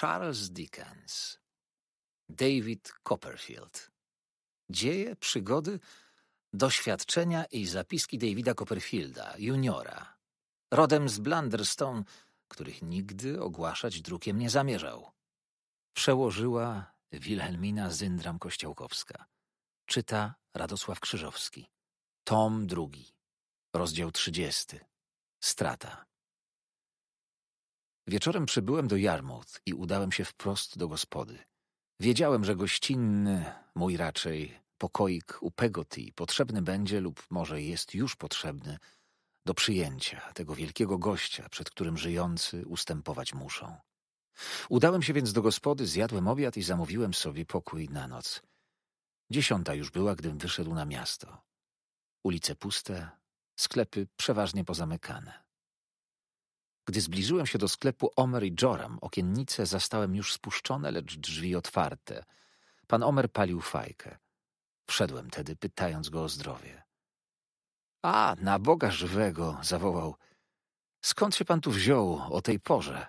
Charles Dickens. David Copperfield. Dzieje, przygody, doświadczenia i zapiski Davida Copperfielda, juniora, rodem z Blunderstone, których nigdy ogłaszać drukiem nie zamierzał. Przełożyła Wilhelmina Zyndram Kościołkowska. Czyta Radosław Krzyżowski. Tom drugi. Rozdział trzydziesty, Strata. Wieczorem przybyłem do Yarmouth i udałem się wprost do gospody. Wiedziałem, że gościnny, mój raczej, pokoik u Pegotty potrzebny będzie lub może jest już potrzebny do przyjęcia tego wielkiego gościa, przed którym żyjący ustępować muszą. Udałem się więc do gospody, zjadłem obiad i zamówiłem sobie pokój na noc. Dziesiąta już była, gdym wyszedł na miasto. Ulice puste, sklepy przeważnie pozamykane. Gdy zbliżyłem się do sklepu Omer i Joram, okiennice zastałem już spuszczone, lecz drzwi otwarte. Pan Omer palił fajkę. Wszedłem tedy, pytając go o zdrowie. A, na Boga żywego! zawołał. Skąd się pan tu wziął o tej porze?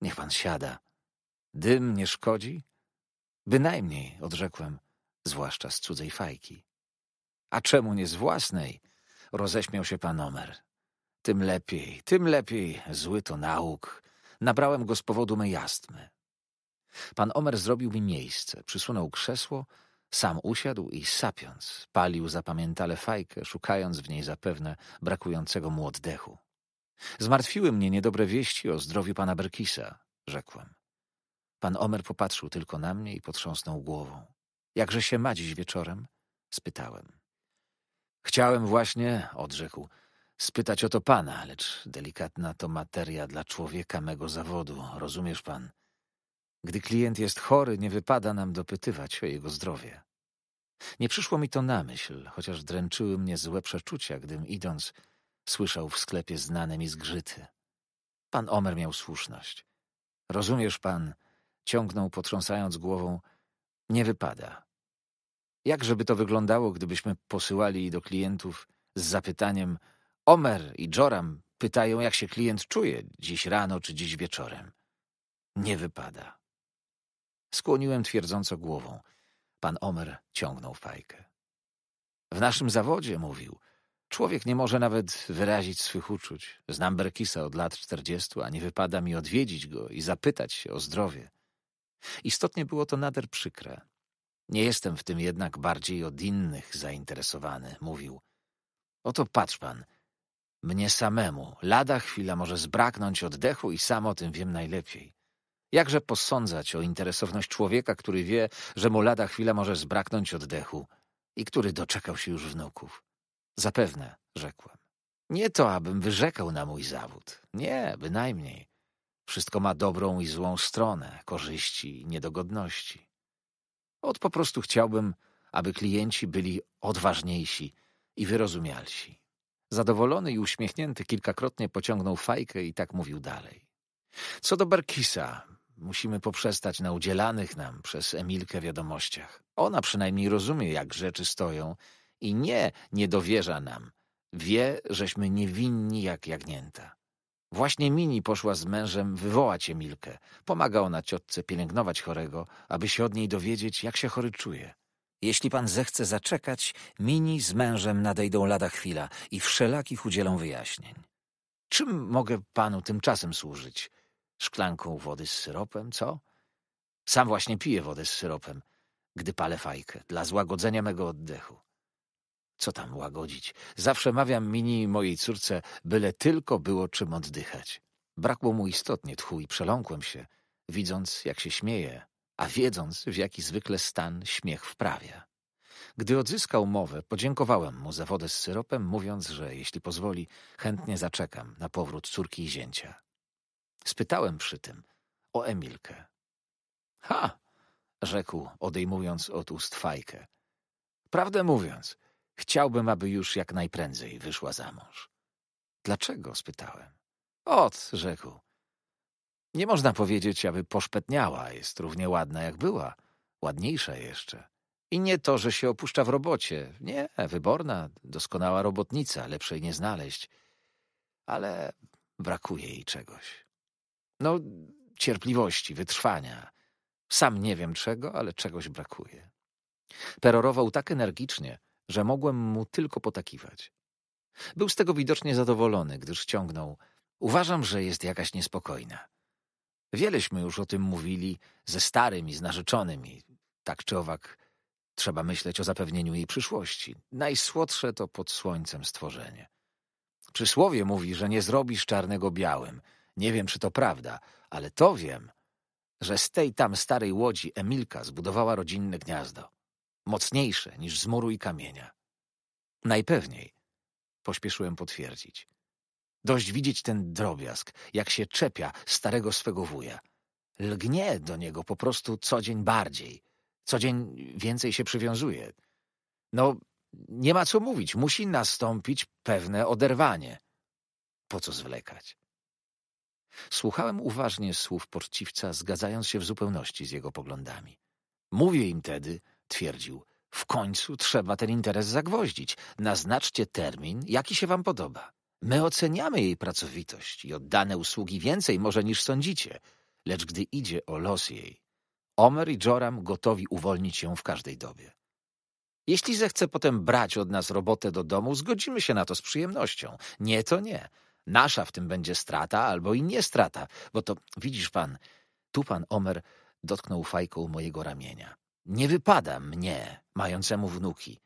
Niech pan siada. Dym nie szkodzi? Bynajmniej, odrzekłem, zwłaszcza z cudzej fajki. A czemu nie z własnej? roześmiał się pan Omer. Tym lepiej, tym lepiej, zły to nauk. Nabrałem go z powodu mej astmy. Pan Omer zrobił mi miejsce, przysunął krzesło, sam usiadł i sapiąc, palił zapamiętale fajkę, szukając w niej zapewne brakującego mu oddechu. Zmartwiły mnie niedobre wieści o zdrowiu pana Berkisa, rzekłem. Pan Omer popatrzył tylko na mnie i potrząsnął głową. Jakże się ma dziś wieczorem? spytałem. Chciałem właśnie, odrzekł, spytać o to pana, lecz delikatna to materia dla człowieka mego zawodu, rozumiesz pan? Gdy klient jest chory, nie wypada nam dopytywać o jego zdrowie. Nie przyszło mi to na myśl, chociaż dręczyły mnie złe przeczucia, gdym idąc słyszał w sklepie znane mi zgrzyty. Pan Omer miał słuszność. Rozumiesz pan, ciągnął potrząsając głową, nie wypada. Jakżeby to wyglądało, gdybyśmy posyłali do klientów z zapytaniem – Omer i Joram pytają, jak się klient czuje dziś rano czy dziś wieczorem. Nie wypada. Skłoniłem twierdząco głową. Pan Omer ciągnął fajkę. W naszym zawodzie, mówił, człowiek nie może nawet wyrazić swych uczuć. Znam Berkisa od lat czterdziestu, a nie wypada mi odwiedzić go i zapytać się o zdrowie. Istotnie było to nader przykre. Nie jestem w tym jednak bardziej od innych zainteresowany, mówił. Oto patrz pan, mnie samemu, lada chwila może zbraknąć oddechu i sam o tym wiem najlepiej. Jakże posądzać o interesowność człowieka, który wie, że mu lada chwila może zbraknąć oddechu i który doczekał się już wnuków? Zapewne, rzekłem. Nie to, abym wyrzekał na mój zawód. Nie, bynajmniej. Wszystko ma dobrą i złą stronę, korzyści i niedogodności. Od po prostu chciałbym, aby klienci byli odważniejsi i wyrozumialsi. Zadowolony i uśmiechnięty kilkakrotnie pociągnął fajkę i tak mówił dalej. Co do Berkisa, musimy poprzestać na udzielanych nam przez Emilkę wiadomościach. Ona przynajmniej rozumie, jak rzeczy stoją i nie, nie dowierza nam. Wie, żeśmy niewinni jak jagnięta. Właśnie Mini poszła z mężem wywołać Emilkę. Pomaga ona ciotce pielęgnować chorego, aby się od niej dowiedzieć, jak się chory czuje. Jeśli pan zechce zaczekać, Mini z mężem nadejdą lada chwila i wszelakich udzielą wyjaśnień. Czym mogę panu tymczasem służyć? Szklanką wody z syropem, co? Sam właśnie piję wodę z syropem, gdy palę fajkę, dla złagodzenia mego oddechu. Co tam łagodzić? Zawsze mawiam Mini mojej córce, byle tylko było czym oddychać. Brakło mu istotnie tchu i przeląkłem się, widząc, jak się śmieje, a wiedząc, w jaki zwykle stan śmiech wprawia. Gdy odzyskał mowę, podziękowałem mu za wodę z syropem, mówiąc, że jeśli pozwoli, chętnie zaczekam na powrót córki i zięcia. Spytałem przy tym o Emilkę. Ha! rzekł, odejmując od ust fajkę. Prawdę mówiąc, chciałbym, aby już jak najprędzej wyszła za mąż. Dlaczego? spytałem. Ot, rzekł. Nie można powiedzieć, aby poszpetniała, jest równie ładna jak była, ładniejsza jeszcze. I nie to, że się opuszcza w robocie. Nie, wyborna, doskonała robotnica, lepszej nie znaleźć. Ale brakuje jej czegoś. No, cierpliwości, wytrwania. Sam nie wiem czego, ale czegoś brakuje. Perorował tak energicznie, że mogłem mu tylko potakiwać. Był z tego widocznie zadowolony, gdyż ciągnął. Uważam, że jest jakaś niespokojna. Wieleśmy już o tym mówili ze starymi, z narzeczonymi. Tak czy owak trzeba myśleć o zapewnieniu jej przyszłości. Najsłodsze to pod słońcem stworzenie. Przysłowie mówi, że nie zrobisz czarnego białym. Nie wiem, czy to prawda, ale to wiem, że z tej tam starej łodzi Emilka zbudowała rodzinne gniazdo. Mocniejsze niż z muru i kamienia. Najpewniej, pośpieszyłem potwierdzić. Dość widzieć ten drobiazg, jak się czepia starego swego wuja. Lgnie do niego po prostu co dzień bardziej. Co dzień więcej się przywiązuje. No, nie ma co mówić. Musi nastąpić pewne oderwanie. Po co zwlekać? Słuchałem uważnie słów poczciwca, zgadzając się w zupełności z jego poglądami. Mówię im tedy, twierdził, w końcu trzeba ten interes zagwoździć. Naznaczcie termin, jaki się wam podoba. My oceniamy jej pracowitość i oddane usługi więcej może niż sądzicie, lecz gdy idzie o los jej, Omer i Joram gotowi uwolnić ją w każdej dobie. Jeśli zechce potem brać od nas robotę do domu, zgodzimy się na to z przyjemnością. Nie, to nie. Nasza w tym będzie strata albo i nie strata, bo to, widzisz pan, tu pan Omer dotknął fajką mojego ramienia. Nie wypada mnie, mającemu wnuki,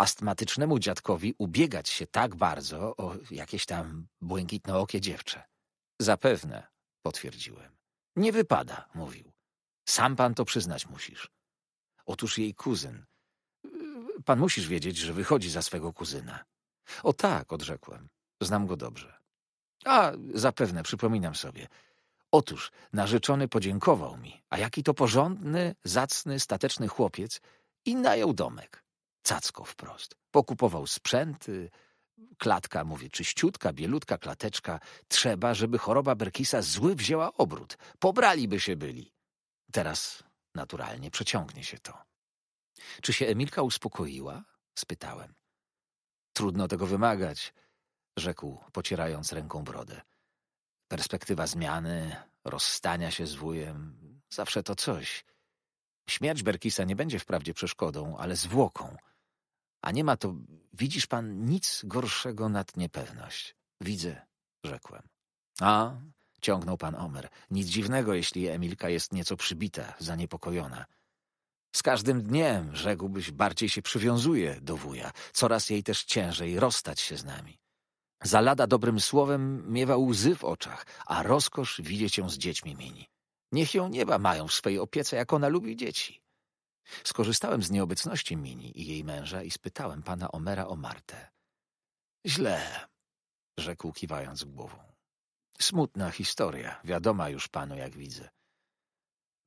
astmatycznemu dziadkowi ubiegać się tak bardzo o jakieś tam błękitnookie dziewczę. Zapewne, potwierdziłem. Nie wypada, mówił. Sam pan to przyznać musisz. Otóż jej kuzyn. Pan musisz wiedzieć, że wychodzi za swego kuzyna. O tak, odrzekłem. Znam go dobrze. A, zapewne, przypominam sobie. Otóż narzeczony podziękował mi, a jaki to porządny, zacny, stateczny chłopiec i najął domek. Cacko wprost. Pokupował sprzęty. Klatka, mówię, czyściutka, bielutka, klateczka. Trzeba, żeby choroba Berkisa zły wzięła obrót. Pobraliby się byli. Teraz naturalnie przeciągnie się to. Czy się Emilka uspokoiła? spytałem. Trudno tego wymagać, rzekł, pocierając ręką brodę. Perspektywa zmiany, rozstania się z wujem, zawsze to coś. Śmierć Berkisa nie będzie wprawdzie przeszkodą, ale zwłoką – a nie ma to, widzisz pan, nic gorszego nad niepewność. Widzę, rzekłem. A, ciągnął pan Omer, nic dziwnego, jeśli Emilka jest nieco przybita, zaniepokojona. Z każdym dniem, rzekłbyś, bardziej się przywiązuje do wuja, coraz jej też ciężej rozstać się z nami. Za lada dobrym słowem miewa łzy w oczach, a rozkosz widzieć ją z dziećmi mini. Niech ją nieba mają w swej opiece, jak ona lubi dzieci. Skorzystałem z nieobecności Mini i jej męża i spytałem pana Omera o Martę. Źle, rzekł kiwając głową. Smutna historia, wiadoma już panu, jak widzę.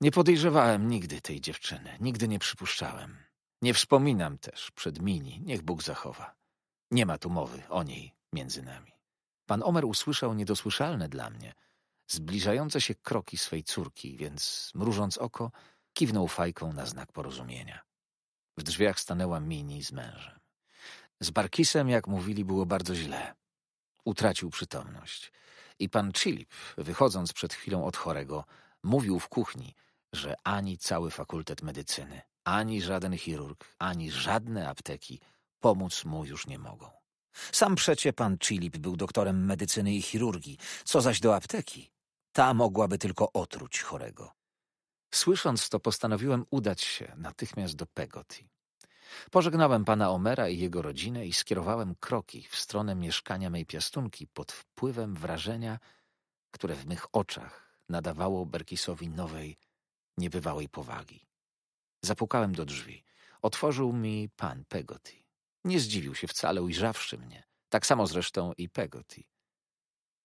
Nie podejrzewałem nigdy tej dziewczyny, nigdy nie przypuszczałem. Nie wspominam też przed Mini, niech Bóg zachowa. Nie ma tu mowy o niej między nami. Pan Omer usłyszał niedosłyszalne dla mnie, zbliżające się kroki swej córki, więc mrużąc oko, Kiwnął fajką na znak porozumienia. W drzwiach stanęła Mini z mężem. Z Barkisem, jak mówili, było bardzo źle. Utracił przytomność. I pan Chilip, wychodząc przed chwilą od chorego, mówił w kuchni, że ani cały fakultet medycyny, ani żaden chirurg, ani żadne apteki pomóc mu już nie mogą. Sam przecie pan Chilip był doktorem medycyny i chirurgii, co zaś do apteki. Ta mogłaby tylko otruć chorego. Słysząc to, postanowiłem udać się natychmiast do Pegoti. Pożegnałem pana Omera i jego rodzinę i skierowałem kroki w stronę mieszkania mej piastunki pod wpływem wrażenia, które w mych oczach nadawało Berkisowi nowej, niebywałej powagi. Zapukałem do drzwi. Otworzył mi pan Pegoti. Nie zdziwił się wcale, ujrzawszy mnie. Tak samo zresztą i Pegoti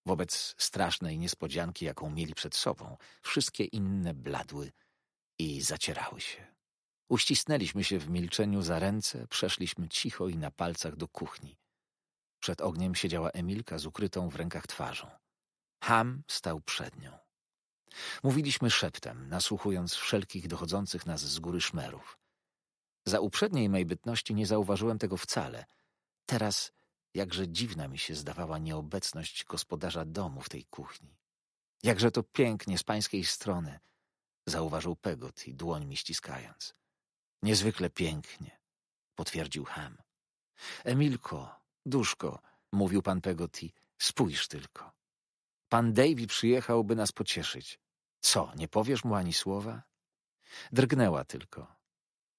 wobec strasznej niespodzianki, jaką mieli przed sobą. Wszystkie inne bladły i zacierały się. Uścisnęliśmy się w milczeniu za ręce, przeszliśmy cicho i na palcach do kuchni. Przed ogniem siedziała Emilka z ukrytą w rękach twarzą. Ham stał przed nią. Mówiliśmy szeptem, nasłuchując wszelkich dochodzących nas z góry szmerów. Za uprzedniej mej bytności nie zauważyłem tego wcale. Teraz Jakże dziwna mi się zdawała nieobecność gospodarza domu w tej kuchni. Jakże to pięknie z pańskiej strony, zauważył Pegot i dłoń mi ściskając. Niezwykle pięknie, potwierdził Ham. Emilko, duszko, mówił pan Pegoti, spójrz tylko. Pan Davy przyjechał, by nas pocieszyć. Co, nie powiesz mu ani słowa? Drgnęła tylko.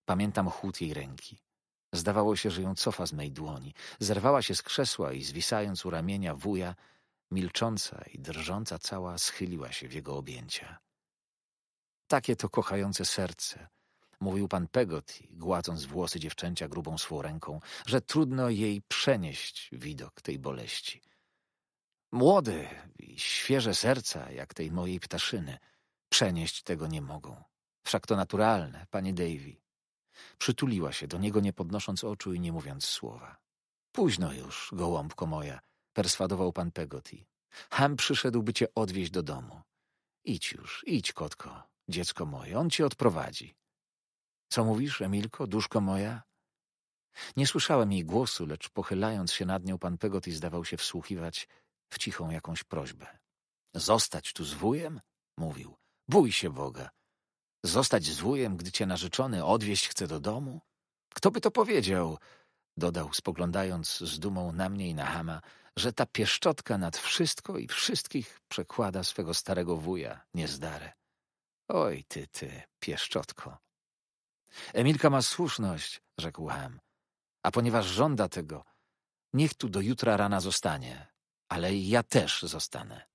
Pamiętam chłód jej ręki. Zdawało się, że ją cofa z mej dłoni. Zerwała się z krzesła i zwisając u ramienia wuja, milcząca i drżąca cała, schyliła się w jego objęcia. Takie to kochające serce, mówił pan Pegoti, gładząc włosy dziewczęcia grubą swą ręką, że trudno jej przenieść widok tej boleści. Młode i świeże serca, jak tej mojej ptaszyny, przenieść tego nie mogą. Wszak to naturalne, panie Davy. Przytuliła się do niego, nie podnosząc oczu i nie mówiąc słowa. Późno już, gołąbko moja, perswadował pan Pegoti. Ham przyszedł, by cię odwieźć do domu. Idź już, idź, kotko, dziecko moje, on cię odprowadzi. Co mówisz, Emilko, duszko moja? Nie słyszałem jej głosu, lecz pochylając się nad nią, pan Pegoti zdawał się wsłuchiwać w cichą jakąś prośbę. Zostać tu z wujem? mówił. Bój się Boga. Zostać z wujem, gdy cię narzeczony odwieźć chce do domu? Kto by to powiedział? Dodał, spoglądając z dumą na mnie i na Hama, że ta pieszczotka nad wszystko i wszystkich przekłada swego starego wuja, niezdarę. Oj ty, ty, pieszczotko. Emilka ma słuszność, rzekł Ham. A ponieważ żąda tego, niech tu do jutra rana zostanie. Ale ja też zostanę.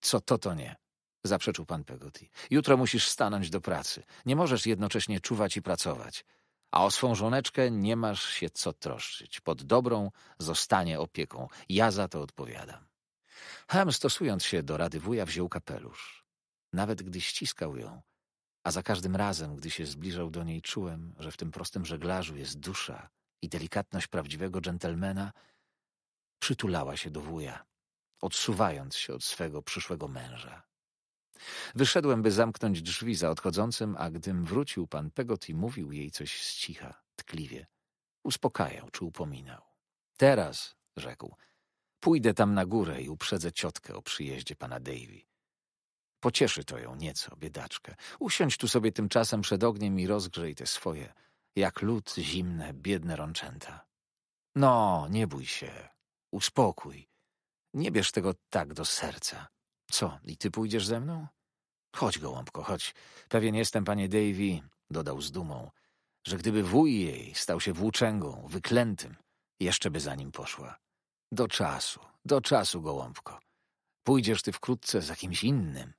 Co to, to nie zaprzeczył pan Pegoti. Jutro musisz stanąć do pracy. Nie możesz jednocześnie czuwać i pracować. A o swą żoneczkę nie masz się co troszczyć. Pod dobrą zostanie opieką. Ja za to odpowiadam. Ham, stosując się do rady wuja, wziął kapelusz. Nawet gdy ściskał ją, a za każdym razem, gdy się zbliżał do niej, czułem, że w tym prostym żeglarzu jest dusza i delikatność prawdziwego dżentelmena, przytulała się do wuja, odsuwając się od swego przyszłego męża. Wyszedłem, by zamknąć drzwi za odchodzącym, a gdym wrócił, pan Pegoti mówił jej coś z cicha, tkliwie. Uspokajał czy upominał. Teraz, rzekł, pójdę tam na górę i uprzedzę ciotkę o przyjeździe pana Davy. Pocieszy to ją nieco, biedaczkę. Usiądź tu sobie tymczasem przed ogniem i rozgrzej te swoje, jak lód, zimne, biedne rączęta. No, nie bój się, uspokój. Nie bierz tego tak do serca. Co, i ty pójdziesz ze mną? Chodź, gołąbko, chodź. Pewien jestem, panie Davy, dodał z dumą, że gdyby wuj jej stał się włóczęgą, wyklętym, jeszcze by za nim poszła. Do czasu, do czasu, gołąbko. Pójdziesz ty wkrótce za kimś innym.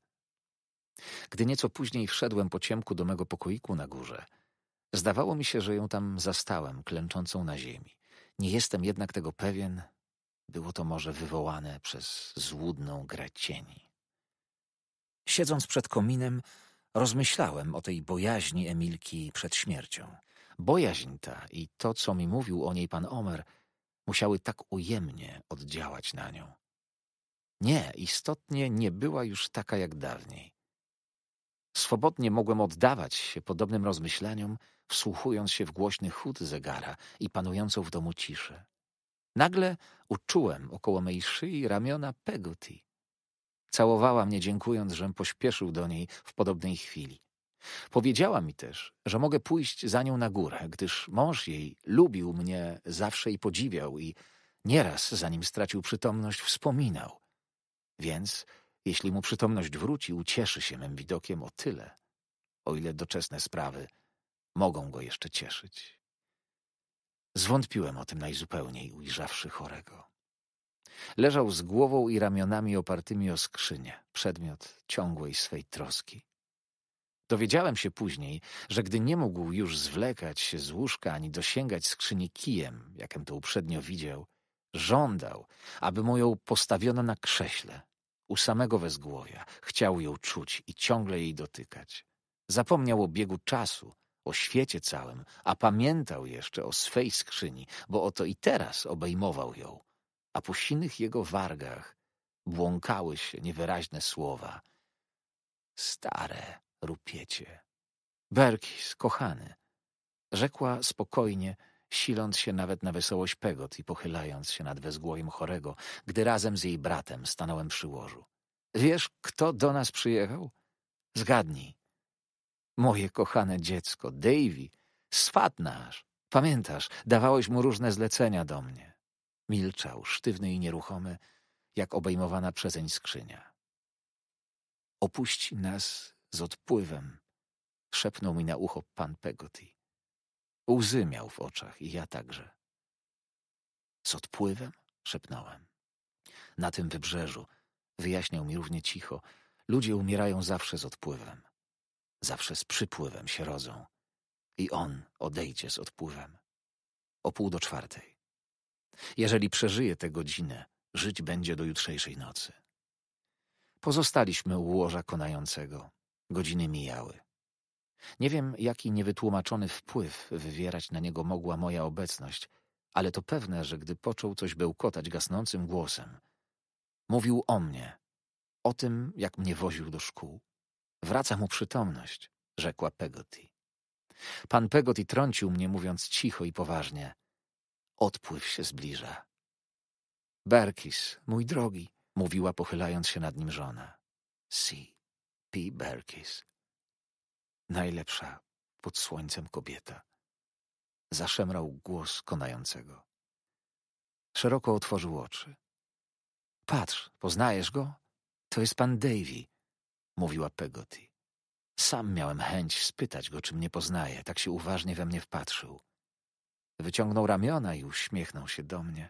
Gdy nieco później wszedłem po ciemku do mego pokoiku na górze, zdawało mi się, że ją tam zastałem, klęczącą na ziemi. Nie jestem jednak tego pewien, było to może wywołane przez złudną grę cieni. Siedząc przed kominem, rozmyślałem o tej bojaźni Emilki przed śmiercią. Bojaźń ta i to, co mi mówił o niej pan Omer, musiały tak ujemnie oddziałać na nią. Nie, istotnie nie była już taka jak dawniej. Swobodnie mogłem oddawać się podobnym rozmyślaniom, wsłuchując się w głośny chód zegara i panującą w domu ciszę. Nagle uczułem około mej szyi ramiona Peggy. Całowała mnie dziękując, żem pośpieszył do niej w podobnej chwili. Powiedziała mi też, że mogę pójść za nią na górę, gdyż mąż jej lubił mnie zawsze i podziwiał i nieraz, zanim stracił przytomność, wspominał. Więc, jeśli mu przytomność wróci, ucieszy się mym widokiem o tyle, o ile doczesne sprawy mogą go jeszcze cieszyć. Zwątpiłem o tym najzupełniej, ujrzawszy chorego. Leżał z głową i ramionami opartymi o skrzynię, przedmiot ciągłej swej troski. Dowiedziałem się później, że gdy nie mógł już zwlekać się z łóżka ani dosięgać skrzyni kijem, jakem to uprzednio widział, żądał, aby mu ją postawiono na krześle, u samego wezgłowia, Chciał ją czuć i ciągle jej dotykać. Zapomniał o biegu czasu o świecie całym, a pamiętał jeszcze o swej skrzyni, bo oto i teraz obejmował ją, a po sinych jego wargach błąkały się niewyraźne słowa. Stare rupiecie. Berkis, kochany, rzekła spokojnie, siląc się nawet na wesołość pegot i pochylając się nad wezgłojem chorego, gdy razem z jej bratem stanąłem przy łożu. Wiesz, kto do nas przyjechał? Zgadnij. Moje kochane dziecko, Davy, swat nasz. Pamiętasz, dawałeś mu różne zlecenia do mnie. Milczał, sztywny i nieruchomy, jak obejmowana przezeń skrzynia. Opuści nas z odpływem, szepnął mi na ucho pan Pegotty. Łzy miał w oczach i ja także. Z odpływem? szepnąłem. Na tym wybrzeżu, wyjaśniał mi równie cicho, ludzie umierają zawsze z odpływem zawsze z przypływem się rodzą i on odejdzie z odpływem. O pół do czwartej. Jeżeli przeżyje tę godzinę, żyć będzie do jutrzejszej nocy. Pozostaliśmy u łoża konającego. Godziny mijały. Nie wiem, jaki niewytłumaczony wpływ wywierać na niego mogła moja obecność, ale to pewne, że gdy począł coś bełkotać gasnącym głosem, mówił o mnie, o tym, jak mnie woził do szkół, Wraca mu przytomność, rzekła Peggotty. Pan Peggotty trącił mnie, mówiąc cicho i poważnie. Odpływ się zbliża. Berkis, mój drogi, mówiła pochylając się nad nim żona. Si, P. Berkis. Najlepsza pod słońcem kobieta. Zaszemrał głos konającego. Szeroko otworzył oczy. Patrz, poznajesz go? To jest pan Davy, mówiła Pegotty. Sam miałem chęć spytać go, czy mnie poznaje, tak się uważnie we mnie wpatrzył. Wyciągnął ramiona i uśmiechnął się do mnie.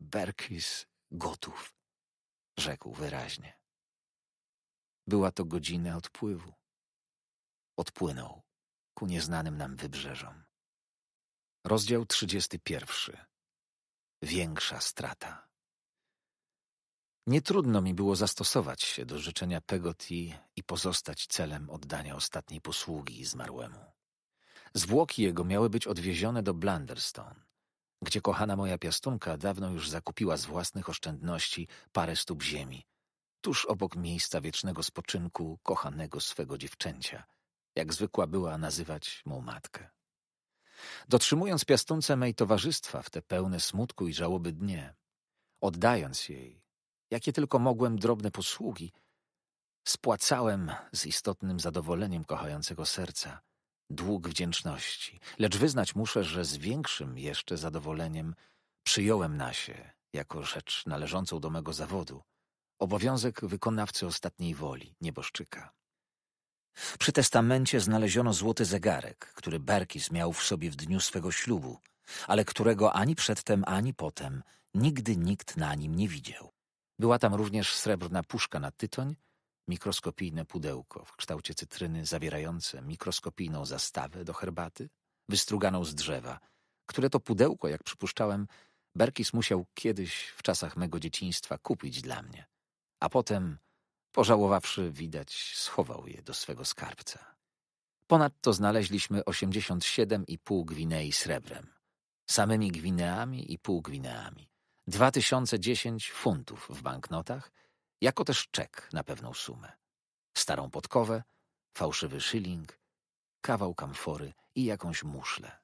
Berkis gotów, rzekł wyraźnie. Była to godzina odpływu. Odpłynął ku nieznanym nam wybrzeżom. Rozdział pierwszy. Większa strata. Nie trudno mi było zastosować się do życzenia Pegoti i pozostać celem oddania ostatniej posługi zmarłemu. Zwłoki jego miały być odwiezione do Blunderstone, gdzie kochana moja piastunka dawno już zakupiła z własnych oszczędności parę stóp ziemi, tuż obok miejsca wiecznego spoczynku kochanego swego dziewczęcia, jak zwykła była nazywać mą matkę. Dotrzymując piastunce mej towarzystwa w te pełne smutku i żałoby dnie, oddając jej jakie tylko mogłem drobne posługi, spłacałem z istotnym zadowoleniem kochającego serca dług wdzięczności, lecz wyznać muszę, że z większym jeszcze zadowoleniem przyjąłem na się, jako rzecz należącą do mego zawodu, obowiązek wykonawcy ostatniej woli, nieboszczyka. Przy testamencie znaleziono złoty zegarek, który Berkis miał w sobie w dniu swego ślubu, ale którego ani przedtem, ani potem nigdy nikt na nim nie widział. Była tam również srebrna puszka na tytoń, mikroskopijne pudełko w kształcie cytryny zawierające mikroskopijną zastawę do herbaty, wystruganą z drzewa, które to pudełko, jak przypuszczałem, Berkis musiał kiedyś w czasach mego dzieciństwa kupić dla mnie, a potem, pożałowawszy, widać, schował je do swego skarbca. Ponadto znaleźliśmy 87,5 gwinei srebrem, samymi gwineami i pół gwineami. 2010 funtów w banknotach, jako też czek na pewną sumę. Starą podkowę, fałszywy szyling, kawał kamfory i jakąś muszlę.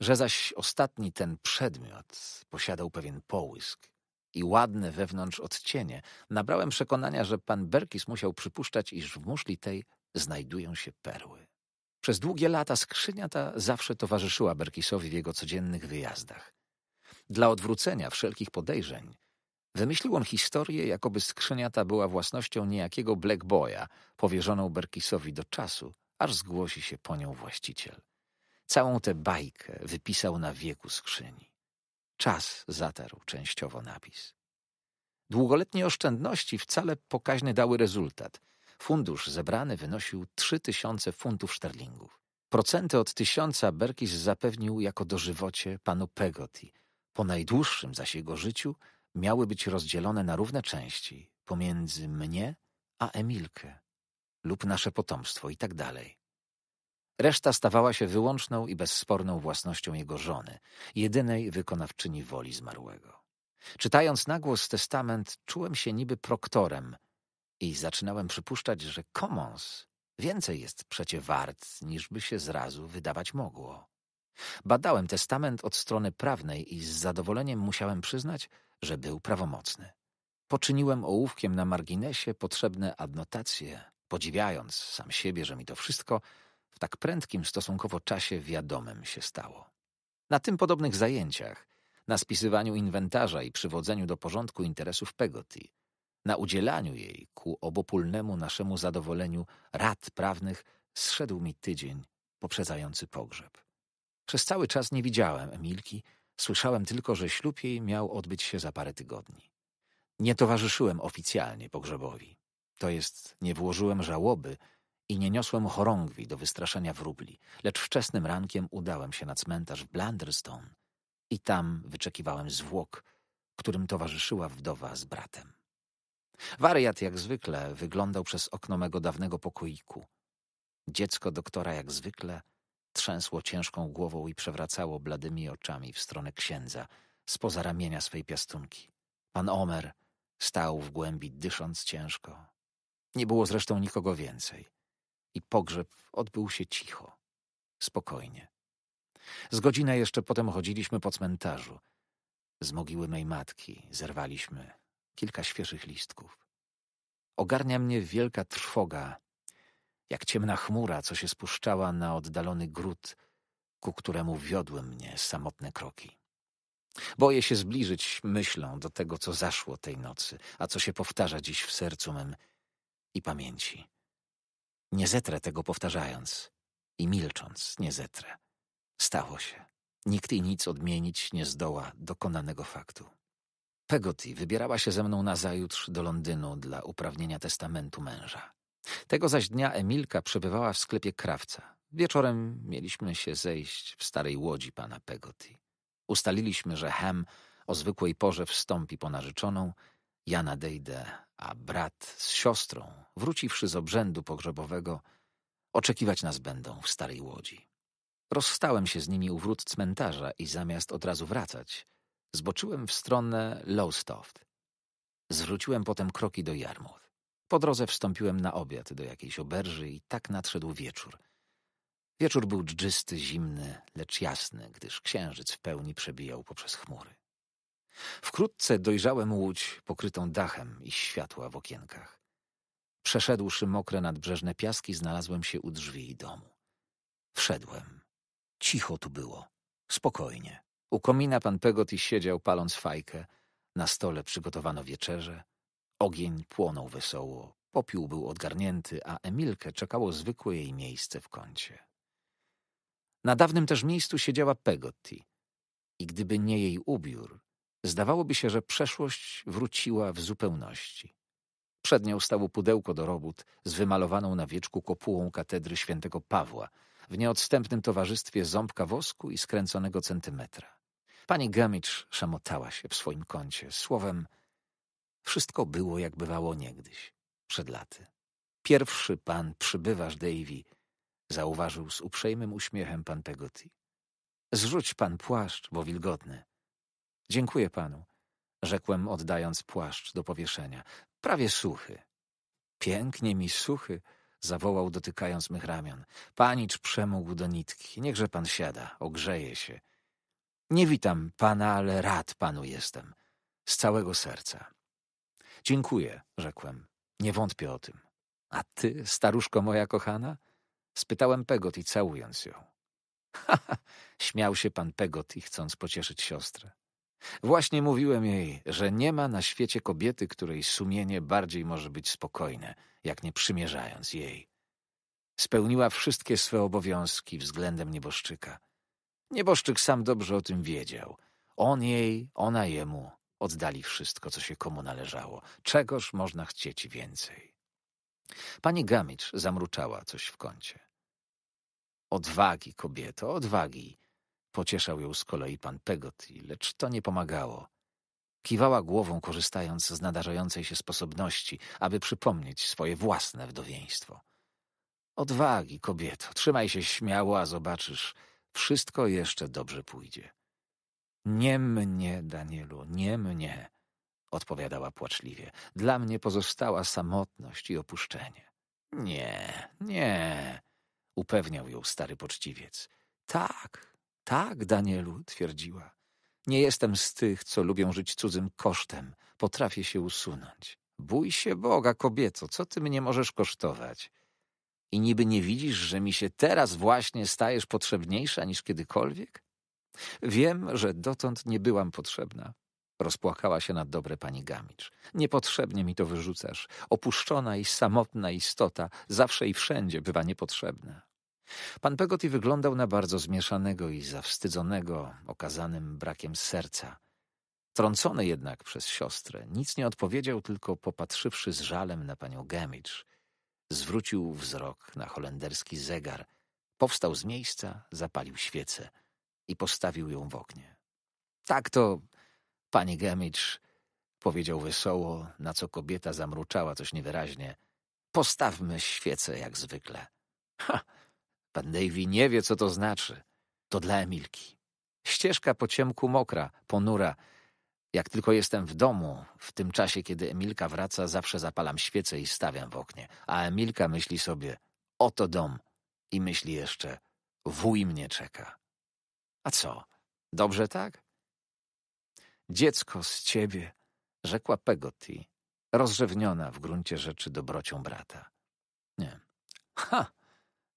Że zaś ostatni ten przedmiot posiadał pewien połysk i ładne wewnątrz odcienie, nabrałem przekonania, że pan Berkis musiał przypuszczać, iż w muszli tej znajdują się perły. Przez długie lata skrzynia ta zawsze towarzyszyła Berkisowi w jego codziennych wyjazdach – dla odwrócenia wszelkich podejrzeń wymyślił on historię, jakoby skrzynia ta była własnością niejakiego Black Boya, powierzoną Berkisowi do czasu, aż zgłosi się po nią właściciel. Całą tę bajkę wypisał na wieku skrzyni. Czas zatarł częściowo napis. Długoletnie oszczędności wcale pokaźny dały rezultat. Fundusz zebrany wynosił 3000 funtów szterlingów. Procenty od tysiąca Berkis zapewnił jako dożywocie panu Pegoti, po najdłuższym zaś jego życiu miały być rozdzielone na równe części pomiędzy mnie a Emilkę lub nasze potomstwo i tak dalej. Reszta stawała się wyłączną i bezsporną własnością jego żony, jedynej wykonawczyni woli zmarłego. Czytając na głos testament, czułem się niby proktorem i zaczynałem przypuszczać, że komons więcej jest przecie wart, niż by się zrazu wydawać mogło. Badałem testament od strony prawnej i z zadowoleniem musiałem przyznać, że był prawomocny. Poczyniłem ołówkiem na marginesie potrzebne adnotacje, podziwiając sam siebie, że mi to wszystko w tak prędkim stosunkowo czasie wiadomym się stało. Na tym podobnych zajęciach, na spisywaniu inwentarza i przywodzeniu do porządku interesów Pegoti, na udzielaniu jej ku obopólnemu naszemu zadowoleniu rad prawnych zszedł mi tydzień poprzedzający pogrzeb. Przez cały czas nie widziałem Emilki, słyszałem tylko, że ślub jej miał odbyć się za parę tygodni. Nie towarzyszyłem oficjalnie pogrzebowi. To jest, nie włożyłem żałoby i nie niosłem chorągwi do wystraszenia wróbli, lecz wczesnym rankiem udałem się na cmentarz w Blunderstone i tam wyczekiwałem zwłok, którym towarzyszyła wdowa z bratem. Wariat, jak zwykle, wyglądał przez okno mego dawnego pokoiku. Dziecko doktora, jak zwykle, Trzęsło ciężką głową i przewracało bladymi oczami w stronę księdza, spoza ramienia swej piastunki. Pan Omer stał w głębi, dysząc ciężko. Nie było zresztą nikogo więcej. I pogrzeb odbył się cicho, spokojnie. Z godzinę jeszcze potem chodziliśmy po cmentarzu. Z mogiły mej matki zerwaliśmy kilka świeżych listków. Ogarnia mnie wielka trwoga jak ciemna chmura, co się spuszczała na oddalony gród, ku któremu wiodły mnie samotne kroki. Boję się zbliżyć myślą do tego, co zaszło tej nocy, a co się powtarza dziś w sercu mym i pamięci. Nie zetrę tego powtarzając i milcząc nie zetrę. Stało się. Nikt i nic odmienić nie zdoła dokonanego faktu. Peggotty wybierała się ze mną nazajutrz do Londynu dla uprawnienia testamentu męża. Tego zaś dnia Emilka przebywała w sklepie krawca. Wieczorem mieliśmy się zejść w starej łodzi pana Peggotty. Ustaliliśmy, że Hem o zwykłej porze wstąpi po narzeczoną, ja nadejdę, a brat z siostrą, wróciwszy z obrzędu pogrzebowego, oczekiwać nas będą w starej łodzi. Rozstałem się z nimi u wrót cmentarza i zamiast od razu wracać, zboczyłem w stronę Lowstoft. Zwróciłem potem kroki do Jarmouth. Po drodze wstąpiłem na obiad do jakiejś oberży i tak nadszedł wieczór. Wieczór był dżdżysty, zimny, lecz jasny, gdyż księżyc w pełni przebijał poprzez chmury. Wkrótce dojrzałem łódź pokrytą dachem i światła w okienkach. Przeszedłszy mokre nadbrzeżne piaski, znalazłem się u drzwi domu. Wszedłem. Cicho tu było. Spokojnie. U komina pan Pegoti siedział paląc fajkę. Na stole przygotowano wieczerze. Ogień płonął wesoło, popiół był odgarnięty, a Emilkę czekało zwykłe jej miejsce w kącie. Na dawnym też miejscu siedziała Pegotti i gdyby nie jej ubiór, zdawałoby się, że przeszłość wróciła w zupełności. Przed nią stało pudełko do robót z wymalowaną na wieczku kopułą katedry świętego Pawła, w nieodstępnym towarzystwie ząbka wosku i skręconego centymetra. Pani Gamicz szamotała się w swoim kącie, słowem – wszystko było, jak bywało niegdyś, przed laty. Pierwszy pan przybywasz, Davy, zauważył z uprzejmym uśmiechem pan Pegotty. Zrzuć pan płaszcz, bo wilgotny. Dziękuję panu, rzekłem, oddając płaszcz do powieszenia. Prawie suchy. Pięknie mi suchy, zawołał, dotykając mych ramion. Panicz przemógł do nitki. Niechże pan siada, ogrzeje się. Nie witam pana, ale rad panu jestem. Z całego serca. Dziękuję, rzekłem. Nie wątpię o tym. A ty, staruszko moja kochana? Spytałem Pegoty, całując ją. Ha, ha, śmiał się pan Pegoty, i chcąc pocieszyć siostrę. Właśnie mówiłem jej, że nie ma na świecie kobiety, której sumienie bardziej może być spokojne, jak nie przymierzając jej. Spełniła wszystkie swe obowiązki względem nieboszczyka. Nieboszczyk sam dobrze o tym wiedział. On jej, ona jemu oddali wszystko, co się komu należało. Czegoż można chcieć więcej? Pani Gamicz zamruczała coś w kącie. Odwagi, kobieto, odwagi, pocieszał ją z kolei pan Pegoty, lecz to nie pomagało. Kiwała głową, korzystając z nadarzającej się sposobności, aby przypomnieć swoje własne wdowieństwo. Odwagi, kobieto, trzymaj się śmiało, a zobaczysz, wszystko jeszcze dobrze pójdzie. Nie mnie, Danielu, nie mnie, odpowiadała płaczliwie. Dla mnie pozostała samotność i opuszczenie. Nie, nie, upewniał ją stary poczciwiec. Tak, tak, Danielu, twierdziła. Nie jestem z tych, co lubią żyć cudzym kosztem. Potrafię się usunąć. Bój się Boga, kobieco. co ty mnie możesz kosztować? I niby nie widzisz, że mi się teraz właśnie stajesz potrzebniejsza niż kiedykolwiek? Wiem, że dotąd nie byłam potrzebna. Rozpłakała się nad dobre pani Gamicz. Niepotrzebnie mi to wyrzucasz. Opuszczona i samotna istota zawsze i wszędzie bywa niepotrzebna. Pan Pegoti wyglądał na bardzo zmieszanego i zawstydzonego, okazanym brakiem serca. Trącony jednak przez siostrę, nic nie odpowiedział, tylko popatrzywszy z żalem na panią Gamicz, zwrócił wzrok na holenderski zegar, powstał z miejsca, zapalił świecę – i postawił ją w oknie. Tak to, pani Gemicz, powiedział wesoło, na co kobieta zamruczała coś niewyraźnie. Postawmy świecę jak zwykle. Ha, pan Davy nie wie, co to znaczy. To dla Emilki. Ścieżka po ciemku mokra, ponura. Jak tylko jestem w domu, w tym czasie, kiedy Emilka wraca, zawsze zapalam świecę i stawiam w oknie. A Emilka myśli sobie, oto dom. I myśli jeszcze, wuj mnie czeka. A co? Dobrze tak? Dziecko z ciebie, rzekła Pegotty, rozrzewniona w gruncie rzeczy dobrocią brata. Nie. Ha!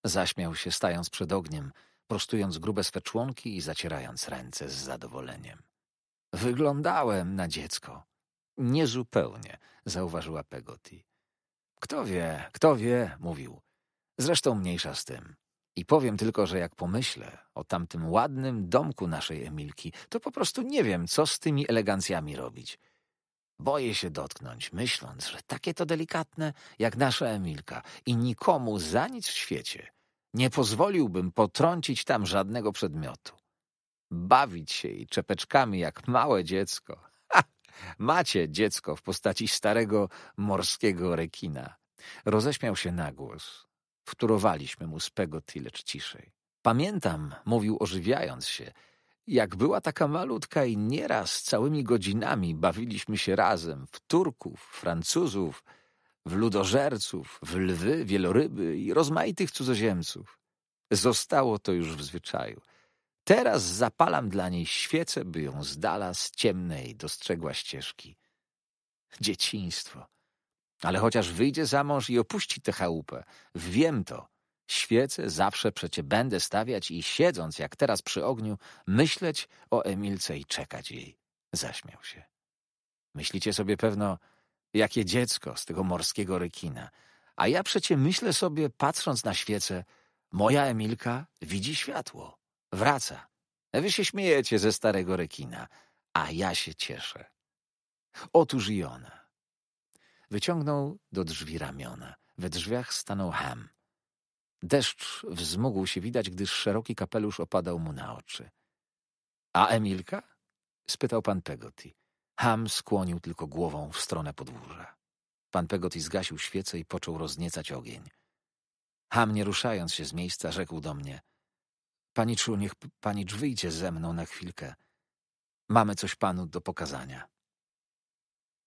Zaśmiał się, stając przed ogniem, prostując grube swe członki i zacierając ręce z zadowoleniem. Wyglądałem na dziecko. Niezupełnie, zauważyła Pegotty. Kto wie, kto wie, mówił. Zresztą mniejsza z tym. I powiem tylko, że jak pomyślę o tamtym ładnym domku naszej Emilki, to po prostu nie wiem, co z tymi elegancjami robić. Boję się dotknąć, myśląc, że takie to delikatne jak nasza Emilka i nikomu za nic w świecie nie pozwoliłbym potrącić tam żadnego przedmiotu. Bawić się jej czepeczkami jak małe dziecko. Ha! Macie dziecko w postaci starego morskiego rekina. Roześmiał się na głos. Wtórowaliśmy mu spego tyle ciszej. Pamiętam, mówił ożywiając się, jak była taka malutka i nieraz całymi godzinami bawiliśmy się razem w Turków, Francuzów, w ludożerców, w lwy, wieloryby i rozmaitych cudzoziemców. Zostało to już w zwyczaju. Teraz zapalam dla niej świecę, by ją z dala z ciemnej dostrzegła ścieżki. Dzieciństwo. Ale chociaż wyjdzie za mąż i opuści tę chałupę, wiem to. Świecę zawsze przecie będę stawiać i siedząc, jak teraz przy ogniu, myśleć o Emilce i czekać jej. Zaśmiał się. Myślicie sobie pewno, jakie dziecko z tego morskiego rekina. A ja przecie myślę sobie, patrząc na świecę, moja Emilka widzi światło. Wraca. Wy się śmiejecie ze starego rekina, a ja się cieszę. Otóż i ona. Wyciągnął do drzwi ramiona. We drzwiach stanął Ham. Deszcz wzmógł się widać, gdyż szeroki kapelusz opadał mu na oczy. A Emilka? spytał pan Pegoti. Ham skłonił tylko głową w stronę podwórza. Pan Pegoti zgasił świecę i począł rozniecać ogień. Ham, nie ruszając się z miejsca, rzekł do mnie — Paniczu, niech panicz wyjdzie ze mną na chwilkę. Mamy coś panu do pokazania.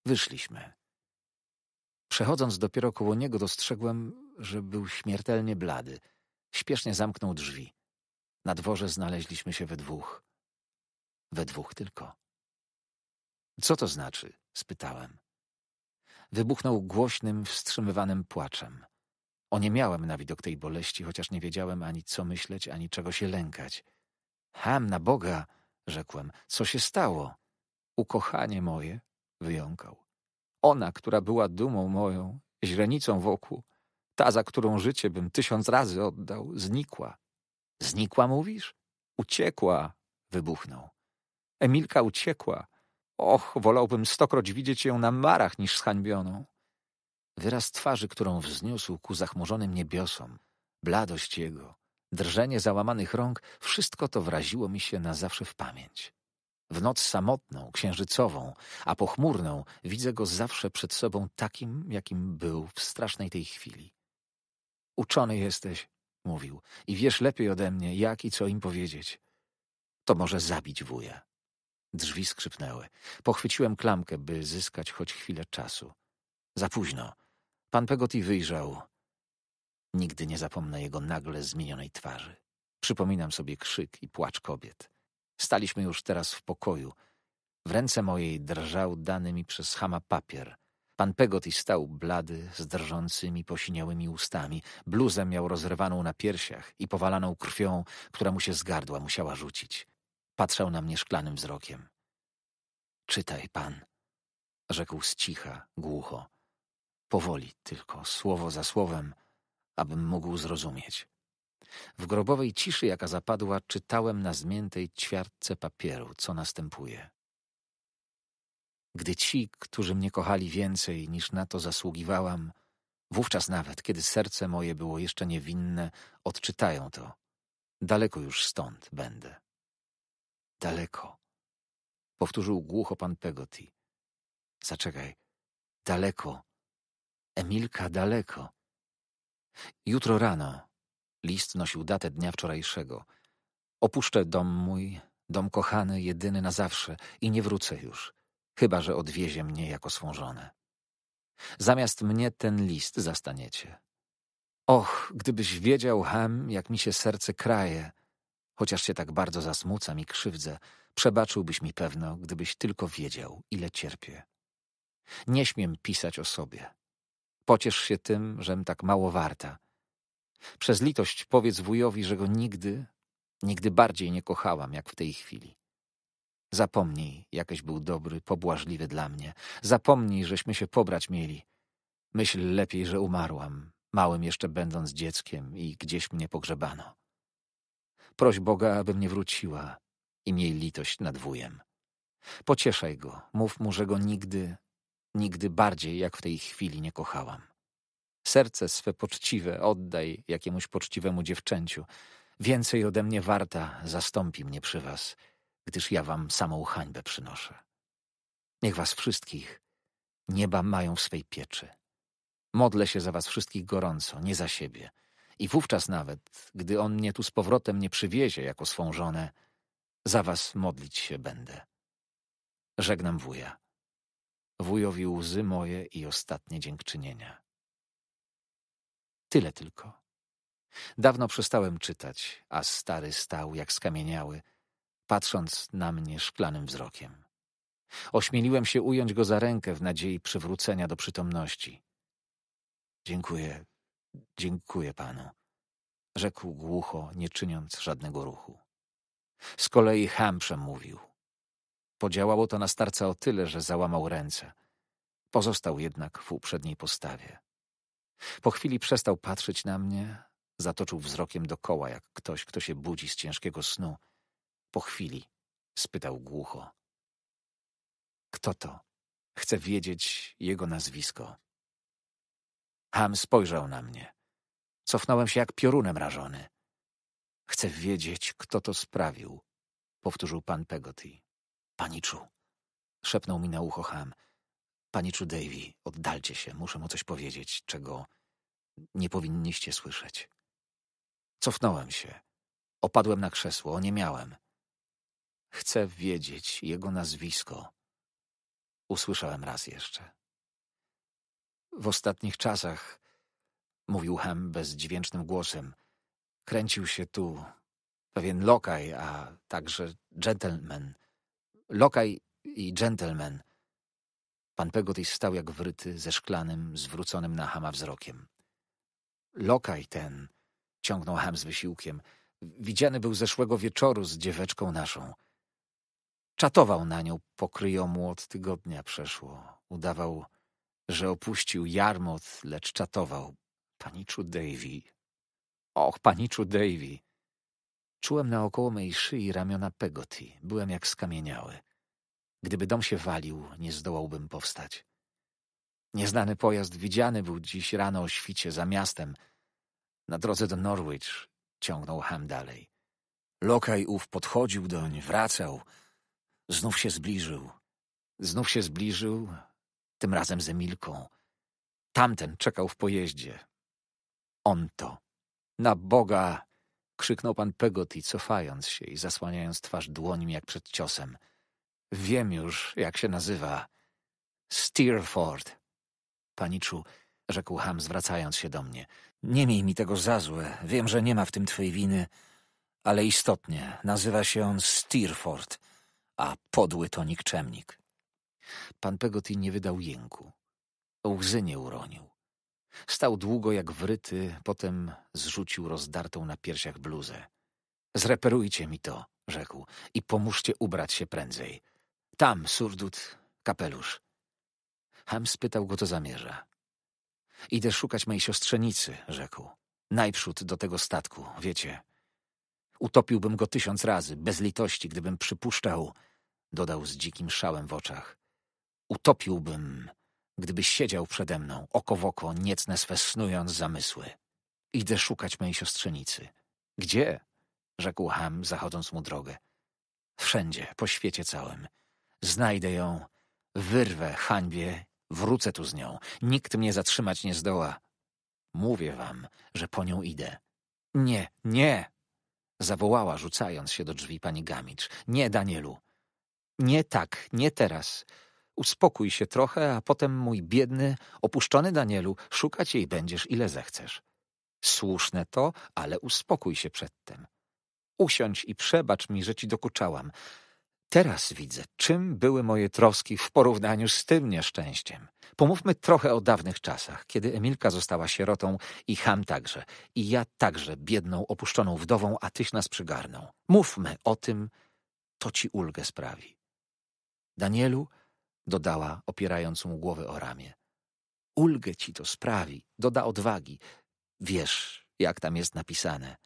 Wyszliśmy. Przechodząc dopiero koło niego, dostrzegłem, że był śmiertelnie blady. Śpiesznie zamknął drzwi. Na dworze znaleźliśmy się we dwóch. We dwóch tylko. Co to znaczy? spytałem. Wybuchnął głośnym, wstrzymywanym płaczem. Oniemiałem na widok tej boleści, chociaż nie wiedziałem ani co myśleć, ani czego się lękać. Ham na Boga, rzekłem, co się stało? Ukochanie moje, wyjąkał. Ona, która była dumą moją, źrenicą wokół, ta, za którą życie bym tysiąc razy oddał, znikła. Znikła, mówisz? Uciekła, wybuchnął. Emilka uciekła. Och, wolałbym stokroć widzieć ją na marach niż zhańbioną. Wyraz twarzy, którą wzniósł ku zachmurzonym niebiosom, bladość jego, drżenie załamanych rąk, wszystko to wraziło mi się na zawsze w pamięć. W noc samotną, księżycową, a pochmurną widzę go zawsze przed sobą takim, jakim był w strasznej tej chwili. Uczony jesteś, mówił, i wiesz lepiej ode mnie, jak i co im powiedzieć. To może zabić wuja. Drzwi skrzypnęły. Pochwyciłem klamkę, by zyskać choć chwilę czasu. Za późno. Pan Pegoti wyjrzał. Nigdy nie zapomnę jego nagle zmienionej twarzy. Przypominam sobie krzyk i płacz kobiet. Staliśmy już teraz w pokoju. W ręce mojej drżał dany mi przez Hama papier. Pan Pegoti stał blady, z drżącymi, posiniałymi ustami. Bluzę miał rozrywaną na piersiach i powalaną krwią, która mu się z gardła musiała rzucić. Patrzał na mnie szklanym wzrokiem. Czytaj, pan, rzekł z cicha, głucho. Powoli tylko, słowo za słowem, abym mógł zrozumieć. W grobowej ciszy, jaka zapadła, czytałem na zmiętej ćwiartce papieru, co następuje. Gdy ci, którzy mnie kochali więcej niż na to zasługiwałam, wówczas nawet, kiedy serce moje było jeszcze niewinne, odczytają to. Daleko już stąd będę. Daleko. Powtórzył głucho pan Pegoti. Zaczekaj. Daleko. Emilka daleko. Jutro rano List nosił datę dnia wczorajszego. Opuszczę dom mój, dom kochany, jedyny na zawsze i nie wrócę już, chyba że odwiezie mnie jako swą żonę. Zamiast mnie ten list zastaniecie. Och, gdybyś wiedział, Ham, jak mi się serce kraje, chociaż się tak bardzo zasmucam i krzywdzę, przebaczyłbyś mi pewno, gdybyś tylko wiedział, ile cierpię. Nie śmiem pisać o sobie. Pociesz się tym, żem tak mało warta – przez litość powiedz wujowi, że go nigdy, nigdy bardziej nie kochałam, jak w tej chwili. Zapomnij, jakeś był dobry, pobłażliwy dla mnie. Zapomnij, żeśmy się pobrać mieli. Myśl lepiej, że umarłam, małym jeszcze będąc dzieckiem i gdzieś mnie pogrzebano. Proś Boga, aby mnie wróciła i miej litość nad wujem. Pocieszaj go, mów mu, że go nigdy, nigdy bardziej jak w tej chwili nie kochałam. Serce swe poczciwe oddaj jakiemuś poczciwemu dziewczęciu. Więcej ode mnie warta zastąpi mnie przy was, gdyż ja wam samą hańbę przynoszę. Niech was wszystkich nieba mają w swej pieczy. Modlę się za was wszystkich gorąco, nie za siebie. I wówczas nawet, gdy on mnie tu z powrotem nie przywiezie jako swą żonę, za was modlić się będę. Żegnam wuja. Wujowi łzy moje i ostatnie dziękczynienia. Tyle tylko. Dawno przestałem czytać, a stary stał jak skamieniały, patrząc na mnie szklanym wzrokiem. Ośmieliłem się ująć go za rękę w nadziei przywrócenia do przytomności. Dziękuję, dziękuję panu, rzekł głucho, nie czyniąc żadnego ruchu. Z kolei Ham przemówił. Podziałało to na starca o tyle, że załamał ręce. Pozostał jednak w uprzedniej postawie. Po chwili przestał patrzeć na mnie, zatoczył wzrokiem dokoła, jak ktoś, kto się budzi z ciężkiego snu. Po chwili spytał głucho. Kto to? Chcę wiedzieć jego nazwisko. Ham spojrzał na mnie. Cofnąłem się jak piorunem rażony. Chcę wiedzieć, kto to sprawił, powtórzył pan Pegotty. Paniczu, szepnął mi na ucho Ham. Paniczu Davy, oddalcie się, muszę mu coś powiedzieć, czego nie powinniście słyszeć. Cofnąłem się. Opadłem na krzesło, nie miałem. Chcę wiedzieć jego nazwisko. Usłyszałem raz jeszcze. W ostatnich czasach, mówił Hem bezdźwięcznym głosem, kręcił się tu pewien lokaj, a także gentleman. Lokaj i gentleman Pan Pegotty stał jak wryty, ze szklanym, zwróconym na Hama wzrokiem. Lokaj ten, ciągnął Ham z wysiłkiem, widziany był zeszłego wieczoru z dzieweczką naszą. Czatował na nią, pokryją mu od tygodnia przeszło. Udawał, że opuścił Jarmot, lecz czatował. Paniczu Davy. Och, paniczu Davy. Czułem naokoło mej szyi ramiona Pegotty. Byłem jak skamieniały. Gdyby dom się walił, nie zdołałbym powstać. Nieznany pojazd widziany był dziś rano o świcie za miastem. Na drodze do Norwich ciągnął Ham dalej. Lokaj ów podchodził doń, wracał. Znów się zbliżył. Znów się zbliżył, tym razem z Emilką. Tamten czekał w pojeździe. On to. Na Boga! krzyknął pan Pegoti, cofając się i zasłaniając twarz dłońmi jak przed ciosem – Wiem już, jak się nazywa. Steerford. Paniczu, rzekł Ham, zwracając się do mnie. Nie miej mi tego za złe. Wiem, że nie ma w tym twojej winy, ale istotnie nazywa się on Steerford, a podły to nikczemnik. Pan Pegoty nie wydał jęku. Łzy nie uronił. Stał długo jak wryty, potem zrzucił rozdartą na piersiach bluzę. Zreperujcie mi to, rzekł, i pomóżcie ubrać się prędzej. Tam, surdut, kapelusz. Ham spytał go, co zamierza. Idę szukać mojej siostrzenicy, rzekł. Najprzód do tego statku, wiecie. Utopiłbym go tysiąc razy, bez litości, gdybym przypuszczał, dodał z dzikim szałem w oczach. Utopiłbym, gdyby siedział przede mną, oko w oko, niecne swe snując zamysły. Idę szukać mojej siostrzenicy. Gdzie? rzekł Ham, zachodząc mu drogę. Wszędzie, po świecie całym. Znajdę ją, wyrwę hańbie, wrócę tu z nią. Nikt mnie zatrzymać nie zdoła. Mówię wam, że po nią idę. Nie, nie! Zawołała, rzucając się do drzwi pani Gamicz. Nie, Danielu. Nie tak, nie teraz. Uspokój się trochę, a potem mój biedny, opuszczony Danielu, szukać jej będziesz ile zechcesz. Słuszne to, ale uspokój się przedtem. Usiądź i przebacz mi, że ci dokuczałam. Teraz widzę, czym były moje troski w porównaniu z tym nieszczęściem. Pomówmy trochę o dawnych czasach, kiedy Emilka została sierotą i Ham także, i ja także biedną, opuszczoną wdową, a tyś nas przygarnął. Mówmy o tym, to ci ulgę sprawi. Danielu, dodała, opierając mu głowę o ramię. Ulgę ci to sprawi, doda odwagi. Wiesz, jak tam jest napisane.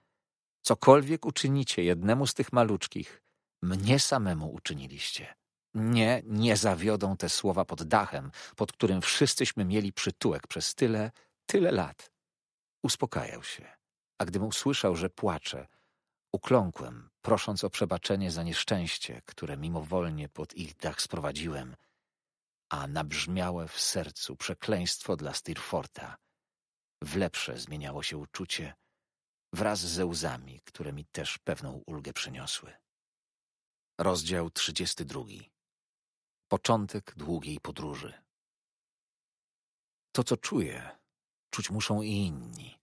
Cokolwiek uczynicie jednemu z tych maluczkich, mnie samemu uczyniliście. Nie, nie zawiodą te słowa pod dachem, pod którym wszyscyśmy mieli przytułek przez tyle, tyle lat. Uspokajał się, a gdym usłyszał, że płacze, ukląkłem, prosząc o przebaczenie za nieszczęście, które mimowolnie pod ich dach sprowadziłem, a nabrzmiałe w sercu przekleństwo dla Stirforta. W lepsze zmieniało się uczucie wraz ze łzami, które mi też pewną ulgę przyniosły. Rozdział 32. Początek długiej podróży. To, co czuję, czuć muszą i inni.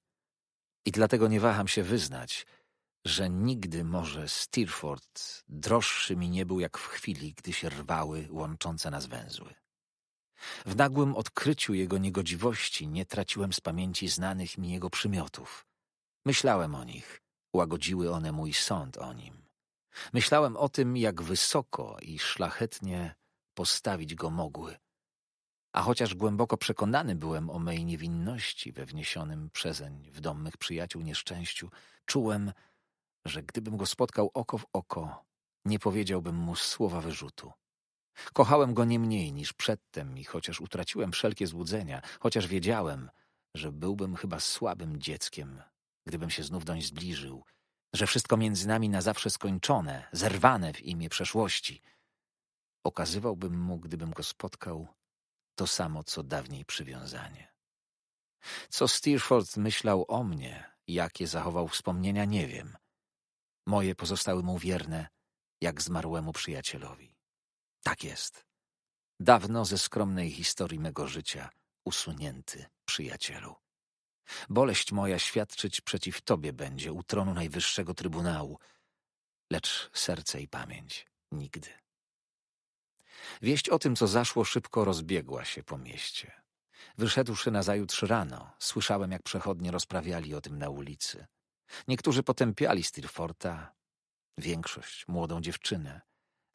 I dlatego nie waham się wyznać, że nigdy może Steerforth droższy mi nie był jak w chwili, gdy się rwały łączące nas węzły. W nagłym odkryciu jego niegodziwości nie traciłem z pamięci znanych mi jego przymiotów. Myślałem o nich, łagodziły one mój sąd o nim. Myślałem o tym, jak wysoko i szlachetnie postawić go mogły. A chociaż głęboko przekonany byłem o mej niewinności we wniesionym przezeń w dom mych przyjaciół nieszczęściu, czułem, że gdybym go spotkał oko w oko, nie powiedziałbym mu słowa wyrzutu. Kochałem go nie mniej niż przedtem i chociaż utraciłem wszelkie złudzenia, chociaż wiedziałem, że byłbym chyba słabym dzieckiem, gdybym się znów doń zbliżył – że wszystko między nami na zawsze skończone, zerwane w imię przeszłości. Okazywałbym mu, gdybym go spotkał, to samo co dawniej przywiązanie. Co Steerforth myślał o mnie, jakie zachował wspomnienia, nie wiem. Moje pozostały mu wierne, jak zmarłemu przyjacielowi. Tak jest. Dawno ze skromnej historii mego życia usunięty przyjacielu. Boleść moja świadczyć przeciw Tobie będzie u tronu Najwyższego Trybunału, lecz serce i pamięć nigdy. Wieść o tym, co zaszło, szybko rozbiegła się po mieście. Wyszedłszy nazajutrz rano, słyszałem, jak przechodnie rozprawiali o tym na ulicy. Niektórzy potępiali Steerforta, większość młodą dziewczynę,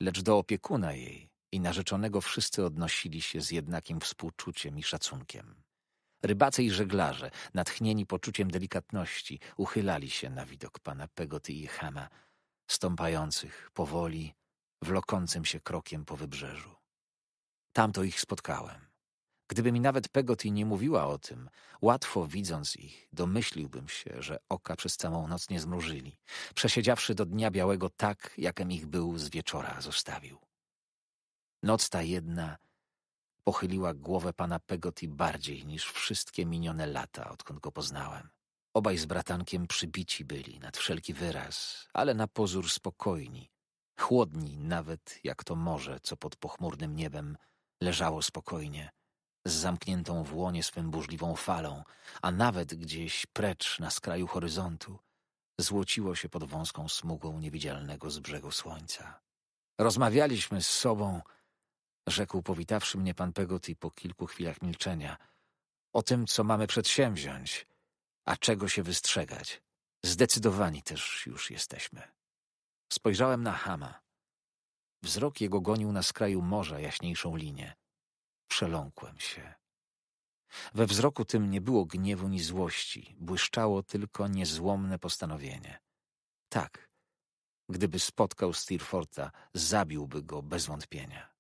lecz do opiekuna jej i narzeczonego wszyscy odnosili się z jednakim współczuciem i szacunkiem. Rybacy i żeglarze, natchnieni poczuciem delikatności, uchylali się na widok pana Pegoty i Hama, stąpających powoli, wlokącym się krokiem po wybrzeżu. Tamto ich spotkałem. Gdyby mi nawet Pegoti nie mówiła o tym, łatwo widząc ich, domyśliłbym się, że oka przez całą noc nie zmrużyli, przesiedziawszy do dnia białego tak, jakem ich był z wieczora zostawił. Noc ta jedna Pochyliła głowę pana Pegoti bardziej niż wszystkie minione lata, odkąd go poznałem. Obaj z bratankiem przybici byli nad wszelki wyraz, ale na pozór spokojni, chłodni nawet jak to morze, co pod pochmurnym niebem leżało spokojnie, z zamkniętą w łonie swym burzliwą falą, a nawet gdzieś precz na skraju horyzontu złociło się pod wąską smugą niewidzialnego z brzegu słońca. Rozmawialiśmy z sobą rzekł powitawszy mnie pan Pegoti po kilku chwilach milczenia. O tym, co mamy przedsięwziąć, a czego się wystrzegać. Zdecydowani też już jesteśmy. Spojrzałem na Hama. Wzrok jego gonił na skraju morza jaśniejszą linię. Przeląkłem się. We wzroku tym nie było gniewu ni złości, błyszczało tylko niezłomne postanowienie. Tak, gdyby spotkał Steerforta, zabiłby go bez wątpienia.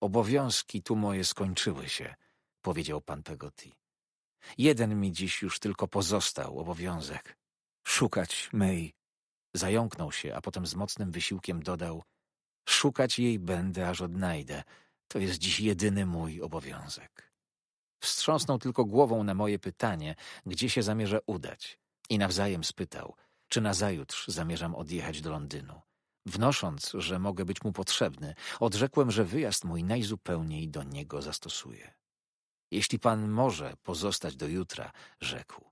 Obowiązki tu moje skończyły się, powiedział pan Pegoti. Jeden mi dziś już tylko pozostał obowiązek. Szukać May. Zająknął się, a potem z mocnym wysiłkiem dodał Szukać jej będę, aż odnajdę. To jest dziś jedyny mój obowiązek. Wstrząsnął tylko głową na moje pytanie, gdzie się zamierza udać. I nawzajem spytał, czy nazajutrz zamierzam odjechać do Londynu. Wnosząc, że mogę być mu potrzebny, odrzekłem, że wyjazd mój najzupełniej do niego zastosuje. Jeśli pan może pozostać do jutra, rzekł.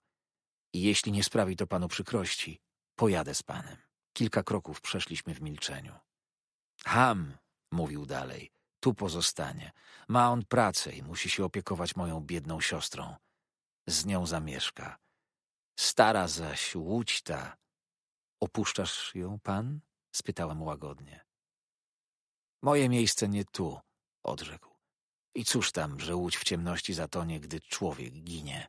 I jeśli nie sprawi to panu przykrości, pojadę z panem. Kilka kroków przeszliśmy w milczeniu. Ham, mówił dalej, tu pozostanie. Ma on pracę i musi się opiekować moją biedną siostrą. Z nią zamieszka. Stara zaś łódź ta. Opuszczasz ją pan? spytałem łagodnie. Moje miejsce nie tu, odrzekł. I cóż tam, że łódź w ciemności zatonie, gdy człowiek ginie.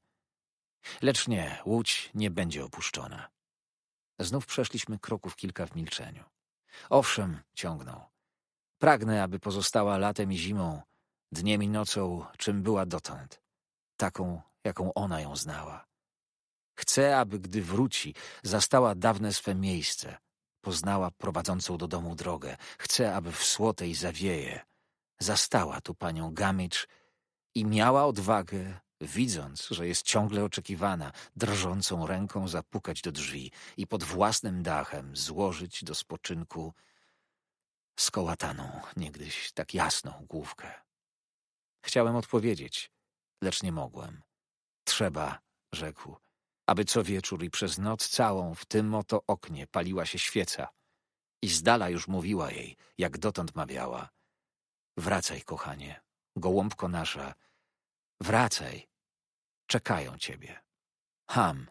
Lecz nie, łódź nie będzie opuszczona. Znów przeszliśmy kroków kilka w milczeniu. Owszem, ciągnął. Pragnę, aby pozostała latem i zimą, dniem i nocą, czym była dotąd. Taką, jaką ona ją znała. Chcę, aby gdy wróci, zastała dawne swe miejsce, poznała prowadzącą do domu drogę. Chce, aby w słotej zawieje. Zastała tu panią Gamicz i miała odwagę, widząc, że jest ciągle oczekiwana, drżącą ręką zapukać do drzwi i pod własnym dachem złożyć do spoczynku skołataną, niegdyś tak jasną główkę. Chciałem odpowiedzieć, lecz nie mogłem. Trzeba, rzekł aby co wieczór i przez noc całą w tym oto oknie paliła się świeca. I z dala już mówiła jej, jak dotąd mawiała. Wracaj, kochanie, gołąbko nasza, wracaj, czekają ciebie. Ham,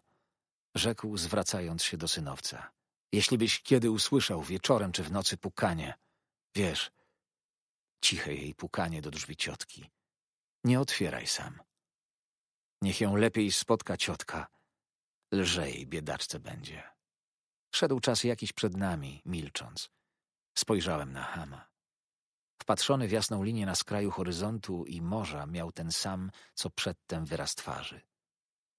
rzekł zwracając się do synowca. Jeśli byś kiedy usłyszał wieczorem czy w nocy pukanie, wiesz, ciche jej pukanie do drzwi ciotki. Nie otwieraj sam. Niech ją lepiej spotka ciotka, Lżej biedaczce będzie. Szedł czas jakiś przed nami, milcząc. Spojrzałem na Hama. Wpatrzony w jasną linię na skraju horyzontu i morza miał ten sam, co przedtem wyraz twarzy.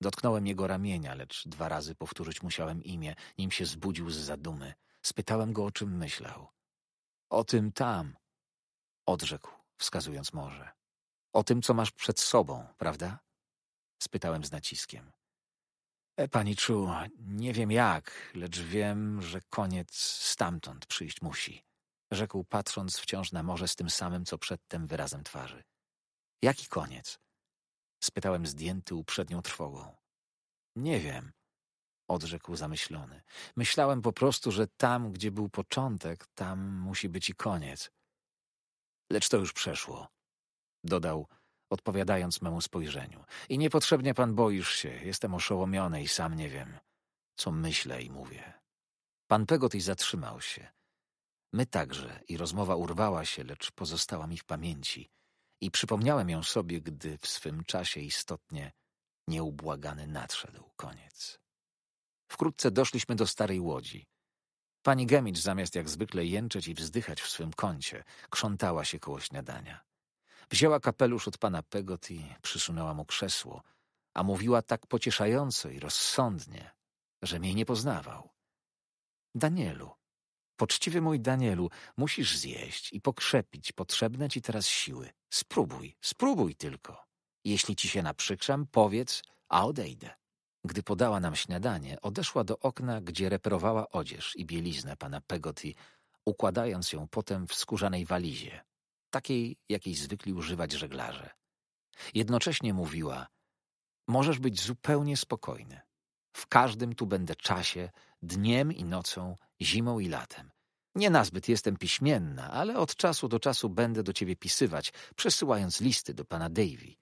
Dotknąłem jego ramienia, lecz dwa razy powtórzyć musiałem imię, nim się zbudził z zadumy. Spytałem go, o czym myślał. O tym tam, odrzekł, wskazując morze. O tym, co masz przed sobą, prawda? Spytałem z naciskiem. E, pani czu, nie wiem jak, lecz wiem, że koniec stamtąd przyjść musi, rzekł patrząc wciąż na morze z tym samym, co przedtem wyrazem twarzy. Jaki koniec? spytałem zdjęty uprzednią trwogą. Nie wiem, odrzekł zamyślony. Myślałem po prostu, że tam, gdzie był początek, tam musi być i koniec. Lecz to już przeszło, dodał, odpowiadając memu spojrzeniu. I niepotrzebnie pan boisz się, jestem oszołomiony i sam nie wiem, co myślę i mówię. Pan Pegotty zatrzymał się. My także i rozmowa urwała się, lecz pozostała mi w pamięci i przypomniałem ją sobie, gdy w swym czasie istotnie nieubłagany nadszedł koniec. Wkrótce doszliśmy do starej łodzi. Pani Gemicz zamiast jak zwykle jęczeć i wzdychać w swym kącie, krzątała się koło śniadania. Wzięła kapelusz od pana Pegot i przysunęła mu krzesło, a mówiła tak pocieszająco i rozsądnie, że mnie nie poznawał. Danielu, poczciwy mój Danielu, musisz zjeść i pokrzepić potrzebne ci teraz siły. Spróbuj, spróbuj tylko. Jeśli ci się naprzykrzam, powiedz, a odejdę. Gdy podała nam śniadanie, odeszła do okna, gdzie reperowała odzież i bieliznę pana Peggotty, układając ją potem w skórzanej walizie, takiej, jakiej zwykli używać żeglarze. Jednocześnie mówiła: Możesz być zupełnie spokojny. W każdym tu będę czasie, dniem i nocą, zimą i latem. Nie nazbyt jestem piśmienna, ale od czasu do czasu będę do ciebie pisywać, przesyłając listy do pana Davy.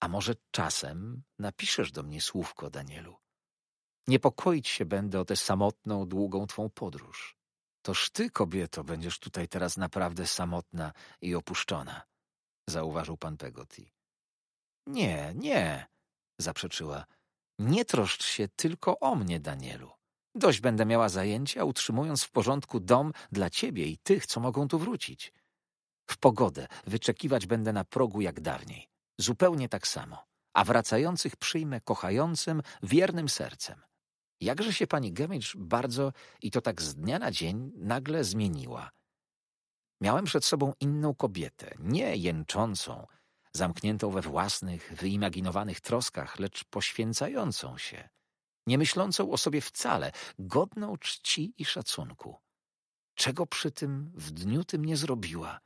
A może czasem napiszesz do mnie słówko, Danielu? Niepokoić się będę o tę samotną, długą twą podróż. Toż ty, kobieto, będziesz tutaj teraz naprawdę samotna i opuszczona, zauważył pan Pegoti. Nie, nie, zaprzeczyła. Nie troszcz się tylko o mnie, Danielu. Dość będę miała zajęcia, utrzymując w porządku dom dla ciebie i tych, co mogą tu wrócić. W pogodę wyczekiwać będę na progu jak dawniej, zupełnie tak samo, a wracających przyjmę kochającym, wiernym sercem. Jakże się pani Gemicz bardzo, i to tak z dnia na dzień, nagle zmieniła. Miałem przed sobą inną kobietę, nie jęczącą, zamkniętą we własnych, wyimaginowanych troskach, lecz poświęcającą się, nie myślącą o sobie wcale, godną czci i szacunku. Czego przy tym w dniu tym nie zrobiła?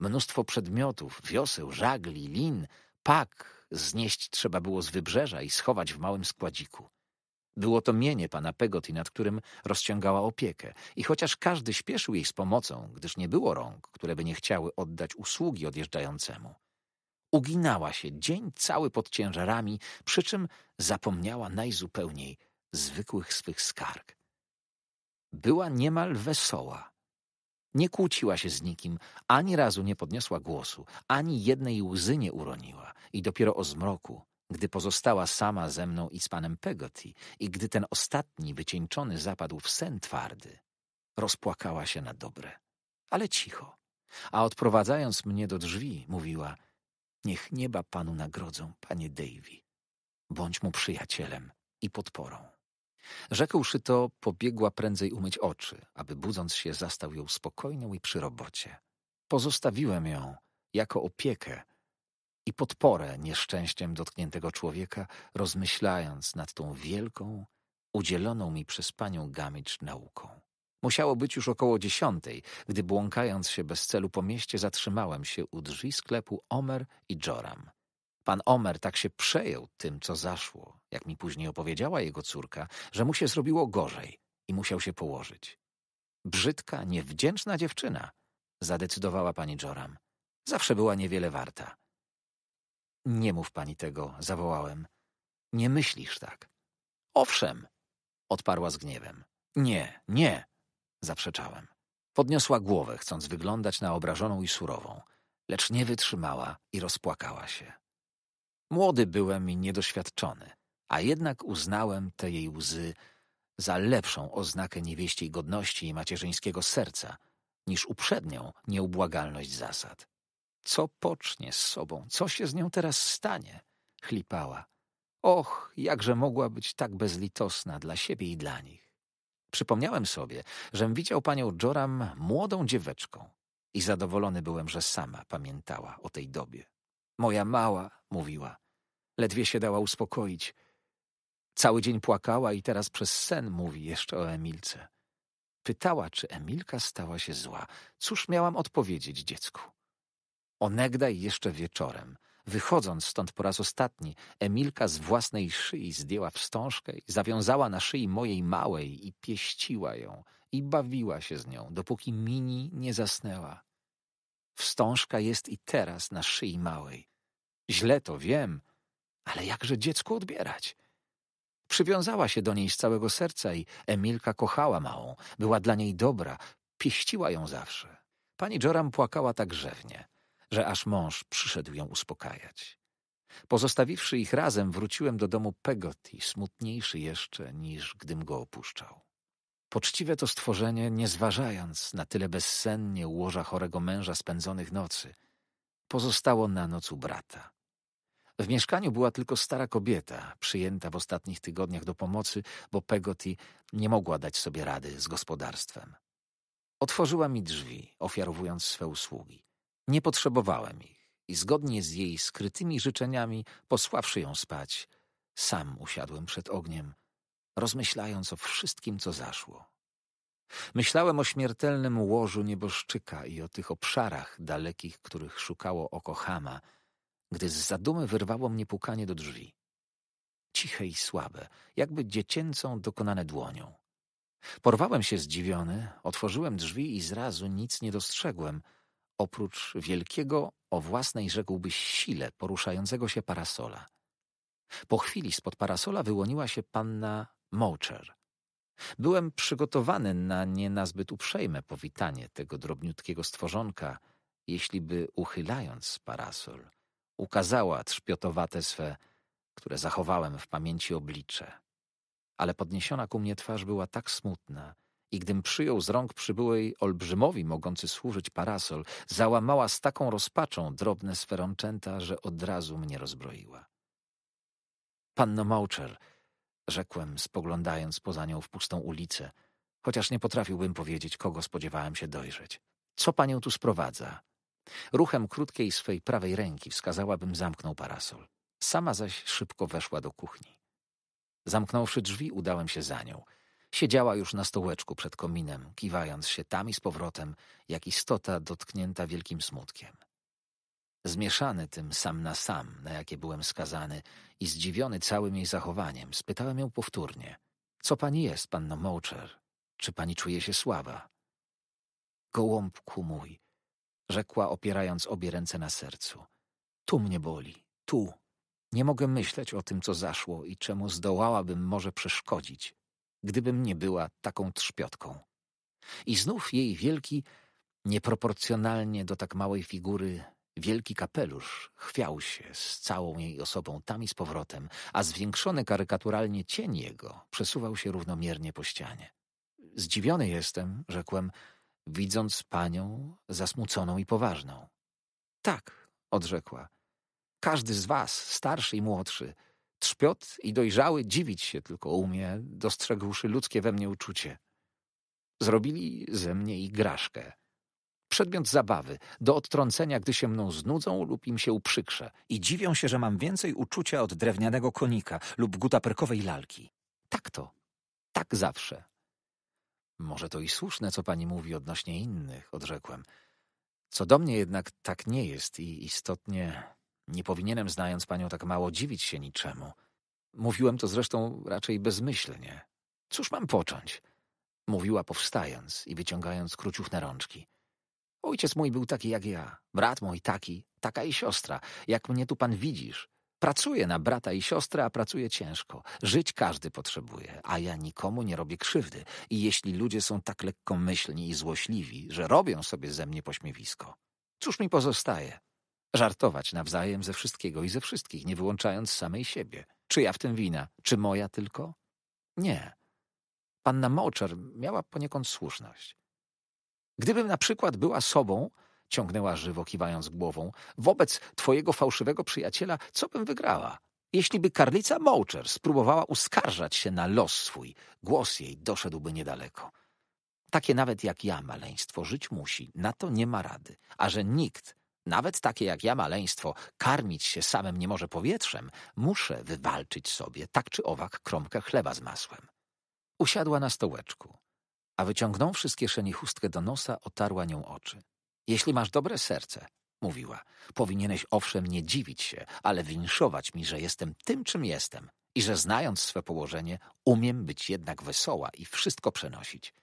Mnóstwo przedmiotów, wioseł, żagli, lin, pak znieść trzeba było z wybrzeża i schować w małym składziku. Było to mienie pana Pegoty nad którym rozciągała opiekę i chociaż każdy śpieszył jej z pomocą, gdyż nie było rąk, które by nie chciały oddać usługi odjeżdżającemu, uginała się dzień cały pod ciężarami, przy czym zapomniała najzupełniej zwykłych swych skarg. Była niemal wesoła. Nie kłóciła się z nikim, ani razu nie podniosła głosu, ani jednej łzy nie uroniła i dopiero o zmroku gdy pozostała sama ze mną i z panem Pegotty i gdy ten ostatni wycieńczony zapadł w sen twardy, rozpłakała się na dobre, ale cicho, a odprowadzając mnie do drzwi, mówiła Niech nieba panu nagrodzą, panie Davy. Bądź mu przyjacielem i podporą. Rzekłszy to, pobiegła prędzej umyć oczy, aby budząc się zastał ją spokojną i przy robocie. Pozostawiłem ją jako opiekę i podporę nieszczęściem dotkniętego człowieka, rozmyślając nad tą wielką, udzieloną mi przez panią Gamicz nauką. Musiało być już około dziesiątej, gdy błąkając się bez celu po mieście zatrzymałem się u drzwi sklepu Omer i Joram. Pan Omer tak się przejął tym, co zaszło, jak mi później opowiedziała jego córka, że mu się zrobiło gorzej i musiał się położyć. Brzydka, niewdzięczna dziewczyna, zadecydowała pani Joram. Zawsze była niewiele warta. Nie mów pani tego, zawołałem. Nie myślisz tak. Owszem, odparła z gniewem. Nie, nie, zaprzeczałem. Podniosła głowę, chcąc wyglądać na obrażoną i surową, lecz nie wytrzymała i rozpłakała się. Młody byłem i niedoświadczony, a jednak uznałem te jej łzy za lepszą oznakę niewieściej godności i macierzyńskiego serca niż uprzednią nieubłagalność zasad. Co pocznie z sobą? Co się z nią teraz stanie? Chlipała. Och, jakże mogła być tak bezlitosna dla siebie i dla nich. Przypomniałem sobie, żem widział panią Joram młodą dzieweczką i zadowolony byłem, że sama pamiętała o tej dobie. Moja mała, mówiła. Ledwie się dała uspokoić. Cały dzień płakała i teraz przez sen mówi jeszcze o Emilce. Pytała, czy Emilka stała się zła. Cóż miałam odpowiedzieć dziecku? Onegdaj jeszcze wieczorem, wychodząc stąd po raz ostatni, Emilka z własnej szyi zdjęła wstążkę i zawiązała na szyi mojej małej i pieściła ją i bawiła się z nią, dopóki Mini nie zasnęła. Wstążka jest i teraz na szyi małej. Źle to wiem, ale jakże dziecku odbierać? Przywiązała się do niej z całego serca i Emilka kochała małą, była dla niej dobra, pieściła ją zawsze. Pani Joram płakała tak grzewnie że aż mąż przyszedł ją uspokajać. Pozostawiwszy ich razem, wróciłem do domu Pegoti, smutniejszy jeszcze niż gdym go opuszczał. Poczciwe to stworzenie, nie zważając na tyle bezsennie ułoża chorego męża spędzonych nocy, pozostało na noc u brata. W mieszkaniu była tylko stara kobieta, przyjęta w ostatnich tygodniach do pomocy, bo Pegoti nie mogła dać sobie rady z gospodarstwem. Otworzyła mi drzwi, ofiarowując swe usługi. Nie potrzebowałem ich i zgodnie z jej skrytymi życzeniami, posławszy ją spać, sam usiadłem przed ogniem, rozmyślając o wszystkim, co zaszło. Myślałem o śmiertelnym łożu nieboszczyka i o tych obszarach dalekich, których szukało oko Hama, gdy z zadumy wyrwało mnie pukanie do drzwi. Ciche i słabe, jakby dziecięcą dokonane dłonią. Porwałem się zdziwiony, otworzyłem drzwi i zrazu nic nie dostrzegłem – oprócz wielkiego, o własnej rzekłbyś sile poruszającego się parasola. Po chwili spod parasola wyłoniła się panna Mołczer. Byłem przygotowany na nie nazbyt uprzejme powitanie tego drobniutkiego stworzonka, jeśli by uchylając parasol, ukazała trzpiotowate swe, które zachowałem w pamięci oblicze. Ale podniesiona ku mnie twarz była tak smutna, i gdym przyjął z rąk przybyłej olbrzymowi mogący służyć parasol, załamała z taką rozpaczą drobne sferączęta, że od razu mnie rozbroiła. Panno Maucher, rzekłem, spoglądając poza nią w pustą ulicę, chociaż nie potrafiłbym powiedzieć, kogo spodziewałem się dojrzeć. Co panią tu sprowadza? Ruchem krótkiej swej prawej ręki wskazałabym zamknął parasol. Sama zaś szybko weszła do kuchni. Zamknąwszy drzwi, udałem się za nią – Siedziała już na stołeczku przed kominem, kiwając się tam i z powrotem, jak istota dotknięta wielkim smutkiem. Zmieszany tym sam na sam, na jakie byłem skazany i zdziwiony całym jej zachowaniem, spytałem ją powtórnie. Co pani jest, panno Moucher? Czy pani czuje się słaba? Gołąbku mój, rzekła opierając obie ręce na sercu. Tu mnie boli, tu. Nie mogę myśleć o tym, co zaszło i czemu zdołałabym może przeszkodzić gdybym nie była taką trzpiotką. I znów jej wielki, nieproporcjonalnie do tak małej figury, wielki kapelusz chwiał się z całą jej osobą tam i z powrotem, a zwiększony karykaturalnie cień jego przesuwał się równomiernie po ścianie. Zdziwiony jestem, rzekłem, widząc panią zasmuconą i poważną. Tak, odrzekła. Każdy z was, starszy i młodszy, Trzpiot i dojrzały dziwić się tylko umie, dostrzegłszy ludzkie we mnie uczucie. Zrobili ze mnie igraszkę. Przedmiot zabawy, do odtrącenia, gdy się mną znudzą lub im się uprzykrze. I dziwią się, że mam więcej uczucia od drewnianego konika lub gutaperkowej lalki. Tak to. Tak zawsze. Może to i słuszne, co pani mówi odnośnie innych, odrzekłem. Co do mnie jednak tak nie jest i istotnie... Nie powinienem, znając panią tak mało, dziwić się niczemu. Mówiłem to zresztą raczej bezmyślnie. Cóż mam począć? Mówiła powstając i wyciągając króciuchne rączki. Ojciec mój był taki jak ja, brat mój taki, taka i siostra, jak mnie tu pan widzisz. Pracuję na brata i siostrę, a pracuję ciężko. Żyć każdy potrzebuje, a ja nikomu nie robię krzywdy. I jeśli ludzie są tak lekkomyślni i złośliwi, że robią sobie ze mnie pośmiewisko, cóż mi pozostaje? Żartować nawzajem ze wszystkiego i ze wszystkich, nie wyłączając samej siebie. Czy ja w tym wina? Czy moja tylko? Nie. Panna Moczer miała poniekąd słuszność. Gdybym na przykład była sobą, ciągnęła żywo, kiwając głową, wobec twojego fałszywego przyjaciela, co bym wygrała? Jeśli by karlica Moucher spróbowała uskarżać się na los swój, głos jej doszedłby niedaleko. Takie nawet jak ja maleństwo żyć musi, na to nie ma rady. A że nikt nawet takie jak ja maleństwo karmić się samym nie może powietrzem, muszę wywalczyć sobie tak czy owak kromkę chleba z masłem. Usiadła na stołeczku, a wyciągnąwszy z kieszeni chustkę do nosa, otarła nią oczy. Jeśli masz dobre serce, mówiła, powinieneś owszem nie dziwić się, ale winszować mi, że jestem tym, czym jestem i że znając swe położenie, umiem być jednak wesoła i wszystko przenosić.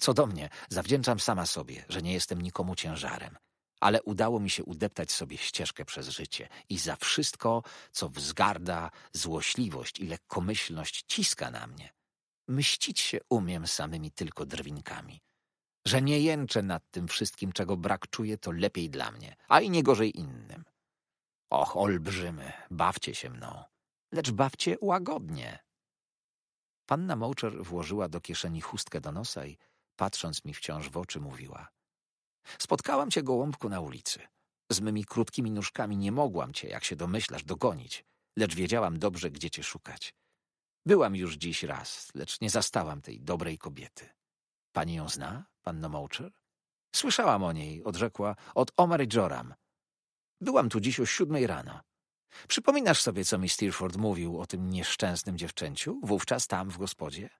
Co do mnie, zawdzięczam sama sobie, że nie jestem nikomu ciężarem ale udało mi się udeptać sobie ścieżkę przez życie i za wszystko, co wzgarda, złośliwość i lekkomyślność ciska na mnie. Mścić się umiem samymi tylko drwinkami. Że nie jęczę nad tym wszystkim, czego brak czuję, to lepiej dla mnie, a i nie gorzej innym. Och, olbrzymy, bawcie się mną, lecz bawcie łagodnie. Panna Mołczer włożyła do kieszeni chustkę do nosa i, patrząc mi wciąż w oczy, mówiła – Spotkałam cię, gołąbku, na ulicy. Z mymi krótkimi nóżkami nie mogłam cię, jak się domyślasz, dogonić, lecz wiedziałam dobrze, gdzie cię szukać. Byłam już dziś raz, lecz nie zastałam tej dobrej kobiety. Pani ją zna, panno Moucher? Słyszałam o niej, odrzekła, od Omar Joram. Byłam tu dziś o siódmej rano. Przypominasz sobie, co mi Steerford mówił o tym nieszczęsnym dziewczęciu, wówczas tam w gospodzie?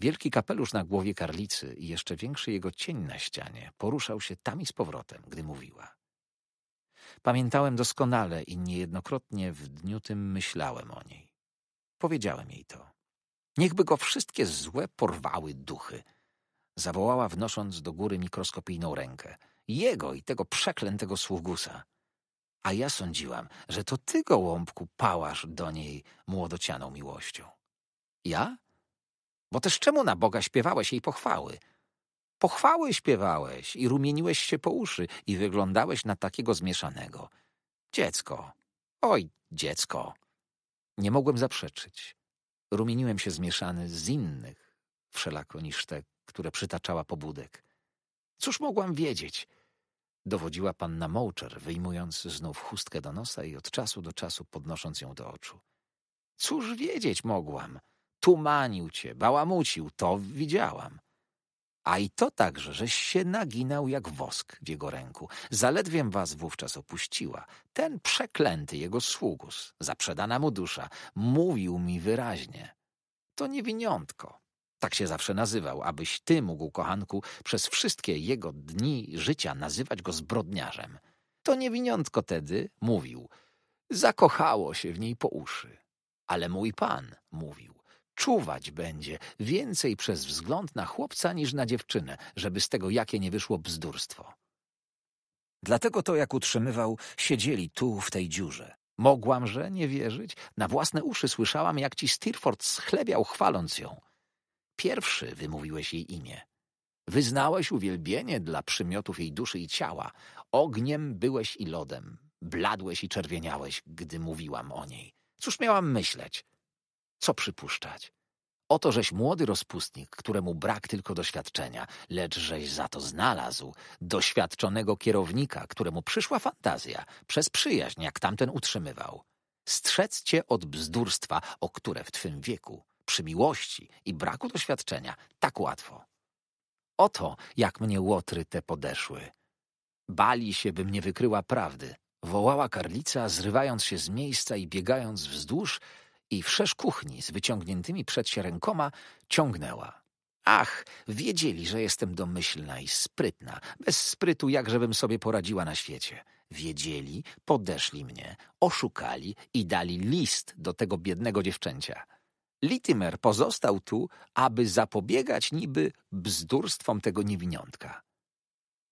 Wielki kapelusz na głowie karlicy i jeszcze większy jego cień na ścianie poruszał się tam i z powrotem, gdy mówiła. Pamiętałem doskonale i niejednokrotnie w dniu tym myślałem o niej. Powiedziałem jej to. Niechby go wszystkie złe porwały duchy. Zawołała wnosząc do góry mikroskopijną rękę. Jego i tego przeklętego sługusa. A ja sądziłam, że to ty, gołąbku, pałasz do niej młodocianą miłością. Ja? Bo też czemu na Boga śpiewałeś jej pochwały? Pochwały śpiewałeś i rumieniłeś się po uszy i wyglądałeś na takiego zmieszanego. Dziecko. Oj, dziecko. Nie mogłem zaprzeczyć. Rumieniłem się zmieszany z innych, wszelako niż te, które przytaczała pobudek. Cóż mogłam wiedzieć? Dowodziła panna Moucher, wyjmując znów chustkę do nosa i od czasu do czasu podnosząc ją do oczu. Cóż wiedzieć mogłam? tumanił cię, bałamucił, to widziałam. A i to także, żeś się naginał jak wosk w jego ręku. Zaledwiem was wówczas opuściła. Ten przeklęty jego sługus, zaprzedana mu dusza, mówił mi wyraźnie. To niewiniątko. Tak się zawsze nazywał, abyś ty mógł, kochanku, przez wszystkie jego dni życia nazywać go zbrodniarzem. To niewiniątko tedy, mówił, zakochało się w niej po uszy. Ale mój pan, mówił, czuwać będzie więcej przez wzgląd na chłopca niż na dziewczynę, żeby z tego jakie nie wyszło bzdurstwo. Dlatego to, jak utrzymywał, siedzieli tu w tej dziurze. Mogłamże nie wierzyć? Na własne uszy słyszałam, jak ci Steerford schlebiał, chwaląc ją. Pierwszy wymówiłeś jej imię. Wyznałeś uwielbienie dla przymiotów jej duszy i ciała. Ogniem byłeś i lodem. Bladłeś i czerwieniałeś, gdy mówiłam o niej. Cóż miałam myśleć? Co przypuszczać? Oto żeś młody rozpustnik, któremu brak tylko doświadczenia, lecz żeś za to znalazł doświadczonego kierownika, któremu przyszła fantazja, przez przyjaźń, jak tamten utrzymywał. Strzec cię od bzdurstwa, o które w twym wieku, przy miłości i braku doświadczenia, tak łatwo. Oto, jak mnie łotry te podeszły. Bali się, bym nie wykryła prawdy. Wołała karlica, zrywając się z miejsca i biegając wzdłuż, i wszerz kuchni z wyciągniętymi przed się rękoma ciągnęła. Ach, wiedzieli, że jestem domyślna i sprytna. Bez sprytu jakżebym sobie poradziła na świecie. Wiedzieli, podeszli mnie, oszukali i dali list do tego biednego dziewczęcia. Litimer pozostał tu, aby zapobiegać niby bzdurstwom tego niewiniątka.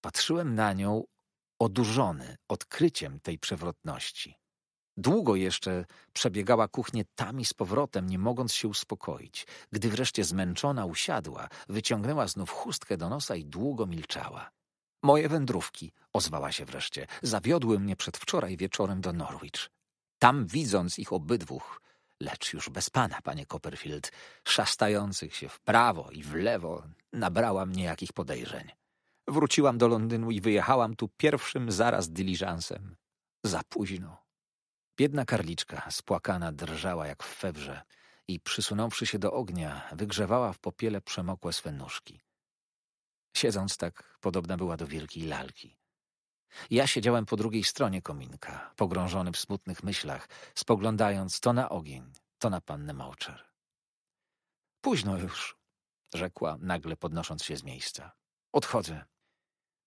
Patrzyłem na nią odurzony odkryciem tej przewrotności. Długo jeszcze przebiegała kuchnię tam i z powrotem, nie mogąc się uspokoić. Gdy wreszcie zmęczona usiadła, wyciągnęła znów chustkę do nosa i długo milczała. Moje wędrówki, ozwała się wreszcie, zawiodły mnie przedwczoraj wieczorem do Norwich. Tam widząc ich obydwóch, lecz już bez pana, panie Copperfield, szastających się w prawo i w lewo, nabrała mnie jakich podejrzeń. Wróciłam do Londynu i wyjechałam tu pierwszym zaraz dyliżansem. Za późno. Jedna karliczka, spłakana, drżała jak w febrze i przysunąwszy się do ognia, wygrzewała w popiele przemokłe swe nóżki. Siedząc tak, podobna była do wielkiej lalki. Ja siedziałem po drugiej stronie kominka, pogrążony w smutnych myślach, spoglądając to na ogień, to na pannę Małczer. Późno już, rzekła, nagle podnosząc się z miejsca. Odchodzę.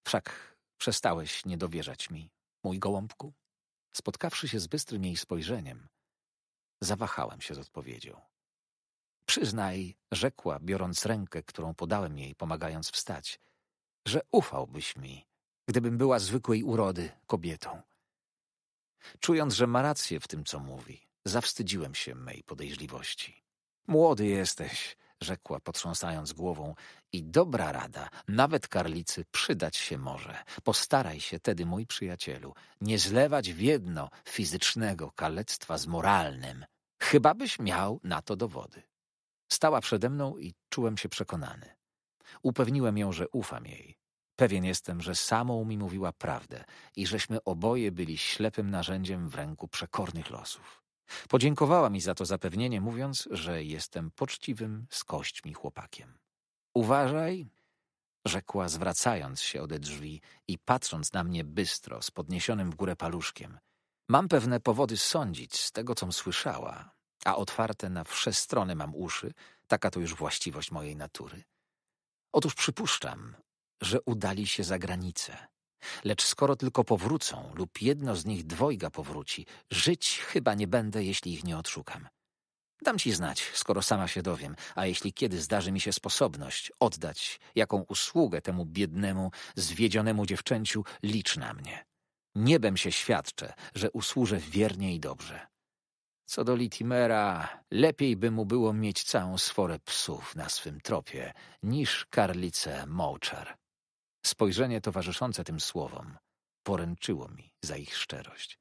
Wszak przestałeś nie mi, mój gołąbku. Spotkawszy się z bystrym jej spojrzeniem, zawahałem się z odpowiedzią. Przyznaj, rzekła, biorąc rękę, którą podałem jej, pomagając wstać, że ufałbyś mi, gdybym była zwykłej urody kobietą. Czując, że ma rację w tym, co mówi, zawstydziłem się mej podejrzliwości. Młody jesteś, rzekła potrząsając głową. I dobra rada, nawet karlicy przydać się może. Postaraj się tedy, mój przyjacielu, nie zlewać w jedno fizycznego kalectwa z moralnym. Chyba byś miał na to dowody. Stała przede mną i czułem się przekonany. Upewniłem ją, że ufam jej. Pewien jestem, że samą mi mówiła prawdę i żeśmy oboje byli ślepym narzędziem w ręku przekornych losów. Podziękowała mi za to zapewnienie, mówiąc, że jestem poczciwym z kośćmi chłopakiem. Uważaj, rzekła, zwracając się ode drzwi i patrząc na mnie bystro, z podniesionym w górę paluszkiem. Mam pewne powody sądzić z tego, com słyszała, a otwarte na wsze strony mam uszy, taka to już właściwość mojej natury. Otóż przypuszczam, że udali się za granicę. Lecz skoro tylko powrócą lub jedno z nich dwojga powróci, żyć chyba nie będę, jeśli ich nie odszukam. Dam ci znać, skoro sama się dowiem, a jeśli kiedy zdarzy mi się sposobność oddać, jaką usługę temu biednemu, zwiedzionemu dziewczęciu, licz na mnie. Niebem się świadczę, że usłużę wiernie i dobrze. Co do Litimera, lepiej by mu było mieć całą sforę psów na swym tropie, niż Karlice Mołczar. Spojrzenie towarzyszące tym słowom poręczyło mi za ich szczerość.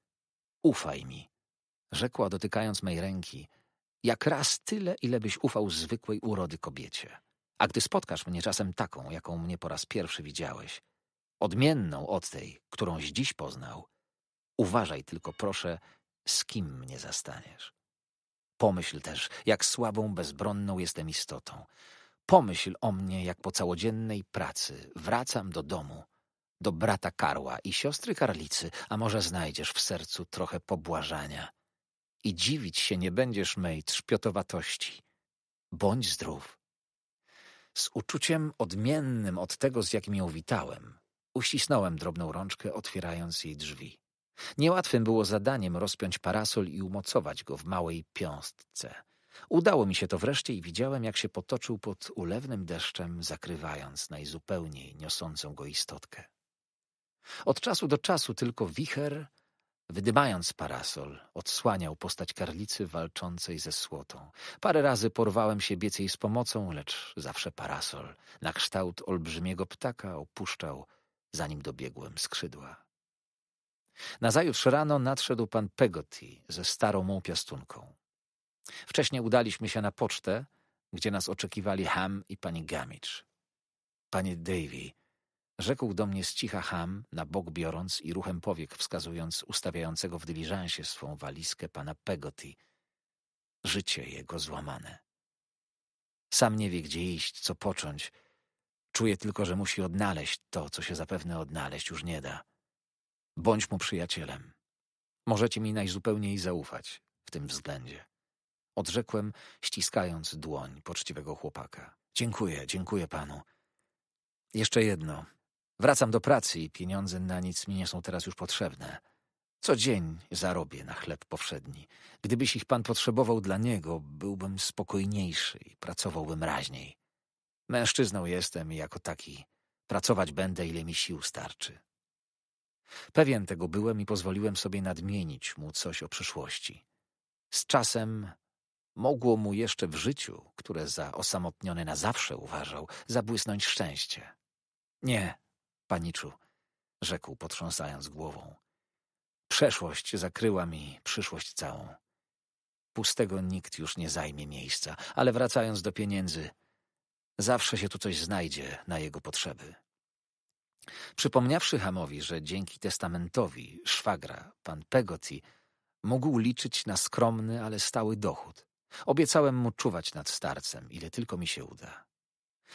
Ufaj mi, rzekła dotykając mej ręki, jak raz tyle, ile byś ufał zwykłej urody kobiecie. A gdy spotkasz mnie czasem taką, jaką mnie po raz pierwszy widziałeś, odmienną od tej, którąś dziś poznał, uważaj tylko proszę, z kim mnie zastaniesz. Pomyśl też, jak słabą, bezbronną jestem istotą. Pomyśl o mnie, jak po całodziennej pracy wracam do domu, do brata Karła i siostry Karlicy, a może znajdziesz w sercu trochę pobłażania. I dziwić się nie będziesz mej trzpiotowatości. Bądź zdrów. Z uczuciem odmiennym od tego, z jakim ją witałem, uścisnąłem drobną rączkę, otwierając jej drzwi. Niełatwym było zadaniem rozpiąć parasol i umocować go w małej piąstce – Udało mi się to wreszcie i widziałem, jak się potoczył pod ulewnym deszczem, zakrywając najzupełniej niosącą go istotkę. Od czasu do czasu tylko wicher, wydymając parasol, odsłaniał postać karlicy walczącej ze słotą. Parę razy porwałem się biec jej z pomocą, lecz zawsze parasol, na kształt olbrzymiego ptaka, opuszczał, zanim dobiegłem skrzydła. Nazajutrz rano nadszedł pan Pegoti ze starą mą piastunką. Wcześniej udaliśmy się na pocztę, gdzie nas oczekiwali Ham i pani Gamicz. Panie Davy, rzekł do mnie z cicha Ham, na bok biorąc i ruchem powiek wskazując ustawiającego w dyliżansie swą walizkę pana Pegoti. Życie jego złamane. Sam nie wie, gdzie iść, co począć. Czuje tylko, że musi odnaleźć to, co się zapewne odnaleźć już nie da. Bądź mu przyjacielem. Możecie mi najzupełniej zaufać w tym względzie. Odrzekłem, ściskając dłoń poczciwego chłopaka. Dziękuję, dziękuję panu. Jeszcze jedno. Wracam do pracy i pieniądze na nic mi nie są teraz już potrzebne. Co dzień zarobię na chleb powszedni. Gdybyś ich pan potrzebował dla niego, byłbym spokojniejszy i pracowałbym raźniej. Mężczyzną jestem i jako taki pracować będę, ile mi sił starczy. Pewien tego byłem i pozwoliłem sobie nadmienić mu coś o przyszłości. Z czasem Mogło mu jeszcze w życiu, które za osamotnione na zawsze uważał, zabłysnąć szczęście. Nie, paniczu, rzekł potrząsając głową. Przeszłość zakryła mi przyszłość całą. Pustego nikt już nie zajmie miejsca, ale wracając do pieniędzy, zawsze się tu coś znajdzie na jego potrzeby. Przypomniawszy Hamowi, że dzięki testamentowi szwagra, pan Pegoci, mógł liczyć na skromny, ale stały dochód, Obiecałem mu czuwać nad starcem, ile tylko mi się uda.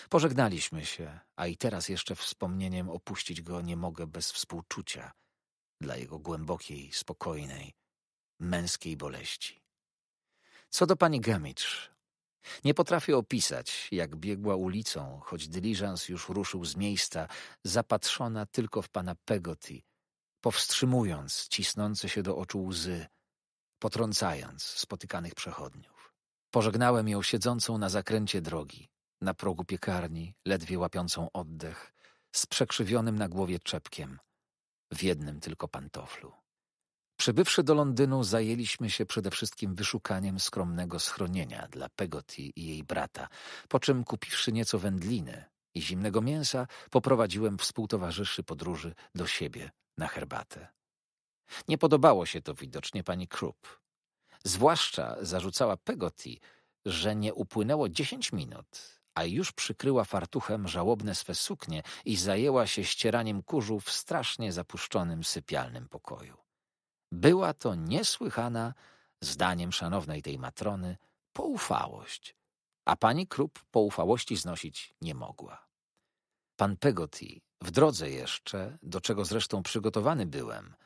Pożegnaliśmy się, a i teraz jeszcze wspomnieniem opuścić go nie mogę bez współczucia dla jego głębokiej, spokojnej, męskiej boleści. Co do pani Gamicz, nie potrafię opisać, jak biegła ulicą, choć dyliżans już ruszył z miejsca, zapatrzona tylko w pana Pegoti, powstrzymując cisnące się do oczu łzy, potrącając spotykanych przechodniów. Pożegnałem ją siedzącą na zakręcie drogi, na progu piekarni, ledwie łapiącą oddech, z przekrzywionym na głowie czepkiem, w jednym tylko pantoflu. Przybywszy do Londynu, zajęliśmy się przede wszystkim wyszukaniem skromnego schronienia dla Pegotty i jej brata, po czym kupiwszy nieco wędliny i zimnego mięsa, poprowadziłem współtowarzyszy podróży do siebie na herbatę. Nie podobało się to widocznie pani Krupp. Zwłaszcza zarzucała Pegotty, że nie upłynęło dziesięć minut, a już przykryła fartuchem żałobne swe suknie i zajęła się ścieraniem kurzu w strasznie zapuszczonym sypialnym pokoju. Była to niesłychana, zdaniem szanownej tej matrony, poufałość, a pani Krup poufałości znosić nie mogła. Pan Pegotty, w drodze jeszcze, do czego zresztą przygotowany byłem –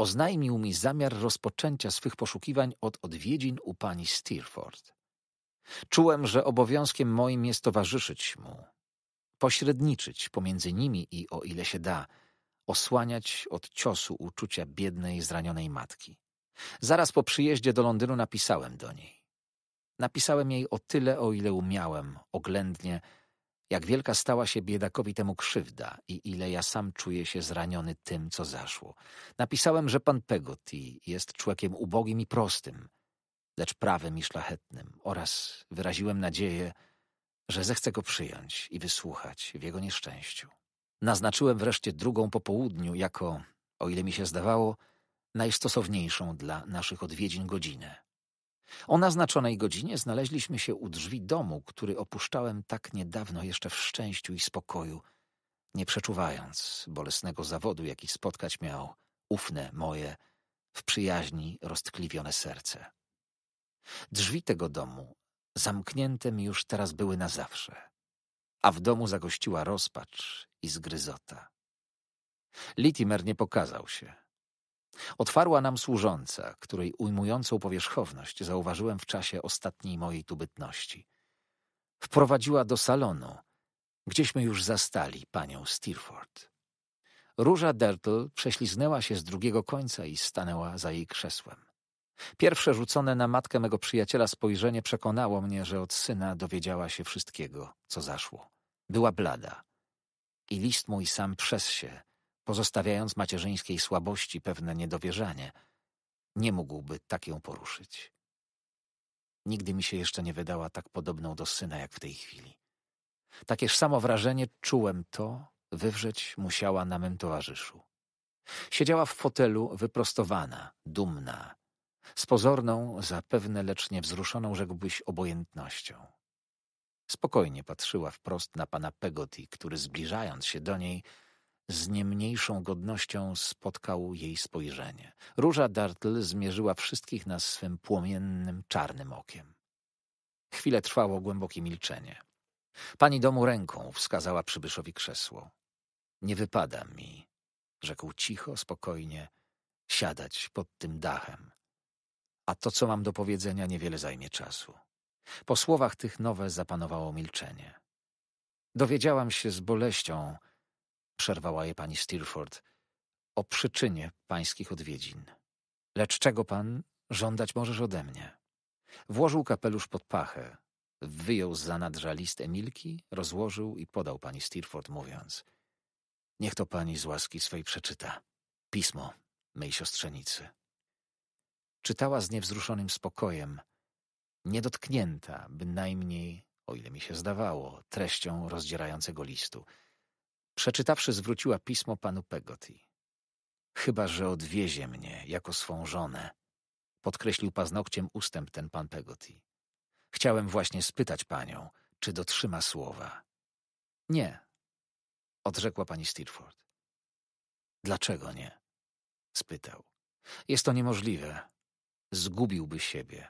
Oznajmił mi zamiar rozpoczęcia swych poszukiwań od odwiedzin u pani Steerforth. Czułem, że obowiązkiem moim jest towarzyszyć mu, pośredniczyć pomiędzy nimi i, o ile się da, osłaniać od ciosu uczucia biednej, zranionej matki. Zaraz po przyjeździe do Londynu napisałem do niej. Napisałem jej o tyle, o ile umiałem, oględnie, jak wielka stała się biedakowi temu krzywda i ile ja sam czuję się zraniony tym, co zaszło. Napisałem, że pan Pegoti jest człowiekiem ubogim i prostym, lecz prawym i szlachetnym oraz wyraziłem nadzieję, że zechce go przyjąć i wysłuchać w jego nieszczęściu. Naznaczyłem wreszcie drugą po południu jako, o ile mi się zdawało, najstosowniejszą dla naszych odwiedzin godzinę. O naznaczonej godzinie znaleźliśmy się u drzwi domu, który opuszczałem tak niedawno jeszcze w szczęściu i spokoju, nie przeczuwając bolesnego zawodu, jaki spotkać miał ufne moje, w przyjaźni roztkliwione serce. Drzwi tego domu, zamknięte mi już teraz były na zawsze, a w domu zagościła rozpacz i zgryzota. Litimer nie pokazał się. Otwarła nam służąca, której ujmującą powierzchowność zauważyłem w czasie ostatniej mojej tubytności. Wprowadziła do salonu, gdzieśmy już zastali panią Steerford. Róża Dertle prześliznęła się z drugiego końca i stanęła za jej krzesłem. Pierwsze rzucone na matkę mego przyjaciela spojrzenie przekonało mnie, że od syna dowiedziała się wszystkiego, co zaszło. Była blada. I list mój sam przez się pozostawiając macierzyńskiej słabości pewne niedowierzanie. Nie mógłby tak ją poruszyć. Nigdy mi się jeszcze nie wydała tak podobną do syna jak w tej chwili. Takież samo wrażenie czułem to, wywrzeć musiała na mym towarzyszu. Siedziała w fotelu wyprostowana, dumna, z pozorną, zapewne lecz niewzruszoną, rzekłbyś, obojętnością. Spokojnie patrzyła wprost na pana Pegoti, który zbliżając się do niej, z niemniejszą godnością spotkał jej spojrzenie. Róża Dartle zmierzyła wszystkich nas swym płomiennym, czarnym okiem. Chwilę trwało głębokie milczenie. Pani domu ręką wskazała przybyszowi krzesło. Nie wypada mi, rzekł cicho, spokojnie, siadać pod tym dachem. A to, co mam do powiedzenia, niewiele zajmie czasu. Po słowach tych nowe zapanowało milczenie. Dowiedziałam się z boleścią, przerwała je pani Steerforth, o przyczynie pańskich odwiedzin. Lecz czego pan żądać możesz ode mnie? Włożył kapelusz pod pachę, wyjął z zanadrza list Emilki, rozłożył i podał pani Steerforth, mówiąc: Niech to pani z łaski swej przeczyta. Pismo mej siostrzenicy. Czytała z niewzruszonym spokojem, niedotknięta, bynajmniej, o ile mi się zdawało, treścią rozdzierającego listu. Przeczytawszy, zwróciła pismo panu Pegotty. Chyba, że odwiezie mnie jako swą żonę, podkreślił paznokciem ustęp ten pan Pegotty. Chciałem właśnie spytać panią, czy dotrzyma słowa. Nie, odrzekła pani Steerforth. Dlaczego nie? spytał. Jest to niemożliwe. Zgubiłby siebie.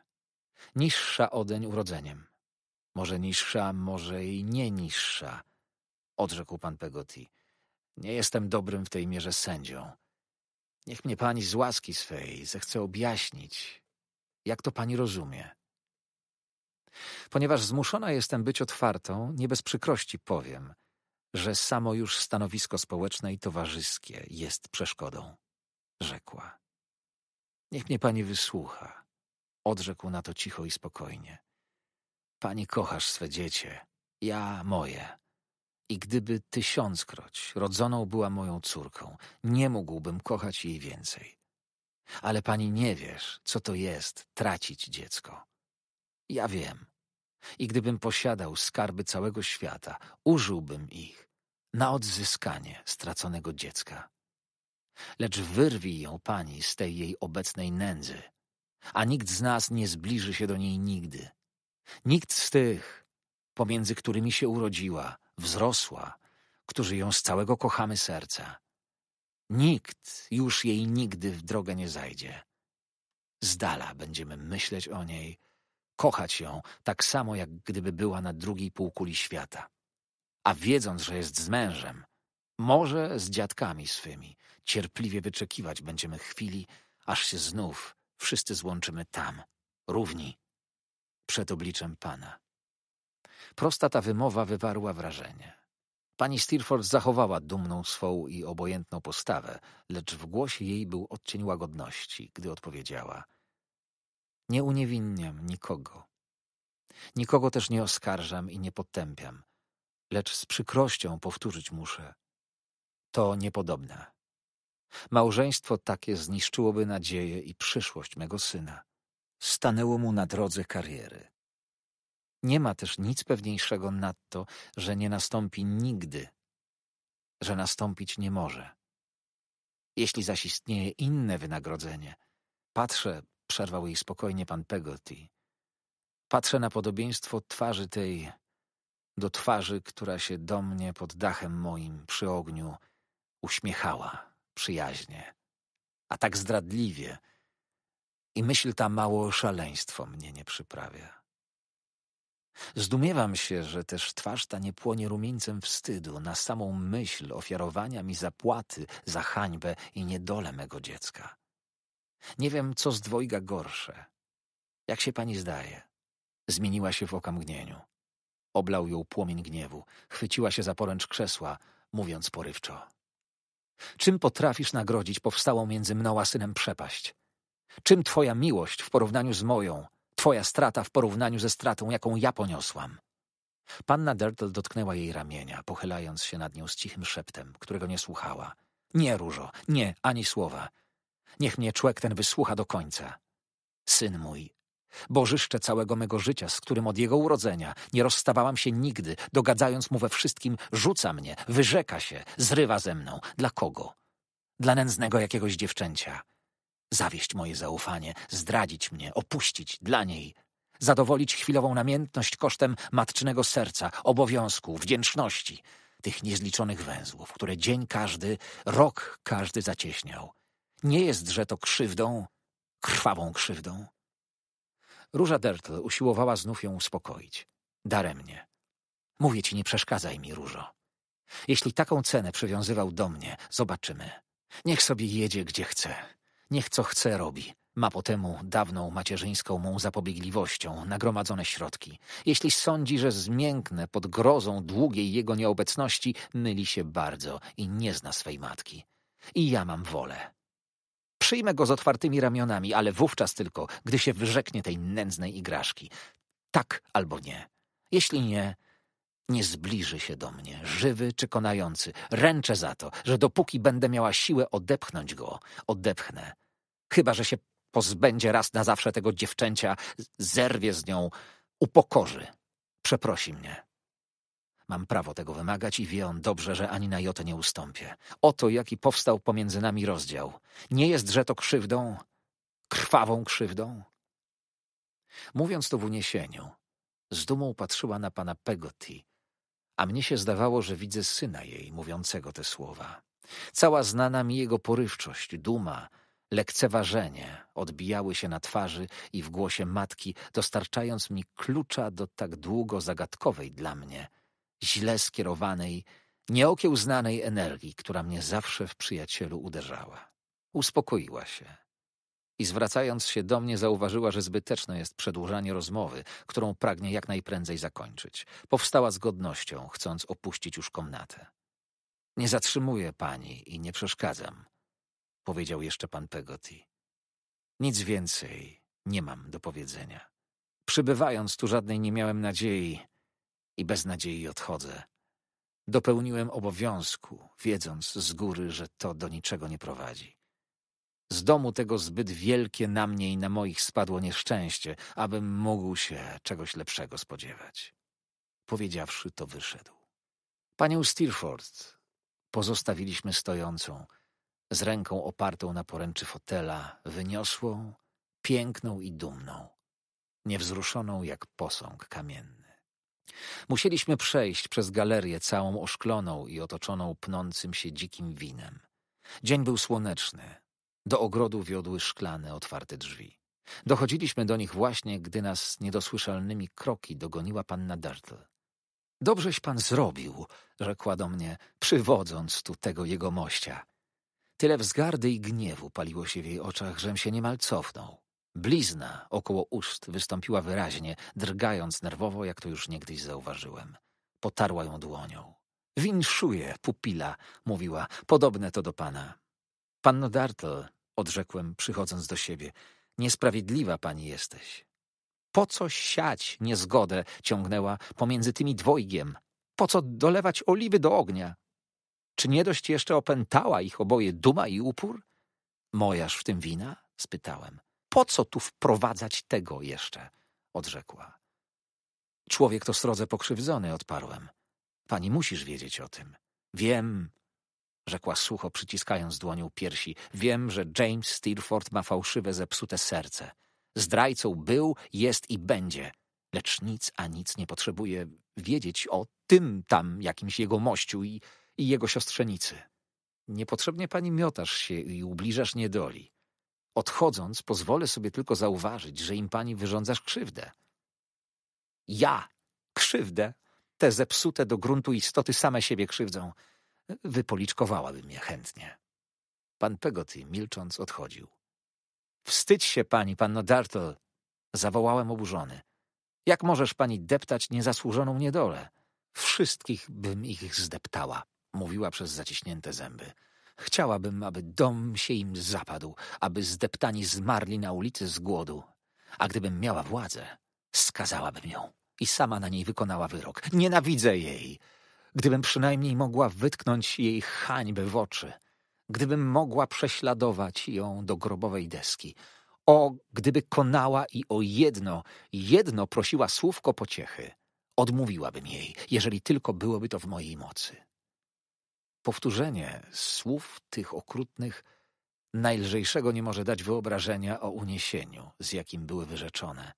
Niższa odeń urodzeniem. Może niższa, może i nie niższa, odrzekł pan Pegoti. Nie jestem dobrym w tej mierze sędzią. Niech mnie pani z łaski swej zechce objaśnić, jak to pani rozumie. Ponieważ zmuszona jestem być otwartą, nie bez przykrości powiem, że samo już stanowisko społeczne i towarzyskie jest przeszkodą, rzekła. Niech mnie pani wysłucha, odrzekł na to cicho i spokojnie. Pani kochasz swe dziecię, ja moje. I gdyby tysiąckroć rodzoną była moją córką, nie mógłbym kochać jej więcej. Ale pani nie wiesz, co to jest tracić dziecko. Ja wiem. I gdybym posiadał skarby całego świata, użyłbym ich na odzyskanie straconego dziecka. Lecz wyrwij ją pani z tej jej obecnej nędzy, a nikt z nas nie zbliży się do niej nigdy. Nikt z tych, pomiędzy którymi się urodziła, wzrosła, którzy ją z całego kochamy serca. Nikt już jej nigdy w drogę nie zajdzie. Z dala będziemy myśleć o niej, kochać ją tak samo, jak gdyby była na drugiej półkuli świata. A wiedząc, że jest z mężem, może z dziadkami swymi, cierpliwie wyczekiwać będziemy chwili, aż się znów wszyscy złączymy tam, równi, przed obliczem Pana. Prosta ta wymowa wywarła wrażenie. Pani Steerforth zachowała dumną swą i obojętną postawę, lecz w głosie jej był odcień łagodności, gdy odpowiedziała — Nie uniewinniam nikogo. Nikogo też nie oskarżam i nie potępiam, lecz z przykrością powtórzyć muszę. To niepodobne. Małżeństwo takie zniszczyłoby nadzieję i przyszłość mego syna. Stanęło mu na drodze kariery. Nie ma też nic pewniejszego nad to, że nie nastąpi nigdy, że nastąpić nie może. Jeśli zaś istnieje inne wynagrodzenie, patrzę, przerwał jej spokojnie pan Peggotty. patrzę na podobieństwo twarzy tej do twarzy, która się do mnie pod dachem moim przy ogniu uśmiechała przyjaźnie, a tak zdradliwie, i myśl ta mało szaleństwo mnie nie przyprawia. Zdumiewam się, że też twarz ta nie płonie rumieńcem wstydu na samą myśl ofiarowania mi zapłaty za hańbę i niedolę mego dziecka. Nie wiem, co z dwojga gorsze. Jak się pani zdaje? Zmieniła się w okamgnieniu. Oblał ją płomień gniewu, chwyciła się za poręcz krzesła, mówiąc porywczo. Czym potrafisz nagrodzić powstałą między mną a synem przepaść? Czym twoja miłość w porównaniu z moją – Twoja strata w porównaniu ze stratą, jaką ja poniosłam. Panna Dertel dotknęła jej ramienia, pochylając się nad nią z cichym szeptem, którego nie słuchała. Nie, Różo, nie, ani słowa. Niech mnie człek ten wysłucha do końca. Syn mój, bożyszcze całego mego życia, z którym od jego urodzenia nie rozstawałam się nigdy, dogadzając mu we wszystkim, rzuca mnie, wyrzeka się, zrywa ze mną. Dla kogo? Dla nędznego jakiegoś dziewczęcia zawieść moje zaufanie, zdradzić mnie, opuścić dla niej, zadowolić chwilową namiętność kosztem matczynego serca, obowiązku, wdzięczności, tych niezliczonych węzłów, które dzień każdy, rok każdy zacieśniał. Nie jestże to krzywdą, krwawą krzywdą. Róża Dertl usiłowała znów ją uspokoić. Daremnie. Mówię ci, nie przeszkadzaj mi, Różo. Jeśli taką cenę przywiązywał do mnie, zobaczymy. Niech sobie jedzie, gdzie chce. Niech co chce robi. Ma po temu dawną macierzyńską mu zapobiegliwością nagromadzone środki. Jeśli sądzi, że zmięknę pod grozą długiej jego nieobecności, myli się bardzo i nie zna swej matki. I ja mam wolę. Przyjmę go z otwartymi ramionami, ale wówczas tylko, gdy się wyrzeknie tej nędznej igraszki. Tak albo nie. Jeśli nie, nie zbliży się do mnie, żywy czy konający. Ręczę za to, że dopóki będę miała siłę odepchnąć go, odepchnę. Chyba, że się pozbędzie raz na zawsze tego dziewczęcia, zerwie z nią, upokorzy, przeprosi mnie. Mam prawo tego wymagać i wie on dobrze, że ani na jotę nie ustąpię. Oto jaki powstał pomiędzy nami rozdział. Nie jest, że to krzywdą, krwawą krzywdą. Mówiąc to w uniesieniu, z dumą patrzyła na pana Peggotty a mnie się zdawało, że widzę syna jej mówiącego te słowa. Cała znana mi jego porywczość, duma, lekceważenie odbijały się na twarzy i w głosie matki, dostarczając mi klucza do tak długo zagadkowej dla mnie, źle skierowanej, nieokiełznanej energii, która mnie zawsze w przyjacielu uderzała. Uspokoiła się i zwracając się do mnie zauważyła, że zbyteczne jest przedłużanie rozmowy, którą pragnie jak najprędzej zakończyć. Powstała z godnością, chcąc opuścić już komnatę. Nie zatrzymuję pani i nie przeszkadzam, powiedział jeszcze pan Pegoti. Nic więcej nie mam do powiedzenia. Przybywając tu żadnej nie miałem nadziei i bez nadziei odchodzę. Dopełniłem obowiązku, wiedząc z góry, że to do niczego nie prowadzi. Z domu tego zbyt wielkie na mnie i na moich spadło nieszczęście, abym mógł się czegoś lepszego spodziewać. Powiedziawszy to, wyszedł. Panią Steerforth pozostawiliśmy stojącą, z ręką opartą na poręczy fotela, wyniosłą, piękną i dumną, niewzruszoną jak posąg kamienny. Musieliśmy przejść przez galerię całą oszkloną i otoczoną pnącym się dzikim winem. Dzień był słoneczny, do ogrodu wiodły szklane, otwarte drzwi. Dochodziliśmy do nich właśnie, gdy nas niedosłyszalnymi kroki dogoniła panna Dartle. Dobrześ pan zrobił, rzekła do mnie, przywodząc tu tego jego mościa. Tyle wzgardy i gniewu paliło się w jej oczach, żem się niemal cofnął. Blizna około ust wystąpiła wyraźnie, drgając nerwowo, jak to już niegdyś zauważyłem. Potarła ją dłonią. Winszuję, pupila, mówiła, podobne to do pana. Panno Dartle, odrzekłem, przychodząc do siebie, niesprawiedliwa pani jesteś. Po co siać niezgodę, ciągnęła, pomiędzy tymi dwojgiem? Po co dolewać oliwy do ognia? Czy nie dość jeszcze opętała ich oboje duma i upór? Mojaż w tym wina? spytałem. Po co tu wprowadzać tego jeszcze? odrzekła. Człowiek to srodze pokrzywdzony, odparłem. Pani musisz wiedzieć o tym. Wiem, rzekła sucho, przyciskając dłonią piersi. Wiem, że James Steerford ma fałszywe, zepsute serce. Zdrajcą był, jest i będzie. Lecz nic a nic nie potrzebuje wiedzieć o tym tam jakimś jego mościu i, i jego siostrzenicy. Niepotrzebnie pani miotasz się i ubliżasz niedoli. Odchodząc, pozwolę sobie tylko zauważyć, że im pani wyrządzasz krzywdę. Ja krzywdę? Te zepsute do gruntu istoty same siebie krzywdzą. Wypoliczkowałaby mnie chętnie. Pan Pegoty milcząc, odchodził. Wstydź się pani, panno Dartle, Zawołałem oburzony. Jak możesz pani deptać niezasłużoną niedolę? Wszystkich bym ich zdeptała, mówiła przez zaciśnięte zęby. Chciałabym, aby dom się im zapadł, aby zdeptani zmarli na ulicy z głodu. A gdybym miała władzę, skazałabym ją i sama na niej wykonała wyrok. Nienawidzę jej! gdybym przynajmniej mogła wytknąć jej hańby w oczy, gdybym mogła prześladować ją do grobowej deski. O, gdyby konała i o jedno, jedno prosiła słówko pociechy, odmówiłabym jej, jeżeli tylko byłoby to w mojej mocy. Powtórzenie słów tych okrutnych najlżejszego nie może dać wyobrażenia o uniesieniu, z jakim były wyrzeczone,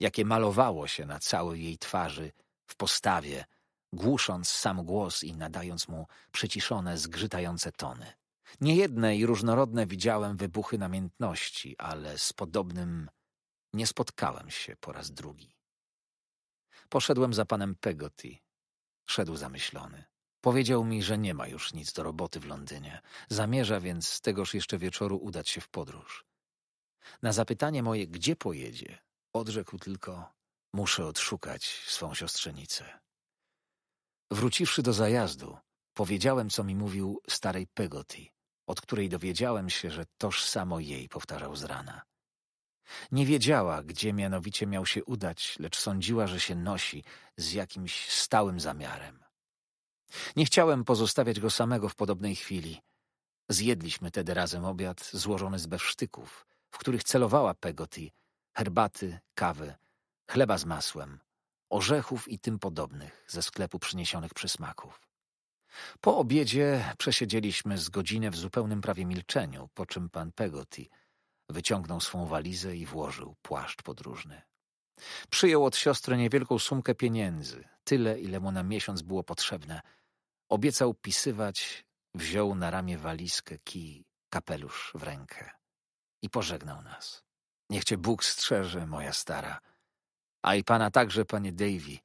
jakie malowało się na całej jej twarzy, w postawie, głusząc sam głos i nadając mu przyciszone, zgrzytające tony. Niejedne i różnorodne widziałem wybuchy namiętności, ale z podobnym nie spotkałem się po raz drugi. Poszedłem za panem Pegoti. Szedł zamyślony. Powiedział mi, że nie ma już nic do roboty w Londynie. Zamierza więc z tegoż jeszcze wieczoru udać się w podróż. Na zapytanie moje, gdzie pojedzie, odrzekł tylko: Muszę odszukać swą siostrzenicę. Wróciwszy do zajazdu, powiedziałem, co mi mówił starej Pegotty, od której dowiedziałem się, że toż samo jej powtarzał z rana. Nie wiedziała, gdzie mianowicie miał się udać, lecz sądziła, że się nosi z jakimś stałym zamiarem. Nie chciałem pozostawiać go samego w podobnej chwili. Zjedliśmy tedy razem obiad złożony z befsztyków, w których celowała Pegotty, herbaty, kawy, chleba z masłem, orzechów i tym podobnych ze sklepu przyniesionych przysmaków. Po obiedzie przesiedzieliśmy z godzinę w zupełnym prawie milczeniu, po czym pan Peggotty wyciągnął swą walizę i włożył płaszcz podróżny. Przyjął od siostry niewielką sumkę pieniędzy, tyle ile mu na miesiąc było potrzebne. Obiecał pisywać, wziął na ramię walizkę, kij, kapelusz w rękę i pożegnał nas. Niech cię Bóg strzeże, moja stara – a i pana także, panie Davy.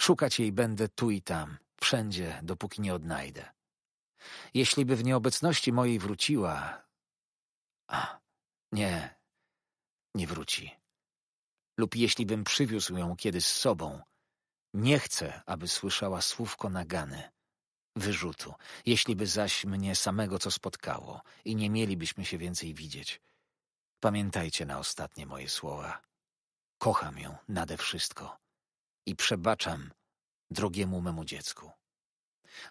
Szukać jej będę tu i tam, wszędzie, dopóki nie odnajdę. Jeśli by w nieobecności mojej wróciła... A, nie, nie wróci. Lub jeśli bym przywiózł ją kiedy z sobą, nie chcę, aby słyszała słówko nagany, wyrzutu, jeśli by zaś mnie samego co spotkało i nie mielibyśmy się więcej widzieć. Pamiętajcie na ostatnie moje słowa. Kocham ją nade wszystko i przebaczam drogiemu memu dziecku.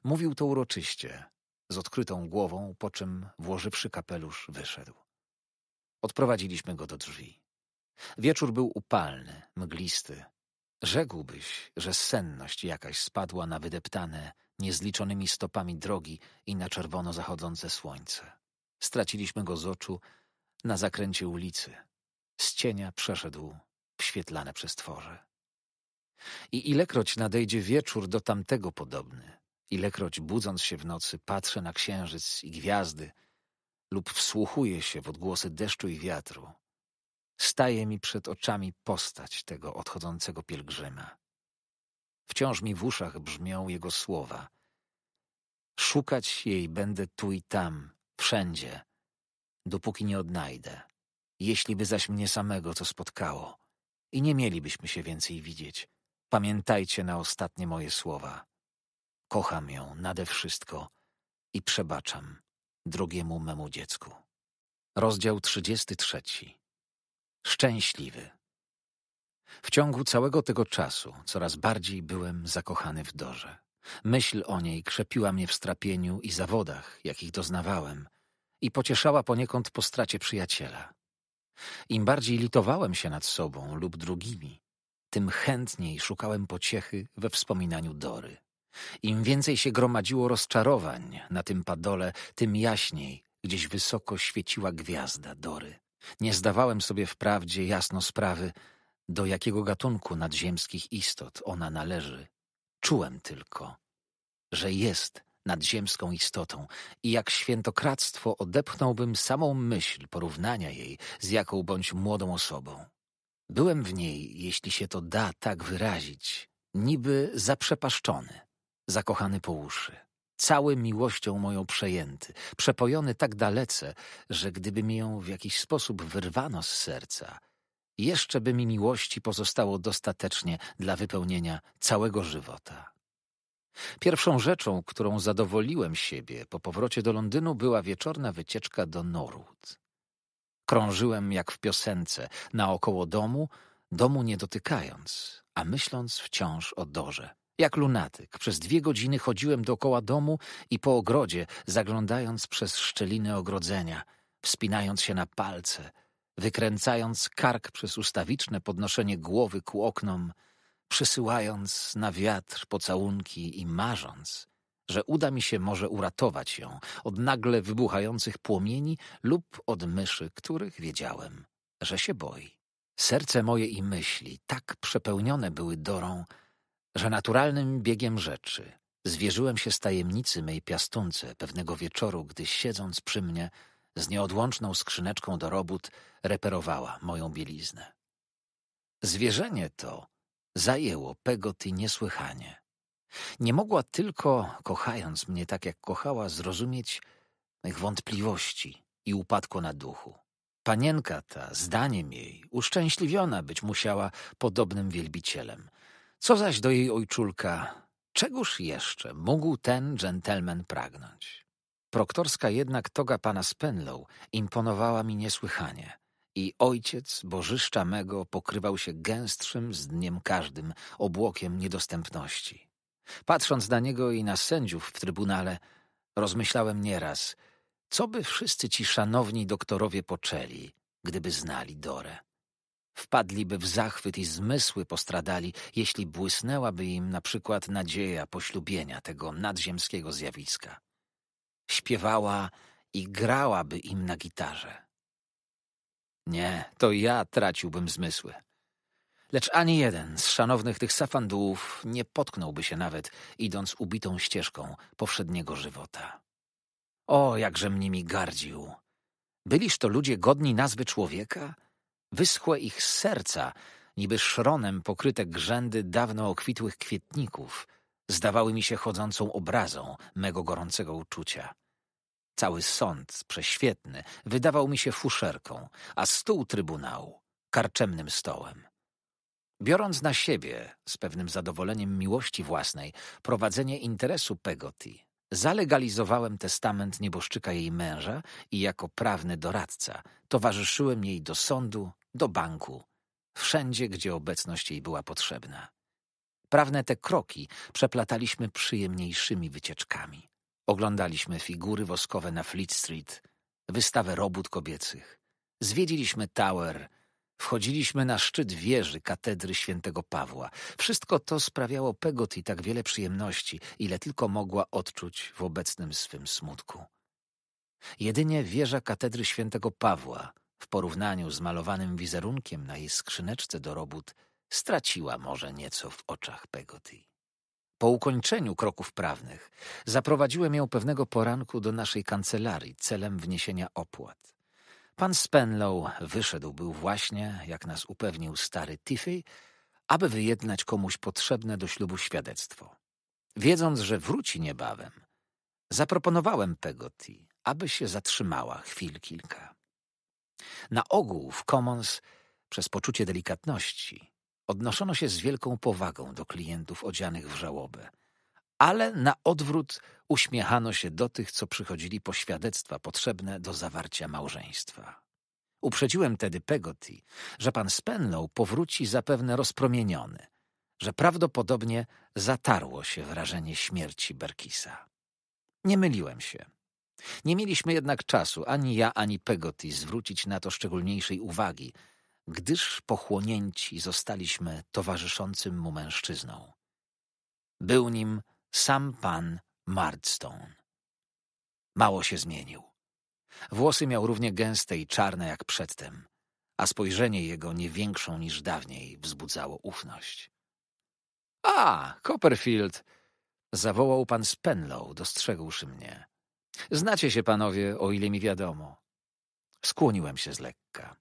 Mówił to uroczyście, z odkrytą głową, po czym, włożywszy kapelusz, wyszedł. Odprowadziliśmy go do drzwi. Wieczór był upalny, mglisty. Rzekłbyś, że senność jakaś spadła na wydeptane, niezliczonymi stopami drogi i na czerwono zachodzące słońce. Straciliśmy go z oczu na zakręcie ulicy. Z cienia przeszedł świetlane przez I ilekroć nadejdzie wieczór do tamtego podobny, ilekroć budząc się w nocy patrzę na księżyc i gwiazdy lub wsłuchuję się w odgłosy deszczu i wiatru, staje mi przed oczami postać tego odchodzącego pielgrzyma. Wciąż mi w uszach brzmią jego słowa. Szukać jej będę tu i tam, wszędzie, dopóki nie odnajdę. Jeśli by zaś mnie samego to spotkało, i nie mielibyśmy się więcej widzieć. Pamiętajcie na ostatnie moje słowa. Kocham ją nade wszystko i przebaczam drugiemu memu dziecku. Rozdział 33. Szczęśliwy. W ciągu całego tego czasu coraz bardziej byłem zakochany w Dorze. Myśl o niej krzepiła mnie w strapieniu i zawodach, jakich doznawałem, i pocieszała poniekąd po stracie przyjaciela. Im bardziej litowałem się nad sobą lub drugimi, tym chętniej szukałem pociechy we wspominaniu Dory. Im więcej się gromadziło rozczarowań na tym padole, tym jaśniej gdzieś wysoko świeciła gwiazda Dory. Nie zdawałem sobie wprawdzie jasno sprawy, do jakiego gatunku nadziemskich istot ona należy. Czułem tylko, że jest nadziemską istotą i jak świętokradztwo odepchnąłbym samą myśl porównania jej z jaką bądź młodą osobą. Byłem w niej, jeśli się to da tak wyrazić, niby zaprzepaszczony, zakochany po uszy, cały miłością moją przejęty, przepojony tak dalece, że gdyby mi ją w jakiś sposób wyrwano z serca, jeszcze by mi miłości pozostało dostatecznie dla wypełnienia całego żywota. Pierwszą rzeczą, którą zadowoliłem siebie po powrocie do Londynu, była wieczorna wycieczka do Norwood. Krążyłem jak w piosence, naokoło domu, domu nie dotykając, a myśląc wciąż o Dorze. Jak lunatyk, przez dwie godziny chodziłem dookoła domu i po ogrodzie, zaglądając przez szczeliny ogrodzenia, wspinając się na palce, wykręcając kark przez ustawiczne podnoszenie głowy ku oknom – przysyłając na wiatr pocałunki i marząc, że uda mi się może uratować ją od nagle wybuchających płomieni lub od myszy, których wiedziałem, że się boi. Serce moje i myśli tak przepełnione były Dorą, że naturalnym biegiem rzeczy zwierzyłem się z tajemnicy mej piastunce pewnego wieczoru, gdy siedząc przy mnie z nieodłączną skrzyneczką do robót reperowała moją bieliznę. Zwierzenie to Zajęło Pegoti niesłychanie. Nie mogła tylko, kochając mnie tak jak kochała, zrozumieć mych wątpliwości i upadku na duchu. Panienka ta, zdaniem jej, uszczęśliwiona być musiała podobnym wielbicielem. Co zaś do jej ojczulka, czegóż jeszcze mógł ten dżentelmen pragnąć? Proktorska jednak toga pana Spenlow imponowała mi niesłychanie. I ojciec bożyszcza mego pokrywał się gęstszym z dniem każdym obłokiem niedostępności. Patrząc na niego i na sędziów w trybunale, rozmyślałem nieraz, co by wszyscy ci szanowni doktorowie poczęli, gdyby znali Dorę. Wpadliby w zachwyt i zmysły postradali, jeśli błysnęłaby im na przykład nadzieja poślubienia tego nadziemskiego zjawiska. Śpiewała i grałaby im na gitarze. Nie, to ja traciłbym zmysły. Lecz ani jeden z szanownych tych safandułów nie potknąłby się nawet, idąc ubitą ścieżką powszedniego żywota. O, jakże nimi gardził! Byliż to ludzie godni nazwy człowieka? Wyschłe ich serca, niby szronem pokryte grzędy dawno okwitłych kwietników, zdawały mi się chodzącą obrazą mego gorącego uczucia – Cały sąd, prześwietny, wydawał mi się fuszerką, a stół trybunału karczemnym stołem. Biorąc na siebie, z pewnym zadowoleniem miłości własnej, prowadzenie interesu Pegotty, zalegalizowałem testament nieboszczyka jej męża i jako prawny doradca towarzyszyłem jej do sądu, do banku, wszędzie, gdzie obecność jej była potrzebna. Prawne te kroki przeplataliśmy przyjemniejszymi wycieczkami. Oglądaliśmy figury woskowe na Fleet Street, wystawę robót kobiecych. Zwiedziliśmy Tower, wchodziliśmy na szczyt wieży katedry świętego Pawła. Wszystko to sprawiało Pegoty tak wiele przyjemności, ile tylko mogła odczuć w obecnym swym smutku. Jedynie wieża katedry świętego Pawła, w porównaniu z malowanym wizerunkiem na jej skrzyneczce do robót, straciła może nieco w oczach Pegoti. Po ukończeniu kroków prawnych zaprowadziłem ją pewnego poranku do naszej kancelarii celem wniesienia opłat. Pan Spenlow wyszedł był właśnie, jak nas upewnił stary Tiffy, aby wyjednać komuś potrzebne do ślubu świadectwo. Wiedząc, że wróci niebawem, zaproponowałem Peggotty, aby się zatrzymała chwil kilka. Na ogół w Commons, przez poczucie delikatności, Odnoszono się z wielką powagą do klientów odzianych w żałobę, ale na odwrót uśmiechano się do tych, co przychodzili po świadectwa potrzebne do zawarcia małżeństwa. Uprzedziłem tedy Pegotty, że pan Spenlow powróci zapewne rozpromieniony, że prawdopodobnie zatarło się wrażenie śmierci Berkisa. Nie myliłem się. Nie mieliśmy jednak czasu, ani ja, ani Pegotty, zwrócić na to szczególniejszej uwagi – gdyż pochłonięci zostaliśmy towarzyszącym mu mężczyzną. Był nim sam pan Mardstone. Mało się zmienił. Włosy miał równie gęste i czarne jak przedtem, a spojrzenie jego nie większą niż dawniej wzbudzało ufność. — A, Copperfield! — zawołał pan Spenlow, dostrzegłszy mnie. — Znacie się, panowie, o ile mi wiadomo. Skłoniłem się z lekka.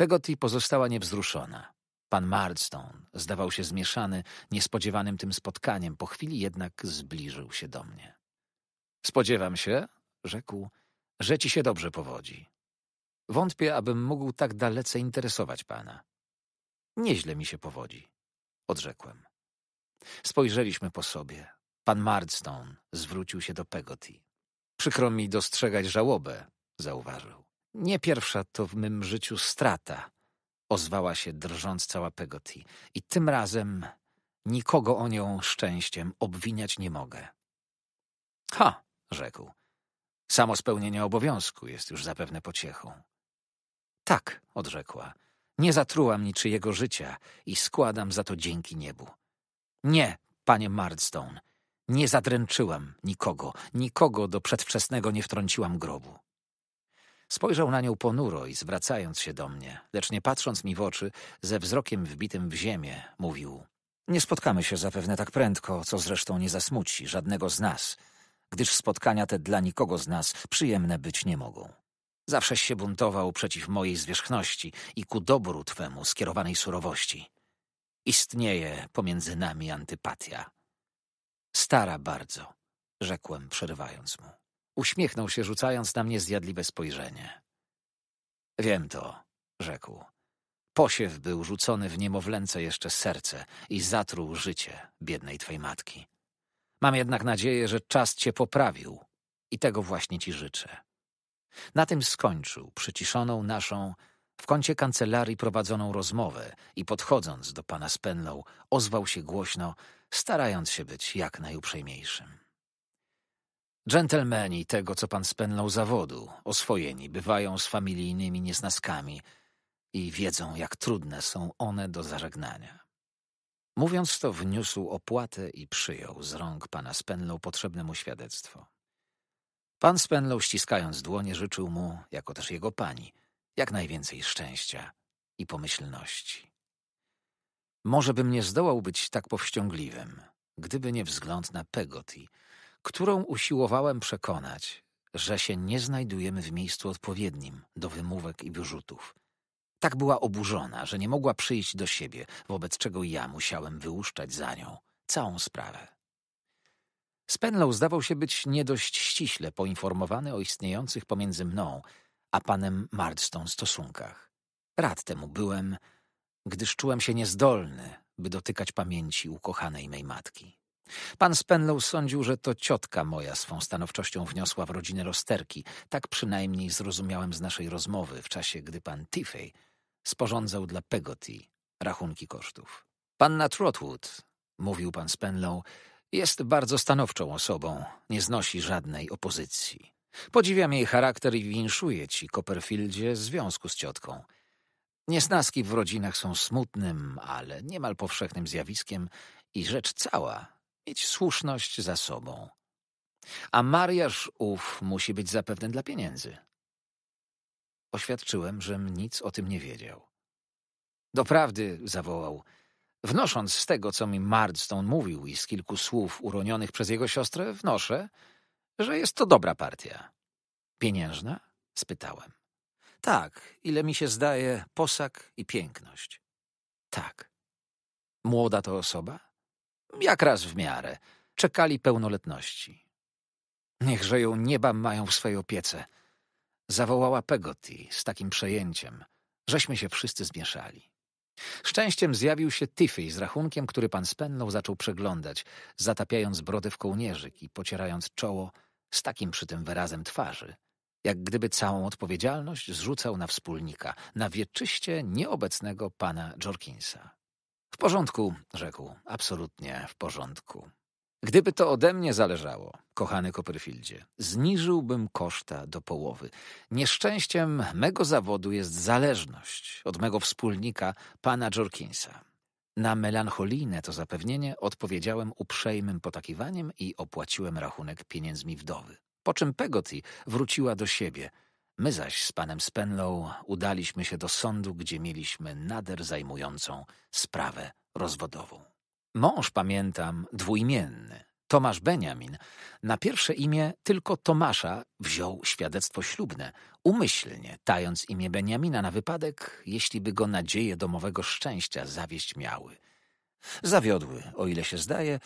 Peggotty pozostała niewzruszona. Pan Murdstone zdawał się zmieszany niespodziewanym tym spotkaniem, po chwili jednak zbliżył się do mnie. Spodziewam się, rzekł, że ci się dobrze powodzi. Wątpię, abym mógł tak dalece interesować pana. Nieźle mi się powodzi, odrzekłem. Spojrzeliśmy po sobie. Pan Murdstone zwrócił się do Peggotty. Przykro mi dostrzegać żałobę, zauważył. Nie pierwsza to w mym życiu strata, ozwała się drżąc cała Pegotty. I tym razem nikogo o nią szczęściem obwiniać nie mogę. Ha, rzekł. Samo spełnienie obowiązku jest już zapewne pociechą. Tak, odrzekła. Nie zatrułam niczyjego życia i składam za to dzięki niebu. Nie, panie Marston, nie zadręczyłam nikogo, nikogo do przedwczesnego nie wtrąciłam grobu. Spojrzał na nią ponuro i zwracając się do mnie, lecz nie patrząc mi w oczy, ze wzrokiem wbitym w ziemię, mówił Nie spotkamy się zapewne tak prędko, co zresztą nie zasmuci żadnego z nas, gdyż spotkania te dla nikogo z nas przyjemne być nie mogą. Zawsze się buntował przeciw mojej zwierzchności i ku dobru twemu skierowanej surowości. Istnieje pomiędzy nami antypatia. Stara bardzo, rzekłem, przerywając mu. Uśmiechnął się, rzucając na mnie zjadliwe spojrzenie. Wiem to, rzekł. Posiew był rzucony w niemowlęce jeszcze serce i zatruł życie biednej twej matki. Mam jednak nadzieję, że czas cię poprawił i tego właśnie ci życzę. Na tym skończył przyciszoną naszą w kącie kancelarii prowadzoną rozmowę i podchodząc do pana Spenlow ozwał się głośno, starając się być jak najuprzejmiejszym. Dżentelmeni tego, co pan Spenlow zawodu, oswojeni, bywają z familijnymi nieznaskami i wiedzą, jak trudne są one do zażegnania. Mówiąc to, wniósł opłatę i przyjął z rąk pana Spenlow potrzebne mu świadectwo. Pan Spenlow, ściskając dłonie, życzył mu, jako też jego pani, jak najwięcej szczęścia i pomyślności. Może bym nie zdołał być tak powściągliwym, gdyby nie wzgląd na Pegoti – którą usiłowałem przekonać, że się nie znajdujemy w miejscu odpowiednim do wymówek i wyrzutów. Tak była oburzona, że nie mogła przyjść do siebie, wobec czego ja musiałem wyłuszczać za nią całą sprawę. Spenlow zdawał się być nie dość ściśle poinformowany o istniejących pomiędzy mną a panem Mardstone stosunkach. Rad temu byłem, gdyż czułem się niezdolny, by dotykać pamięci ukochanej mej matki. Pan Spenlow sądził, że to ciotka moja swą stanowczością wniosła w rodzinę rozterki. Tak przynajmniej zrozumiałem z naszej rozmowy w czasie, gdy pan Tiffey sporządzał dla Pegotty rachunki kosztów. Panna Trotwood, mówił pan Spenlow, jest bardzo stanowczą osobą, nie znosi żadnej opozycji. Podziwiam jej charakter i winszuję ci, Copperfieldzie, związku z ciotką. Niesnaski w rodzinach są smutnym, ale niemal powszechnym zjawiskiem i rzecz cała mieć słuszność za sobą. A mariaż ów musi być zapewne dla pieniędzy. Oświadczyłem, żem nic o tym nie wiedział. Doprawdy, zawołał, wnosząc z tego, co mi Mardstone mówił i z kilku słów uronionych przez jego siostrę, wnoszę, że jest to dobra partia. Pieniężna? spytałem. Tak, ile mi się zdaje, posag i piękność. Tak. Młoda to osoba? Jak raz w miarę. Czekali pełnoletności. Niechże ją nieba mają w swojej opiece. Zawołała Pegoti z takim przejęciem, żeśmy się wszyscy zmieszali. Szczęściem zjawił się Tiffy z rachunkiem, który pan Spenlow zaczął przeglądać, zatapiając brodę w kołnierzyk i pocierając czoło z takim przy tym wyrazem twarzy, jak gdyby całą odpowiedzialność zrzucał na wspólnika, na wieczyście nieobecnego pana Jorkinsa. W porządku, rzekł. Absolutnie w porządku. Gdyby to ode mnie zależało, kochany Copperfieldzie, zniżyłbym koszta do połowy. Nieszczęściem mego zawodu jest zależność od mego wspólnika, pana Jorkinsa. Na melancholijne to zapewnienie odpowiedziałem uprzejmym potakiwaniem i opłaciłem rachunek pieniędzmi wdowy. Po czym Pegotty wróciła do siebie – My zaś z panem Spenlow udaliśmy się do sądu, gdzie mieliśmy nader zajmującą sprawę rozwodową. Mąż, pamiętam, dwuimienny. Tomasz Benjamin. na pierwsze imię tylko Tomasza wziął świadectwo ślubne, umyślnie tając imię Beniamina na wypadek, jeśli by go nadzieje domowego szczęścia zawieść miały. Zawiodły, o ile się zdaje,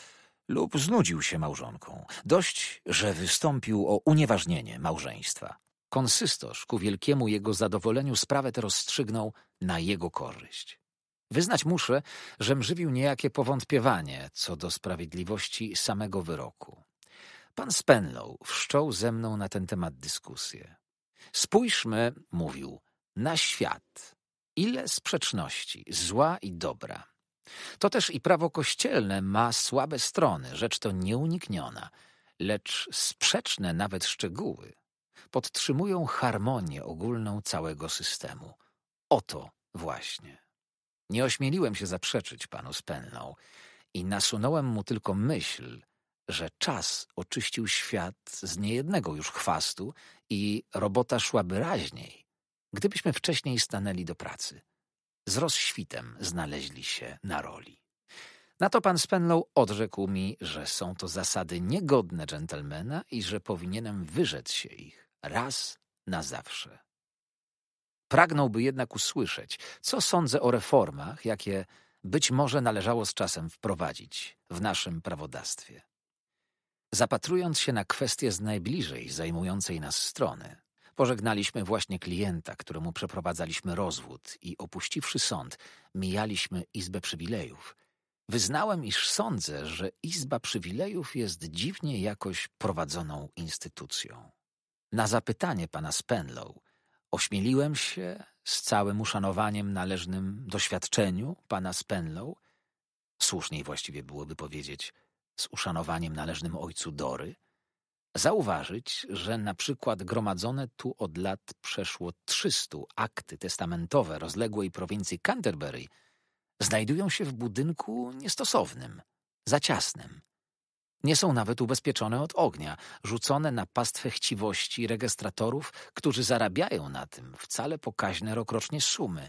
lub znudził się małżonką. Dość, że wystąpił o unieważnienie małżeństwa. Konsystorz ku wielkiemu jego zadowoleniu sprawę tę rozstrzygnął na jego korzyść. Wyznać muszę, żem żywił niejakie powątpiewanie co do sprawiedliwości samego wyroku. Pan Spenlow wszczął ze mną na ten temat dyskusję. Spójrzmy, mówił, na świat. Ile sprzeczności, zła i dobra. To też i prawo kościelne ma słabe strony, rzecz to nieunikniona, lecz sprzeczne nawet szczegóły podtrzymują harmonię ogólną całego systemu. Oto właśnie. Nie ośmieliłem się zaprzeczyć panu Spenlow i nasunąłem mu tylko myśl, że czas oczyścił świat z niejednego już chwastu i robota szła wyraźniej, gdybyśmy wcześniej stanęli do pracy. Z rozświtem znaleźli się na roli. Na to pan Spenlow odrzekł mi, że są to zasady niegodne dżentelmena i że powinienem wyrzec się ich raz na zawsze. Pragnąłby jednak usłyszeć, co sądzę o reformach, jakie być może należało z czasem wprowadzić w naszym prawodawstwie. Zapatrując się na kwestię z najbliżej zajmującej nas strony, pożegnaliśmy właśnie klienta, któremu przeprowadzaliśmy rozwód i opuściwszy sąd, mijaliśmy Izbę Przywilejów. Wyznałem, iż sądzę, że Izba Przywilejów jest dziwnie jakoś prowadzoną instytucją. Na zapytanie pana Spenlow ośmieliłem się z całym uszanowaniem należnym doświadczeniu pana Spenlow, słuszniej właściwie byłoby powiedzieć z uszanowaniem należnym ojcu Dory, zauważyć, że na przykład gromadzone tu od lat przeszło 300 akty testamentowe rozległej prowincji Canterbury znajdują się w budynku niestosownym, za ciasnym, nie są nawet ubezpieczone od ognia, rzucone na pastwę chciwości rejestratorów, którzy zarabiają na tym wcale pokaźne rokrocznie sumy.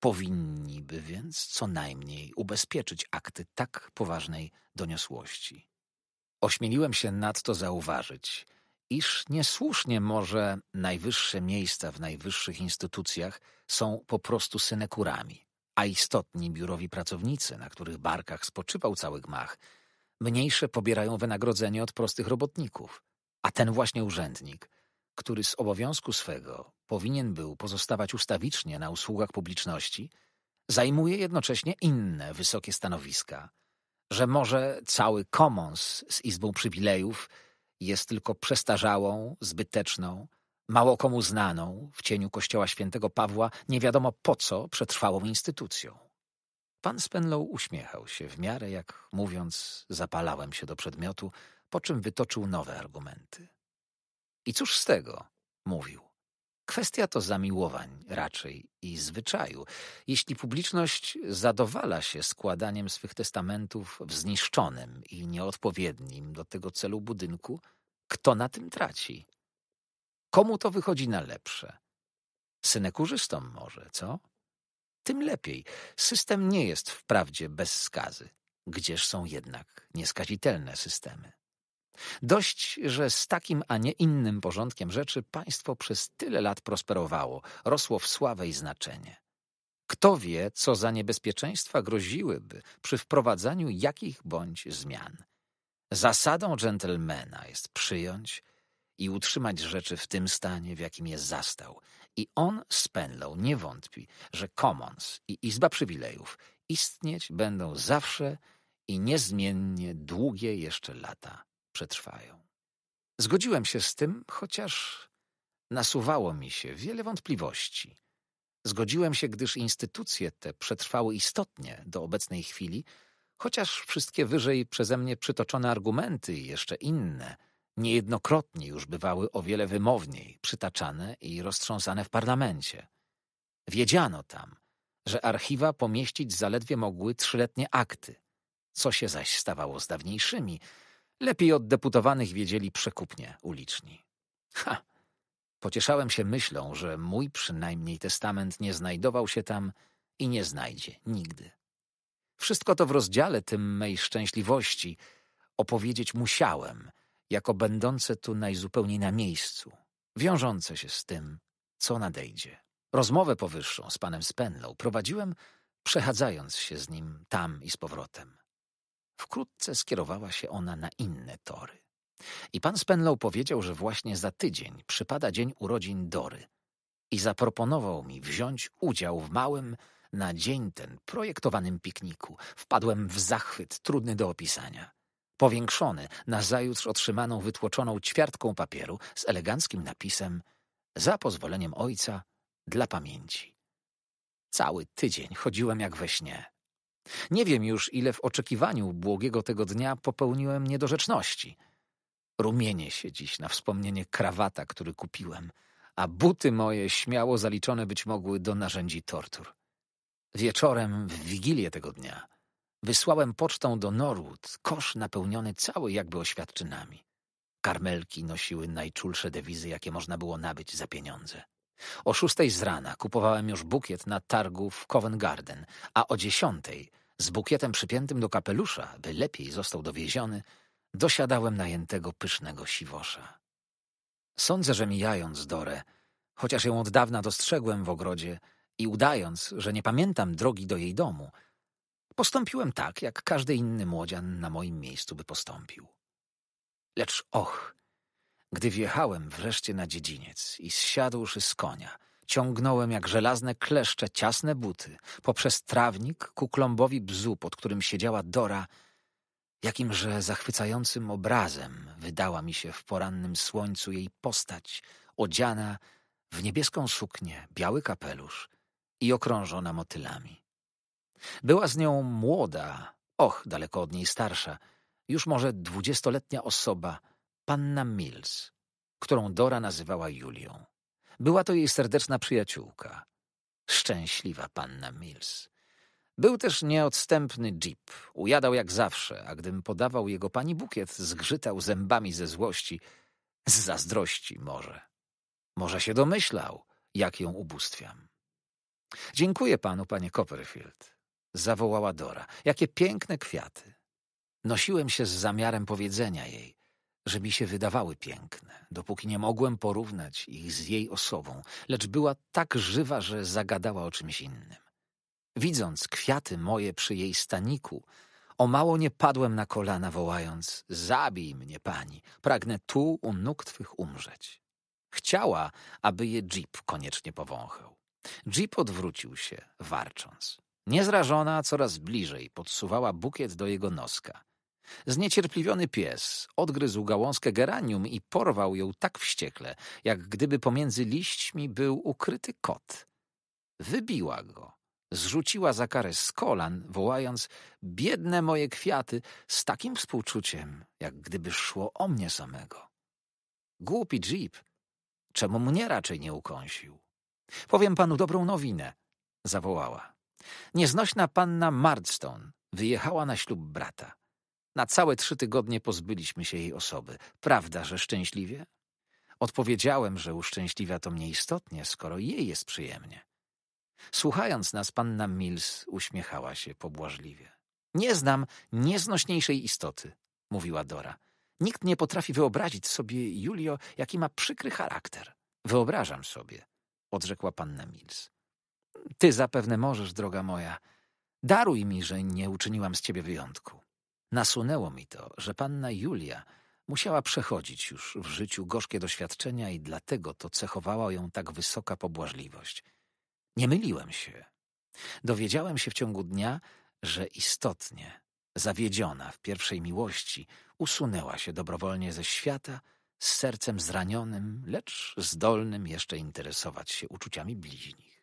Powinniby więc co najmniej ubezpieczyć akty tak poważnej doniosłości. Ośmieliłem się nadto zauważyć, iż niesłusznie może najwyższe miejsca w najwyższych instytucjach są po prostu synekurami, a istotni biurowi pracownicy, na których barkach spoczywał cały gmach – Mniejsze pobierają wynagrodzenie od prostych robotników, a ten właśnie urzędnik, który z obowiązku swego powinien był pozostawać ustawicznie na usługach publiczności, zajmuje jednocześnie inne wysokie stanowiska, że może cały komons z Izbą Przywilejów jest tylko przestarzałą, zbyteczną, mało komu znaną w cieniu Kościoła Świętego Pawła nie wiadomo po co przetrwałą instytucją. Pan Spenlow uśmiechał się w miarę jak, mówiąc, zapalałem się do przedmiotu, po czym wytoczył nowe argumenty. I cóż z tego? mówił. Kwestia to zamiłowań raczej i zwyczaju. Jeśli publiczność zadowala się składaniem swych testamentów w zniszczonym i nieodpowiednim do tego celu budynku, kto na tym traci? Komu to wychodzi na lepsze? Synekurzystom może, co? tym lepiej. System nie jest wprawdzie bez skazy. Gdzież są jednak nieskazitelne systemy? Dość, że z takim, a nie innym porządkiem rzeczy państwo przez tyle lat prosperowało, rosło w sławę i znaczenie. Kto wie, co za niebezpieczeństwa groziłyby przy wprowadzaniu jakich bądź zmian. Zasadą dżentelmena jest przyjąć i utrzymać rzeczy w tym stanie, w jakim je zastał, i on, Spenlow, nie wątpi, że Commons i Izba Przywilejów istnieć będą zawsze i niezmiennie długie jeszcze lata przetrwają. Zgodziłem się z tym, chociaż nasuwało mi się wiele wątpliwości. Zgodziłem się, gdyż instytucje te przetrwały istotnie do obecnej chwili, chociaż wszystkie wyżej przeze mnie przytoczone argumenty i jeszcze inne niejednokrotnie już bywały o wiele wymowniej przytaczane i roztrząsane w parlamencie. Wiedziano tam, że archiwa pomieścić zaledwie mogły trzyletnie akty, co się zaś stawało z dawniejszymi, lepiej od deputowanych wiedzieli przekupnie uliczni. Ha! Pocieszałem się myślą, że mój przynajmniej testament nie znajdował się tam i nie znajdzie nigdy. Wszystko to w rozdziale tym mej szczęśliwości opowiedzieć musiałem – jako będące tu najzupełniej na miejscu, wiążące się z tym, co nadejdzie. Rozmowę powyższą z panem Spenlow prowadziłem, przechadzając się z nim tam i z powrotem. Wkrótce skierowała się ona na inne tory. I pan Spenlow powiedział, że właśnie za tydzień przypada dzień urodzin Dory i zaproponował mi wziąć udział w małym, na dzień ten projektowanym pikniku. Wpadłem w zachwyt trudny do opisania powiększony, nazajutrz otrzymaną wytłoczoną ćwiartką papieru z eleganckim napisem za pozwoleniem ojca dla pamięci. Cały tydzień chodziłem jak we śnie. Nie wiem już, ile w oczekiwaniu błogiego tego dnia popełniłem niedorzeczności. Rumienie się dziś na wspomnienie krawata, który kupiłem, a buty moje śmiało zaliczone być mogły do narzędzi tortur. Wieczorem, w wigilię tego dnia – Wysłałem pocztą do Norwood kosz napełniony cały jakby oświadczynami. Karmelki nosiły najczulsze dewizy, jakie można było nabyć za pieniądze. O szóstej z rana kupowałem już bukiet na targu w Covent Garden, a o dziesiątej, z bukietem przypiętym do kapelusza, by lepiej został dowieziony, dosiadałem najętego pysznego siwosza. Sądzę, że mijając Dorę, chociaż ją od dawna dostrzegłem w ogrodzie i udając, że nie pamiętam drogi do jej domu – Postąpiłem tak, jak każdy inny młodzian na moim miejscu by postąpił. Lecz och, gdy wjechałem wreszcie na dziedziniec i zsiadłszy z konia, ciągnąłem jak żelazne kleszcze ciasne buty poprzez trawnik ku klombowi bzu, pod którym siedziała Dora, jakimże zachwycającym obrazem wydała mi się w porannym słońcu jej postać, odziana w niebieską suknię, biały kapelusz i okrążona motylami. Była z nią młoda, och, daleko od niej starsza, już może dwudziestoletnia osoba, panna Mills, którą Dora nazywała Julią. Była to jej serdeczna przyjaciółka. Szczęśliwa panna Mills. Był też nieodstępny jeep. Ujadał jak zawsze, a gdym podawał jego pani bukiet, zgrzytał zębami ze złości, z zazdrości może. Może się domyślał, jak ją ubóstwiam. Dziękuję panu, panie Copperfield zawołała Dora. Jakie piękne kwiaty. Nosiłem się z zamiarem powiedzenia jej, że mi się wydawały piękne, dopóki nie mogłem porównać ich z jej osobą, lecz była tak żywa, że zagadała o czymś innym. Widząc kwiaty moje przy jej staniku, o mało nie padłem na kolana, wołając: Zabij mnie, pani, pragnę tu u nóg twych umrzeć. Chciała, aby je jeep koniecznie powąchał. Jeep odwrócił się, warcząc. Niezrażona coraz bliżej podsuwała bukiet do jego noska. Zniecierpliwiony pies odgryzł gałązkę geranium i porwał ją tak wściekle, jak gdyby pomiędzy liśćmi był ukryty kot. Wybiła go, zrzuciła za karę z kolan, wołając — biedne moje kwiaty z takim współczuciem, jak gdyby szło o mnie samego. Głupi jeep, czemu mnie raczej nie ukąsił? Powiem panu dobrą nowinę — zawołała. Nieznośna panna Mardstone wyjechała na ślub brata. Na całe trzy tygodnie pozbyliśmy się jej osoby. Prawda, że szczęśliwie? Odpowiedziałem, że uszczęśliwia to mnie istotnie, skoro jej jest przyjemnie. Słuchając nas, panna Mills uśmiechała się pobłażliwie. Nie znam nieznośniejszej istoty, mówiła Dora. Nikt nie potrafi wyobrazić sobie, Julio, jaki ma przykry charakter. Wyobrażam sobie, odrzekła panna Mills. Ty zapewne możesz, droga moja. Daruj mi, że nie uczyniłam z ciebie wyjątku. Nasunęło mi to, że panna Julia musiała przechodzić już w życiu gorzkie doświadczenia i dlatego to cechowała ją tak wysoka pobłażliwość. Nie myliłem się. Dowiedziałem się w ciągu dnia, że istotnie, zawiedziona w pierwszej miłości, usunęła się dobrowolnie ze świata z sercem zranionym, lecz zdolnym jeszcze interesować się uczuciami bliźnich.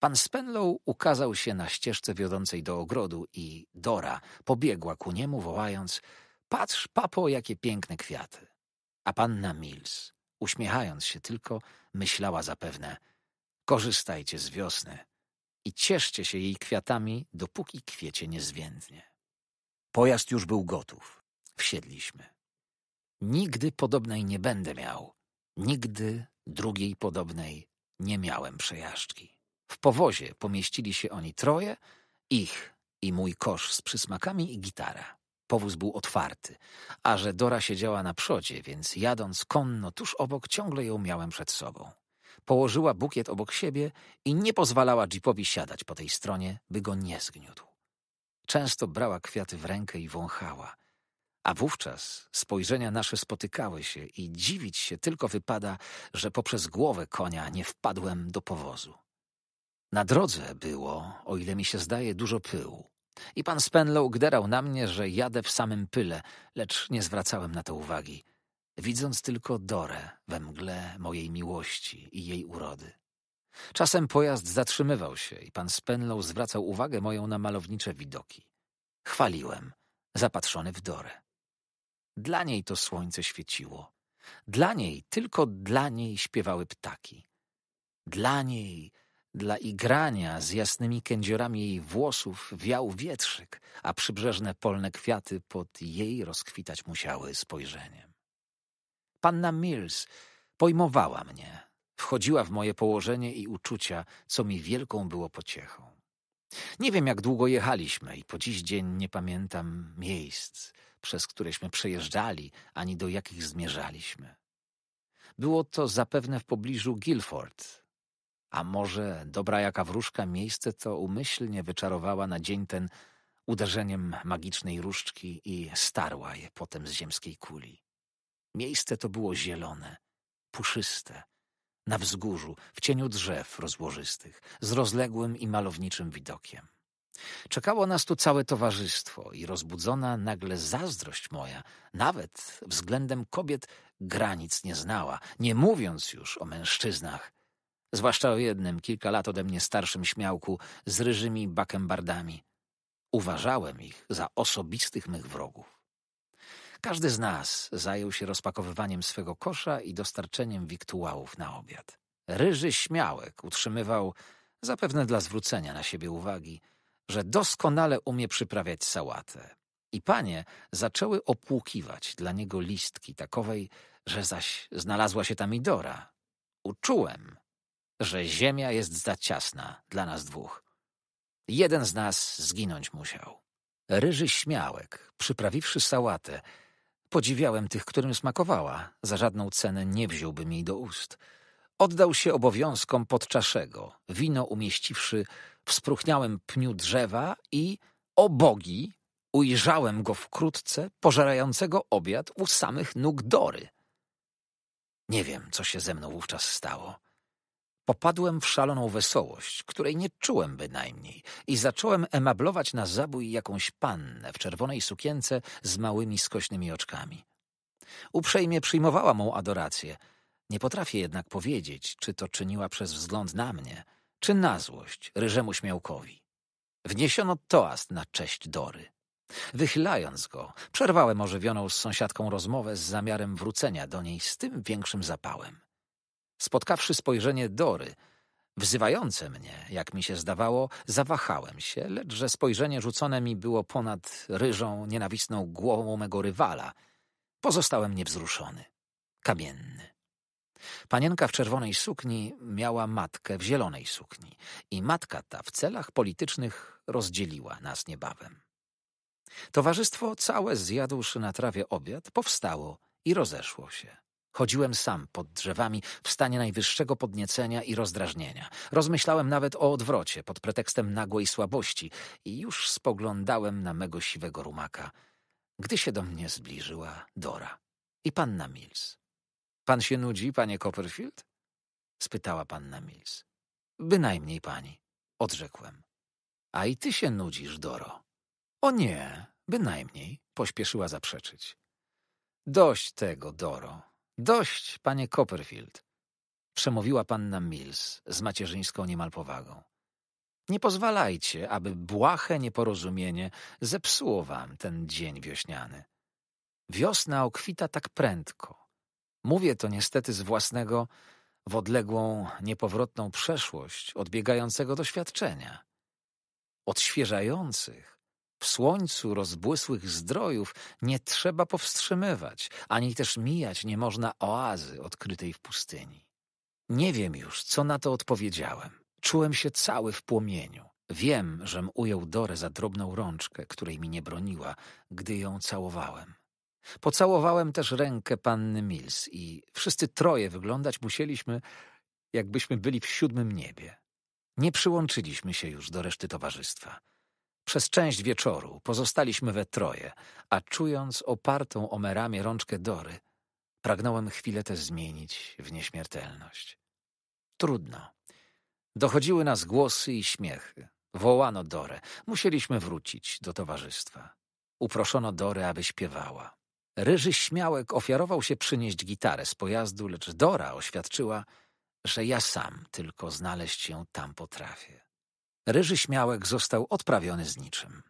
Pan Spenlow ukazał się na ścieżce wiodącej do ogrodu i Dora pobiegła ku niemu, wołając — Patrz, papo, jakie piękne kwiaty! A panna Mills, uśmiechając się tylko, myślała zapewne — Korzystajcie z wiosny i cieszcie się jej kwiatami, dopóki kwiecie nie zwiędnie. Pojazd już był gotów. Wsiedliśmy. Nigdy podobnej nie będę miał. Nigdy drugiej podobnej nie miałem przejażdżki. W powozie pomieścili się oni troje, ich i mój kosz z przysmakami i gitara. Powóz był otwarty, a że Dora siedziała na przodzie, więc jadąc konno tuż obok, ciągle ją miałem przed sobą. Położyła bukiet obok siebie i nie pozwalała jeepowi siadać po tej stronie, by go nie zgniótł. Często brała kwiaty w rękę i wąchała. A wówczas spojrzenia nasze spotykały się i dziwić się tylko wypada, że poprzez głowę konia nie wpadłem do powozu. Na drodze było, o ile mi się zdaje, dużo pyłu. I pan Spenlow gderał na mnie, że jadę w samym pyle, lecz nie zwracałem na to uwagi, widząc tylko Dorę we mgle mojej miłości i jej urody. Czasem pojazd zatrzymywał się i pan Spenlow zwracał uwagę moją na malownicze widoki. Chwaliłem, zapatrzony w Dorę. Dla niej to słońce świeciło. Dla niej, tylko dla niej śpiewały ptaki. Dla niej dla igrania z jasnymi kędziorami jej włosów wiał wietrzyk, a przybrzeżne polne kwiaty pod jej rozkwitać musiały spojrzeniem. Panna Mills pojmowała mnie, wchodziła w moje położenie i uczucia, co mi wielką było pociechą. Nie wiem, jak długo jechaliśmy i po dziś dzień nie pamiętam miejsc, przez któreśmy przejeżdżali, ani do jakich zmierzaliśmy. Było to zapewne w pobliżu Guilford, a może dobra jaka wróżka miejsce to umyślnie wyczarowała na dzień ten uderzeniem magicznej różdżki i starła je potem z ziemskiej kuli. Miejsce to było zielone, puszyste, na wzgórzu, w cieniu drzew rozłożystych, z rozległym i malowniczym widokiem. Czekało nas tu całe towarzystwo i rozbudzona nagle zazdrość moja, nawet względem kobiet, granic nie znała, nie mówiąc już o mężczyznach, Zwłaszcza o jednym, kilka lat ode mnie starszym śmiałku z ryżymi bakembardami. Uważałem ich za osobistych mych wrogów. Każdy z nas zajął się rozpakowywaniem swego kosza i dostarczeniem wiktuałów na obiad. Ryży śmiałek utrzymywał, zapewne dla zwrócenia na siebie uwagi, że doskonale umie przyprawiać sałatę. I panie zaczęły opłukiwać dla niego listki takowej, że zaś znalazła się tam Idora. Uczułem, że ziemia jest za ciasna dla nas dwóch. Jeden z nas zginąć musiał. Ryży śmiałek, przyprawiwszy sałatę, podziwiałem tych, którym smakowała, za żadną cenę nie wziąłbym jej do ust. Oddał się obowiązkom podczaszego, wino umieściwszy w spruchniałym pniu drzewa i, bogi, ujrzałem go wkrótce pożerającego obiad u samych nóg Dory. Nie wiem, co się ze mną wówczas stało. Popadłem w szaloną wesołość, której nie czułem bynajmniej i zacząłem emablować na zabój jakąś pannę w czerwonej sukience z małymi skośnymi oczkami. Uprzejmie przyjmowała mą adorację. Nie potrafię jednak powiedzieć, czy to czyniła przez wzgląd na mnie, czy na złość ryżemu śmiałkowi. Wniesiono toast na cześć Dory. Wychylając go, przerwałem ożywioną z sąsiadką rozmowę z zamiarem wrócenia do niej z tym większym zapałem. Spotkawszy spojrzenie Dory, wzywające mnie, jak mi się zdawało, zawahałem się, lecz że spojrzenie rzucone mi było ponad ryżą, nienawistną głową mego rywala. Pozostałem niewzruszony, kamienny. Panienka w czerwonej sukni miała matkę w zielonej sukni i matka ta w celach politycznych rozdzieliła nas niebawem. Towarzystwo całe zjadłszy na trawie obiad powstało i rozeszło się. Chodziłem sam pod drzewami w stanie najwyższego podniecenia i rozdrażnienia. Rozmyślałem nawet o odwrocie pod pretekstem nagłej słabości i już spoglądałem na mego siwego rumaka, gdy się do mnie zbliżyła Dora i panna Mills. Pan się nudzi, panie Copperfield? spytała panna Mills. Bynajmniej pani, odrzekłem. A i ty się nudzisz, Doro. O nie, bynajmniej, pośpieszyła zaprzeczyć. Dość tego, Doro, Dość, panie Copperfield, przemówiła panna Mills z macierzyńską niemal powagą. Nie pozwalajcie, aby błahe nieporozumienie zepsuło wam ten dzień wiośniany. Wiosna okwita tak prędko. Mówię to niestety z własnego, w odległą, niepowrotną przeszłość odbiegającego doświadczenia. Odświeżających, w słońcu rozbłysłych zdrojów nie trzeba powstrzymywać, ani też mijać nie można oazy odkrytej w pustyni. Nie wiem już, co na to odpowiedziałem. Czułem się cały w płomieniu. Wiem, żem ujął Dorę za drobną rączkę, której mi nie broniła, gdy ją całowałem. Pocałowałem też rękę panny Mills i wszyscy troje wyglądać musieliśmy, jakbyśmy byli w siódmym niebie. Nie przyłączyliśmy się już do reszty towarzystwa. Przez część wieczoru pozostaliśmy we troje, a czując opartą o me rączkę Dory, pragnąłem chwilę tę zmienić w nieśmiertelność. Trudno. Dochodziły nas głosy i śmiechy. Wołano Dorę. Musieliśmy wrócić do towarzystwa. Uproszono Dorę, aby śpiewała. Ryży śmiałek ofiarował się przynieść gitarę z pojazdu, lecz Dora oświadczyła, że ja sam tylko znaleźć ją tam potrafię. Ryży śmiałek został odprawiony z niczym.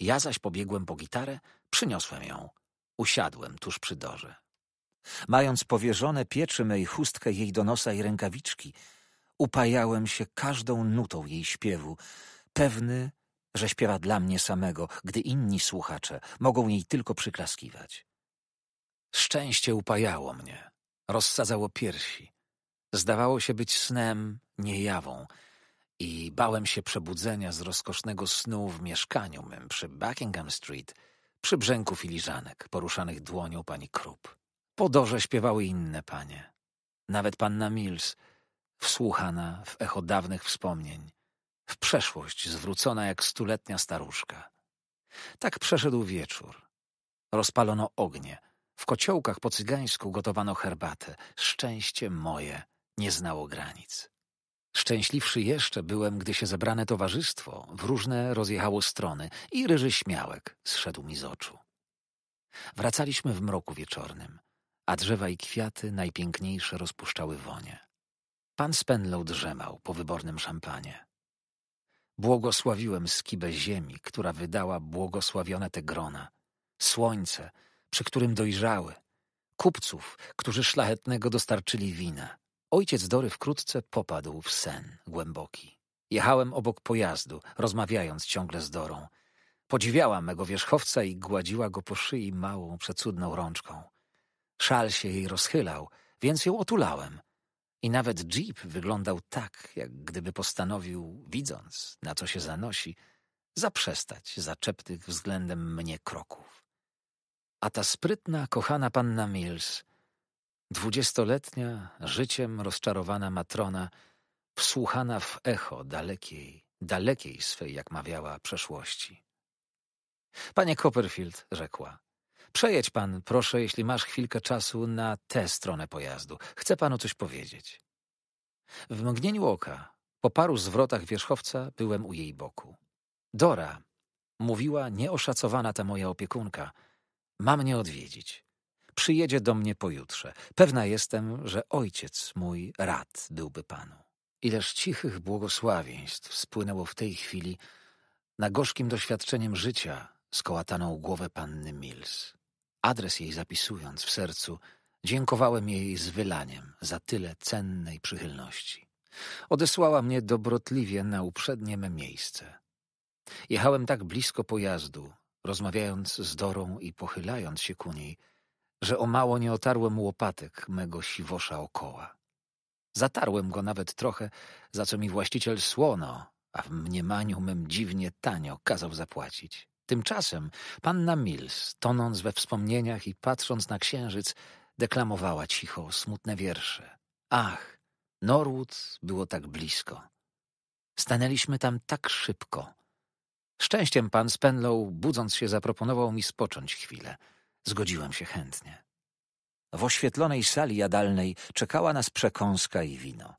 Ja zaś pobiegłem po gitarę, przyniosłem ją. Usiadłem tuż przy dorze. Mając powierzone pieczy mej chustkę jej do nosa i rękawiczki, upajałem się każdą nutą jej śpiewu, pewny, że śpiewa dla mnie samego, gdy inni słuchacze mogą jej tylko przyklaskiwać. Szczęście upajało mnie, rozsadzało piersi. Zdawało się być snem, niejawą, i bałem się przebudzenia z rozkosznego snu w mieszkaniu mym przy Buckingham Street, przy brzęku filiżanek poruszanych dłonią pani Krupp. Po dorze śpiewały inne panie. Nawet panna Mills, wsłuchana w echo dawnych wspomnień, w przeszłość zwrócona jak stuletnia staruszka. Tak przeszedł wieczór. Rozpalono ognie. W kociołkach po cygańsku gotowano herbatę. Szczęście moje nie znało granic. Szczęśliwszy jeszcze byłem, gdy się zebrane towarzystwo w różne rozjechało strony i ryży śmiałek zszedł mi z oczu. Wracaliśmy w mroku wieczornym, a drzewa i kwiaty najpiękniejsze rozpuszczały wonie. Pan Spenlow drzemał po wybornym szampanie. Błogosławiłem skibę ziemi, która wydała błogosławione te grona, słońce, przy którym dojrzały, kupców, którzy szlachetnego dostarczyli wina, Ojciec Dory wkrótce popadł w sen głęboki. Jechałem obok pojazdu, rozmawiając ciągle z Dorą. Podziwiała mego wierzchowca i gładziła go po szyi małą, przecudną rączką. Szal się jej rozchylał, więc ją otulałem. I nawet jeep wyglądał tak, jak gdyby postanowił, widząc, na co się zanosi, zaprzestać zaczepnych względem mnie kroków. A ta sprytna, kochana panna Mills Dwudziestoletnia, życiem rozczarowana matrona, wsłuchana w echo dalekiej, dalekiej swej, jak mawiała, przeszłości. Panie Copperfield, rzekła, przejedź pan, proszę, jeśli masz chwilkę czasu, na tę stronę pojazdu. Chcę panu coś powiedzieć. W mgnieniu oka, po paru zwrotach wierzchowca, byłem u jej boku. Dora, mówiła nieoszacowana ta moja opiekunka, ma mnie odwiedzić przyjedzie do mnie pojutrze. Pewna jestem, że ojciec mój rad byłby panu. Ileż cichych błogosławieństw spłynęło w tej chwili na gorzkim doświadczeniem życia skołataną głowę panny Mills. Adres jej zapisując w sercu, dziękowałem jej z wylaniem za tyle cennej przychylności. Odesłała mnie dobrotliwie na uprzednie me miejsce. Jechałem tak blisko pojazdu, rozmawiając z Dorą i pochylając się ku niej – że o mało nie otarłem łopatek mego siwosza okoła. Zatarłem go nawet trochę, za co mi właściciel słono, a w mniemaniu mym dziwnie tanio kazał zapłacić. Tymczasem panna Mills, tonąc we wspomnieniach i patrząc na księżyc, deklamowała cicho smutne wiersze. Ach, Norwood było tak blisko. Stanęliśmy tam tak szybko. Szczęściem pan Spenlow, budząc się, zaproponował mi spocząć chwilę – Zgodziłem się chętnie. W oświetlonej sali jadalnej czekała nas przekąska i wino.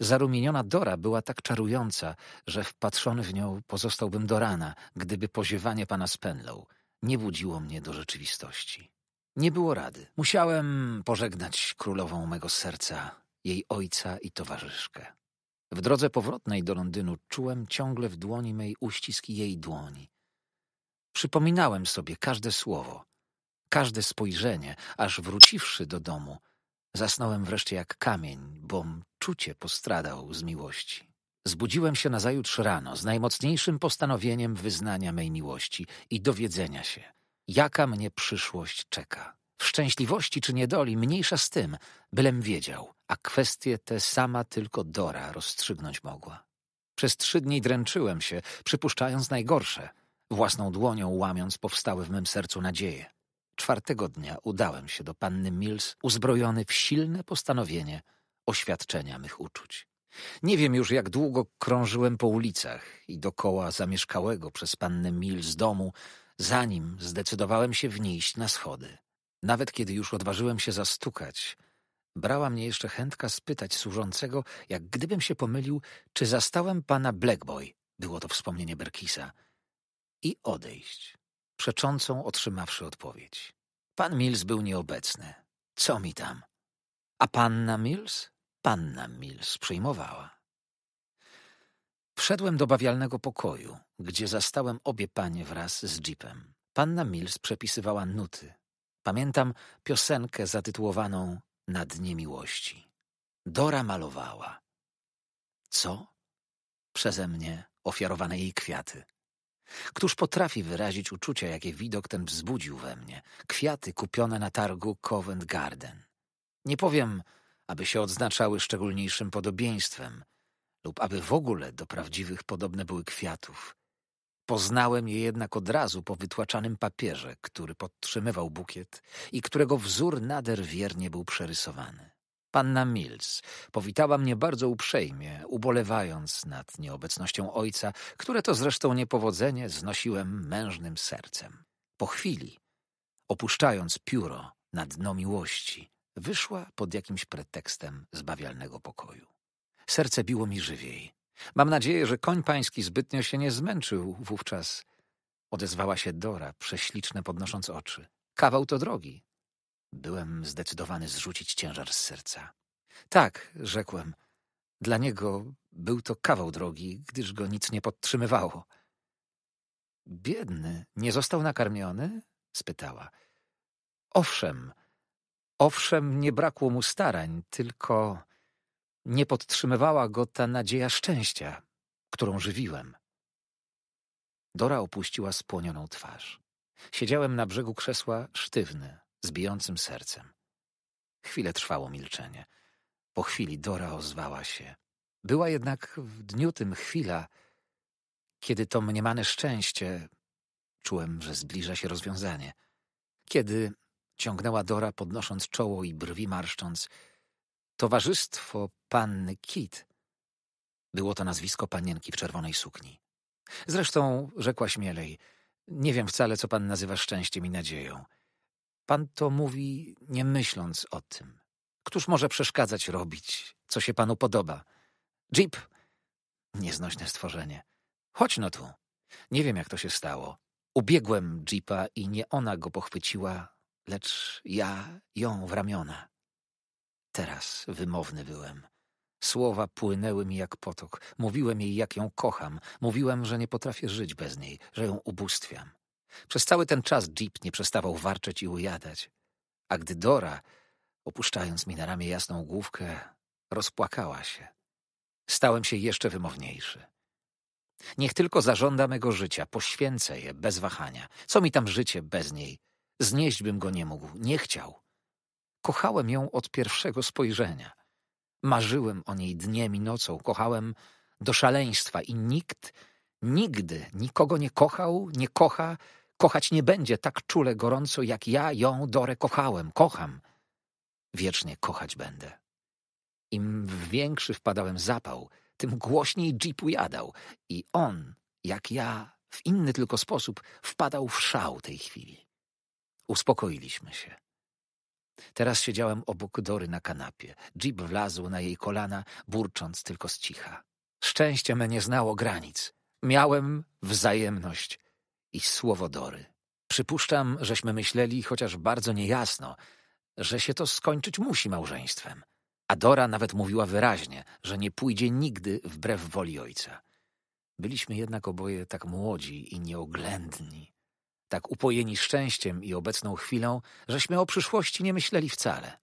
Zarumieniona Dora była tak czarująca, że wpatrzony w nią pozostałbym do rana, gdyby poziewanie pana Spenlow nie budziło mnie do rzeczywistości. Nie było rady. Musiałem pożegnać królową mego serca, jej ojca i towarzyszkę. W drodze powrotnej do Londynu czułem ciągle w dłoni mej uścisk jej dłoni. Przypominałem sobie każde słowo, każde spojrzenie, aż wróciwszy do domu, zasnąłem wreszcie jak kamień, bom czucie postradał z miłości. Zbudziłem się nazajutrz rano z najmocniejszym postanowieniem wyznania mej miłości i dowiedzenia się, jaka mnie przyszłość czeka. W szczęśliwości czy niedoli mniejsza z tym, bylem wiedział, a kwestie te sama tylko Dora rozstrzygnąć mogła. Przez trzy dni dręczyłem się, przypuszczając najgorsze, własną dłonią łamiąc powstałe w mym sercu nadzieje. Czwartego dnia udałem się do panny Mills uzbrojony w silne postanowienie oświadczenia mych uczuć. Nie wiem już, jak długo krążyłem po ulicach i dokoła zamieszkałego przez pannę Mills domu, zanim zdecydowałem się wnieść na schody. Nawet kiedy już odważyłem się zastukać, brała mnie jeszcze chętka spytać służącego, jak gdybym się pomylił, czy zastałem pana Blackboy, było to wspomnienie Berkisa, i odejść przeczącą otrzymawszy odpowiedź. Pan Mills był nieobecny. Co mi tam? A panna Mills? Panna Mills przyjmowała. Wszedłem do bawialnego pokoju, gdzie zastałem obie panie wraz z jeepem. Panna Mills przepisywała nuty. Pamiętam piosenkę zatytułowaną Na dnie miłości. Dora malowała. Co? Przeze mnie ofiarowane jej kwiaty. Któż potrafi wyrazić uczucia, jakie widok ten wzbudził we mnie? Kwiaty kupione na targu Covent Garden. Nie powiem, aby się odznaczały szczególniejszym podobieństwem, lub aby w ogóle do prawdziwych podobne były kwiatów. Poznałem je jednak od razu po wytłaczanym papierze, który podtrzymywał bukiet i którego wzór nader wiernie był przerysowany. Panna Mills powitała mnie bardzo uprzejmie, ubolewając nad nieobecnością ojca, które to zresztą niepowodzenie znosiłem mężnym sercem. Po chwili, opuszczając pióro na dno miłości, wyszła pod jakimś pretekstem zbawialnego pokoju. Serce biło mi żywiej. Mam nadzieję, że koń pański zbytnio się nie zmęczył wówczas. Odezwała się Dora, prześliczne podnosząc oczy. Kawał to drogi. Byłem zdecydowany zrzucić ciężar z serca. Tak, rzekłem. Dla niego był to kawał drogi, gdyż go nic nie podtrzymywało. Biedny, nie został nakarmiony? spytała. Owszem, owszem, nie brakło mu starań, tylko nie podtrzymywała go ta nadzieja szczęścia, którą żywiłem. Dora opuściła spłonioną twarz. Siedziałem na brzegu krzesła sztywny, z bijącym sercem. Chwilę trwało milczenie. Po chwili Dora ozwała się. Była jednak w dniu tym chwila, kiedy to mniemane szczęście czułem, że zbliża się rozwiązanie. Kiedy ciągnęła Dora, podnosząc czoło i brwi marszcząc, towarzystwo panny Kit. Było to nazwisko panienki w czerwonej sukni. Zresztą, rzekła śmielej, nie wiem wcale, co pan nazywa szczęściem i nadzieją. Pan to mówi nie myśląc o tym. Któż może przeszkadzać robić, co się panu podoba? Jeep! Nieznośne stworzenie. Chodź no tu. Nie wiem, jak to się stało. Ubiegłem Jeepa i nie ona go pochwyciła, lecz ja ją w ramiona. Teraz wymowny byłem. Słowa płynęły mi jak potok. Mówiłem jej, jak ją kocham. Mówiłem, że nie potrafię żyć bez niej, że ją ubóstwiam. Przez cały ten czas Jeep nie przestawał warczeć i ujadać. A gdy Dora, opuszczając mi na ramię jasną główkę, rozpłakała się, stałem się jeszcze wymowniejszy. Niech tylko zażąda mego życia, poświęcę je bez wahania. Co mi tam życie bez niej? Znieść bym go nie mógł, nie chciał. Kochałem ją od pierwszego spojrzenia. Marzyłem o niej dniem i nocą, kochałem do szaleństwa i nikt nigdy nikogo nie kochał, nie kocha kochać nie będzie tak czule gorąco, jak ja ją Dorę kochałem, kocham. Wiecznie kochać będę. Im w większy wpadałem zapał, tym głośniej jeep ujadał i on, jak ja, w inny tylko sposób, wpadał w szał tej chwili. Uspokoiliśmy się. Teraz siedziałem obok Dory na kanapie. Jeep wlazł na jej kolana, burcząc tylko z cicha. Szczęście me nie znało granic. Miałem wzajemność i słowodory. Przypuszczam, żeśmy myśleli, chociaż bardzo niejasno, że się to skończyć musi małżeństwem. Adora nawet mówiła wyraźnie, że nie pójdzie nigdy wbrew woli ojca. Byliśmy jednak oboje tak młodzi i nieoględni, tak upojeni szczęściem i obecną chwilą, żeśmy o przyszłości nie myśleli wcale.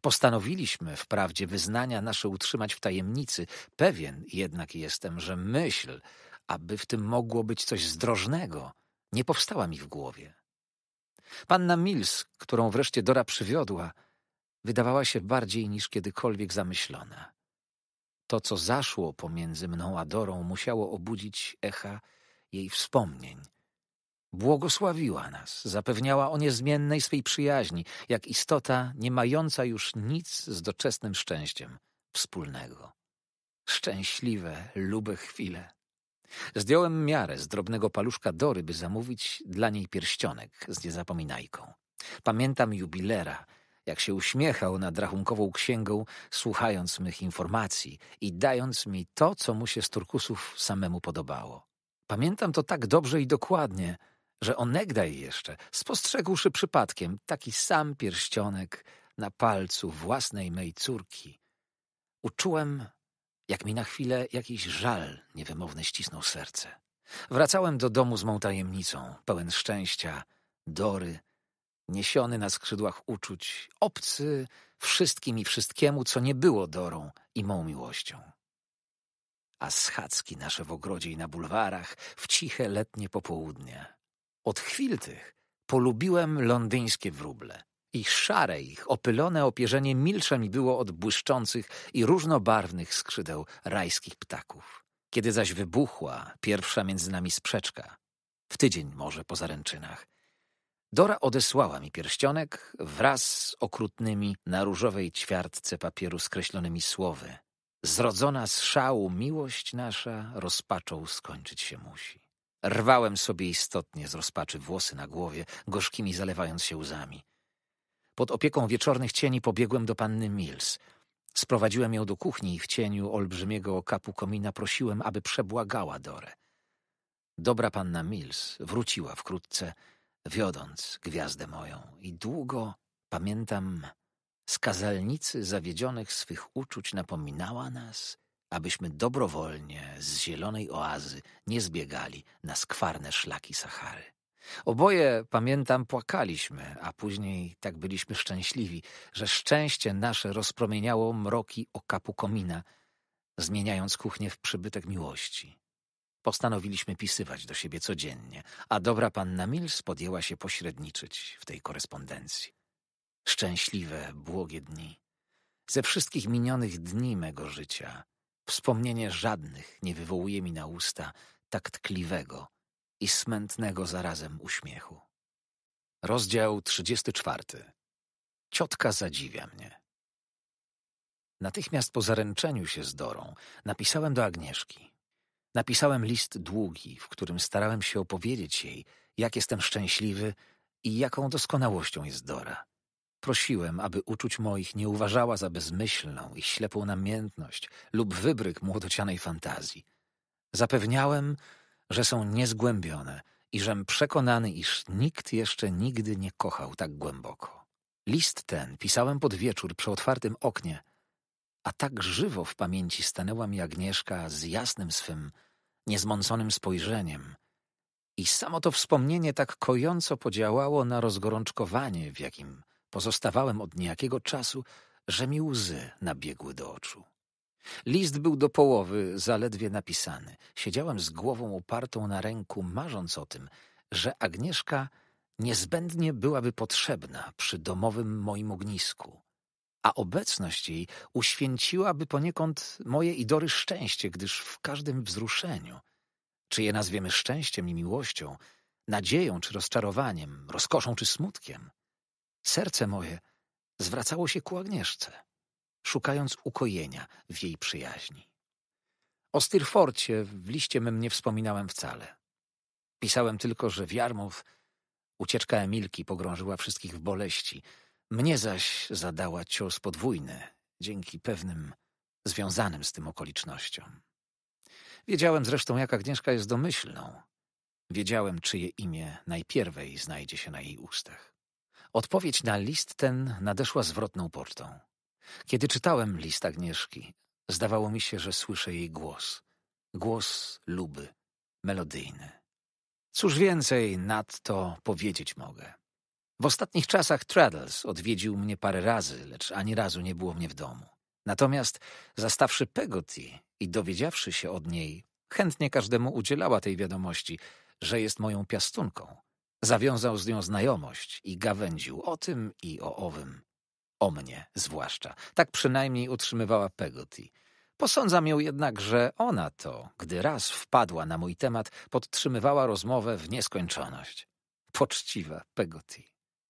Postanowiliśmy wprawdzie wyznania nasze utrzymać w tajemnicy, pewien jednak jestem, że myśl, aby w tym mogło być coś zdrożnego, nie powstała mi w głowie. Panna Mills, którą wreszcie Dora przywiodła, wydawała się bardziej niż kiedykolwiek zamyślona. To, co zaszło pomiędzy mną a Dorą, musiało obudzić echa jej wspomnień. Błogosławiła nas, zapewniała o niezmiennej swej przyjaźni, jak istota nie mająca już nic z doczesnym szczęściem wspólnego. Szczęśliwe, lube chwile. Zdjąłem miarę z drobnego paluszka Dory, by zamówić dla niej pierścionek z niezapominajką. Pamiętam jubilera, jak się uśmiechał nad rachunkową księgą, słuchając mych informacji i dając mi to, co mu się z turkusów samemu podobało. Pamiętam to tak dobrze i dokładnie, że onegdaj jeszcze, spostrzegłszy przypadkiem taki sam pierścionek na palcu własnej mej córki, uczułem jak mi na chwilę jakiś żal niewymowny ścisnął serce. Wracałem do domu z mą tajemnicą, pełen szczęścia, dory, niesiony na skrzydłach uczuć, obcy wszystkim i wszystkiemu, co nie było Dorą i mą miłością. A schadzki nasze w ogrodzie i na bulwarach w ciche letnie popołudnie. Od chwil tych polubiłem londyńskie wróble. I szare ich, opylone opierzenie milsze mi było od błyszczących i różnobarwnych skrzydeł rajskich ptaków. Kiedy zaś wybuchła pierwsza między nami sprzeczka, w tydzień może po zaręczynach, Dora odesłała mi pierścionek wraz z okrutnymi na różowej ćwiartce papieru skreślonymi słowy. Zrodzona z szału miłość nasza rozpaczą skończyć się musi. Rwałem sobie istotnie z rozpaczy włosy na głowie, gorzkimi zalewając się łzami. Pod opieką wieczornych cieni pobiegłem do panny Mills. Sprowadziłem ją do kuchni i w cieniu olbrzymiego okapu komina prosiłem, aby przebłagała Dorę. Dobra panna Mills wróciła wkrótce, wiodąc gwiazdę moją i długo, pamiętam, z kazalnicy zawiedzionych swych uczuć napominała nas, abyśmy dobrowolnie z zielonej oazy nie zbiegali na skwarne szlaki Sahary. Oboje, pamiętam, płakaliśmy, a później tak byliśmy szczęśliwi, że szczęście nasze rozpromieniało mroki okapu komina, zmieniając kuchnię w przybytek miłości. Postanowiliśmy pisywać do siebie codziennie, a dobra panna Mills podjęła się pośredniczyć w tej korespondencji. Szczęśliwe, błogie dni. Ze wszystkich minionych dni mego życia wspomnienie żadnych nie wywołuje mi na usta tak tkliwego, i smętnego zarazem uśmiechu. Rozdział 34. Ciotka zadziwia mnie. Natychmiast po zaręczeniu się z Dorą napisałem do Agnieszki. Napisałem list długi, w którym starałem się opowiedzieć jej, jak jestem szczęśliwy i jaką doskonałością jest Dora. Prosiłem, aby uczuć moich nie uważała za bezmyślną i ślepą namiętność lub wybryk młodocianej fantazji. Zapewniałem, że są niezgłębione i żem przekonany, iż nikt jeszcze nigdy nie kochał tak głęboko. List ten pisałem pod wieczór przy otwartym oknie, a tak żywo w pamięci stanęła mi Agnieszka z jasnym swym, niezmąconym spojrzeniem. I samo to wspomnienie tak kojąco podziałało na rozgorączkowanie, w jakim pozostawałem od niejakiego czasu, że mi łzy nabiegły do oczu. List był do połowy zaledwie napisany. Siedziałem z głową opartą na ręku, marząc o tym, że Agnieszka niezbędnie byłaby potrzebna przy domowym moim ognisku, a obecność jej uświęciłaby poniekąd moje i Dory szczęście, gdyż w każdym wzruszeniu, czy je nazwiemy szczęściem i miłością, nadzieją czy rozczarowaniem, rozkoszą czy smutkiem, serce moje zwracało się ku Agnieszce szukając ukojenia w jej przyjaźni. O Styrforcie w liście mym nie wspominałem wcale. Pisałem tylko, że w Jarmów ucieczka Emilki pogrążyła wszystkich w boleści, mnie zaś zadała cios podwójny dzięki pewnym związanym z tym okolicznościom. Wiedziałem zresztą, jaka Agnieszka jest domyślną. Wiedziałem, czyje imię najpierwej znajdzie się na jej ustach. Odpowiedź na list ten nadeszła zwrotną pocztą. Kiedy czytałem list Agnieszki, zdawało mi się, że słyszę jej głos. Głos luby, melodyjny. Cóż więcej nad to powiedzieć mogę. W ostatnich czasach Traddles odwiedził mnie parę razy, lecz ani razu nie było mnie w domu. Natomiast zastawszy Pegotty i dowiedziawszy się od niej, chętnie każdemu udzielała tej wiadomości, że jest moją piastunką. Zawiązał z nią znajomość i gawędził o tym i o owym. O mnie zwłaszcza. Tak przynajmniej utrzymywała Peggy. Posądzam ją jednak, że ona to, gdy raz wpadła na mój temat, podtrzymywała rozmowę w nieskończoność. Poczciwa Peggy.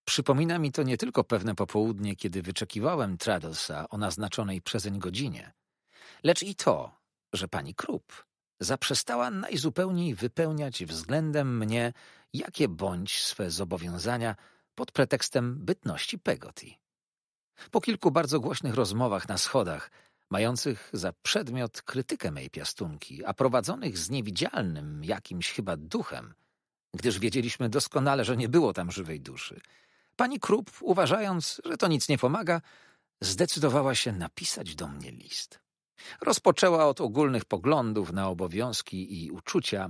Przypomina mi to nie tylko pewne popołudnie, kiedy wyczekiwałem Traddlesa o naznaczonej przezeń godzinie, lecz i to, że pani Krupp zaprzestała najzupełniej wypełniać względem mnie jakie bądź swe zobowiązania pod pretekstem bytności Pegoti. Po kilku bardzo głośnych rozmowach na schodach, mających za przedmiot krytykę mej piastunki, a prowadzonych z niewidzialnym jakimś chyba duchem, gdyż wiedzieliśmy doskonale, że nie było tam żywej duszy, pani Krupp, uważając, że to nic nie pomaga, zdecydowała się napisać do mnie list. Rozpoczęła od ogólnych poglądów na obowiązki i uczucia,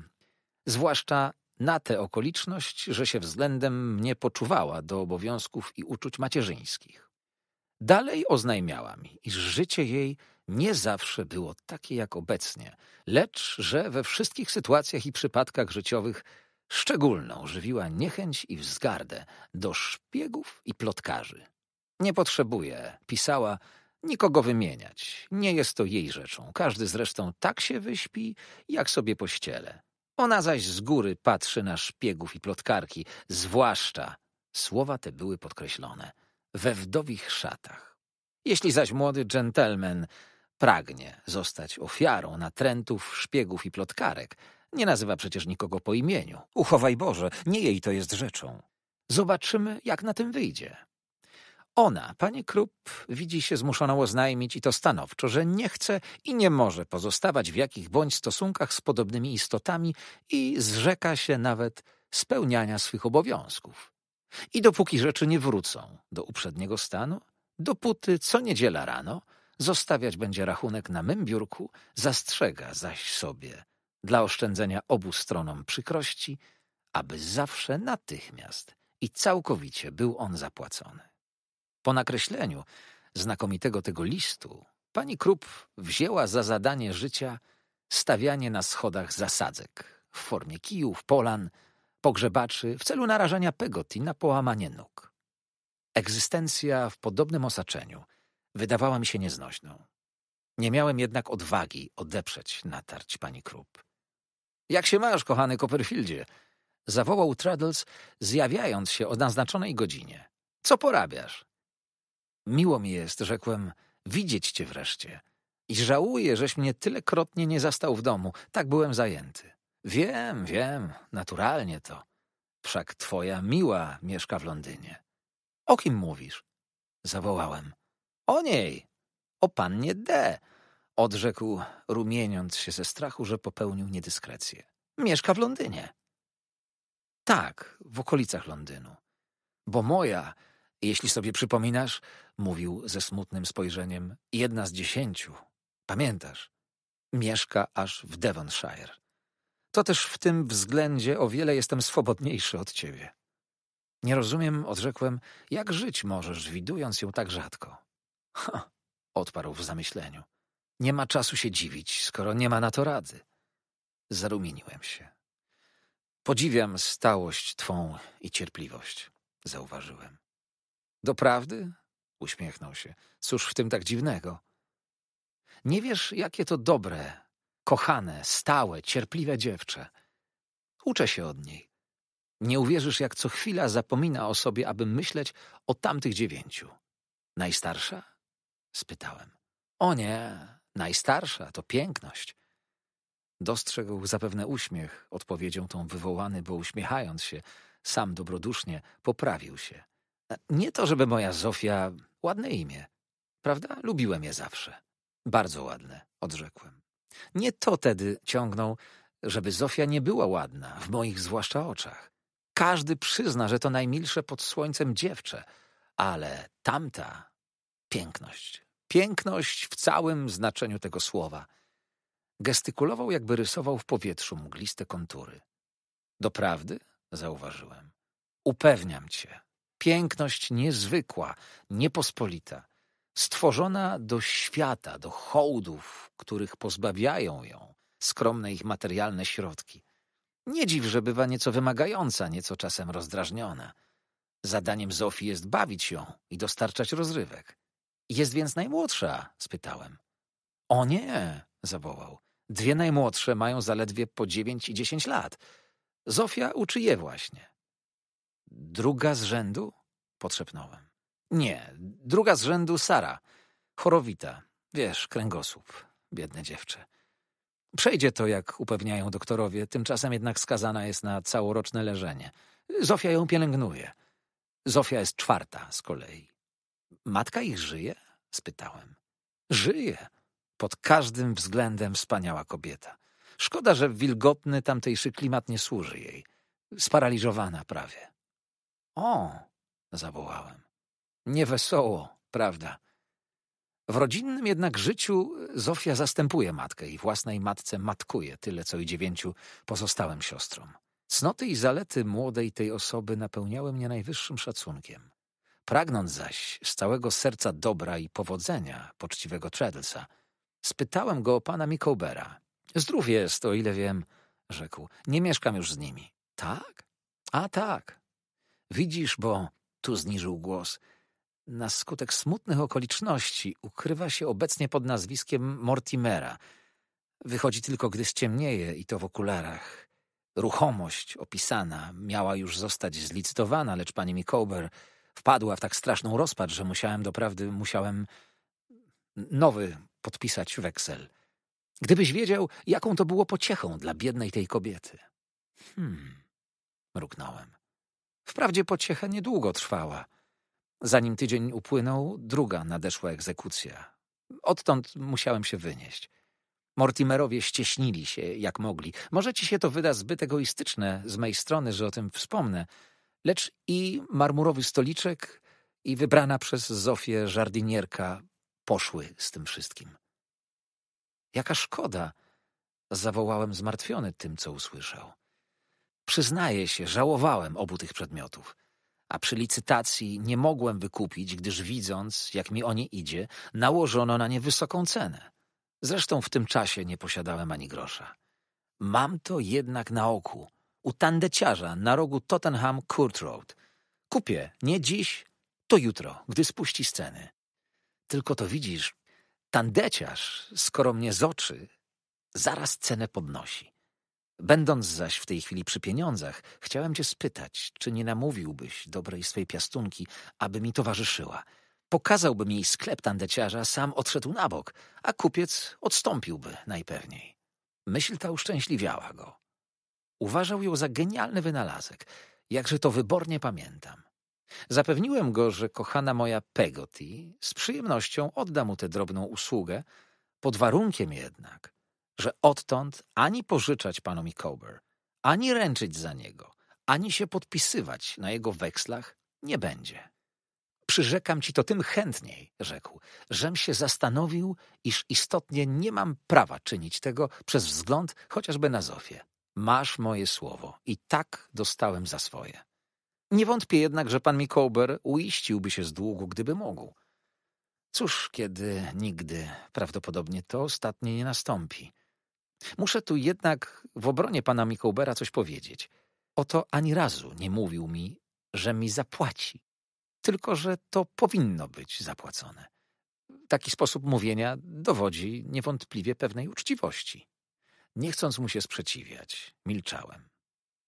zwłaszcza na tę okoliczność, że się względem mnie poczuwała do obowiązków i uczuć macierzyńskich. Dalej oznajmiała mi, iż życie jej nie zawsze było takie jak obecnie, lecz że we wszystkich sytuacjach i przypadkach życiowych szczególną żywiła niechęć i wzgardę do szpiegów i plotkarzy. Nie potrzebuje, pisała, nikogo wymieniać. Nie jest to jej rzeczą. Każdy zresztą tak się wyśpi, jak sobie pościele. Ona zaś z góry patrzy na szpiegów i plotkarki, zwłaszcza. Słowa te były podkreślone we wdowich szatach. Jeśli zaś młody dżentelmen pragnie zostać ofiarą natrętów, szpiegów i plotkarek, nie nazywa przecież nikogo po imieniu. Uchowaj Boże, nie jej to jest rzeczą. Zobaczymy, jak na tym wyjdzie. Ona, pani Krupp, widzi się zmuszoną oznajmić i to stanowczo, że nie chce i nie może pozostawać w jakich bądź stosunkach z podobnymi istotami i zrzeka się nawet spełniania swych obowiązków. I dopóki rzeczy nie wrócą do uprzedniego stanu, dopóty co niedziela rano zostawiać będzie rachunek na mym biurku, zastrzega zaś sobie dla oszczędzenia obu stronom przykrości, aby zawsze natychmiast i całkowicie był on zapłacony. Po nakreśleniu znakomitego tego listu pani Krup wzięła za zadanie życia stawianie na schodach zasadzek w formie kijów, polan, pogrzebaczy w celu narażania Pegoti na połamanie nóg. Egzystencja w podobnym osaczeniu wydawała mi się nieznośną. Nie miałem jednak odwagi odeprzeć natarć pani Krupp. Jak się masz, kochany Copperfieldzie? Zawołał Traddles, zjawiając się o naznaczonej godzinie. Co porabiasz? Miło mi jest, rzekłem, widzieć cię wreszcie. I żałuję, żeś mnie tylekrotnie nie zastał w domu. Tak byłem zajęty. Wiem, wiem, naturalnie to. Wszak twoja miła mieszka w Londynie. O kim mówisz? Zawołałem. O niej, o pannie D. Odrzekł, rumieniąc się ze strachu, że popełnił niedyskrecję. Mieszka w Londynie. Tak, w okolicach Londynu. Bo moja, jeśli sobie przypominasz, mówił ze smutnym spojrzeniem, jedna z dziesięciu, pamiętasz, mieszka aż w Devonshire to też w tym względzie o wiele jestem swobodniejszy od ciebie. Nie rozumiem, odrzekłem, jak żyć możesz, widując ją tak rzadko. Ha, odparł w zamyśleniu. Nie ma czasu się dziwić, skoro nie ma na to rady. Zarumieniłem się. Podziwiam stałość twą i cierpliwość, zauważyłem. Doprawdy? Uśmiechnął się. Cóż w tym tak dziwnego? Nie wiesz, jakie to dobre Kochane, stałe, cierpliwe dziewczę. Uczę się od niej. Nie uwierzysz, jak co chwila zapomina o sobie, aby myśleć o tamtych dziewięciu. Najstarsza? spytałem. O nie, najstarsza to piękność. Dostrzegł zapewne uśmiech, odpowiedzią tą wywołany, bo uśmiechając się, sam dobrodusznie poprawił się. E, nie to, żeby moja Zofia. Ładne imię, prawda? Lubiłem je zawsze. Bardzo ładne, odrzekłem. Nie to tedy ciągnął, żeby Zofia nie była ładna, w moich zwłaszcza oczach. Każdy przyzna, że to najmilsze pod słońcem dziewczę, ale tamta piękność. Piękność w całym znaczeniu tego słowa. Gestykulował, jakby rysował w powietrzu mgliste kontury. Doprawdy? zauważyłem. Upewniam cię. Piękność niezwykła, niepospolita stworzona do świata, do hołdów, których pozbawiają ją skromne ich materialne środki. Nie dziw, że bywa nieco wymagająca, nieco czasem rozdrażniona. Zadaniem Zofii jest bawić ją i dostarczać rozrywek. Jest więc najmłodsza? spytałem. O nie, zawołał. Dwie najmłodsze mają zaledwie po dziewięć i dziesięć lat. Zofia uczy je właśnie. Druga z rzędu? Potrzepnąłem. Nie, druga z rzędu Sara. Chorowita. Wiesz, kręgosłup. Biedne dziewczę. Przejdzie to, jak upewniają doktorowie, tymczasem jednak skazana jest na całoroczne leżenie. Zofia ją pielęgnuje. Zofia jest czwarta z kolei. Matka ich żyje? spytałem. Żyje. Pod każdym względem wspaniała kobieta. Szkoda, że wilgotny tamtejszy klimat nie służy jej. Sparaliżowana prawie. O, zawołałem. Niewesoło, prawda? W rodzinnym jednak życiu e, Zofia zastępuje matkę i własnej matce matkuje tyle, co i dziewięciu pozostałym siostrom. Cnoty i zalety młodej tej osoby napełniały mnie najwyższym szacunkiem. Pragnąc zaś z całego serca dobra i powodzenia poczciwego Treadlesa, spytałem go o pana Mikołbera. Zdrów jest, o ile wiem, rzekł. Nie mieszkam już z nimi. Tak? A tak. Widzisz, bo tu zniżył głos – na skutek smutnych okoliczności ukrywa się obecnie pod nazwiskiem Mortimera. Wychodzi tylko, gdy ściemnieje i to w okularach. Ruchomość opisana miała już zostać zlicytowana, lecz pani Mikober wpadła w tak straszną rozpacz, że musiałem doprawdy, musiałem nowy podpisać weksel. Gdybyś wiedział, jaką to było pociechą dla biednej tej kobiety. Hmm, mruknąłem. Wprawdzie pociecha niedługo trwała. Zanim tydzień upłynął, druga nadeszła egzekucja. Odtąd musiałem się wynieść. Mortimerowie ścieśnili się, jak mogli. Może ci się to wyda zbyt egoistyczne z mojej strony, że o tym wspomnę, lecz i marmurowy stoliczek, i wybrana przez Zofię żardinierka poszły z tym wszystkim. Jaka szkoda! Zawołałem zmartwiony tym, co usłyszał. Przyznaję się, żałowałem obu tych przedmiotów a przy licytacji nie mogłem wykupić, gdyż widząc, jak mi o nie idzie, nałożono na nie wysoką cenę. Zresztą w tym czasie nie posiadałem ani grosza. Mam to jednak na oku. U tandeciarza na rogu Tottenham Court Road. Kupię nie dziś, to jutro, gdy spuści sceny. Tylko to widzisz, tandeciarz, skoro mnie zoczy, zaraz cenę podnosi. Będąc zaś w tej chwili przy pieniądzach, chciałem cię spytać, czy nie namówiłbyś dobrej swej piastunki, aby mi towarzyszyła. Pokazałbym jej sklep tandeciarza, sam odszedł na bok, a kupiec odstąpiłby najpewniej. Myśl ta uszczęśliwiała go. Uważał ją za genialny wynalazek. Jakże to wybornie pamiętam. Zapewniłem go, że kochana moja Pegoti z przyjemnością odda mu tę drobną usługę, pod warunkiem jednak, że odtąd ani pożyczać panu Mikober, ani ręczyć za niego, ani się podpisywać na jego wekslach nie będzie. Przyrzekam ci to tym chętniej, rzekł, żem się zastanowił, iż istotnie nie mam prawa czynić tego przez wzgląd chociażby na Zofię. Masz moje słowo i tak dostałem za swoje. Nie wątpię jednak, że pan Mikober uiściłby się z długu, gdyby mógł. Cóż, kiedy nigdy, prawdopodobnie to ostatnie nie nastąpi. Muszę tu jednak w obronie pana Mikołbera coś powiedzieć. Oto ani razu nie mówił mi, że mi zapłaci. Tylko, że to powinno być zapłacone. Taki sposób mówienia dowodzi niewątpliwie pewnej uczciwości. Nie chcąc mu się sprzeciwiać, milczałem.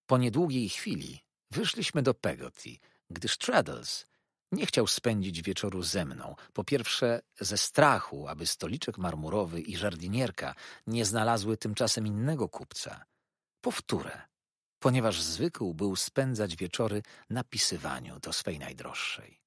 Po niedługiej chwili wyszliśmy do Pegotty, gdyż Traddles nie chciał spędzić wieczoru ze mną. Po pierwsze, ze strachu, aby stoliczek marmurowy i żardinierka nie znalazły tymczasem innego kupca. Powtórę, ponieważ zwykł był spędzać wieczory napisywaniu do swej najdroższej.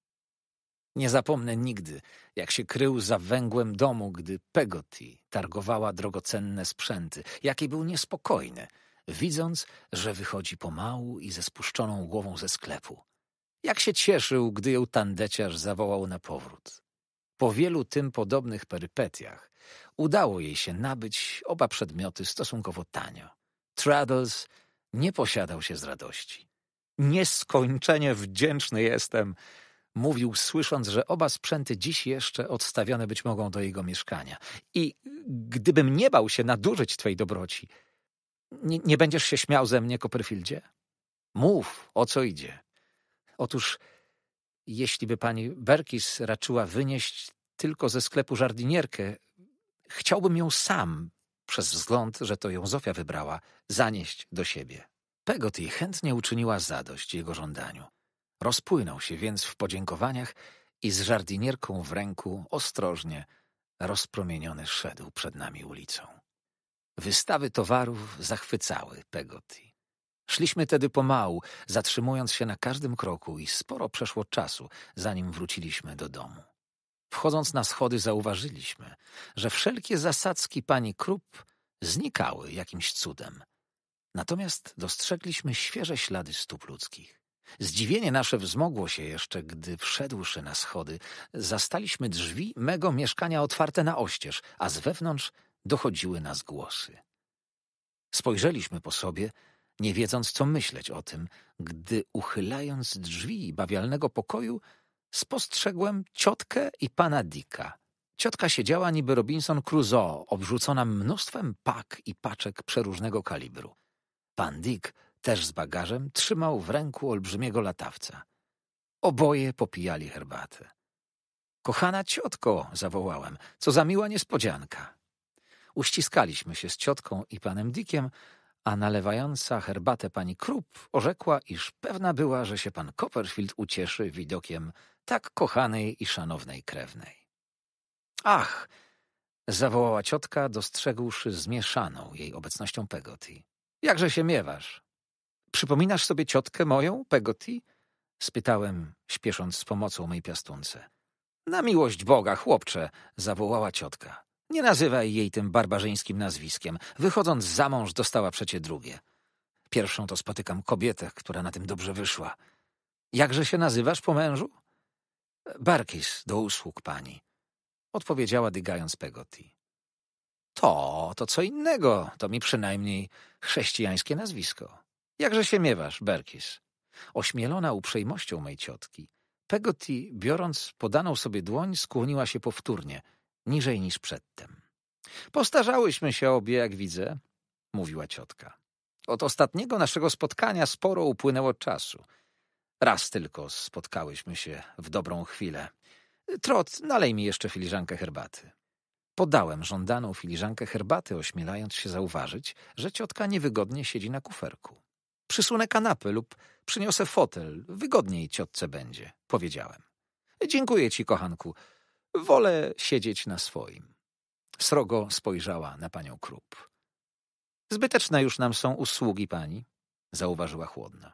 Nie zapomnę nigdy, jak się krył za węgłem domu, gdy Pegoti targowała drogocenne sprzęty, jaki był niespokojny, widząc, że wychodzi pomału i ze spuszczoną głową ze sklepu. Jak się cieszył, gdy ją tandeciarz zawołał na powrót. Po wielu tym podobnych perypetiach udało jej się nabyć oba przedmioty stosunkowo tanio. Traddles nie posiadał się z radości. Nieskończenie wdzięczny jestem, mówił, słysząc, że oba sprzęty dziś jeszcze odstawione być mogą do jego mieszkania. I gdybym nie bał się nadużyć twej dobroci, nie, nie będziesz się śmiał ze mnie, Copperfieldzie? Mów, o co idzie. Otóż, jeśli by pani Berkis raczyła wynieść tylko ze sklepu żardinierkę, chciałbym ją sam, przez wzgląd, że to ją Zofia wybrała, zanieść do siebie. Pegoty chętnie uczyniła zadość jego żądaniu. Rozpłynął się więc w podziękowaniach i z żardinierką w ręku ostrożnie, rozpromieniony szedł przed nami ulicą. Wystawy towarów zachwycały Pegoty. Szliśmy tedy pomału, zatrzymując się na każdym kroku i sporo przeszło czasu, zanim wróciliśmy do domu. Wchodząc na schody zauważyliśmy, że wszelkie zasadzki pani Krupp znikały jakimś cudem. Natomiast dostrzegliśmy świeże ślady stóp ludzkich. Zdziwienie nasze wzmogło się jeszcze, gdy wszedłszy na schody, zastaliśmy drzwi mego mieszkania otwarte na oścież, a z wewnątrz dochodziły nas głosy. Spojrzeliśmy po sobie – nie wiedząc co myśleć o tym, gdy uchylając drzwi bawialnego pokoju, spostrzegłem ciotkę i pana Dicka. Ciotka siedziała niby Robinson Crusoe, obrzucona mnóstwem pak i paczek przeróżnego kalibru. Pan Dick, też z bagażem, trzymał w ręku olbrzymiego latawca. Oboje popijali herbatę. Kochana ciotko, zawołałem, co za miła niespodzianka. Uściskaliśmy się z ciotką i panem Dickiem, a nalewająca herbatę pani Krupp orzekła, iż pewna była, że się pan Copperfield ucieszy widokiem tak kochanej i szanownej krewnej. Ach! zawołała ciotka, dostrzegłszy zmieszaną jej obecnością Pegoti. Jakże się miewasz? Przypominasz sobie ciotkę moją, Pegoti? spytałem, śpiesząc z pomocą mej piastunce. Na miłość Boga, chłopcze! zawołała ciotka. Nie nazywaj jej tym barbarzyńskim nazwiskiem. Wychodząc za mąż dostała przecie drugie. Pierwszą to spotykam kobietę, która na tym dobrze wyszła. Jakże się nazywasz po mężu? Barkis, do usług pani. Odpowiedziała dygając Pegoti. To, to co innego. To mi przynajmniej chrześcijańskie nazwisko. Jakże się miewasz, Berkis? Ośmielona uprzejmością mej ciotki, Pegoti, biorąc podaną sobie dłoń, skłoniła się powtórnie – niżej niż przedtem. Postarzałyśmy się obie, jak widzę, mówiła ciotka. Od ostatniego naszego spotkania sporo upłynęło czasu. Raz tylko spotkałyśmy się w dobrą chwilę. Trot, nalej mi jeszcze filiżankę herbaty. Podałem żądaną filiżankę herbaty, ośmielając się zauważyć, że ciotka niewygodnie siedzi na kuferku. Przysunę kanapę lub przyniosę fotel, wygodniej ciotce będzie, powiedziałem. Dziękuję ci, kochanku. Wolę siedzieć na swoim. Srogo spojrzała na panią Krup. Zbyteczne już nam są usługi pani, zauważyła chłodno.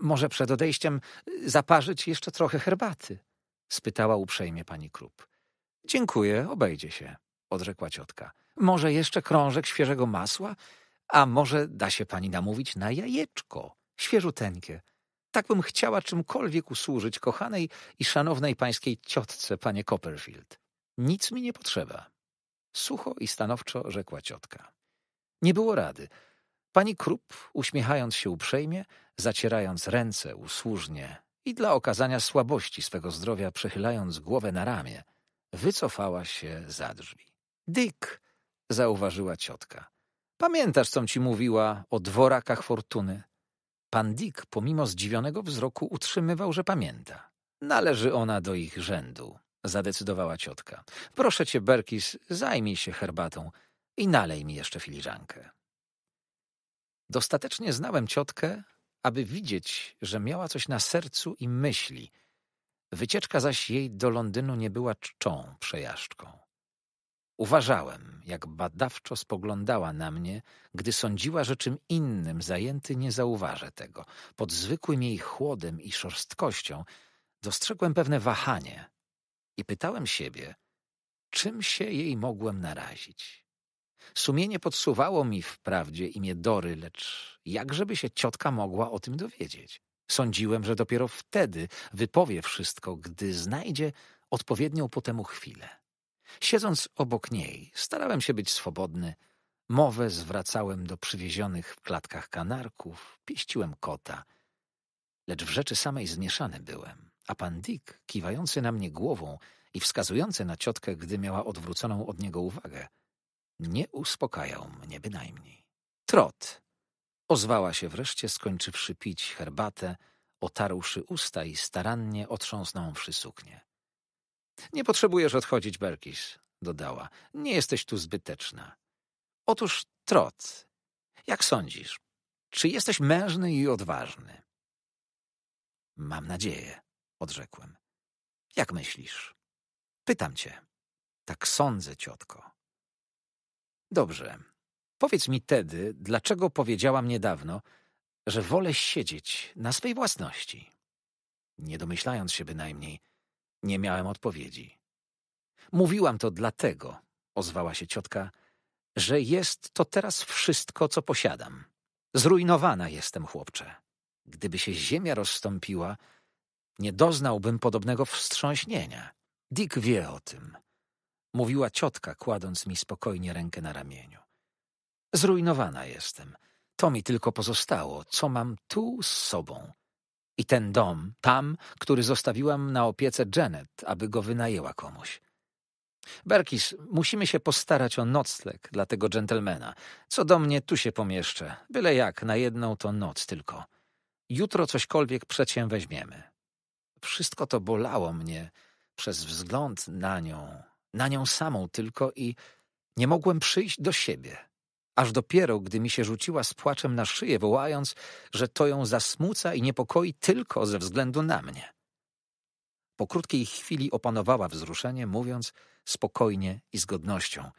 Może przed odejściem zaparzyć jeszcze trochę herbaty? spytała uprzejmie pani Krup. Dziękuję, obejdzie się, odrzekła ciotka. Może jeszcze krążek świeżego masła? A może da się pani namówić na jajeczko, świeżuteńkie – tak bym chciała czymkolwiek usłużyć kochanej i szanownej pańskiej ciotce, panie Copperfield. Nic mi nie potrzeba. Sucho i stanowczo rzekła ciotka. Nie było rady. Pani Krupp, uśmiechając się uprzejmie, zacierając ręce usłużnie i dla okazania słabości swego zdrowia przechylając głowę na ramię, wycofała się za drzwi. Dyk, zauważyła ciotka. Pamiętasz, com ci mówiła o dworakach fortuny? Pan Dick, pomimo zdziwionego wzroku, utrzymywał, że pamięta. Należy ona do ich rzędu, zadecydowała ciotka. Proszę cię, Berkis, zajmij się herbatą i nalej mi jeszcze filiżankę. Dostatecznie znałem ciotkę, aby widzieć, że miała coś na sercu i myśli. Wycieczka zaś jej do Londynu nie była czczą przejażdżką. Uważałem, jak badawczo spoglądała na mnie, gdy sądziła, że czym innym zajęty nie zauważę tego. Pod zwykłym jej chłodem i szorstkością dostrzegłem pewne wahanie i pytałem siebie, czym się jej mogłem narazić. Sumienie podsuwało mi wprawdzie imię Dory, lecz jakżeby się ciotka mogła o tym dowiedzieć? Sądziłem, że dopiero wtedy wypowie wszystko, gdy znajdzie odpowiednią potemu chwilę. Siedząc obok niej, starałem się być swobodny. Mowę zwracałem do przywiezionych w klatkach kanarków, pieściłem kota. Lecz w rzeczy samej zmieszany byłem, a pan Dick, kiwający na mnie głową i wskazujący na ciotkę, gdy miała odwróconą od niego uwagę, nie uspokajał mnie bynajmniej. Trot! Ozwała się wreszcie, skończywszy pić herbatę, otarłszy usta i starannie otrząsnąwszy suknię. Nie potrzebujesz odchodzić, Berkis, dodała. Nie jesteś tu zbyteczna. Otóż, Trot, jak sądzisz, czy jesteś mężny i odważny? Mam nadzieję, odrzekłem. Jak myślisz? Pytam cię. Tak sądzę, ciotko. Dobrze. Powiedz mi tedy, dlaczego powiedziałam niedawno, że wolę siedzieć na swej własności. Nie domyślając się bynajmniej, nie miałem odpowiedzi. Mówiłam to dlatego, ozwała się ciotka, że jest to teraz wszystko, co posiadam. Zrujnowana jestem, chłopcze. Gdyby się ziemia rozstąpiła, nie doznałbym podobnego wstrząśnienia. Dick wie o tym, mówiła ciotka, kładąc mi spokojnie rękę na ramieniu. Zrujnowana jestem. To mi tylko pozostało, co mam tu z sobą. I ten dom, tam, który zostawiłam na opiece Janet, aby go wynajęła komuś. Berkis, musimy się postarać o nocleg dla tego dżentelmena. Co do mnie, tu się pomieszczę. Byle jak, na jedną to noc tylko. Jutro cośkolwiek przedsięweźmiemy. weźmiemy. Wszystko to bolało mnie przez wzgląd na nią, na nią samą tylko i nie mogłem przyjść do siebie aż dopiero gdy mi się rzuciła z płaczem na szyję, wołając, że to ją zasmuca i niepokoi tylko ze względu na mnie. Po krótkiej chwili opanowała wzruszenie, mówiąc spokojnie i z godnością.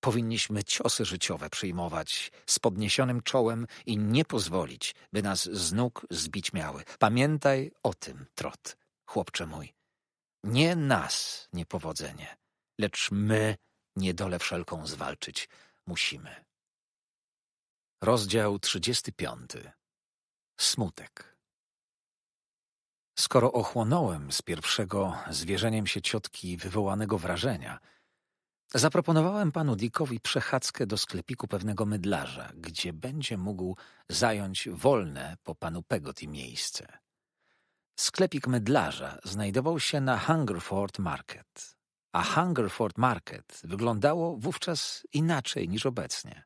Powinniśmy ciosy życiowe przyjmować z podniesionym czołem i nie pozwolić, by nas z nóg zbić miały. Pamiętaj o tym, Trot, chłopcze mój. Nie nas niepowodzenie, lecz my niedolę wszelką zwalczyć musimy. Rozdział 35. Smutek. Skoro ochłonąłem z pierwszego zwierzeniem się ciotki wywołanego wrażenia, zaproponowałem panu Dickowi przechadzkę do sklepiku pewnego mydlarza, gdzie będzie mógł zająć wolne po panu Pegoty miejsce. Sklepik mydlarza znajdował się na Hungerford Market, a Hungerford Market wyglądało wówczas inaczej niż obecnie.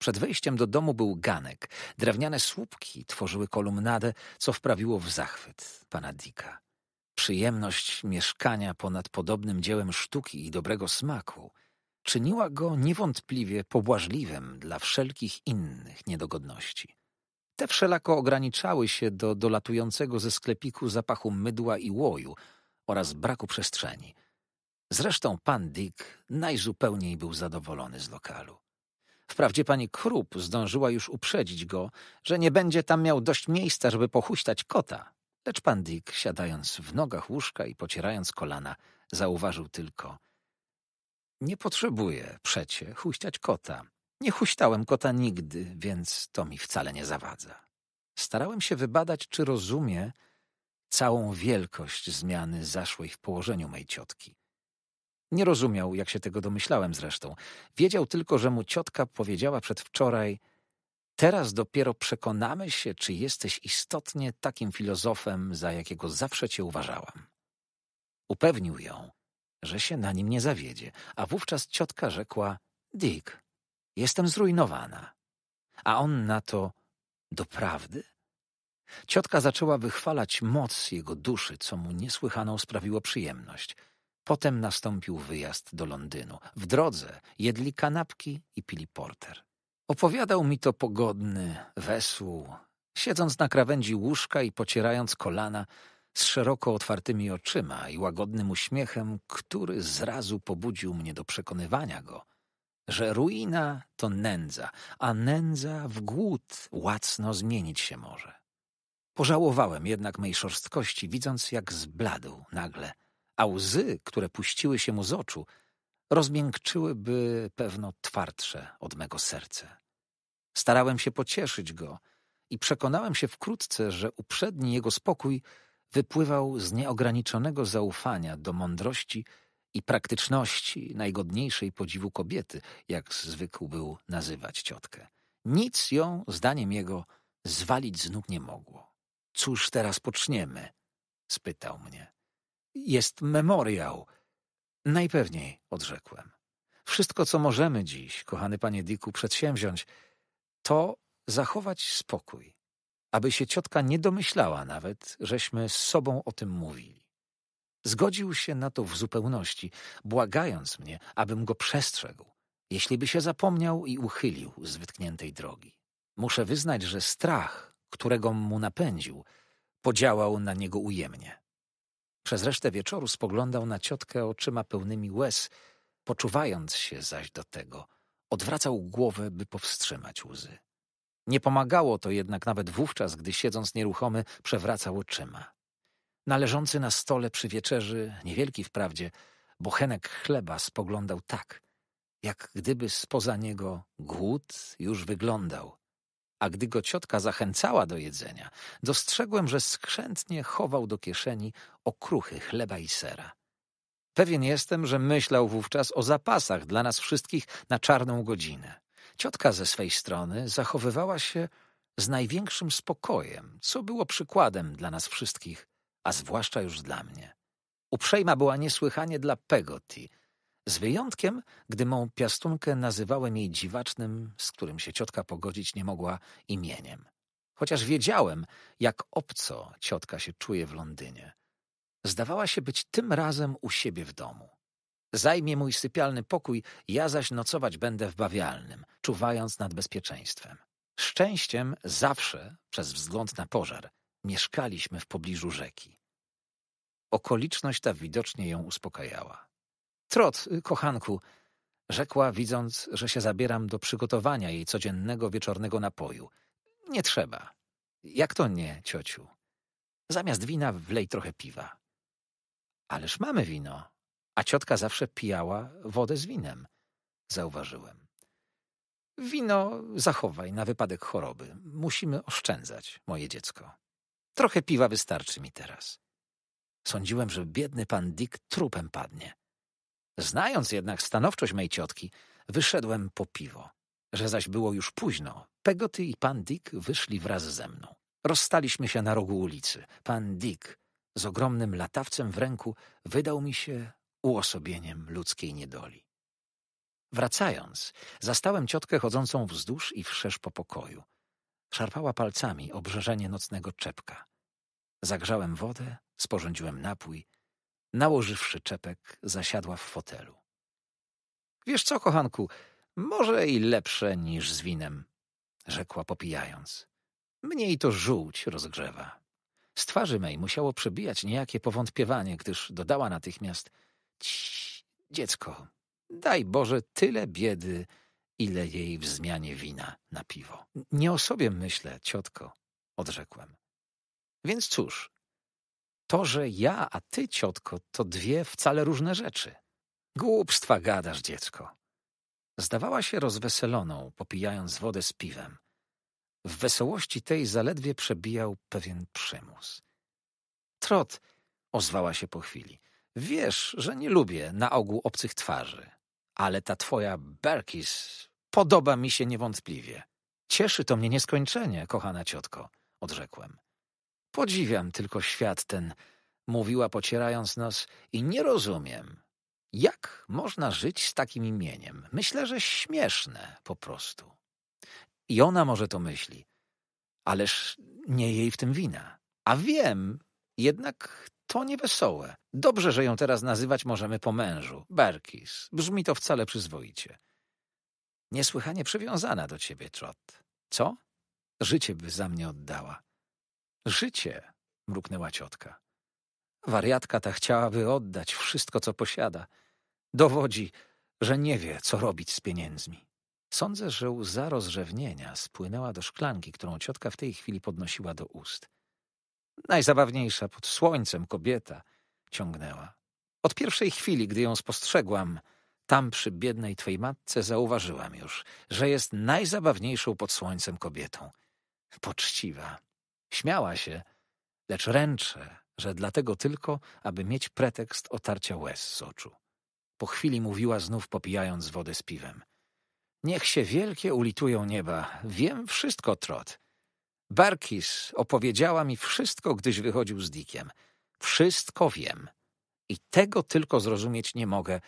Przed wejściem do domu był ganek. Drewniane słupki tworzyły kolumnadę, co wprawiło w zachwyt pana Dika. Przyjemność mieszkania ponad podobnym dziełem sztuki i dobrego smaku czyniła go niewątpliwie pobłażliwym dla wszelkich innych niedogodności. Te wszelako ograniczały się do dolatującego ze sklepiku zapachu mydła i łoju oraz braku przestrzeni. Zresztą pan Dick najzupełniej był zadowolony z lokalu. Wprawdzie pani Krup zdążyła już uprzedzić go, że nie będzie tam miał dość miejsca, żeby pochuśtać kota. Lecz pan Dick, siadając w nogach łóżka i pocierając kolana, zauważył tylko — Nie potrzebuję przecie huśtać kota. Nie huśtałem kota nigdy, więc to mi wcale nie zawadza. Starałem się wybadać, czy rozumie całą wielkość zmiany zaszłej w położeniu mej ciotki. Nie rozumiał, jak się tego domyślałem zresztą. Wiedział tylko, że mu ciotka powiedziała przedwczoraj: Teraz dopiero przekonamy się, czy jesteś istotnie takim filozofem, za jakiego zawsze cię uważałam. Upewnił ją, że się na nim nie zawiedzie, a wówczas ciotka rzekła: Dick, jestem zrujnowana. A on na to: Doprawdy? Ciotka zaczęła wychwalać moc jego duszy, co mu niesłychaną sprawiło przyjemność – Potem nastąpił wyjazd do Londynu. W drodze jedli kanapki i pili porter. Opowiadał mi to pogodny, wesół, siedząc na krawędzi łóżka i pocierając kolana z szeroko otwartymi oczyma i łagodnym uśmiechem, który zrazu pobudził mnie do przekonywania go, że ruina to nędza, a nędza w głód łacno zmienić się może. Pożałowałem jednak mej szorstkości, widząc jak zbladł nagle – a łzy, które puściły się mu z oczu, rozmiękczyłyby pewno twardsze od mego serce. Starałem się pocieszyć go i przekonałem się wkrótce, że uprzedni jego spokój wypływał z nieograniczonego zaufania do mądrości i praktyczności najgodniejszej podziwu kobiety, jak zwykł był nazywać ciotkę. Nic ją, zdaniem jego, zwalić z nóg nie mogło. Cóż teraz poczniemy? spytał mnie. Jest memoriał. Najpewniej, odrzekłem. Wszystko, co możemy dziś, kochany panie Diku, przedsięwziąć, to zachować spokój, aby się ciotka nie domyślała nawet, żeśmy z sobą o tym mówili. Zgodził się na to w zupełności, błagając mnie, abym go przestrzegł, jeśli by się zapomniał i uchylił z wytkniętej drogi. Muszę wyznać, że strach, którego mu napędził, podziałał na niego ujemnie. Przez resztę wieczoru spoglądał na ciotkę oczyma pełnymi łez, poczuwając się zaś do tego, odwracał głowę, by powstrzymać łzy. Nie pomagało to jednak nawet wówczas, gdy siedząc nieruchomy przewracał oczyma. Należący na stole przy wieczerzy, niewielki wprawdzie, bochenek chleba spoglądał tak, jak gdyby spoza niego głód już wyglądał, a gdy go ciotka zachęcała do jedzenia, dostrzegłem, że skrzętnie chował do kieszeni okruchy chleba i sera. Pewien jestem, że myślał wówczas o zapasach dla nas wszystkich na czarną godzinę. Ciotka ze swej strony zachowywała się z największym spokojem, co było przykładem dla nas wszystkich, a zwłaszcza już dla mnie. Uprzejma była niesłychanie dla Pegoti, z wyjątkiem, gdy mą piastunkę nazywałem jej dziwacznym, z którym się ciotka pogodzić nie mogła, imieniem. Chociaż wiedziałem, jak obco ciotka się czuje w Londynie. Zdawała się być tym razem u siebie w domu. Zajmie mój sypialny pokój, ja zaś nocować będę w bawialnym, czuwając nad bezpieczeństwem. Szczęściem zawsze, przez wzgląd na pożar, mieszkaliśmy w pobliżu rzeki. Okoliczność ta widocznie ją uspokajała. Trot, kochanku, rzekła, widząc, że się zabieram do przygotowania jej codziennego wieczornego napoju. Nie trzeba. Jak to nie, ciociu? Zamiast wina wlej trochę piwa. Ależ mamy wino, a ciotka zawsze pijała wodę z winem, zauważyłem. Wino zachowaj na wypadek choroby. Musimy oszczędzać, moje dziecko. Trochę piwa wystarczy mi teraz. Sądziłem, że biedny pan Dick trupem padnie. Znając jednak stanowczość mej ciotki, wyszedłem po piwo. Że zaś było już późno, Pegoty i pan Dick wyszli wraz ze mną. Rozstaliśmy się na rogu ulicy. Pan Dick z ogromnym latawcem w ręku wydał mi się uosobieniem ludzkiej niedoli. Wracając, zastałem ciotkę chodzącą wzdłuż i wszerz po pokoju. Szarpała palcami obrzeżenie nocnego czepka. Zagrzałem wodę, sporządziłem napój – Nałożywszy czepek, zasiadła w fotelu. Wiesz co, kochanku, może i lepsze niż z winem, rzekła popijając. Mniej to żółć rozgrzewa. Z twarzy mej musiało przebijać niejakie powątpiewanie, gdyż dodała natychmiast Ciii, dziecko, daj Boże tyle biedy, ile jej w zmianie wina na piwo. Nie o sobie myślę, ciotko, odrzekłem. Więc cóż, to, że ja, a ty, ciotko, to dwie wcale różne rzeczy. Głupstwa gadasz, dziecko. Zdawała się rozweseloną, popijając wodę z piwem. W wesołości tej zaledwie przebijał pewien przymus. Trot, ozwała się po chwili. Wiesz, że nie lubię na ogół obcych twarzy, ale ta twoja Berkis podoba mi się niewątpliwie. Cieszy to mnie nieskończenie, kochana ciotko, odrzekłem. Podziwiam tylko świat ten, mówiła pocierając nos i nie rozumiem. Jak można żyć z takim imieniem? Myślę, że śmieszne po prostu. I ona może to myśli, ależ nie jej w tym wina. A wiem, jednak to niewesołe. Dobrze, że ją teraz nazywać możemy po mężu, Berkis. Brzmi to wcale przyzwoicie. Niesłychanie przywiązana do ciebie, Trot. Co? Życie by za mnie oddała. Życie, mruknęła ciotka. Wariatka ta chciałaby oddać wszystko, co posiada. Dowodzi, że nie wie, co robić z pieniędzmi. Sądzę, że łza rozrzewnienia spłynęła do szklanki, którą ciotka w tej chwili podnosiła do ust. Najzabawniejsza pod słońcem kobieta ciągnęła. Od pierwszej chwili, gdy ją spostrzegłam, tam przy biednej twej matce zauważyłam już, że jest najzabawniejszą pod słońcem kobietą. Poczciwa, Śmiała się, lecz ręczę, że dlatego tylko, aby mieć pretekst otarcia łez z oczu. Po chwili mówiła znów popijając wodę z piwem. Niech się wielkie ulitują nieba, wiem wszystko, Trot. Barkis opowiedziała mi wszystko, gdyś wychodził z Dickiem. Wszystko wiem. I tego tylko zrozumieć nie mogę.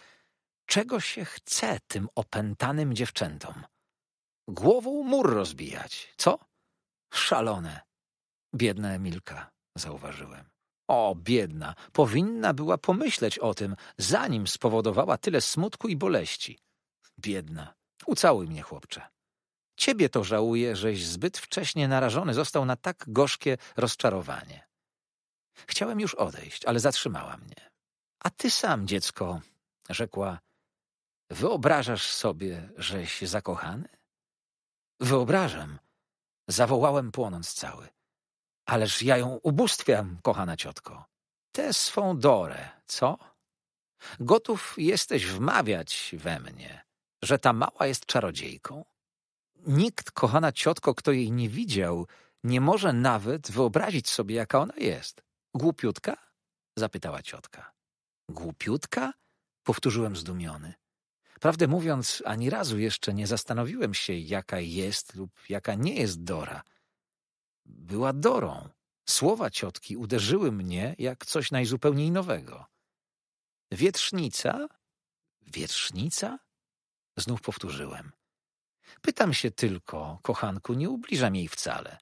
Czego się chce tym opętanym dziewczętom? Głową mur rozbijać, co? Szalone. Biedna Emilka, zauważyłem. O, biedna, powinna była pomyśleć o tym, zanim spowodowała tyle smutku i boleści. Biedna, ucałuj mnie, chłopcze. Ciebie to żałuję, żeś zbyt wcześnie narażony został na tak gorzkie rozczarowanie. Chciałem już odejść, ale zatrzymała mnie. A ty sam, dziecko, rzekła, wyobrażasz sobie, żeś zakochany? Wyobrażam, zawołałem płonąc cały. Ależ ja ją ubóstwiam, kochana ciotko. Tę swą dorę, co? Gotów jesteś wmawiać we mnie, że ta mała jest czarodziejką? Nikt, kochana ciotko, kto jej nie widział, nie może nawet wyobrazić sobie, jaka ona jest. Głupiutka? zapytała ciotka. Głupiutka? powtórzyłem zdumiony. Prawdę mówiąc, ani razu jeszcze nie zastanowiłem się, jaka jest lub jaka nie jest Dora – była Dorą. Słowa ciotki uderzyły mnie jak coś najzupełniej nowego. Wietrznica? Wietrznica? Znów powtórzyłem. Pytam się tylko, kochanku, nie ubliżam jej wcale,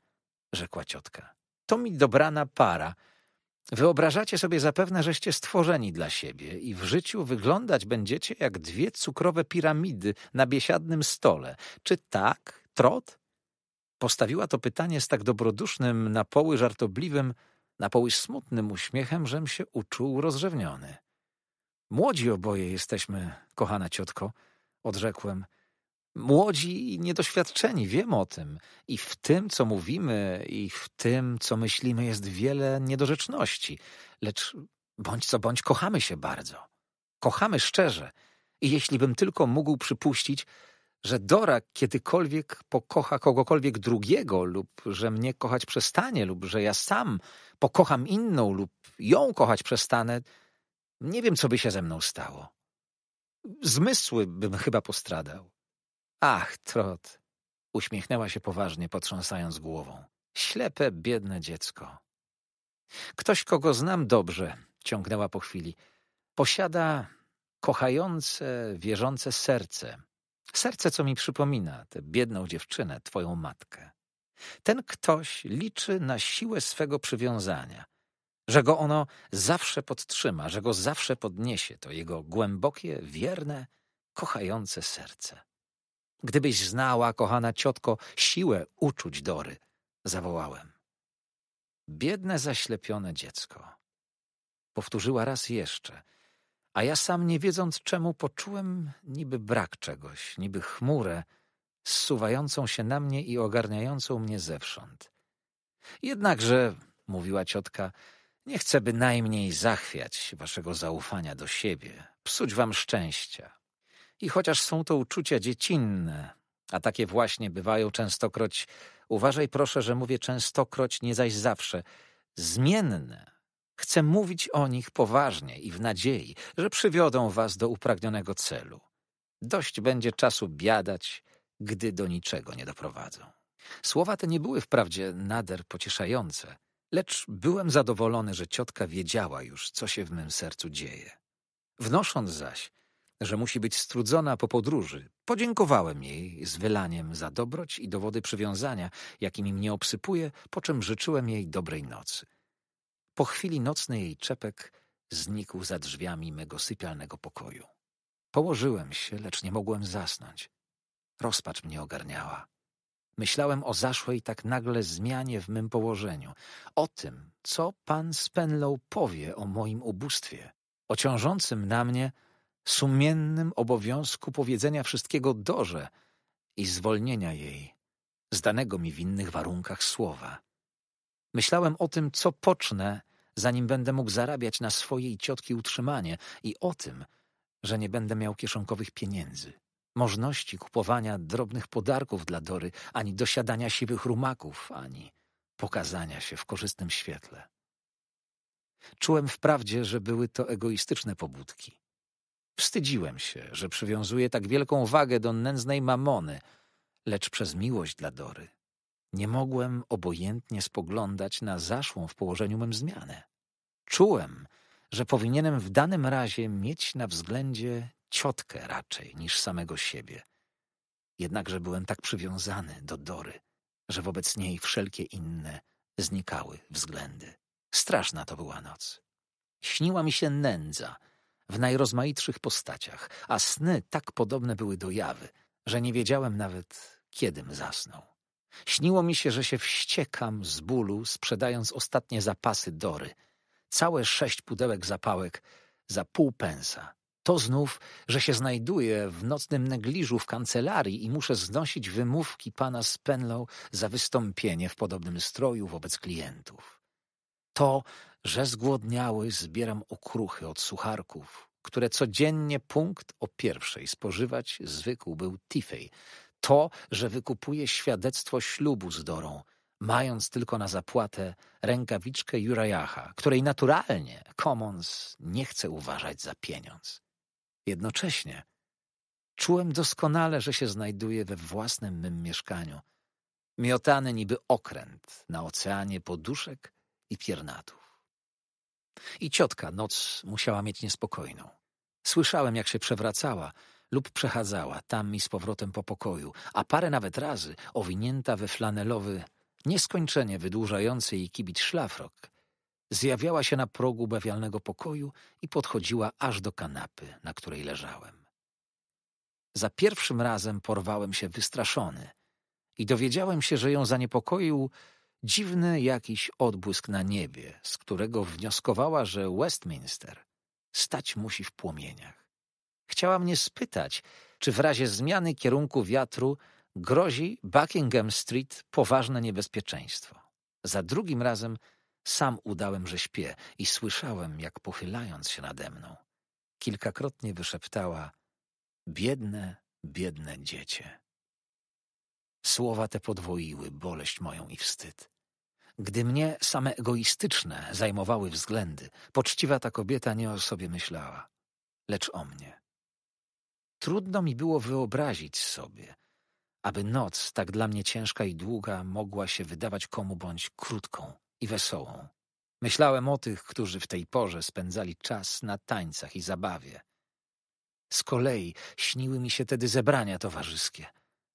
rzekła ciotka. To mi dobrana para. Wyobrażacie sobie zapewne, żeście stworzeni dla siebie i w życiu wyglądać będziecie jak dwie cukrowe piramidy na biesiadnym stole. Czy tak, trot? Postawiła to pytanie z tak dobrodusznym, na poły żartobliwym, na poły smutnym uśmiechem, żem się uczuł rozrzewniony. Młodzi oboje jesteśmy, kochana ciotko, odrzekłem. Młodzi i niedoświadczeni, wiem o tym. I w tym, co mówimy, i w tym, co myślimy, jest wiele niedorzeczności. Lecz bądź co bądź, kochamy się bardzo. Kochamy szczerze. I jeśli bym tylko mógł przypuścić, że Dora kiedykolwiek pokocha kogokolwiek drugiego, lub że mnie kochać przestanie, lub że ja sam pokocham inną, lub ją kochać przestanę, nie wiem, co by się ze mną stało. Zmysły bym chyba postradał. Ach, trot. Uśmiechnęła się poważnie, potrząsając głową. Ślepe, biedne dziecko. Ktoś, kogo znam dobrze, ciągnęła po chwili, posiada kochające, wierzące serce Serce, co mi przypomina tę biedną dziewczynę, twoją matkę. Ten ktoś liczy na siłę swego przywiązania, że go ono zawsze podtrzyma, że go zawsze podniesie, to jego głębokie, wierne, kochające serce. Gdybyś znała, kochana ciotko, siłę uczuć Dory, zawołałem. Biedne, zaślepione dziecko. Powtórzyła raz jeszcze – a ja sam nie wiedząc czemu poczułem niby brak czegoś, niby chmurę, zsuwającą się na mnie i ogarniającą mnie zewsząd. Jednakże, mówiła ciotka, nie chcę bynajmniej zachwiać waszego zaufania do siebie, psuć wam szczęścia. I chociaż są to uczucia dziecinne, a takie właśnie bywają częstokroć, uważaj proszę, że mówię częstokroć, nie zaś zawsze, zmienne, Chcę mówić o nich poważnie i w nadziei, że przywiodą was do upragnionego celu. Dość będzie czasu biadać, gdy do niczego nie doprowadzą. Słowa te nie były wprawdzie nader pocieszające, lecz byłem zadowolony, że ciotka wiedziała już, co się w mym sercu dzieje. Wnosząc zaś, że musi być strudzona po podróży, podziękowałem jej z wylaniem za dobroć i dowody przywiązania, jakimi mnie obsypuje, po czym życzyłem jej dobrej nocy. Po chwili nocny jej czepek znikł za drzwiami mego sypialnego pokoju. Położyłem się, lecz nie mogłem zasnąć. Rozpacz mnie ogarniała. Myślałem o zaszłej tak nagle zmianie w mym położeniu, o tym, co pan Spenlow powie o moim ubóstwie, o ciążącym na mnie sumiennym obowiązku powiedzenia wszystkiego Dorze i zwolnienia jej zdanego mi w innych warunkach słowa. Myślałem o tym, co pocznę, zanim będę mógł zarabiać na swojej ciotki utrzymanie i o tym, że nie będę miał kieszonkowych pieniędzy, możliwości kupowania drobnych podarków dla Dory, ani dosiadania siwych rumaków, ani pokazania się w korzystnym świetle. Czułem wprawdzie, że były to egoistyczne pobudki. Wstydziłem się, że przywiązuję tak wielką wagę do nędznej mamony, lecz przez miłość dla Dory nie mogłem obojętnie spoglądać na zaszłą w położeniu mym zmianę. Czułem, że powinienem w danym razie mieć na względzie ciotkę raczej niż samego siebie. Jednakże byłem tak przywiązany do Dory, że wobec niej wszelkie inne znikały względy. Straszna to była noc. Śniła mi się nędza w najrozmaitszych postaciach, a sny tak podobne były do jawy, że nie wiedziałem nawet, kiedym zasnął. Śniło mi się, że się wściekam z bólu, sprzedając ostatnie zapasy Dory. Całe sześć pudełek zapałek za pół pensa. To znów, że się znajduję w nocnym negliżu w kancelarii i muszę znosić wymówki pana Spenlow za wystąpienie w podobnym stroju wobec klientów. To, że zgłodniały zbieram okruchy od sucharków, które codziennie punkt o pierwszej spożywać zwykł był tifej to, że wykupuje świadectwo ślubu z Dorą, mając tylko na zapłatę rękawiczkę Jurajacha, której naturalnie Commons nie chce uważać za pieniądz. Jednocześnie czułem doskonale, że się znajduję we własnym mym mieszkaniu, miotany niby okręt na oceanie poduszek i piernatów. I ciotka noc musiała mieć niespokojną. Słyszałem, jak się przewracała, lub przechadzała tam i z powrotem po pokoju, a parę nawet razy owinięta we flanelowy, nieskończenie wydłużający jej kibic szlafrok, zjawiała się na progu bawialnego pokoju i podchodziła aż do kanapy, na której leżałem. Za pierwszym razem porwałem się wystraszony i dowiedziałem się, że ją zaniepokoił dziwny jakiś odbłysk na niebie, z którego wnioskowała, że Westminster stać musi w płomieniach. Chciała mnie spytać, czy w razie zmiany kierunku wiatru grozi Buckingham Street poważne niebezpieczeństwo. Za drugim razem sam udałem, że śpię i słyszałem, jak pochylając się nade mną, kilkakrotnie wyszeptała Biedne, biedne dziecię. Słowa te podwoiły boleść moją i wstyd. Gdy mnie same egoistyczne zajmowały względy, poczciwa ta kobieta nie o sobie myślała, lecz o mnie. Trudno mi było wyobrazić sobie, aby noc, tak dla mnie ciężka i długa, mogła się wydawać komu bądź krótką i wesołą. Myślałem o tych, którzy w tej porze spędzali czas na tańcach i zabawie. Z kolei śniły mi się tedy zebrania towarzyskie.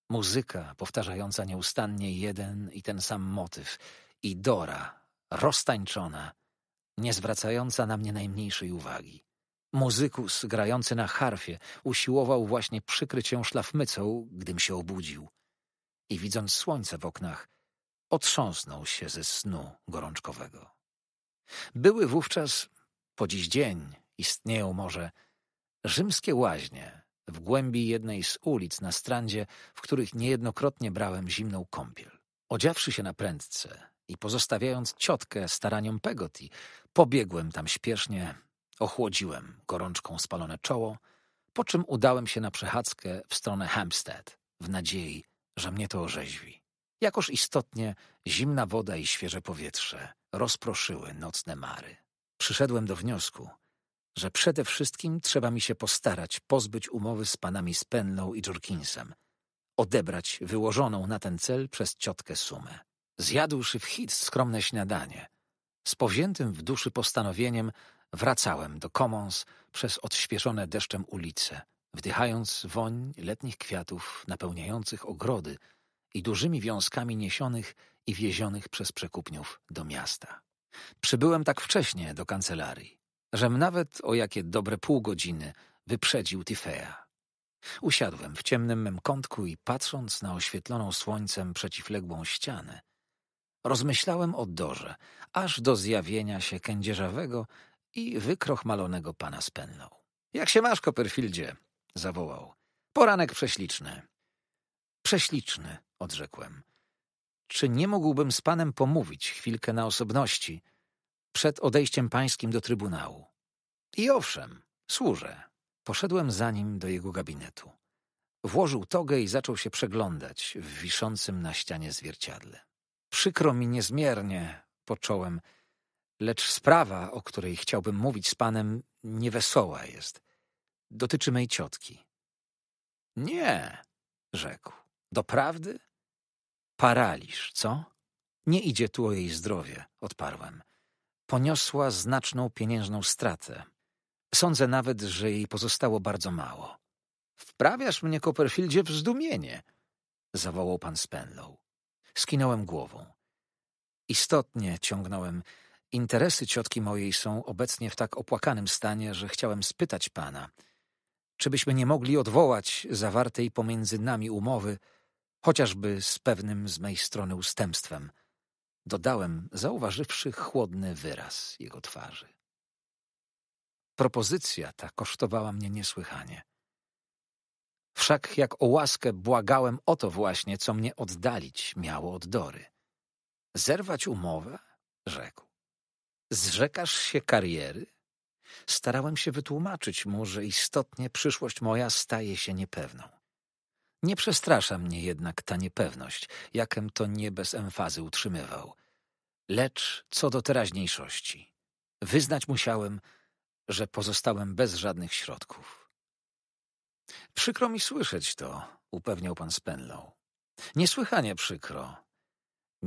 Muzyka powtarzająca nieustannie jeden i ten sam motyw i Dora, roztańczona, nie zwracająca na mnie najmniejszej uwagi. Muzykus, grający na harfie, usiłował właśnie przykryć ją szlafmycą, gdym się obudził. I widząc słońce w oknach, otrząsnął się ze snu gorączkowego. Były wówczas, po dziś dzień, istnieją może, rzymskie łaźnie w głębi jednej z ulic na strandzie, w których niejednokrotnie brałem zimną kąpiel. Odziawszy się na prędce i pozostawiając ciotkę staraniom Pegoti, pobiegłem tam śpiesznie, Ochłodziłem gorączką spalone czoło, po czym udałem się na przechadzkę w stronę Hampstead, w nadziei, że mnie to orzeźwi. Jakoż istotnie zimna woda i świeże powietrze rozproszyły nocne mary. Przyszedłem do wniosku, że przede wszystkim trzeba mi się postarać pozbyć umowy z panami Spenlow i Jorkinsem, odebrać wyłożoną na ten cel przez ciotkę sumę. Zjadłszy w hit skromne śniadanie, z powziętym w duszy postanowieniem Wracałem do commons przez odświeżone deszczem ulice, wdychając woń letnich kwiatów napełniających ogrody i dużymi wiązkami niesionych i wiezionych przez przekupniów do miasta. Przybyłem tak wcześnie do kancelarii, żem nawet o jakie dobre pół godziny wyprzedził Tifea. Usiadłem w ciemnym mym kątku i patrząc na oświetloną słońcem przeciwległą ścianę, rozmyślałem o Dorze, aż do zjawienia się kędzierzawego i wykrochmalonego pana spennął. Jak się masz, Copperfieldzie? zawołał. Poranek prześliczny. Prześliczny, odrzekłem. Czy nie mógłbym z panem pomówić chwilkę na osobności przed odejściem pańskim do trybunału? I owszem, służę. Poszedłem za nim do jego gabinetu. Włożył togę i zaczął się przeglądać w wiszącym na ścianie zwierciadle. Przykro mi niezmiernie, począłem, Lecz sprawa, o której chciałbym mówić z panem, niewesoła jest. Dotyczy mej ciotki. Nie, rzekł. Doprawdy? Paraliż, co? Nie idzie tu o jej zdrowie, odparłem. Poniosła znaczną pieniężną stratę. Sądzę nawet, że jej pozostało bardzo mało. Wprawiasz mnie, Copperfieldzie, w zdumienie, zawołał pan Spenlow. Skinąłem głową. Istotnie ciągnąłem Interesy ciotki mojej są obecnie w tak opłakanym stanie, że chciałem spytać pana, czy byśmy nie mogli odwołać zawartej pomiędzy nami umowy, chociażby z pewnym z mej strony ustępstwem. Dodałem, zauważywszy chłodny wyraz jego twarzy. Propozycja ta kosztowała mnie niesłychanie. Wszak jak o łaskę błagałem o to właśnie, co mnie oddalić miało od Dory. Zerwać umowę? rzekł. Zrzekasz się kariery? Starałem się wytłumaczyć mu, że istotnie przyszłość moja staje się niepewną. Nie przestrasza mnie jednak ta niepewność, jakem to nie bez emfazy utrzymywał. Lecz co do teraźniejszości, wyznać musiałem, że pozostałem bez żadnych środków. Przykro mi słyszeć to, upewniał pan Spenlow. Niesłychanie przykro,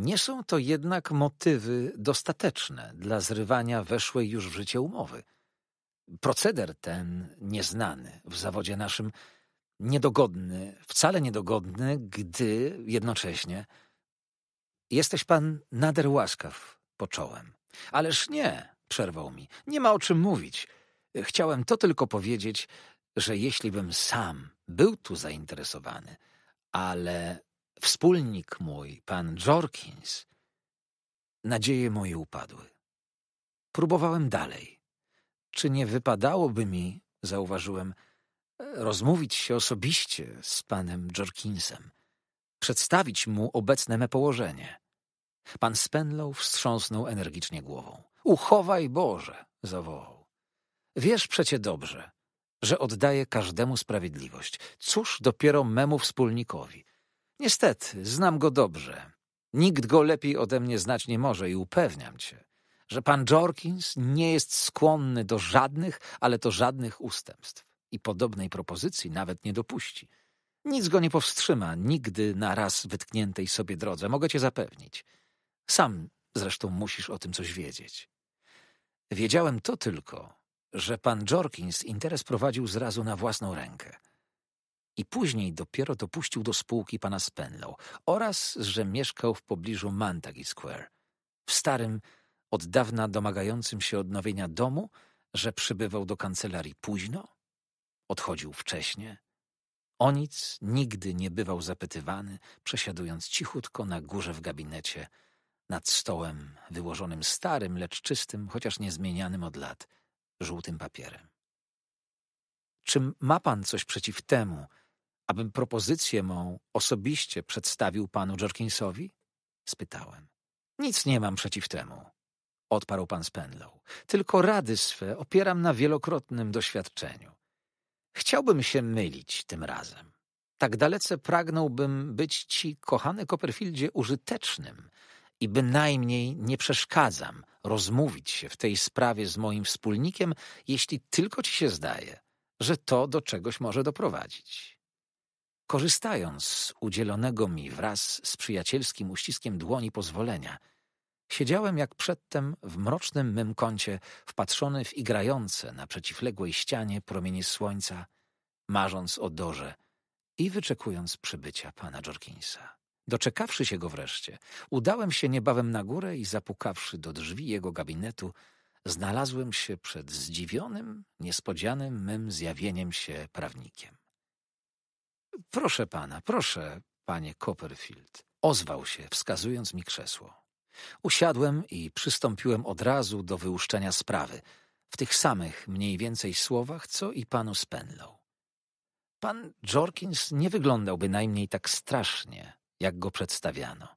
nie są to jednak motywy dostateczne dla zrywania weszłej już w życie umowy. Proceder ten nieznany w zawodzie naszym, niedogodny, wcale niedogodny, gdy jednocześnie jesteś pan nader łaskaw począłem. Ależ nie, przerwał mi, nie ma o czym mówić. Chciałem to tylko powiedzieć, że jeśli bym sam był tu zainteresowany, ale wspólnik mój, pan Jorkins, nadzieje moje upadły. Próbowałem dalej. Czy nie wypadałoby mi, zauważyłem, rozmówić się osobiście z panem Jorkinsem, przedstawić mu obecne me położenie? Pan Spenlow wstrząsnął energicznie głową. Uchowaj Boże! zawołał. Wiesz przecie dobrze, że oddaję każdemu sprawiedliwość. Cóż dopiero memu wspólnikowi? Niestety, znam go dobrze. Nikt go lepiej ode mnie znać nie może i upewniam cię, że pan Jorkins nie jest skłonny do żadnych, ale to żadnych ustępstw i podobnej propozycji nawet nie dopuści. Nic go nie powstrzyma nigdy na raz wytkniętej sobie drodze, mogę cię zapewnić. Sam zresztą musisz o tym coś wiedzieć. Wiedziałem to tylko, że pan Jorkins interes prowadził zrazu na własną rękę – i później dopiero dopuścił do spółki pana Spenlow oraz, że mieszkał w pobliżu Montague Square, w starym, od dawna domagającym się odnowienia domu, że przybywał do kancelarii późno, odchodził wcześnie. O nic nigdy nie bywał zapytywany, przesiadując cichutko na górze w gabinecie, nad stołem wyłożonym starym, lecz czystym, chociaż niezmienianym od lat, żółtym papierem. Czy ma pan coś przeciw temu, abym propozycję mą osobiście przedstawił panu Jerkinsowi? spytałem. Nic nie mam przeciw temu, odparł pan Spenlow. Tylko rady swe opieram na wielokrotnym doświadczeniu. Chciałbym się mylić tym razem. Tak dalece pragnąłbym być ci, kochany Copperfieldzie, użytecznym i bynajmniej nie przeszkadzam rozmówić się w tej sprawie z moim wspólnikiem, jeśli tylko ci się zdaje, że to do czegoś może doprowadzić korzystając z udzielonego mi wraz z przyjacielskim uściskiem dłoni pozwolenia, siedziałem jak przedtem w mrocznym mym kącie, wpatrzony w igrające na przeciwległej ścianie promienie słońca, marząc o dorze i wyczekując przybycia pana Jorkinsa. Doczekawszy się go wreszcie, udałem się niebawem na górę i zapukawszy do drzwi jego gabinetu, znalazłem się przed zdziwionym, niespodzianym mym zjawieniem się prawnikiem. Proszę pana, proszę, panie Copperfield, ozwał się, wskazując mi krzesło. Usiadłem i przystąpiłem od razu do wyłuszczenia sprawy, w tych samych mniej więcej słowach, co i panu Spenlow. Pan Jorkins nie wyglądał bynajmniej tak strasznie, jak go przedstawiano.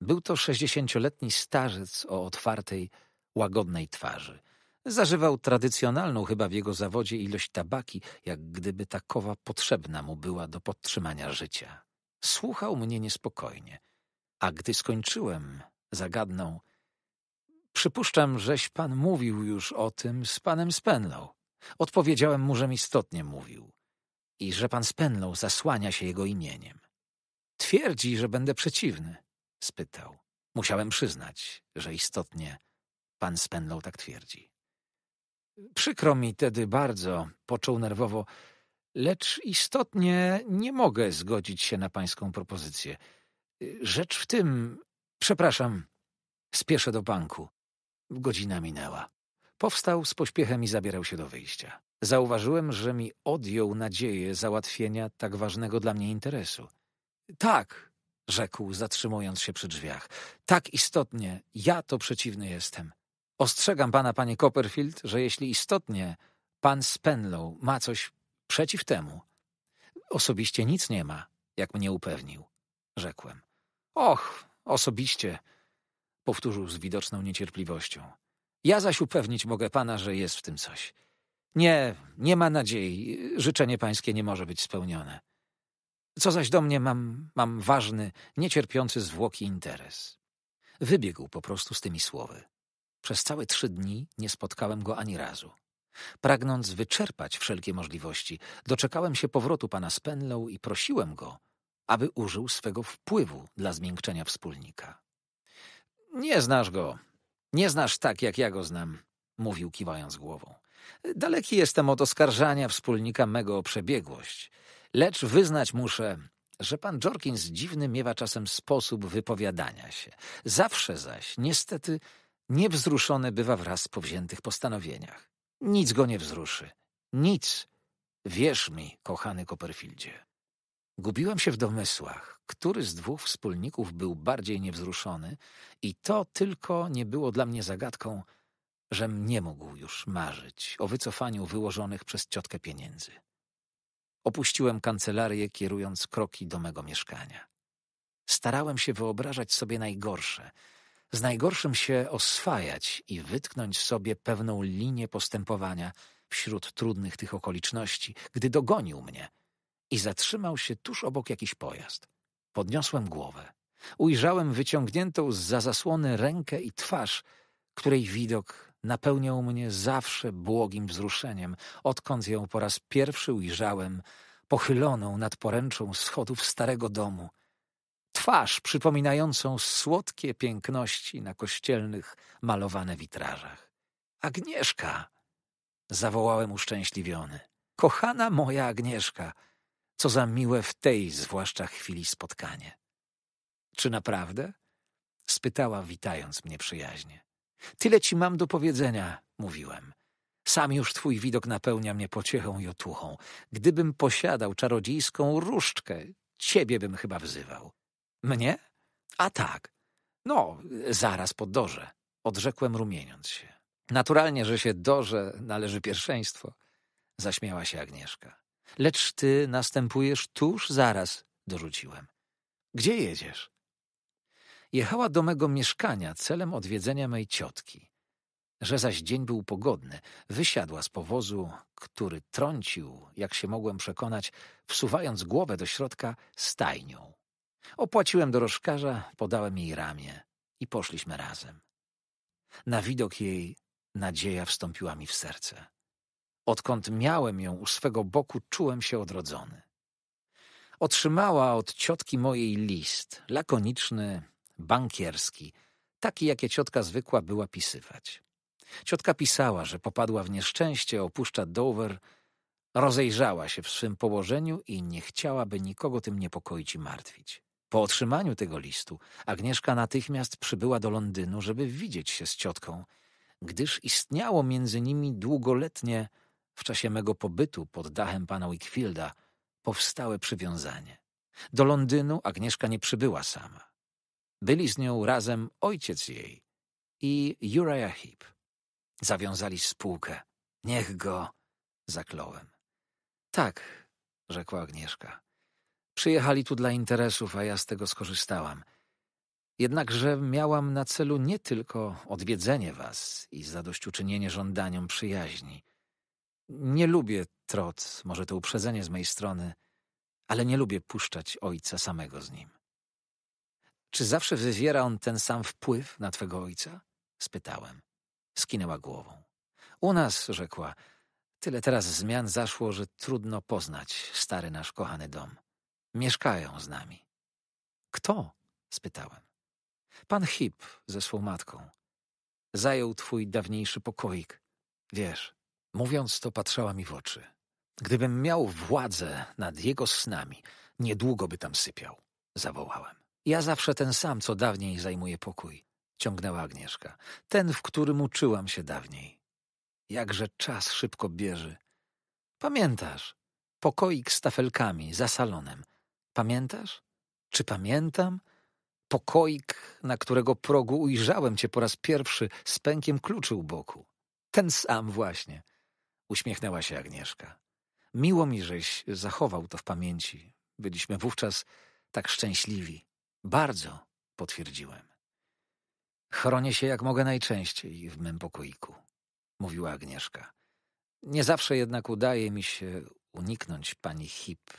Był to sześćdziesięcioletni starzec o otwartej, łagodnej twarzy – Zażywał tradycjonalną chyba w jego zawodzie ilość tabaki, jak gdyby takowa potrzebna mu była do podtrzymania życia. Słuchał mnie niespokojnie, a gdy skończyłem, zagadnął. Przypuszczam, żeś pan mówił już o tym z panem Spenlow. Odpowiedziałem mu, że istotnie mówił i że pan Spenlow zasłania się jego imieniem. Twierdzi, że będę przeciwny, spytał. Musiałem przyznać, że istotnie pan Spenlow tak twierdzi. Przykro mi tedy bardzo, począł nerwowo, lecz istotnie nie mogę zgodzić się na pańską propozycję. Rzecz w tym, przepraszam, spieszę do banku. Godzina minęła. Powstał z pośpiechem i zabierał się do wyjścia. Zauważyłem, że mi odjął nadzieję załatwienia tak ważnego dla mnie interesu. Tak, rzekł, zatrzymując się przy drzwiach. Tak istotnie, ja to przeciwny jestem. Ostrzegam pana, panie Copperfield, że jeśli istotnie pan Spenlow ma coś przeciw temu. Osobiście nic nie ma, jak mnie upewnił, rzekłem. Och, osobiście, powtórzył z widoczną niecierpliwością. Ja zaś upewnić mogę pana, że jest w tym coś. Nie, nie ma nadziei. Życzenie pańskie nie może być spełnione. Co zaś do mnie mam, mam ważny, niecierpiący zwłoki interes. Wybiegł po prostu z tymi słowy. Przez całe trzy dni nie spotkałem go ani razu. Pragnąc wyczerpać wszelkie możliwości, doczekałem się powrotu pana Spenlow i prosiłem go, aby użył swego wpływu dla zmiękczenia wspólnika. Nie znasz go. Nie znasz tak, jak ja go znam, mówił kiwając głową. Daleki jestem od oskarżania wspólnika mego o przebiegłość, lecz wyznać muszę, że pan Jorkins dziwny miewa czasem sposób wypowiadania się. Zawsze zaś, niestety, Niewzruszony bywa wraz po wziętych postanowieniach. Nic go nie wzruszy. Nic. Wierz mi, kochany Copperfieldzie. Gubiłam się w domysłach, który z dwóch wspólników był bardziej niewzruszony i to tylko nie było dla mnie zagadką, żem nie mógł już marzyć o wycofaniu wyłożonych przez ciotkę pieniędzy. Opuściłem kancelarię, kierując kroki do mego mieszkania. Starałem się wyobrażać sobie najgorsze – z najgorszym się oswajać i wytknąć sobie pewną linię postępowania wśród trudnych tych okoliczności, gdy dogonił mnie i zatrzymał się tuż obok jakiś pojazd. Podniosłem głowę. Ujrzałem wyciągniętą z za zasłony rękę i twarz, której widok napełniał mnie zawsze błogim wzruszeniem, odkąd ją po raz pierwszy ujrzałem, pochyloną nad poręczą schodów starego domu, twarz przypominającą słodkie piękności na kościelnych malowane witrażach. Agnieszka! zawołałem uszczęśliwiony. Kochana moja Agnieszka, co za miłe w tej zwłaszcza chwili spotkanie. Czy naprawdę? spytała, witając mnie przyjaźnie. Tyle ci mam do powiedzenia, mówiłem. Sam już twój widok napełnia mnie pociechą i otuchą. Gdybym posiadał czarodziejską różdżkę, ciebie bym chyba wzywał. Mnie? A tak. No, zaraz po dorze. Odrzekłem rumieniąc się. Naturalnie, że się dorze należy pierwszeństwo. Zaśmiała się Agnieszka. Lecz ty następujesz tuż zaraz, dorzuciłem. Gdzie jedziesz? Jechała do mego mieszkania celem odwiedzenia mej ciotki. Że zaś dzień był pogodny, wysiadła z powozu, który trącił, jak się mogłem przekonać, wsuwając głowę do środka stajnią. Opłaciłem dorożkarza, podałem jej ramię i poszliśmy razem. Na widok jej nadzieja wstąpiła mi w serce. Odkąd miałem ją u swego boku, czułem się odrodzony. Otrzymała od ciotki mojej list, lakoniczny, bankierski, taki, jakie ciotka zwykła była pisywać. Ciotka pisała, że popadła w nieszczęście, opuszcza Dover, rozejrzała się w swym położeniu i nie chciałaby nikogo tym niepokoić i martwić. Po otrzymaniu tego listu Agnieszka natychmiast przybyła do Londynu, żeby widzieć się z ciotką, gdyż istniało między nimi długoletnie, w czasie mego pobytu pod dachem pana Wickfielda, powstałe przywiązanie. Do Londynu Agnieszka nie przybyła sama. Byli z nią razem ojciec jej i Uriah Heep. Zawiązali spółkę. Niech go, zakląłem. Tak, rzekła Agnieszka. Przyjechali tu dla interesów, a ja z tego skorzystałam. Jednakże miałam na celu nie tylko odwiedzenie was i zadośćuczynienie żądaniom przyjaźni. Nie lubię trot, może to uprzedzenie z mojej strony, ale nie lubię puszczać ojca samego z nim. Czy zawsze wywiera on ten sam wpływ na twego ojca? spytałem. Skinęła głową. U nas, rzekła, tyle teraz zmian zaszło, że trudno poznać stary nasz kochany dom. Mieszkają z nami. Kto? spytałem. Pan Hip ze swą matką. Zajął twój dawniejszy pokoik. Wiesz, mówiąc to patrzała mi w oczy. Gdybym miał władzę nad jego snami, niedługo by tam sypiał. Zawołałem. Ja zawsze ten sam, co dawniej zajmuje pokój. Ciągnęła Agnieszka. Ten, w którym uczyłam się dawniej. Jakże czas szybko bierze. Pamiętasz? Pokoik z tafelkami, za salonem. Pamiętasz? Czy pamiętam? Pokoik, na którego progu ujrzałem cię po raz pierwszy z pękiem kluczy u boku. Ten sam właśnie. Uśmiechnęła się Agnieszka. Miło mi, żeś zachował to w pamięci. Byliśmy wówczas tak szczęśliwi. Bardzo, potwierdziłem. Chronię się jak mogę najczęściej w mym pokoiku, mówiła Agnieszka. Nie zawsze jednak udaje mi się uniknąć pani Hip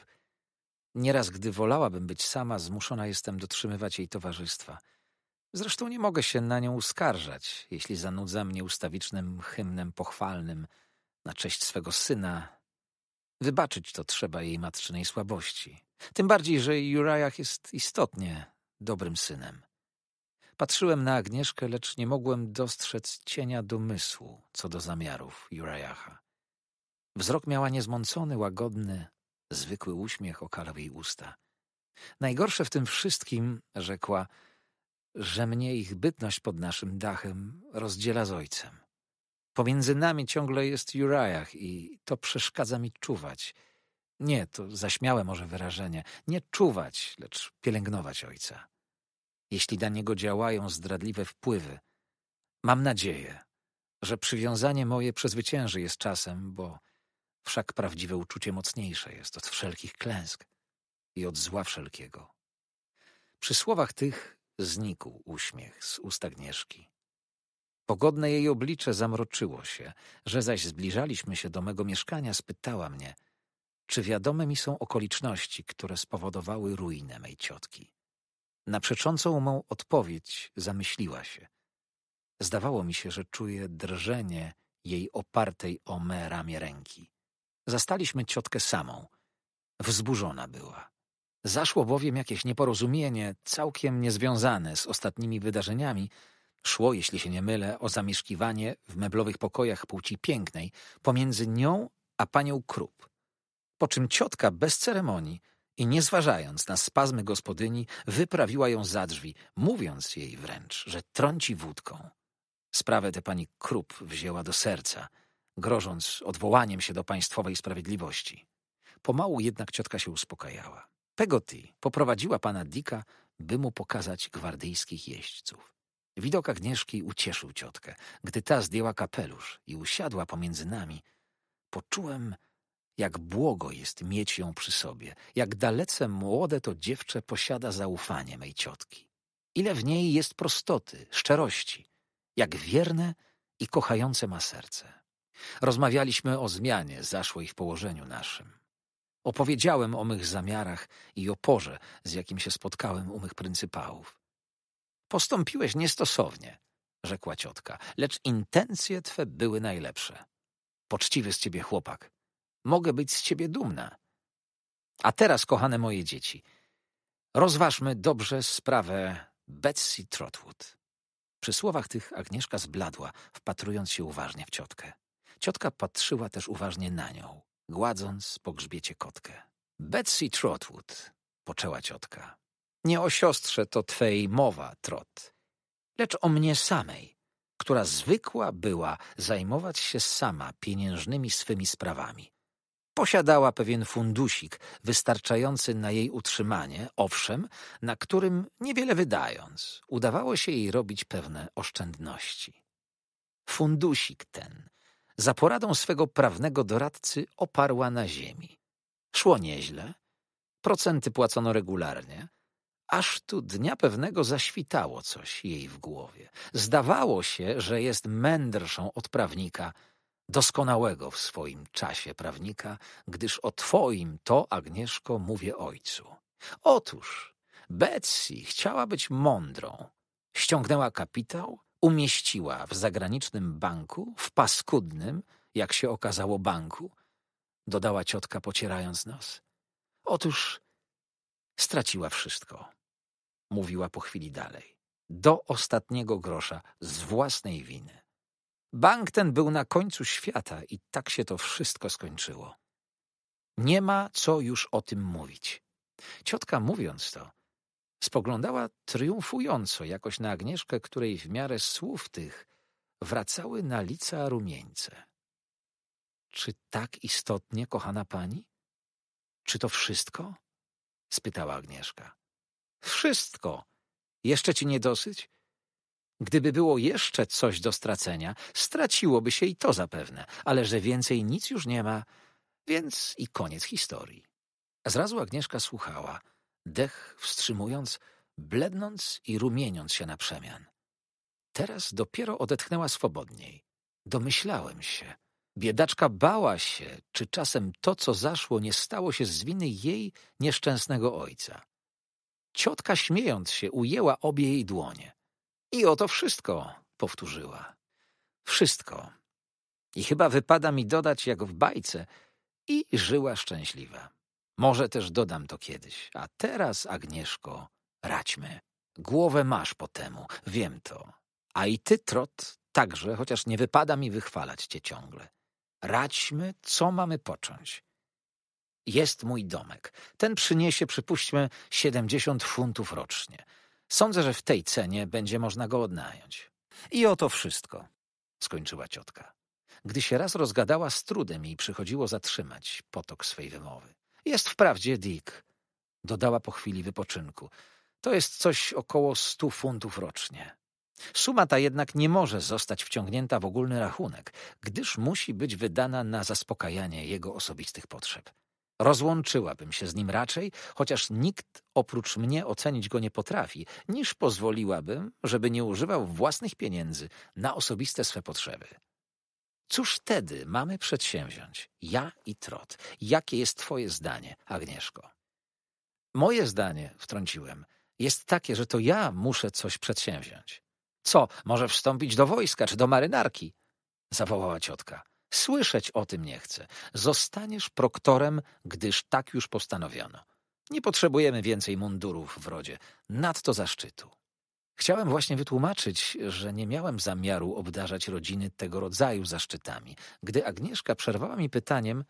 Nieraz, gdy wolałabym być sama, zmuszona jestem dotrzymywać jej towarzystwa. Zresztą nie mogę się na nią uskarżać, jeśli zanudza mnie ustawicznym hymnem pochwalnym na cześć swego syna. Wybaczyć to trzeba jej matczynej słabości. Tym bardziej, że Jurajach jest istotnie dobrym synem. Patrzyłem na Agnieszkę, lecz nie mogłem dostrzec cienia domysłu co do zamiarów Jurajacha. Wzrok miała niezmącony, łagodny, Zwykły uśmiech okalał jej usta. Najgorsze w tym wszystkim, rzekła, że mnie ich bytność pod naszym dachem rozdziela z ojcem. Pomiędzy nami ciągle jest jurajach i to przeszkadza mi czuwać. Nie, to zaśmiałe może wyrażenie. Nie czuwać, lecz pielęgnować ojca. Jeśli na niego działają zdradliwe wpływy, mam nadzieję, że przywiązanie moje przezwycięży je czasem, bo Wszak prawdziwe uczucie mocniejsze jest od wszelkich klęsk i od zła wszelkiego. Przy słowach tych znikł uśmiech z ust Agnieszki. Pogodne jej oblicze zamroczyło się, że zaś zbliżaliśmy się do mego mieszkania, spytała mnie, czy wiadome mi są okoliczności, które spowodowały ruinę mej ciotki. Na przeczącą mą odpowiedź zamyśliła się. Zdawało mi się, że czuję drżenie jej opartej o me ramię ręki. Zastaliśmy ciotkę samą. Wzburzona była. Zaszło bowiem jakieś nieporozumienie, całkiem niezwiązane z ostatnimi wydarzeniami. Szło, jeśli się nie mylę, o zamieszkiwanie w meblowych pokojach płci pięknej pomiędzy nią a panią Krup. Po czym ciotka bez ceremonii i nie zważając na spazmy gospodyni, wyprawiła ją za drzwi, mówiąc jej wręcz, że trąci wódką. Sprawę tę pani Krup wzięła do serca – grożąc odwołaniem się do państwowej sprawiedliwości. Pomału jednak ciotka się uspokajała. Pegoty poprowadziła pana Dika, by mu pokazać gwardyjskich jeźdźców. Widok Agnieszki ucieszył ciotkę. Gdy ta zdjęła kapelusz i usiadła pomiędzy nami, poczułem, jak błogo jest mieć ją przy sobie, jak dalece młode to dziewczę posiada zaufanie mej ciotki. Ile w niej jest prostoty, szczerości, jak wierne i kochające ma serce. Rozmawialiśmy o zmianie zaszłej w położeniu naszym. Opowiedziałem o mych zamiarach i oporze, z jakim się spotkałem u mych pryncypałów. Postąpiłeś niestosownie, rzekła ciotka, lecz intencje twe były najlepsze. Poczciwy z ciebie chłopak. Mogę być z ciebie dumna. A teraz, kochane moje dzieci, rozważmy dobrze sprawę Betsy Trotwood. Przy słowach tych Agnieszka zbladła, wpatrując się uważnie w ciotkę. Ciotka patrzyła też uważnie na nią, gładząc po grzbiecie kotkę. Betsy Trotwood, poczęła ciotka. Nie o siostrze to twej mowa, Trot, lecz o mnie samej, która zwykła była zajmować się sama pieniężnymi swymi sprawami. Posiadała pewien fundusik wystarczający na jej utrzymanie, owszem, na którym, niewiele wydając, udawało się jej robić pewne oszczędności. Fundusik ten za poradą swego prawnego doradcy oparła na ziemi. Szło nieźle, procenty płacono regularnie, aż tu dnia pewnego zaświtało coś jej w głowie. Zdawało się, że jest mędrszą od prawnika, doskonałego w swoim czasie prawnika, gdyż o twoim to, Agnieszko, mówię ojcu. Otóż Betsy chciała być mądrą. Ściągnęła kapitał umieściła w zagranicznym banku, w paskudnym, jak się okazało, banku, dodała ciotka pocierając nos. Otóż straciła wszystko, mówiła po chwili dalej, do ostatniego grosza z własnej winy. Bank ten był na końcu świata i tak się to wszystko skończyło. Nie ma co już o tym mówić. Ciotka mówiąc to, Spoglądała triumfująco jakoś na Agnieszkę, której w miarę słów tych wracały na lica rumieńce. Czy tak istotnie, kochana pani? Czy to wszystko? spytała Agnieszka. Wszystko. Jeszcze ci nie dosyć? Gdyby było jeszcze coś do stracenia, straciłoby się i to zapewne, ale że więcej nic już nie ma, więc i koniec historii. zrazu Agnieszka słuchała dech wstrzymując, blednąc i rumieniąc się na przemian. Teraz dopiero odetchnęła swobodniej. Domyślałem się. Biedaczka bała się, czy czasem to, co zaszło, nie stało się z winy jej nieszczęsnego ojca. Ciotka śmiejąc się ujęła obie jej dłonie. I oto wszystko, powtórzyła. Wszystko. I chyba wypada mi dodać, jak w bajce, i żyła szczęśliwa. Może też dodam to kiedyś. A teraz, Agnieszko, radźmy. Głowę masz po temu, wiem to. A i ty, Trot, także, chociaż nie wypada mi wychwalać cię ciągle. Radźmy, co mamy począć. Jest mój domek. Ten przyniesie, przypuśćmy, siedemdziesiąt funtów rocznie. Sądzę, że w tej cenie będzie można go odnająć. I oto wszystko, skończyła ciotka. Gdy się raz rozgadała, z trudem jej przychodziło zatrzymać potok swej wymowy. Jest wprawdzie Dick, dodała po chwili wypoczynku. To jest coś około stu funtów rocznie. Suma ta jednak nie może zostać wciągnięta w ogólny rachunek, gdyż musi być wydana na zaspokajanie jego osobistych potrzeb. Rozłączyłabym się z nim raczej, chociaż nikt oprócz mnie ocenić go nie potrafi, niż pozwoliłabym, żeby nie używał własnych pieniędzy na osobiste swe potrzeby. Cóż wtedy mamy przedsięwziąć? Ja i Trot. Jakie jest twoje zdanie, Agnieszko? Moje zdanie, wtrąciłem, jest takie, że to ja muszę coś przedsięwziąć. Co, może wstąpić do wojska czy do marynarki? Zawołała ciotka. Słyszeć o tym nie chcę. Zostaniesz proktorem, gdyż tak już postanowiono. Nie potrzebujemy więcej mundurów w rodzie. Nadto zaszczytu. Chciałem właśnie wytłumaczyć, że nie miałem zamiaru obdarzać rodziny tego rodzaju zaszczytami, gdy Agnieszka przerwała mi pytaniem,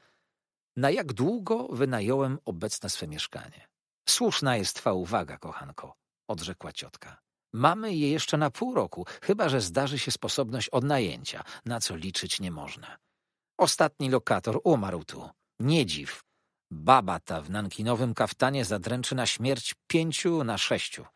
na jak długo wynająłem obecne swe mieszkanie. Słuszna jest twa uwaga, kochanko, odrzekła ciotka. Mamy je jeszcze na pół roku, chyba że zdarzy się sposobność odnajęcia, na co liczyć nie można. Ostatni lokator umarł tu. Nie dziw. Baba ta w nankinowym kaftanie zadręczy na śmierć pięciu na sześciu –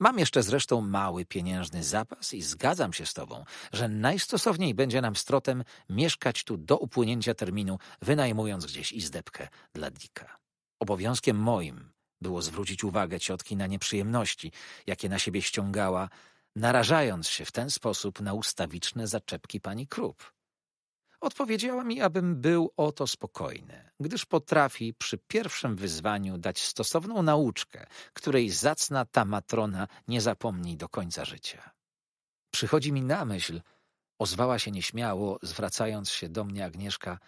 Mam jeszcze zresztą mały pieniężny zapas i zgadzam się z tobą, że najstosowniej będzie nam strotem mieszkać tu do upłynięcia terminu, wynajmując gdzieś izdebkę dla Dika. Obowiązkiem moim było zwrócić uwagę ciotki na nieprzyjemności, jakie na siebie ściągała, narażając się w ten sposób na ustawiczne zaczepki pani Krupp. Odpowiedziała mi, abym był o to spokojny, gdyż potrafi przy pierwszym wyzwaniu dać stosowną nauczkę, której zacna ta matrona nie zapomni do końca życia. Przychodzi mi na myśl, ozwała się nieśmiało, zwracając się do mnie Agnieszka,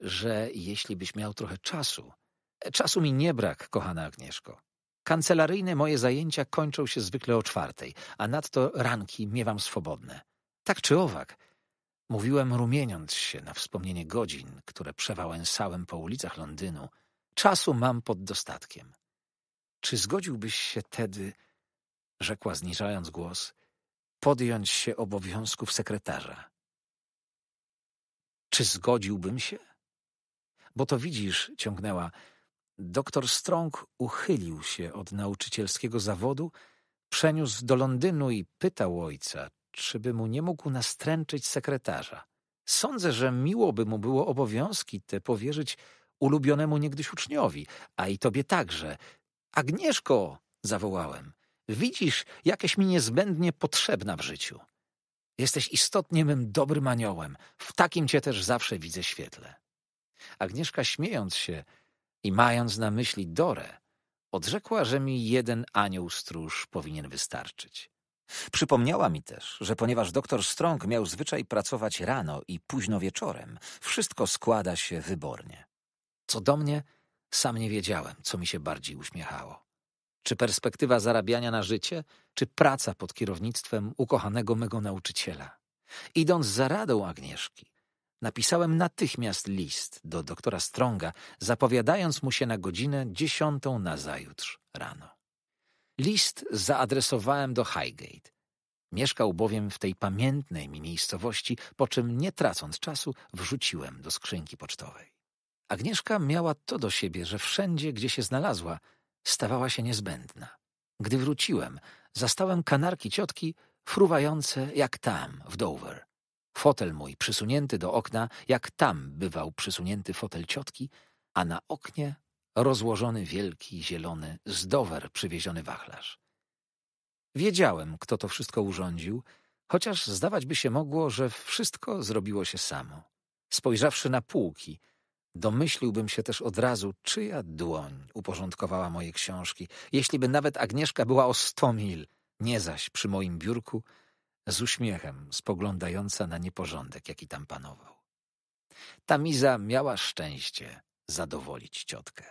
że jeśli byś miał trochę czasu. E, czasu mi nie brak, kochana Agnieszko. Kancelaryjne moje zajęcia kończą się zwykle o czwartej, a nadto ranki miewam swobodne. Tak czy owak, Mówiłem rumieniąc się na wspomnienie godzin, które przewałęsałem po ulicach Londynu. Czasu mam pod dostatkiem. Czy zgodziłbyś się tedy, rzekła zniżając głos, podjąć się obowiązków sekretarza? Czy zgodziłbym się? Bo to widzisz, ciągnęła, doktor Strong uchylił się od nauczycielskiego zawodu, przeniósł do Londynu i pytał ojca, czyby mu nie mógł nastręczyć sekretarza. Sądzę, że miło by mu było obowiązki te powierzyć ulubionemu niegdyś uczniowi, a i tobie także. Agnieszko! zawołałem. Widzisz, jakaś mi niezbędnie potrzebna w życiu. Jesteś istotnie mym dobrym aniołem. W takim cię też zawsze widzę świetle. Agnieszka śmiejąc się i mając na myśli Dorę, odrzekła, że mi jeden anioł stróż powinien wystarczyć. Przypomniała mi też, że ponieważ doktor Strong miał zwyczaj pracować rano i późno wieczorem, wszystko składa się wybornie. Co do mnie, sam nie wiedziałem, co mi się bardziej uśmiechało. Czy perspektywa zarabiania na życie, czy praca pod kierownictwem ukochanego mego nauczyciela. Idąc za radą Agnieszki, napisałem natychmiast list do doktora Stronga, zapowiadając mu się na godzinę dziesiątą nazajutrz rano. List zaadresowałem do Highgate. Mieszkał bowiem w tej pamiętnej mi miejscowości, po czym nie tracąc czasu wrzuciłem do skrzynki pocztowej. Agnieszka miała to do siebie, że wszędzie, gdzie się znalazła, stawała się niezbędna. Gdy wróciłem, zastałem kanarki ciotki fruwające jak tam, w Dover. Fotel mój przysunięty do okna, jak tam bywał przysunięty fotel ciotki, a na oknie rozłożony wielki, zielony, zdower przywieziony wachlarz. Wiedziałem, kto to wszystko urządził, chociaż zdawać by się mogło, że wszystko zrobiło się samo. Spojrzawszy na półki, domyśliłbym się też od razu, czyja dłoń uporządkowała moje książki, jeśliby nawet Agnieszka była o sto mil, nie zaś przy moim biurku, z uśmiechem spoglądająca na nieporządek, jaki tam panował. Tamiza miała szczęście zadowolić ciotkę.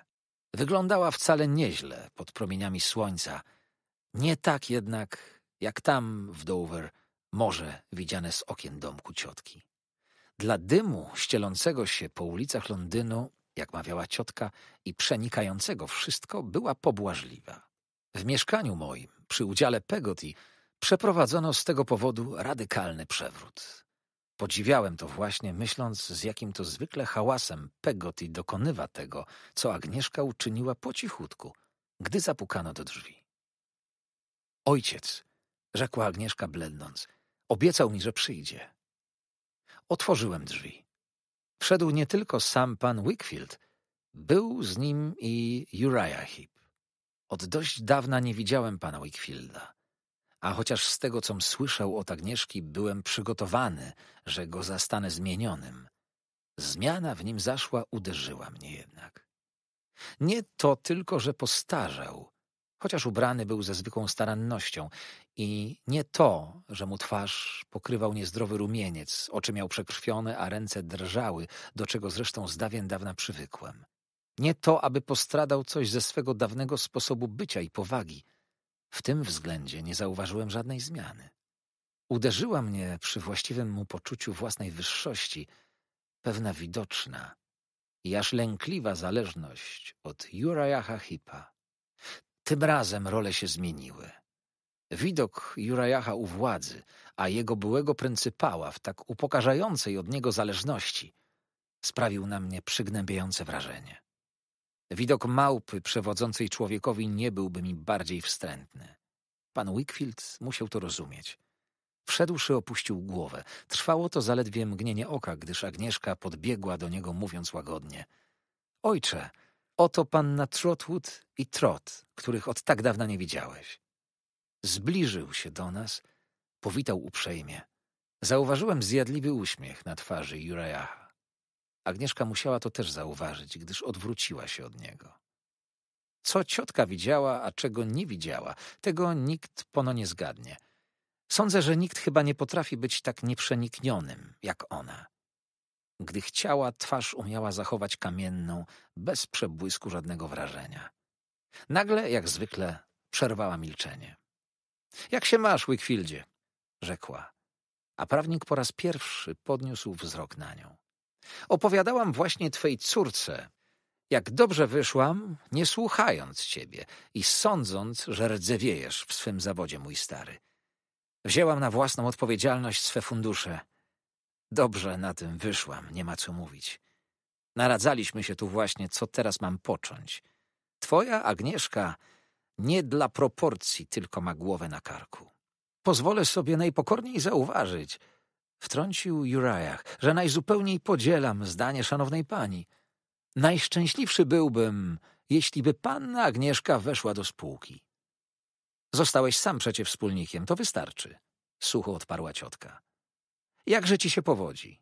Wyglądała wcale nieźle pod promieniami słońca. Nie tak jednak, jak tam w Dover, morze widziane z okien domku ciotki. Dla dymu ścielącego się po ulicach Londynu, jak mawiała ciotka, i przenikającego wszystko, była pobłażliwa. W mieszkaniu moim, przy udziale Pegoti, przeprowadzono z tego powodu radykalny przewrót. Podziwiałem to właśnie, myśląc, z jakim to zwykle hałasem Peggoty dokonywa tego, co Agnieszka uczyniła po cichutku, gdy zapukano do drzwi. Ojciec, rzekła Agnieszka blednąc, obiecał mi, że przyjdzie. Otworzyłem drzwi. Wszedł nie tylko sam pan Wickfield, był z nim i Uriah Heep. Od dość dawna nie widziałem pana Wickfielda. A chociaż z tego, com słyszał od Agnieszki, byłem przygotowany, że go zastanę zmienionym. Zmiana w nim zaszła uderzyła mnie jednak. Nie to tylko, że postarzał, chociaż ubrany był ze zwykłą starannością i nie to, że mu twarz pokrywał niezdrowy rumieniec, oczy miał przekrwione, a ręce drżały, do czego zresztą z dawien dawna przywykłem. Nie to, aby postradał coś ze swego dawnego sposobu bycia i powagi, w tym względzie nie zauważyłem żadnej zmiany. Uderzyła mnie przy właściwym mu poczuciu własnej wyższości pewna widoczna i aż lękliwa zależność od Jurajaha Hipa. Tym razem role się zmieniły. Widok Jurajaha u władzy, a jego byłego pryncypała w tak upokarzającej od niego zależności sprawił na mnie przygnębiające wrażenie. Widok małpy przewodzącej człowiekowi nie byłby mi bardziej wstrętny. Pan Wickfield musiał to rozumieć. Wszedłszy opuścił głowę. Trwało to zaledwie mgnienie oka, gdyż Agnieszka podbiegła do niego mówiąc łagodnie. Ojcze, oto panna Trotwood i Trot, których od tak dawna nie widziałeś. Zbliżył się do nas, powitał uprzejmie. Zauważyłem zjadliwy uśmiech na twarzy Juraja. Agnieszka musiała to też zauważyć, gdyż odwróciła się od niego. Co ciotka widziała, a czego nie widziała, tego nikt pono nie zgadnie. Sądzę, że nikt chyba nie potrafi być tak nieprzeniknionym jak ona. Gdy chciała, twarz umiała zachować kamienną, bez przebłysku żadnego wrażenia. Nagle, jak zwykle, przerwała milczenie. Jak się masz, Wickfieldzie? rzekła. A prawnik po raz pierwszy podniósł wzrok na nią. Opowiadałam właśnie twej córce, jak dobrze wyszłam, nie słuchając ciebie i sądząc, że rdzewiejesz w swym zawodzie, mój stary. Wzięłam na własną odpowiedzialność swe fundusze. Dobrze na tym wyszłam, nie ma co mówić. Naradzaliśmy się tu właśnie, co teraz mam począć. Twoja Agnieszka nie dla proporcji tylko ma głowę na karku. Pozwolę sobie najpokorniej zauważyć – Wtrącił Uriah, że najzupełniej podzielam zdanie szanownej pani. Najszczęśliwszy byłbym, jeśliby panna Agnieszka weszła do spółki. Zostałeś sam przecie wspólnikiem, to wystarczy, sucho odparła ciotka. Jakże ci się powodzi?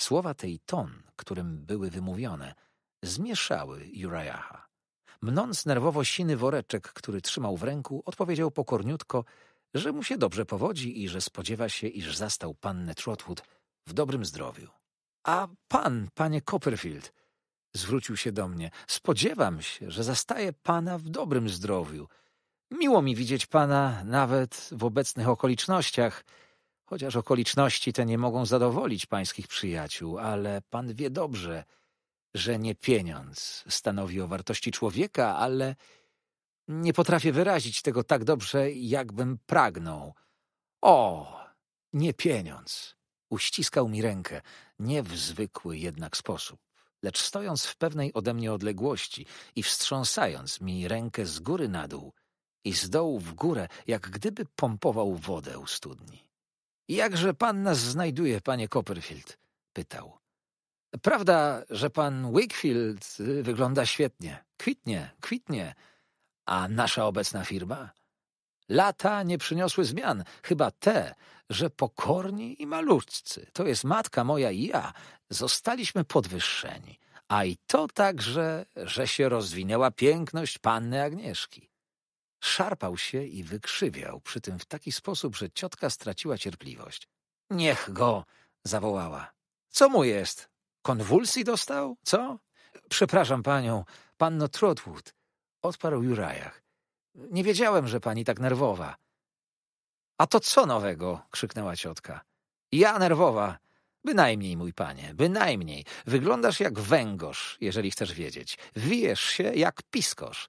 Słowa tej ton, którym były wymówione, zmieszały Uriaha. Mnąc nerwowo siny woreczek, który trzymał w ręku, odpowiedział pokorniutko że mu się dobrze powodzi i że spodziewa się, iż zastał pannę Trotwood w dobrym zdrowiu. A pan, panie Copperfield, zwrócił się do mnie, spodziewam się, że zastaję pana w dobrym zdrowiu. Miło mi widzieć pana nawet w obecnych okolicznościach, chociaż okoliczności te nie mogą zadowolić pańskich przyjaciół, ale pan wie dobrze, że nie pieniądz stanowi o wartości człowieka, ale nie potrafię wyrazić tego tak dobrze, jakbym pragnął. O, nie pieniądz. Uściskał mi rękę, nie w zwykły jednak sposób, lecz stojąc w pewnej ode mnie odległości i wstrząsając mi rękę z góry na dół i z dołu w górę, jak gdyby pompował wodę u studni. Jakże pan nas znajduje, panie Copperfield? pytał. Prawda, że pan Wakefield y, wygląda świetnie. Kwitnie, kwitnie. A nasza obecna firma? Lata nie przyniosły zmian, chyba te, że pokorni i malutcy, to jest matka moja i ja, zostaliśmy podwyższeni. A i to także, że się rozwinęła piękność panny Agnieszki. Szarpał się i wykrzywiał, przy tym w taki sposób, że ciotka straciła cierpliwość. Niech go! zawołała. Co mu jest? Konwulsji dostał? Co? Przepraszam panią, panno Trotwood. Odparł Jurajach. Nie wiedziałem, że pani tak nerwowa. A to co nowego? krzyknęła ciotka. Ja nerwowa. Bynajmniej, mój panie, bynajmniej. Wyglądasz jak węgorz, jeżeli chcesz wiedzieć. Wijesz się jak piskorz.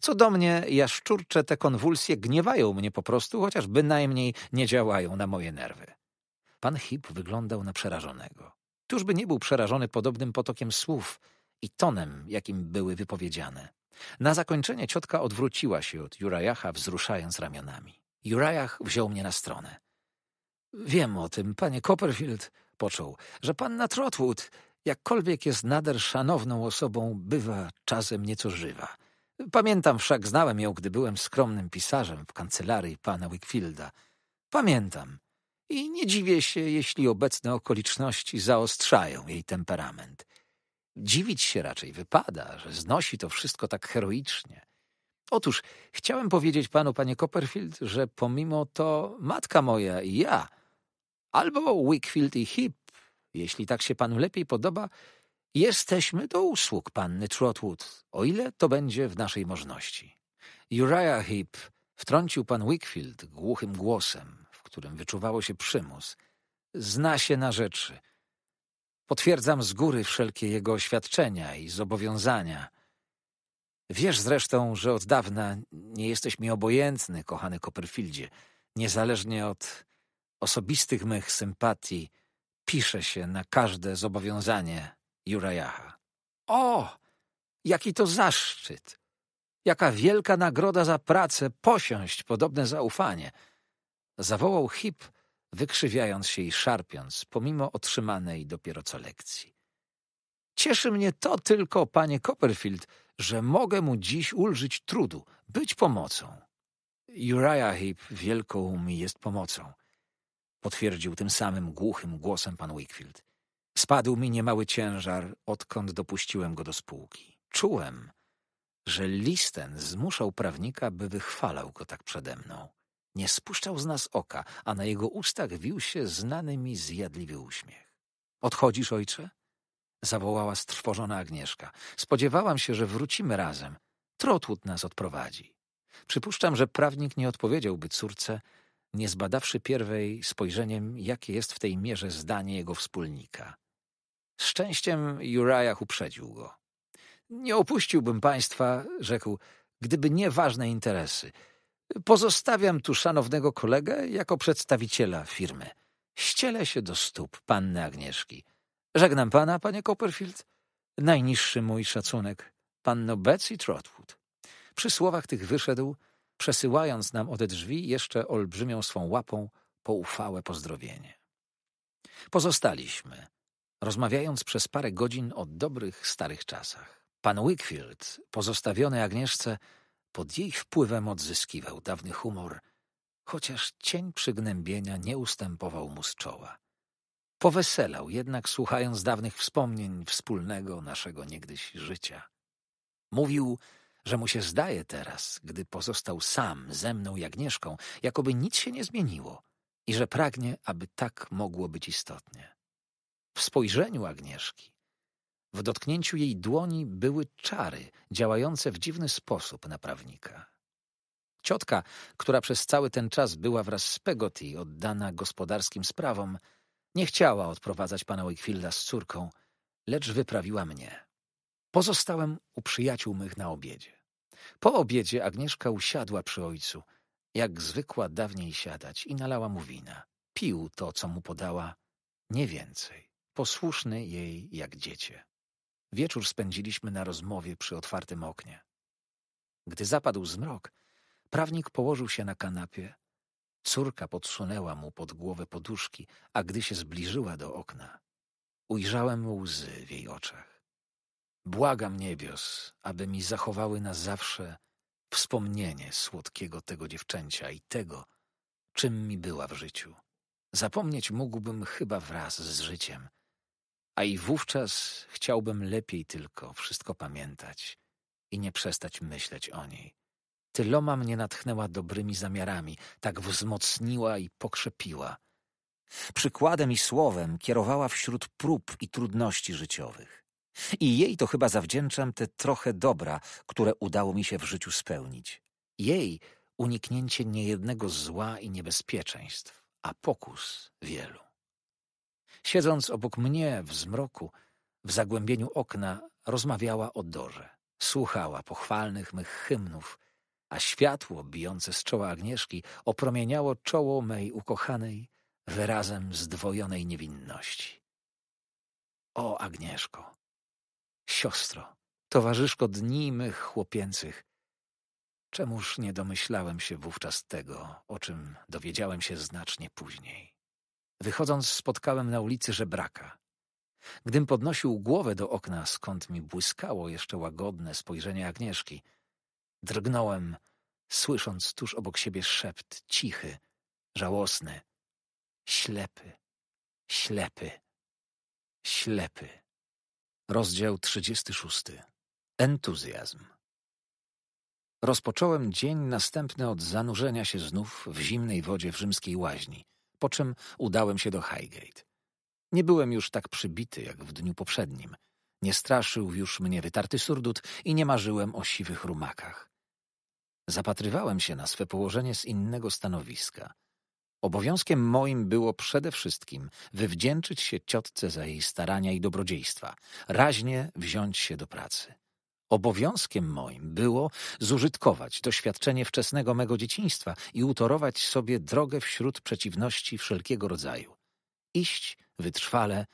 Co do mnie, jaszczurcze te konwulsje gniewają mnie po prostu, chociaż bynajmniej nie działają na moje nerwy. Pan Hip wyglądał na przerażonego. Tuż by nie był przerażony podobnym potokiem słów i tonem, jakim były wypowiedziane. Na zakończenie ciotka odwróciła się od Jurajacha, wzruszając ramionami. Jurajach wziął mnie na stronę. Wiem o tym, panie Copperfield, począł, że panna Trotwood, jakkolwiek jest nader szanowną osobą, bywa czasem nieco żywa. Pamiętam wszak, znałem ją, gdy byłem skromnym pisarzem w kancelarii pana Wickfielda. Pamiętam. I nie dziwię się, jeśli obecne okoliczności zaostrzają jej temperament. Dziwić się raczej wypada, że znosi to wszystko tak heroicznie. Otóż chciałem powiedzieć panu, panie Copperfield, że pomimo to matka moja i ja, albo Wickfield i Hip, jeśli tak się panu lepiej podoba, jesteśmy do usług panny Trotwood, o ile to będzie w naszej możności. Uriah Hip wtrącił pan Wickfield głuchym głosem, w którym wyczuwało się przymus. Zna się na rzeczy – Potwierdzam z góry wszelkie jego oświadczenia i zobowiązania. Wiesz zresztą, że od dawna nie jesteś mi obojętny, kochany Copperfieldzie. Niezależnie od osobistych mych sympatii, pisze się na każde zobowiązanie Jurajaha. O! Jaki to zaszczyt! Jaka wielka nagroda za pracę posiąść podobne zaufanie! Zawołał Hip, wykrzywiając się i szarpiąc, pomimo otrzymanej dopiero co lekcji. Cieszy mnie to tylko, panie Copperfield, że mogę mu dziś ulżyć trudu, być pomocą. Uriah Heep wielką mi jest pomocą, potwierdził tym samym głuchym głosem pan Wickfield. Spadł mi niemały ciężar, odkąd dopuściłem go do spółki. Czułem, że listen zmuszał prawnika, by wychwalał go tak przede mną. Nie spuszczał z nas oka, a na jego ustach wił się znany mi zjadliwy uśmiech. Odchodzisz, ojcze? zawołała strwożona Agnieszka. Spodziewałam się, że wrócimy razem. Trotłud nas odprowadzi. Przypuszczam, że prawnik nie odpowiedziałby córce, nie zbadawszy pierwej spojrzeniem, jakie jest w tej mierze zdanie jego wspólnika. szczęściem Jurajach uprzedził go. Nie opuściłbym państwa, rzekł, gdyby nie ważne interesy. Pozostawiam tu szanownego kolegę jako przedstawiciela firmy. Ścielę się do stóp panny Agnieszki. Żegnam pana, panie Copperfield. Najniższy mój szacunek, panno Betsy Trotwood. Przy słowach tych wyszedł, przesyłając nam ode drzwi jeszcze olbrzymią swą łapą poufałe pozdrowienie. Pozostaliśmy, rozmawiając przez parę godzin o dobrych, starych czasach. Pan Wickfield, pozostawiony Agnieszce, pod jej wpływem odzyskiwał dawny humor, chociaż cień przygnębienia nie ustępował mu z czoła. Poweselał jednak, słuchając dawnych wspomnień wspólnego naszego niegdyś życia. Mówił, że mu się zdaje teraz, gdy pozostał sam ze mną i Agnieszką, jakoby nic się nie zmieniło i że pragnie, aby tak mogło być istotnie. W spojrzeniu Agnieszki w dotknięciu jej dłoni były czary działające w dziwny sposób na prawnika. Ciotka, która przez cały ten czas była wraz z Pegotty oddana gospodarskim sprawom, nie chciała odprowadzać pana Wakefielda z córką, lecz wyprawiła mnie. Pozostałem u przyjaciół mych na obiedzie. Po obiedzie Agnieszka usiadła przy ojcu, jak zwykła dawniej siadać, i nalała mu wina. Pił to, co mu podała, nie więcej, posłuszny jej jak dziecię. Wieczór spędziliśmy na rozmowie przy otwartym oknie. Gdy zapadł zmrok, prawnik położył się na kanapie. Córka podsunęła mu pod głowę poduszki, a gdy się zbliżyła do okna, ujrzałem łzy w jej oczach. Błagam niebios, aby mi zachowały na zawsze wspomnienie słodkiego tego dziewczęcia i tego, czym mi była w życiu. Zapomnieć mógłbym chyba wraz z życiem – a i wówczas chciałbym lepiej tylko wszystko pamiętać i nie przestać myśleć o niej. Tyloma mnie natchnęła dobrymi zamiarami, tak wzmocniła i pokrzepiła. Przykładem i słowem kierowała wśród prób i trudności życiowych. I jej to chyba zawdzięczam te trochę dobra, które udało mi się w życiu spełnić. Jej uniknięcie niejednego zła i niebezpieczeństw, a pokus wielu. Siedząc obok mnie w zmroku, w zagłębieniu okna rozmawiała o Dorze. Słuchała pochwalnych mych hymnów, a światło bijące z czoła Agnieszki opromieniało czoło mej ukochanej wyrazem zdwojonej niewinności. O Agnieszko, siostro, towarzyszko dni mych chłopięcych, czemuż nie domyślałem się wówczas tego, o czym dowiedziałem się znacznie później. Wychodząc spotkałem na ulicy żebraka. Gdym podnosił głowę do okna, skąd mi błyskało jeszcze łagodne spojrzenie Agnieszki, drgnąłem, słysząc tuż obok siebie szept, cichy, żałosny. Ślepy, ślepy, ślepy. Rozdział 36. Entuzjazm. Rozpocząłem dzień następny od zanurzenia się znów w zimnej wodzie w rzymskiej łaźni po czym udałem się do Highgate. Nie byłem już tak przybity jak w dniu poprzednim. Nie straszył już mnie wytarty surdut i nie marzyłem o siwych rumakach. Zapatrywałem się na swe położenie z innego stanowiska. Obowiązkiem moim było przede wszystkim wywdzięczyć się ciotce za jej starania i dobrodziejstwa, raźnie wziąć się do pracy. Obowiązkiem moim było zużytkować doświadczenie wczesnego mego dzieciństwa i utorować sobie drogę wśród przeciwności wszelkiego rodzaju. Iść wytrwale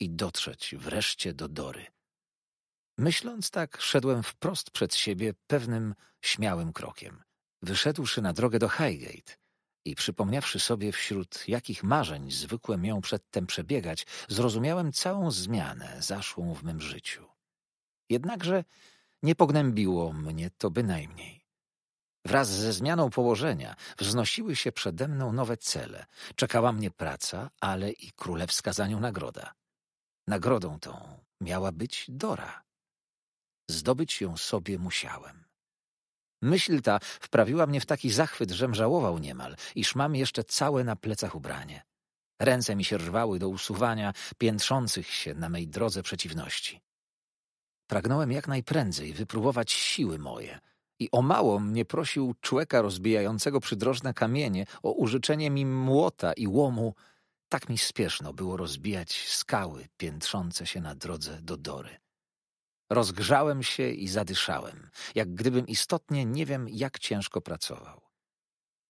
i dotrzeć wreszcie do Dory. Myśląc tak, szedłem wprost przed siebie pewnym śmiałym krokiem. Wyszedłszy na drogę do Highgate i przypomniawszy sobie, wśród jakich marzeń zwykłem ją przedtem przebiegać, zrozumiałem całą zmianę zaszłą w mym życiu. Jednakże nie pognębiło mnie to bynajmniej. Wraz ze zmianą położenia wznosiły się przede mną nowe cele. Czekała mnie praca, ale i królewska za nią nagroda. Nagrodą tą miała być Dora. Zdobyć ją sobie musiałem. Myśl ta wprawiła mnie w taki zachwyt, żem żałował niemal, iż mam jeszcze całe na plecach ubranie. Ręce mi się rwały do usuwania piętrzących się na mej drodze przeciwności. Pragnąłem jak najprędzej wypróbować siły moje i o mało mnie prosił człeka rozbijającego przydrożne kamienie o użyczenie mi młota i łomu. Tak mi spieszno było rozbijać skały piętrzące się na drodze do dory. Rozgrzałem się i zadyszałem, jak gdybym istotnie nie wiem, jak ciężko pracował.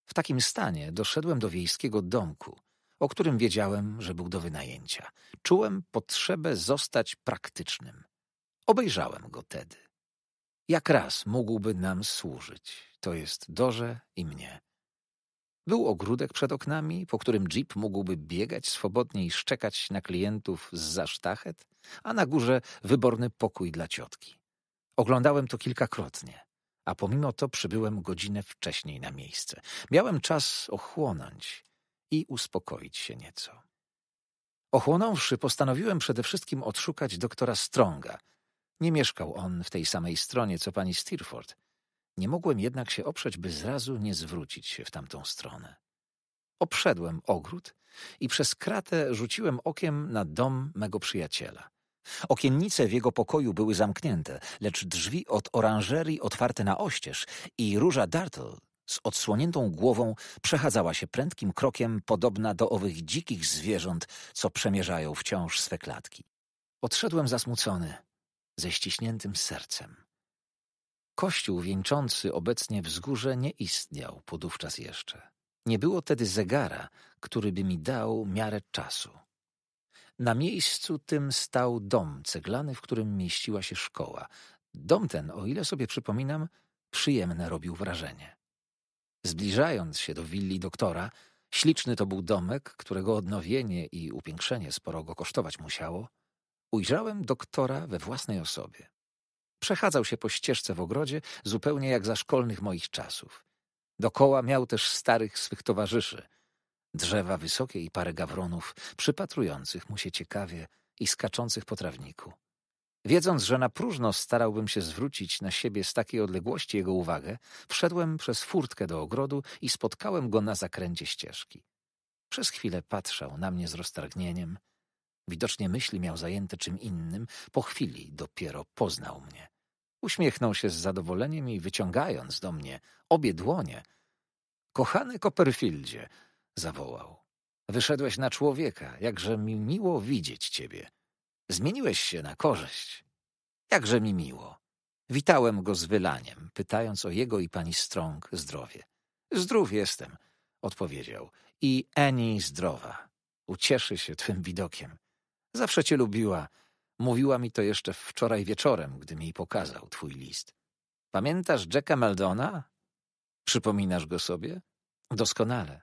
W takim stanie doszedłem do wiejskiego domku, o którym wiedziałem, że był do wynajęcia. Czułem potrzebę zostać praktycznym. Obejrzałem go tedy. Jak raz mógłby nam służyć, to jest Dorze i mnie. Był ogródek przed oknami, po którym jeep mógłby biegać swobodnie i szczekać na klientów z za sztachet, a na górze wyborny pokój dla ciotki. Oglądałem to kilkakrotnie, a pomimo to przybyłem godzinę wcześniej na miejsce. Miałem czas ochłonąć i uspokoić się nieco. Ochłonąwszy, postanowiłem przede wszystkim odszukać doktora Stronga, nie mieszkał on w tej samej stronie, co pani Steerford. Nie mogłem jednak się oprzeć, by zrazu nie zwrócić się w tamtą stronę. Obszedłem ogród i przez kratę rzuciłem okiem na dom mego przyjaciela. Okiennice w jego pokoju były zamknięte, lecz drzwi od oranżerii otwarte na oścież i róża Dartle z odsłoniętą głową przechadzała się prędkim krokiem podobna do owych dzikich zwierząt, co przemierzają wciąż swe klatki. Odszedłem zasmucony, ze ściśniętym sercem. Kościół wieńczący obecnie wzgórze nie istniał podówczas jeszcze. Nie było tedy zegara, który by mi dał miarę czasu. Na miejscu tym stał dom ceglany, w którym mieściła się szkoła. Dom ten, o ile sobie przypominam, przyjemne robił wrażenie. Zbliżając się do willi doktora, śliczny to był domek, którego odnowienie i upiększenie sporo go kosztować musiało, Ujrzałem doktora we własnej osobie. Przechadzał się po ścieżce w ogrodzie, zupełnie jak za szkolnych moich czasów. Dokoła miał też starych swych towarzyszy. Drzewa wysokie i parę gawronów, przypatrujących mu się ciekawie i skaczących po trawniku. Wiedząc, że na próżno starałbym się zwrócić na siebie z takiej odległości jego uwagę, wszedłem przez furtkę do ogrodu i spotkałem go na zakręcie ścieżki. Przez chwilę patrzał na mnie z roztargnieniem, Widocznie myśli miał zajęte czym innym, po chwili dopiero poznał mnie. Uśmiechnął się z zadowoleniem i wyciągając do mnie obie dłonie. Kochany Copperfieldzie, zawołał. Wyszedłeś na człowieka, jakże mi miło widzieć ciebie. Zmieniłeś się na korzyść. Jakże mi miło. Witałem go z wylaniem, pytając o jego i pani Strong zdrowie. Zdrów jestem, odpowiedział. I Eni zdrowa. Ucieszy się twym widokiem. Zawsze cię lubiła. Mówiła mi to jeszcze wczoraj wieczorem, gdy mi pokazał twój list. Pamiętasz Jacka Meldona? Przypominasz go sobie? Doskonale.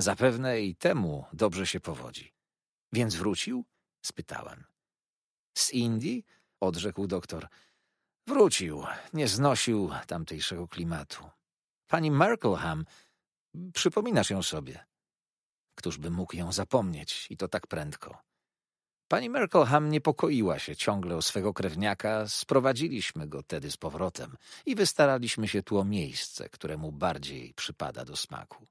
Zapewne i temu dobrze się powodzi. Więc wrócił? spytałem. Z Indii? odrzekł doktor. Wrócił, nie znosił tamtejszego klimatu. Pani Markleham, przypominasz ją sobie. Któż by mógł ją zapomnieć i to tak prędko? Pani Merkelham niepokoiła się ciągle o swego krewniaka, sprowadziliśmy go tedy z powrotem i wystaraliśmy się tu o miejsce, któremu bardziej przypada do smaku.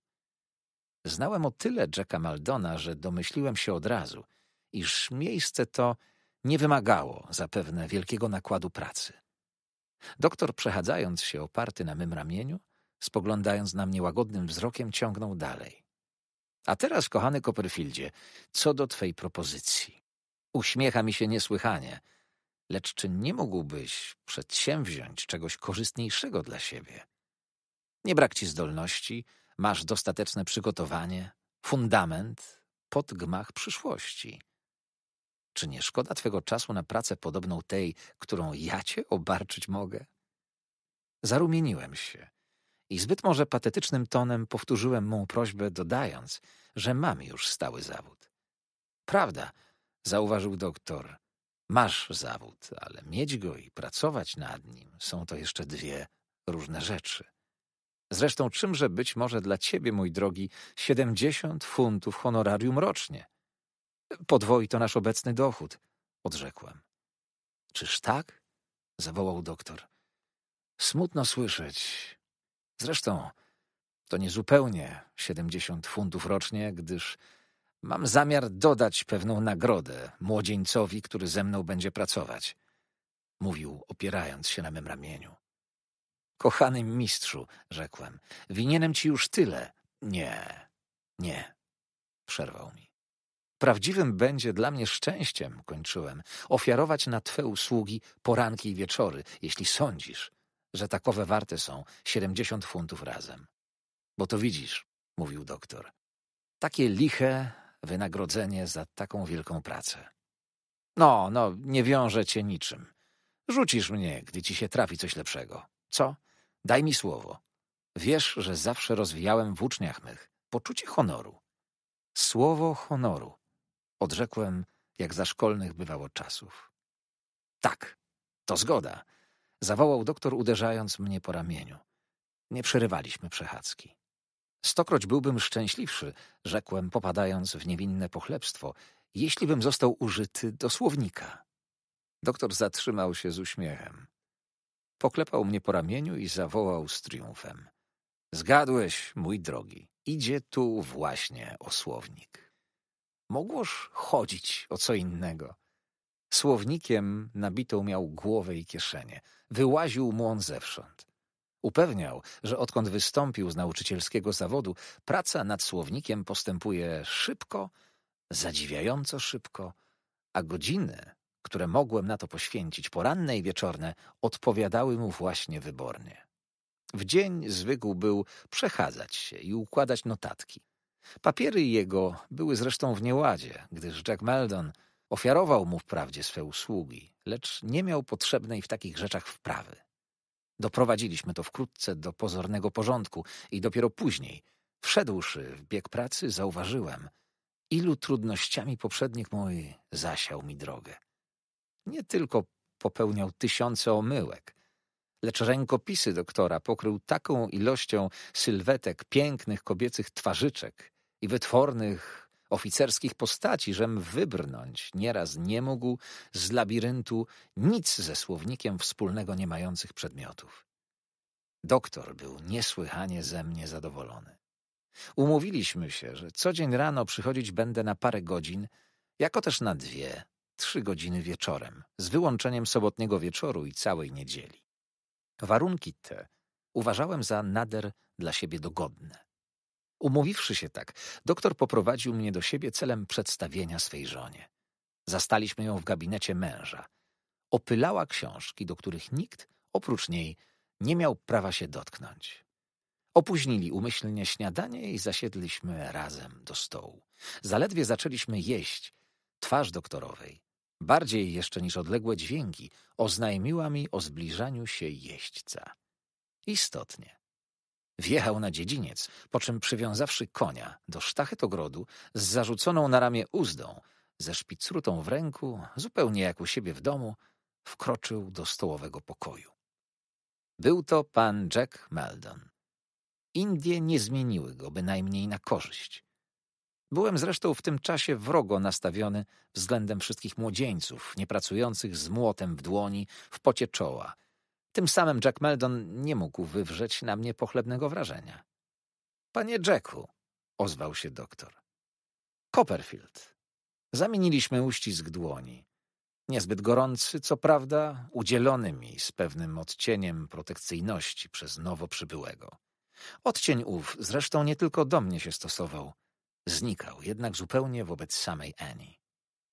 Znałem o tyle Jacka Maldona, że domyśliłem się od razu, iż miejsce to nie wymagało zapewne wielkiego nakładu pracy. Doktor, przechadzając się oparty na mym ramieniu, spoglądając na mnie łagodnym wzrokiem, ciągnął dalej. A teraz, kochany Copperfieldzie, co do twej propozycji. Uśmiecha mi się niesłychanie. Lecz czy nie mógłbyś przedsięwziąć czegoś korzystniejszego dla siebie? Nie brak ci zdolności, masz dostateczne przygotowanie, fundament, podgmach przyszłości. Czy nie szkoda twego czasu na pracę podobną tej, którą ja cię obarczyć mogę? Zarumieniłem się i zbyt może patetycznym tonem powtórzyłem mą prośbę, dodając, że mam już stały zawód. Prawda, zauważył doktor. Masz zawód, ale mieć go i pracować nad nim są to jeszcze dwie różne rzeczy. Zresztą czymże być może dla ciebie, mój drogi, siedemdziesiąt funtów honorarium rocznie? Podwoi to nasz obecny dochód, odrzekłem. Czyż tak? zawołał doktor. Smutno słyszeć. Zresztą to niezupełnie siedemdziesiąt funtów rocznie, gdyż Mam zamiar dodać pewną nagrodę młodzieńcowi, który ze mną będzie pracować. Mówił, opierając się na mym ramieniu. Kochany mistrzu, rzekłem, winienem ci już tyle. Nie, nie, przerwał mi. Prawdziwym będzie dla mnie szczęściem, kończyłem, ofiarować na twe usługi poranki i wieczory, jeśli sądzisz, że takowe warte są siedemdziesiąt funtów razem. Bo to widzisz, mówił doktor, takie liche, wynagrodzenie za taką wielką pracę. No, no, nie wiąże cię niczym. Rzucisz mnie, gdy ci się trafi coś lepszego. Co? Daj mi słowo. Wiesz, że zawsze rozwijałem w uczniach mych poczucie honoru. Słowo honoru. Odrzekłem, jak za szkolnych bywało czasów. Tak, to zgoda. Zawołał doktor, uderzając mnie po ramieniu. Nie przerywaliśmy przechadzki. Stokroć byłbym szczęśliwszy, rzekłem, popadając w niewinne pochlebstwo, jeśli bym został użyty do słownika. Doktor zatrzymał się z uśmiechem. Poklepał mnie po ramieniu i zawołał z triumfem. Zgadłeś, mój drogi, idzie tu właśnie o słownik. Mogłoż chodzić o co innego. Słownikiem nabitą miał głowę i kieszenie. Wyłaził mu on zewsząd. Upewniał, że odkąd wystąpił z nauczycielskiego zawodu, praca nad słownikiem postępuje szybko, zadziwiająco szybko, a godziny, które mogłem na to poświęcić, poranne i wieczorne, odpowiadały mu właśnie wybornie. W dzień zwykł był przechadzać się i układać notatki. Papiery jego były zresztą w nieładzie, gdyż Jack Meldon ofiarował mu wprawdzie swe usługi, lecz nie miał potrzebnej w takich rzeczach wprawy. Doprowadziliśmy to wkrótce do pozornego porządku i dopiero później, wszedłszy w bieg pracy, zauważyłem, ilu trudnościami poprzednik mój zasiał mi drogę. Nie tylko popełniał tysiące omyłek, lecz rękopisy doktora pokrył taką ilością sylwetek pięknych kobiecych twarzyczek i wytwornych oficerskich postaci, żem wybrnąć nieraz nie mógł z labiryntu nic ze słownikiem wspólnego nie mających przedmiotów. Doktor był niesłychanie ze mnie zadowolony. Umówiliśmy się, że co dzień rano przychodzić będę na parę godzin, jako też na dwie, trzy godziny wieczorem, z wyłączeniem sobotniego wieczoru i całej niedzieli. Warunki te uważałem za nader dla siebie dogodne. Umówiwszy się tak, doktor poprowadził mnie do siebie celem przedstawienia swej żonie. Zastaliśmy ją w gabinecie męża. Opylała książki, do których nikt, oprócz niej, nie miał prawa się dotknąć. Opóźnili umyślnie śniadanie i zasiedliśmy razem do stołu. Zaledwie zaczęliśmy jeść. Twarz doktorowej, bardziej jeszcze niż odległe dźwięki, oznajmiła mi o zbliżaniu się jeźdźca. Istotnie, Wjechał na dziedziniec, po czym przywiązawszy konia do sztachet ogrodu z zarzuconą na ramię uzdą, ze szpicrutą w ręku, zupełnie jak u siebie w domu, wkroczył do stołowego pokoju. Był to pan Jack Meldon. Indie nie zmieniły go bynajmniej na korzyść. Byłem zresztą w tym czasie wrogo nastawiony względem wszystkich młodzieńców, niepracujących z młotem w dłoni, w pocie czoła, tym samym Jack Meldon nie mógł wywrzeć na mnie pochlebnego wrażenia. Panie Jacku, ozwał się doktor. Copperfield. Zamieniliśmy uścisk dłoni. Niezbyt gorący, co prawda, udzielony mi z pewnym odcieniem protekcyjności przez nowo przybyłego. Odcień ów zresztą nie tylko do mnie się stosował. Znikał, jednak zupełnie wobec samej Ani.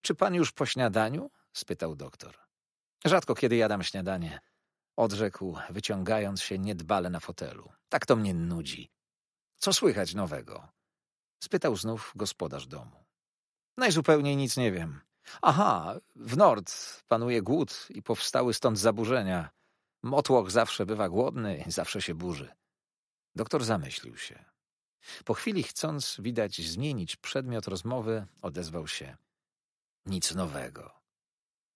Czy pan już po śniadaniu? spytał doktor. Rzadko kiedy jadam śniadanie odrzekł, wyciągając się niedbale na fotelu. Tak to mnie nudzi. Co słychać nowego? spytał znów gospodarz domu. Najzupełniej nic nie wiem. Aha, w Nord panuje głód i powstały stąd zaburzenia. Motłoch zawsze bywa głodny, zawsze się burzy. Doktor zamyślił się. Po chwili, chcąc widać zmienić przedmiot rozmowy, odezwał się. Nic nowego.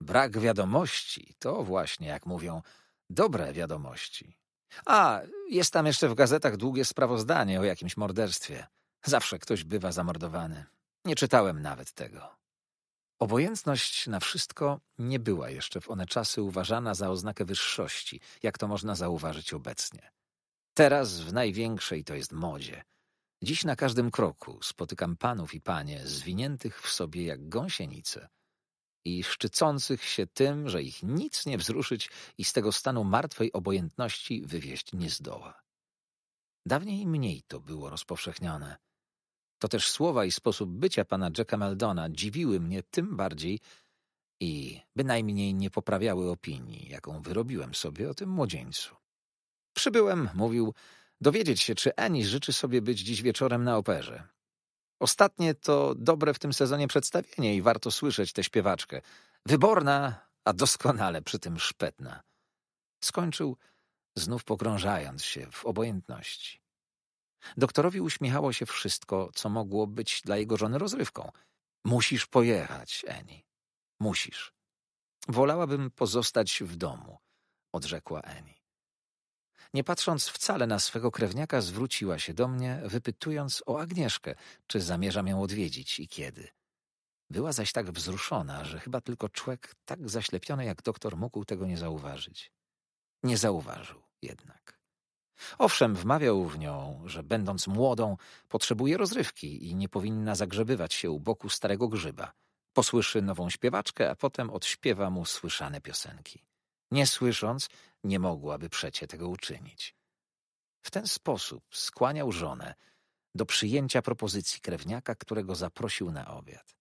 Brak wiadomości to właśnie, jak mówią, Dobre wiadomości. A, jest tam jeszcze w gazetach długie sprawozdanie o jakimś morderstwie. Zawsze ktoś bywa zamordowany. Nie czytałem nawet tego. Obojętność na wszystko nie była jeszcze w one czasy uważana za oznakę wyższości, jak to można zauważyć obecnie. Teraz w największej to jest modzie. Dziś na każdym kroku spotykam panów i panie zwiniętych w sobie jak gąsienice – i szczycących się tym, że ich nic nie wzruszyć i z tego stanu martwej obojętności wywieźć nie zdoła. Dawniej mniej to było rozpowszechniane. To też słowa i sposób bycia pana Jacka Meldona dziwiły mnie tym bardziej i bynajmniej nie poprawiały opinii, jaką wyrobiłem sobie o tym młodzieńcu. Przybyłem, mówił, dowiedzieć się, czy Eni życzy sobie być dziś wieczorem na operze. Ostatnie to dobre w tym sezonie przedstawienie i warto słyszeć tę śpiewaczkę. Wyborna, a doskonale przy tym szpetna. Skończył, znów pogrążając się w obojętności. Doktorowi uśmiechało się wszystko, co mogło być dla jego żony rozrywką. Musisz pojechać, Eni. Musisz. Wolałabym pozostać w domu, odrzekła Eni. Nie patrząc wcale na swego krewniaka, zwróciła się do mnie, wypytując o Agnieszkę, czy zamierzam ją odwiedzić i kiedy. Była zaś tak wzruszona, że chyba tylko człek tak zaślepiony jak doktor mógł tego nie zauważyć. Nie zauważył jednak. Owszem, wmawiał w nią, że będąc młodą potrzebuje rozrywki i nie powinna zagrzebywać się u boku starego grzyba. Posłyszy nową śpiewaczkę, a potem odśpiewa mu słyszane piosenki. Nie słysząc, nie mogłaby przecie tego uczynić. W ten sposób skłaniał żonę do przyjęcia propozycji krewniaka, którego zaprosił na obiad.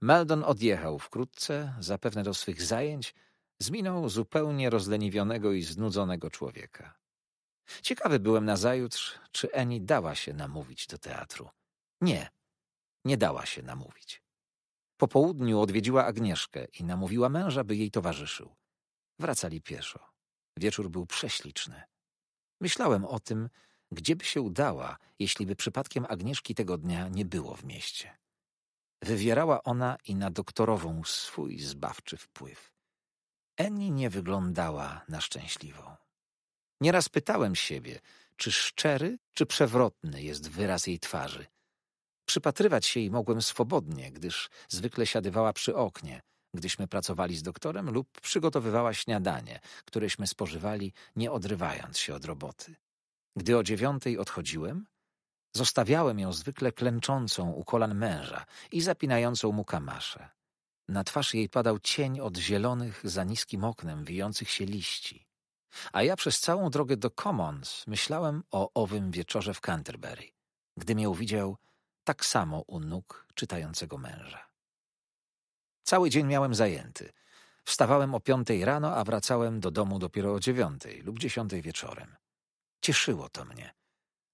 Meldon odjechał wkrótce, zapewne do swych zajęć, zminął zupełnie rozleniwionego i znudzonego człowieka. Ciekawy byłem nazajutrz, czy Eni dała się namówić do teatru. Nie, nie dała się namówić. Po południu odwiedziła Agnieszkę i namówiła męża, by jej towarzyszył. Wracali pieszo. Wieczór był prześliczny. Myślałem o tym, gdzieby się udała, jeśli by przypadkiem Agnieszki tego dnia nie było w mieście. Wywierała ona i na doktorową swój zbawczy wpływ. Eni nie wyglądała na szczęśliwą. Nieraz pytałem siebie, czy szczery, czy przewrotny jest wyraz jej twarzy. Przypatrywać się jej mogłem swobodnie, gdyż zwykle siadywała przy oknie – gdyśmy pracowali z doktorem lub przygotowywała śniadanie, któreśmy spożywali, nie odrywając się od roboty. Gdy o dziewiątej odchodziłem, zostawiałem ją zwykle klęczącą u kolan męża i zapinającą mu kamaszę. Na twarz jej padał cień od zielonych, za niskim oknem wijących się liści. A ja przez całą drogę do Commons myślałem o owym wieczorze w Canterbury, gdy mnie uwidział tak samo u nóg czytającego męża. Cały dzień miałem zajęty. Wstawałem o piątej rano, a wracałem do domu dopiero o dziewiątej lub dziesiątej wieczorem. Cieszyło to mnie.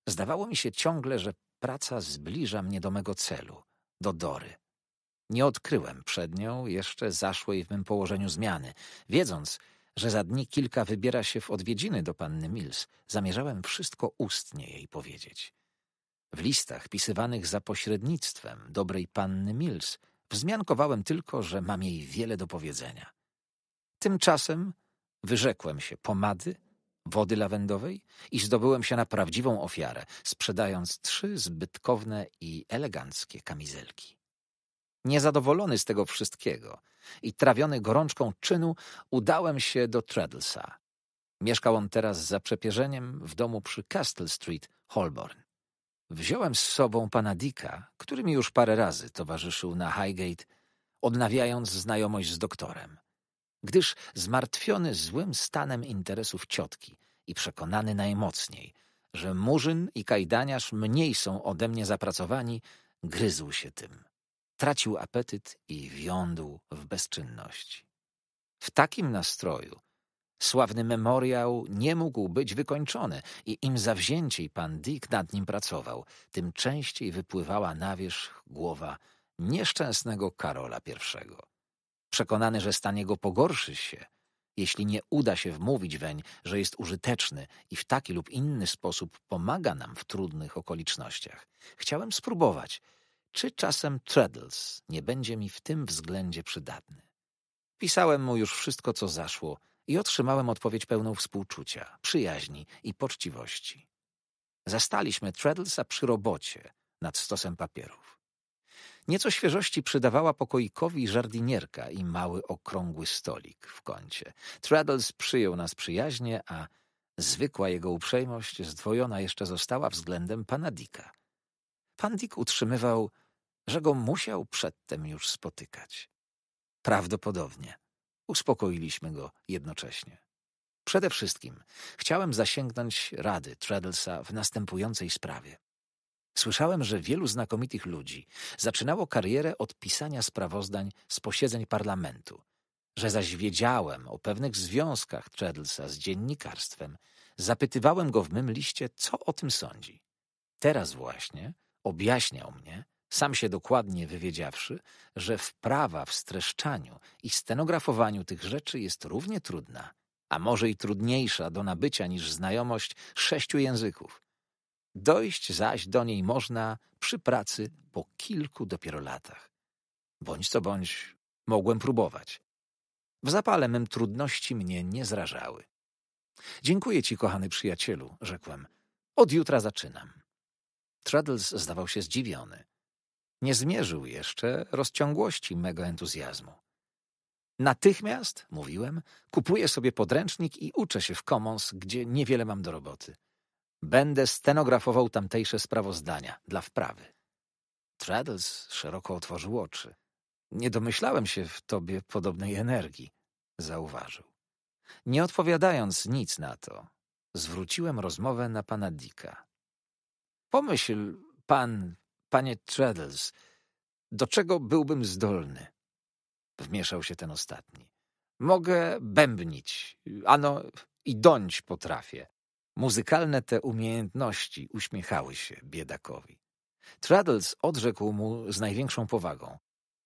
Zdawało mi się ciągle, że praca zbliża mnie do mego celu, do Dory. Nie odkryłem przed nią jeszcze zaszłej w mym położeniu zmiany. Wiedząc, że za dni kilka wybiera się w odwiedziny do panny Mills, zamierzałem wszystko ustnie jej powiedzieć. W listach pisywanych za pośrednictwem dobrej panny Mills Wzmiankowałem tylko, że mam jej wiele do powiedzenia. Tymczasem wyrzekłem się pomady, wody lawendowej i zdobyłem się na prawdziwą ofiarę, sprzedając trzy zbytkowne i eleganckie kamizelki. Niezadowolony z tego wszystkiego i trawiony gorączką czynu, udałem się do Treadlesa. Mieszkał on teraz za przepierzeniem w domu przy Castle Street, Holborn. Wziąłem z sobą pana Dicka, który mi już parę razy towarzyszył na Highgate, odnawiając znajomość z doktorem. Gdyż zmartwiony złym stanem interesów ciotki i przekonany najmocniej, że murzyn i kajdaniarz mniej są ode mnie zapracowani, gryzł się tym. Tracił apetyt i wiądł w bezczynności. W takim nastroju Sławny memoriał nie mógł być wykończony i im zawzięciej pan Dick nad nim pracował, tym częściej wypływała na wierzch głowa nieszczęsnego Karola I. Przekonany, że stan jego pogorszy się, jeśli nie uda się wmówić weń, że jest użyteczny i w taki lub inny sposób pomaga nam w trudnych okolicznościach, chciałem spróbować, czy czasem Treadles nie będzie mi w tym względzie przydatny. Pisałem mu już wszystko, co zaszło – i otrzymałem odpowiedź pełną współczucia, przyjaźni i poczciwości. Zastaliśmy Treadlesa przy robocie nad stosem papierów. Nieco świeżości przydawała pokoikowi żardinierka i mały okrągły stolik w kącie. Traddles przyjął nas przyjaźnie, a zwykła jego uprzejmość zdwojona jeszcze została względem pana Dicka. Pan Dick utrzymywał, że go musiał przedtem już spotykać. Prawdopodobnie. Uspokoiliśmy go jednocześnie. Przede wszystkim chciałem zasięgnąć rady Treadlesa w następującej sprawie. Słyszałem, że wielu znakomitych ludzi zaczynało karierę od pisania sprawozdań z posiedzeń parlamentu, że zaś wiedziałem o pewnych związkach Treadlesa z dziennikarstwem, zapytywałem go w mym liście, co o tym sądzi. Teraz właśnie objaśniał mnie, sam się dokładnie wywiedziawszy, że wprawa w streszczaniu i stenografowaniu tych rzeczy jest równie trudna, a może i trudniejsza do nabycia niż znajomość sześciu języków. Dojść zaś do niej można przy pracy po kilku dopiero latach. Bądź co bądź, mogłem próbować. W zapale mym trudności mnie nie zrażały. Dziękuję ci, kochany przyjacielu, rzekłem. Od jutra zaczynam. Traddles zdawał się zdziwiony nie zmierzył jeszcze rozciągłości mego entuzjazmu. Natychmiast, mówiłem, kupuję sobie podręcznik i uczę się w Commons, gdzie niewiele mam do roboty. Będę stenografował tamtejsze sprawozdania dla wprawy. Traddles szeroko otworzył oczy. Nie domyślałem się w tobie podobnej energii, zauważył. Nie odpowiadając nic na to, zwróciłem rozmowę na pana Dicka. Pomyśl, pan Panie Treadles, do czego byłbym zdolny? Wmieszał się ten ostatni. Mogę bębnić, ano i dąć potrafię. Muzykalne te umiejętności uśmiechały się biedakowi. Traddles odrzekł mu z największą powagą.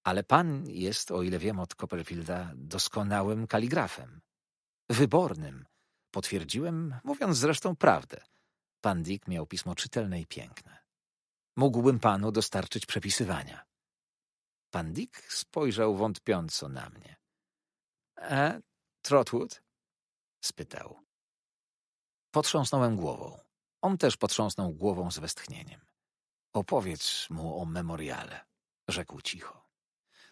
Ale pan jest, o ile wiem od Copperfielda, doskonałym kaligrafem. Wybornym, potwierdziłem, mówiąc zresztą prawdę. Pan Dick miał pismo czytelne i piękne mógłbym panu dostarczyć przepisywania. Pan Dick spojrzał wątpiąco na mnie. Eh, Trotwood? spytał. Potrząsnąłem głową. On też potrząsnął głową z westchnieniem. Opowiedz mu o memoriale, rzekł cicho.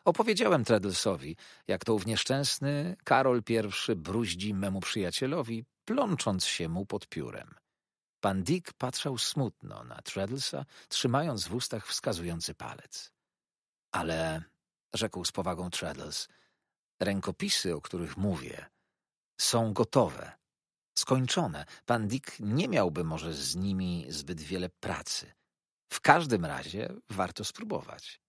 Opowiedziałem Treadlesowi, jak to ów nieszczęsny Karol I bruździ memu przyjacielowi, plącząc się mu pod piórem. Pan Dick patrzał smutno na Treadlesa, trzymając w ustach wskazujący palec. Ale, rzekł z powagą Treadles, rękopisy, o których mówię, są gotowe, skończone. Pan Dick nie miałby może z nimi zbyt wiele pracy. W każdym razie warto spróbować.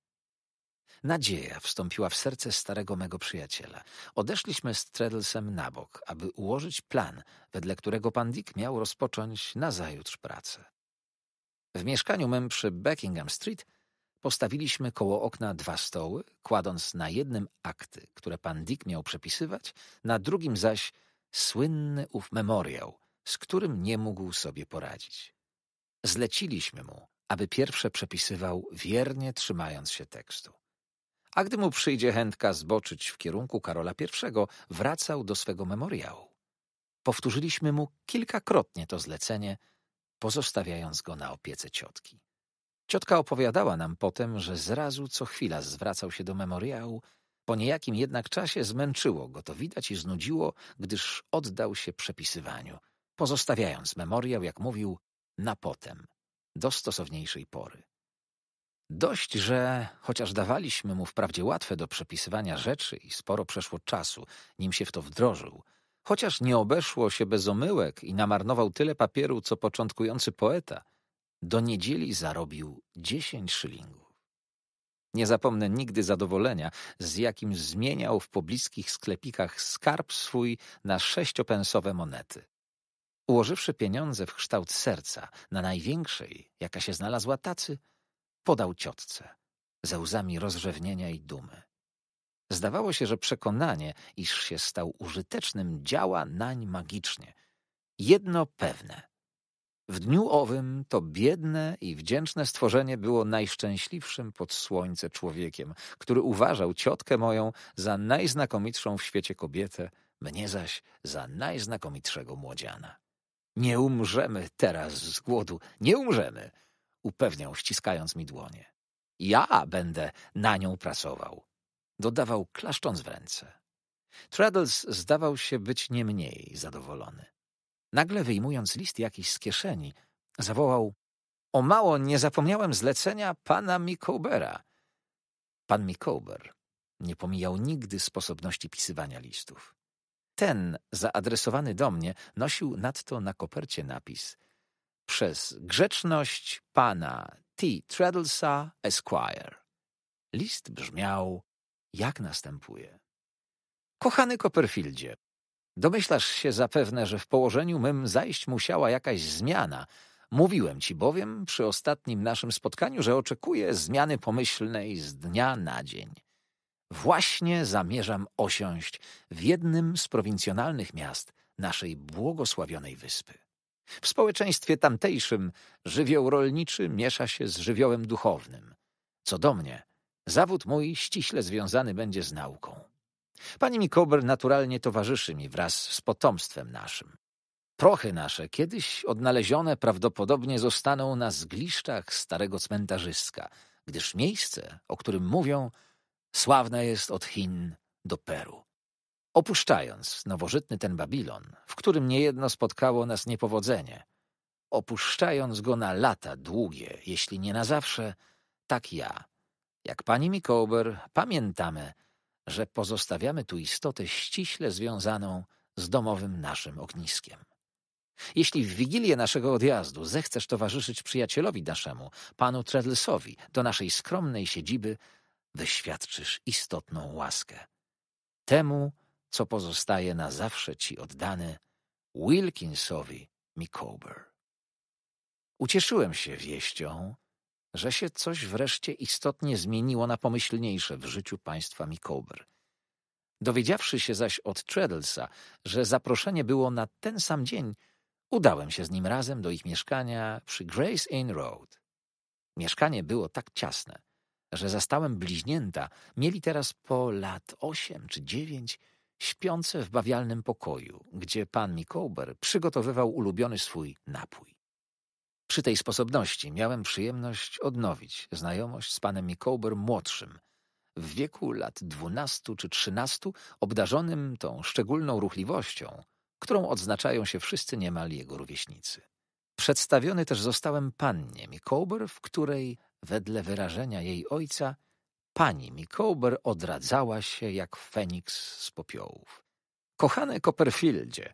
Nadzieja wstąpiła w serce starego mego przyjaciela. Odeszliśmy z Treddlesem na bok, aby ułożyć plan, wedle którego pan Dick miał rozpocząć nazajutrz pracę. W mieszkaniu mym przy Buckingham Street postawiliśmy koło okna dwa stoły, kładąc na jednym akty, które pan Dick miał przepisywać, na drugim zaś słynny ów memoriał, z którym nie mógł sobie poradzić. Zleciliśmy mu, aby pierwsze przepisywał, wiernie trzymając się tekstu a gdy mu przyjdzie chętka zboczyć w kierunku Karola I, wracał do swego memoriału. Powtórzyliśmy mu kilkakrotnie to zlecenie, pozostawiając go na opiece ciotki. Ciotka opowiadała nam potem, że zrazu co chwila zwracał się do memoriału, po niejakim jednak czasie zmęczyło go to widać i znudziło, gdyż oddał się przepisywaniu, pozostawiając memoriał, jak mówił, na potem, do stosowniejszej pory. Dość, że chociaż dawaliśmy mu wprawdzie łatwe do przepisywania rzeczy i sporo przeszło czasu, nim się w to wdrożył, chociaż nie obeszło się bez omyłek i namarnował tyle papieru, co początkujący poeta, do niedzieli zarobił dziesięć szylingów. Nie zapomnę nigdy zadowolenia, z jakim zmieniał w pobliskich sklepikach skarb swój na sześciopensowe monety. Ułożywszy pieniądze w kształt serca na największej, jaka się znalazła tacy, podał ciotce, ze łzami rozrzewnienia i dumy. Zdawało się, że przekonanie, iż się stał użytecznym, działa nań magicznie. Jedno pewne. W dniu owym to biedne i wdzięczne stworzenie było najszczęśliwszym pod słońce człowiekiem, który uważał ciotkę moją za najznakomitszą w świecie kobietę, mnie zaś za najznakomitszego młodziana. Nie umrzemy teraz z głodu, nie umrzemy! upewniał, ściskając mi dłonie. Ja będę na nią pracował, dodawał, klaszcząc w ręce. Traddles zdawał się być nie mniej zadowolony. Nagle wyjmując list jakiś z kieszeni, zawołał o mało nie zapomniałem zlecenia pana Mikoubera. Pan Mikouber nie pomijał nigdy sposobności pisywania listów. Ten, zaadresowany do mnie, nosił nadto na kopercie napis przez grzeczność pana T. Treadlesa Esquire. List brzmiał jak następuje. Kochany Copperfieldzie, domyślasz się zapewne, że w położeniu mym zajść musiała jakaś zmiana. Mówiłem ci bowiem przy ostatnim naszym spotkaniu, że oczekuję zmiany pomyślnej z dnia na dzień. Właśnie zamierzam osiąść w jednym z prowincjonalnych miast naszej błogosławionej wyspy. W społeczeństwie tamtejszym żywioł rolniczy miesza się z żywiołem duchownym. Co do mnie, zawód mój ściśle związany będzie z nauką. Pani Mikober naturalnie towarzyszy mi wraz z potomstwem naszym. Prochy nasze, kiedyś odnalezione, prawdopodobnie zostaną na zgliszczach starego cmentarzyska, gdyż miejsce, o którym mówią, sławne jest od Chin do Peru. Opuszczając nowożytny ten Babilon, w którym niejedno spotkało nas niepowodzenie, opuszczając go na lata długie, jeśli nie na zawsze, tak ja, jak pani Micawber pamiętamy, że pozostawiamy tu istotę ściśle związaną z domowym naszym ogniskiem. Jeśli w wigilię naszego odjazdu zechcesz towarzyszyć przyjacielowi naszemu, panu Treadlesowi, do naszej skromnej siedziby, wyświadczysz istotną łaskę. Temu co pozostaje na zawsze ci oddane, Wilkinsowi Micawber. Ucieszyłem się wieścią, że się coś wreszcie istotnie zmieniło na pomyślniejsze w życiu państwa Micawber. Dowiedziawszy się zaś od Treadlesa, że zaproszenie było na ten sam dzień, udałem się z nim razem do ich mieszkania przy Grace Inn Road. Mieszkanie było tak ciasne, że zastałem bliźnięta. Mieli teraz po lat osiem czy dziewięć śpiące w bawialnym pokoju, gdzie pan Mikołber przygotowywał ulubiony swój napój. Przy tej sposobności miałem przyjemność odnowić znajomość z panem Mikołber młodszym, w wieku lat dwunastu czy trzynastu, obdarzonym tą szczególną ruchliwością, którą odznaczają się wszyscy niemal jego rówieśnicy. Przedstawiony też zostałem pannie Mikołber, w której, wedle wyrażenia jej ojca, Pani Mikołber odradzała się jak feniks z popiołów. Kochane Copperfieldzie,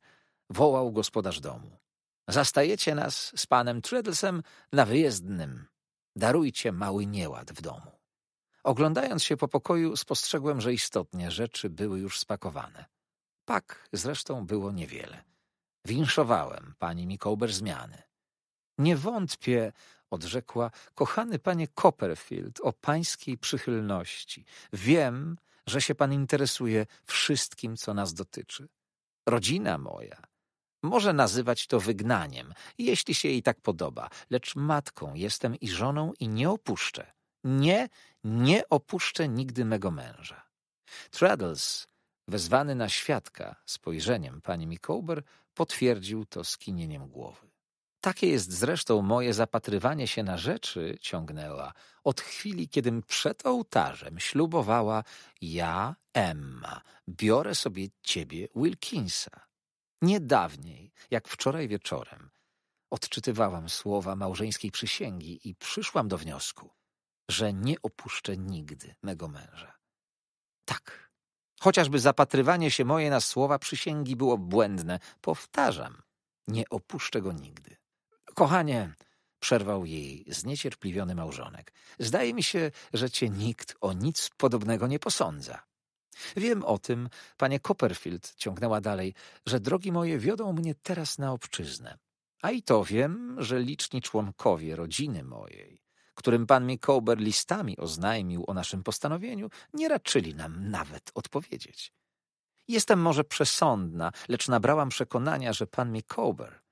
wołał gospodarz domu. Zastajecie nas z panem Treadlesem na wyjezdnym. Darujcie mały nieład w domu. Oglądając się po pokoju, spostrzegłem, że istotnie rzeczy były już spakowane. Pak zresztą było niewiele. Winszowałem pani Mikołber zmiany. Nie wątpię, odrzekła: Kochany panie Copperfield, o pańskiej przychylności. Wiem, że się pan interesuje wszystkim, co nas dotyczy. Rodzina moja może nazywać to wygnaniem, jeśli się jej tak podoba, lecz matką jestem i żoną i nie opuszczę. Nie, nie opuszczę nigdy mego męża. Traddles, wezwany na świadka spojrzeniem pani Micawber, potwierdził to skinieniem głowy. Takie jest zresztą moje zapatrywanie się na rzeczy, ciągnęła, od chwili, kiedym przed ołtarzem ślubowała ja, Emma, biorę sobie ciebie, Wilkinsa. Niedawniej, jak wczoraj wieczorem, odczytywałam słowa małżeńskiej przysięgi i przyszłam do wniosku, że nie opuszczę nigdy mego męża. Tak, chociażby zapatrywanie się moje na słowa przysięgi było błędne, powtarzam, nie opuszczę go nigdy. Kochanie, przerwał jej zniecierpliwiony małżonek, zdaje mi się, że cię nikt o nic podobnego nie posądza. Wiem o tym, panie Copperfield, ciągnęła dalej, że drogi moje wiodą mnie teraz na obczyznę. A i to wiem, że liczni członkowie rodziny mojej, którym pan Mikołber listami oznajmił o naszym postanowieniu, nie raczyli nam nawet odpowiedzieć. Jestem może przesądna, lecz nabrałam przekonania, że pan Mikołber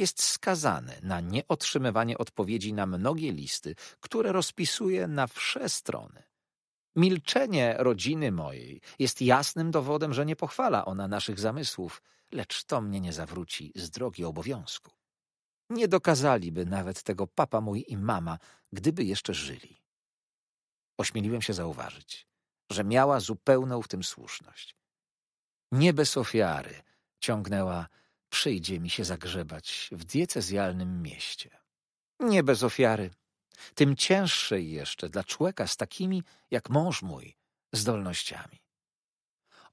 jest skazany na nieotrzymywanie odpowiedzi na mnogie listy, które rozpisuje na wsze strony. Milczenie rodziny mojej jest jasnym dowodem, że nie pochwala ona naszych zamysłów, lecz to mnie nie zawróci z drogi obowiązku. Nie dokazaliby nawet tego papa mój i mama, gdyby jeszcze żyli. Ośmieliłem się zauważyć, że miała zupełną w tym słuszność. Nie bez ofiary ciągnęła przyjdzie mi się zagrzebać w diecezjalnym mieście. Nie bez ofiary, tym cięższej jeszcze dla człowieka z takimi, jak mąż mój, zdolnościami.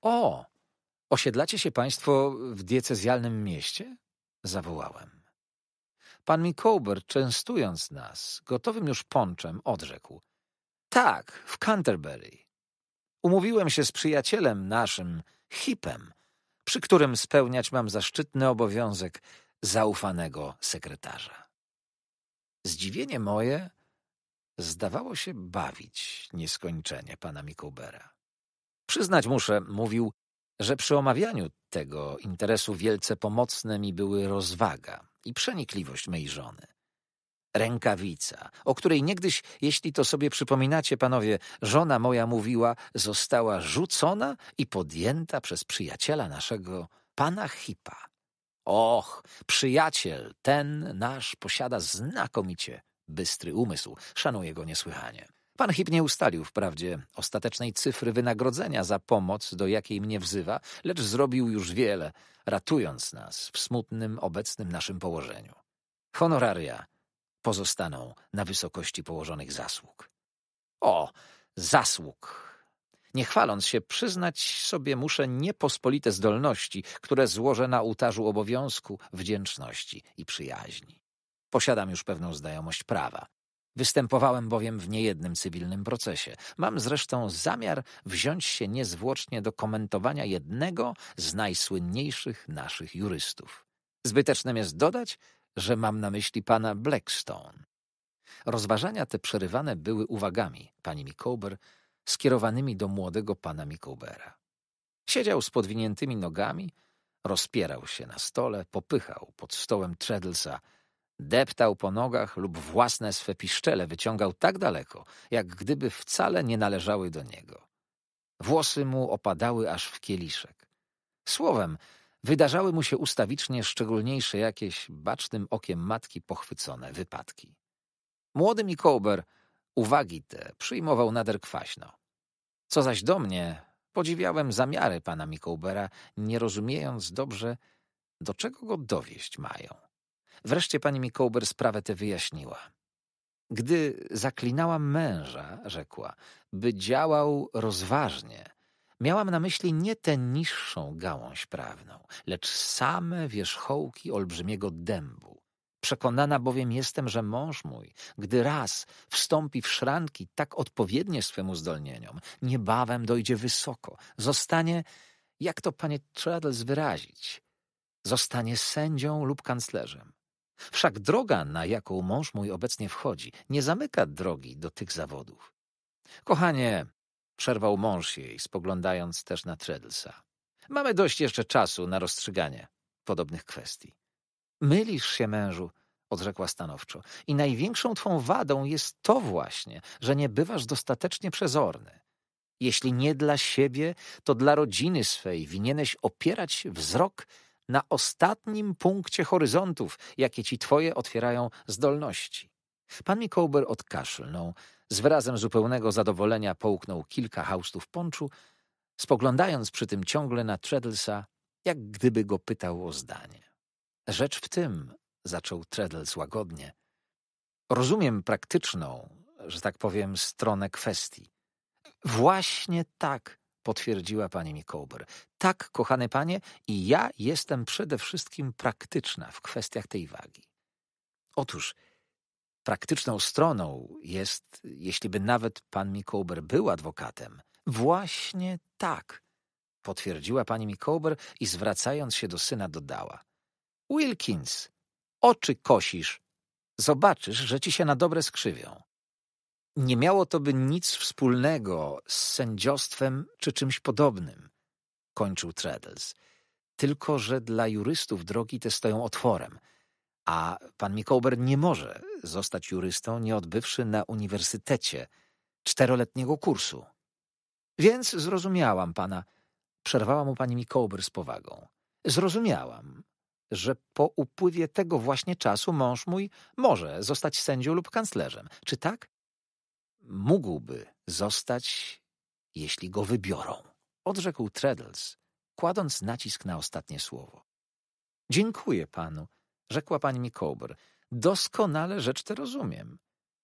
O, osiedlacie się państwo w diecezjalnym mieście? Zawołałem. Pan Mikołber, częstując nas, gotowym już ponczem, odrzekł. Tak, w Canterbury. Umówiłem się z przyjacielem naszym, Hipem, przy którym spełniać mam zaszczytny obowiązek zaufanego sekretarza. Zdziwienie moje zdawało się bawić nieskończenie pana Mikołbera. Przyznać muszę, mówił, że przy omawianiu tego interesu wielce pomocne mi były rozwaga i przenikliwość mej żony rękawica, o której niegdyś, jeśli to sobie przypominacie, panowie, żona moja mówiła, została rzucona i podjęta przez przyjaciela naszego, pana Hipa. Och, przyjaciel ten nasz posiada znakomicie bystry umysł, szanuję go niesłychanie. Pan Hip nie ustalił wprawdzie ostatecznej cyfry wynagrodzenia za pomoc, do jakiej mnie wzywa, lecz zrobił już wiele, ratując nas w smutnym obecnym naszym położeniu. Honoraria pozostaną na wysokości położonych zasług. O, zasług! Nie chwaląc się, przyznać sobie muszę niepospolite zdolności, które złożę na ołtarzu obowiązku, wdzięczności i przyjaźni. Posiadam już pewną znajomość prawa. Występowałem bowiem w niejednym cywilnym procesie. Mam zresztą zamiar wziąć się niezwłocznie do komentowania jednego z najsłynniejszych naszych jurystów. Zbytecznym jest dodać, że mam na myśli pana Blackstone. Rozważania te przerywane były uwagami pani Mikober skierowanymi do młodego pana Micobera. Siedział z podwiniętymi nogami, rozpierał się na stole, popychał pod stołem Treadlesa, deptał po nogach lub własne swe piszczele wyciągał tak daleko, jak gdyby wcale nie należały do niego. Włosy mu opadały aż w kieliszek. Słowem, Wydarzały mu się ustawicznie szczególniejsze jakieś bacznym okiem matki pochwycone wypadki. Młody Mikołber uwagi te przyjmował nader kwaśno. Co zaś do mnie, podziwiałem zamiary pana Mikołbera, nie rozumiejąc dobrze, do czego go dowieść mają. Wreszcie pani Mikołber sprawę tę wyjaśniła. Gdy zaklinałam męża, rzekła, by działał rozważnie, Miałam na myśli nie tę niższą gałąź prawną, lecz same wierzchołki olbrzymiego dębu. Przekonana bowiem jestem, że mąż mój, gdy raz wstąpi w szranki tak odpowiednie swemu zdolnieniom, niebawem dojdzie wysoko, zostanie, jak to panie Traddles wyrazić, zostanie sędzią lub kanclerzem. Wszak droga, na jaką mąż mój obecnie wchodzi, nie zamyka drogi do tych zawodów. Kochanie, Przerwał mąż jej, spoglądając też na Treadlesa. Mamy dość jeszcze czasu na rozstrzyganie podobnych kwestii. Mylisz się, mężu, odrzekła stanowczo. I największą twą wadą jest to właśnie, że nie bywasz dostatecznie przezorny. Jeśli nie dla siebie, to dla rodziny swej winieneś opierać wzrok na ostatnim punkcie horyzontów, jakie ci twoje otwierają zdolności. Pan Mikołber odkaszlnął, z wyrazem zupełnego zadowolenia połknął kilka haustów ponczu, spoglądając przy tym ciągle na Treadlesa, jak gdyby go pytał o zdanie. Rzecz w tym, zaczął Treadles łagodnie, rozumiem praktyczną, że tak powiem, stronę kwestii. Właśnie tak, potwierdziła pani Mikołber. Tak, kochany panie, i ja jestem przede wszystkim praktyczna w kwestiach tej wagi. Otóż praktyczną stroną jest, jeśliby nawet pan Mikołber był adwokatem, właśnie tak, potwierdziła pani Mikołber i zwracając się do syna dodała. Wilkins, oczy kosisz. Zobaczysz, że ci się na dobre skrzywią. Nie miało to by nic wspólnego z sędziostwem czy czymś podobnym, kończył Treddles. Tylko, że dla jurystów drogi te stoją otworem – a pan Mikołber nie może zostać jurystą, nie odbywszy na uniwersytecie czteroletniego kursu. Więc zrozumiałam pana, przerwała mu pani Mikołber z powagą. Zrozumiałam, że po upływie tego właśnie czasu mąż mój może zostać sędzią lub kanclerzem. Czy tak? Mógłby zostać, jeśli go wybiorą, odrzekł Treddles, kładąc nacisk na ostatnie słowo. Dziękuję panu, rzekła pani mi doskonale rzecz tę rozumiem.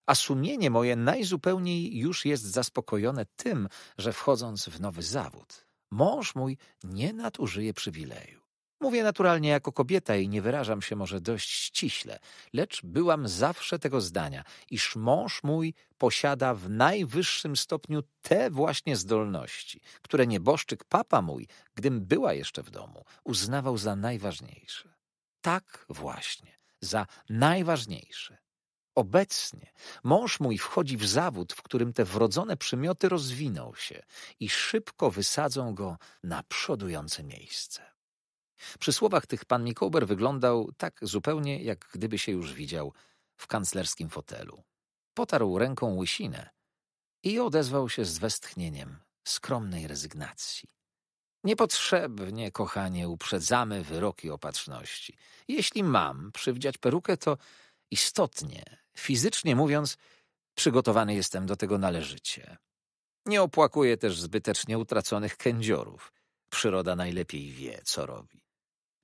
A sumienie moje najzupełniej już jest zaspokojone tym, że wchodząc w nowy zawód, mąż mój nie nadużyje przywileju. Mówię naturalnie jako kobieta i nie wyrażam się może dość ściśle, lecz byłam zawsze tego zdania, iż mąż mój posiada w najwyższym stopniu te właśnie zdolności, które nieboszczyk papa mój, gdym była jeszcze w domu, uznawał za najważniejsze tak właśnie, za najważniejsze. Obecnie mąż mój wchodzi w zawód, w którym te wrodzone przymioty rozwiną się i szybko wysadzą go na przodujące miejsce. Przy słowach tych pan Mikołber wyglądał tak zupełnie, jak gdyby się już widział w kanclerskim fotelu. Potarł ręką łysinę i odezwał się z westchnieniem skromnej rezygnacji. Niepotrzebnie, kochanie, uprzedzamy wyroki opatrzności. Jeśli mam przywdziać perukę, to istotnie, fizycznie mówiąc, przygotowany jestem do tego należycie. Nie opłakuję też zbytecznie utraconych kędziorów. Przyroda najlepiej wie, co robi.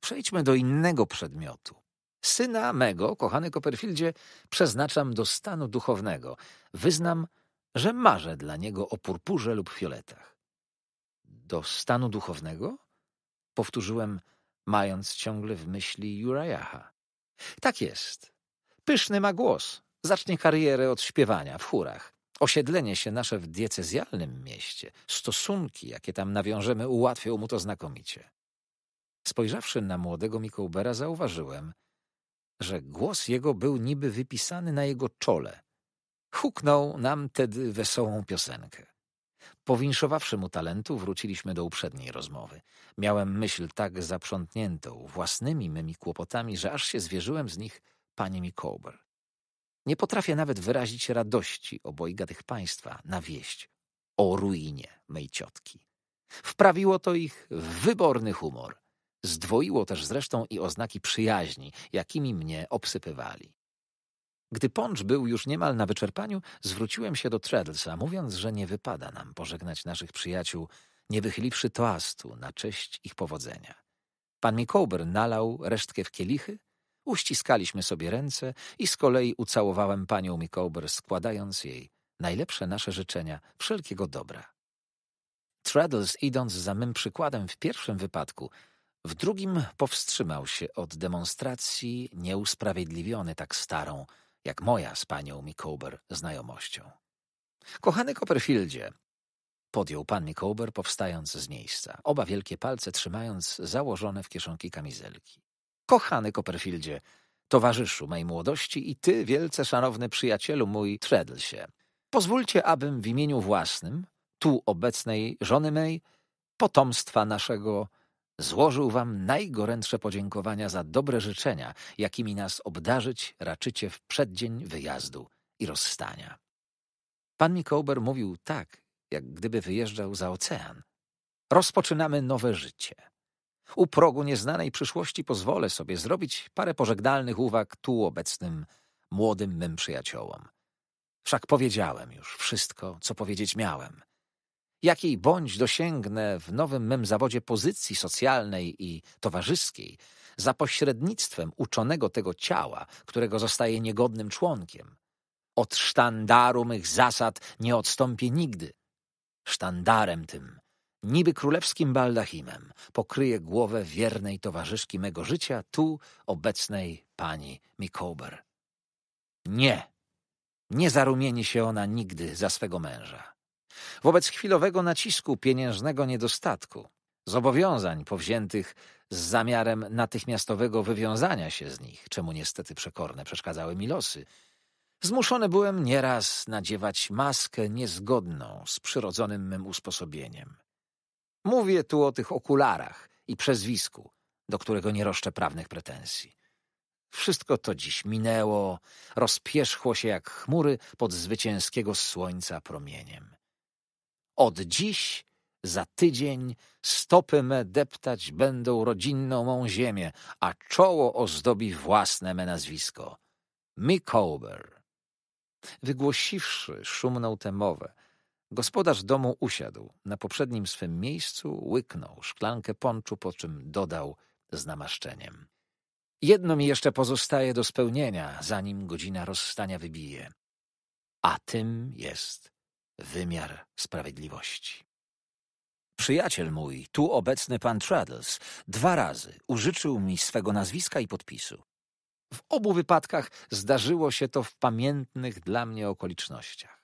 Przejdźmy do innego przedmiotu. Syna mego, kochany Copperfieldzie, przeznaczam do stanu duchownego. Wyznam, że marzę dla niego o purpurze lub fioletach do stanu duchownego? Powtórzyłem, mając ciągle w myśli Uriaha. Tak jest. Pyszny ma głos. Zacznie karierę od śpiewania w chórach. Osiedlenie się nasze w diecezjalnym mieście, stosunki, jakie tam nawiążemy, ułatwią mu to znakomicie. Spojrzawszy na młodego Mikołbera, zauważyłem, że głos jego był niby wypisany na jego czole. Huknął nam tedy wesołą piosenkę. Powinszowawszy mu talentu, wróciliśmy do uprzedniej rozmowy. Miałem myśl tak zaprzątniętą własnymi mymi kłopotami, że aż się zwierzyłem z nich pani Mikołber. Nie potrafię nawet wyrazić radości obojga tych państwa na wieść o ruinie mej ciotki. Wprawiło to ich w wyborny humor. Zdwoiło też zresztą i oznaki przyjaźni, jakimi mnie obsypywali. Gdy poncz był już niemal na wyczerpaniu, zwróciłem się do Treadlesa, mówiąc, że nie wypada nam pożegnać naszych przyjaciół, nie wychyliwszy toastu na cześć ich powodzenia. Pan Mikołber nalał resztkę w kielichy, uściskaliśmy sobie ręce i z kolei ucałowałem panią Mikołber, składając jej najlepsze nasze życzenia wszelkiego dobra. Treadles, idąc za mym przykładem w pierwszym wypadku, w drugim powstrzymał się od demonstracji, nieusprawiedliwiony tak starą, jak moja z panią Micawber znajomością. Kochany Copperfieldzie, podjął pan Micawber, powstając z miejsca, oba wielkie palce trzymając założone w kieszonki kamizelki. Kochany Copperfieldzie, towarzyszu mej młodości i ty, wielce szanowny przyjacielu mój Treadlesie, pozwólcie, abym w imieniu własnym, tu obecnej żony mej, potomstwa naszego Złożył wam najgorętsze podziękowania za dobre życzenia, jakimi nas obdarzyć raczycie w przeddzień wyjazdu i rozstania. Pan Mikołber mówił tak, jak gdyby wyjeżdżał za ocean. Rozpoczynamy nowe życie. U progu nieznanej przyszłości pozwolę sobie zrobić parę pożegnalnych uwag tu obecnym młodym mym przyjaciołom. Wszak powiedziałem już wszystko, co powiedzieć miałem jakiej bądź dosięgnę w nowym mym zawodzie pozycji socjalnej i towarzyskiej, za pośrednictwem uczonego tego ciała, którego zostaję niegodnym członkiem. Od sztandaru mych zasad nie odstąpię nigdy. Sztandarem tym, niby królewskim baldachimem, pokryję głowę wiernej towarzyszki mego życia, tu obecnej pani Mikober. Nie, nie zarumieni się ona nigdy za swego męża. Wobec chwilowego nacisku pieniężnego niedostatku, zobowiązań powziętych z zamiarem natychmiastowego wywiązania się z nich, czemu niestety przekorne przeszkadzały mi losy, zmuszony byłem nieraz nadziewać maskę niezgodną z przyrodzonym mym usposobieniem. Mówię tu o tych okularach i przezwisku, do którego nie roszczę prawnych pretensji. Wszystko to dziś minęło, rozpierzchło się jak chmury pod zwycięskiego słońca promieniem. Od dziś, za tydzień, stopy me deptać będą rodzinną mą ziemię, a czoło ozdobi własne me nazwisko. Mick Wygłosiwszy szumną tę mowę, gospodarz domu usiadł na poprzednim swym miejscu, łyknął szklankę ponczu, po czym dodał z namaszczeniem. Jedno mi jeszcze pozostaje do spełnienia, zanim godzina rozstania wybije. A tym jest wymiar sprawiedliwości. Przyjaciel mój, tu obecny pan Traddles, dwa razy użyczył mi swego nazwiska i podpisu. W obu wypadkach zdarzyło się to w pamiętnych dla mnie okolicznościach.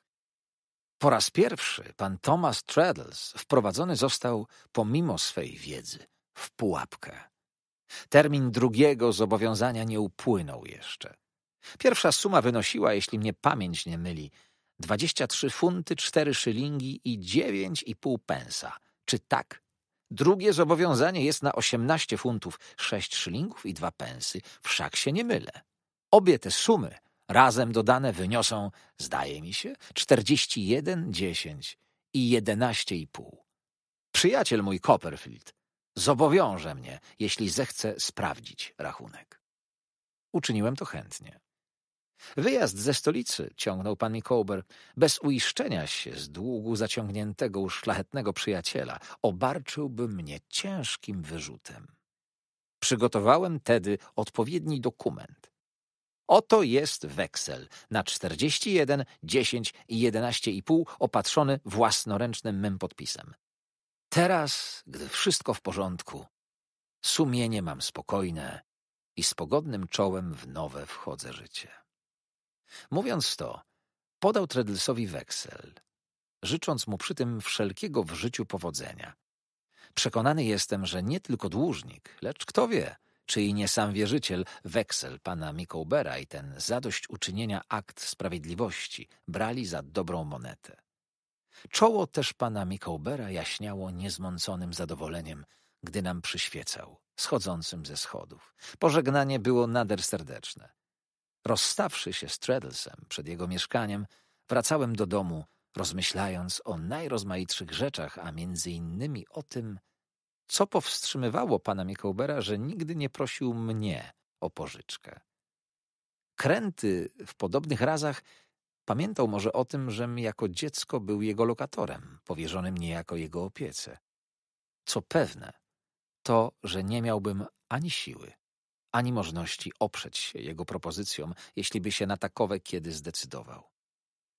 Po raz pierwszy pan Thomas Traddles wprowadzony został, pomimo swej wiedzy, w pułapkę. Termin drugiego zobowiązania nie upłynął jeszcze. Pierwsza suma wynosiła, jeśli mnie pamięć nie myli, 23 funty, 4 szylingi i 9,5 pensa. Czy tak? Drugie zobowiązanie jest na 18 funtów, 6 szylingów i 2 pensy. Wszak się nie mylę. Obie te sumy razem dodane wyniosą, zdaje mi się, 41,10 i 11,5. Przyjaciel mój Copperfield zobowiąże mnie, jeśli zechce sprawdzić rachunek. Uczyniłem to chętnie. Wyjazd ze stolicy, ciągnął pan Mikołber, bez uiszczenia się z długu zaciągniętego u szlachetnego przyjaciela, obarczyłby mnie ciężkim wyrzutem. Przygotowałem tedy odpowiedni dokument. Oto jest weksel na 41, 10 i 11,5 opatrzony własnoręcznym mym podpisem. Teraz, gdy wszystko w porządku, sumienie mam spokojne i z pogodnym czołem w nowe wchodzę życie. Mówiąc to, podał Treadlesowi weksel, życząc mu przy tym wszelkiego w życiu powodzenia. Przekonany jestem, że nie tylko dłużnik, lecz kto wie, czy i nie sam wierzyciel, weksel pana Mikołbera i ten zadośćuczynienia akt sprawiedliwości brali za dobrą monetę. Czoło też pana Mikołbera jaśniało niezmąconym zadowoleniem, gdy nam przyświecał, schodzącym ze schodów. Pożegnanie było nader serdeczne. Rozstawszy się z Treadlesem przed jego mieszkaniem, wracałem do domu, rozmyślając o najrozmaitszych rzeczach, a między innymi o tym, co powstrzymywało pana Mikołbera, że nigdy nie prosił mnie o pożyczkę. Kręty w podobnych razach pamiętał może o tym, żem jako dziecko był jego lokatorem, powierzonym niejako jego opiece. Co pewne, to, że nie miałbym ani siły, ani możliwości oprzeć się jego propozycjom, jeśli by się na takowe kiedy zdecydował.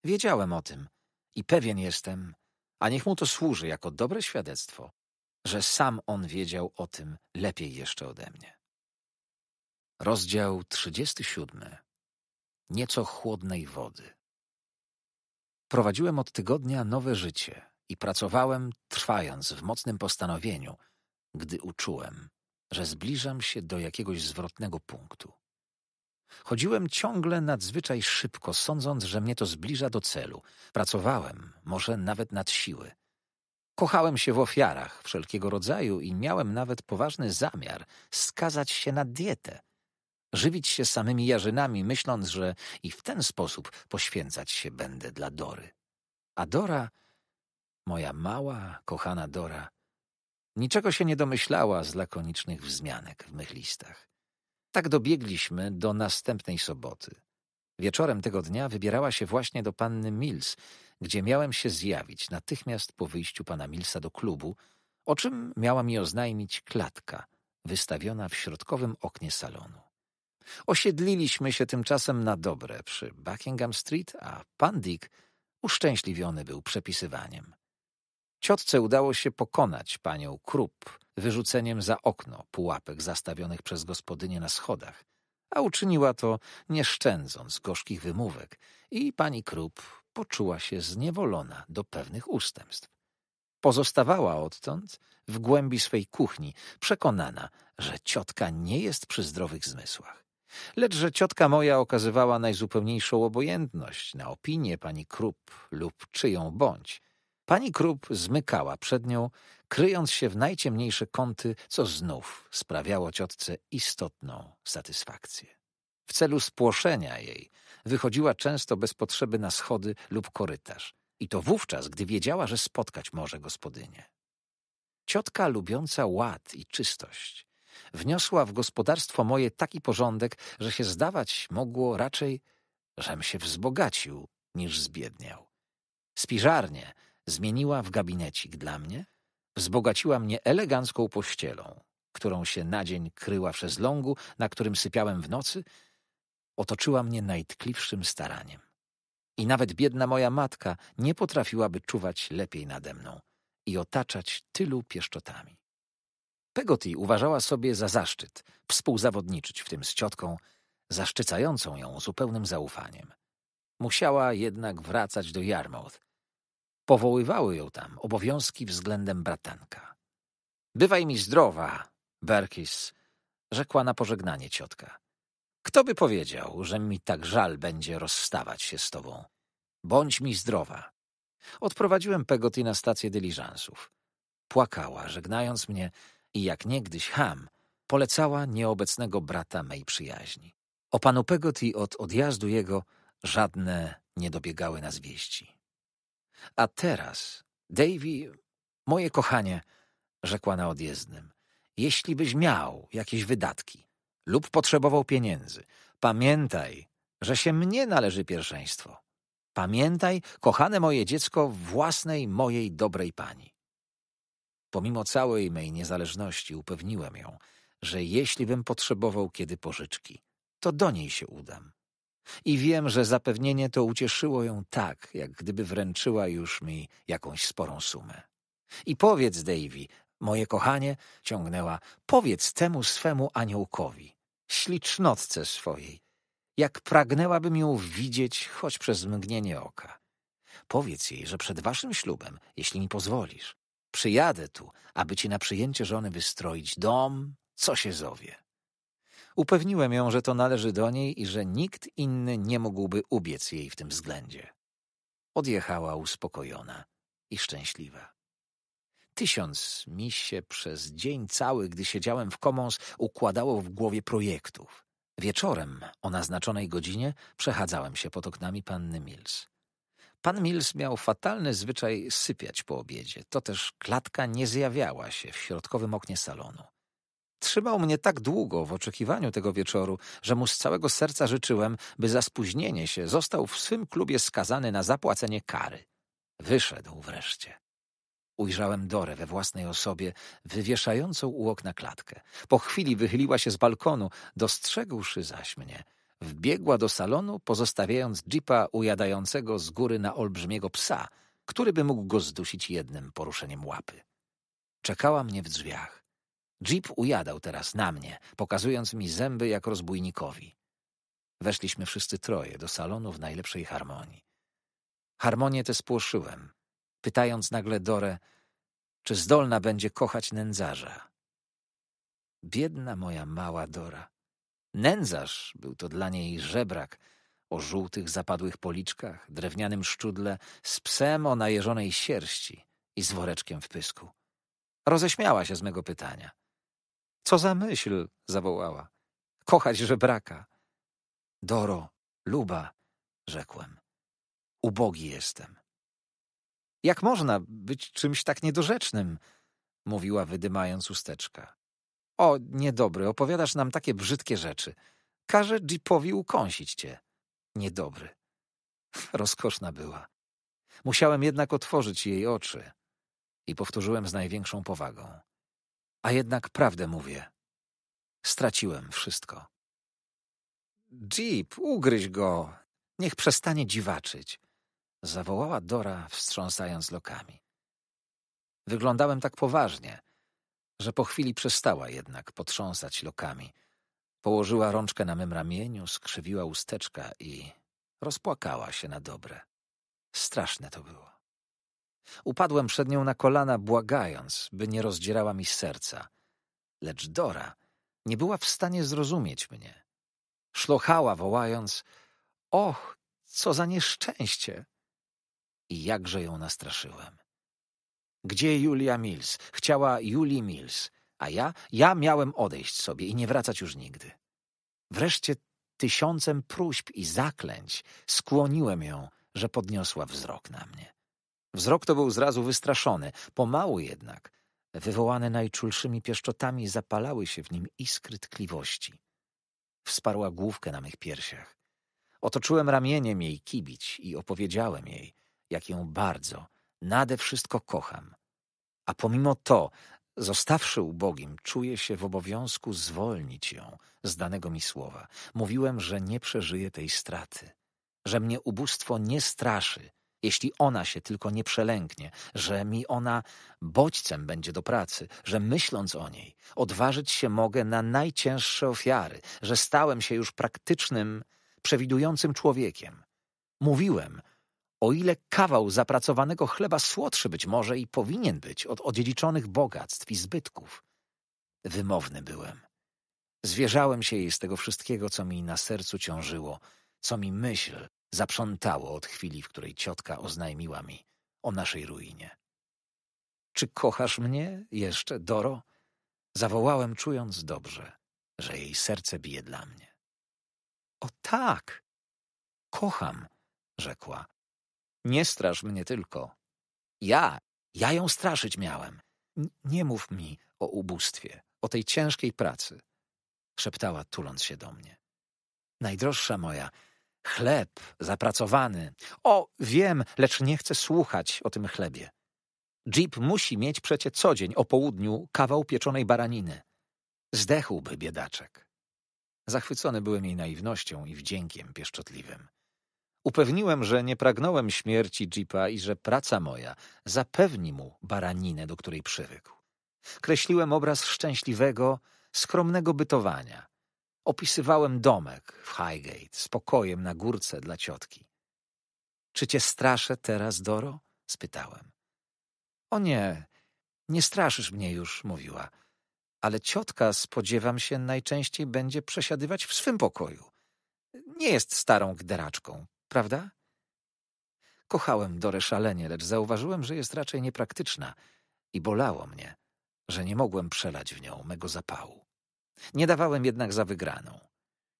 Wiedziałem o tym i pewien jestem, a niech mu to służy jako dobre świadectwo, że sam on wiedział o tym lepiej jeszcze ode mnie. Rozdział 37. Nieco chłodnej wody. Prowadziłem od tygodnia nowe życie i pracowałem, trwając w mocnym postanowieniu, gdy uczułem, że zbliżam się do jakiegoś zwrotnego punktu. Chodziłem ciągle nadzwyczaj szybko, sądząc, że mnie to zbliża do celu. Pracowałem, może nawet nad siły. Kochałem się w ofiarach wszelkiego rodzaju i miałem nawet poważny zamiar skazać się na dietę, żywić się samymi jarzynami, myśląc, że i w ten sposób poświęcać się będę dla Dory. A Dora, moja mała, kochana Dora, Niczego się nie domyślała z lakonicznych wzmianek w mych listach. Tak dobiegliśmy do następnej soboty. Wieczorem tego dnia wybierała się właśnie do panny Mills, gdzie miałem się zjawić natychmiast po wyjściu pana Millsa do klubu, o czym miała mi oznajmić klatka wystawiona w środkowym oknie salonu. Osiedliliśmy się tymczasem na dobre przy Buckingham Street, a pan Dick uszczęśliwiony był przepisywaniem. Ciotce udało się pokonać panią Krup wyrzuceniem za okno pułapek zastawionych przez gospodynię na schodach, a uczyniła to nie szczędząc gorzkich wymówek i pani Krup poczuła się zniewolona do pewnych ustępstw. Pozostawała odtąd w głębi swej kuchni, przekonana, że ciotka nie jest przy zdrowych zmysłach. Lecz że ciotka moja okazywała najzupełniejszą obojętność na opinię pani Krup lub czyją bądź, Pani Krupp zmykała przed nią, kryjąc się w najciemniejsze kąty, co znów sprawiało ciotce istotną satysfakcję. W celu spłoszenia jej wychodziła często bez potrzeby na schody lub korytarz i to wówczas, gdy wiedziała, że spotkać może gospodynię. Ciotka lubiąca ład i czystość wniosła w gospodarstwo moje taki porządek, że się zdawać mogło raczej, żem się wzbogacił niż zbiedniał. Spiżarnie zmieniła w gabinecik dla mnie, wzbogaciła mnie elegancką pościelą, którą się na dzień kryła w szezlągu, na którym sypiałem w nocy, otoczyła mnie najtkliwszym staraniem. I nawet biedna moja matka nie potrafiłaby czuwać lepiej nade mną i otaczać tylu pieszczotami. Pegoti uważała sobie za zaszczyt współzawodniczyć w tym z ciotką, zaszczycającą ją zupełnym zaufaniem. Musiała jednak wracać do Yarmouth, Powoływały ją tam obowiązki względem bratanka. Bywaj mi zdrowa, Berkis, rzekła na pożegnanie ciotka. Kto by powiedział, że mi tak żal będzie rozstawać się z tobą? Bądź mi zdrowa. Odprowadziłem Pegoti na stację dyliżansów. Płakała, żegnając mnie i jak niegdyś ham, polecała nieobecnego brata mej przyjaźni. O panu Pegoti od odjazdu jego żadne nie dobiegały nas wieści. A teraz, Davy, moje kochanie, rzekła na odjezdnym, jeśli byś miał jakieś wydatki lub potrzebował pieniędzy, pamiętaj, że się mnie należy pierwszeństwo. Pamiętaj, kochane moje dziecko, własnej mojej dobrej pani. Pomimo całej mej niezależności upewniłem ją, że jeśli bym potrzebował kiedy pożyczki, to do niej się udam. I wiem, że zapewnienie to ucieszyło ją tak, jak gdyby wręczyła już mi jakąś sporą sumę. I powiedz, Davy, moje kochanie, ciągnęła, powiedz temu swemu aniołkowi, ślicznotce swojej, jak pragnęłabym ją widzieć choć przez mgnienie oka. Powiedz jej, że przed waszym ślubem, jeśli mi pozwolisz, przyjadę tu, aby ci na przyjęcie żony wystroić dom, co się zowie. Upewniłem ją, że to należy do niej i że nikt inny nie mógłby ubiec jej w tym względzie. Odjechała uspokojona i szczęśliwa. Tysiąc mi się przez dzień cały, gdy siedziałem w Commons, układało w głowie projektów. Wieczorem, o naznaczonej godzinie, przechadzałem się pod oknami panny Mills. Pan Mills miał fatalny zwyczaj sypiać po obiedzie. To też klatka nie zjawiała się w środkowym oknie salonu. Trzymał mnie tak długo w oczekiwaniu tego wieczoru, że mu z całego serca życzyłem, by za spóźnienie się został w swym klubie skazany na zapłacenie kary. Wyszedł wreszcie. Ujrzałem Dorę we własnej osobie, wywieszającą u okna klatkę. Po chwili wychyliła się z balkonu, dostrzegłszy zaś mnie. Wbiegła do salonu, pozostawiając jeepa ujadającego z góry na olbrzymiego psa, który by mógł go zdusić jednym poruszeniem łapy. Czekała mnie w drzwiach. Jeep ujadał teraz na mnie, pokazując mi zęby jak rozbójnikowi. Weszliśmy wszyscy troje do salonu w najlepszej harmonii. Harmonię tę spłoszyłem, pytając nagle Dorę, czy zdolna będzie kochać nędzarza. Biedna moja mała Dora. Nędzarz był to dla niej żebrak o żółtych, zapadłych policzkach, drewnianym szczudle, z psem o najeżonej sierści i z woreczkiem w pysku. Roześmiała się z mego pytania. Co za myśl? zawołała. Kochać żebraka. Doro, luba, rzekłem. Ubogi jestem. Jak można być czymś tak niedorzecznym? mówiła, wydymając usteczka. O, niedobry, opowiadasz nam takie brzydkie rzeczy. Każę Jeepowi ukąsić cię. Niedobry. Rozkoszna była. Musiałem jednak otworzyć jej oczy i powtórzyłem z największą powagą. A jednak prawdę mówię. Straciłem wszystko. Jeep, ugryź go! Niech przestanie dziwaczyć! Zawołała Dora, wstrząsając lokami. Wyglądałem tak poważnie, że po chwili przestała jednak potrząsać lokami. Położyła rączkę na mym ramieniu, skrzywiła usteczka i rozpłakała się na dobre. Straszne to było. Upadłem przed nią na kolana, błagając, by nie rozdzierała mi serca. Lecz Dora nie była w stanie zrozumieć mnie. Szlochała, wołając: Och, co za nieszczęście! I jakże ją nastraszyłem. Gdzie Julia Mills? Chciała Julii Mills, a ja, ja miałem odejść sobie i nie wracać już nigdy. Wreszcie tysiącem próśb i zaklęć skłoniłem ją, że podniosła wzrok na mnie. Wzrok to był zrazu wystraszony, pomału jednak. Wywołane najczulszymi pieszczotami zapalały się w nim iskry tkliwości. Wsparła główkę na mych piersiach. Otoczyłem ramieniem jej kibić i opowiedziałem jej, jak ją bardzo, nade wszystko kocham. A pomimo to, zostawszy ubogim, czuję się w obowiązku zwolnić ją z danego mi słowa. Mówiłem, że nie przeżyję tej straty, że mnie ubóstwo nie straszy, jeśli ona się tylko nie przelęknie, że mi ona bodźcem będzie do pracy, że myśląc o niej, odważyć się mogę na najcięższe ofiary, że stałem się już praktycznym, przewidującym człowiekiem. Mówiłem, o ile kawał zapracowanego chleba słodszy być może i powinien być od odziedziczonych bogactw i zbytków. Wymowny byłem. Zwierzałem się jej z tego wszystkiego, co mi na sercu ciążyło, co mi myśl, Zaprzątało od chwili, w której ciotka oznajmiła mi o naszej ruinie. Czy kochasz mnie jeszcze, Doro? Zawołałem, czując dobrze, że jej serce bije dla mnie. O tak! Kocham, rzekła. Nie strasz mnie tylko. Ja, ja ją straszyć miałem. N nie mów mi o ubóstwie, o tej ciężkiej pracy, szeptała, tuląc się do mnie. Najdroższa moja, Chleb zapracowany. O, wiem, lecz nie chcę słuchać o tym chlebie. Jeep musi mieć przecie co dzień o południu kawał pieczonej baraniny. Zdechłby biedaczek. Zachwycony byłem jej naiwnością i wdziękiem pieszczotliwym. Upewniłem, że nie pragnąłem śmierci Jeepa i że praca moja zapewni mu baraninę, do której przywykł. Kreśliłem obraz szczęśliwego, skromnego bytowania – Opisywałem domek w Highgate z pokojem na górce dla ciotki. Czy cię straszę teraz, Doro? spytałem. O nie, nie straszysz mnie już, mówiła. Ale ciotka, spodziewam się, najczęściej będzie przesiadywać w swym pokoju. Nie jest starą gderaczką, prawda? Kochałem Dorę szalenie, lecz zauważyłem, że jest raczej niepraktyczna i bolało mnie, że nie mogłem przelać w nią mego zapału. Nie dawałem jednak za wygraną.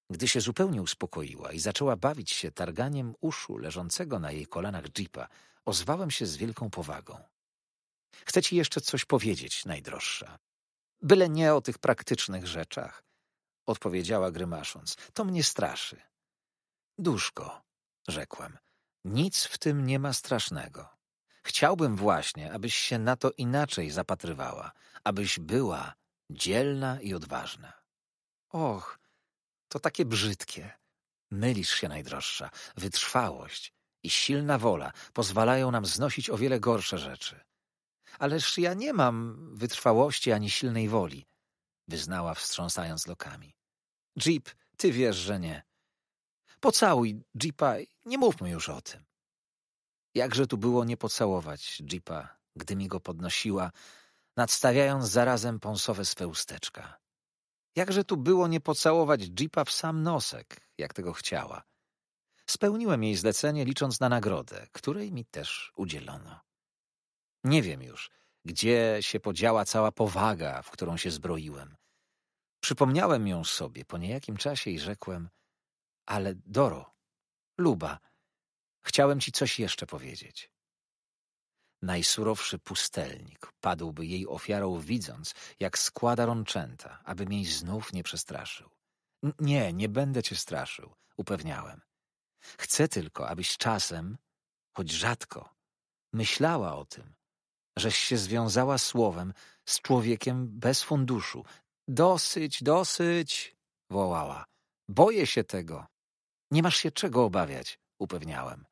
Gdy się zupełnie uspokoiła i zaczęła bawić się targaniem uszu leżącego na jej kolanach jeepa, ozwałem się z wielką powagą. Chcę ci jeszcze coś powiedzieć, najdroższa. Byle nie o tych praktycznych rzeczach, odpowiedziała grymasząc. To mnie straszy. Duszko, rzekłem, nic w tym nie ma strasznego. Chciałbym właśnie, abyś się na to inaczej zapatrywała, abyś była Dzielna i odważna. Och, to takie brzydkie. Mylisz się, najdroższa. Wytrwałość i silna wola pozwalają nam znosić o wiele gorsze rzeczy. Ależ ja nie mam wytrwałości ani silnej woli, wyznała wstrząsając lokami. Jeep, ty wiesz, że nie. Pocałuj Jeepa, nie mówmy już o tym. Jakże tu było nie pocałować Jeepa, gdy mi go podnosiła, nadstawiając zarazem pąsowe swe usteczka. Jakże tu było nie pocałować Jeepa w sam nosek, jak tego chciała. Spełniłem jej zlecenie, licząc na nagrodę, której mi też udzielono. Nie wiem już, gdzie się podziała cała powaga, w którą się zbroiłem. Przypomniałem ją sobie po niejakim czasie i rzekłem — ale Doro, Luba, chciałem ci coś jeszcze powiedzieć. Najsurowszy pustelnik padłby jej ofiarą, widząc, jak składa rączęta, aby jej znów nie przestraszył. Nie, nie będę cię straszył, upewniałem. Chcę tylko, abyś czasem, choć rzadko, myślała o tym, żeś się związała słowem z człowiekiem bez funduszu. Dosyć, dosyć, wołała. Boję się tego. Nie masz się czego obawiać, upewniałem.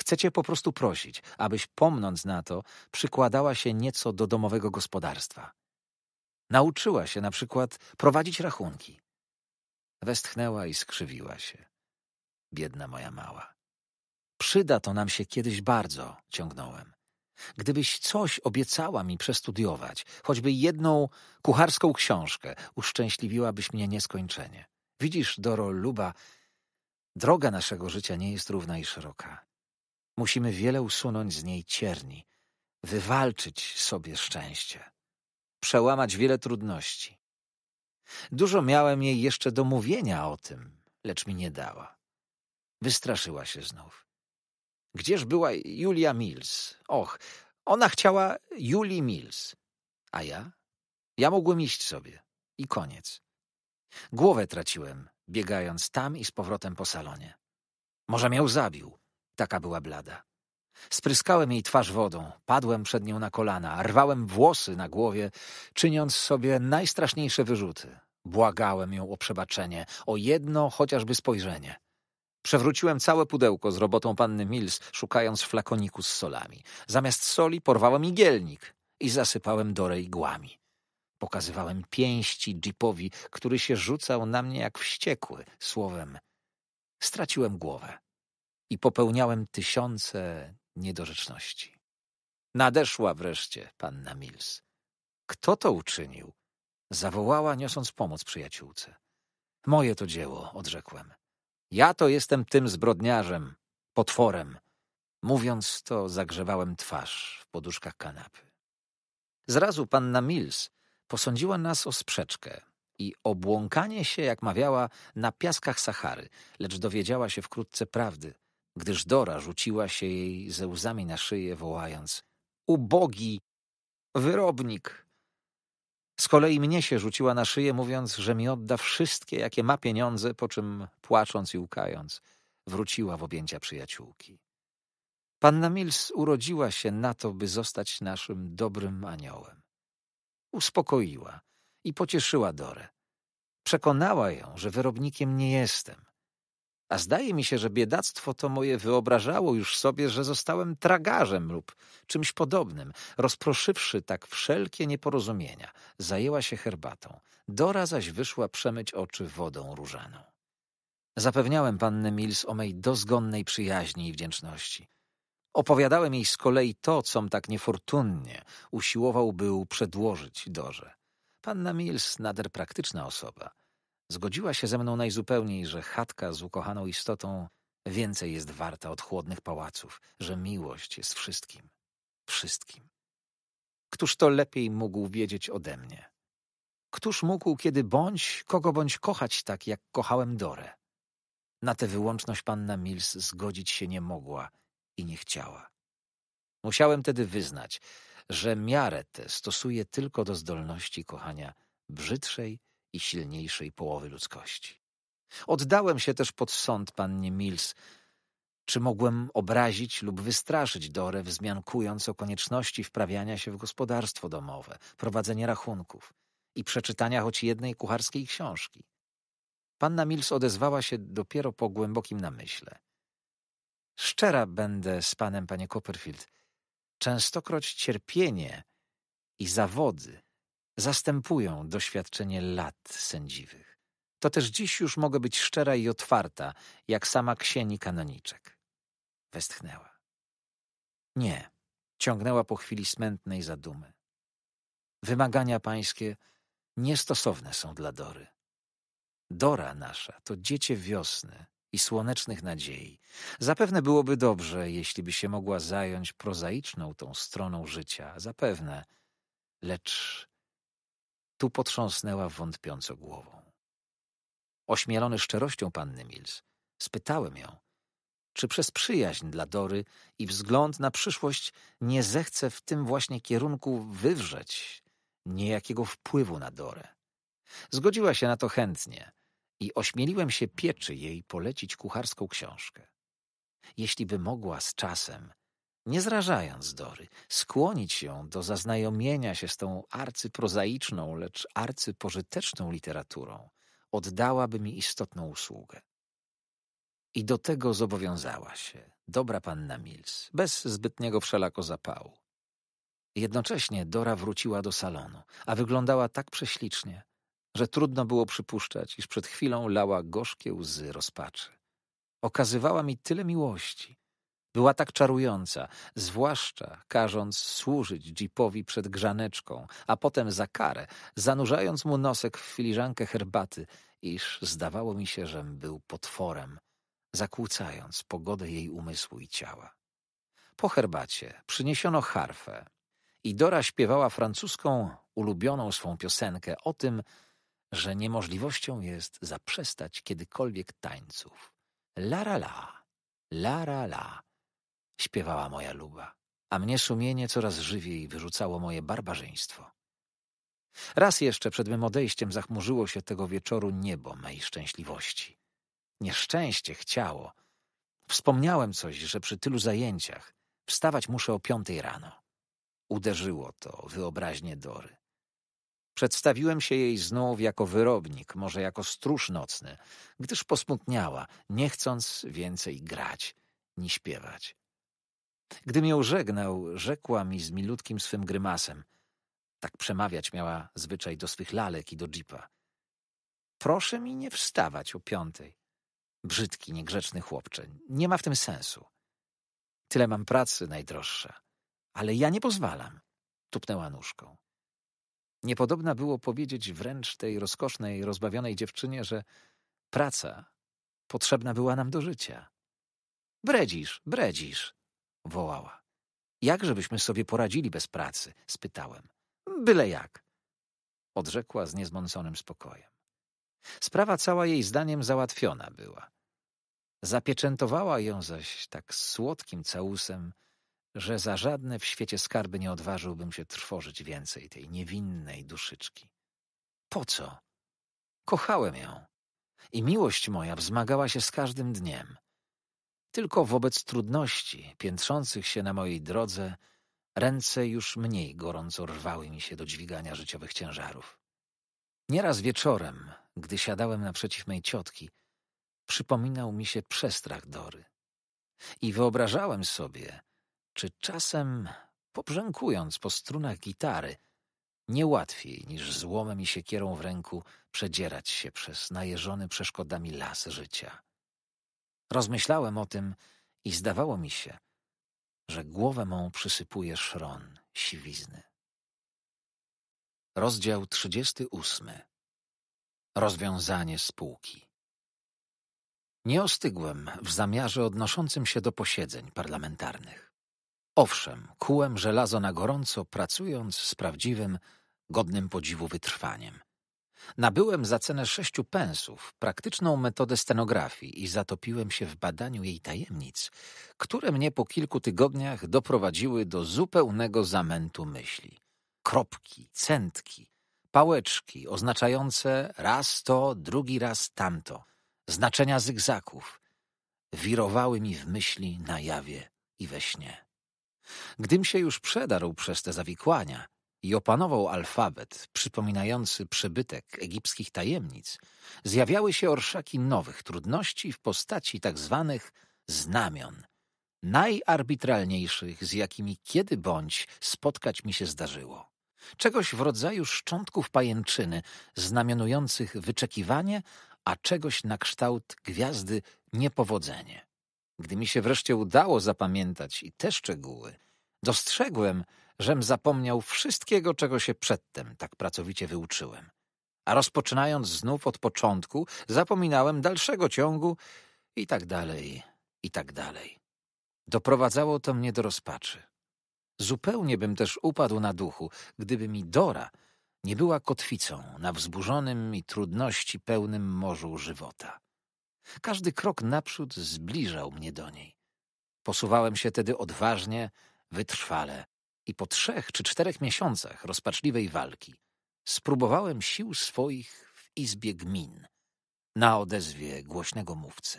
Chcecie po prostu prosić, abyś pomnąc na to, przykładała się nieco do domowego gospodarstwa. Nauczyła się na przykład prowadzić rachunki. Westchnęła i skrzywiła się. Biedna moja mała. Przyda to nam się kiedyś bardzo, ciągnąłem. Gdybyś coś obiecała mi przestudiować, choćby jedną kucharską książkę, uszczęśliwiłabyś mnie nieskończenie. Widzisz, Doro Luba, droga naszego życia nie jest równa i szeroka. Musimy wiele usunąć z niej cierni, wywalczyć sobie szczęście, przełamać wiele trudności. Dużo miałem jej jeszcze do mówienia o tym, lecz mi nie dała. Wystraszyła się znów. Gdzież była Julia Mills? Och, ona chciała Julii Mills. A ja? Ja mogłem iść sobie. I koniec. Głowę traciłem, biegając tam i z powrotem po salonie. Może miał zabił taka była blada. Spryskałem jej twarz wodą, padłem przed nią na kolana, rwałem włosy na głowie, czyniąc sobie najstraszniejsze wyrzuty. Błagałem ją o przebaczenie, o jedno chociażby spojrzenie. Przewróciłem całe pudełko z robotą panny Mills, szukając flakoniku z solami. Zamiast soli porwałem igielnik i zasypałem Dorę igłami. Pokazywałem pięści Jeepowi, który się rzucał na mnie jak wściekły, słowem. Straciłem głowę i popełniałem tysiące niedorzeczności. Nadeszła wreszcie panna Mills. Kto to uczynił? Zawołała, niosąc pomoc przyjaciółce. Moje to dzieło, odrzekłem. Ja to jestem tym zbrodniarzem, potworem. Mówiąc to, zagrzewałem twarz w poduszkach kanapy. Zrazu panna Mills posądziła nas o sprzeczkę i obłąkanie się, jak mawiała, na piaskach Sahary, lecz dowiedziała się wkrótce prawdy – gdyż Dora rzuciła się jej ze łzami na szyję, wołając — Ubogi! Wyrobnik! Z kolei mnie się rzuciła na szyję, mówiąc, że mi odda wszystkie, jakie ma pieniądze, po czym, płacząc i łkając, wróciła w objęcia przyjaciółki. Panna Mills urodziła się na to, by zostać naszym dobrym aniołem. Uspokoiła i pocieszyła Dorę. Przekonała ją, że wyrobnikiem nie jestem, a zdaje mi się, że biedactwo to moje wyobrażało już sobie, że zostałem tragarzem lub czymś podobnym, rozproszywszy tak wszelkie nieporozumienia. Zajęła się herbatą. Dora zaś wyszła przemyć oczy wodą różaną. Zapewniałem pannę Mills o mej dozgonnej przyjaźni i wdzięczności. Opowiadałem jej z kolei to, com tak niefortunnie usiłował był przedłożyć Dorze. Panna Mills nader praktyczna osoba. Zgodziła się ze mną najzupełniej, że chatka z ukochaną istotą więcej jest warta od chłodnych pałaców, że miłość jest wszystkim, wszystkim. Któż to lepiej mógł wiedzieć ode mnie? Któż mógł kiedy bądź, kogo bądź kochać tak, jak kochałem Dorę? Na tę wyłączność panna Mills zgodzić się nie mogła i nie chciała. Musiałem tedy wyznać, że miarę tę stosuje tylko do zdolności kochania brzydszej i silniejszej połowy ludzkości. Oddałem się też pod sąd pannie Mills. Czy mogłem obrazić lub wystraszyć Dorę, wzmiankując o konieczności wprawiania się w gospodarstwo domowe, prowadzenie rachunków i przeczytania choć jednej kucharskiej książki? Panna Mills odezwała się dopiero po głębokim namyśle. Szczera będę z panem, panie Copperfield. Częstokroć cierpienie i zawody zastępują doświadczenie lat sędziwych. To też dziś już mogę być szczera i otwarta, jak sama ksieni kanoniczek. Westchnęła. Nie, ciągnęła po chwili smętnej zadumy. Wymagania pańskie niestosowne są dla Dory. Dora nasza to dziecię wiosny i słonecznych nadziei. Zapewne byłoby dobrze, jeśli by się mogła zająć prozaiczną tą stroną życia, zapewne. Lecz tu potrząsnęła wątpiąco głową. Ośmielony szczerością panny Mills, spytałem ją, czy przez przyjaźń dla Dory i wzgląd na przyszłość nie zechce w tym właśnie kierunku wywrzeć niejakiego wpływu na Dorę. Zgodziła się na to chętnie i ośmieliłem się pieczy jej polecić kucharską książkę. Jeśli by mogła z czasem nie zrażając Dory, skłonić ją do zaznajomienia się z tą arcyprozaiczną, lecz arcypożyteczną literaturą, oddałaby mi istotną usługę. I do tego zobowiązała się, dobra panna Mills, bez zbytniego wszelako zapału. Jednocześnie Dora wróciła do salonu, a wyglądała tak prześlicznie, że trudno było przypuszczać, iż przed chwilą lała gorzkie łzy rozpaczy. Okazywała mi tyle miłości, była tak czarująca, zwłaszcza każąc służyć jeepowi przed grzaneczką, a potem za karę, zanurzając mu nosek w filiżankę herbaty, iż zdawało mi się, żem był potworem, zakłócając pogodę jej umysłu i ciała. Po herbacie przyniesiono harfę i Dora śpiewała francuską, ulubioną swą piosenkę o tym, że niemożliwością jest zaprzestać kiedykolwiek tańców. La la la, la la la śpiewała moja luba, a mnie sumienie coraz żywiej wyrzucało moje barbarzyństwo. Raz jeszcze przed mym odejściem zachmurzyło się tego wieczoru niebo mej szczęśliwości. Nieszczęście chciało. Wspomniałem coś, że przy tylu zajęciach wstawać muszę o piątej rano. Uderzyło to wyobraźnię Dory. Przedstawiłem się jej znów jako wyrobnik, może jako stróż nocny, gdyż posmutniała, nie chcąc więcej grać ni śpiewać. Gdy ją żegnał, rzekła mi z milutkim swym grymasem. Tak przemawiać miała zwyczaj do swych lalek i do jeepa. Proszę mi nie wstawać o piątej. Brzydki, niegrzeczny chłopcze, nie ma w tym sensu. Tyle mam pracy, najdroższa. Ale ja nie pozwalam, tupnęła nóżką. Niepodobna było powiedzieć wręcz tej rozkosznej, rozbawionej dziewczynie, że praca potrzebna była nam do życia. Bredzisz, bredzisz, wołała. Jak żebyśmy sobie poradzili bez pracy? spytałem. Byle jak. Odrzekła z niezmąconym spokojem. Sprawa cała jej zdaniem załatwiona była. Zapieczętowała ją zaś tak słodkim całusem, że za żadne w świecie skarby nie odważyłbym się trwożyć więcej tej niewinnej duszyczki. Po co? Kochałem ją i miłość moja wzmagała się z każdym dniem. Tylko wobec trudności piętrzących się na mojej drodze ręce już mniej gorąco rwały mi się do dźwigania życiowych ciężarów. Nieraz wieczorem, gdy siadałem naprzeciw mej ciotki, przypominał mi się przestrach Dory. I wyobrażałem sobie, czy czasem, pobrzękując po strunach gitary, niełatwiej niż złomem i siekierą w ręku przedzierać się przez najeżony przeszkodami las życia. Rozmyślałem o tym i zdawało mi się, że głowę mą przysypuje szron siwizny. Rozdział 38. Rozwiązanie spółki. Nie ostygłem w zamiarze odnoszącym się do posiedzeń parlamentarnych. Owszem, kułem żelazo na gorąco, pracując z prawdziwym, godnym podziwu wytrwaniem. Nabyłem za cenę sześciu pensów praktyczną metodę stenografii i zatopiłem się w badaniu jej tajemnic, które mnie po kilku tygodniach doprowadziły do zupełnego zamętu myśli. Kropki, centki, pałeczki oznaczające raz to, drugi raz tamto, znaczenia zygzaków, wirowały mi w myśli na jawie i we śnie. Gdym się już przedarł przez te zawikłania, i opanował alfabet przypominający przebytek egipskich tajemnic, zjawiały się orszaki nowych trudności w postaci tak zwanych znamion, najarbitralniejszych, z jakimi kiedy bądź spotkać mi się zdarzyło. Czegoś w rodzaju szczątków pajęczyny, znamionujących wyczekiwanie, a czegoś na kształt gwiazdy niepowodzenie. Gdy mi się wreszcie udało zapamiętać i te szczegóły, dostrzegłem, żem zapomniał wszystkiego, czego się przedtem tak pracowicie wyuczyłem. A rozpoczynając znów od początku, zapominałem dalszego ciągu i tak dalej, i tak dalej. Doprowadzało to mnie do rozpaczy. Zupełnie bym też upadł na duchu, gdyby mi Dora nie była kotwicą na wzburzonym i trudności pełnym morzu żywota. Każdy krok naprzód zbliżał mnie do niej. Posuwałem się tedy odważnie, wytrwale, i po trzech czy czterech miesiącach rozpaczliwej walki spróbowałem sił swoich w izbie gmin na odezwie głośnego mówcy.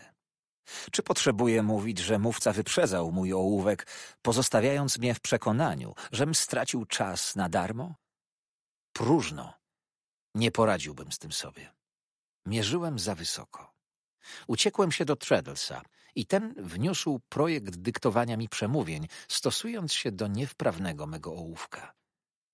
Czy potrzebuję mówić, że mówca wyprzedzał mój ołówek, pozostawiając mnie w przekonaniu, żem stracił czas na darmo? Próżno. Nie poradziłbym z tym sobie. Mierzyłem za wysoko. Uciekłem się do Treadlesa, i ten wniósł projekt dyktowania mi przemówień, stosując się do niewprawnego mego ołówka.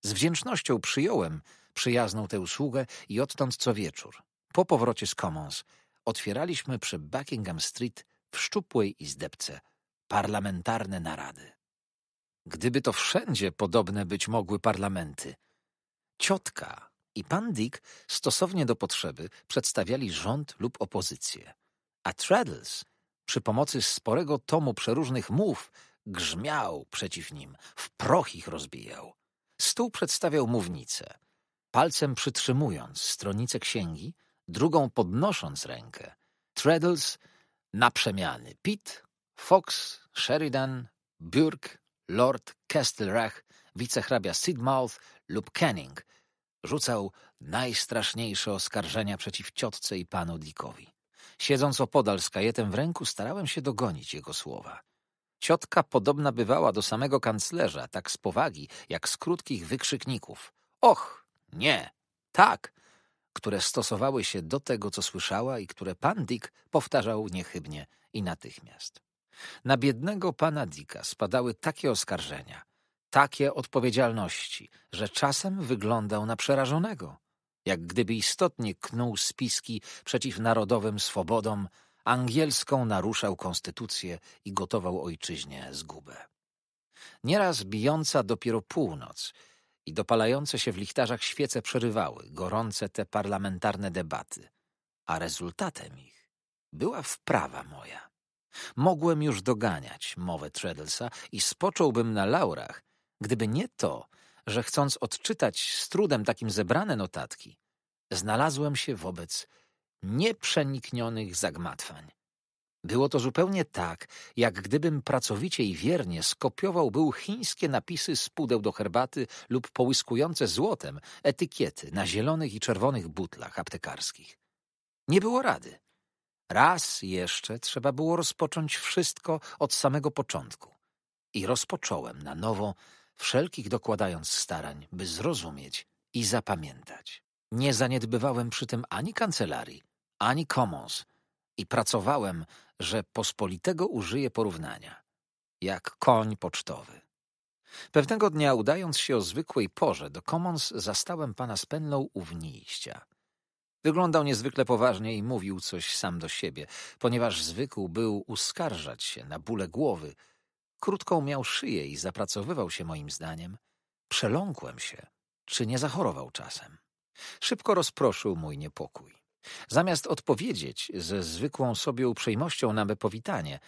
Z wdzięcznością przyjąłem przyjazną tę usługę i odtąd co wieczór, po powrocie z Commons, otwieraliśmy przy Buckingham Street w szczupłej izdebce parlamentarne narady. Gdyby to wszędzie podobne być mogły parlamenty. Ciotka i pan Dick stosownie do potrzeby przedstawiali rząd lub opozycję, a Traddles przy pomocy sporego tomu przeróżnych mów grzmiał przeciw nim, w proch ich rozbijał. Stół przedstawiał mównicę, palcem przytrzymując stronicę księgi, drugą podnosząc rękę. Treadles na przemiany Pitt, Fox, Sheridan, Burke, Lord Castlereagh, wicehrabia Sidmouth lub Canning rzucał najstraszniejsze oskarżenia przeciw ciotce i panu Dickowi. Siedząc opodal z kajetem w ręku, starałem się dogonić jego słowa. Ciotka podobna bywała do samego kanclerza, tak z powagi, jak z krótkich wykrzykników. Och, nie, tak, które stosowały się do tego, co słyszała i które pan Dick powtarzał niechybnie i natychmiast. Na biednego pana Dicka spadały takie oskarżenia, takie odpowiedzialności, że czasem wyglądał na przerażonego jak gdyby istotnie knuł spiski przeciw narodowym swobodom, angielską naruszał konstytucję i gotował ojczyźnie zgubę. Nieraz bijąca dopiero północ i dopalające się w lichtarzach świece przerywały gorące te parlamentarne debaty, a rezultatem ich była wprawa moja. Mogłem już doganiać mowę Treadlesa i spocząłbym na laurach, gdyby nie to, że chcąc odczytać z trudem takim zebrane notatki, znalazłem się wobec nieprzeniknionych zagmatwań. Było to zupełnie tak, jak gdybym pracowicie i wiernie skopiował był chińskie napisy z pudeł do herbaty lub połyskujące złotem etykiety na zielonych i czerwonych butlach aptekarskich. Nie było rady. Raz jeszcze trzeba było rozpocząć wszystko od samego początku. I rozpocząłem na nowo wszelkich dokładając starań, by zrozumieć i zapamiętać. Nie zaniedbywałem przy tym ani kancelarii, ani commons i pracowałem, że pospolitego użyję porównania. Jak koń pocztowy. Pewnego dnia, udając się o zwykłej porze do commons, zastałem pana Spenlow u wnijścia. Wyglądał niezwykle poważnie i mówił coś sam do siebie, ponieważ zwykł był uskarżać się na bóle głowy – Krótką miał szyję i zapracowywał się moim zdaniem. Przeląkłem się, czy nie zachorował czasem. Szybko rozproszył mój niepokój. Zamiast odpowiedzieć ze zwykłą sobie uprzejmością na me powitanie,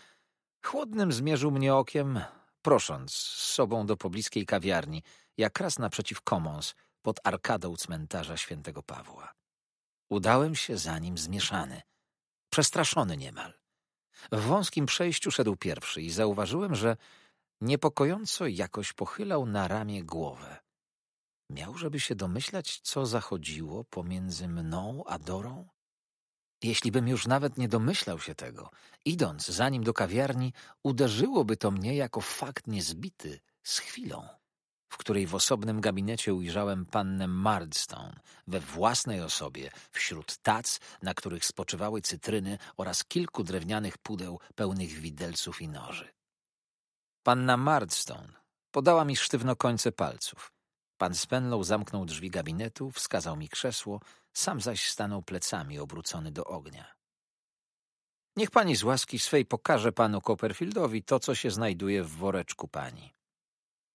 chłodnym zmierzył mnie okiem, prosząc z sobą do pobliskiej kawiarni, jak raz naprzeciw Commons, pod arkadą cmentarza świętego Pawła. Udałem się za nim zmieszany, przestraszony niemal. W wąskim przejściu szedł pierwszy i zauważyłem, że niepokojąco jakoś pochylał na ramię głowę. Miał, żeby się domyślać, co zachodziło pomiędzy mną a Dorą? Jeśli bym już nawet nie domyślał się tego, idąc za nim do kawiarni, uderzyłoby to mnie jako fakt niezbity z chwilą w której w osobnym gabinecie ujrzałem pannę Mardstone we własnej osobie, wśród tac, na których spoczywały cytryny oraz kilku drewnianych pudeł pełnych widelców i noży. Panna Mardstone podała mi sztywno końce palców. Pan Spenlow zamknął drzwi gabinetu, wskazał mi krzesło, sam zaś stanął plecami obrócony do ognia. Niech pani z łaski swej pokaże panu Copperfieldowi to, co się znajduje w woreczku pani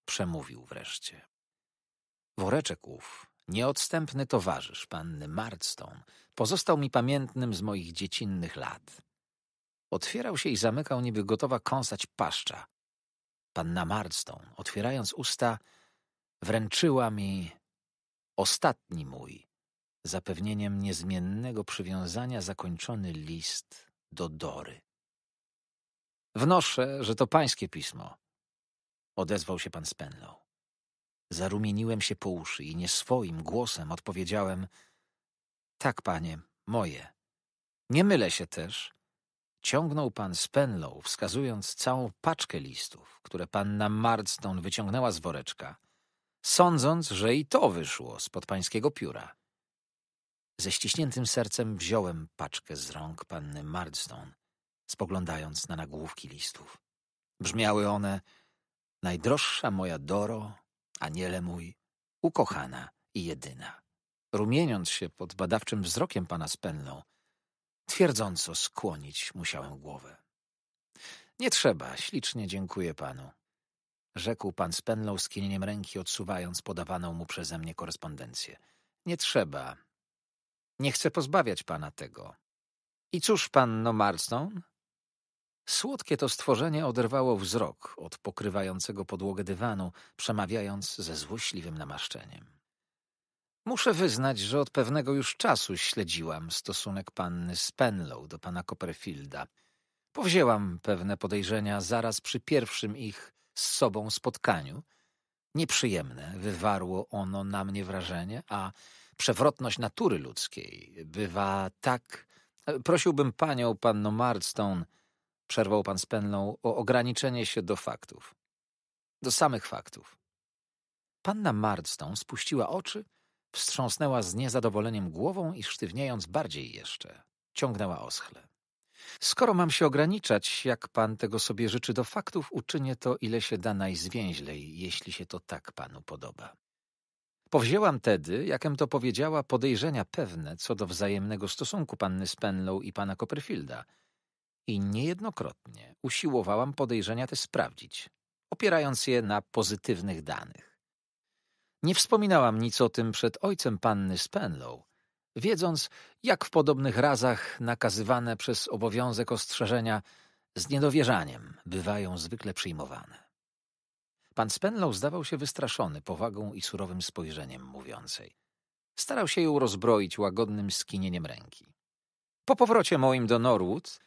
przemówił wreszcie. Woreczek ów, nieodstępny towarzysz panny Martstone, pozostał mi pamiętnym z moich dziecinnych lat. Otwierał się i zamykał, niby gotowa kąsać paszcza. Panna Martstone, otwierając usta, wręczyła mi ostatni mój, zapewnieniem niezmiennego przywiązania zakończony list do Dory. Wnoszę, że to pańskie pismo, odezwał się pan Spenlow. Zarumieniłem się po uszy i nie swoim głosem odpowiedziałem: Tak, panie, moje. Nie mylę się też. Ciągnął pan Spenlow, wskazując całą paczkę listów, które panna Marston wyciągnęła z woreczka, sądząc, że i to wyszło spod pańskiego pióra. Ze ściśniętym sercem wziąłem paczkę z rąk panny Marston, spoglądając na nagłówki listów. Brzmiały one najdroższa moja Doro, aniele mój, ukochana i jedyna. Rumieniąc się pod badawczym wzrokiem pana Spenlow, twierdząco skłonić musiałem głowę. Nie trzeba, ślicznie dziękuję panu. Rzekł pan Spenlow skinieniem ręki, odsuwając podawaną mu przeze mnie korespondencję. Nie trzeba. Nie chcę pozbawiać pana tego. I cóż, panno Marston? Słodkie to stworzenie oderwało wzrok od pokrywającego podłogę dywanu, przemawiając ze złośliwym namaszczeniem. Muszę wyznać, że od pewnego już czasu śledziłam stosunek panny Spenlow do pana Copperfielda. Powzięłam pewne podejrzenia zaraz przy pierwszym ich z sobą spotkaniu. Nieprzyjemne wywarło ono na mnie wrażenie, a przewrotność natury ludzkiej bywa tak... E, prosiłbym panią, panno Marston przerwał pan Spenlow, o ograniczenie się do faktów. Do samych faktów. Panna Marston spuściła oczy, wstrząsnęła z niezadowoleniem głową i sztywniejąc bardziej jeszcze, ciągnęła oschle. Skoro mam się ograniczać, jak pan tego sobie życzy do faktów, uczynię to, ile się da najzwięźlej, jeśli się to tak panu podoba. Powzięłam tedy, jakem to powiedziała, podejrzenia pewne co do wzajemnego stosunku panny Spenlow i pana Copperfielda – i niejednokrotnie usiłowałam podejrzenia te sprawdzić, opierając je na pozytywnych danych. Nie wspominałam nic o tym przed ojcem panny Spenlow, wiedząc, jak w podobnych razach nakazywane przez obowiązek ostrzeżenia z niedowierzaniem bywają zwykle przyjmowane. Pan Spenlow zdawał się wystraszony powagą i surowym spojrzeniem mówiącej. Starał się ją rozbroić łagodnym skinieniem ręki. Po powrocie moim do Norwood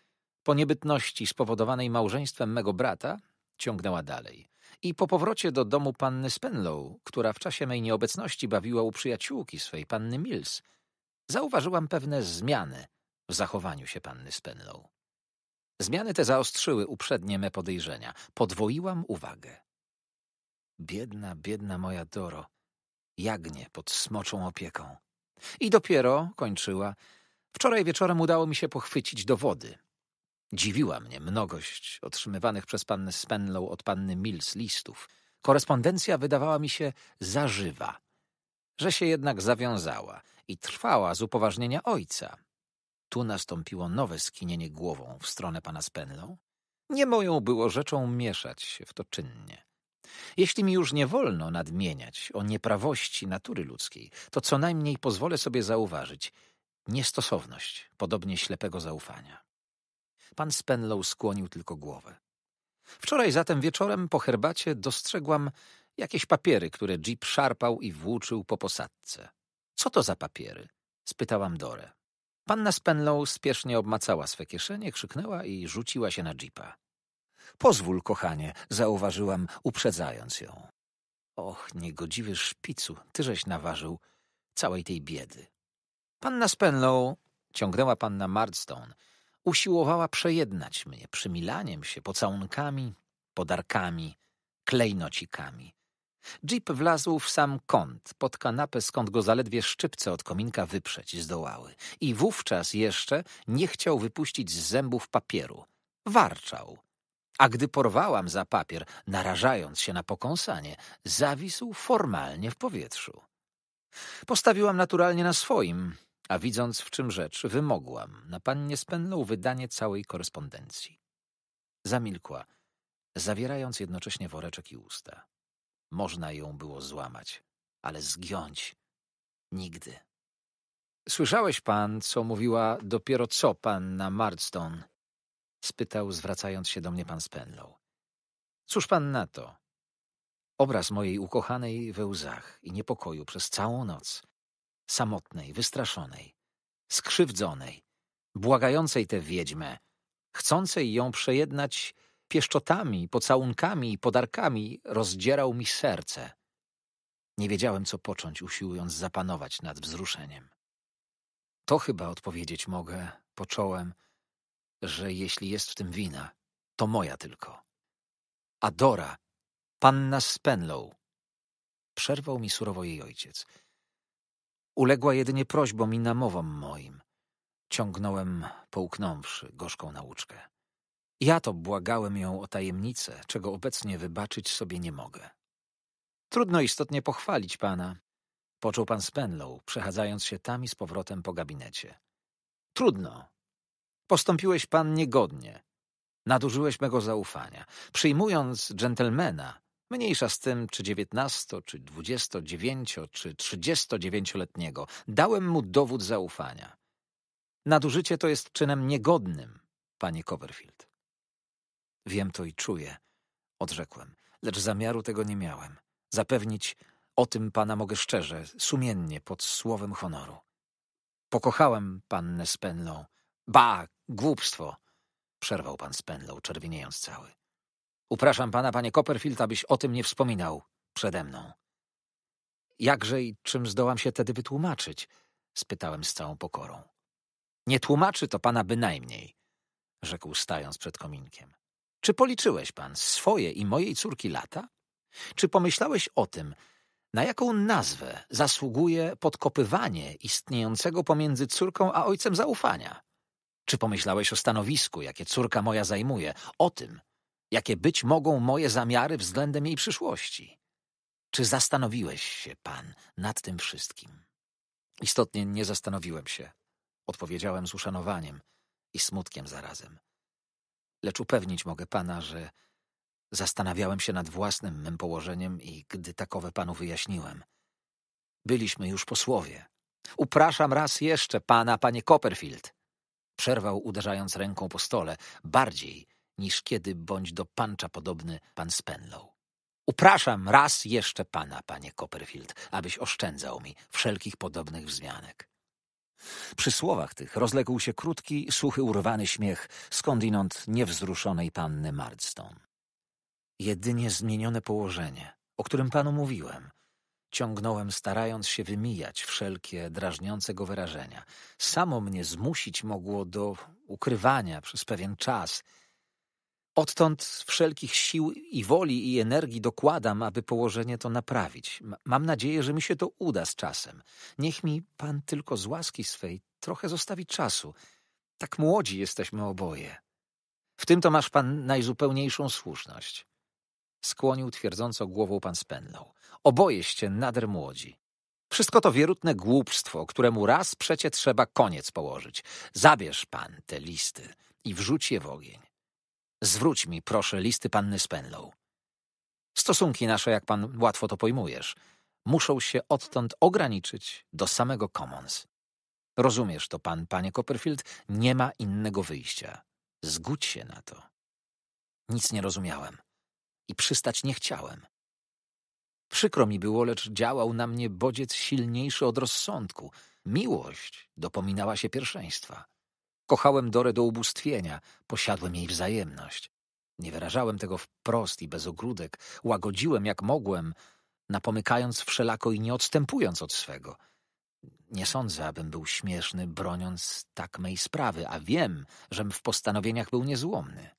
po niebytności spowodowanej małżeństwem mego brata ciągnęła dalej. I po powrocie do domu panny Spenlow, która w czasie mej nieobecności bawiła u przyjaciółki swej panny Mills, zauważyłam pewne zmiany w zachowaniu się panny Spenlow. Zmiany te zaostrzyły uprzednie me podejrzenia. Podwoiłam uwagę. Biedna, biedna moja Doro, jagnie pod smoczą opieką. I dopiero, kończyła, wczoraj wieczorem udało mi się pochwycić dowody, Dziwiła mnie mnogość otrzymywanych przez pannę Spenlow od panny Mills listów. Korespondencja wydawała mi się zażywa, że się jednak zawiązała i trwała z upoważnienia ojca. Tu nastąpiło nowe skinienie głową w stronę pana Spenlow. Nie moją było rzeczą mieszać się w to czynnie. Jeśli mi już nie wolno nadmieniać o nieprawości natury ludzkiej, to co najmniej pozwolę sobie zauważyć niestosowność podobnie ślepego zaufania. Pan Spenlow skłonił tylko głowę. Wczoraj zatem wieczorem po herbacie dostrzegłam jakieś papiery, które Jeep szarpał i włóczył po posadce. Co to za papiery? spytałam Dorę. Panna Spenlow spiesznie obmacała swe kieszenie, krzyknęła i rzuciła się na Jeepa. Pozwól, kochanie, zauważyłam, uprzedzając ją. Och, niegodziwy szpicu, tyżeś naważył całej tej biedy. Panna Spenlow, ciągnęła panna Mardstone, usiłowała przejednać mnie przymilaniem się, pocałunkami, podarkami, klejnocikami. Jeep wlazł w sam kąt, pod kanapę, skąd go zaledwie szczypce od kominka wyprzeć zdołały. I wówczas jeszcze nie chciał wypuścić z zębów papieru. Warczał. A gdy porwałam za papier, narażając się na pokąsanie, zawisł formalnie w powietrzu. Postawiłam naturalnie na swoim, a widząc, w czym rzecz, wymogłam na pannie Spenlow wydanie całej korespondencji. Zamilkła, zawierając jednocześnie woreczek i usta. Można ją było złamać, ale zgiąć nigdy. Słyszałeś pan, co mówiła dopiero co panna Marston? spytał, zwracając się do mnie pan Spenlow. Cóż pan na to? Obraz mojej ukochanej we łzach i niepokoju przez całą noc samotnej, wystraszonej, skrzywdzonej, błagającej tę wiedźmę, chcącej ją przejednać pieszczotami, pocałunkami i podarkami, rozdzierał mi serce. Nie wiedziałem, co począć, usiłując zapanować nad wzruszeniem. To chyba odpowiedzieć mogę, począłem, że jeśli jest w tym wina, to moja tylko. Adora, panna Spenlow. Przerwał mi surowo jej ojciec. Uległa jedynie prośbom i namowom moim. Ciągnąłem, połknąwszy gorzką nauczkę. Ja to błagałem ją o tajemnicę, czego obecnie wybaczyć sobie nie mogę. Trudno istotnie pochwalić pana, począł pan Spenlow, przechadzając się tam i z powrotem po gabinecie. Trudno. Postąpiłeś pan niegodnie. Nadużyłeś mego zaufania. Przyjmując dżentelmena, Mniejsza z tym, czy dziewiętnasto, czy dwudziesto dziewięcio, czy trzydziesto dziewięcioletniego Dałem mu dowód zaufania. Nadużycie to jest czynem niegodnym, panie Coverfield. Wiem to i czuję, odrzekłem, lecz zamiaru tego nie miałem. Zapewnić o tym pana mogę szczerze, sumiennie, pod słowem honoru. Pokochałem pannę Spenlow. Ba, głupstwo! Przerwał pan Spenlow, czerwieniejąc cały. Upraszam pana, panie Copperfield, abyś o tym nie wspominał przede mną. Jakże i czym zdołam się tedy wytłumaczyć? spytałem z całą pokorą. Nie tłumaczy to pana bynajmniej, rzekł stając przed kominkiem. Czy policzyłeś pan swoje i mojej córki lata? Czy pomyślałeś o tym, na jaką nazwę zasługuje podkopywanie istniejącego pomiędzy córką a ojcem zaufania? Czy pomyślałeś o stanowisku, jakie córka moja zajmuje, o tym, jakie być mogą moje zamiary względem jej przyszłości. Czy zastanowiłeś się, pan, nad tym wszystkim? Istotnie nie zastanowiłem się, odpowiedziałem z uszanowaniem i smutkiem zarazem. Lecz upewnić mogę pana, że zastanawiałem się nad własnym mym położeniem i gdy takowe panu wyjaśniłem. Byliśmy już posłowie. Upraszam raz jeszcze pana, panie Copperfield. Przerwał uderzając ręką po stole, bardziej niż kiedy bądź do pancza podobny pan Spenlow. Upraszam raz jeszcze pana, panie Copperfield, abyś oszczędzał mi wszelkich podobnych wzmianek. Przy słowach tych rozległ się krótki, suchy, urwany śmiech skądinąd niewzruszonej panny Mardstone. Jedynie zmienione położenie, o którym panu mówiłem, ciągnąłem starając się wymijać wszelkie drażniące go wyrażenia. Samo mnie zmusić mogło do ukrywania przez pewien czas – Odtąd wszelkich sił i woli i energii dokładam, aby położenie to naprawić. mam nadzieję, że mi się to uda z czasem. Niech mi pan tylko z łaski swej trochę zostawi czasu. Tak młodzi jesteśmy oboje. W tym to masz pan najzupełniejszą słuszność. Skłonił twierdząco głową pan Spenlow. Obojeście nader młodzi. Wszystko to wierutne głupstwo, któremu raz przecie trzeba koniec położyć. Zabierz pan te listy i wrzuć je w ogień. Zwróć mi, proszę, listy panny Spenlow. Stosunki nasze, jak pan łatwo to pojmujesz, muszą się odtąd ograniczyć do samego Commons. Rozumiesz to pan, panie Copperfield, nie ma innego wyjścia. Zgódź się na to. Nic nie rozumiałem i przystać nie chciałem. Przykro mi było, lecz działał na mnie bodziec silniejszy od rozsądku. Miłość dopominała się pierwszeństwa. Kochałem Dorę do ubóstwienia, posiadłem jej wzajemność. Nie wyrażałem tego wprost i bez ogródek, łagodziłem jak mogłem, napomykając wszelako i nie odstępując od swego. Nie sądzę, abym był śmieszny, broniąc tak mej sprawy, a wiem, żem w postanowieniach był niezłomny.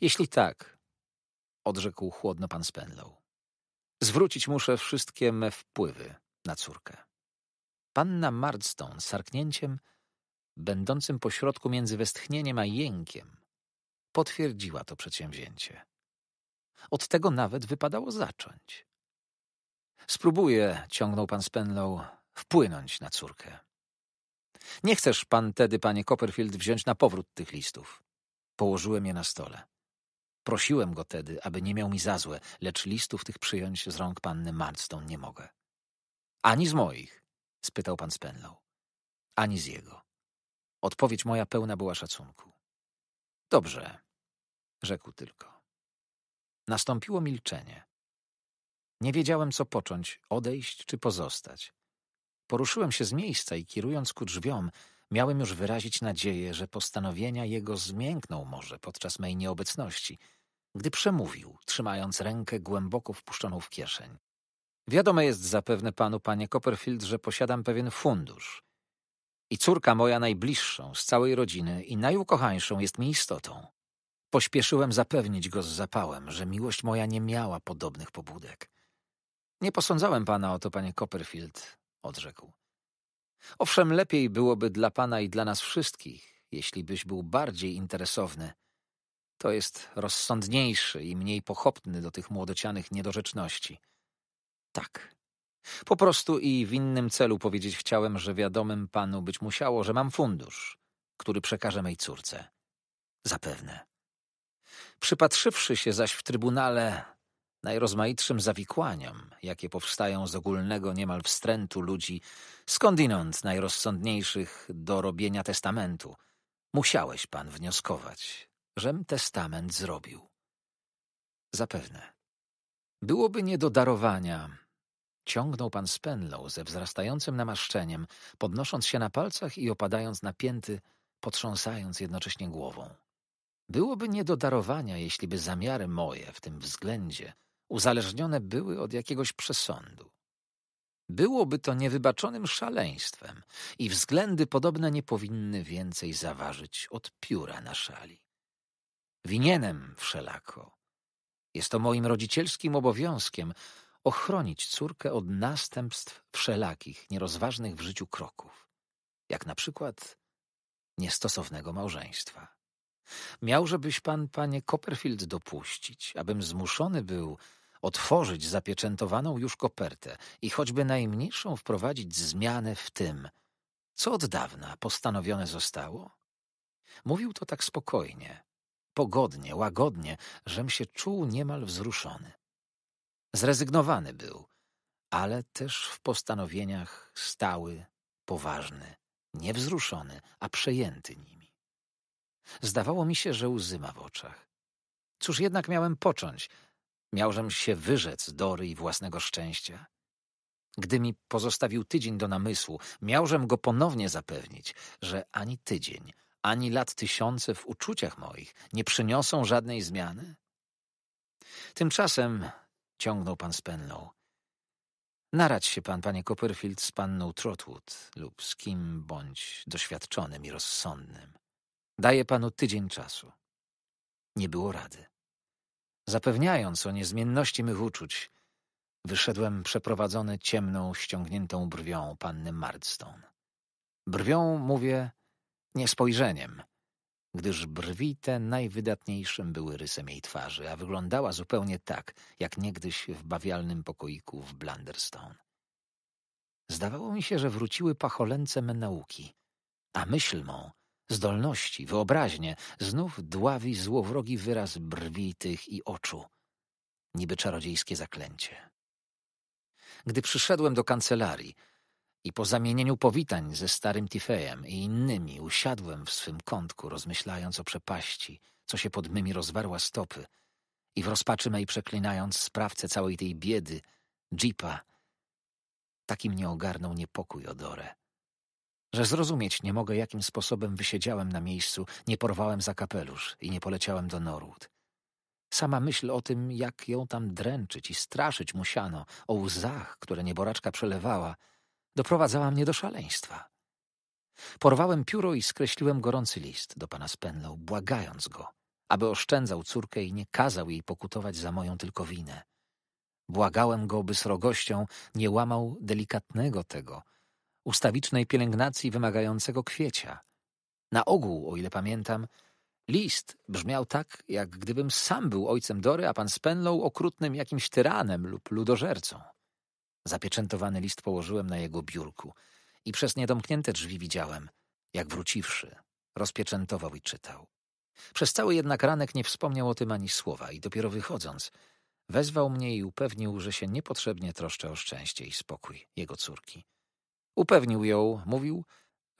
Jeśli tak, odrzekł chłodno pan Spenlow, zwrócić muszę wszystkie me wpływy na córkę. Panna Mardstone z sarknięciem będącym pośrodku między westchnieniem a jękiem, potwierdziła to przedsięwzięcie. Od tego nawet wypadało zacząć. Spróbuję, ciągnął pan Spenlow, wpłynąć na córkę. Nie chcesz pan tedy, panie Copperfield, wziąć na powrót tych listów. Położyłem je na stole. Prosiłem go tedy, aby nie miał mi za złe, lecz listów tych przyjąć z rąk panny Marston nie mogę. Ani z moich, spytał pan Spenlow, ani z jego. Odpowiedź moja pełna była szacunku. Dobrze, rzekł tylko. Nastąpiło milczenie. Nie wiedziałem, co począć, odejść czy pozostać. Poruszyłem się z miejsca i kierując ku drzwiom, miałem już wyrazić nadzieję, że postanowienia jego zmiękną może podczas mej nieobecności, gdy przemówił, trzymając rękę głęboko wpuszczoną w kieszeń. Wiadome jest zapewne panu, panie Copperfield, że posiadam pewien fundusz, i córka moja najbliższą z całej rodziny i najukochańszą jest mi istotą. Pośpieszyłem zapewnić go z zapałem, że miłość moja nie miała podobnych pobudek. Nie posądzałem pana o to, panie Copperfield, odrzekł. Owszem, lepiej byłoby dla pana i dla nas wszystkich, jeśli byś był bardziej interesowny. To jest rozsądniejszy i mniej pochopny do tych młodocianych niedorzeczności. Tak, po prostu i w innym celu powiedzieć chciałem, że wiadomym panu być musiało, że mam fundusz, który przekażę mej córce. Zapewne. Przypatrzywszy się zaś w trybunale najrozmaitszym zawikłaniom, jakie powstają z ogólnego niemal wstrętu ludzi, skądinąd najrozsądniejszych do robienia testamentu, musiałeś pan wnioskować, żem testament zrobił. Zapewne. Byłoby nie do darowania, Ciągnął pan Spenlow ze wzrastającym namaszczeniem, podnosząc się na palcach i opadając na pięty, potrząsając jednocześnie głową. Byłoby nie do darowania, jeśliby zamiary moje w tym względzie uzależnione były od jakiegoś przesądu. Byłoby to niewybaczonym szaleństwem i względy podobne nie powinny więcej zaważyć od pióra na szali. Winienem wszelako. Jest to moim rodzicielskim obowiązkiem ochronić córkę od następstw wszelakich, nierozważnych w życiu kroków, jak na przykład niestosownego małżeństwa. Miałżebyś pan, panie Copperfield, dopuścić, abym zmuszony był otworzyć zapieczętowaną już kopertę i choćby najmniejszą wprowadzić zmianę w tym, co od dawna postanowione zostało? Mówił to tak spokojnie, pogodnie, łagodnie, żem się czuł niemal wzruszony. Zrezygnowany był, ale też w postanowieniach stały, poważny, niewzruszony, a przejęty nimi. Zdawało mi się, że łzy ma w oczach. Cóż jednak miałem począć? Miałżem się wyrzec Dory i własnego szczęścia. Gdy mi pozostawił tydzień do namysłu, miałżem go ponownie zapewnić, że ani tydzień, ani lat tysiące w uczuciach moich nie przyniosą żadnej zmiany. Tymczasem ciągnął pan Spenlow. Narać się pan, panie Copperfield, z panną Trotwood lub z kim bądź doświadczonym i rozsądnym. Daję panu tydzień czasu. Nie było rady. Zapewniając o niezmienności mych uczuć, wyszedłem przeprowadzony ciemną, ściągniętą brwią panny Murdstone. Brwią, mówię, nie spojrzeniem – gdyż brwi te najwydatniejszym były rysem jej twarzy, a wyglądała zupełnie tak, jak niegdyś w bawialnym pokoiku w Blunderstone. Zdawało mi się, że wróciły pacholęce me nauki, a myśl mą, zdolności, wyobraźnie, znów dławi złowrogi wyraz brwi tych i oczu, niby czarodziejskie zaklęcie. Gdy przyszedłem do kancelarii, i po zamienieniu powitań ze starym Tifejem i innymi usiadłem w swym kątku, rozmyślając o przepaści, co się pod mymi rozwarła stopy i w rozpaczy mej przeklinając sprawcę całej tej biedy, Jeepa. Taki mnie ogarnął niepokój o że zrozumieć nie mogę, jakim sposobem wysiedziałem na miejscu, nie porwałem za kapelusz i nie poleciałem do Norwood. Sama myśl o tym, jak ją tam dręczyć i straszyć musiano, o łzach, które nieboraczka przelewała — doprowadzała mnie do szaleństwa. Porwałem pióro i skreśliłem gorący list do pana Spenlow, błagając go, aby oszczędzał córkę i nie kazał jej pokutować za moją tylko winę. Błagałem go, by srogością nie łamał delikatnego tego, ustawicznej pielęgnacji wymagającego kwiecia. Na ogół, o ile pamiętam, list brzmiał tak, jak gdybym sam był ojcem Dory, a pan Spenlow okrutnym jakimś tyranem lub ludożercą. Zapieczętowany list położyłem na jego biurku i przez niedomknięte drzwi widziałem, jak wróciwszy, rozpieczętował i czytał. Przez cały jednak ranek nie wspomniał o tym ani słowa i dopiero wychodząc, wezwał mnie i upewnił, że się niepotrzebnie troszczę o szczęście i spokój jego córki. Upewnił ją, mówił,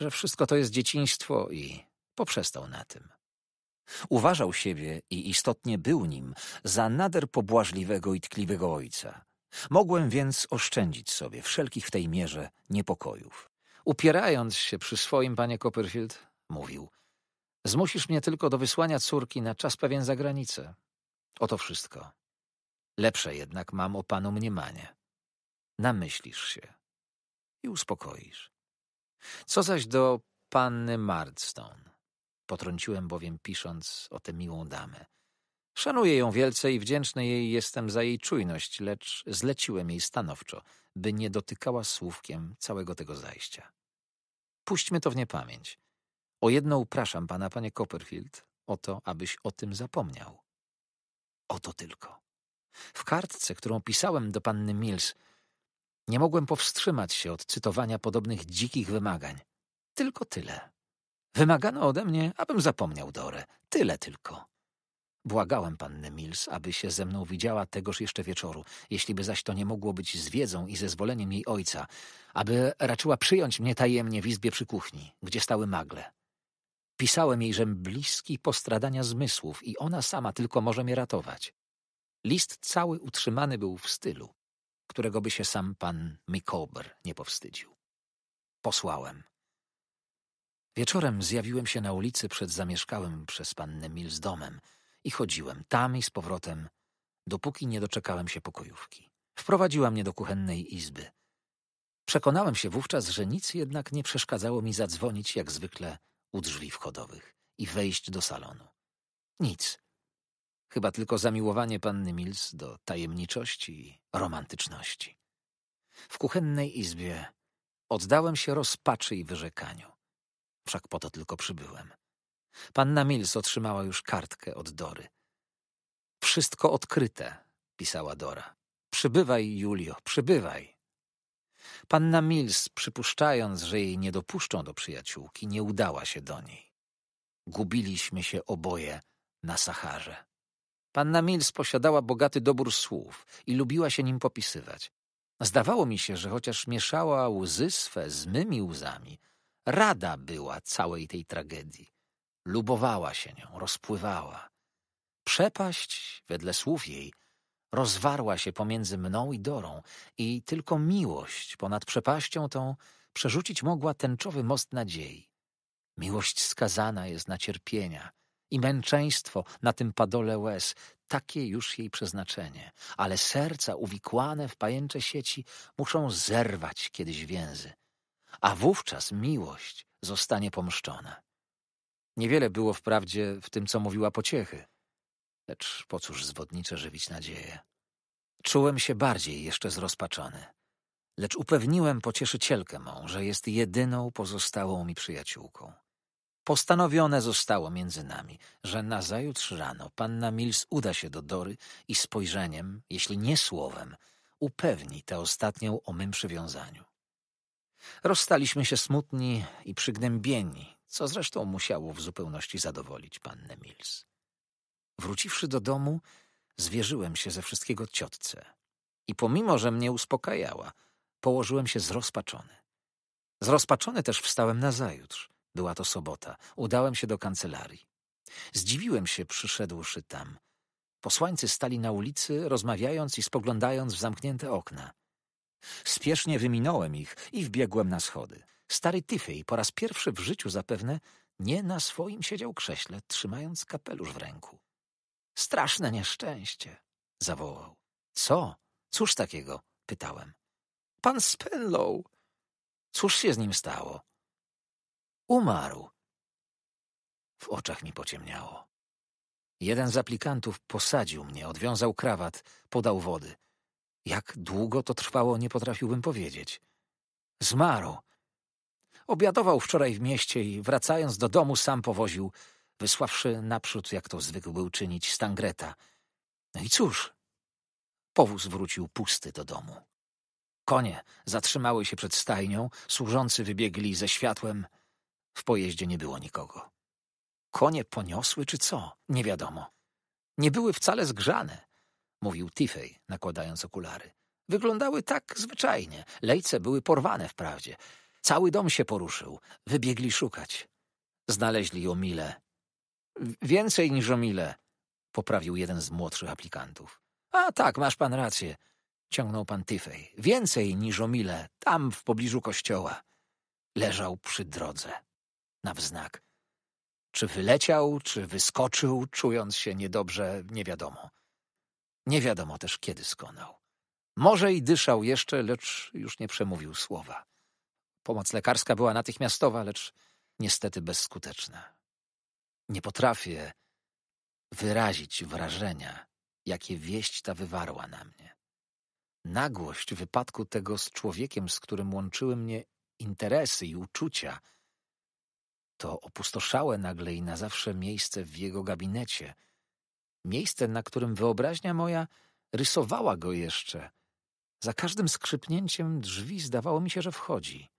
że wszystko to jest dzieciństwo i poprzestał na tym. Uważał siebie i istotnie był nim za nader pobłażliwego i tkliwego ojca, Mogłem więc oszczędzić sobie wszelkich w tej mierze niepokojów. Upierając się przy swoim, panie Copperfield, mówił: Zmusisz mnie tylko do wysłania córki na czas pewien za granicę. Oto wszystko. Lepsze jednak mam o panu mniemanie. Namyślisz się i uspokoisz. Co zaś do panny Mardstone? Potrąciłem bowiem pisząc o tę miłą damę. Szanuję ją wielce i wdzięczny jej jestem za jej czujność, lecz zleciłem jej stanowczo, by nie dotykała słówkiem całego tego zajścia. Puśćmy to w niepamięć. O jedno upraszam pana, panie Copperfield, o to, abyś o tym zapomniał. Oto tylko. W kartce, którą pisałem do panny Mills, nie mogłem powstrzymać się od cytowania podobnych dzikich wymagań. Tylko tyle. Wymagano ode mnie, abym zapomniał Dorę. Tyle tylko. Błagałem pannę Mills, aby się ze mną widziała tegoż jeszcze wieczoru, jeśliby zaś to nie mogło być z wiedzą i zezwoleniem jej ojca, aby raczyła przyjąć mnie tajemnie w izbie przy kuchni, gdzie stały magle. Pisałem jej, żem bliski postradania zmysłów i ona sama tylko może mnie ratować. List cały utrzymany był w stylu, którego by się sam pan Micawber nie powstydził. Posłałem. Wieczorem zjawiłem się na ulicy przed zamieszkałym przez pannę Mills domem – i chodziłem tam i z powrotem, dopóki nie doczekałem się pokojówki. Wprowadziła mnie do kuchennej izby. Przekonałem się wówczas, że nic jednak nie przeszkadzało mi zadzwonić jak zwykle u drzwi wchodowych i wejść do salonu. Nic. Chyba tylko zamiłowanie panny Mills do tajemniczości i romantyczności. W kuchennej izbie oddałem się rozpaczy i wyrzekaniu. Wszak po to tylko przybyłem. Panna Mills otrzymała już kartkę od Dory. Wszystko odkryte, pisała Dora. Przybywaj, Julio, przybywaj. Panna Mills, przypuszczając, że jej nie dopuszczą do przyjaciółki, nie udała się do niej. Gubiliśmy się oboje na Saharze. Panna Mills posiadała bogaty dobór słów i lubiła się nim popisywać. Zdawało mi się, że chociaż mieszała łzy swe z mymi łzami, rada była całej tej tragedii lubowała się nią, rozpływała. Przepaść, wedle słów jej, rozwarła się pomiędzy mną i Dorą i tylko miłość ponad przepaścią tą przerzucić mogła tęczowy most nadziei. Miłość skazana jest na cierpienia i męczeństwo na tym padole łez, takie już jej przeznaczenie, ale serca uwikłane w pajęcze sieci muszą zerwać kiedyś więzy, a wówczas miłość zostanie pomszczona. Niewiele było wprawdzie w tym, co mówiła pociechy. Lecz po cóż zwodnicze żywić nadzieję? Czułem się bardziej jeszcze zrozpaczony. Lecz upewniłem pocieszycielkę mą, że jest jedyną pozostałą mi przyjaciółką. Postanowione zostało między nami, że nazajutrz rano panna Mills uda się do Dory i spojrzeniem, jeśli nie słowem, upewni tę ostatnią o mym przywiązaniu. Rozstaliśmy się smutni i przygnębieni, co zresztą musiało w zupełności zadowolić pannę Mills. Wróciwszy do domu, zwierzyłem się ze wszystkiego ciotce i pomimo, że mnie uspokajała, położyłem się zrozpaczony. Zrozpaczony też wstałem nazajutrz. Była to sobota. Udałem się do kancelarii. Zdziwiłem się, przyszedłszy tam. Posłańcy stali na ulicy, rozmawiając i spoglądając w zamknięte okna. Spiesznie wyminąłem ich i wbiegłem na schody. Stary Tyfej po raz pierwszy w życiu zapewne nie na swoim siedział krześle, trzymając kapelusz w ręku. Straszne nieszczęście! zawołał. Co? Cóż takiego? pytałem. Pan Spenlow! Cóż się z nim stało? Umarł. W oczach mi pociemniało. Jeden z aplikantów posadził mnie, odwiązał krawat, podał wody. Jak długo to trwało, nie potrafiłbym powiedzieć. Zmarł, Obiadował wczoraj w mieście i wracając do domu sam powoził, wysławszy naprzód, jak to zwykł był czynić, Stangreta. No i cóż, powóz wrócił pusty do domu. Konie zatrzymały się przed stajnią, służący wybiegli ze światłem. W pojeździe nie było nikogo. Konie poniosły czy co? Nie wiadomo. Nie były wcale zgrzane, mówił Tifej, nakładając okulary. Wyglądały tak zwyczajnie. Lejce były porwane wprawdzie, Cały dom się poruszył. Wybiegli szukać. Znaleźli mile. Więcej niż o mile, poprawił jeden z młodszych aplikantów. A tak, masz pan rację, ciągnął pan Tyfej. Więcej niż o mile, tam w pobliżu kościoła. Leżał przy drodze. Na wznak. Czy wyleciał, czy wyskoczył, czując się niedobrze, nie wiadomo. Nie wiadomo też, kiedy skonał. Może i dyszał jeszcze, lecz już nie przemówił słowa. Pomoc lekarska była natychmiastowa, lecz niestety bezskuteczna. Nie potrafię wyrazić wrażenia, jakie wieść ta wywarła na mnie. Nagłość wypadku tego z człowiekiem, z którym łączyły mnie interesy i uczucia, to opustoszałe nagle i na zawsze miejsce w jego gabinecie, miejsce, na którym wyobraźnia moja rysowała go jeszcze. Za każdym skrzypnięciem drzwi zdawało mi się, że wchodzi.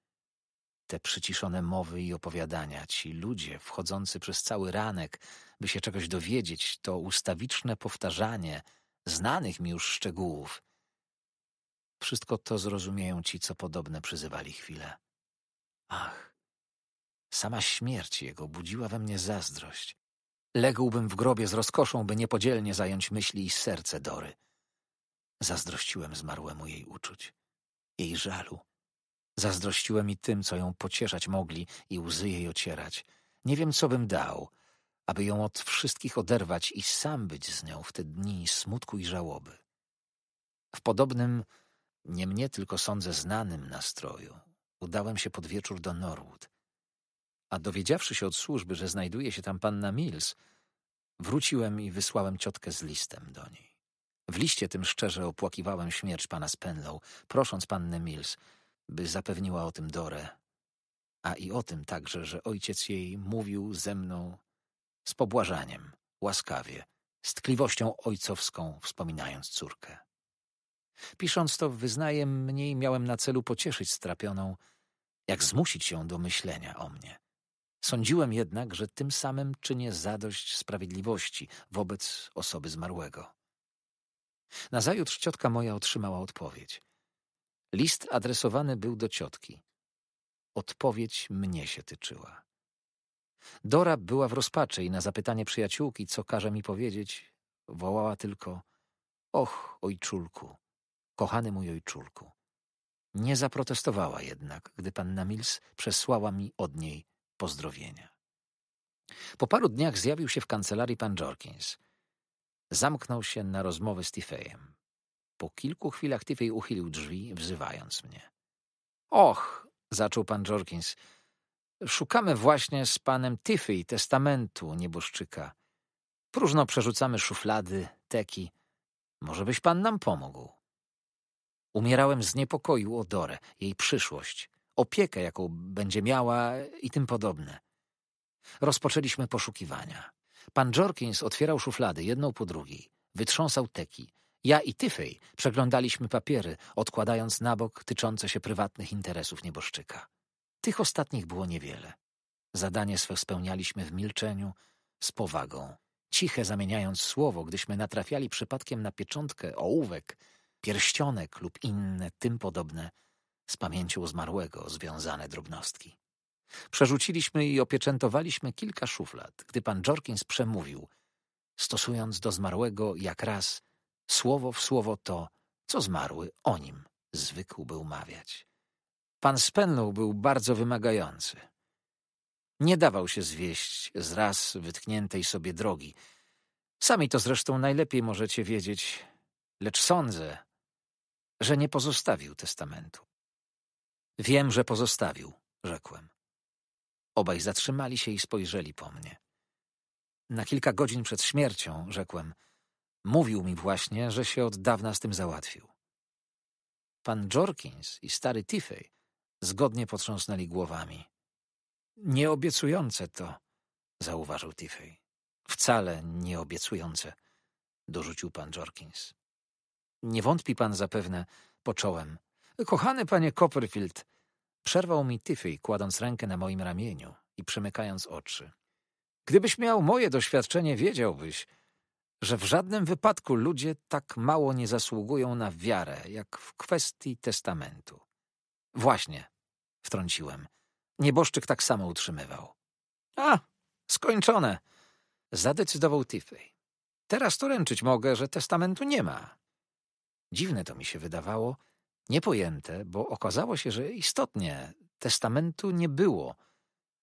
Te przyciszone mowy i opowiadania, ci ludzie wchodzący przez cały ranek, by się czegoś dowiedzieć, to ustawiczne powtarzanie znanych mi już szczegółów. Wszystko to zrozumieją ci, co podobne przyzywali chwilę. Ach, sama śmierć jego budziła we mnie zazdrość. Ległbym w grobie z rozkoszą, by niepodzielnie zająć myśli i serce Dory. Zazdrościłem zmarłemu jej uczuć, jej żalu, Zazdrościłem i tym, co ją pocieszać mogli i łzy jej ocierać. Nie wiem, co bym dał, aby ją od wszystkich oderwać i sam być z nią w te dni smutku i żałoby. W podobnym, nie mnie tylko sądzę znanym nastroju, udałem się pod wieczór do Norwood. A dowiedziawszy się od służby, że znajduje się tam panna Mills, wróciłem i wysłałem ciotkę z listem do niej. W liście tym szczerze opłakiwałem śmierć pana Spenlow, prosząc pannę Mills – by zapewniła o tym Dorę, a i o tym także, że ojciec jej mówił ze mną z pobłażaniem, łaskawie, z tkliwością ojcowską, wspominając córkę. Pisząc to, wyznaję mniej miałem na celu pocieszyć strapioną, jak zmusić ją do myślenia o mnie. Sądziłem jednak, że tym samym czynię zadość sprawiedliwości wobec osoby zmarłego. Nazajutrz ciotka moja otrzymała odpowiedź. List adresowany był do ciotki. Odpowiedź mnie się tyczyła. Dora była w rozpaczy i na zapytanie przyjaciółki, co każe mi powiedzieć, wołała tylko Och, ojczulku, kochany mój ojczulku. Nie zaprotestowała jednak, gdy panna Mills przesłała mi od niej pozdrowienia. Po paru dniach zjawił się w kancelarii pan Jorkins. Zamknął się na rozmowę z Tifejem. Po kilku chwilach Tyfej uchylił drzwi, wzywając mnie. Och, zaczął pan Jorkins, szukamy właśnie z panem Tyfej testamentu nieboszczyka. Próżno przerzucamy szuflady, teki. Może byś pan nam pomógł? Umierałem z niepokoju o Dorę, jej przyszłość, opiekę, jaką będzie miała i tym podobne. Rozpoczęliśmy poszukiwania. Pan Jorkins otwierał szuflady jedną po drugiej, wytrząsał teki, ja i Tyfej przeglądaliśmy papiery, odkładając na bok tyczące się prywatnych interesów nieboszczyka. Tych ostatnich było niewiele. Zadanie swe spełnialiśmy w milczeniu, z powagą, ciche zamieniając słowo, gdyśmy natrafiali przypadkiem na pieczątkę, ołówek, pierścionek lub inne tym podobne z pamięcią zmarłego związane drobnostki. Przerzuciliśmy i opieczętowaliśmy kilka szuflad, gdy pan Jorkins przemówił, stosując do zmarłego jak raz słowo w słowo to, co zmarły o nim zwykł był mawiać. Pan Spenlow był bardzo wymagający. Nie dawał się zwieść z raz wytkniętej sobie drogi. Sami to zresztą najlepiej możecie wiedzieć, lecz sądzę, że nie pozostawił testamentu. Wiem, że pozostawił, rzekłem. Obaj zatrzymali się i spojrzeli po mnie. Na kilka godzin przed śmiercią, rzekłem – Mówił mi właśnie, że się od dawna z tym załatwił. Pan Jorkins i stary Tiffey zgodnie potrząsnęli głowami. Nieobiecujące to, zauważył Tiffey. Wcale nieobiecujące, dorzucił pan Jorkins. Nie wątpi pan zapewne, począłem. Kochany panie Copperfield, przerwał mi Tiffey, kładąc rękę na moim ramieniu i przymykając oczy. Gdybyś miał moje doświadczenie, wiedziałbyś, że w żadnym wypadku ludzie tak mało nie zasługują na wiarę, jak w kwestii testamentu. Właśnie, wtrąciłem. Nieboszczyk tak samo utrzymywał. A, skończone, zadecydował Tiffey. Teraz to ręczyć mogę, że testamentu nie ma. Dziwne to mi się wydawało, niepojęte, bo okazało się, że istotnie testamentu nie było,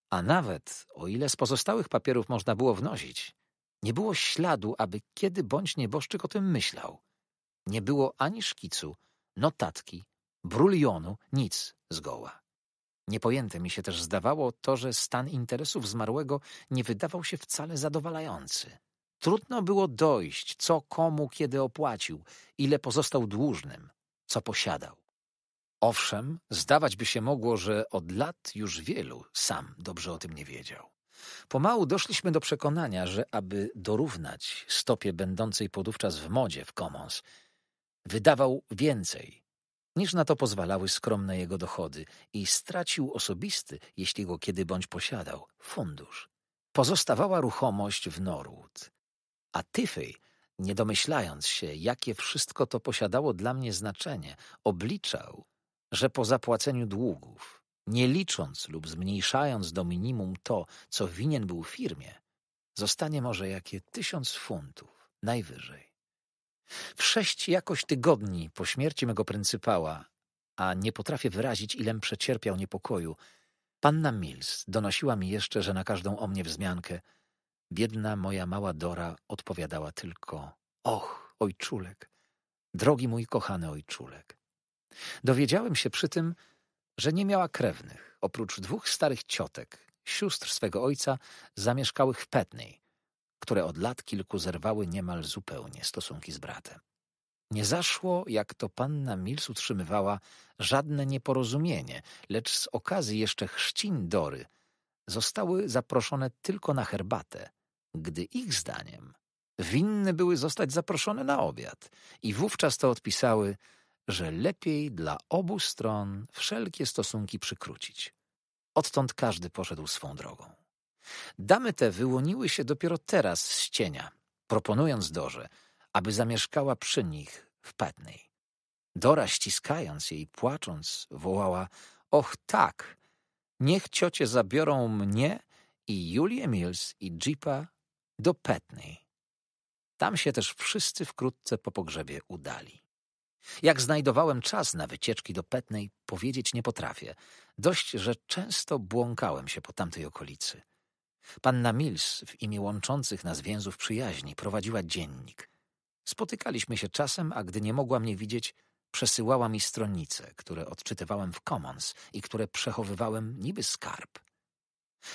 a nawet, o ile z pozostałych papierów można było wnosić, nie było śladu, aby kiedy bądź nieboszczyk o tym myślał. Nie było ani szkicu, notatki, brulionu, nic zgoła. Niepojęte mi się też zdawało to, że stan interesów zmarłego nie wydawał się wcale zadowalający. Trudno było dojść, co komu kiedy opłacił, ile pozostał dłużnym, co posiadał. Owszem, zdawać by się mogło, że od lat już wielu sam dobrze o tym nie wiedział. Pomału doszliśmy do przekonania, że aby dorównać stopie będącej podówczas w modzie w Commons, wydawał więcej, niż na to pozwalały skromne jego dochody i stracił osobisty, jeśli go kiedy bądź posiadał, fundusz. Pozostawała ruchomość w Norwood. A Tyfej, nie domyślając się, jakie wszystko to posiadało dla mnie znaczenie, obliczał, że po zapłaceniu długów, nie licząc lub zmniejszając do minimum to, co winien był firmie, zostanie może jakie tysiąc funtów, najwyżej. W sześć jakoś tygodni po śmierci mego pryncypała, a nie potrafię wyrazić, ilem przecierpiał niepokoju, panna Mills donosiła mi jeszcze, że na każdą o mnie wzmiankę biedna moja mała Dora odpowiadała tylko Och, ojczulek, drogi mój kochany ojczulek. Dowiedziałem się przy tym, że nie miała krewnych, oprócz dwóch starych ciotek, sióstr swego ojca, zamieszkałych w Petnej, które od lat kilku zerwały niemal zupełnie stosunki z bratem. Nie zaszło, jak to panna Mills utrzymywała, żadne nieporozumienie, lecz z okazji jeszcze chrzcin Dory zostały zaproszone tylko na herbatę, gdy ich zdaniem winny były zostać zaproszone na obiad i wówczas to odpisały – że lepiej dla obu stron wszelkie stosunki przykrócić. Odtąd każdy poszedł swą drogą. Damy te wyłoniły się dopiero teraz z cienia, proponując Dorze, aby zamieszkała przy nich w Petnej. Dora, ściskając jej, płacząc, wołała — Och tak! Niech ciocie zabiorą mnie i Julię Mills i Jeepa do Petnej. Tam się też wszyscy wkrótce po pogrzebie udali. Jak znajdowałem czas na wycieczki do Petnej, powiedzieć nie potrafię. Dość, że często błąkałem się po tamtej okolicy. Panna Mills w imię łączących nas więzów przyjaźni prowadziła dziennik. Spotykaliśmy się czasem, a gdy nie mogła mnie widzieć, przesyłała mi stronnice, które odczytywałem w Commons i które przechowywałem niby skarb.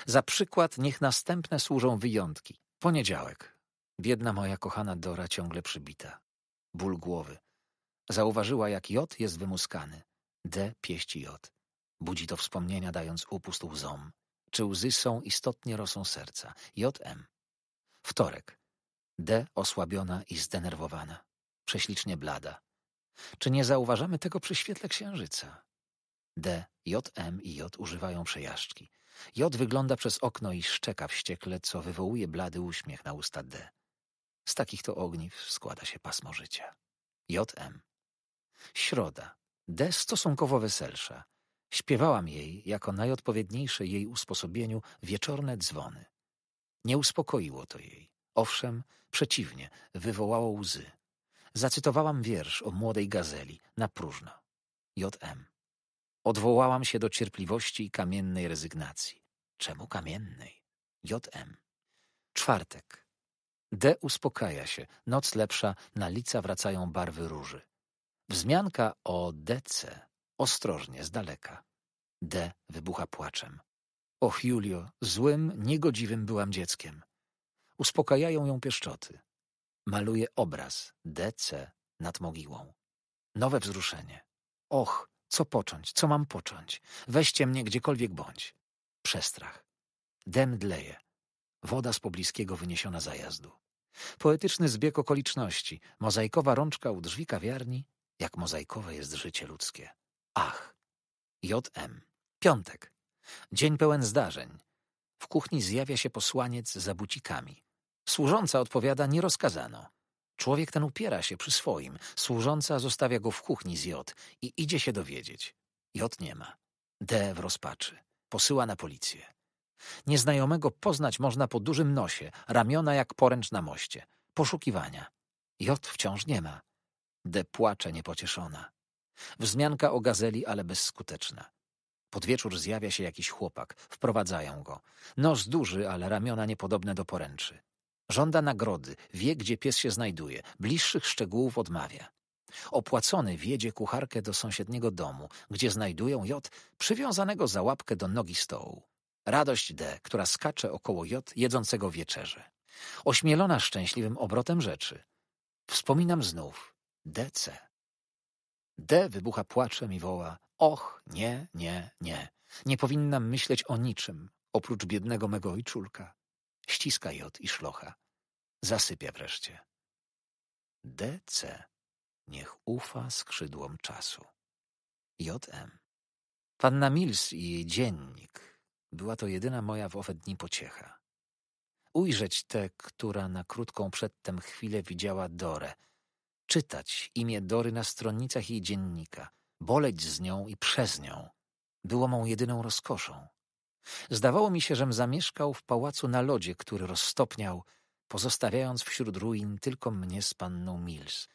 Za przykład niech następne służą wyjątki. Poniedziałek. Biedna moja kochana Dora ciągle przybita. Ból głowy Zauważyła, jak J jest wymuskany. D pieści J. Budzi to wspomnienia, dając upust łzom. Czy łzy są istotnie rosą serca? J.M. Wtorek. D osłabiona i zdenerwowana. Prześlicznie blada. Czy nie zauważamy tego przy świetle księżyca? D, J, M i J używają przejażdżki. J wygląda przez okno i szczeka wściekle, co wywołuje blady uśmiech na usta D. Z takich to ogniw składa się pasmo życia. J, M. Środa. D stosunkowo weselsza. Śpiewałam jej, jako najodpowiedniejsze jej usposobieniu, wieczorne dzwony. Nie uspokoiło to jej. Owszem, przeciwnie, wywołało łzy. Zacytowałam wiersz o młodej gazeli, na próżno. J.M. Odwołałam się do cierpliwości i kamiennej rezygnacji. Czemu kamiennej? J.M. Czwartek. D uspokaja się, noc lepsza, na lica wracają barwy róży. Wzmianka o DC. ostrożnie, z daleka. D wybucha płaczem. Och, Julio, złym, niegodziwym byłam dzieckiem. Uspokajają ją pieszczoty. Maluje obraz DC nad mogiłą. Nowe wzruszenie. Och, co począć, co mam począć? Weźcie mnie gdziekolwiek bądź. Przestrach. Dem dleje. Woda z pobliskiego wyniesiona zajazdu. Poetyczny zbieg okoliczności, mozaikowa rączka u drzwi kawiarni, jak mozaikowe jest życie ludzkie. Ach. J.M. Piątek. Dzień pełen zdarzeń. W kuchni zjawia się posłaniec za bucikami. Służąca odpowiada, nie rozkazano. Człowiek ten upiera się przy swoim. Służąca zostawia go w kuchni z J i idzie się dowiedzieć. J nie ma. D w rozpaczy. Posyła na policję. Nieznajomego poznać można po dużym nosie, ramiona jak poręcz na moście. Poszukiwania. J wciąż nie ma. De płacze niepocieszona. Wzmianka o gazeli, ale bezskuteczna. Pod wieczór zjawia się jakiś chłopak. Wprowadzają go. Nos duży, ale ramiona niepodobne do poręczy. Żąda nagrody, wie, gdzie pies się znajduje. Bliższych szczegółów odmawia. Opłacony wiedzie kucharkę do sąsiedniego domu, gdzie znajdują J przywiązanego za łapkę do nogi stołu. Radość D, która skacze około J jedzącego wieczerze. Ośmielona szczęśliwym obrotem rzeczy. Wspominam znów, Dece. D wybucha płaczem i woła: Och, nie, nie, nie. Nie powinnam myśleć o niczym, oprócz biednego mego ojczulka. Ściska J i szlocha. Zasypia wreszcie. DC. Niech ufa skrzydłom czasu. JM. Panna Mills i jej dziennik. Była to jedyna moja w owe dni pociecha. Ujrzeć tę, która na krótką przedtem chwilę widziała Dorę – czytać imię Dory na stronnicach jej dziennika, boleć z nią i przez nią, było mą jedyną rozkoszą. Zdawało mi się, żem zamieszkał w pałacu na lodzie, który roztopniał, pozostawiając wśród ruin tylko mnie z panną Mills,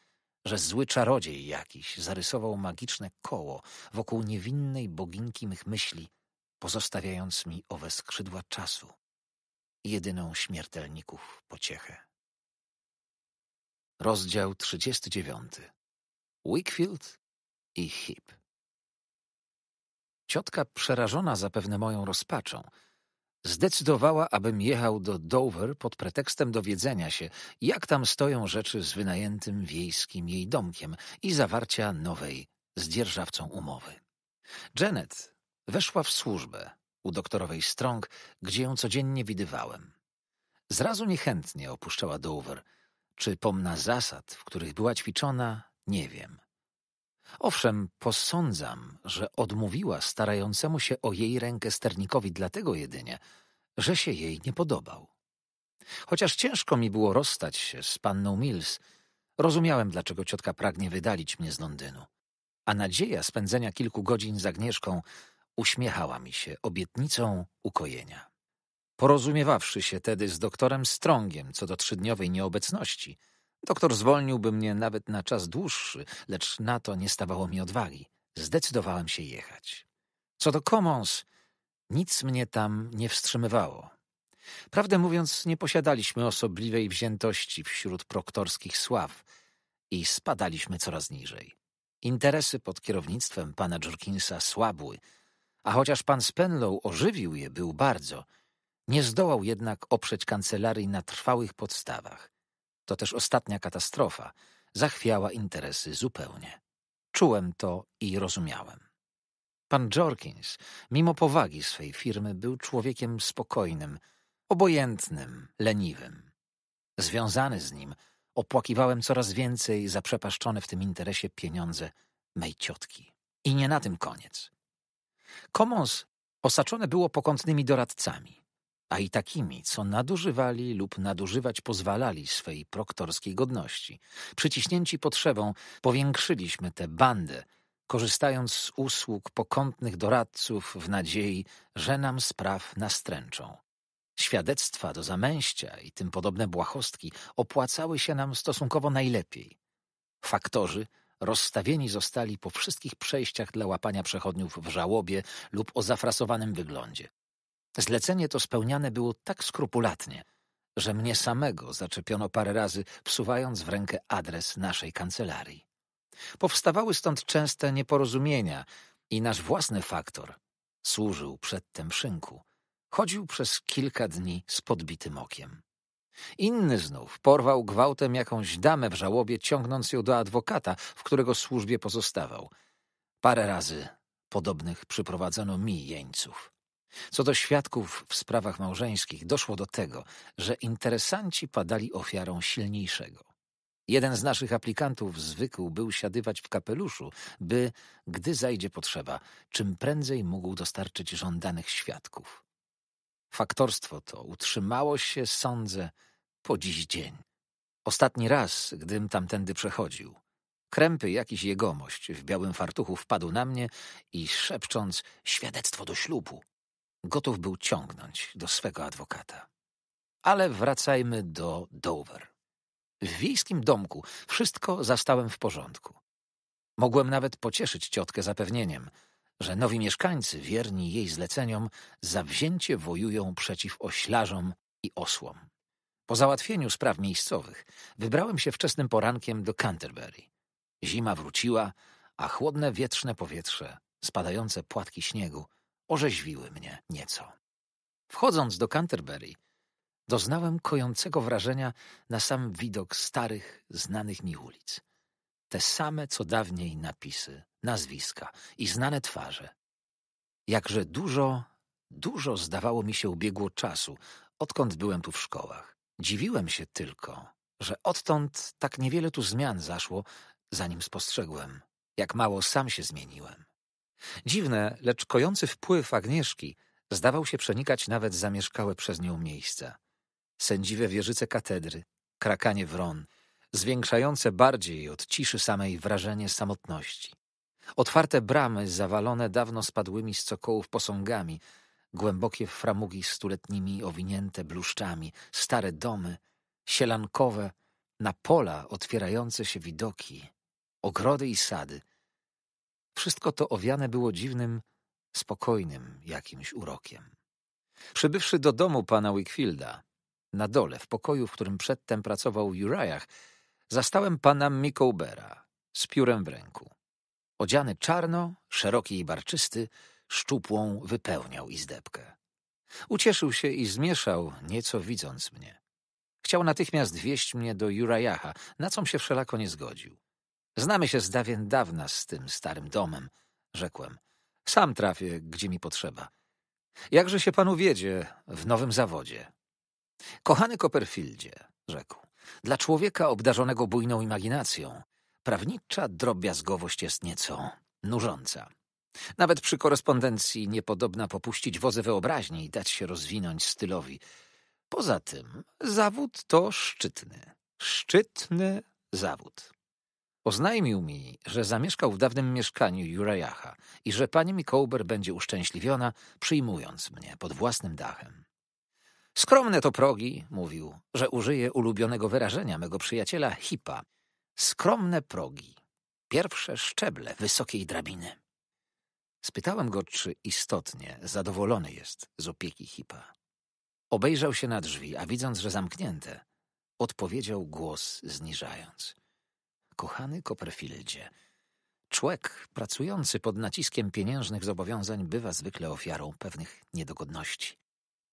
że zły czarodziej jakiś zarysował magiczne koło wokół niewinnej boginki mych myśli, pozostawiając mi owe skrzydła czasu, jedyną śmiertelników pociechę. Rozdział 39. Wickfield i Hip. Ciotka, przerażona zapewne moją rozpaczą, zdecydowała, abym jechał do Dover pod pretekstem dowiedzenia się, jak tam stoją rzeczy z wynajętym wiejskim jej domkiem i zawarcia nowej z dzierżawcą umowy. Janet weszła w służbę u doktorowej Strong, gdzie ją codziennie widywałem. Zrazu niechętnie opuszczała Dover – czy pomna zasad, w których była ćwiczona, nie wiem. Owszem, posądzam, że odmówiła starającemu się o jej rękę sternikowi dlatego jedynie, że się jej nie podobał. Chociaż ciężko mi było rozstać się z panną Mills, rozumiałem, dlaczego ciotka pragnie wydalić mnie z Londynu. A nadzieja spędzenia kilku godzin z Agnieszką uśmiechała mi się obietnicą ukojenia. Porozumiewawszy się tedy z doktorem Strongiem co do trzydniowej nieobecności, doktor zwolniłby mnie nawet na czas dłuższy, lecz na to nie stawało mi odwagi. Zdecydowałem się jechać. Co do Commons, nic mnie tam nie wstrzymywało. Prawdę mówiąc, nie posiadaliśmy osobliwej wziętości wśród proktorskich sław i spadaliśmy coraz niżej. Interesy pod kierownictwem pana Jorkinsa słabły, a chociaż pan Spenlow ożywił je był bardzo – nie zdołał jednak oprzeć kancelarii na trwałych podstawach. To też ostatnia katastrofa zachwiała interesy zupełnie. Czułem to i rozumiałem. Pan Jorkins, mimo powagi swej firmy, był człowiekiem spokojnym, obojętnym, leniwym. Związany z nim opłakiwałem coraz więcej zaprzepaszczone w tym interesie pieniądze mej ciotki. I nie na tym koniec. Commons osaczone było pokątnymi doradcami a i takimi, co nadużywali lub nadużywać pozwalali swej proktorskiej godności. Przyciśnięci potrzebą powiększyliśmy tę bandę, korzystając z usług pokątnych doradców w nadziei, że nam spraw nastręczą. Świadectwa do zamęścia i tym podobne błahostki opłacały się nam stosunkowo najlepiej. Faktorzy rozstawieni zostali po wszystkich przejściach dla łapania przechodniów w żałobie lub o zafrasowanym wyglądzie. Zlecenie to spełniane było tak skrupulatnie, że mnie samego zaczepiono parę razy, wsuwając w rękę adres naszej kancelarii. Powstawały stąd częste nieporozumienia i nasz własny faktor służył przedtem szynku. Chodził przez kilka dni z podbitym okiem. Inny znów porwał gwałtem jakąś damę w żałobie, ciągnąc ją do adwokata, w którego służbie pozostawał. Parę razy podobnych przyprowadzano mi jeńców. Co do świadków w sprawach małżeńskich, doszło do tego, że interesanci padali ofiarą silniejszego. Jeden z naszych aplikantów zwykł był siadywać w kapeluszu, by, gdy zajdzie potrzeba, czym prędzej mógł dostarczyć żądanych świadków. Faktorstwo to utrzymało się, sądzę, po dziś dzień. Ostatni raz, gdym tamtędy przechodził, krępy jakiś jegomość w białym fartuchu wpadł na mnie i szepcząc świadectwo do ślubu, Gotów był ciągnąć do swego adwokata. Ale wracajmy do Dover. W wiejskim domku wszystko zastałem w porządku. Mogłem nawet pocieszyć ciotkę zapewnieniem, że nowi mieszkańcy, wierni jej zleceniom, zawzięcie wojują przeciw oślarzom i osłom. Po załatwieniu spraw miejscowych wybrałem się wczesnym porankiem do Canterbury. Zima wróciła, a chłodne wietrzne powietrze, spadające płatki śniegu, orzeźwiły mnie nieco. Wchodząc do Canterbury, doznałem kojącego wrażenia na sam widok starych, znanych mi ulic. Te same, co dawniej napisy, nazwiska i znane twarze. Jakże dużo, dużo zdawało mi się ubiegło czasu, odkąd byłem tu w szkołach. Dziwiłem się tylko, że odtąd tak niewiele tu zmian zaszło, zanim spostrzegłem, jak mało sam się zmieniłem. Dziwny, lecz kojący wpływ Agnieszki zdawał się przenikać nawet zamieszkałe przez nią miejsca. Sędziwe wieżyce katedry, krakanie wron, zwiększające bardziej od ciszy samej wrażenie samotności. Otwarte bramy zawalone dawno spadłymi z cokołów posągami, głębokie framugi stuletnimi owinięte bluszczami, stare domy, sielankowe, na pola otwierające się widoki, ogrody i sady, wszystko to owiane było dziwnym, spokojnym jakimś urokiem. Przybywszy do domu pana Wickfielda, na dole, w pokoju, w którym przedtem pracował Urajach, zastałem pana Mikołbera z piórem w ręku. Odziany czarno, szeroki i barczysty, szczupłą wypełniał izdebkę. Ucieszył się i zmieszał, nieco widząc mnie. Chciał natychmiast wieść mnie do jurajacha, na com się wszelako nie zgodził. Znamy się z dawien dawna z tym starym domem, rzekłem. Sam trafię, gdzie mi potrzeba. Jakże się panu wiedzie w nowym zawodzie? Kochany Copperfieldzie, rzekł, dla człowieka obdarzonego bujną imaginacją, prawnicza drobiazgowość jest nieco nużąca. Nawet przy korespondencji niepodobna popuścić wozy wyobraźni i dać się rozwinąć stylowi. Poza tym zawód to szczytny, szczytny zawód. Oznajmił mi, że zamieszkał w dawnym mieszkaniu Jurajacha i że pani Mikołber będzie uszczęśliwiona, przyjmując mnie pod własnym dachem. Skromne to progi, mówił, że użyję ulubionego wyrażenia mego przyjaciela Hipa. Skromne progi. Pierwsze szczeble wysokiej drabiny. Spytałem go, czy istotnie zadowolony jest z opieki Hipa. Obejrzał się na drzwi, a widząc, że zamknięte, odpowiedział głos zniżając. Kochany Copperfieldzie, człek pracujący pod naciskiem pieniężnych zobowiązań bywa zwykle ofiarą pewnych niedogodności.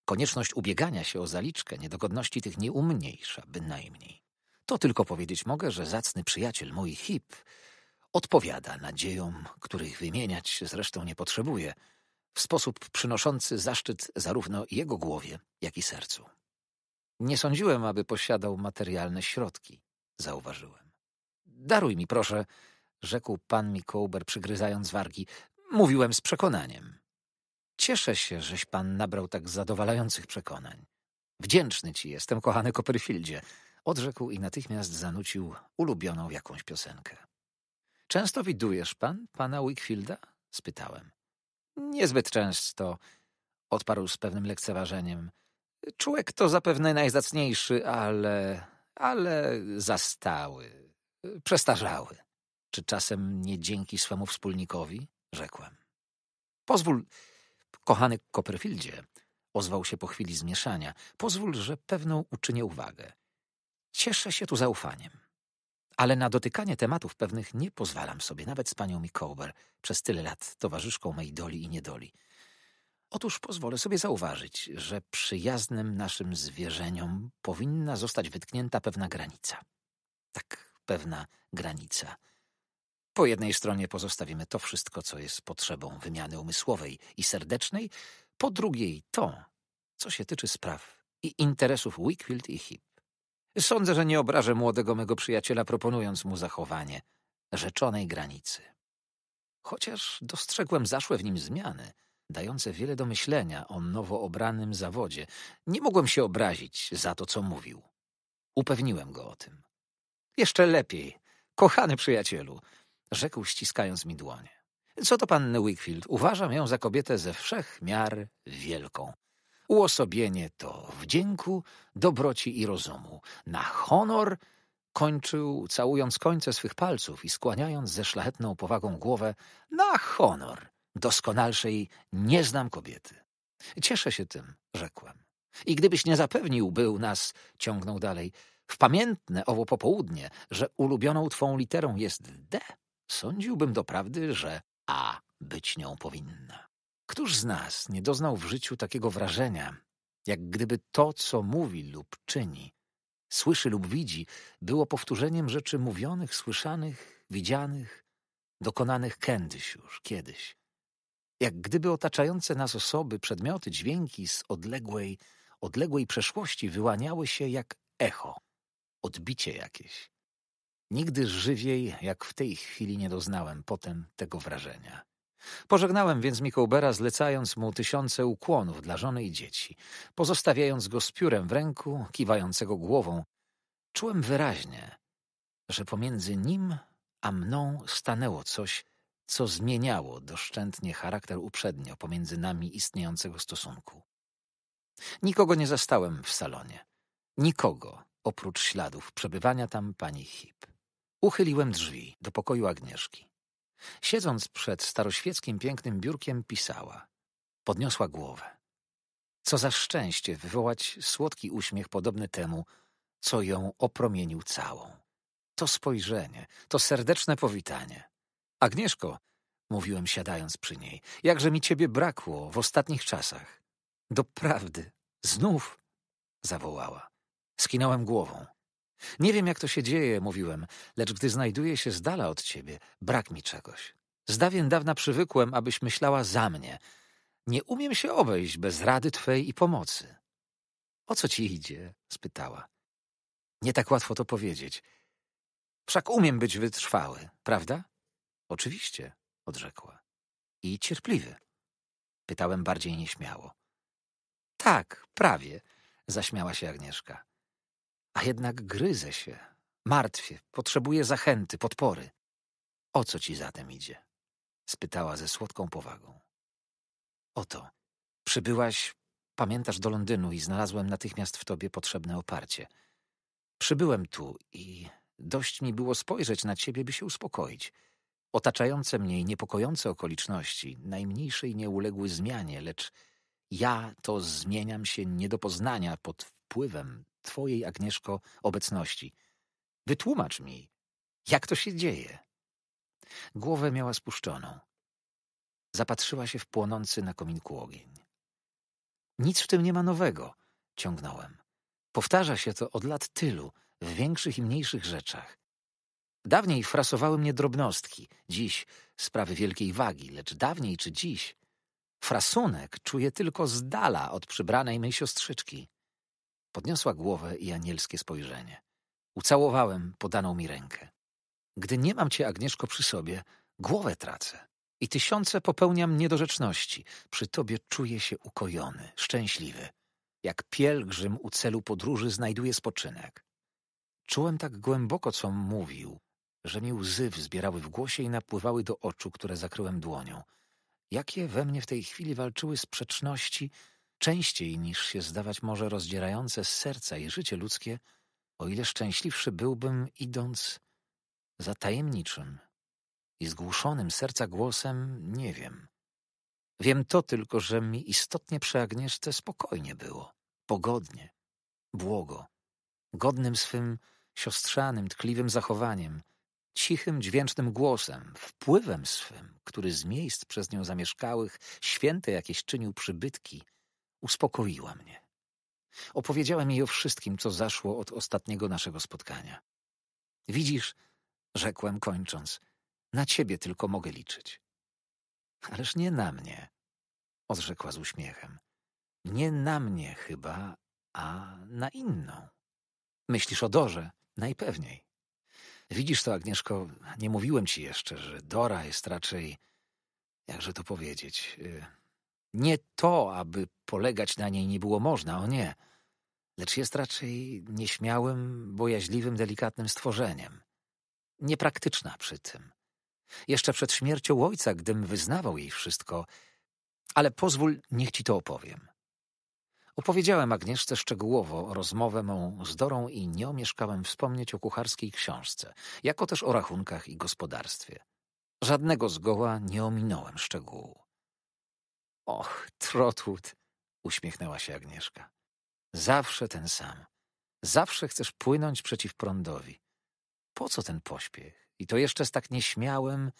Konieczność ubiegania się o zaliczkę niedogodności tych nie umniejsza, bynajmniej. To tylko powiedzieć mogę, że zacny przyjaciel mój Hip odpowiada nadziejom, których wymieniać zresztą nie potrzebuje, w sposób przynoszący zaszczyt zarówno jego głowie, jak i sercu. Nie sądziłem, aby posiadał materialne środki, zauważyłem. Daruj mi, proszę, rzekł pan Mikołber, przygryzając wargi. Mówiłem z przekonaniem. Cieszę się, żeś pan nabrał tak zadowalających przekonań. Wdzięczny ci jestem, kochany Copperfieldzie, odrzekł i natychmiast zanucił ulubioną jakąś piosenkę. Często widujesz pan pana Wickfielda? spytałem. Niezbyt często, odparł z pewnym lekceważeniem. Człowiek to zapewne najzacniejszy, ale ale zastały przestarzały. Czy czasem nie dzięki swemu wspólnikowi? Rzekłem. Pozwól, kochany Copperfieldzie, ozwał się po chwili zmieszania, pozwól, że pewną uczynię uwagę. Cieszę się tu zaufaniem. Ale na dotykanie tematów pewnych nie pozwalam sobie, nawet z panią Mikołber, przez tyle lat towarzyszką mej doli i niedoli. Otóż pozwolę sobie zauważyć, że przyjaznym naszym zwierzeniom powinna zostać wytknięta pewna granica. Tak pewna granica. Po jednej stronie pozostawimy to wszystko, co jest potrzebą wymiany umysłowej i serdecznej, po drugiej to, co się tyczy spraw i interesów Wickfield i Hip. Sądzę, że nie obrażę młodego mego przyjaciela, proponując mu zachowanie rzeczonej granicy. Chociaż dostrzegłem zaszłe w nim zmiany, dające wiele do myślenia o nowo obranym zawodzie, nie mogłem się obrazić za to, co mówił. Upewniłem go o tym. Jeszcze lepiej. Kochany przyjacielu, rzekł ściskając mi dłonie. Co to panny Wickfield? Uważam ją za kobietę ze wszech miar wielką. Uosobienie to wdzięku, dobroci i rozumu. Na honor kończył, całując końce swych palców i skłaniając ze szlachetną powagą głowę, na honor. Doskonalszej nie znam kobiety. Cieszę się tym, rzekłem. I gdybyś nie zapewnił, był nas, ciągnął dalej, w pamiętne owo popołudnie, że ulubioną twą literą jest D, sądziłbym doprawdy, że A być nią powinna. Któż z nas nie doznał w życiu takiego wrażenia, jak gdyby to, co mówi lub czyni, słyszy lub widzi, było powtórzeniem rzeczy mówionych, słyszanych, widzianych, dokonanych kiedyś już, kiedyś. Jak gdyby otaczające nas osoby, przedmioty, dźwięki z odległej, odległej przeszłości wyłaniały się jak echo odbicie jakieś. Nigdy żywiej, jak w tej chwili, nie doznałem potem tego wrażenia. Pożegnałem więc Mikołbera, zlecając mu tysiące ukłonów dla żony i dzieci. Pozostawiając go z piórem w ręku, kiwającego głową, czułem wyraźnie, że pomiędzy nim a mną stanęło coś, co zmieniało doszczętnie charakter uprzednio pomiędzy nami istniejącego stosunku. Nikogo nie zastałem w salonie. Nikogo, oprócz śladów przebywania tam pani Hip. Uchyliłem drzwi do pokoju Agnieszki. Siedząc przed staroświeckim pięknym biurkiem, pisała. Podniosła głowę. Co za szczęście wywołać słodki uśmiech podobny temu, co ją opromienił całą. To spojrzenie, to serdeczne powitanie. Agnieszko, mówiłem siadając przy niej, jakże mi ciebie brakło w ostatnich czasach. Doprawdy, znów, zawołała. Skinąłem głową. Nie wiem, jak to się dzieje, mówiłem, lecz gdy znajduję się z dala od ciebie, brak mi czegoś. Z dawien dawna przywykłem, abyś myślała za mnie. Nie umiem się obejść bez rady twej i pomocy. O co ci idzie? spytała. Nie tak łatwo to powiedzieć. Wszak umiem być wytrwały, prawda? Oczywiście, odrzekła. I cierpliwy. Pytałem bardziej nieśmiało. Tak, prawie, zaśmiała się Agnieszka. A jednak gryzę się, martwię, potrzebuję zachęty, podpory. O co ci zatem idzie? spytała ze słodką powagą. Oto, przybyłaś, pamiętasz, do Londynu i znalazłem natychmiast w tobie potrzebne oparcie. Przybyłem tu i dość mi było spojrzeć na ciebie, by się uspokoić. Otaczające mnie i niepokojące okoliczności najmniejszej nie uległy zmianie, lecz ja to zmieniam się nie do poznania pod wpływem Twojej, Agnieszko, obecności. Wytłumacz mi, jak to się dzieje? Głowę miała spuszczoną. Zapatrzyła się w płonący na kominku ogień. Nic w tym nie ma nowego, ciągnąłem. Powtarza się to od lat tylu, w większych i mniejszych rzeczach. Dawniej frasowały mnie drobnostki, dziś sprawy wielkiej wagi, lecz dawniej czy dziś frasunek czuję tylko z dala od przybranej mej siostrzyczki. Podniosła głowę i anielskie spojrzenie. Ucałowałem podaną mi rękę. Gdy nie mam cię, Agnieszko, przy sobie, głowę tracę. I tysiące popełniam niedorzeczności. Przy tobie czuję się ukojony, szczęśliwy. Jak pielgrzym u celu podróży znajduje spoczynek. Czułem tak głęboko, co mówił, że mi łzy wzbierały w głosie i napływały do oczu, które zakryłem dłonią. Jakie we mnie w tej chwili walczyły sprzeczności częściej niż się zdawać może rozdzierające z serca i życie ludzkie, o ile szczęśliwszy byłbym idąc za tajemniczym i zgłuszonym serca głosem, nie wiem. Wiem to tylko, że mi istotnie przy Agnieszce spokojnie było, pogodnie, błogo, godnym swym siostrzanym, tkliwym zachowaniem, cichym, dźwięcznym głosem, wpływem swym, który z miejsc przez nią zamieszkałych święte jakieś czynił przybytki, Uspokoiła mnie. Opowiedziałem jej o wszystkim, co zaszło od ostatniego naszego spotkania. Widzisz, rzekłem kończąc, na ciebie tylko mogę liczyć. Ależ nie na mnie, odrzekła z uśmiechem. Nie na mnie chyba, a na inną. Myślisz o Dorze? Najpewniej. Widzisz to, Agnieszko, nie mówiłem ci jeszcze, że Dora jest raczej, jakże to powiedzieć, y, nie to, aby polegać na niej nie było można, o nie, lecz jest raczej nieśmiałym, bojaźliwym, delikatnym stworzeniem. Niepraktyczna przy tym. Jeszcze przed śmiercią ojca, gdym wyznawał jej wszystko, ale pozwól, niech ci to opowiem. Opowiedziałem Agnieszce szczegółowo rozmowę mą z Dorą i nie omieszkałem wspomnieć o kucharskiej książce, jako też o rachunkach i gospodarstwie. Żadnego zgoła nie ominąłem szczegółu. Och, Trotwood, uśmiechnęła się Agnieszka. Zawsze ten sam. Zawsze chcesz płynąć przeciw prądowi. Po co ten pośpiech? I to jeszcze z tak nieśmiałym,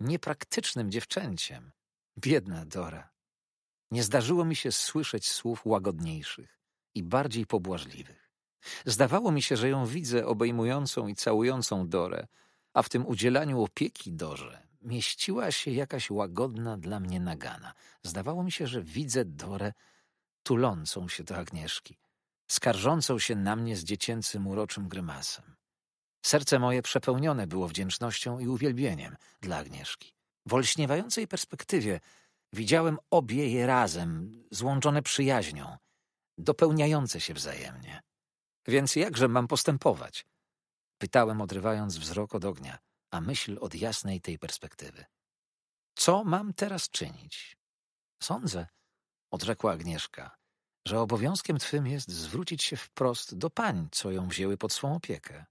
niepraktycznym dziewczęciem. Biedna Dora. Nie zdarzyło mi się słyszeć słów łagodniejszych i bardziej pobłażliwych. Zdawało mi się, że ją widzę obejmującą i całującą Dorę, a w tym udzielaniu opieki Dorze mieściła się jakaś łagodna dla mnie nagana. Zdawało mi się, że widzę Dorę tulącą się do Agnieszki, skarżącą się na mnie z dziecięcym uroczym grymasem. Serce moje przepełnione było wdzięcznością i uwielbieniem dla Agnieszki. W olśniewającej perspektywie widziałem obie je razem, złączone przyjaźnią, dopełniające się wzajemnie. Więc jakże mam postępować? Pytałem, odrywając wzrok od ognia a myśl od jasnej tej perspektywy. Co mam teraz czynić? Sądzę, odrzekła Agnieszka, że obowiązkiem twym jest zwrócić się wprost do pań, co ją wzięły pod swą opiekę.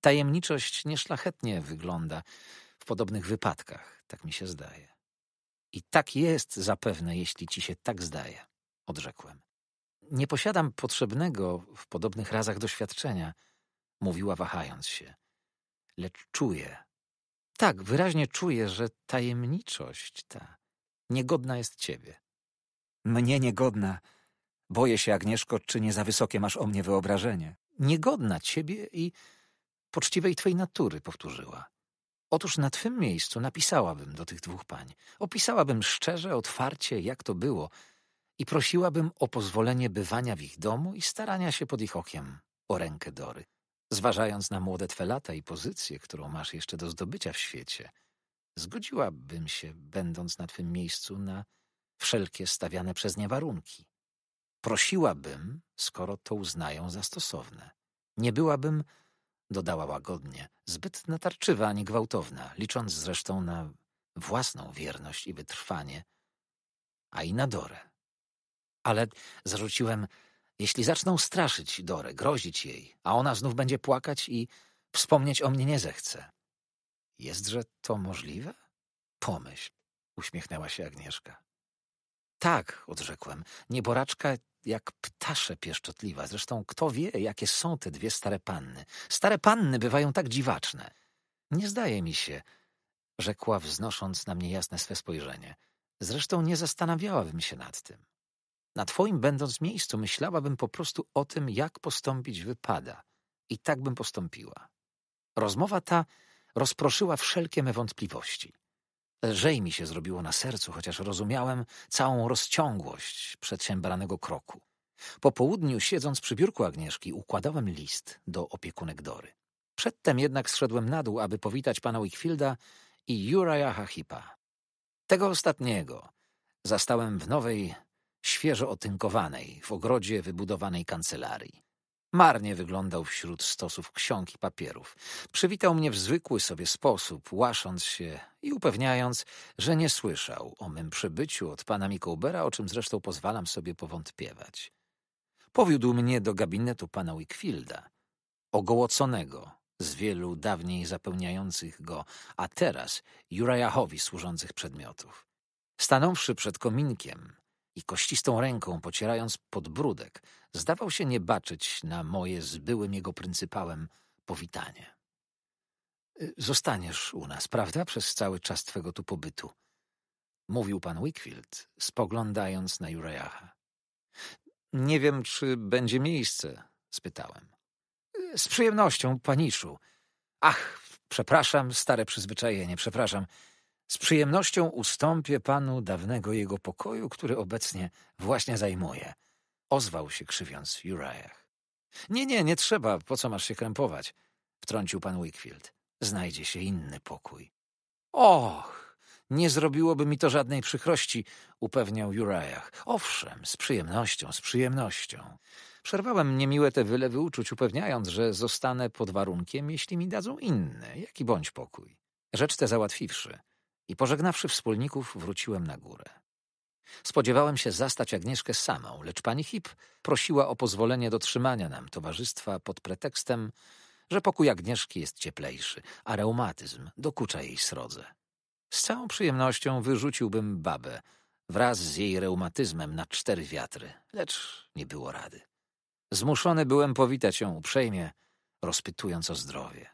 Tajemniczość nieszlachetnie wygląda w podobnych wypadkach, tak mi się zdaje. I tak jest zapewne, jeśli ci się tak zdaje, odrzekłem. Nie posiadam potrzebnego w podobnych razach doświadczenia, mówiła wahając się lecz czuję. Tak, wyraźnie czuję, że tajemniczość ta niegodna jest ciebie. Mnie niegodna. Boję się, Agnieszko, czy nie za wysokie masz o mnie wyobrażenie. Niegodna ciebie i poczciwej twej natury, powtórzyła. Otóż na twym miejscu napisałabym do tych dwóch pań. Opisałabym szczerze, otwarcie, jak to było i prosiłabym o pozwolenie bywania w ich domu i starania się pod ich okiem o rękę Dory zważając na młode twe lata i pozycję, którą masz jeszcze do zdobycia w świecie, zgodziłabym się, będąc na twym miejscu, na wszelkie stawiane przez nie warunki. Prosiłabym, skoro to uznają za stosowne. Nie byłabym, dodała łagodnie, zbyt natarczywa ani gwałtowna, licząc zresztą na własną wierność i wytrwanie, a i na Dorę. Ale zarzuciłem, jeśli zaczną straszyć Dorę, grozić jej, a ona znów będzie płakać i wspomnieć o mnie nie zechce. Jestże to możliwe? Pomyśl, uśmiechnęła się Agnieszka. Tak, odrzekłem. Nieboraczka jak ptasze pieszczotliwa. Zresztą kto wie, jakie są te dwie stare panny. Stare panny bywają tak dziwaczne. Nie zdaje mi się, rzekła, wznosząc na mnie jasne swe spojrzenie. Zresztą nie zastanawiałabym się nad tym. Na twoim będąc miejscu myślałabym po prostu o tym, jak postąpić wypada. I tak bym postąpiła. Rozmowa ta rozproszyła wszelkie me wątpliwości. Lżej mi się zrobiło na sercu, chociaż rozumiałem całą rozciągłość przedsiębranego kroku. Po południu, siedząc przy biurku Agnieszki, układałem list do opiekunek Dory. Przedtem jednak zszedłem na dół, aby powitać pana Wickfielda i Juraja Hachipa. Tego ostatniego zastałem w nowej świeżo otynkowanej, w ogrodzie wybudowanej kancelarii. Marnie wyglądał wśród stosów ksiąg i papierów. Przywitał mnie w zwykły sobie sposób, łasząc się i upewniając, że nie słyszał o mym przybyciu od pana Mikołbera, o czym zresztą pozwalam sobie powątpiewać. Powiódł mnie do gabinetu pana Wickfielda, ogołoconego z wielu dawniej zapełniających go, a teraz Jurajachowi służących przedmiotów. Stanąwszy przed kominkiem, i kościstą ręką pocierając podbródek, zdawał się nie baczyć na moje z byłym jego pryncypałem powitanie. Y, zostaniesz u nas, prawda, przez cały czas twego tu pobytu? Mówił pan Wickfield, spoglądając na Uriaha. Nie wiem, czy będzie miejsce, spytałem. Y, z przyjemnością, paniszu. Ach, przepraszam, stare przyzwyczajenie, przepraszam. Z przyjemnością ustąpię panu dawnego jego pokoju, który obecnie właśnie zajmuje. Ozwał się krzywiąc Uriah. Nie, nie, nie trzeba, po co masz się krępować? Wtrącił pan Wickfield. Znajdzie się inny pokój. Och, nie zrobiłoby mi to żadnej przykrości, upewniał Uriah. Owszem, z przyjemnością, z przyjemnością. Przerwałem niemiłe te wylewy uczuć, upewniając, że zostanę pod warunkiem, jeśli mi dadzą inny, jaki bądź pokój. Rzecz tę załatwiwszy, i pożegnawszy wspólników, wróciłem na górę. Spodziewałem się zastać Agnieszkę samą, lecz pani Hip prosiła o pozwolenie dotrzymania nam towarzystwa pod pretekstem, że pokój Agnieszki jest cieplejszy, a reumatyzm dokucza jej srodze. Z całą przyjemnością wyrzuciłbym babę wraz z jej reumatyzmem na cztery wiatry, lecz nie było rady. Zmuszony byłem powitać ją uprzejmie, rozpytując o zdrowie.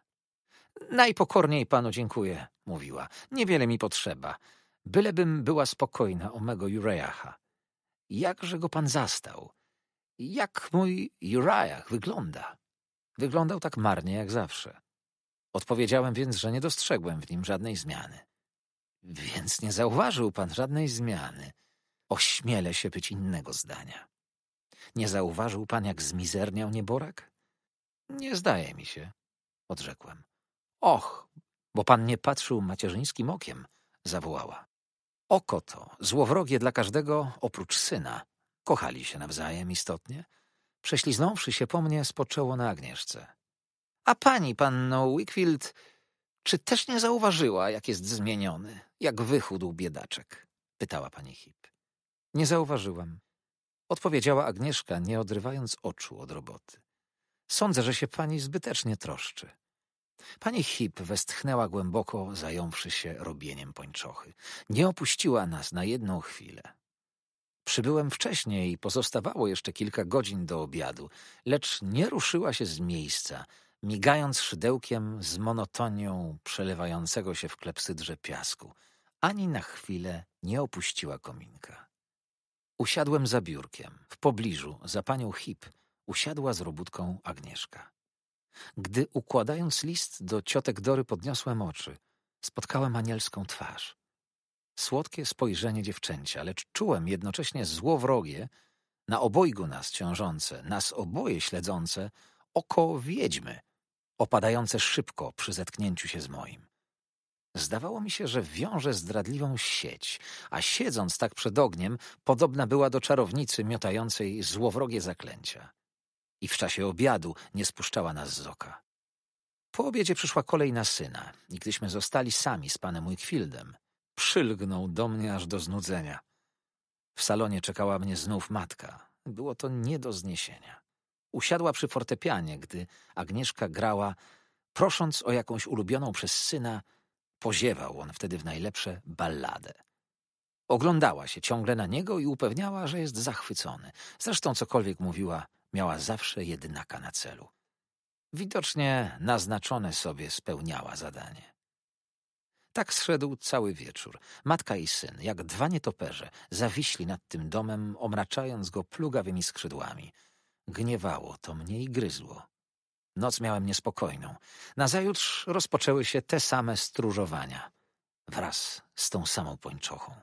Najpokorniej panu dziękuję, mówiła. Niewiele mi potrzeba. Bylebym była spokojna o mego Uriacha. Jakże go pan zastał? Jak mój Jurajach wygląda? Wyglądał tak marnie jak zawsze. Odpowiedziałem więc, że nie dostrzegłem w nim żadnej zmiany. Więc nie zauważył pan żadnej zmiany. Ośmielę się być innego zdania. Nie zauważył pan, jak zmizerniał nieborak? Nie zdaje mi się, odrzekłem. Och, bo pan nie patrzył macierzyńskim okiem, zawołała. Oko to, złowrogie dla każdego oprócz syna. Kochali się nawzajem istotnie. Prześliznąwszy się po mnie, spoczęło na Agnieszce. A pani, panno Wickfield, czy też nie zauważyła, jak jest zmieniony, jak wychudł biedaczek? Pytała pani Hip. Nie zauważyłam. Odpowiedziała Agnieszka, nie odrywając oczu od roboty. Sądzę, że się pani zbytecznie troszczy. Pani Hip westchnęła głęboko, zająwszy się robieniem pończochy. Nie opuściła nas na jedną chwilę. Przybyłem wcześniej, pozostawało jeszcze kilka godzin do obiadu, lecz nie ruszyła się z miejsca, migając szydełkiem z monotonią przelewającego się w klepsydrze piasku. Ani na chwilę nie opuściła kominka. Usiadłem za biurkiem, w pobliżu, za panią Hip, usiadła z robótką Agnieszka. Gdy układając list do ciotek Dory podniosłem oczy, spotkałem anielską twarz. Słodkie spojrzenie dziewczęcia, lecz czułem jednocześnie złowrogie, na obojgu nas ciążące, nas oboje śledzące, oko wiedźmy, opadające szybko przy zetknięciu się z moim. Zdawało mi się, że wiąże zdradliwą sieć, a siedząc tak przed ogniem, podobna była do czarownicy miotającej złowrogie zaklęcia i w czasie obiadu nie spuszczała nas z oka. Po obiedzie przyszła kolej na syna i gdyśmy zostali sami z panem Mójkwildem, przylgnął do mnie aż do znudzenia. W salonie czekała mnie znów matka. Było to nie do zniesienia. Usiadła przy fortepianie, gdy Agnieszka grała, prosząc o jakąś ulubioną przez syna, poziewał on wtedy w najlepsze balladę. Oglądała się ciągle na niego i upewniała, że jest zachwycony. Zresztą cokolwiek mówiła, miała zawsze jednaka na celu. Widocznie naznaczone sobie spełniała zadanie. Tak zszedł cały wieczór. Matka i syn, jak dwa nietoperze, zawiśli nad tym domem, omraczając go plugawymi skrzydłami. Gniewało to mnie i gryzło. Noc miałem niespokojną. Nazajutrz rozpoczęły się te same stróżowania, wraz z tą samą pończochą.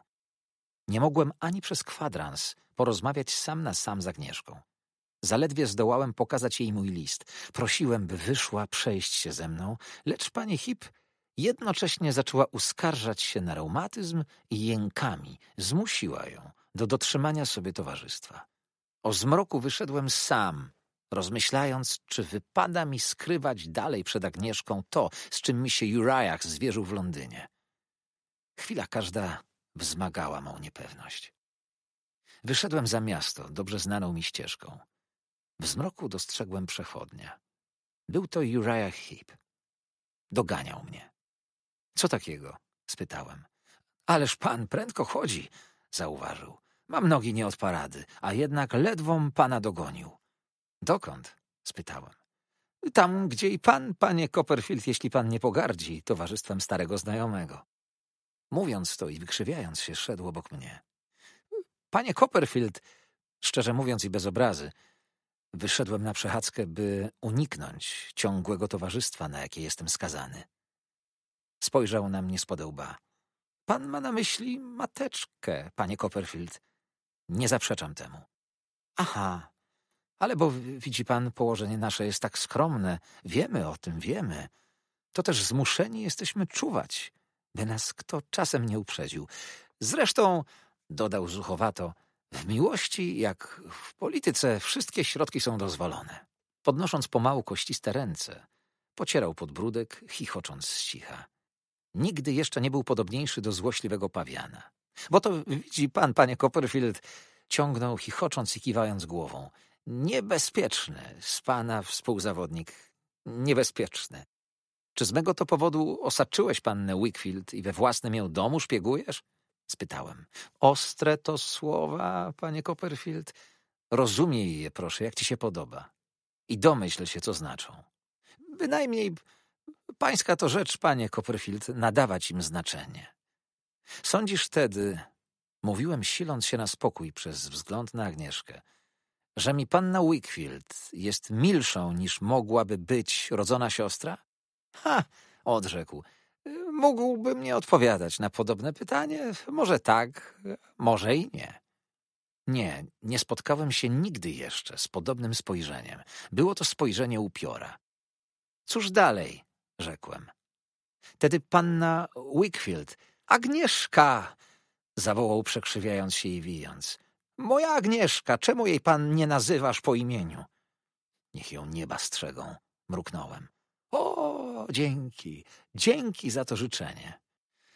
Nie mogłem ani przez kwadrans porozmawiać sam na sam z Agnieszką. Zaledwie zdołałem pokazać jej mój list. Prosiłem, by wyszła przejść się ze mną, lecz pani Hip jednocześnie zaczęła uskarżać się na reumatyzm i jękami zmusiła ją do dotrzymania sobie towarzystwa. O zmroku wyszedłem sam, rozmyślając, czy wypada mi skrywać dalej przed Agnieszką to, z czym mi się Uriah zwierzył w Londynie. Chwila każda wzmagała mą niepewność. Wyszedłem za miasto, dobrze znaną mi ścieżką. W zmroku dostrzegłem przechodnia. Był to Uriah Heep. Doganiał mnie. Co takiego? spytałem. Ależ pan prędko chodzi, zauważył. Mam nogi nie od parady, a jednak ledwą pana dogonił. Dokąd? spytałem. Tam, gdzie i pan, panie Copperfield, jeśli pan nie pogardzi, towarzystwem starego znajomego. Mówiąc to i wykrzywiając się, szedł obok mnie. Panie Copperfield, szczerze mówiąc i bez obrazy, Wyszedłem na przechadzkę, by uniknąć ciągłego towarzystwa, na jakie jestem skazany. Spojrzał na mnie z podełba. Pan ma na myśli mateczkę, panie Copperfield. Nie zaprzeczam temu. Aha, ale bo widzi pan, położenie nasze jest tak skromne. Wiemy o tym, wiemy. To też zmuszeni jesteśmy czuwać, by nas kto czasem nie uprzedził. Zresztą, dodał zuchowato, w miłości, jak w polityce, wszystkie środki są dozwolone. Podnosząc pomału kościste ręce, pocierał podbródek, chichocząc z cicha. Nigdy jeszcze nie był podobniejszy do złośliwego pawiana. Bo to widzi pan, panie Copperfield, ciągnął chichocząc i kiwając głową. Niebezpieczny z pana współzawodnik. Niebezpieczny. Czy z mego to powodu osaczyłeś pannę Wickfield i we własnym ją domu szpiegujesz? spytałem. Ostre to słowa, panie Copperfield. Rozumiej je, proszę, jak ci się podoba. I domyśl się, co znaczą. Bynajmniej pańska to rzecz, panie Copperfield, nadawać im znaczenie. Sądzisz wtedy, mówiłem siląc się na spokój przez wzgląd na Agnieszkę, że mi panna Wickfield jest milszą niż mogłaby być rodzona siostra? Ha! odrzekł mógłbym nie odpowiadać na podobne pytanie. Może tak, może i nie. Nie, nie spotkałem się nigdy jeszcze z podobnym spojrzeniem. Było to spojrzenie upiora. Cóż dalej? rzekłem. Tedy panna Wickfield, Agnieszka! zawołał przekrzywiając się i wijąc. Moja Agnieszka, czemu jej pan nie nazywasz po imieniu? Niech ją nieba strzegą, mruknąłem. O, dzięki, dzięki za to życzenie.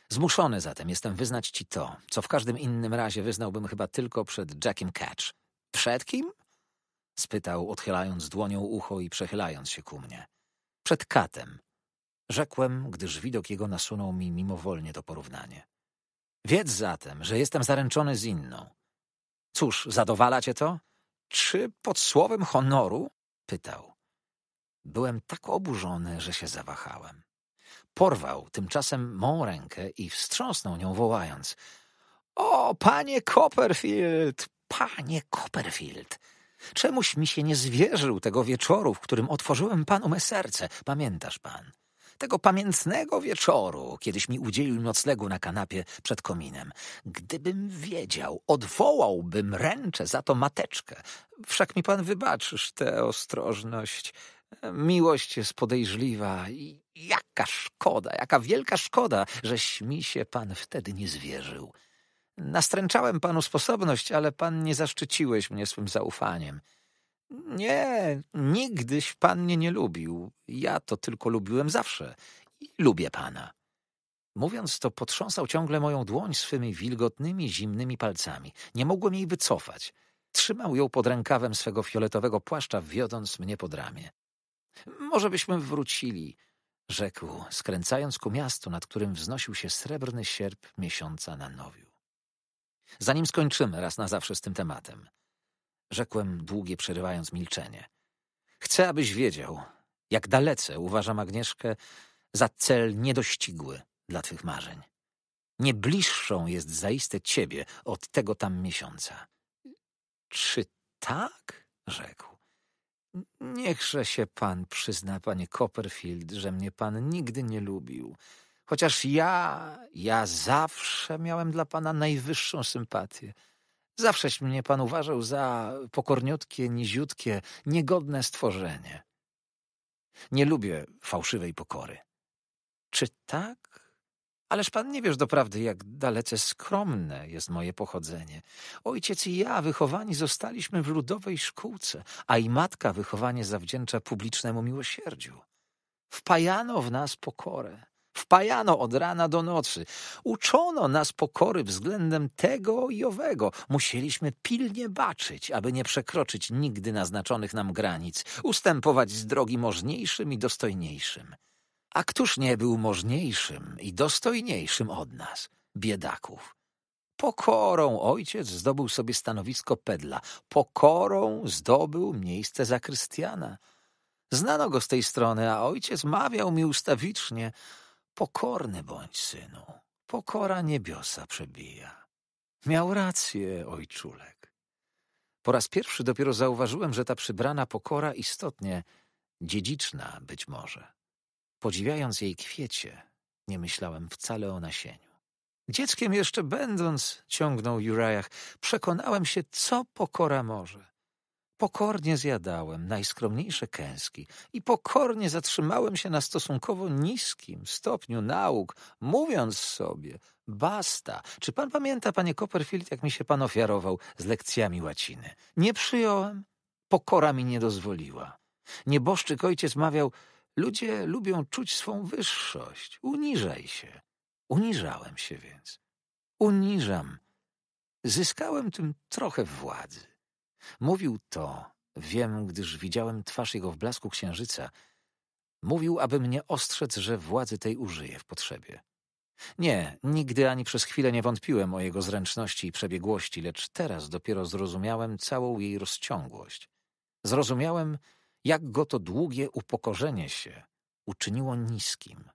Zmuszony zatem jestem wyznać ci to, co w każdym innym razie wyznałbym chyba tylko przed Jackiem Catch. Przed kim? spytał, odchylając dłonią ucho i przechylając się ku mnie. Przed katem. Rzekłem, gdyż widok jego nasunął mi mimowolnie to porównanie. Wiedz zatem, że jestem zaręczony z inną. Cóż, zadowala cię to? Czy pod słowem honoru? pytał. Byłem tak oburzony, że się zawahałem. Porwał tymczasem mą rękę i wstrząsnął nią, wołając: O, panie Copperfield! Panie Copperfield! Czemuś mi się nie zwierzył tego wieczoru, w którym otworzyłem panu me serce, pamiętasz pan? Tego pamiętnego wieczoru, kiedyś mi udzielił noclegu na kanapie przed kominem. Gdybym wiedział, odwołałbym ręczę za to mateczkę. Wszak mi pan wybaczysz tę ostrożność. Miłość jest podejrzliwa i jaka szkoda, jaka wielka szkoda, żeś mi się pan wtedy nie zwierzył. Nastręczałem panu sposobność, ale pan nie zaszczyciłeś mnie swym zaufaniem. Nie, nigdyś pan mnie nie lubił. Ja to tylko lubiłem zawsze i lubię pana. Mówiąc to, potrząsał ciągle moją dłoń swymi wilgotnymi, zimnymi palcami. Nie mogłem jej wycofać. Trzymał ją pod rękawem swego fioletowego płaszcza, wiodąc mnie pod ramię. Może byśmy wrócili, rzekł, skręcając ku miastu, nad którym wznosił się srebrny sierp miesiąca na nowiu. Zanim skończymy raz na zawsze z tym tematem, rzekłem długie przerywając milczenie. Chcę, abyś wiedział, jak dalece uważam Agnieszkę za cel niedościgły dla twych marzeń. Nie bliższą jest zaiste ciebie od tego tam miesiąca. Czy tak? rzekł. Niechże się pan przyzna, panie Copperfield, że mnie pan nigdy nie lubił. Chociaż ja, ja zawsze miałem dla pana najwyższą sympatię. Zawsześ mnie pan uważał za pokorniutkie, niziutkie, niegodne stworzenie. Nie lubię fałszywej pokory. Czy tak? Ależ pan nie wiesz doprawdy, jak dalece skromne jest moje pochodzenie. Ojciec i ja wychowani zostaliśmy w ludowej szkółce, a i matka wychowanie zawdzięcza publicznemu miłosierdziu. Wpajano w nas pokorę. Wpajano od rana do nocy. Uczono nas pokory względem tego i owego. Musieliśmy pilnie baczyć, aby nie przekroczyć nigdy naznaczonych nam granic, ustępować z drogi możniejszym i dostojniejszym. A któż nie był możniejszym i dostojniejszym od nas, biedaków? Pokorą ojciec zdobył sobie stanowisko pedla, pokorą zdobył miejsce zakrystiana. Znano go z tej strony, a ojciec mawiał mi ustawicznie: Pokorny bądź, synu, pokora niebiosa przebija. Miał rację, ojczulek. Po raz pierwszy dopiero zauważyłem, że ta przybrana pokora istotnie dziedziczna być może. Podziwiając jej kwiecie, nie myślałem wcale o nasieniu. Dzieckiem jeszcze będąc, ciągnął Urajach, przekonałem się, co pokora może. Pokornie zjadałem najskromniejsze kęski i pokornie zatrzymałem się na stosunkowo niskim stopniu nauk, mówiąc sobie, basta. Czy pan pamięta, panie Copperfield, jak mi się pan ofiarował z lekcjami łaciny? Nie przyjąłem, pokora mi nie dozwoliła. Nieboszczyk ojciec mawiał, Ludzie lubią czuć swą wyższość. Uniżaj się. Uniżałem się więc. Uniżam. Zyskałem tym trochę władzy. Mówił to, wiem, gdyż widziałem twarz jego w blasku księżyca. Mówił, aby mnie ostrzec, że władzy tej użyje w potrzebie. Nie, nigdy ani przez chwilę nie wątpiłem o jego zręczności i przebiegłości, lecz teraz dopiero zrozumiałem całą jej rozciągłość. Zrozumiałem, jak go to długie upokorzenie się uczyniło niskim,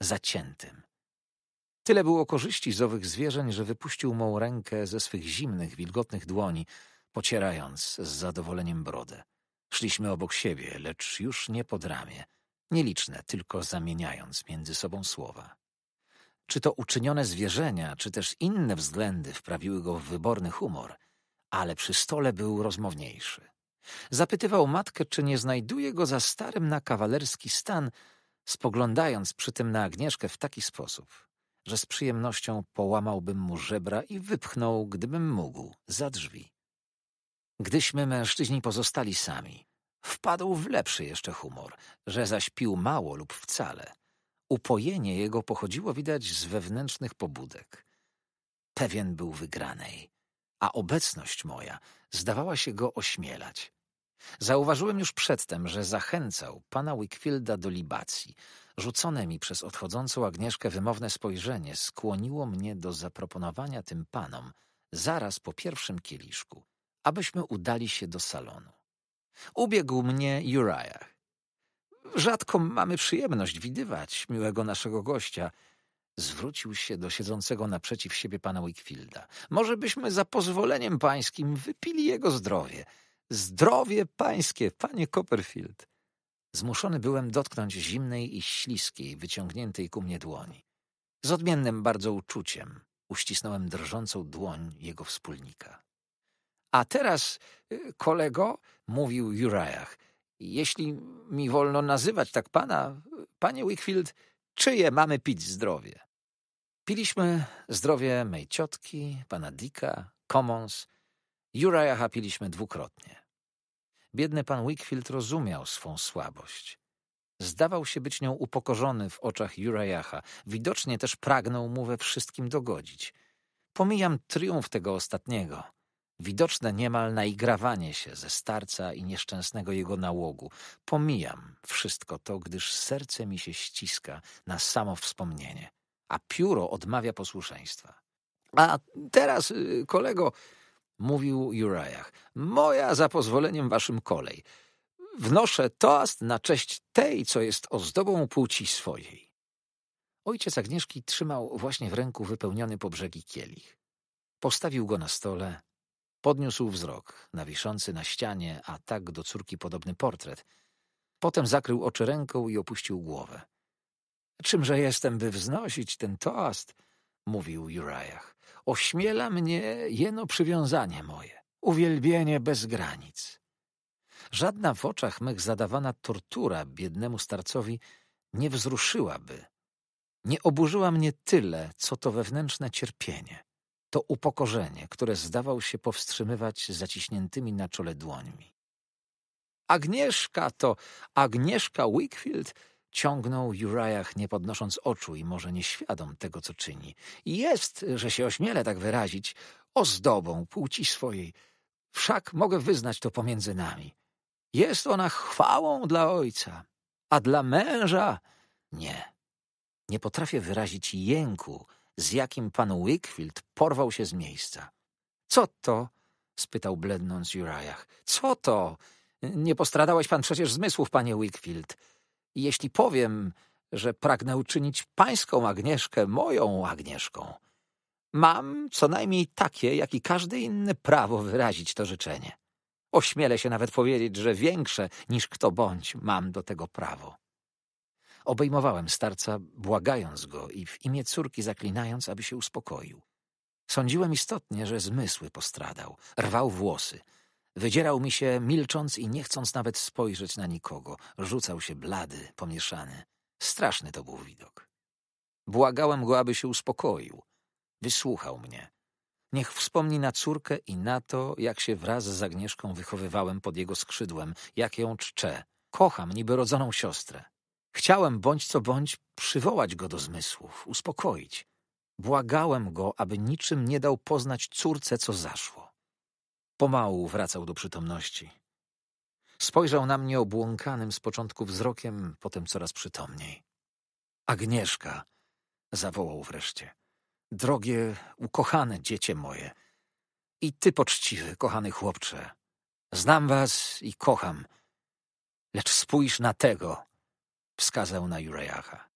zaciętym. Tyle było korzyści z owych zwierzeń, że wypuścił mą rękę ze swych zimnych, wilgotnych dłoni, pocierając z zadowoleniem brodę. Szliśmy obok siebie, lecz już nie pod ramię, nieliczne, tylko zamieniając między sobą słowa. Czy to uczynione zwierzenia, czy też inne względy wprawiły go w wyborny humor, ale przy stole był rozmowniejszy. Zapytywał matkę, czy nie znajduje go za starym na kawalerski stan, spoglądając przy tym na Agnieszkę w taki sposób, że z przyjemnością połamałbym mu żebra i wypchnął, gdybym mógł, za drzwi. Gdyśmy mężczyźni pozostali sami, wpadł w lepszy jeszcze humor, że zaś pił mało lub wcale. Upojenie jego pochodziło widać z wewnętrznych pobudek. Pewien był wygranej, a obecność moja zdawała się go ośmielać. Zauważyłem już przedtem, że zachęcał pana Wickfielda do libacji. Rzucone mi przez odchodzącą Agnieszkę wymowne spojrzenie skłoniło mnie do zaproponowania tym panom zaraz po pierwszym kieliszku, abyśmy udali się do salonu. Ubiegł mnie Uriah. Rzadko mamy przyjemność widywać miłego naszego gościa – Zwrócił się do siedzącego naprzeciw siebie pana Wickfielda. Może byśmy za pozwoleniem pańskim wypili jego zdrowie. Zdrowie pańskie, panie Copperfield. Zmuszony byłem dotknąć zimnej i śliskiej, wyciągniętej ku mnie dłoni. Z odmiennym bardzo uczuciem uścisnąłem drżącą dłoń jego wspólnika. A teraz, y, kolego, mówił Uriah, jeśli mi wolno nazywać tak pana, y, panie Wickfield, czyje mamy pić zdrowie. Piliśmy zdrowie mej ciotki, pana Dika, Commons. Uriaha piliśmy dwukrotnie. Biedny pan Wickfield rozumiał swą słabość. Zdawał się być nią upokorzony w oczach Jurajacha, Widocznie też pragnął mu we wszystkim dogodzić. Pomijam triumf tego ostatniego – Widoczne niemal naigrawanie się ze starca i nieszczęsnego jego nałogu. Pomijam wszystko to, gdyż serce mi się ściska na samo wspomnienie, a pióro odmawia posłuszeństwa. A teraz, y, kolego, mówił Jurajach moja za pozwoleniem waszym kolej. Wnoszę toast na cześć tej, co jest ozdobą płci swojej. Ojciec Agnieszki trzymał właśnie w ręku wypełniony po brzegi kielich. Postawił go na stole, Podniósł wzrok na wiszący na ścianie, a tak do córki podobny portret. Potem zakrył oczy ręką i opuścił głowę. Czymże jestem, by wznosić ten toast? mówił Uriah. Ośmiela mnie jeno przywiązanie moje, uwielbienie bez granic. Żadna w oczach mych zadawana tortura biednemu starcowi nie wzruszyłaby, nie oburzyła mnie tyle, co to wewnętrzne cierpienie to upokorzenie, które zdawał się powstrzymywać zaciśniętymi na czole dłońmi. Agnieszka to Agnieszka Wickfield ciągnął Uriah, nie podnosząc oczu i może nieświadom tego, co czyni. Jest, że się ośmielę tak wyrazić, ozdobą płci swojej. Wszak mogę wyznać to pomiędzy nami. Jest ona chwałą dla ojca, a dla męża nie. Nie potrafię wyrazić jęku, z jakim pan Wickfield porwał się z miejsca. Co to? spytał blednąc Jurajach. Co to? Nie postradałeś pan przecież zmysłów, panie Wickfield. Jeśli powiem, że pragnę uczynić pańską Agnieszkę moją Agnieszką, mam co najmniej takie, jak i każdy inny prawo wyrazić to życzenie. Ośmielę się nawet powiedzieć, że większe niż kto bądź mam do tego prawo. Obejmowałem starca, błagając go i w imię córki zaklinając, aby się uspokoił. Sądziłem istotnie, że zmysły postradał, rwał włosy. Wydzierał mi się, milcząc i nie chcąc nawet spojrzeć na nikogo. Rzucał się blady, pomieszany. Straszny to był widok. Błagałem go, aby się uspokoił. Wysłuchał mnie. Niech wspomni na córkę i na to, jak się wraz z Agnieszką wychowywałem pod jego skrzydłem, jak ją czczę. Kocham niby rodzoną siostrę. Chciałem bądź co bądź przywołać go do zmysłów, uspokoić. Błagałem go, aby niczym nie dał poznać córce, co zaszło. Pomału wracał do przytomności. Spojrzał na mnie obłąkanym z początku wzrokiem, potem coraz przytomniej. Agnieszka! zawołał wreszcie. Drogie, ukochane dziecię moje. I ty poczciwy, kochany chłopcze. Znam was i kocham. Lecz spójrz na tego. Wskazał na Jurejacha.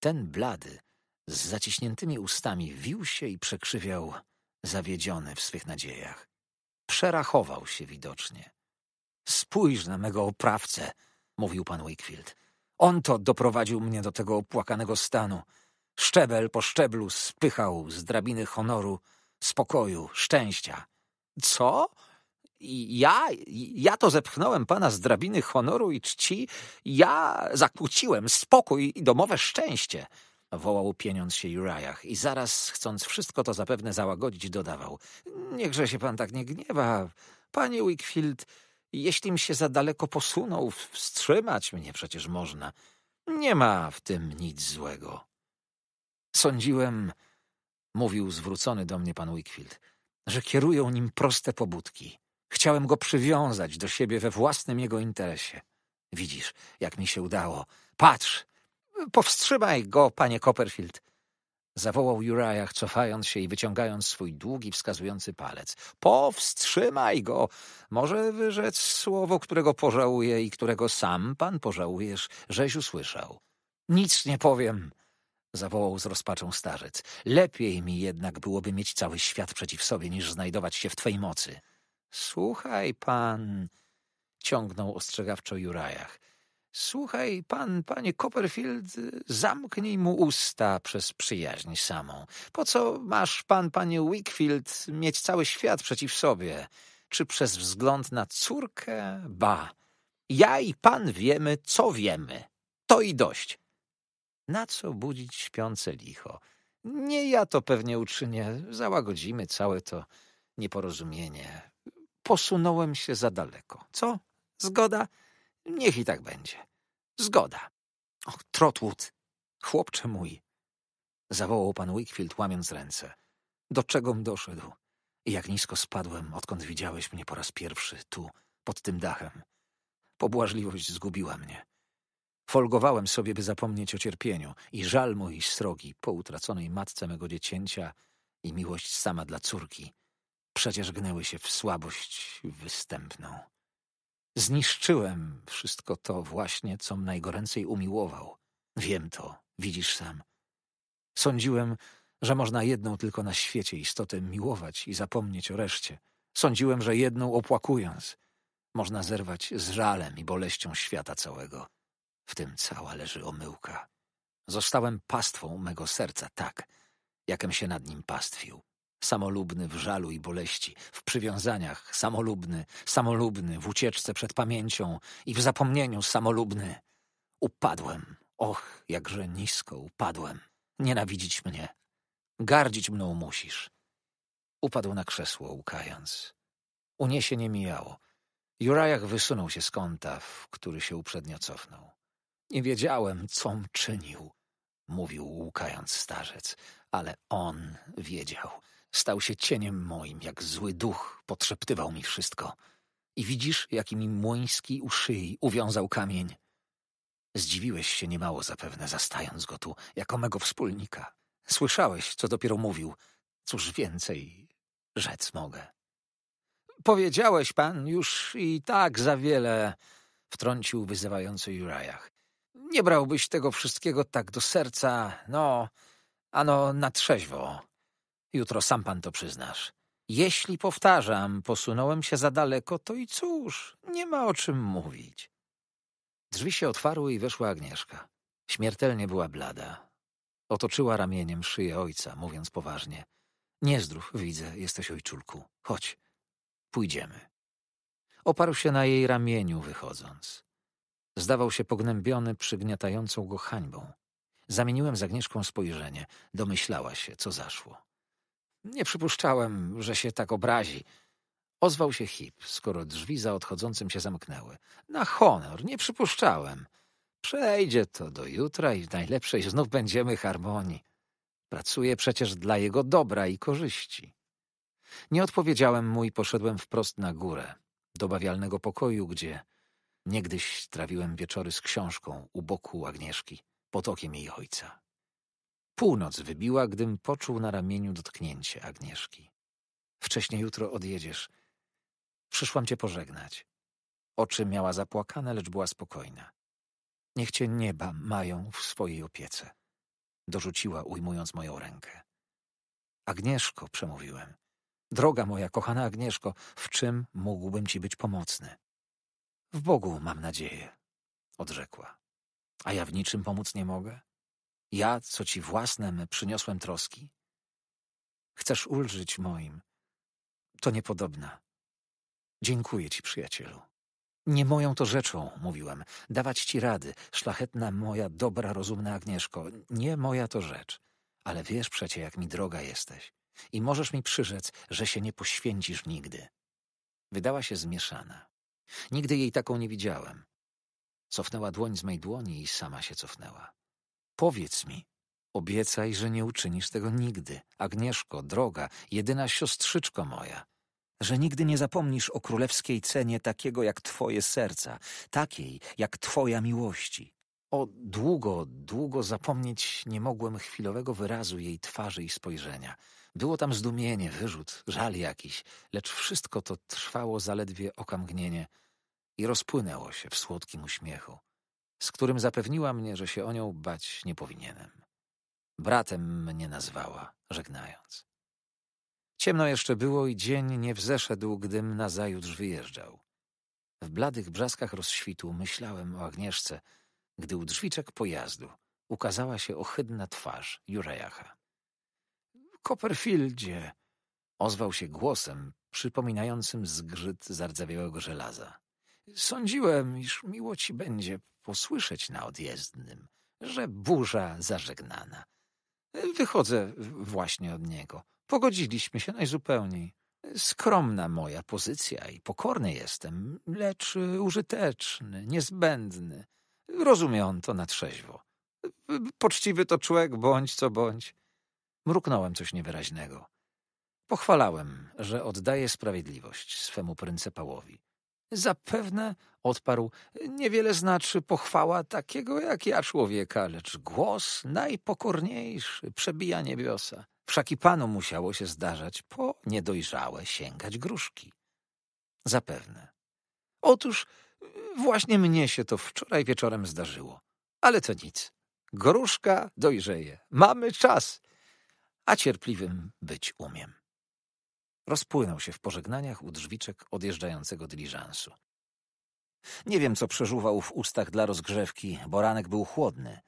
Ten blady, z zaciśniętymi ustami wił się i przekrzywiał, zawiedziony w swych nadziejach. Przerachował się widocznie. Spójrz na mego oprawcę, mówił pan Wakefield. On to doprowadził mnie do tego opłakanego stanu. Szczebel po szczeblu spychał z drabiny honoru, spokoju, szczęścia. Co? ja, ja to zepchnąłem pana z drabiny honoru i czci, ja zakłóciłem spokój i domowe szczęście, wołał pieniąc się jurajach i zaraz, chcąc wszystko to zapewne załagodzić, dodawał. Niechże się pan tak nie gniewa, panie Wickfield, jeślim się za daleko posunął, wstrzymać mnie przecież można. Nie ma w tym nic złego. Sądziłem, mówił zwrócony do mnie pan Wickfield, że kierują nim proste pobudki. Chciałem go przywiązać do siebie we własnym jego interesie. Widzisz, jak mi się udało. Patrz! Powstrzymaj go, panie Copperfield! Zawołał Uriah, cofając się i wyciągając swój długi, wskazujący palec. Powstrzymaj go! Może wyrzec słowo, którego pożałuję i którego sam pan pożałujesz, żeś usłyszał. Nic nie powiem! zawołał z rozpaczą starzec. Lepiej mi jednak byłoby mieć cały świat przeciw sobie, niż znajdować się w twej mocy. Słuchaj pan, ciągnął ostrzegawczo Jurajach. Słuchaj pan, panie Copperfield, zamknij mu usta przez przyjaźń samą. Po co masz pan, panie Wickfield, mieć cały świat przeciw sobie? Czy przez wzgląd na córkę? Ba! Ja i pan wiemy, co wiemy. To i dość. Na co budzić śpiące licho? Nie ja to pewnie uczynię. Załagodzimy całe to nieporozumienie posunąłem się za daleko. Co? Zgoda? Niech i tak będzie. Zgoda. Och, Trotwood, chłopcze mój. Zawołał pan Wickfield, łamiąc ręce. Do czegom doszedł? I jak nisko spadłem, odkąd widziałeś mnie po raz pierwszy tu, pod tym dachem. Pobłażliwość zgubiła mnie. Folgowałem sobie, by zapomnieć o cierpieniu i żal mojej srogi po utraconej matce mego dziecięcia i miłość sama dla córki – przecież gnęły się w słabość występną. Zniszczyłem wszystko to właśnie, com najgoręcej umiłował. Wiem to, widzisz sam. Sądziłem, że można jedną tylko na świecie istotę miłować i zapomnieć o reszcie. Sądziłem, że jedną opłakując, można zerwać z żalem i boleścią świata całego. W tym cała leży omyłka. Zostałem pastwą mego serca, tak, jakem się nad nim pastwił. Samolubny w żalu i boleści, w przywiązaniach, samolubny, samolubny, w ucieczce przed pamięcią i w zapomnieniu samolubny. Upadłem, och, jakże nisko upadłem. Nienawidzić mnie. Gardzić mną musisz. Upadł na krzesło, łkając. Uniesienie mijało. Jurajach wysunął się z kąta, w który się uprzednio cofnął. Nie wiedziałem, com czynił, mówił łkając starzec, ale on wiedział. Stał się cieniem moim, jak zły duch, podszeptywał mi wszystko. I widzisz, jaki mi młoński u szyi uwiązał kamień. Zdziwiłeś się niemało zapewne, zastając go tu, jako mego wspólnika. Słyszałeś, co dopiero mówił. Cóż więcej rzec mogę. Powiedziałeś pan już i tak za wiele, wtrącił wyzywający Jurajach. Nie brałbyś tego wszystkiego tak do serca, no, ano na trzeźwo. Jutro sam pan to przyznasz. Jeśli powtarzam, posunąłem się za daleko, to i cóż, nie ma o czym mówić. Drzwi się otwarły i weszła Agnieszka. Śmiertelnie była blada. Otoczyła ramieniem szyję ojca, mówiąc poważnie. Niezdrów, widzę, jesteś ojczulku. Chodź, pójdziemy. Oparł się na jej ramieniu, wychodząc. Zdawał się pognębiony przygniatającą go hańbą. Zamieniłem z Agnieszką spojrzenie. Domyślała się, co zaszło. Nie przypuszczałem, że się tak obrazi. Ozwał się Hip, skoro drzwi za odchodzącym się zamknęły. Na honor, nie przypuszczałem. Przejdzie to do jutra i w najlepszej znów będziemy harmonii. Pracuję przecież dla jego dobra i korzyści. Nie odpowiedziałem mu i poszedłem wprost na górę, do bawialnego pokoju, gdzie niegdyś trawiłem wieczory z książką u boku Agnieszki, pod okiem jej ojca. Północ wybiła, gdym poczuł na ramieniu dotknięcie Agnieszki. Wcześniej jutro odjedziesz. Przyszłam cię pożegnać. Oczy miała zapłakane, lecz była spokojna. Niech cię nieba mają w swojej opiece. Dorzuciła, ujmując moją rękę. Agnieszko, przemówiłem. Droga moja, kochana Agnieszko, w czym mógłbym ci być pomocny? W Bogu mam nadzieję, odrzekła. A ja w niczym pomóc nie mogę? Ja, co ci własnem przyniosłem troski? Chcesz ulżyć moim. To niepodobna. Dziękuję ci, przyjacielu. Nie moją to rzeczą, mówiłem, dawać ci rady, szlachetna moja, dobra, rozumna Agnieszko. Nie moja to rzecz. Ale wiesz przecie, jak mi droga jesteś. I możesz mi przyrzec, że się nie poświęcisz nigdy. Wydała się zmieszana. Nigdy jej taką nie widziałem. Cofnęła dłoń z mej dłoni i sama się cofnęła. Powiedz mi, obiecaj, że nie uczynisz tego nigdy, Agnieszko, droga, jedyna siostrzyczko moja, że nigdy nie zapomnisz o królewskiej cenie takiego jak twoje serca, takiej jak twoja miłości. O, długo, długo zapomnieć nie mogłem chwilowego wyrazu jej twarzy i spojrzenia. Było tam zdumienie, wyrzut, żal jakiś, lecz wszystko to trwało zaledwie okamgnienie i rozpłynęło się w słodkim uśmiechu z którym zapewniła mnie, że się o nią bać nie powinienem. Bratem mnie nazwała, żegnając. Ciemno jeszcze było i dzień nie wzeszedł, gdym nazajutrz wyjeżdżał. W bladych brzaskach rozświtu myślałem o Agnieszce, gdy u drzwiczek pojazdu ukazała się ohydna twarz Jurajacha. Copperfieldzie! ozwał się głosem przypominającym zgrzyt zardzawiałego żelaza. Sądziłem, iż miło ci będzie posłyszeć na odjezdnym, że burza zażegnana. Wychodzę właśnie od niego. Pogodziliśmy się najzupełniej. Skromna moja pozycja i pokorny jestem, lecz użyteczny, niezbędny. Rozumie on to na trzeźwo. Poczciwy to człowiek, bądź co bądź. Mruknąłem coś niewyraźnego. Pochwalałem, że oddaje sprawiedliwość swemu pryncypałowi. Zapewne, odparł, niewiele znaczy pochwała takiego jak ja człowieka, lecz głos najpokorniejszy przebija niebiosa. Wszak i panu musiało się zdarzać po niedojrzałe sięgać gruszki. Zapewne. Otóż właśnie mnie się to wczoraj wieczorem zdarzyło. Ale to nic. Gruszka dojrzeje. Mamy czas. A cierpliwym być umiem. Rozpłynął się w pożegnaniach u drzwiczek odjeżdżającego dyliżansu. Nie wiem, co przeżuwał w ustach dla rozgrzewki, bo ranek był chłodny,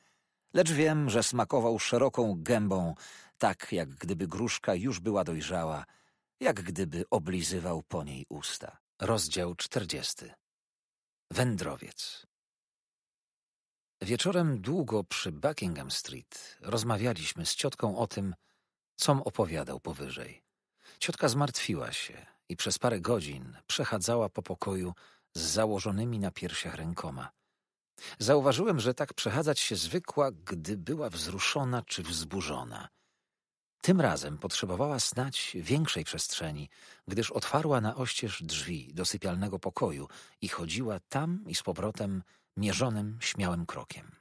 lecz wiem, że smakował szeroką gębą, tak jak gdyby gruszka już była dojrzała, jak gdyby oblizywał po niej usta. Rozdział czterdziesty. Wędrowiec. Wieczorem długo przy Buckingham Street rozmawialiśmy z ciotką o tym, com opowiadał powyżej. Ciotka zmartwiła się i przez parę godzin przechadzała po pokoju z założonymi na piersiach rękoma. Zauważyłem, że tak przechadzać się zwykła, gdy była wzruszona czy wzburzona. Tym razem potrzebowała snać większej przestrzeni, gdyż otwarła na oścież drzwi do sypialnego pokoju i chodziła tam i z powrotem mierzonym, śmiałym krokiem.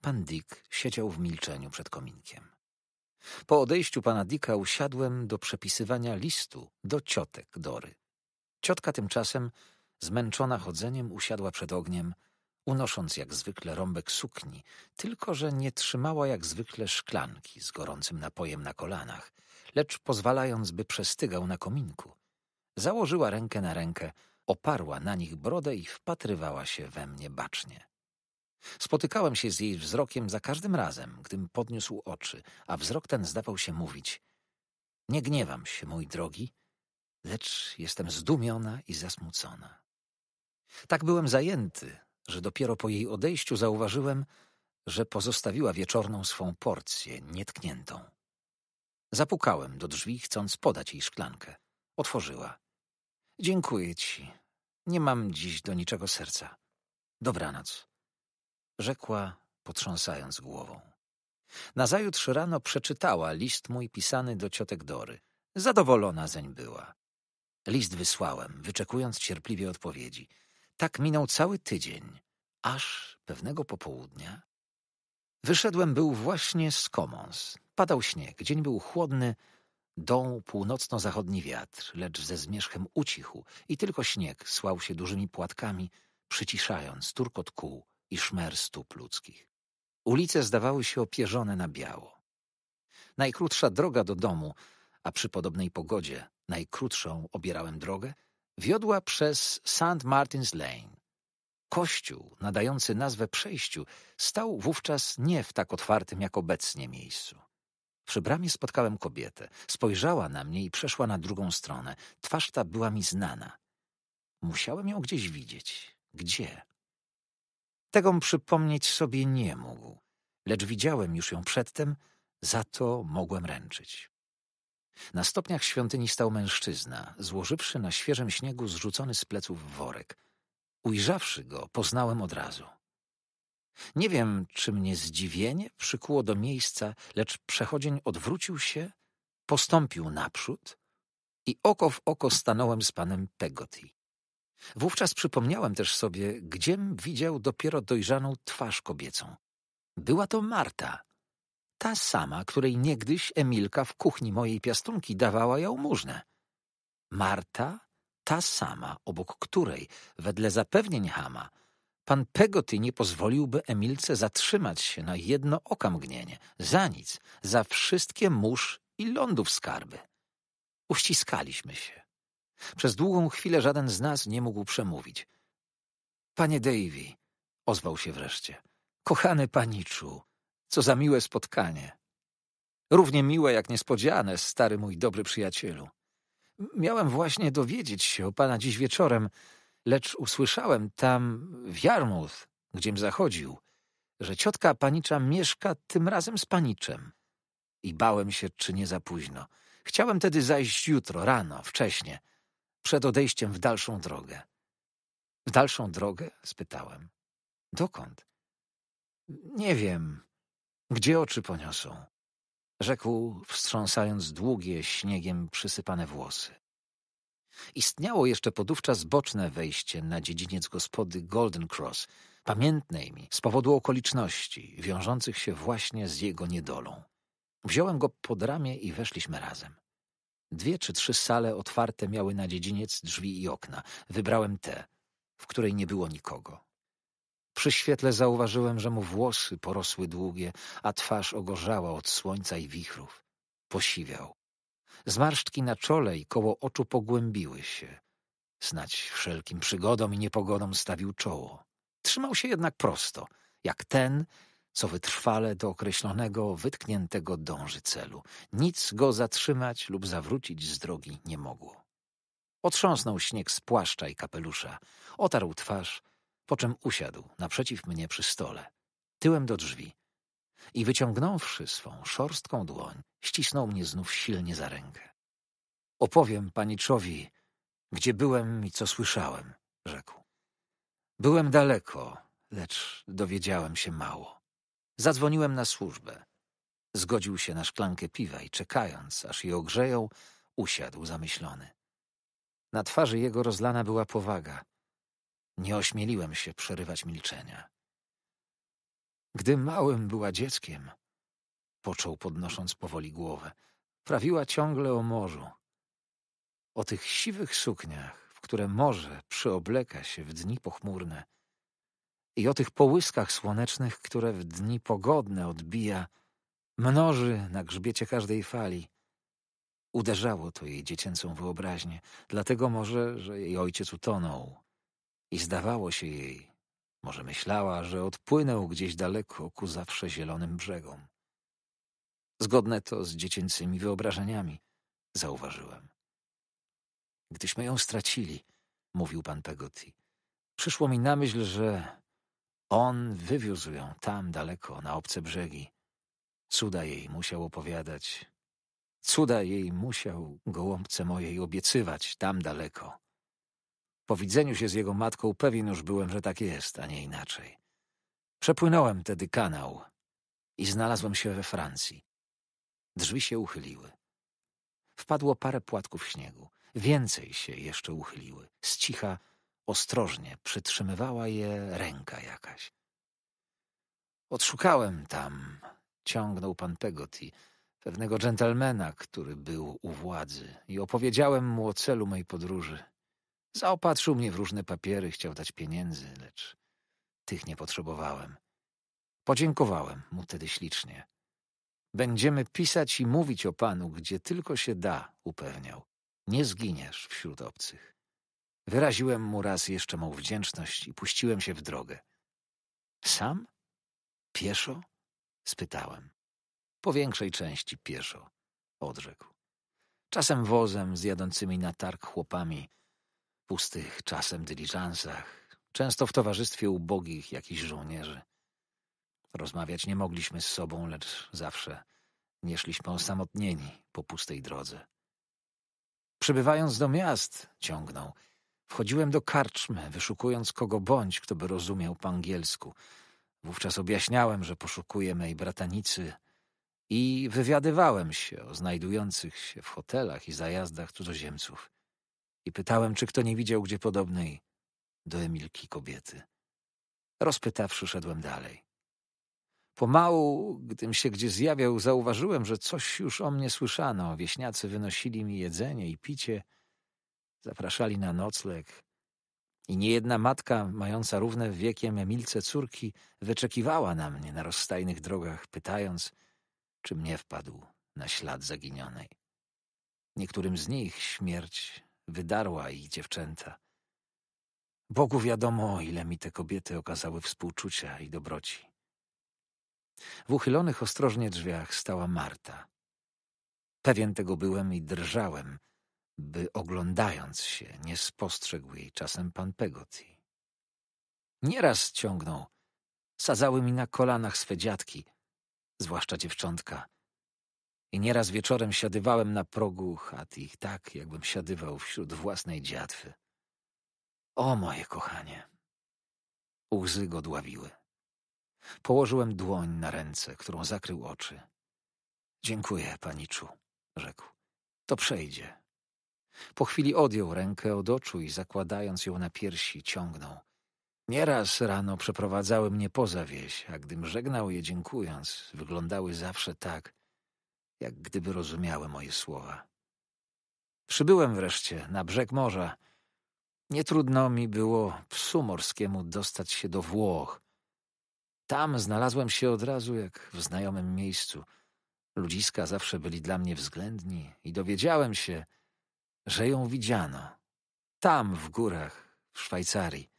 Pan Dick siedział w milczeniu przed kominkiem. Po odejściu pana Dika usiadłem do przepisywania listu do ciotek Dory. Ciotka tymczasem, zmęczona chodzeniem, usiadła przed ogniem, unosząc jak zwykle rąbek sukni, tylko że nie trzymała jak zwykle szklanki z gorącym napojem na kolanach, lecz pozwalając, by przestygał na kominku. Założyła rękę na rękę, oparła na nich brodę i wpatrywała się we mnie bacznie. Spotykałem się z jej wzrokiem za każdym razem, gdym podniósł oczy, a wzrok ten zdawał się mówić: Nie gniewam się, mój drogi, lecz jestem zdumiona i zasmucona. Tak byłem zajęty, że dopiero po jej odejściu zauważyłem, że pozostawiła wieczorną swą porcję nietkniętą. Zapukałem do drzwi, chcąc podać jej szklankę. Otworzyła. Dziękuję ci. Nie mam dziś do niczego serca. Dobranoc rzekła, potrząsając głową. Nazajutrz rano przeczytała list mój pisany do ciotek Dory. Zadowolona zeń była. List wysłałem, wyczekując cierpliwie odpowiedzi. Tak minął cały tydzień, aż pewnego popołudnia wyszedłem był właśnie z Commons. Padał śnieg, dzień był chłodny, dął północno-zachodni wiatr, lecz ze zmierzchem ucichł i tylko śnieg słał się dużymi płatkami, przyciszając turkot kół i szmer stóp ludzkich. Ulice zdawały się opierzone na biało. Najkrótsza droga do domu, a przy podobnej pogodzie najkrótszą obierałem drogę, wiodła przez St. Martin's Lane. Kościół, nadający nazwę przejściu, stał wówczas nie w tak otwartym jak obecnie miejscu. Przy bramie spotkałem kobietę. Spojrzała na mnie i przeszła na drugą stronę. Twarz ta była mi znana. Musiałem ją gdzieś widzieć. Gdzie? Tego przypomnieć sobie nie mógł, lecz widziałem już ją przedtem, za to mogłem ręczyć. Na stopniach świątyni stał mężczyzna, złożywszy na świeżym śniegu zrzucony z pleców worek. Ujrzawszy go, poznałem od razu. Nie wiem, czy mnie zdziwienie przykuło do miejsca, lecz przechodzień odwrócił się, postąpił naprzód i oko w oko stanąłem z panem Pegoti. Wówczas przypomniałem też sobie, gdziem widział dopiero dojrzaną twarz kobiecą. Była to Marta, ta sama, której niegdyś Emilka w kuchni mojej piastunki dawała jałmużnę. Marta, ta sama, obok której, wedle zapewnień Hama, pan Pegoty nie pozwoliłby Emilce zatrzymać się na jedno okamgnienie, za nic, za wszystkie mórz i lądów skarby. Uściskaliśmy się, przez długą chwilę żaden z nas nie mógł przemówić. Panie Davy, ozwał się wreszcie. Kochany paniczu, co za miłe spotkanie. Równie miłe jak niespodziane, stary mój dobry przyjacielu. Miałem właśnie dowiedzieć się o pana dziś wieczorem, lecz usłyszałem tam w Yarmouth, gdziem zachodził, że ciotka panicza mieszka tym razem z paniczem. I bałem się, czy nie za późno. Chciałem tedy zajść jutro, rano, wcześnie, przed odejściem w dalszą drogę. W dalszą drogę? spytałem. Dokąd? Nie wiem. Gdzie oczy poniosą? Rzekł, wstrząsając długie, śniegiem przysypane włosy. Istniało jeszcze podówczas boczne wejście na dziedziniec gospody Golden Cross, pamiętnej mi z powodu okoliczności wiążących się właśnie z jego niedolą. Wziąłem go pod ramię i weszliśmy razem. Dwie czy trzy sale otwarte miały na dziedziniec drzwi i okna. Wybrałem te, w której nie było nikogo. Przy świetle zauważyłem, że mu włosy porosły długie, a twarz ogorzała od słońca i wichrów. Posiwiał. Zmarszczki na czole i koło oczu pogłębiły się. Znać wszelkim przygodom i niepogodom stawił czoło. Trzymał się jednak prosto, jak ten, co wytrwale do określonego, wytkniętego dąży celu. Nic go zatrzymać lub zawrócić z drogi nie mogło. Otrząsnął śnieg z płaszcza i kapelusza, otarł twarz, po czym usiadł naprzeciw mnie przy stole, tyłem do drzwi i wyciągnąwszy swą szorstką dłoń, ścisnął mnie znów silnie za rękę. Opowiem paniczowi, gdzie byłem i co słyszałem, rzekł. Byłem daleko, lecz dowiedziałem się mało. Zadzwoniłem na służbę. Zgodził się na szklankę piwa i czekając, aż je ogrzeją, usiadł zamyślony. Na twarzy jego rozlana była powaga. Nie ośmieliłem się przerywać milczenia. Gdy małym była dzieckiem, począł podnosząc powoli głowę, prawiła ciągle o morzu. O tych siwych sukniach, w które morze przyobleka się w dni pochmurne – i o tych połyskach słonecznych, które w dni pogodne odbija, mnoży na grzbiecie każdej fali. Uderzało to jej dziecięcą wyobraźnię, dlatego może, że jej ojciec utonął. I zdawało się jej, może myślała, że odpłynął gdzieś daleko ku zawsze zielonym brzegom. Zgodne to z dziecięcymi wyobrażeniami, zauważyłem. Gdyśmy ją stracili, mówił pan Pegoti, przyszło mi na myśl, że on wywiózł ją tam daleko, na obce brzegi. Cuda jej musiał opowiadać. Cuda jej musiał, gołąbce mojej, obiecywać tam daleko. Po widzeniu się z jego matką pewien już byłem, że tak jest, a nie inaczej. Przepłynąłem tedy kanał i znalazłem się we Francji. Drzwi się uchyliły. Wpadło parę płatków śniegu. Więcej się jeszcze uchyliły. Z cicha Ostrożnie przytrzymywała je ręka jakaś. Odszukałem tam, ciągnął pan Pegoti, pewnego dżentelmena, który był u władzy i opowiedziałem mu o celu mojej podróży. Zaopatrzył mnie w różne papiery, chciał dać pieniędzy, lecz tych nie potrzebowałem. Podziękowałem mu tedy ślicznie. Będziemy pisać i mówić o panu, gdzie tylko się da, upewniał. Nie zginiesz wśród obcych. Wyraziłem mu raz jeszcze mą wdzięczność i puściłem się w drogę. Sam? Pieszo? spytałem. Po większej części pieszo, odrzekł. Czasem wozem z jadącymi na targ chłopami, pustych czasem dyliżansach, często w towarzystwie ubogich jakichś żołnierzy. Rozmawiać nie mogliśmy z sobą, lecz zawsze nie szliśmy osamotnieni po pustej drodze. Przybywając do miast, ciągnął – Wchodziłem do karczmy, wyszukując kogo bądź, kto by rozumiał po angielsku. Wówczas objaśniałem, że poszukuję mej bratanicy i wywiadywałem się o znajdujących się w hotelach i zajazdach cudzoziemców. I pytałem, czy kto nie widział gdzie podobnej do Emilki kobiety. Rozpytawszy, szedłem dalej. Pomału, gdym się gdzie zjawiał, zauważyłem, że coś już o mnie słyszano. Wieśniacy wynosili mi jedzenie i picie – Zapraszali na nocleg. I niejedna matka, mająca równe wiekiem Emilce córki, wyczekiwała na mnie na rozstajnych drogach, pytając, czy mnie wpadł na ślad zaginionej. Niektórym z nich śmierć wydarła ich dziewczęta. Bogu wiadomo, ile mi te kobiety okazały współczucia i dobroci. W uchylonych ostrożnie drzwiach stała Marta. Pewien tego byłem i drżałem – by oglądając się nie spostrzegł jej czasem pan Pegoti. Nieraz ciągnął. Sadzały mi na kolanach swe dziadki, zwłaszcza dziewczątka. I nieraz wieczorem siadywałem na progu chat ich tak, jakbym siadywał wśród własnej dziatwy. O moje kochanie! Łzy go dławiły. Położyłem dłoń na ręce, którą zakrył oczy. Dziękuję, paniczu, rzekł. To przejdzie. Po chwili odjął rękę od oczu i zakładając ją na piersi, ciągnął. Nieraz rano przeprowadzały mnie poza wieś, a gdym żegnał je dziękując, wyglądały zawsze tak, jak gdyby rozumiały moje słowa. Przybyłem wreszcie na brzeg morza. Nie trudno mi było psu morskiemu dostać się do Włoch. Tam znalazłem się od razu jak w znajomym miejscu. Ludziska zawsze byli dla mnie względni i dowiedziałem się, że ją widziano. Tam, w górach, w Szwajcarii.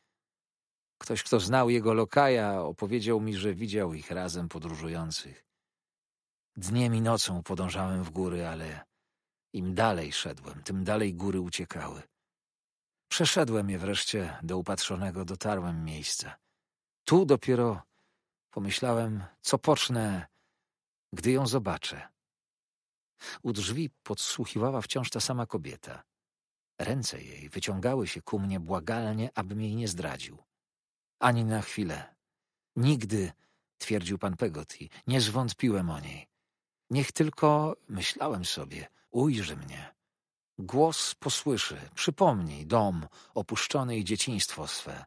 Ktoś, kto znał jego lokaja, opowiedział mi, że widział ich razem podróżujących. Dniem i nocą podążałem w góry, ale im dalej szedłem, tym dalej góry uciekały. Przeszedłem je wreszcie do upatrzonego, dotarłem miejsca. Tu dopiero pomyślałem, co pocznę, gdy ją zobaczę. U drzwi podsłuchiwała wciąż ta sama kobieta. Ręce jej wyciągały się ku mnie błagalnie, abym jej nie zdradził. Ani na chwilę. Nigdy, twierdził pan Pegoti, nie zwątpiłem o niej. Niech tylko, myślałem sobie, ujrzy mnie. Głos posłyszy, przypomnij dom opuszczony i dzieciństwo swe.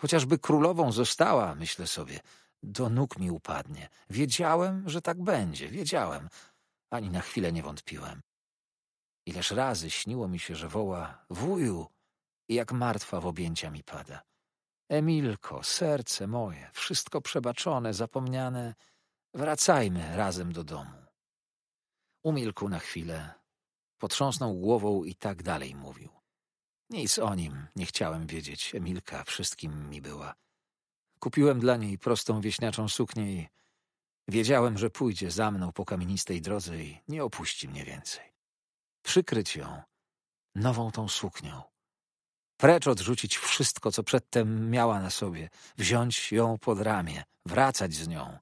Chociażby królową została, myślę sobie, do nóg mi upadnie. Wiedziałem, że tak będzie, wiedziałem, ani na chwilę nie wątpiłem. Ileż razy śniło mi się, że woła wuju i jak martwa w objęcia mi pada. Emilko, serce moje, wszystko przebaczone, zapomniane, wracajmy razem do domu. Umilkł na chwilę, potrząsnął głową i tak dalej mówił. Nic o nim nie chciałem wiedzieć, Emilka wszystkim mi była. Kupiłem dla niej prostą wieśniaczą suknię i Wiedziałem, że pójdzie za mną po kamienistej drodze i nie opuści mnie więcej. Przykryć ją nową tą suknią. Precz odrzucić wszystko, co przedtem miała na sobie, wziąć ją pod ramię, wracać z nią.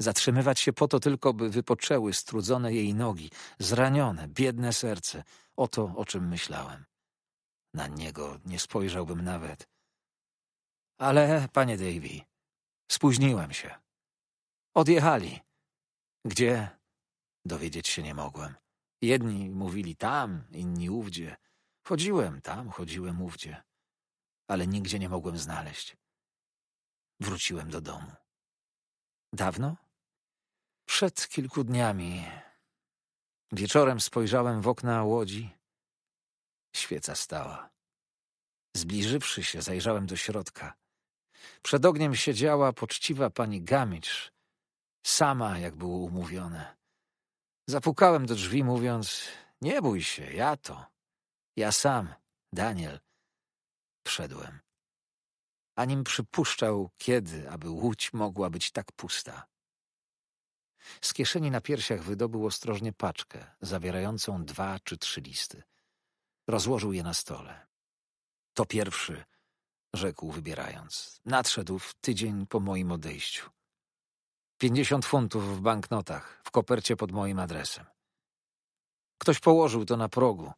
Zatrzymywać się po to tylko, by wypoczęły strudzone jej nogi, zranione, biedne serce. Oto o czym myślałem. Na niego nie spojrzałbym nawet. Ale, panie Davy, spóźniłem się. Odjechali. Gdzie? Dowiedzieć się nie mogłem. Jedni mówili tam, inni ówdzie. Chodziłem tam, chodziłem ówdzie. Ale nigdzie nie mogłem znaleźć. Wróciłem do domu. Dawno? Przed kilku dniami. Wieczorem spojrzałem w okna łodzi. Świeca stała. Zbliżywszy się, zajrzałem do środka. Przed ogniem siedziała poczciwa pani Gamicz, Sama, jak było umówione. Zapukałem do drzwi, mówiąc: Nie bój się, ja to. Ja sam, Daniel. Wszedłem. Anim przypuszczał, kiedy, aby łódź mogła być tak pusta. Z kieszeni na piersiach wydobył ostrożnie paczkę, zawierającą dwa czy trzy listy. Rozłożył je na stole. To pierwszy, rzekł wybierając. Nadszedł w tydzień po moim odejściu. Pięćdziesiąt funtów w banknotach, w kopercie pod moim adresem. Ktoś położył to na progu.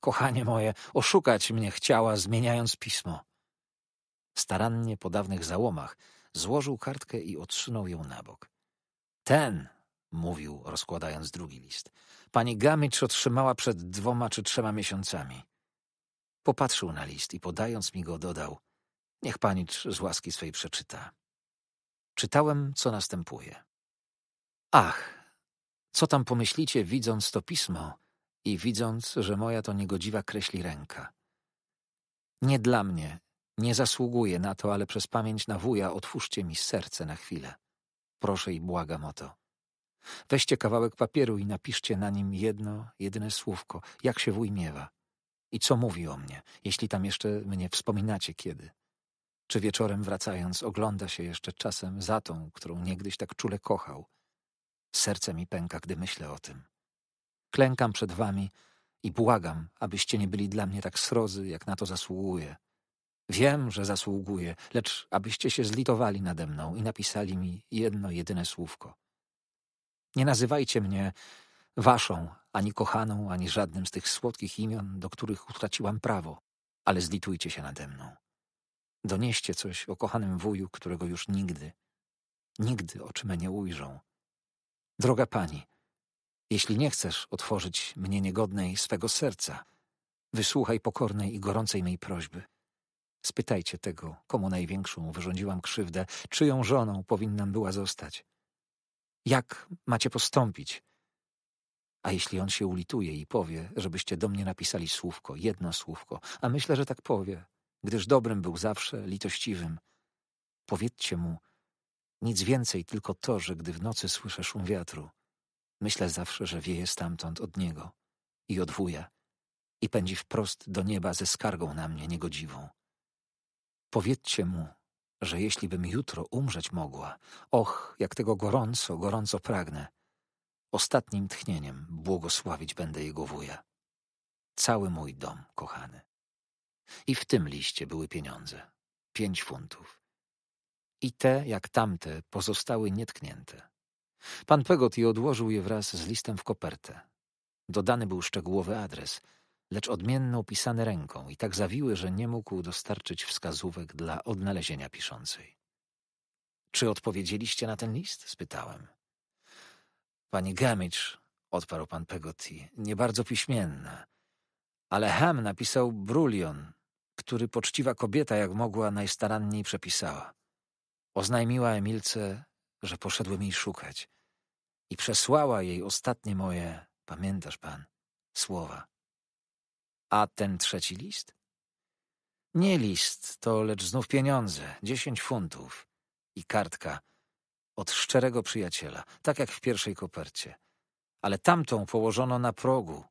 Kochanie moje, oszukać mnie chciała, zmieniając pismo. Starannie po dawnych załomach złożył kartkę i odsunął ją na bok. Ten, mówił, rozkładając drugi list. Pani Gamicz otrzymała przed dwoma czy trzema miesiącami. Popatrzył na list i podając mi go dodał: Niech panicz z łaski swej przeczyta. Czytałem, co następuje. Ach, co tam pomyślicie, widząc to pismo i widząc, że moja to niegodziwa kreśli ręka. Nie dla mnie, nie zasługuję na to, ale przez pamięć na wuja otwórzcie mi serce na chwilę. Proszę i błagam o to. Weźcie kawałek papieru i napiszcie na nim jedno, jedyne słówko, jak się wuj miewa i co mówi o mnie, jeśli tam jeszcze mnie wspominacie kiedy czy wieczorem wracając ogląda się jeszcze czasem za tą, którą niegdyś tak czule kochał. Serce mi pęka, gdy myślę o tym. Klękam przed wami i błagam, abyście nie byli dla mnie tak srozy, jak na to zasługuję. Wiem, że zasługuję, lecz abyście się zlitowali nade mną i napisali mi jedno jedyne słówko. Nie nazywajcie mnie waszą, ani kochaną, ani żadnym z tych słodkich imion, do których utraciłam prawo, ale zlitujcie się nade mną. Donieście coś o kochanym wuju, którego już nigdy, nigdy oczy me nie ujrzą. Droga pani, jeśli nie chcesz otworzyć mnie niegodnej swego serca, wysłuchaj pokornej i gorącej mej prośby. Spytajcie tego, komu największą wyrządziłam krzywdę, czyją żoną powinnam była zostać. Jak macie postąpić? A jeśli on się ulituje i powie, żebyście do mnie napisali słówko, jedno słówko, a myślę, że tak powie, gdyż dobrym był zawsze, litościwym. Powiedzcie mu, nic więcej, tylko to, że gdy w nocy słyszę szum wiatru, myślę zawsze, że wieje stamtąd od niego i od wuja i pędzi wprost do nieba ze skargą na mnie niegodziwą. Powiedzcie mu, że jeślibym jutro umrzeć mogła, och, jak tego gorąco, gorąco pragnę, ostatnim tchnieniem błogosławić będę jego wuja. Cały mój dom, kochany. I w tym liście były pieniądze. Pięć funtów. I te, jak tamte, pozostały nietknięte. Pan Pegoti odłożył je wraz z listem w kopertę. Dodany był szczegółowy adres, lecz odmienno opisany ręką i tak zawiły, że nie mógł dostarczyć wskazówek dla odnalezienia piszącej. Czy odpowiedzieliście na ten list? spytałem. Pani Gamicz, odparł pan Pegoti, nie bardzo piśmienna ale Ham napisał brulion, który poczciwa kobieta jak mogła najstaranniej przepisała. Oznajmiła Emilce, że poszedłem jej szukać i przesłała jej ostatnie moje, pamiętasz pan, słowa. A ten trzeci list? Nie list, to lecz znów pieniądze, dziesięć funtów i kartka od szczerego przyjaciela, tak jak w pierwszej kopercie. Ale tamtą położono na progu,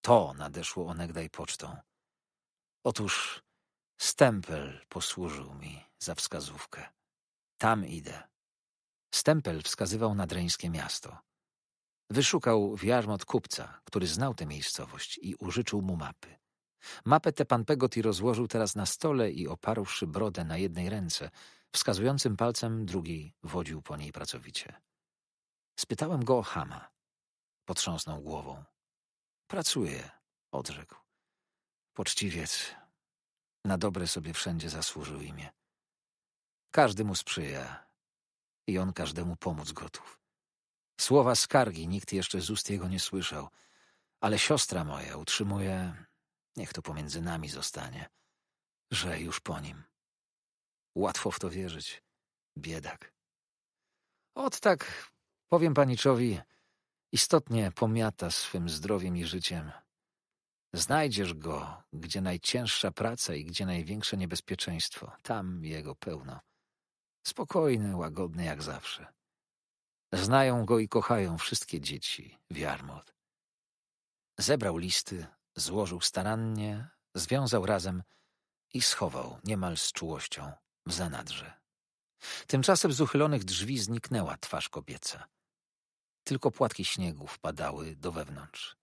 to nadeszło onegdaj pocztą. Otóż stempel posłużył mi za wskazówkę. Tam idę. Stempel wskazywał na dreńskie miasto. Wyszukał w Jarmot kupca, który znał tę miejscowość i użyczył mu mapy. Mapę tę pan Pegoti rozłożył teraz na stole i oparłszy brodę na jednej ręce, wskazującym palcem drugiej wodził po niej pracowicie. Spytałem go o Hama. Potrząsnął głową. Pracuję, odrzekł. Poczciwiec. Na dobre sobie wszędzie zasłużył imię. Każdy mu sprzyja i on każdemu pomóc gotów. Słowa skargi nikt jeszcze z ust jego nie słyszał, ale siostra moja utrzymuje, niech to pomiędzy nami zostanie, że już po nim. Łatwo w to wierzyć, biedak. Ot tak, powiem paniczowi, istotnie pomiata swym zdrowiem i życiem. Znajdziesz go, gdzie najcięższa praca i gdzie największe niebezpieczeństwo. Tam jego pełno. Spokojny, łagodny jak zawsze. Znają go i kochają wszystkie dzieci w Zebrał listy, złożył starannie, związał razem i schował niemal z czułością w zanadrze. Tymczasem z uchylonych drzwi zniknęła twarz kobieca. Tylko płatki śniegu wpadały do wewnątrz.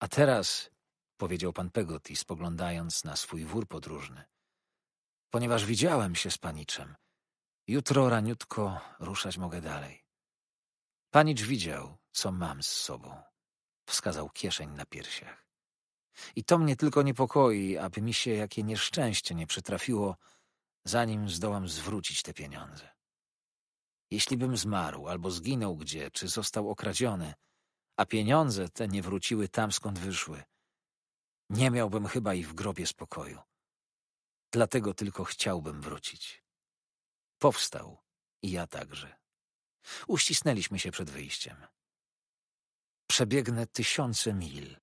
A teraz, powiedział pan Pegoti, spoglądając na swój wór podróżny, ponieważ widziałem się z paniczem, jutro raniutko ruszać mogę dalej. Panicz widział, co mam z sobą. Wskazał kieszeń na piersiach. I to mnie tylko niepokoi, aby mi się jakie nieszczęście nie przytrafiło, zanim zdołam zwrócić te pieniądze. Jeśli bym zmarł albo zginął gdzie, czy został okradziony, a pieniądze te nie wróciły tam, skąd wyszły, nie miałbym chyba i w grobie spokoju. Dlatego tylko chciałbym wrócić. Powstał i ja także. Uścisnęliśmy się przed wyjściem. Przebiegnę tysiące mil,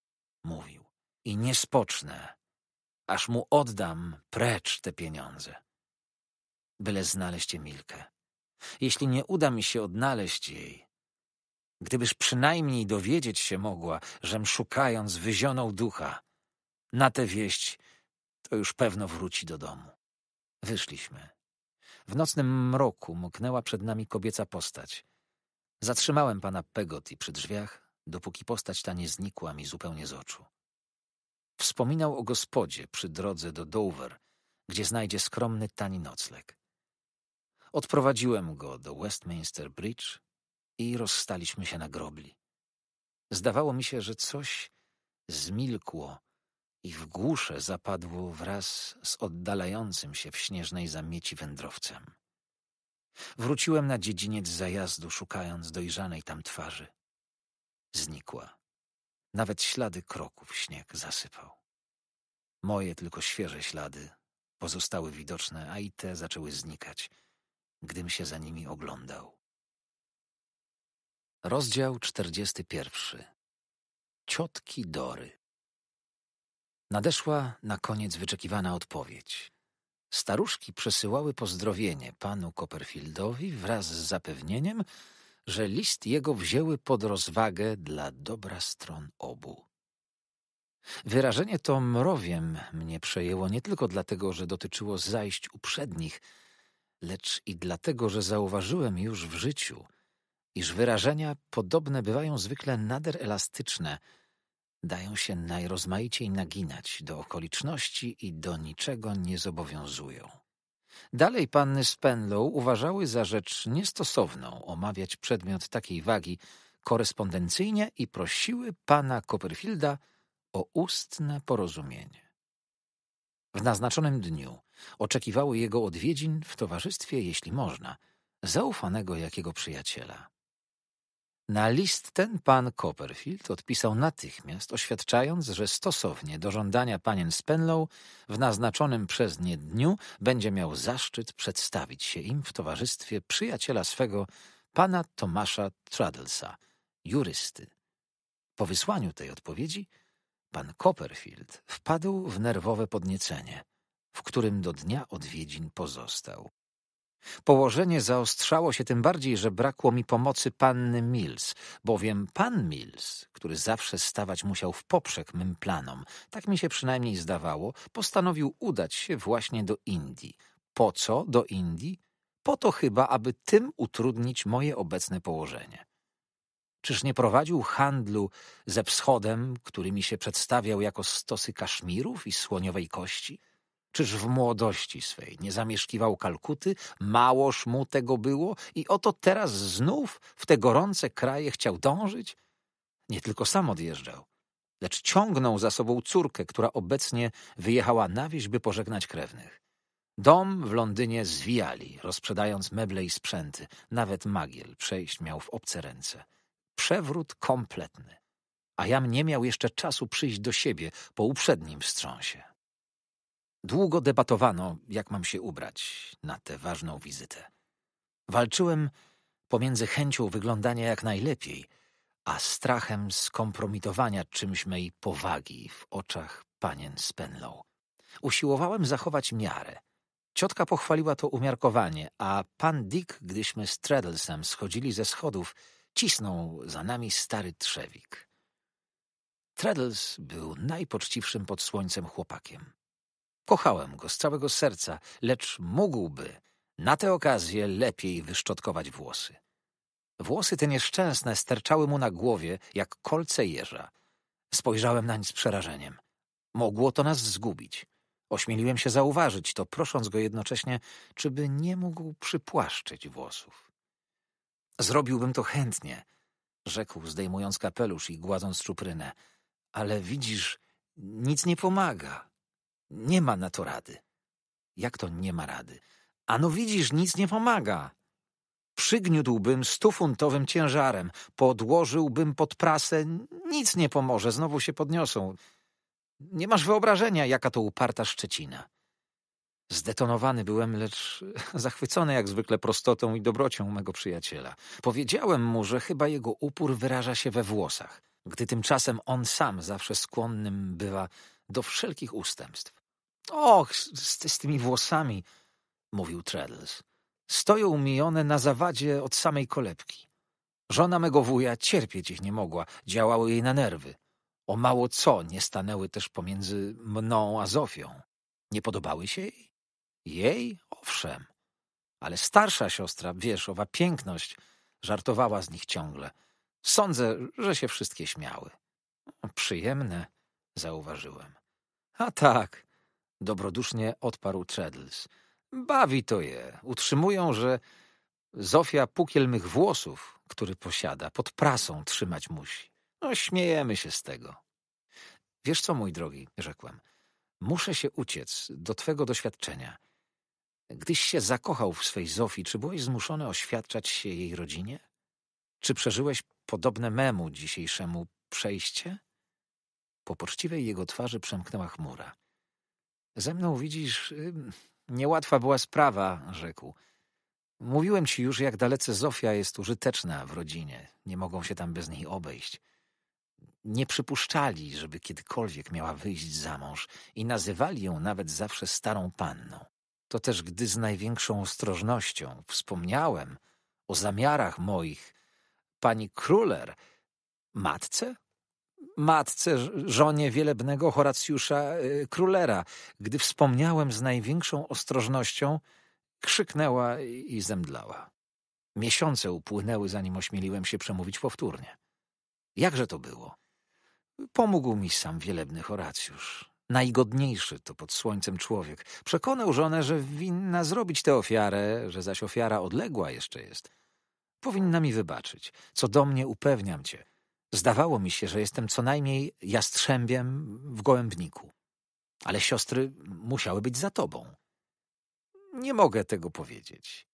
mówił, i nie spocznę, aż mu oddam precz te pieniądze. Byle znaleźć Emilkę. Jeśli nie uda mi się odnaleźć jej. Gdybyż przynajmniej dowiedzieć się mogła, żem szukając wyzionął ducha. Na tę wieść to już pewno wróci do domu. Wyszliśmy. W nocnym mroku mknęła przed nami kobieca postać. Zatrzymałem pana Pegoti przy drzwiach, dopóki postać ta nie znikła mi zupełnie z oczu. Wspominał o gospodzie przy drodze do Dover, gdzie znajdzie skromny tani nocleg. Odprowadziłem go do Westminster Bridge i rozstaliśmy się na grobli. Zdawało mi się, że coś zmilkło i w głusze zapadło wraz z oddalającym się w śnieżnej zamieci wędrowcem. Wróciłem na dziedziniec zajazdu, szukając dojrzanej tam twarzy. Znikła. Nawet ślady kroków śnieg zasypał. Moje tylko świeże ślady pozostały widoczne, a i te zaczęły znikać – gdym się za nimi oglądał. Rozdział 41. Ciotki Dory. Nadeszła na koniec wyczekiwana odpowiedź. Staruszki przesyłały pozdrowienie panu Copperfieldowi wraz z zapewnieniem, że list jego wzięły pod rozwagę dla dobra stron obu. Wyrażenie to mrowiem mnie przejęło nie tylko dlatego, że dotyczyło zajść uprzednich – lecz i dlatego, że zauważyłem już w życiu, iż wyrażenia podobne bywają zwykle nader elastyczne, dają się najrozmaiciej naginać do okoliczności i do niczego nie zobowiązują. Dalej panny Spenlow uważały za rzecz niestosowną omawiać przedmiot takiej wagi korespondencyjnie i prosiły pana Copperfielda o ustne porozumienie. W naznaczonym dniu oczekiwały jego odwiedzin w towarzystwie, jeśli można, zaufanego jakiego przyjaciela. Na list ten pan Copperfield odpisał natychmiast, oświadczając, że stosownie do żądania panien Spenlow w naznaczonym przez nie dniu będzie miał zaszczyt przedstawić się im w towarzystwie przyjaciela swego, pana Tomasza Traddlesa, jurysty. Po wysłaniu tej odpowiedzi Pan Copperfield wpadł w nerwowe podniecenie, w którym do dnia odwiedzin pozostał. Położenie zaostrzało się tym bardziej, że brakło mi pomocy panny Mills, bowiem pan Mills, który zawsze stawać musiał w poprzek mym planom, tak mi się przynajmniej zdawało, postanowił udać się właśnie do Indii. Po co do Indii? Po to chyba, aby tym utrudnić moje obecne położenie. Czyż nie prowadził handlu ze wschodem, który mi się przedstawiał jako stosy kaszmirów i słoniowej kości? Czyż w młodości swej nie zamieszkiwał Kalkuty? Małoż mu tego było i oto teraz znów w te gorące kraje chciał dążyć? Nie tylko sam odjeżdżał, lecz ciągnął za sobą córkę, która obecnie wyjechała na wieś, by pożegnać krewnych. Dom w Londynie zwijali, rozprzedając meble i sprzęty. Nawet magiel przejść miał w obce ręce. Przewrót kompletny. A jam nie miał jeszcze czasu przyjść do siebie po uprzednim wstrząsie. Długo debatowano, jak mam się ubrać na tę ważną wizytę. Walczyłem pomiędzy chęcią wyglądania jak najlepiej, a strachem skompromitowania czymś mej powagi w oczach panien Spenlow. Usiłowałem zachować miarę. Ciotka pochwaliła to umiarkowanie, a pan Dick, gdyśmy z Treadlesem schodzili ze schodów, Cisnął za nami stary trzewik. Treddles był najpoczciwszym pod słońcem chłopakiem. Kochałem go z całego serca, lecz mógłby na tę okazję lepiej wyszczotkować włosy. Włosy te nieszczęsne sterczały mu na głowie jak kolce jeża. Spojrzałem nań z przerażeniem. Mogło to nas zgubić. Ośmieliłem się zauważyć to, prosząc go jednocześnie, czyby nie mógł przypłaszczyć włosów. Zrobiłbym to chętnie, rzekł, zdejmując kapelusz i gładząc czuprynę. Ale widzisz, nic nie pomaga. Nie ma na to rady. Jak to nie ma rady? Ano widzisz, nic nie pomaga. Przygniódłbym stufuntowym ciężarem, podłożyłbym pod prasę, nic nie pomoże, znowu się podniosą. Nie masz wyobrażenia, jaka to uparta Szczecina. Zdetonowany byłem, lecz zachwycony jak zwykle prostotą i dobrocią mego przyjaciela. Powiedziałem mu, że chyba jego upór wyraża się we włosach, gdy tymczasem on sam zawsze skłonnym bywa do wszelkich ustępstw. Och, z, z tymi włosami, mówił Treadles. Stoją mi one na zawadzie od samej kolebki. Żona mego wuja cierpieć ich nie mogła, działały jej na nerwy. O mało co nie stanęły też pomiędzy mną a Zofią. Nie podobały się jej? Jej? Owszem. Ale starsza siostra, wiesz, owa piękność, żartowała z nich ciągle. Sądzę, że się wszystkie śmiały. Przyjemne, zauważyłem. A tak, dobrodusznie odparł Treadles. Bawi to je. Utrzymują, że Zofia pukiel mych włosów, który posiada, pod prasą trzymać musi. No, śmiejemy się z tego. Wiesz co, mój drogi, rzekłem. Muszę się uciec do twego doświadczenia – Gdyś się zakochał w swej Zofii, czy byłeś zmuszony oświadczać się jej rodzinie? Czy przeżyłeś podobne memu dzisiejszemu przejście? Po poczciwej jego twarzy przemknęła chmura. Ze mną, widzisz, y, niełatwa była sprawa, rzekł. Mówiłem ci już, jak dalece Zofia jest użyteczna w rodzinie. Nie mogą się tam bez niej obejść. Nie przypuszczali, żeby kiedykolwiek miała wyjść za mąż i nazywali ją nawet zawsze starą panną to też gdy z największą ostrożnością wspomniałem o zamiarach moich pani Króler, matce? Matce, żonie wielebnego Horacjusza y, Królera, gdy wspomniałem z największą ostrożnością, krzyknęła i zemdlała. Miesiące upłynęły, zanim ośmieliłem się przemówić powtórnie. Jakże to było? Pomógł mi sam wielebny Horacjusz najgodniejszy to pod słońcem człowiek, przekonał żonę, że winna zrobić tę ofiarę, że zaś ofiara odległa jeszcze jest. Powinna mi wybaczyć. Co do mnie, upewniam cię. Zdawało mi się, że jestem co najmniej jastrzębiem w gołębniku. Ale siostry musiały być za tobą. Nie mogę tego powiedzieć.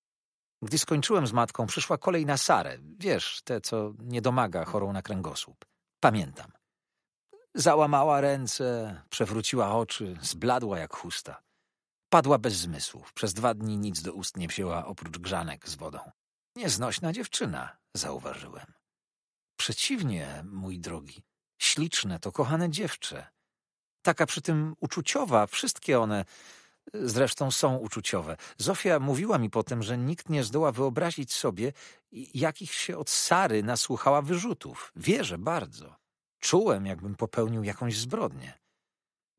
Gdy skończyłem z matką, przyszła kolej na Sarę. Wiesz, tę, co nie domaga chorą na kręgosłup. Pamiętam. Załamała ręce, przewróciła oczy, zbladła jak chusta. Padła bez zmysłów, przez dwa dni nic do ust nie wzięła oprócz grzanek z wodą. Nieznośna dziewczyna, zauważyłem. Przeciwnie, mój drogi, śliczne to kochane dziewczę. Taka przy tym uczuciowa, wszystkie one zresztą są uczuciowe. Zofia mówiła mi potem, że nikt nie zdoła wyobrazić sobie, jakich się od Sary nasłuchała wyrzutów. Wierzę bardzo. Czułem, jakbym popełnił jakąś zbrodnię.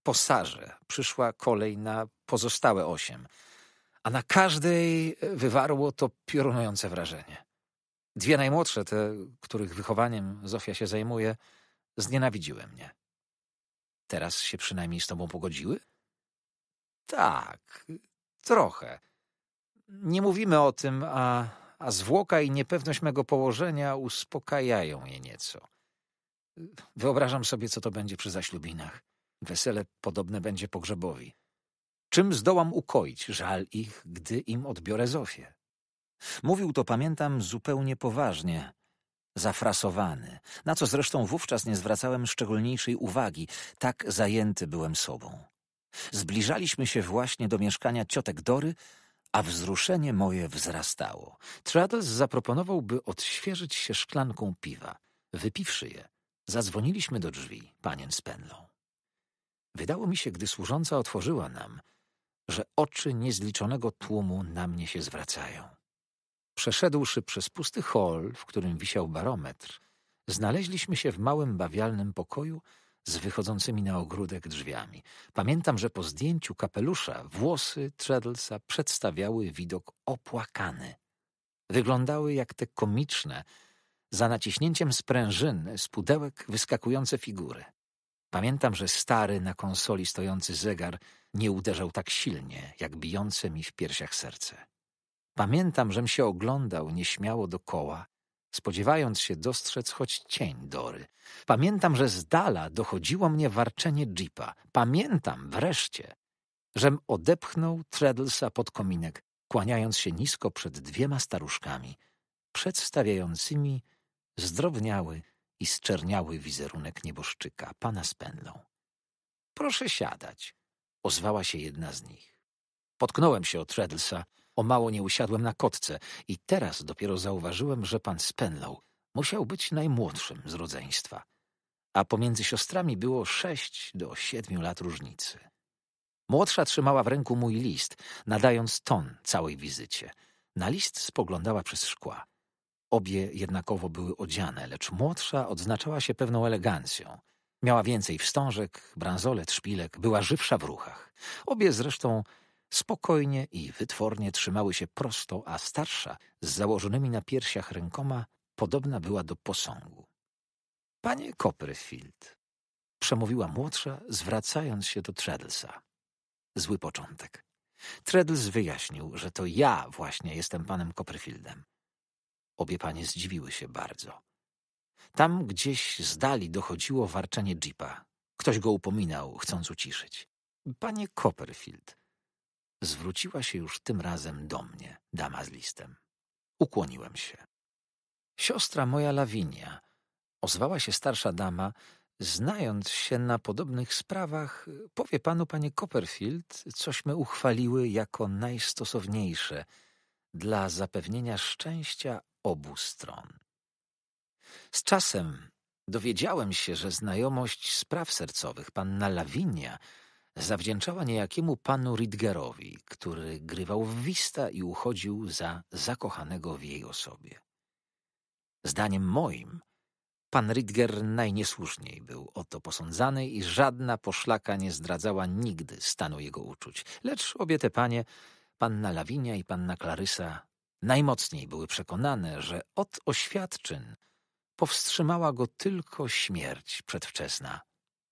Po Sarze przyszła kolej na pozostałe osiem, a na każdej e, wywarło to piorunujące wrażenie. Dwie najmłodsze, te, których wychowaniem Zofia się zajmuje, znienawidziły mnie. Teraz się przynajmniej z tobą pogodziły? Tak, trochę. Nie mówimy o tym, a, a zwłoka i niepewność mego położenia uspokajają je nieco. Wyobrażam sobie, co to będzie przy zaślubinach. Wesele podobne będzie pogrzebowi. Czym zdołam ukoić żal ich, gdy im odbiorę Zofię? Mówił to, pamiętam, zupełnie poważnie, zafrasowany, na co zresztą wówczas nie zwracałem szczególniejszej uwagi, tak zajęty byłem sobą. Zbliżaliśmy się właśnie do mieszkania ciotek Dory, a wzruszenie moje wzrastało. Traddles zaproponował, by odświeżyć się szklanką piwa. Wypiwszy je, Zadzwoniliśmy do drzwi, panien Spenlow. Wydało mi się, gdy służąca otworzyła nam, że oczy niezliczonego tłumu na mnie się zwracają. Przeszedłszy przez pusty hol, w którym wisiał barometr, znaleźliśmy się w małym bawialnym pokoju z wychodzącymi na ogródek drzwiami. Pamiętam, że po zdjęciu kapelusza włosy Treadlesa przedstawiały widok opłakany. Wyglądały jak te komiczne, za naciśnięciem sprężyny z pudełek wyskakujące figury. Pamiętam, że stary na konsoli stojący zegar nie uderzał tak silnie, jak bijące mi w piersiach serce. Pamiętam, żem się oglądał nieśmiało dokoła, spodziewając się dostrzec choć cień Dory. Pamiętam, że z dala dochodziło mnie warczenie jeepa. Pamiętam wreszcie, żem odepchnął Treadlesa pod kominek, kłaniając się nisko przed dwiema staruszkami, przedstawiającymi zdrobniały i zczerniały wizerunek nieboszczyka, pana Spenlow. Proszę siadać, ozwała się jedna z nich. Potknąłem się od Treadlesa, o mało nie usiadłem na kotce i teraz dopiero zauważyłem, że pan Spenlow musiał być najmłodszym z rodzeństwa, a pomiędzy siostrami było sześć do siedmiu lat różnicy. Młodsza trzymała w ręku mój list, nadając ton całej wizycie. Na list spoglądała przez szkła. Obie jednakowo były odziane, lecz młodsza odznaczała się pewną elegancją. Miała więcej wstążek, bransolet, szpilek, była żywsza w ruchach. Obie zresztą spokojnie i wytwornie trzymały się prosto, a starsza, z założonymi na piersiach rękoma, podobna była do posągu. Panie Copperfield, przemówiła młodsza, zwracając się do Treadlesa. Zły początek. Treadles wyjaśnił, że to ja właśnie jestem panem Copperfieldem. Obie panie zdziwiły się bardzo. Tam gdzieś z dali dochodziło warczenie jeepa. Ktoś go upominał, chcąc uciszyć. Panie Copperfield. Zwróciła się już tym razem do mnie, dama z listem. Ukłoniłem się. Siostra moja Lawinia, ozwała się starsza dama, znając się na podobnych sprawach, powie panu, panie Copperfield, cośmy uchwaliły jako najstosowniejsze dla zapewnienia szczęścia obu stron. Z czasem dowiedziałem się, że znajomość spraw sercowych panna Lawinia zawdzięczała niejakiemu panu Ridgerowi, który grywał w wista i uchodził za zakochanego w jej osobie. Zdaniem moim, pan Ridger najniesłuszniej był o to posądzany i żadna poszlaka nie zdradzała nigdy stanu jego uczuć. Lecz obie te panie, panna Lawinia i panna Klarysa, Najmocniej były przekonane, że od oświadczyn powstrzymała go tylko śmierć przedwczesna,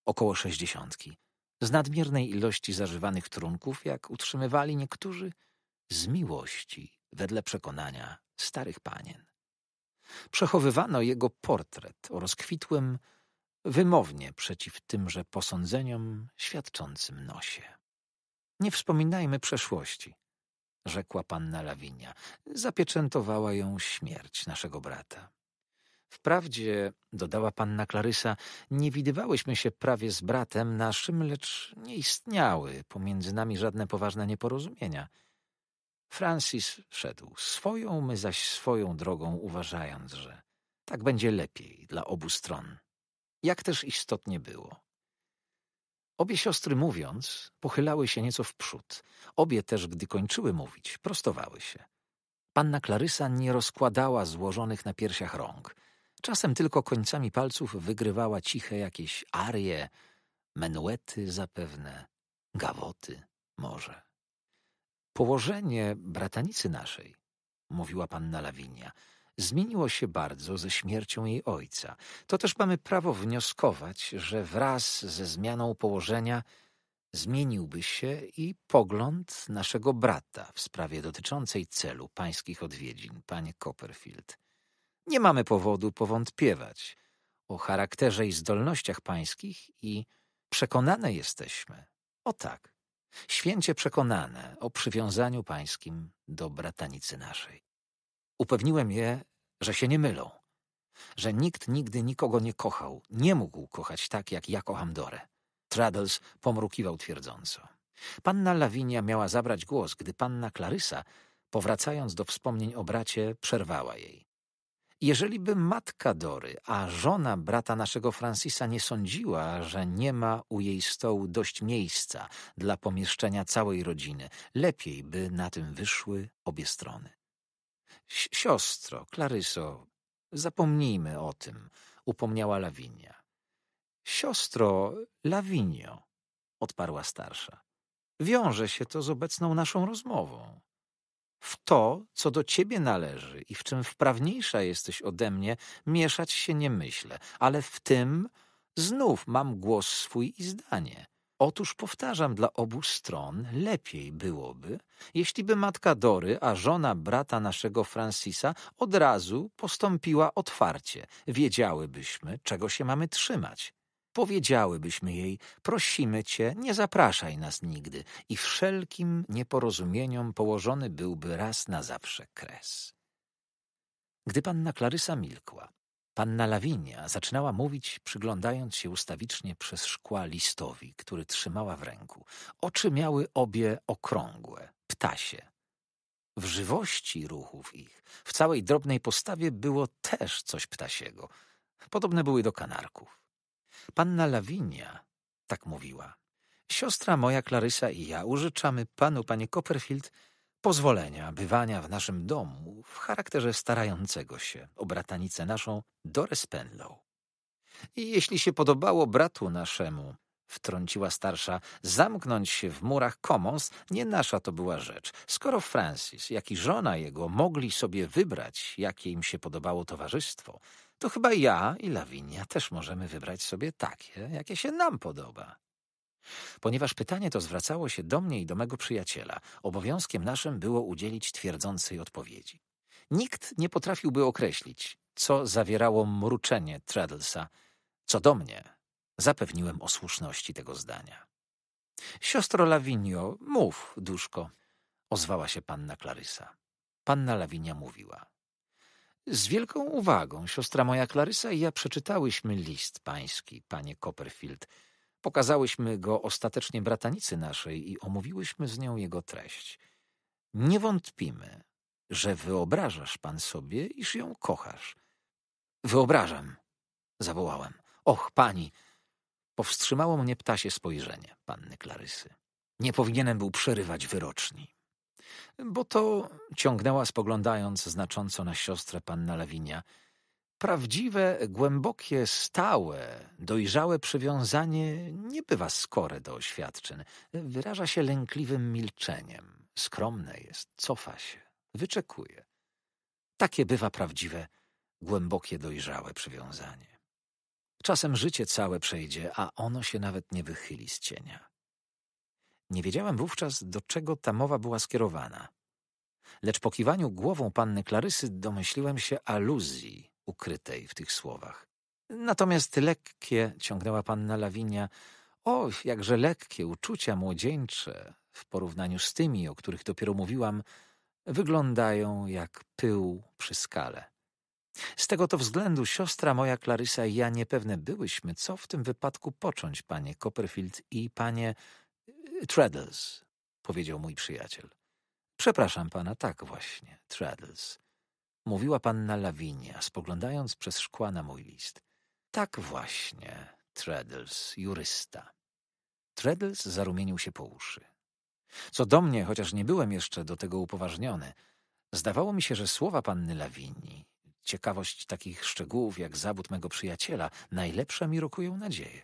około sześćdziesiątki. Z nadmiernej ilości zażywanych trunków, jak utrzymywali niektórzy, z miłości, wedle przekonania starych panien. Przechowywano jego portret o rozkwitłym, wymownie przeciw tymże posądzeniom świadczącym nosie. Nie wspominajmy przeszłości rzekła panna Lawinia. Zapieczętowała ją śmierć naszego brata. Wprawdzie, dodała panna Klarysa, nie widywałyśmy się prawie z bratem naszym, lecz nie istniały pomiędzy nami żadne poważne nieporozumienia. Francis szedł swoją, my zaś swoją drogą, uważając, że tak będzie lepiej dla obu stron. Jak też istotnie było. Obie siostry mówiąc, pochylały się nieco w przód. Obie też, gdy kończyły mówić, prostowały się. Panna Klarysa nie rozkładała złożonych na piersiach rąk. Czasem tylko końcami palców wygrywała ciche jakieś arie, menuety zapewne, gawoty może. Położenie bratanicy naszej, mówiła panna Lawinia, zmieniło się bardzo ze śmiercią jej ojca. To też mamy prawo wnioskować, że wraz ze zmianą położenia zmieniłby się i pogląd naszego brata w sprawie dotyczącej celu pańskich odwiedzin, panie Copperfield. Nie mamy powodu powątpiewać o charakterze i zdolnościach pańskich i przekonane jesteśmy, o tak, święcie przekonane o przywiązaniu pańskim do bratanicy naszej. Upewniłem je, że się nie mylą, że nikt nigdy nikogo nie kochał, nie mógł kochać tak, jak ja kocham Dorę. Traddles pomrukiwał twierdząco. Panna Lawinia miała zabrać głos, gdy panna Klarysa, powracając do wspomnień o bracie, przerwała jej. Jeżeli by matka Dory, a żona brata naszego Francisa nie sądziła, że nie ma u jej stołu dość miejsca dla pomieszczenia całej rodziny, lepiej by na tym wyszły obie strony. Siostro, Klaryso, zapomnijmy o tym, upomniała Lawinia. Siostro, Lawinio, odparła starsza. Wiąże się to z obecną naszą rozmową. W to, co do ciebie należy i w czym wprawniejsza jesteś ode mnie, mieszać się nie myślę, ale w tym znów mam głos swój i zdanie. Otóż powtarzam, dla obu stron lepiej byłoby, jeśli by matka Dory, a żona brata naszego Francisa od razu postąpiła otwarcie. Wiedziałybyśmy, czego się mamy trzymać. Powiedziałybyśmy jej, prosimy cię, nie zapraszaj nas nigdy i wszelkim nieporozumieniom położony byłby raz na zawsze kres. Gdy panna Klarysa milkła, Panna Lawinia zaczynała mówić, przyglądając się ustawicznie przez szkła listowi, który trzymała w ręku. Oczy miały obie okrągłe, ptasie. W żywości ruchów ich, w całej drobnej postawie było też coś ptasiego. Podobne były do kanarków. Panna Lawinia, tak mówiła, siostra moja Klarysa i ja użyczamy panu, panie Copperfield, pozwolenia bywania w naszym domu w charakterze starającego się o bratanicę naszą Doris Penlow. I jeśli się podobało bratu naszemu, wtrąciła starsza, zamknąć się w murach Commons nie nasza to była rzecz. Skoro Francis, jak i żona jego mogli sobie wybrać, jakie im się podobało towarzystwo, to chyba ja i Lawinia też możemy wybrać sobie takie, jakie się nam podoba. Ponieważ pytanie to zwracało się do mnie i do mego przyjaciela, obowiązkiem naszym było udzielić twierdzącej odpowiedzi. Nikt nie potrafiłby określić, co zawierało mruczenie Traddlesa. Co do mnie, zapewniłem o słuszności tego zdania. Siostro Lawinio, mów, duszko, ozwała się panna Klarysa. Panna Lawinia mówiła. Z wielką uwagą siostra moja Klarysa i ja przeczytałyśmy list pański, panie Copperfield – Pokazałyśmy go ostatecznie bratanicy naszej i omówiłyśmy z nią jego treść. Nie wątpimy, że wyobrażasz pan sobie, iż ją kochasz. Wyobrażam, zawołałem. Och, pani! Powstrzymało mnie ptasie spojrzenie panny Klarysy. Nie powinienem był przerywać wyroczni. Bo to, ciągnęła spoglądając znacząco na siostrę panna Lawinia – prawdziwe, głębokie, stałe, dojrzałe przywiązanie nie bywa skore do oświadczeń. Wyraża się lękliwym milczeniem. Skromne jest, cofa się, wyczekuje. Takie bywa prawdziwe, głębokie, dojrzałe przywiązanie. Czasem życie całe przejdzie, a ono się nawet nie wychyli z cienia. Nie wiedziałem wówczas, do czego ta mowa była skierowana. Lecz po kiwaniu głową panny Klarysy domyśliłem się aluzji, ukrytej w tych słowach. Natomiast lekkie, ciągnęła panna Lawinia, o, jakże lekkie uczucia młodzieńcze, w porównaniu z tymi, o których dopiero mówiłam, wyglądają jak pył przy skale. Z tego to względu siostra moja Klarysa i ja niepewne byłyśmy, co w tym wypadku począć, panie Copperfield i panie y, Treadles, powiedział mój przyjaciel. Przepraszam pana, tak właśnie, Treadles mówiła panna Lawinia, spoglądając przez szkła na mój list. Tak właśnie, Treddles, jurysta. Treddles zarumienił się po uszy. Co do mnie, chociaż nie byłem jeszcze do tego upoważniony, zdawało mi się, że słowa panny Lawini, ciekawość takich szczegółów jak zawód mego przyjaciela, najlepsze mi rokują nadzieję.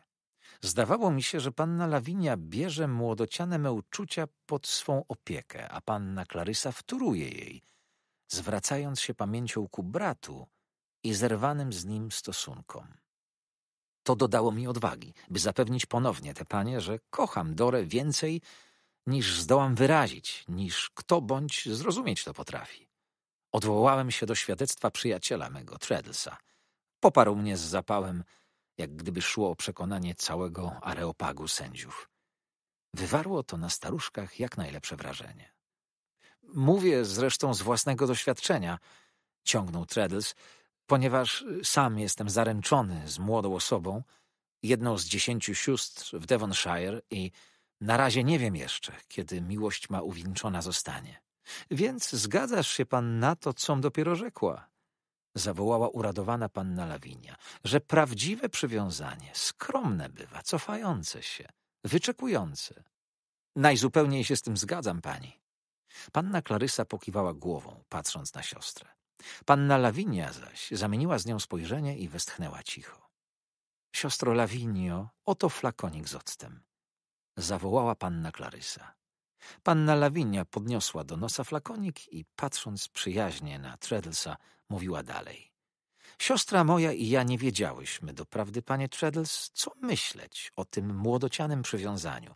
Zdawało mi się, że panna Lawinia bierze młodociane me uczucia pod swą opiekę, a panna Klarysa wtóruje jej – zwracając się pamięcią ku bratu i zerwanym z nim stosunkom. To dodało mi odwagi, by zapewnić ponownie te panie, że kocham Dorę więcej niż zdołam wyrazić, niż kto bądź zrozumieć to potrafi. Odwołałem się do świadectwa przyjaciela mego, Treadlesa. Poparł mnie z zapałem, jak gdyby szło o przekonanie całego areopagu sędziów. Wywarło to na staruszkach jak najlepsze wrażenie. Mówię zresztą z własnego doświadczenia, ciągnął Treddles, ponieważ sam jestem zaręczony z młodą osobą, jedną z dziesięciu sióstr w Devonshire i na razie nie wiem jeszcze, kiedy miłość ma uwieńczona zostanie. Więc zgadzasz się pan na to, com dopiero rzekła? Zawołała uradowana panna Lawinia, że prawdziwe przywiązanie skromne bywa, cofające się, wyczekujące. Najzupełniej się z tym zgadzam, pani. Panna Klarysa pokiwała głową, patrząc na siostrę. Panna Lawinia zaś zamieniła z nią spojrzenie i westchnęła cicho. Siostro Lawinio, oto flakonik z octem. Zawołała panna Klarysa. Panna Lawinia podniosła do nosa flakonik i patrząc przyjaźnie na Treadlesa, mówiła dalej. Siostra moja i ja nie wiedziałyśmy doprawdy, panie Treadles, co myśleć o tym młodocianym przywiązaniu,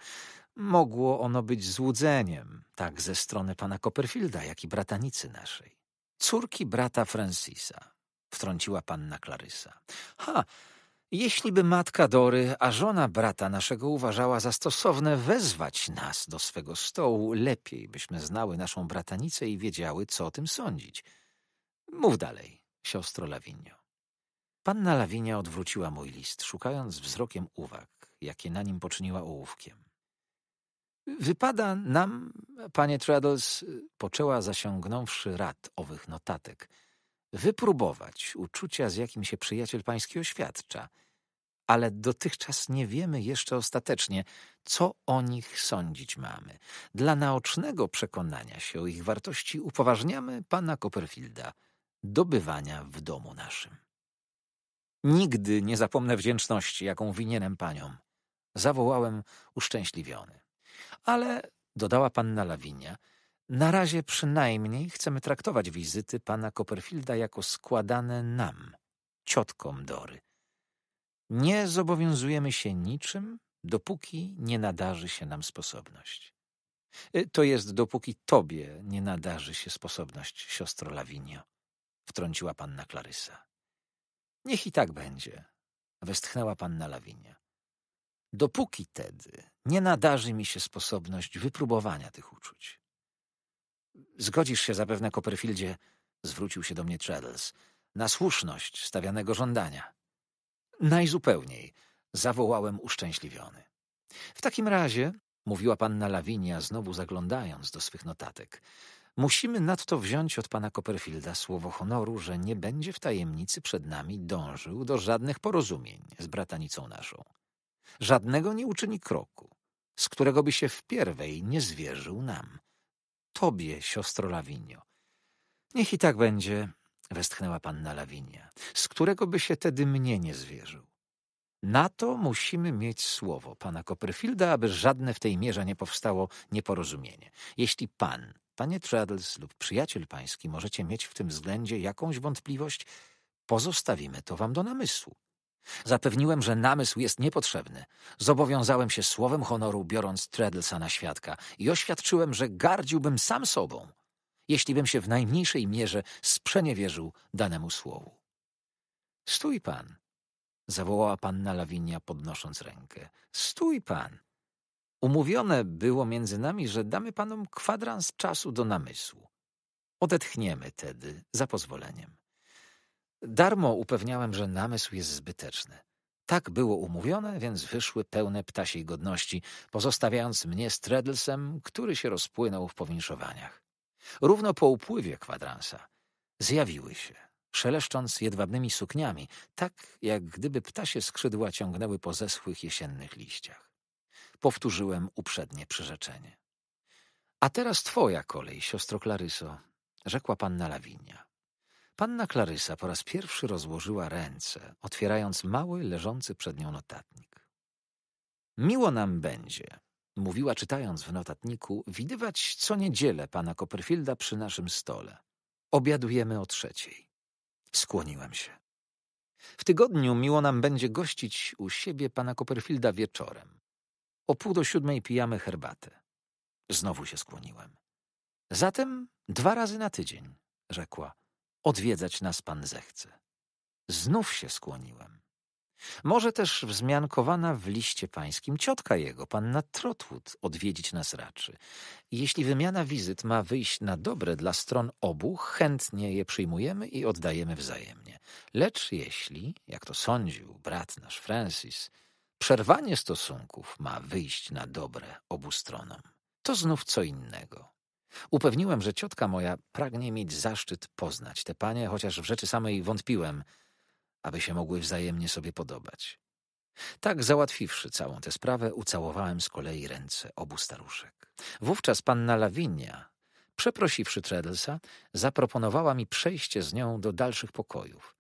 Mogło ono być złudzeniem, tak ze strony pana Copperfielda, jak i bratanicy naszej. Córki brata Francisa, wtrąciła panna Klarysa. Ha, jeśli by matka Dory, a żona brata naszego uważała za stosowne wezwać nas do swego stołu, lepiej byśmy znały naszą bratanicę i wiedziały, co o tym sądzić. Mów dalej, siostro Lawinio. Panna Lawinia odwróciła mój list, szukając wzrokiem uwag, jakie na nim poczyniła ołówkiem. Wypada nam, panie Traddles, poczęła zasiągnąwszy rad owych notatek, wypróbować uczucia, z jakim się przyjaciel pański oświadcza, ale dotychczas nie wiemy jeszcze ostatecznie, co o nich sądzić mamy. Dla naocznego przekonania się o ich wartości upoważniamy pana Copperfielda dobywania w domu naszym. Nigdy nie zapomnę wdzięczności, jaką winienem paniom. Zawołałem uszczęśliwiony ale, dodała panna Lawinia, na razie przynajmniej chcemy traktować wizyty pana Copperfielda jako składane nam, ciotkom Dory. Nie zobowiązujemy się niczym, dopóki nie nadarzy się nam sposobność. Y, to jest, dopóki tobie nie nadarzy się sposobność, siostro Lawinio, wtrąciła panna Klarysa. Niech i tak będzie, westchnęła panna Lawinia. Dopóki tedy nie nadarzy mi się sposobność wypróbowania tych uczuć. Zgodzisz się zapewne, Copperfieldzie, zwrócił się do mnie Traddles na słuszność stawianego żądania. Najzupełniej, zawołałem uszczęśliwiony. W takim razie, mówiła panna Lawinia, znowu zaglądając do swych notatek, musimy nadto wziąć od pana Copperfielda słowo honoru, że nie będzie w tajemnicy przed nami dążył do żadnych porozumień z bratanicą naszą. Żadnego nie uczyni kroku z którego by się wpierwej nie zwierzył nam. Tobie, siostro Lawinio. Niech i tak będzie, westchnęła panna Lawinia, z którego by się tedy mnie nie zwierzył. Na to musimy mieć słowo pana Copperfielda, aby żadne w tej mierze nie powstało nieporozumienie. Jeśli pan, panie Traddles lub przyjaciel pański możecie mieć w tym względzie jakąś wątpliwość, pozostawimy to wam do namysłu. Zapewniłem, że namysł jest niepotrzebny. Zobowiązałem się słowem honoru, biorąc Treadlesa na świadka i oświadczyłem, że gardziłbym sam sobą, jeślibym się w najmniejszej mierze sprzeniewierzył danemu słowu. Stój pan, zawołała panna Lawinia, podnosząc rękę. Stój pan. Umówione było między nami, że damy panom kwadrans czasu do namysłu. Odetchniemy tedy za pozwoleniem. Darmo upewniałem, że namysł jest zbyteczny. Tak było umówione, więc wyszły pełne ptasiej godności, pozostawiając mnie z Treadlesem, który się rozpłynął w powinszowaniach. Równo po upływie kwadransa zjawiły się, szeleszcząc jedwabnymi sukniami, tak jak gdyby ptasie skrzydła ciągnęły po zeschłych jesiennych liściach. Powtórzyłem uprzednie przyrzeczenie. — A teraz twoja kolej, siostro Klaryso — rzekła panna Lawinia. Panna Klarysa po raz pierwszy rozłożyła ręce, otwierając mały, leżący przed nią notatnik. Miło nam będzie, mówiła czytając w notatniku, widywać co niedzielę pana Copperfielda przy naszym stole. Obiadujemy o trzeciej. Skłoniłem się. W tygodniu miło nam będzie gościć u siebie pana Copperfielda wieczorem. O pół do siódmej pijamy herbatę. Znowu się skłoniłem. Zatem dwa razy na tydzień, rzekła. Odwiedzać nas pan zechce. Znów się skłoniłem. Może też wzmiankowana w liście pańskim ciotka jego, panna Trotwood, odwiedzić nas raczy. Jeśli wymiana wizyt ma wyjść na dobre dla stron obu, chętnie je przyjmujemy i oddajemy wzajemnie. Lecz jeśli, jak to sądził brat nasz Francis, przerwanie stosunków ma wyjść na dobre obu stronom, to znów co innego. Upewniłem, że ciotka moja pragnie mieć zaszczyt poznać te panie, chociaż w rzeczy samej wątpiłem, aby się mogły wzajemnie sobie podobać. Tak załatwiwszy całą tę sprawę, ucałowałem z kolei ręce obu staruszek. Wówczas panna Lawinia, przeprosiwszy Tredelsa, zaproponowała mi przejście z nią do dalszych pokojów.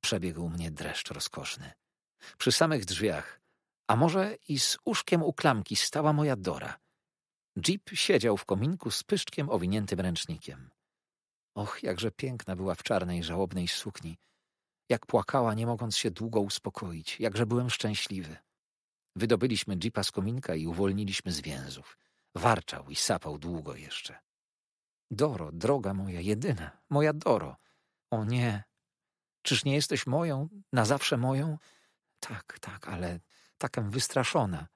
Przebiegł mnie dreszcz rozkoszny. Przy samych drzwiach, a może i z uszkiem u klamki stała moja Dora – Jeep siedział w kominku z pyszczkiem owiniętym ręcznikiem. Och, jakże piękna była w czarnej, żałobnej sukni. Jak płakała, nie mogąc się długo uspokoić. Jakże byłem szczęśliwy. Wydobyliśmy Jeepa z kominka i uwolniliśmy z więzów. Warczał i sapał długo jeszcze. Doro, droga moja, jedyna, moja Doro. O nie, czyż nie jesteś moją, na zawsze moją? Tak, tak, ale takem wystraszona.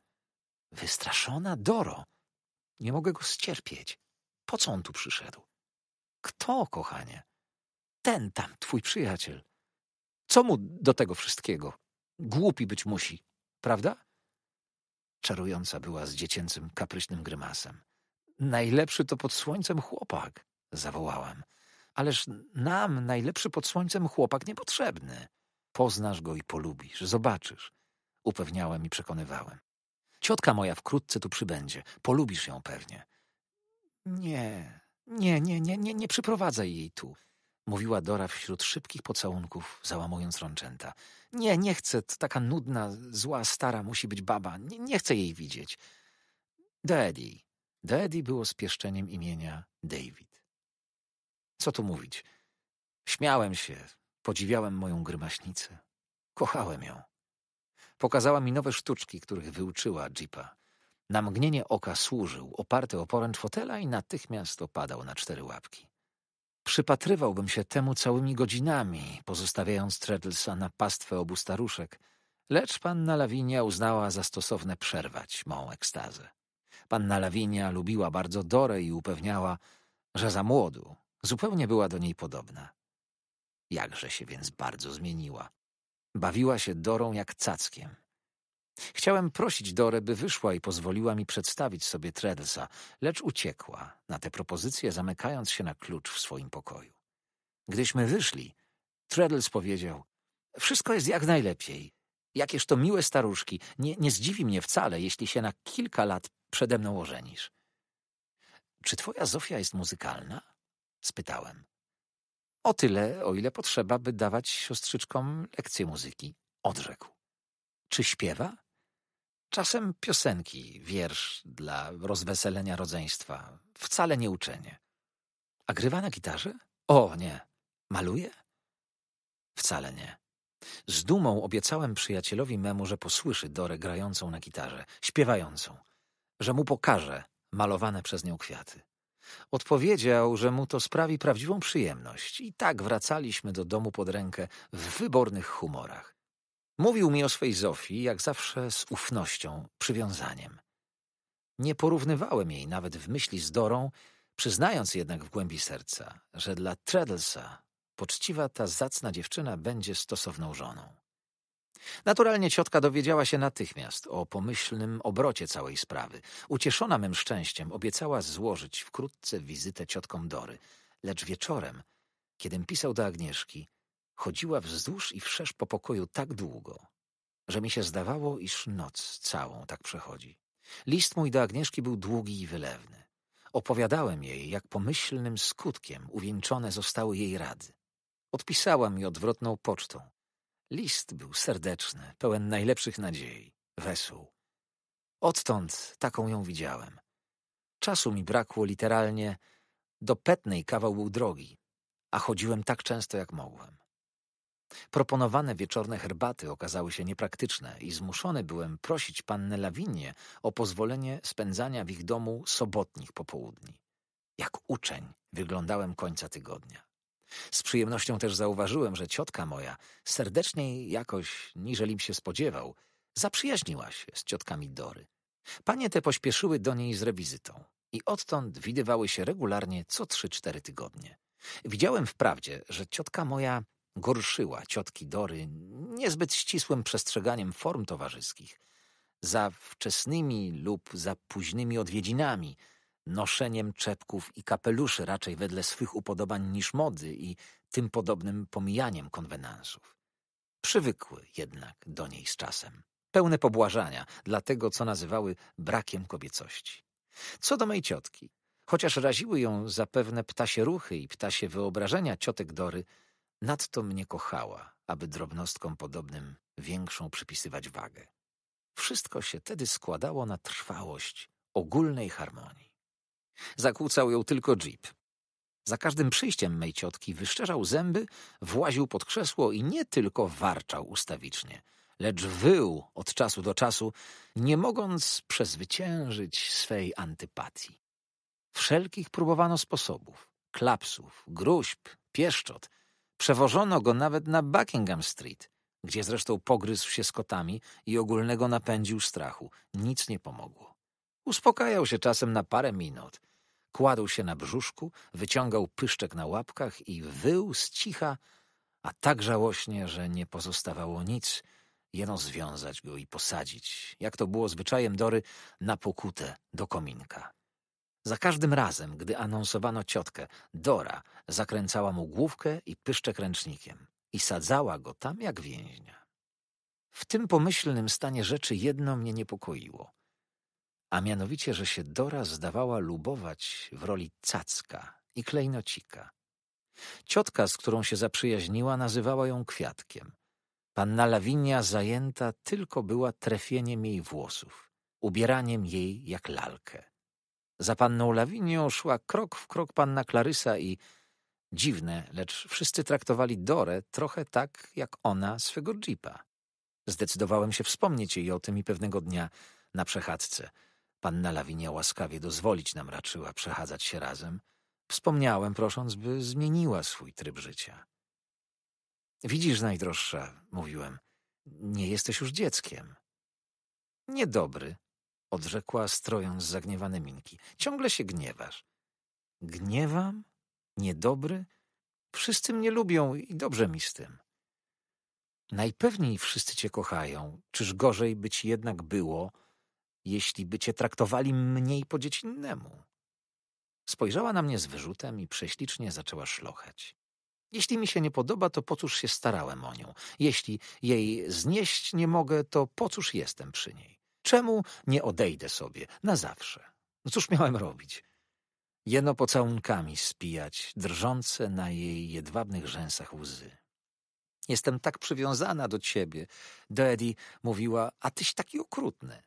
Wystraszona Doro? Nie mogę go ścierpieć. Po co on tu przyszedł? Kto, kochanie? Ten tam, twój przyjaciel. Co mu do tego wszystkiego? Głupi być musi, prawda? Czarująca była z dziecięcym, kapryśnym grymasem. Najlepszy to pod słońcem chłopak, zawołałem. Ależ nam najlepszy pod słońcem chłopak niepotrzebny. Poznasz go i polubisz, zobaczysz. Upewniałem i przekonywałem. Ciotka moja wkrótce tu przybędzie. Polubisz ją pewnie. Nie, nie, nie, nie, nie, nie przyprowadzaj jej tu. Mówiła Dora wśród szybkich pocałunków, załamując rączęta. Nie, nie chcę. To taka nudna, zła, stara musi być baba. Nie, nie chcę jej widzieć. Daddy. Daddy było spieszczeniem imienia David. Co tu mówić? Śmiałem się, podziwiałem moją grymaśnicę. Kochałem ją. Pokazała mi nowe sztuczki, których wyuczyła Jeepa. Na mgnienie oka służył, oparty o poręcz fotela i natychmiast opadał na cztery łapki. Przypatrywałbym się temu całymi godzinami, pozostawiając Treadlesa na pastwę obu staruszek, lecz panna Lawinia uznała za stosowne przerwać mą ekstazę. Panna Lawinia lubiła bardzo Dorę i upewniała, że za młodu zupełnie była do niej podobna. Jakże się więc bardzo zmieniła. Bawiła się Dorą jak cackiem. Chciałem prosić Dorę, by wyszła i pozwoliła mi przedstawić sobie Treadlesa, lecz uciekła na tę propozycję, zamykając się na klucz w swoim pokoju. Gdyśmy wyszli, Treadles powiedział — Wszystko jest jak najlepiej. Jakież to miłe staruszki. Nie, nie zdziwi mnie wcale, jeśli się na kilka lat przede mną ożenisz. — Czy twoja Zofia jest muzykalna? — spytałem. O tyle, o ile potrzeba, by dawać siostrzyczkom lekcje muzyki. Odrzekł. Czy śpiewa? Czasem piosenki, wiersz dla rozweselenia rodzeństwa. Wcale nie uczenie. A grywa na gitarze? O nie. Maluje? Wcale nie. Z dumą obiecałem przyjacielowi memu, że posłyszy Dorę grającą na gitarze, śpiewającą, że mu pokaże malowane przez nią kwiaty. Odpowiedział, że mu to sprawi prawdziwą przyjemność i tak wracaliśmy do domu pod rękę w wybornych humorach. Mówił mi o swej Zofii, jak zawsze z ufnością, przywiązaniem. Nie porównywałem jej nawet w myśli z Dorą, przyznając jednak w głębi serca, że dla Treadlesa poczciwa ta zacna dziewczyna będzie stosowną żoną. Naturalnie ciotka dowiedziała się natychmiast o pomyślnym obrocie całej sprawy. Ucieszona mym szczęściem obiecała złożyć wkrótce wizytę ciotkom Dory. Lecz wieczorem, kiedym pisał do Agnieszki, chodziła wzdłuż i wszerz po pokoju tak długo, że mi się zdawało, iż noc całą tak przechodzi. List mój do Agnieszki był długi i wylewny. Opowiadałem jej, jak pomyślnym skutkiem uwieńczone zostały jej rady. Odpisała mi odwrotną pocztą, List był serdeczny, pełen najlepszych nadziei, wesół. Odtąd taką ją widziałem. Czasu mi brakło literalnie, do Petnej kawał był drogi, a chodziłem tak często jak mogłem. Proponowane wieczorne herbaty okazały się niepraktyczne i zmuszony byłem prosić pannę Lawinię o pozwolenie spędzania w ich domu sobotnich popołudni. Jak uczeń wyglądałem końca tygodnia. Z przyjemnością też zauważyłem, że ciotka moja, serdeczniej jakoś, niżelim się spodziewał, zaprzyjaźniła się z ciotkami Dory. Panie te pośpieszyły do niej z rewizytą i odtąd widywały się regularnie co trzy-cztery tygodnie. Widziałem wprawdzie, że ciotka moja gorszyła ciotki Dory niezbyt ścisłym przestrzeganiem form towarzyskich, za wczesnymi lub za późnymi odwiedzinami – noszeniem czepków i kapeluszy raczej wedle swych upodobań niż mody i tym podobnym pomijaniem konwenansów. Przywykły jednak do niej z czasem, pełne pobłażania dla tego, co nazywały brakiem kobiecości. Co do mej ciotki, chociaż raziły ją zapewne ptasie ruchy i ptasie wyobrażenia ciotek Dory, nadto mnie kochała, aby drobnostkom podobnym większą przypisywać wagę. Wszystko się tedy składało na trwałość ogólnej harmonii. Zakłócał ją tylko jeep. Za każdym przyjściem mej ciotki wyszczerzał zęby, właził pod krzesło i nie tylko warczał ustawicznie, lecz wył od czasu do czasu, nie mogąc przezwyciężyć swej antypatii. Wszelkich próbowano sposobów, klapsów, gruźb, pieszczot. Przewożono go nawet na Buckingham Street, gdzie zresztą pogryzł się z kotami i ogólnego napędził strachu. Nic nie pomogło. Uspokajał się czasem na parę minut. Kładł się na brzuszku, wyciągał pyszczek na łapkach i wył z cicha, a tak żałośnie, że nie pozostawało nic, jeno związać go i posadzić, jak to było zwyczajem Dory, na pokutę do kominka. Za każdym razem, gdy anonsowano ciotkę, Dora zakręcała mu główkę i pyszczek ręcznikiem i sadzała go tam jak więźnia. W tym pomyślnym stanie rzeczy jedno mnie niepokoiło a mianowicie, że się Dora zdawała lubować w roli cacka i klejnocika. Ciotka, z którą się zaprzyjaźniła, nazywała ją kwiatkiem. Panna Lawinia zajęta tylko była trefieniem jej włosów, ubieraniem jej jak lalkę. Za panną Lawinią szła krok w krok panna Klarysa i dziwne, lecz wszyscy traktowali Dorę trochę tak, jak ona swego jeepa. Zdecydowałem się wspomnieć jej o tym i pewnego dnia na przechadzce – Panna Lawinia łaskawie dozwolić nam raczyła przechadzać się razem, wspomniałem, prosząc, by zmieniła swój tryb życia. Widzisz, najdroższa, mówiłem, nie jesteś już dzieckiem. Niedobry, odrzekła, strojąc zagniewane minki. Ciągle się gniewasz. Gniewam? Niedobry? Wszyscy mnie lubią i dobrze mi z tym. Najpewniej wszyscy cię kochają. Czyż gorzej być jednak było, jeśli by cię traktowali mniej po dziecinnemu. Spojrzała na mnie z wyrzutem i prześlicznie zaczęła szlochać. Jeśli mi się nie podoba, to po cóż się starałem o nią? Jeśli jej znieść nie mogę, to po cóż jestem przy niej? Czemu nie odejdę sobie na zawsze? No cóż miałem robić? Jeno pocałunkami spijać, drżące na jej jedwabnych rzęsach łzy. Jestem tak przywiązana do ciebie, do Eddie mówiła, a tyś taki okrutny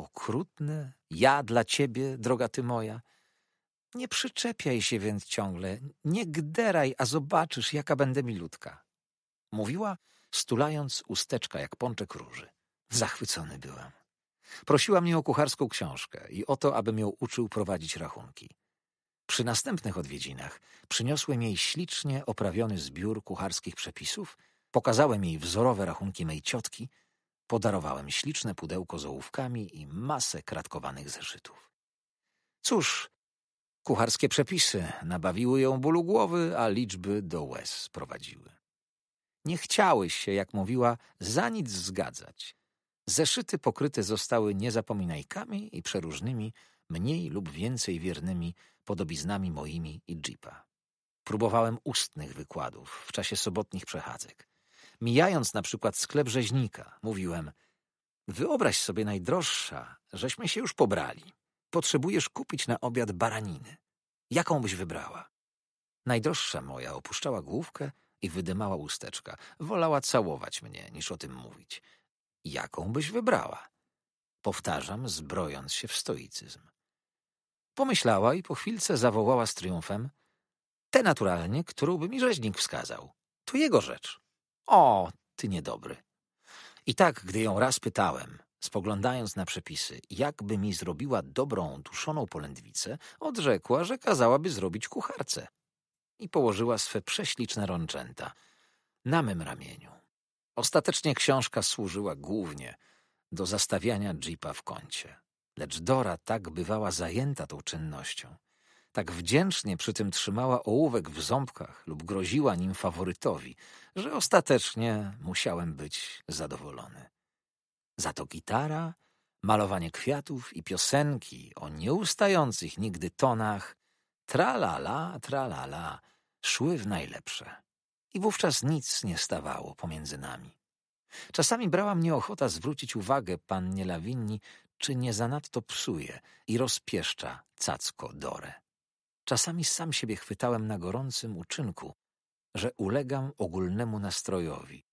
okrutne, ja dla ciebie, droga ty moja. Nie przyczepiaj się więc ciągle, nie gderaj, a zobaczysz, jaka będę milutka. Mówiła, stulając usteczka jak pączek róży. Zachwycony byłem. Prosiła mnie o kucharską książkę i o to, abym ją uczył prowadzić rachunki. Przy następnych odwiedzinach przyniosłem jej ślicznie oprawiony zbiór kucharskich przepisów, pokazałem jej wzorowe rachunki mej ciotki – Podarowałem śliczne pudełko z ołówkami i masę kratkowanych zeszytów. Cóż, kucharskie przepisy nabawiły ją bólu głowy, a liczby do łez sprowadziły. Nie chciałeś się, jak mówiła, za nic zgadzać. Zeszyty pokryte zostały niezapominajkami i przeróżnymi, mniej lub więcej wiernymi podobiznami moimi i jeepa. Próbowałem ustnych wykładów w czasie sobotnich przechadzek mijając na przykład sklep rzeźnika, mówiłem: Wyobraź sobie najdroższa, żeśmy się już pobrali. Potrzebujesz kupić na obiad baraniny. Jaką byś wybrała? Najdroższa moja opuszczała główkę i wydymała usteczka. Wolała całować mnie, niż o tym mówić. Jaką byś wybrała? Powtarzam, zbrojąc się w stoicyzm. Pomyślała i po chwilce zawołała z triumfem: Te naturalnie, którą by mi rzeźnik wskazał. To jego rzecz. O, ty niedobry. I tak, gdy ją raz pytałem, spoglądając na przepisy, jakby mi zrobiła dobrą, duszoną polędwicę, odrzekła, że kazałaby zrobić kucharce. I położyła swe prześliczne rączęta na mym ramieniu. Ostatecznie książka służyła głównie do zastawiania jeepa w kącie. Lecz Dora tak bywała zajęta tą czynnością, tak wdzięcznie przy tym trzymała ołówek w ząbkach lub groziła nim faworytowi, że ostatecznie musiałem być zadowolony. Za to gitara, malowanie kwiatów i piosenki o nieustających nigdy tonach la la la szły w najlepsze. I wówczas nic nie stawało pomiędzy nami. Czasami brała mnie ochota zwrócić uwagę pannie Lawinni, czy nie zanadto psuje i rozpieszcza cacko Dore. Czasami sam siebie chwytałem na gorącym uczynku, że ulegam ogólnemu nastrojowi,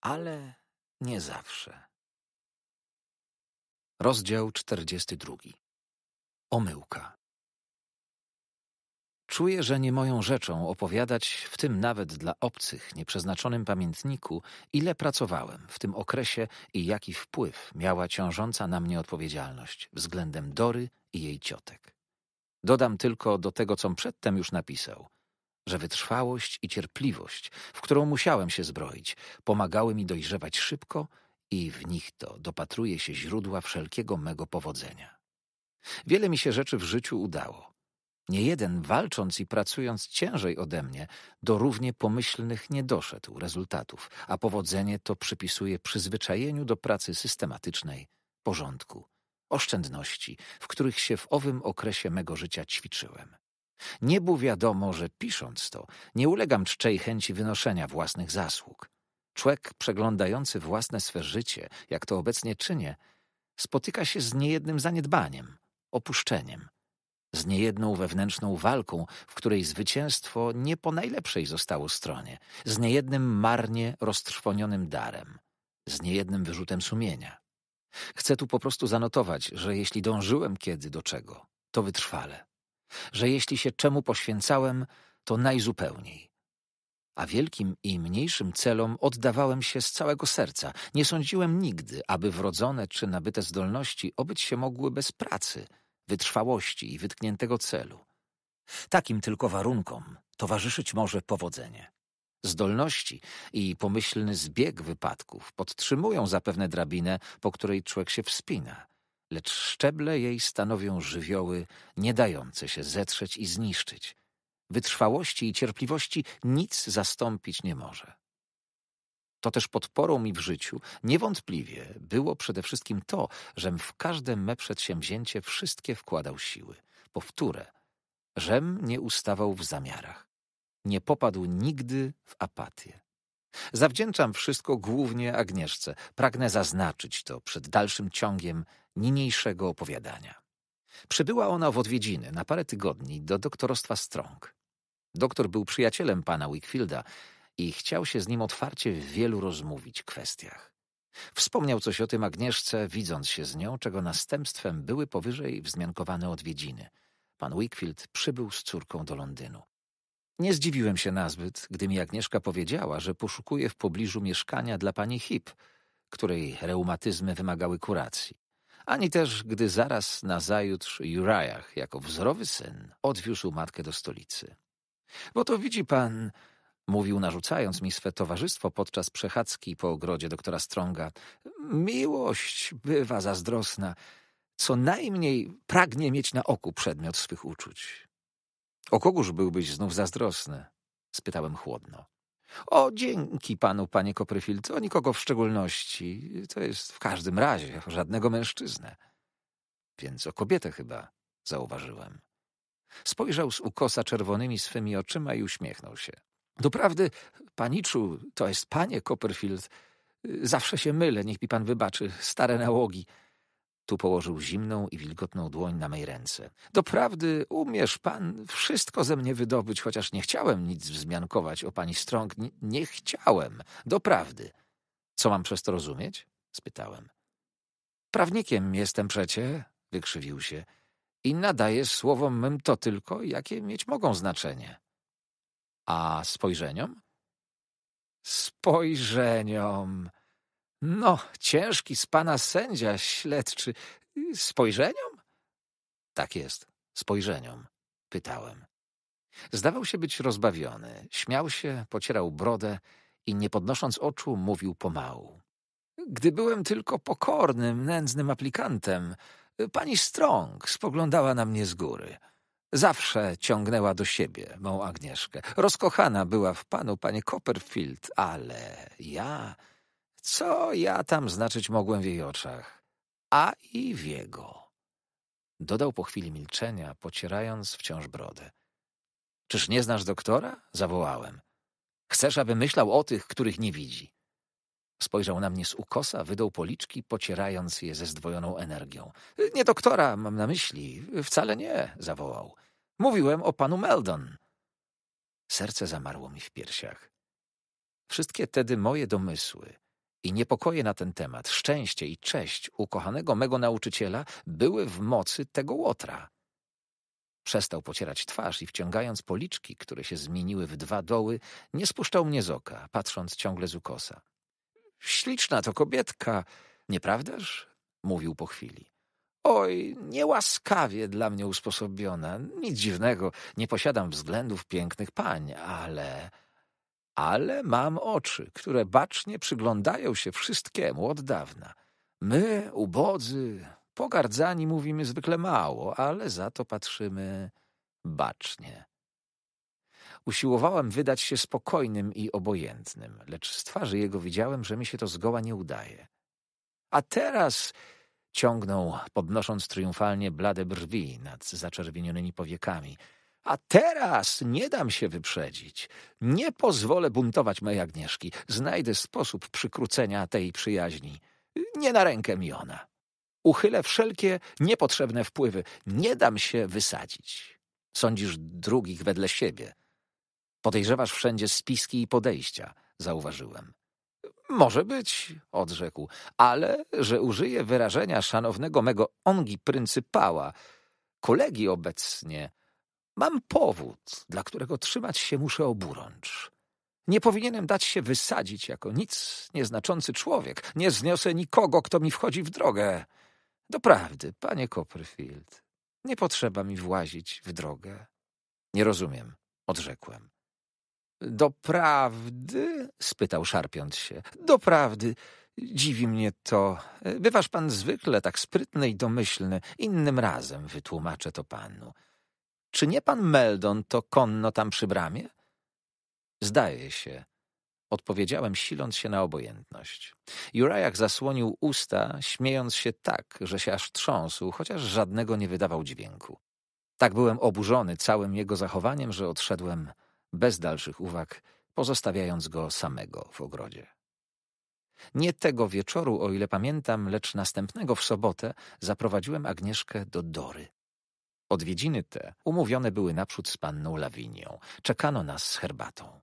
ale nie zawsze. Rozdział 42. Omyłka. Czuję, że nie moją rzeczą opowiadać, w tym nawet dla obcych, nieprzeznaczonym pamiętniku, ile pracowałem w tym okresie i jaki wpływ miała ciążąca na mnie odpowiedzialność względem Dory i jej ciotek. Dodam tylko do tego, co przedtem już napisał, że wytrwałość i cierpliwość, w którą musiałem się zbroić, pomagały mi dojrzewać szybko i w nich to dopatruje się źródła wszelkiego mego powodzenia. Wiele mi się rzeczy w życiu udało. Nie jeden, walcząc i pracując ciężej ode mnie, do równie pomyślnych nie doszedł rezultatów, a powodzenie to przypisuje przyzwyczajeniu do pracy systematycznej, porządku oszczędności, w których się w owym okresie mego życia ćwiczyłem. Niebu wiadomo, że pisząc to, nie ulegam czczej chęci wynoszenia własnych zasług. Człek przeglądający własne swe życie, jak to obecnie czynię, spotyka się z niejednym zaniedbaniem, opuszczeniem, z niejedną wewnętrzną walką, w której zwycięstwo nie po najlepszej zostało stronie, z niejednym marnie roztrwonionym darem, z niejednym wyrzutem sumienia. Chcę tu po prostu zanotować, że jeśli dążyłem kiedy do czego, to wytrwale. Że jeśli się czemu poświęcałem, to najzupełniej. A wielkim i mniejszym celom oddawałem się z całego serca. Nie sądziłem nigdy, aby wrodzone czy nabyte zdolności obyć się mogły bez pracy, wytrwałości i wytkniętego celu. Takim tylko warunkom towarzyszyć może powodzenie. Zdolności i pomyślny zbieg wypadków podtrzymują zapewne drabinę, po której człowiek się wspina, lecz szczeble jej stanowią żywioły nie dające się zetrzeć i zniszczyć. Wytrwałości i cierpliwości nic zastąpić nie może. To też podporą mi w życiu niewątpliwie było przede wszystkim to, żem w każde me przedsięwzięcie wszystkie wkładał siły. Powtórę, żem nie ustawał w zamiarach nie popadł nigdy w apatię. Zawdzięczam wszystko głównie Agnieszce. Pragnę zaznaczyć to przed dalszym ciągiem niniejszego opowiadania. Przybyła ona w odwiedziny na parę tygodni do doktorostwa Strong. Doktor był przyjacielem pana Wickfielda i chciał się z nim otwarcie w wielu rozmówić kwestiach. Wspomniał coś o tym Agnieszce, widząc się z nią, czego następstwem były powyżej wzmiankowane odwiedziny. Pan Wickfield przybył z córką do Londynu. Nie zdziwiłem się nazbyt, gdy mi Agnieszka powiedziała, że poszukuje w pobliżu mieszkania dla pani Hip, której reumatyzmy wymagały kuracji. Ani też, gdy zaraz nazajutrz Jurajach, jako wzorowy syn, odwiózł matkę do stolicy. Bo to widzi pan, mówił narzucając mi swe towarzystwo podczas przechadzki po ogrodzie doktora Stronga. Miłość bywa zazdrosna. Co najmniej pragnie mieć na oku przedmiot swych uczuć. O kogóż byłbyś znów zazdrosny? spytałem chłodno. O, dzięki panu, panie Copperfield, o nikogo w szczególności. To jest w każdym razie żadnego mężczyznę. Więc o kobietę chyba, zauważyłem. Spojrzał z ukosa czerwonymi swymi oczyma i uśmiechnął się. Doprawdy, paniczu, to jest panie Copperfield. Zawsze się mylę, niech mi pan wybaczy, stare nałogi. Tu położył zimną i wilgotną dłoń na mej ręce. Doprawdy umiesz pan wszystko ze mnie wydobyć, chociaż nie chciałem nic wzmiankować o pani Strong. Nie, nie chciałem. Doprawdy. Co mam przez to rozumieć? spytałem. Prawnikiem jestem przecie, wykrzywił się, i nadaję słowom mym to tylko, jakie mieć mogą znaczenie. A spojrzeniom? Spojrzeniom. No, ciężki z pana sędzia śledczy. Spojrzeniom? Tak jest, spojrzeniom, pytałem. Zdawał się być rozbawiony, śmiał się, pocierał brodę i nie podnosząc oczu mówił pomału. Gdy byłem tylko pokornym, nędznym aplikantem, pani Strong spoglądała na mnie z góry. Zawsze ciągnęła do siebie mą Agnieszkę. Rozkochana była w panu, panie Copperfield, ale ja co ja tam znaczyć mogłem w jej oczach? A i w jego. Dodał po chwili milczenia, pocierając wciąż brodę. Czyż nie znasz doktora? Zawołałem. Chcesz, aby myślał o tych, których nie widzi. Spojrzał na mnie z ukosa, wydał policzki, pocierając je ze zdwojoną energią. Nie doktora, mam na myśli. Wcale nie, zawołał. Mówiłem o panu Meldon. Serce zamarło mi w piersiach. Wszystkie tedy moje domysły, i niepokoje na ten temat, szczęście i cześć ukochanego mego nauczyciela były w mocy tego łotra. Przestał pocierać twarz i wciągając policzki, które się zmieniły w dwa doły, nie spuszczał mnie z oka, patrząc ciągle z ukosa. Śliczna to kobietka, nieprawdaż? Mówił po chwili. Oj, niełaskawie dla mnie usposobiona. Nic dziwnego, nie posiadam względów pięknych pań, ale ale mam oczy, które bacznie przyglądają się wszystkiemu od dawna. My, ubodzy, pogardzani mówimy zwykle mało, ale za to patrzymy bacznie. Usiłowałem wydać się spokojnym i obojętnym, lecz z twarzy jego widziałem, że mi się to zgoła nie udaje. A teraz ciągnął, podnosząc triumfalnie blade brwi nad zaczerwienionymi powiekami – a teraz nie dam się wyprzedzić. Nie pozwolę buntować mojej Agnieszki. Znajdę sposób przykrócenia tej przyjaźni. Nie na rękę mi ona. Uchylę wszelkie niepotrzebne wpływy. Nie dam się wysadzić. Sądzisz drugich wedle siebie. Podejrzewasz wszędzie spiski i podejścia, zauważyłem. Może być, odrzekł, ale że użyję wyrażenia szanownego mego ongi pryncypała, kolegi obecnie, Mam powód, dla którego trzymać się muszę oburącz. Nie powinienem dać się wysadzić jako nic nieznaczący człowiek. Nie zniosę nikogo, kto mi wchodzi w drogę. Doprawdy, panie Copperfield, nie potrzeba mi włazić w drogę. Nie rozumiem, odrzekłem. Doprawdy? spytał szarpiąc się. Doprawdy. Dziwi mnie to. Bywasz pan zwykle tak sprytny i domyślny. Innym razem wytłumaczę to panu. Czy nie pan Meldon to konno tam przy bramie? Zdaje się, odpowiedziałem siląc się na obojętność. Jurajak zasłonił usta, śmiejąc się tak, że się aż trząsł, chociaż żadnego nie wydawał dźwięku. Tak byłem oburzony całym jego zachowaniem, że odszedłem bez dalszych uwag, pozostawiając go samego w ogrodzie. Nie tego wieczoru, o ile pamiętam, lecz następnego w sobotę zaprowadziłem Agnieszkę do Dory. Odwiedziny te umówione były naprzód z panną Lawinią. Czekano nas z herbatą.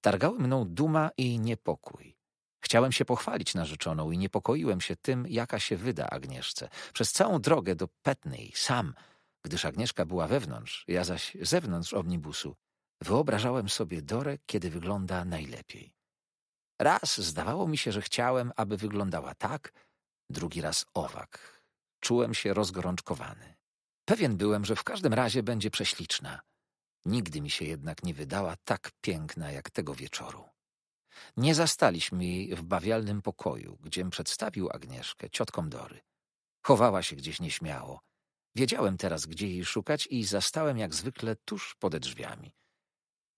Targały mną duma i niepokój. Chciałem się pochwalić narzeczoną i niepokoiłem się tym, jaka się wyda Agnieszce. Przez całą drogę do Petnej, sam, gdyż Agnieszka była wewnątrz, ja zaś zewnątrz omnibusu, wyobrażałem sobie Dorę, kiedy wygląda najlepiej. Raz zdawało mi się, że chciałem, aby wyglądała tak, drugi raz owak. Czułem się rozgorączkowany. Pewien byłem, że w każdym razie będzie prześliczna. Nigdy mi się jednak nie wydała tak piękna jak tego wieczoru. Nie zastaliśmy jej w bawialnym pokoju, gdziem przedstawił Agnieszkę, ciotkom Dory. Chowała się gdzieś nieśmiało. Wiedziałem teraz, gdzie jej szukać i zastałem jak zwykle tuż pode drzwiami.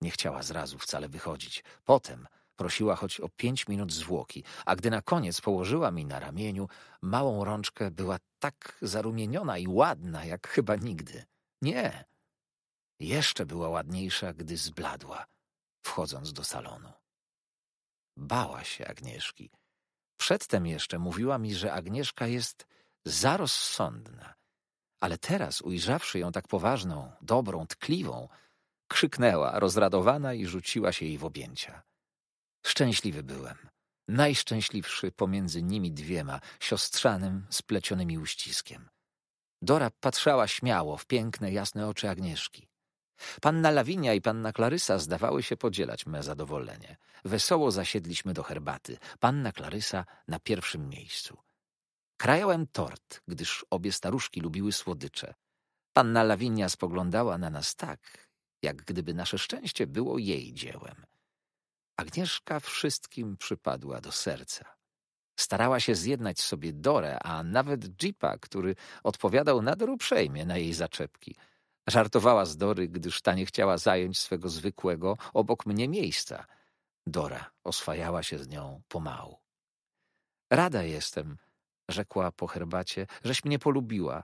Nie chciała zrazu wcale wychodzić. Potem Prosiła choć o pięć minut zwłoki, a gdy na koniec położyła mi na ramieniu małą rączkę, była tak zarumieniona i ładna, jak chyba nigdy. Nie. Jeszcze była ładniejsza, gdy zbladła, wchodząc do salonu. Bała się Agnieszki. Przedtem jeszcze mówiła mi, że Agnieszka jest za ale teraz, ujrzawszy ją tak poważną, dobrą, tkliwą, krzyknęła, rozradowana i rzuciła się jej w objęcia. Szczęśliwy byłem. Najszczęśliwszy pomiędzy nimi dwiema, siostrzanym, splecionymi uściskiem. Dora patrzała śmiało w piękne, jasne oczy Agnieszki. Panna Lawinia i panna Klarysa zdawały się podzielać me zadowolenie. Wesoło zasiedliśmy do herbaty. Panna Klarysa na pierwszym miejscu. Krajałem tort, gdyż obie staruszki lubiły słodycze. Panna Lawinia spoglądała na nas tak, jak gdyby nasze szczęście było jej dziełem. Agnieszka wszystkim przypadła do serca. Starała się zjednać sobie Dorę, a nawet Jeepa, który odpowiadał nader uprzejmie na jej zaczepki. Żartowała z Dory, gdyż ta nie chciała zająć swego zwykłego obok mnie miejsca. Dora oswajała się z nią pomału. Rada jestem, rzekła po herbacie, żeś mnie polubiła.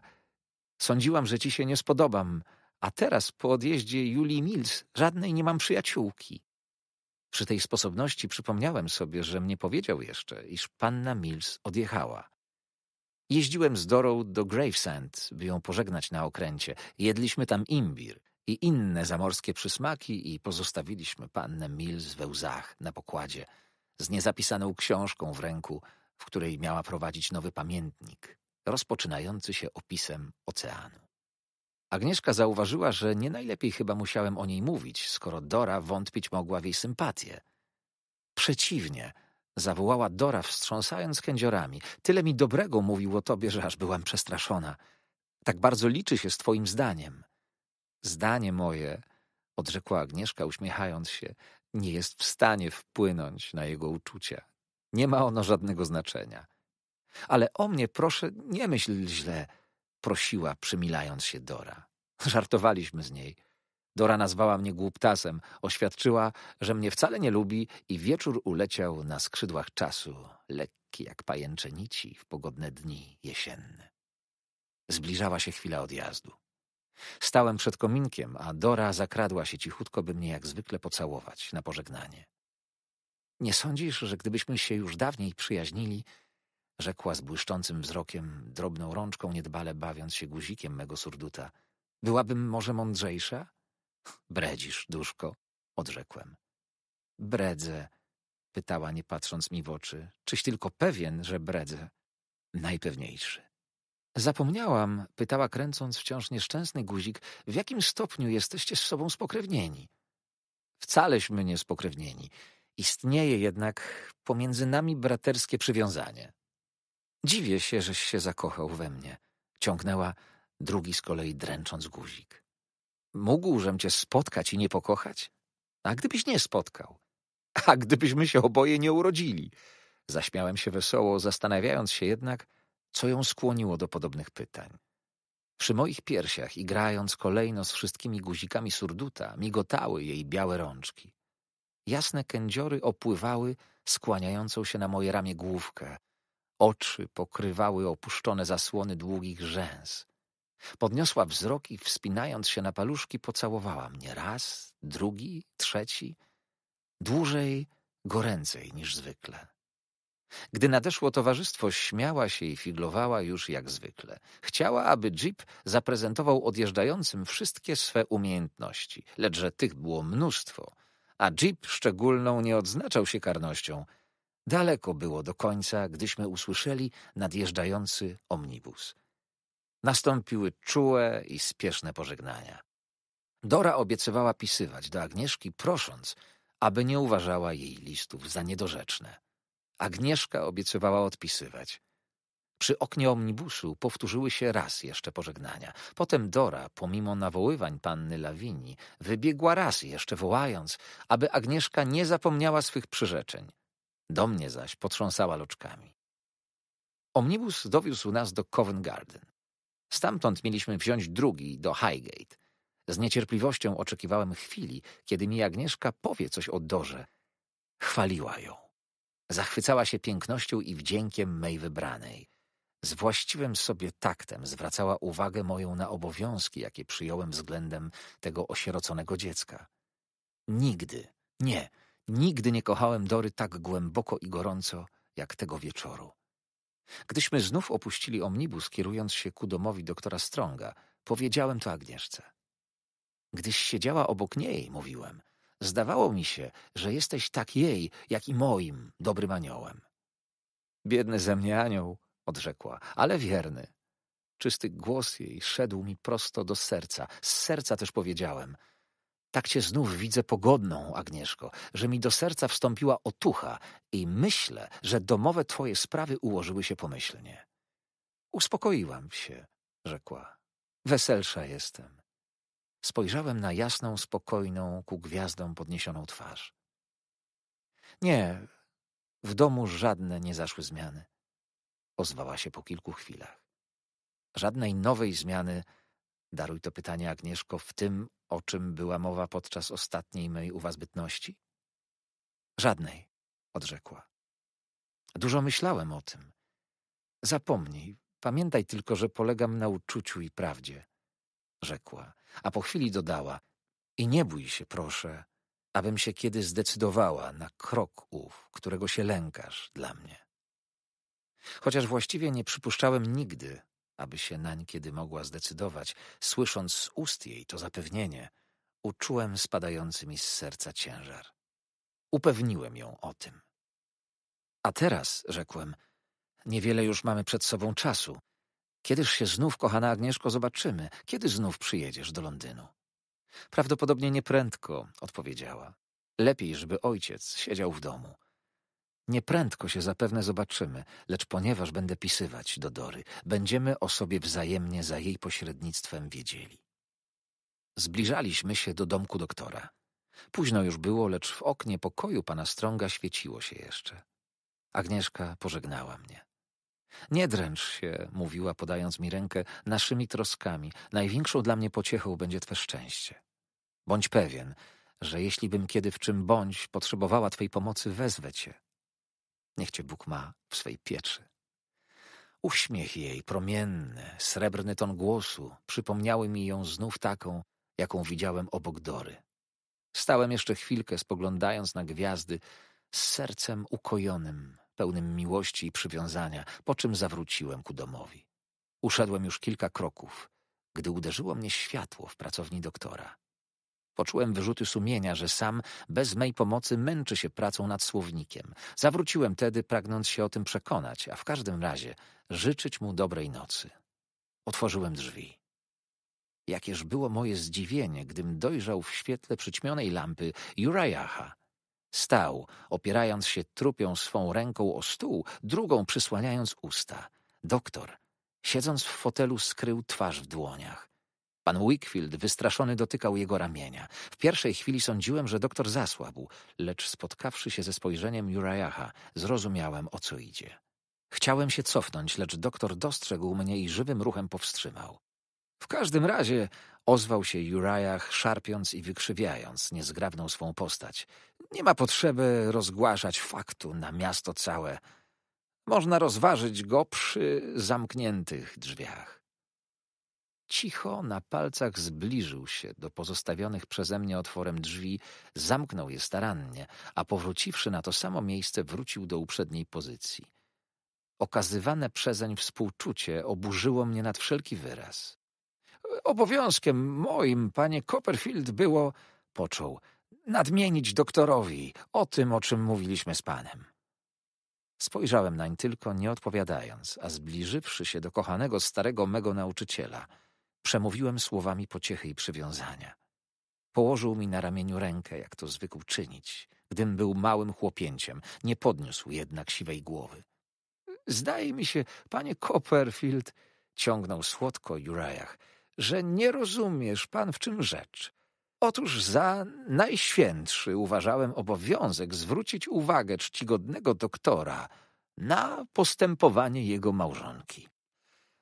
Sądziłam, że ci się nie spodobam, a teraz po odjeździe Julii Mills żadnej nie mam przyjaciółki. Przy tej sposobności przypomniałem sobie, że mnie powiedział jeszcze, iż panna Mills odjechała. Jeździłem z Dorą do Gravesend, by ją pożegnać na okręcie. Jedliśmy tam imbir i inne zamorskie przysmaki i pozostawiliśmy pannę Mills we łzach na pokładzie z niezapisaną książką w ręku, w której miała prowadzić nowy pamiętnik, rozpoczynający się opisem oceanu. Agnieszka zauważyła, że nie najlepiej chyba musiałem o niej mówić, skoro Dora wątpić mogła w jej sympatię. Przeciwnie, zawołała Dora, wstrząsając kędziorami. Tyle mi dobrego mówił o tobie, że aż byłam przestraszona. Tak bardzo liczy się z twoim zdaniem. Zdanie moje, odrzekła Agnieszka, uśmiechając się, nie jest w stanie wpłynąć na jego uczucia. Nie ma ono żadnego znaczenia. Ale o mnie proszę nie myśl źle prosiła, przymilając się Dora. Żartowaliśmy z niej. Dora nazwała mnie głuptasem, oświadczyła, że mnie wcale nie lubi i wieczór uleciał na skrzydłach czasu, lekki jak pajęcze nici w pogodne dni jesienne. Zbliżała się chwila odjazdu. Stałem przed kominkiem, a Dora zakradła się cichutko, by mnie jak zwykle pocałować na pożegnanie. Nie sądzisz, że gdybyśmy się już dawniej przyjaźnili, rzekła z błyszczącym wzrokiem, drobną rączką niedbale bawiąc się guzikiem mego surduta. Byłabym może mądrzejsza? Bredzisz, duszko, odrzekłem. Bredzę, pytała nie patrząc mi w oczy. Czyś tylko pewien, że bredzę? Najpewniejszy. Zapomniałam, pytała kręcąc wciąż nieszczęsny guzik, w jakim stopniu jesteście z sobą spokrewnieni? Wcaleśmy nie spokrewnieni. Istnieje jednak pomiędzy nami braterskie przywiązanie. Dziwię się, żeś się zakochał we mnie. Ciągnęła drugi z kolei dręcząc guzik. Mógłżem cię spotkać i nie pokochać? A gdybyś nie spotkał? A gdybyśmy się oboje nie urodzili? Zaśmiałem się wesoło, zastanawiając się jednak, co ją skłoniło do podobnych pytań. Przy moich piersiach, igrając kolejno z wszystkimi guzikami surduta, migotały jej białe rączki. Jasne kędziory opływały skłaniającą się na moje ramię główkę, Oczy pokrywały opuszczone zasłony długich rzęs. Podniosła wzrok i wspinając się na paluszki pocałowała mnie raz, drugi, trzeci, dłużej, goręcej niż zwykle. Gdy nadeszło towarzystwo, śmiała się i figlowała już jak zwykle. Chciała, aby Jeep zaprezentował odjeżdżającym wszystkie swe umiejętności, lecz że tych było mnóstwo, a Jeep szczególną nie odznaczał się karnością – Daleko było do końca, gdyśmy usłyszeli nadjeżdżający omnibus. Nastąpiły czułe i spieszne pożegnania. Dora obiecywała pisywać do Agnieszki, prosząc, aby nie uważała jej listów za niedorzeczne. Agnieszka obiecywała odpisywać. Przy oknie omnibusu powtórzyły się raz jeszcze pożegnania. Potem Dora, pomimo nawoływań panny Lawini, wybiegła raz jeszcze, wołając, aby Agnieszka nie zapomniała swych przyrzeczeń. Do mnie zaś potrząsała loczkami. Omnibus dowiózł nas do Covent Garden. Stamtąd mieliśmy wziąć drugi do Highgate. Z niecierpliwością oczekiwałem chwili, kiedy mi Agnieszka powie coś o Dorze. Chwaliła ją. Zachwycała się pięknością i wdziękiem mej wybranej. Z właściwym sobie taktem zwracała uwagę moją na obowiązki, jakie przyjąłem względem tego osieroconego dziecka. Nigdy, nie, Nigdy nie kochałem Dory tak głęboko i gorąco, jak tego wieczoru. Gdyśmy znów opuścili omnibus, kierując się ku domowi doktora Stronga, powiedziałem to Agnieszce. Gdyś siedziała obok niej, mówiłem, zdawało mi się, że jesteś tak jej, jak i moim dobrym aniołem. Biedny ze mnie anioł, odrzekła, ale wierny. Czysty głos jej szedł mi prosto do serca. Z serca też powiedziałem – tak cię znów widzę pogodną, Agnieszko, że mi do serca wstąpiła otucha i myślę, że domowe twoje sprawy ułożyły się pomyślnie. Uspokoiłam się, rzekła. Weselsza jestem. Spojrzałem na jasną, spokojną, ku gwiazdom podniesioną twarz. Nie, w domu żadne nie zaszły zmiany. Ozwała się po kilku chwilach. Żadnej nowej zmiany Daruj to pytanie, Agnieszko, w tym, o czym była mowa podczas ostatniej mej u was bytności. Żadnej, odrzekła. Dużo myślałem o tym. Zapomnij, pamiętaj tylko, że polegam na uczuciu i prawdzie, rzekła, a po chwili dodała: I nie bój się, proszę, abym się kiedy zdecydowała na krok ów, którego się lękasz dla mnie. Chociaż właściwie nie przypuszczałem nigdy, aby się nań kiedy mogła zdecydować, słysząc z ust jej to zapewnienie, uczułem spadający mi z serca ciężar. Upewniłem ją o tym. A teraz, rzekłem, niewiele już mamy przed sobą czasu. Kiedyż się znów, kochana Agnieszko, zobaczymy? Kiedy znów przyjedziesz do Londynu? Prawdopodobnie nieprędko, odpowiedziała. Lepiej, żeby ojciec siedział w domu. Nieprędko się zapewne zobaczymy, lecz ponieważ będę pisywać do Dory, będziemy o sobie wzajemnie za jej pośrednictwem wiedzieli. Zbliżaliśmy się do domku doktora. Późno już było, lecz w oknie pokoju pana Strąga świeciło się jeszcze. Agnieszka pożegnała mnie. Nie dręcz się, mówiła, podając mi rękę, naszymi troskami. Największą dla mnie pociechą będzie twe szczęście. Bądź pewien, że jeśli bym kiedy w czym bądź potrzebowała twej pomocy, wezwę cię. Niech cię Bóg ma w swej pieczy. Uśmiech jej, promienny, srebrny ton głosu, przypomniały mi ją znów taką, jaką widziałem obok Dory. Stałem jeszcze chwilkę, spoglądając na gwiazdy, z sercem ukojonym, pełnym miłości i przywiązania, po czym zawróciłem ku domowi. Uszedłem już kilka kroków, gdy uderzyło mnie światło w pracowni doktora. Poczułem wyrzuty sumienia, że sam, bez mej pomocy, męczy się pracą nad słownikiem. Zawróciłem tedy, pragnąc się o tym przekonać, a w każdym razie życzyć mu dobrej nocy. Otworzyłem drzwi. Jakież było moje zdziwienie, gdym dojrzał w świetle przyćmionej lampy Uriaha. Stał, opierając się trupią swą ręką o stół, drugą przysłaniając usta. Doktor, siedząc w fotelu, skrył twarz w dłoniach. Pan Wickfield, wystraszony, dotykał jego ramienia. W pierwszej chwili sądziłem, że doktor zasłabł, lecz spotkawszy się ze spojrzeniem Uriaha, zrozumiałem, o co idzie. Chciałem się cofnąć, lecz doktor dostrzegł mnie i żywym ruchem powstrzymał. W każdym razie ozwał się Uriah, szarpiąc i wykrzywiając niezgrabną swą postać. Nie ma potrzeby rozgłaszać faktu na miasto całe. Można rozważyć go przy zamkniętych drzwiach. Cicho na palcach zbliżył się do pozostawionych przeze mnie otworem drzwi, zamknął je starannie, a powróciwszy na to samo miejsce, wrócił do uprzedniej pozycji. Okazywane przezeń współczucie oburzyło mnie nad wszelki wyraz. Obowiązkiem moim, panie Copperfield, było, począł, nadmienić doktorowi o tym, o czym mówiliśmy z panem. Spojrzałem nań tylko, nie odpowiadając, a zbliżywszy się do kochanego starego mego nauczyciela – Przemówiłem słowami pociechy i przywiązania. Położył mi na ramieniu rękę, jak to zwykł czynić, gdym był małym chłopięciem, nie podniósł jednak siwej głowy. Zdaje mi się, panie Copperfield, ciągnął słodko Jurajach, że nie rozumiesz pan, w czym rzecz. Otóż za najświętszy uważałem obowiązek zwrócić uwagę czcigodnego doktora na postępowanie jego małżonki.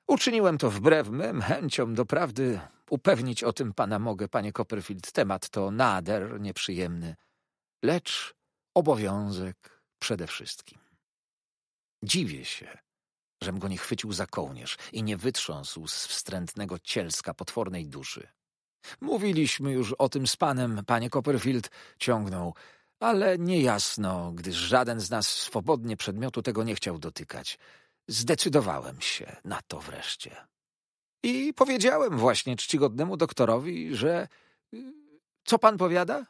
Uczyniłem to wbrew mym chęciom, doprawdy upewnić o tym pana mogę, panie Copperfield. Temat to nader nieprzyjemny, lecz obowiązek przede wszystkim. Dziwię się, żem go nie chwycił za kołnierz i nie wytrząsł z wstrętnego cielska potwornej duszy. Mówiliśmy już o tym z panem, panie Copperfield, ciągnął, ale niejasno, gdyż żaden z nas swobodnie przedmiotu tego nie chciał dotykać – Zdecydowałem się na to wreszcie. I powiedziałem właśnie czcigodnemu doktorowi, że. Y, co pan powiada?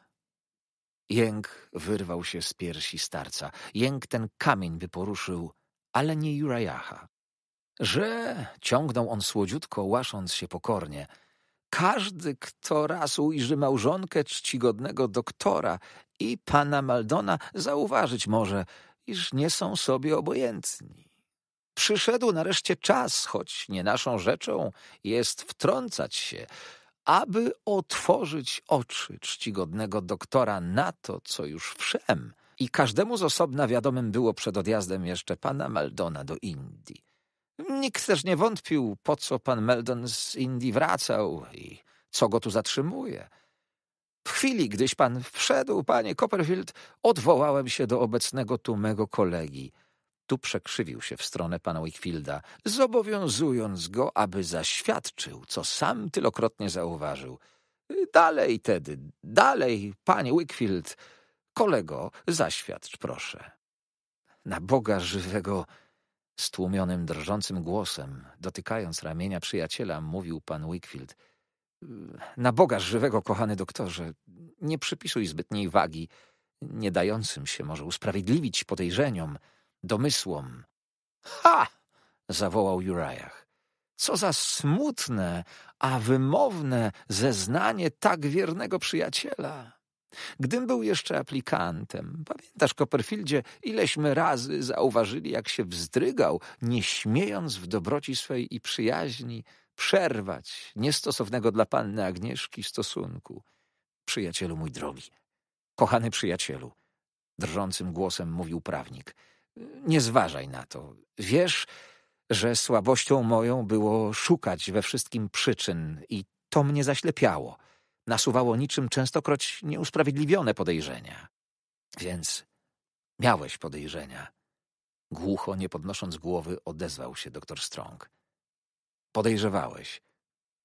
Jęk wyrwał się z piersi starca. Jęk ten kamień by poruszył, ale nie Jurajacha. Że, ciągnął on słodziutko, łasząc się pokornie, każdy, kto raz ujrzy małżonkę czcigodnego doktora i pana Maldona, zauważyć może, iż nie są sobie obojętni. Przyszedł nareszcie czas, choć nie naszą rzeczą jest wtrącać się, aby otworzyć oczy czcigodnego doktora na to, co już wszem i każdemu z osobna wiadomym było przed odjazdem jeszcze pana Meldona do Indii. Nikt też nie wątpił, po co pan Meldon z Indii wracał i co go tu zatrzymuje. W chwili, gdyś pan wszedł, panie Copperfield, odwołałem się do obecnego tu mego kolegi – tu przekrzywił się w stronę pana Wickfielda, zobowiązując go, aby zaświadczył, co sam tylokrotnie zauważył. Dalej, tedy, dalej, panie Wickfield, kolego, zaświadcz proszę. Na Boga żywego, stłumionym, drżącym głosem, dotykając ramienia przyjaciela, mówił pan Wickfield. Na Boga żywego, kochany doktorze, nie przypisuj zbytniej wagi, nie dającym się może usprawiedliwić podejrzeniom, domysłom. Ha! zawołał Jurajach. Co za smutne, a wymowne zeznanie tak wiernego przyjaciela. Gdym był jeszcze aplikantem, pamiętasz, Copperfieldzie, ileśmy razy zauważyli, jak się wzdrygał, nie śmiejąc w dobroci swej i przyjaźni przerwać niestosownego dla panny Agnieszki stosunku. Przyjacielu mój drogi, kochany przyjacielu, drżącym głosem mówił prawnik – nie zważaj na to. Wiesz, że słabością moją było szukać we wszystkim przyczyn i to mnie zaślepiało. Nasuwało niczym częstokroć nieusprawiedliwione podejrzenia. Więc miałeś podejrzenia. Głucho, nie podnosząc głowy, odezwał się doktor Strong. Podejrzewałeś.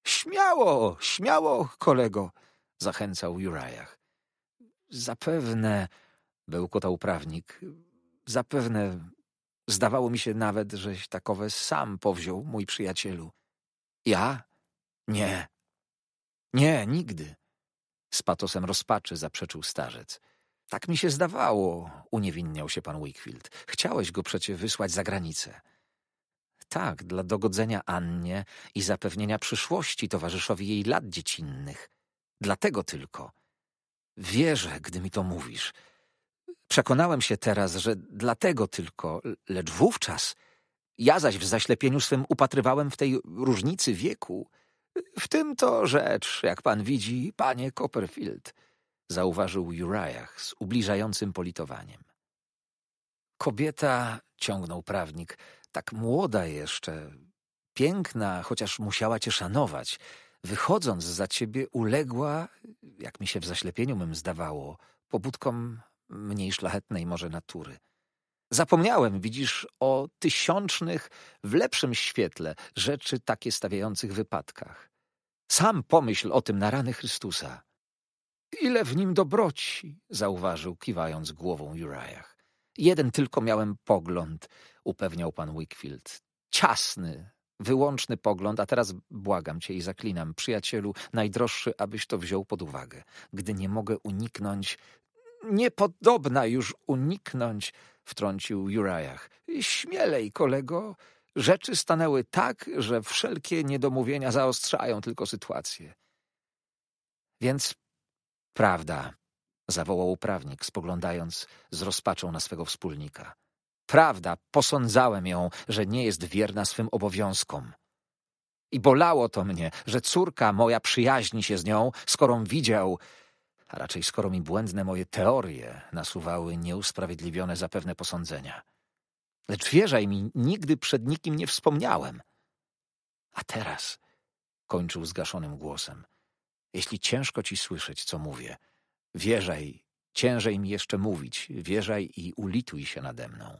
Śmiało, śmiało, kolego, zachęcał Urajach. Zapewne, bełkotał prawnik, Zapewne zdawało mi się nawet, żeś takowe sam powziął, mój przyjacielu. Ja? Nie. Nie, nigdy. Z patosem rozpaczy zaprzeczył starzec. Tak mi się zdawało, uniewinniał się pan Wickfield. Chciałeś go przecie wysłać za granicę. Tak, dla dogodzenia Annie i zapewnienia przyszłości towarzyszowi jej lat dziecinnych. Dlatego tylko. Wierzę, gdy mi to mówisz. Przekonałem się teraz, że dlatego tylko, lecz wówczas ja zaś w zaślepieniu swym upatrywałem w tej różnicy wieku. W tym to rzecz, jak pan widzi, panie Copperfield, zauważył Uriah z ubliżającym politowaniem. Kobieta, ciągnął prawnik, tak młoda jeszcze, piękna, chociaż musiała cię szanować. Wychodząc za ciebie, uległa, jak mi się w zaślepieniu mym zdawało, pobudkom mniej szlachetnej może natury. Zapomniałem, widzisz, o tysiącznych w lepszym świetle rzeczy takie stawiających wypadkach. Sam pomyśl o tym na rany Chrystusa. Ile w nim dobroci, zauważył, kiwając głową Uriah. Jeden tylko miałem pogląd, upewniał pan Wickfield. Ciasny, wyłączny pogląd, a teraz błagam cię i zaklinam, przyjacielu najdroższy, abyś to wziął pod uwagę, gdy nie mogę uniknąć niepodobna już uniknąć, wtrącił Jurajach. Śmielej, kolego. Rzeczy stanęły tak, że wszelkie niedomówienia zaostrzają tylko sytuację. Więc prawda, zawołał prawnik, spoglądając z rozpaczą na swego wspólnika. Prawda, posądzałem ją, że nie jest wierna swym obowiązkom. I bolało to mnie, że córka moja przyjaźni się z nią, skoro widział, a raczej skoro mi błędne moje teorie nasuwały nieusprawiedliwione zapewne posądzenia. Lecz wierzaj mi, nigdy przed nikim nie wspomniałem. A teraz, kończył zgaszonym głosem, jeśli ciężko ci słyszeć, co mówię, wierzaj, ciężej mi jeszcze mówić, wierzaj i ulituj się nade mną.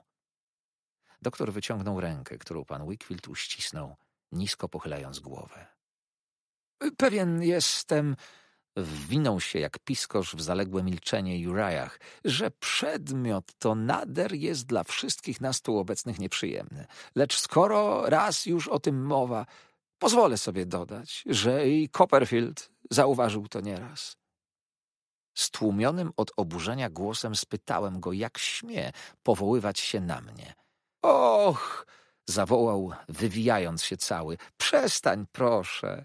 Doktor wyciągnął rękę, którą pan Wickfield uścisnął, nisko pochylając głowę. Pewien jestem, Wwinął się jak piskorz w zaległe milczenie Urajach, że przedmiot to nader jest dla wszystkich nas tu obecnych nieprzyjemny. Lecz skoro raz już o tym mowa, pozwolę sobie dodać, że i Copperfield zauważył to nieraz. Stłumionym od oburzenia głosem spytałem go, jak śmie powoływać się na mnie. Och! zawołał, wywijając się cały. Przestań, proszę.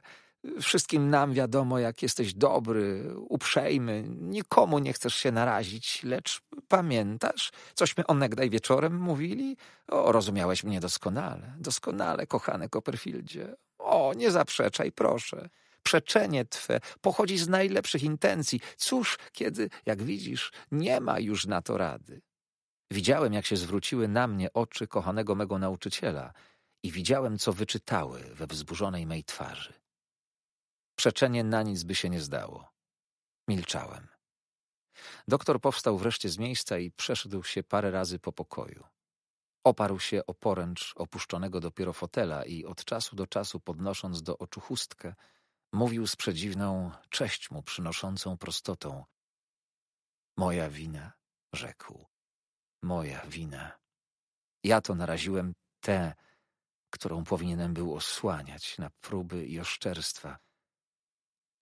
Wszystkim nam wiadomo, jak jesteś dobry, uprzejmy, nikomu nie chcesz się narazić, lecz pamiętasz, cośmy onegdaj wieczorem mówili? O, rozumiałeś mnie doskonale, doskonale, kochany Copperfieldzie. O, nie zaprzeczaj, proszę. Przeczenie twe pochodzi z najlepszych intencji. Cóż, kiedy, jak widzisz, nie ma już na to rady. Widziałem, jak się zwróciły na mnie oczy kochanego mego nauczyciela i widziałem, co wyczytały we wzburzonej mej twarzy. Przeczenie na nic by się nie zdało. Milczałem. Doktor powstał wreszcie z miejsca i przeszedł się parę razy po pokoju. Oparł się o poręcz opuszczonego dopiero fotela i od czasu do czasu podnosząc do oczu chustkę, mówił z przedziwną, cześć mu przynoszącą prostotą. Moja wina, rzekł. Moja wina. Ja to naraziłem tę, którą powinienem był osłaniać na próby i oszczerstwa,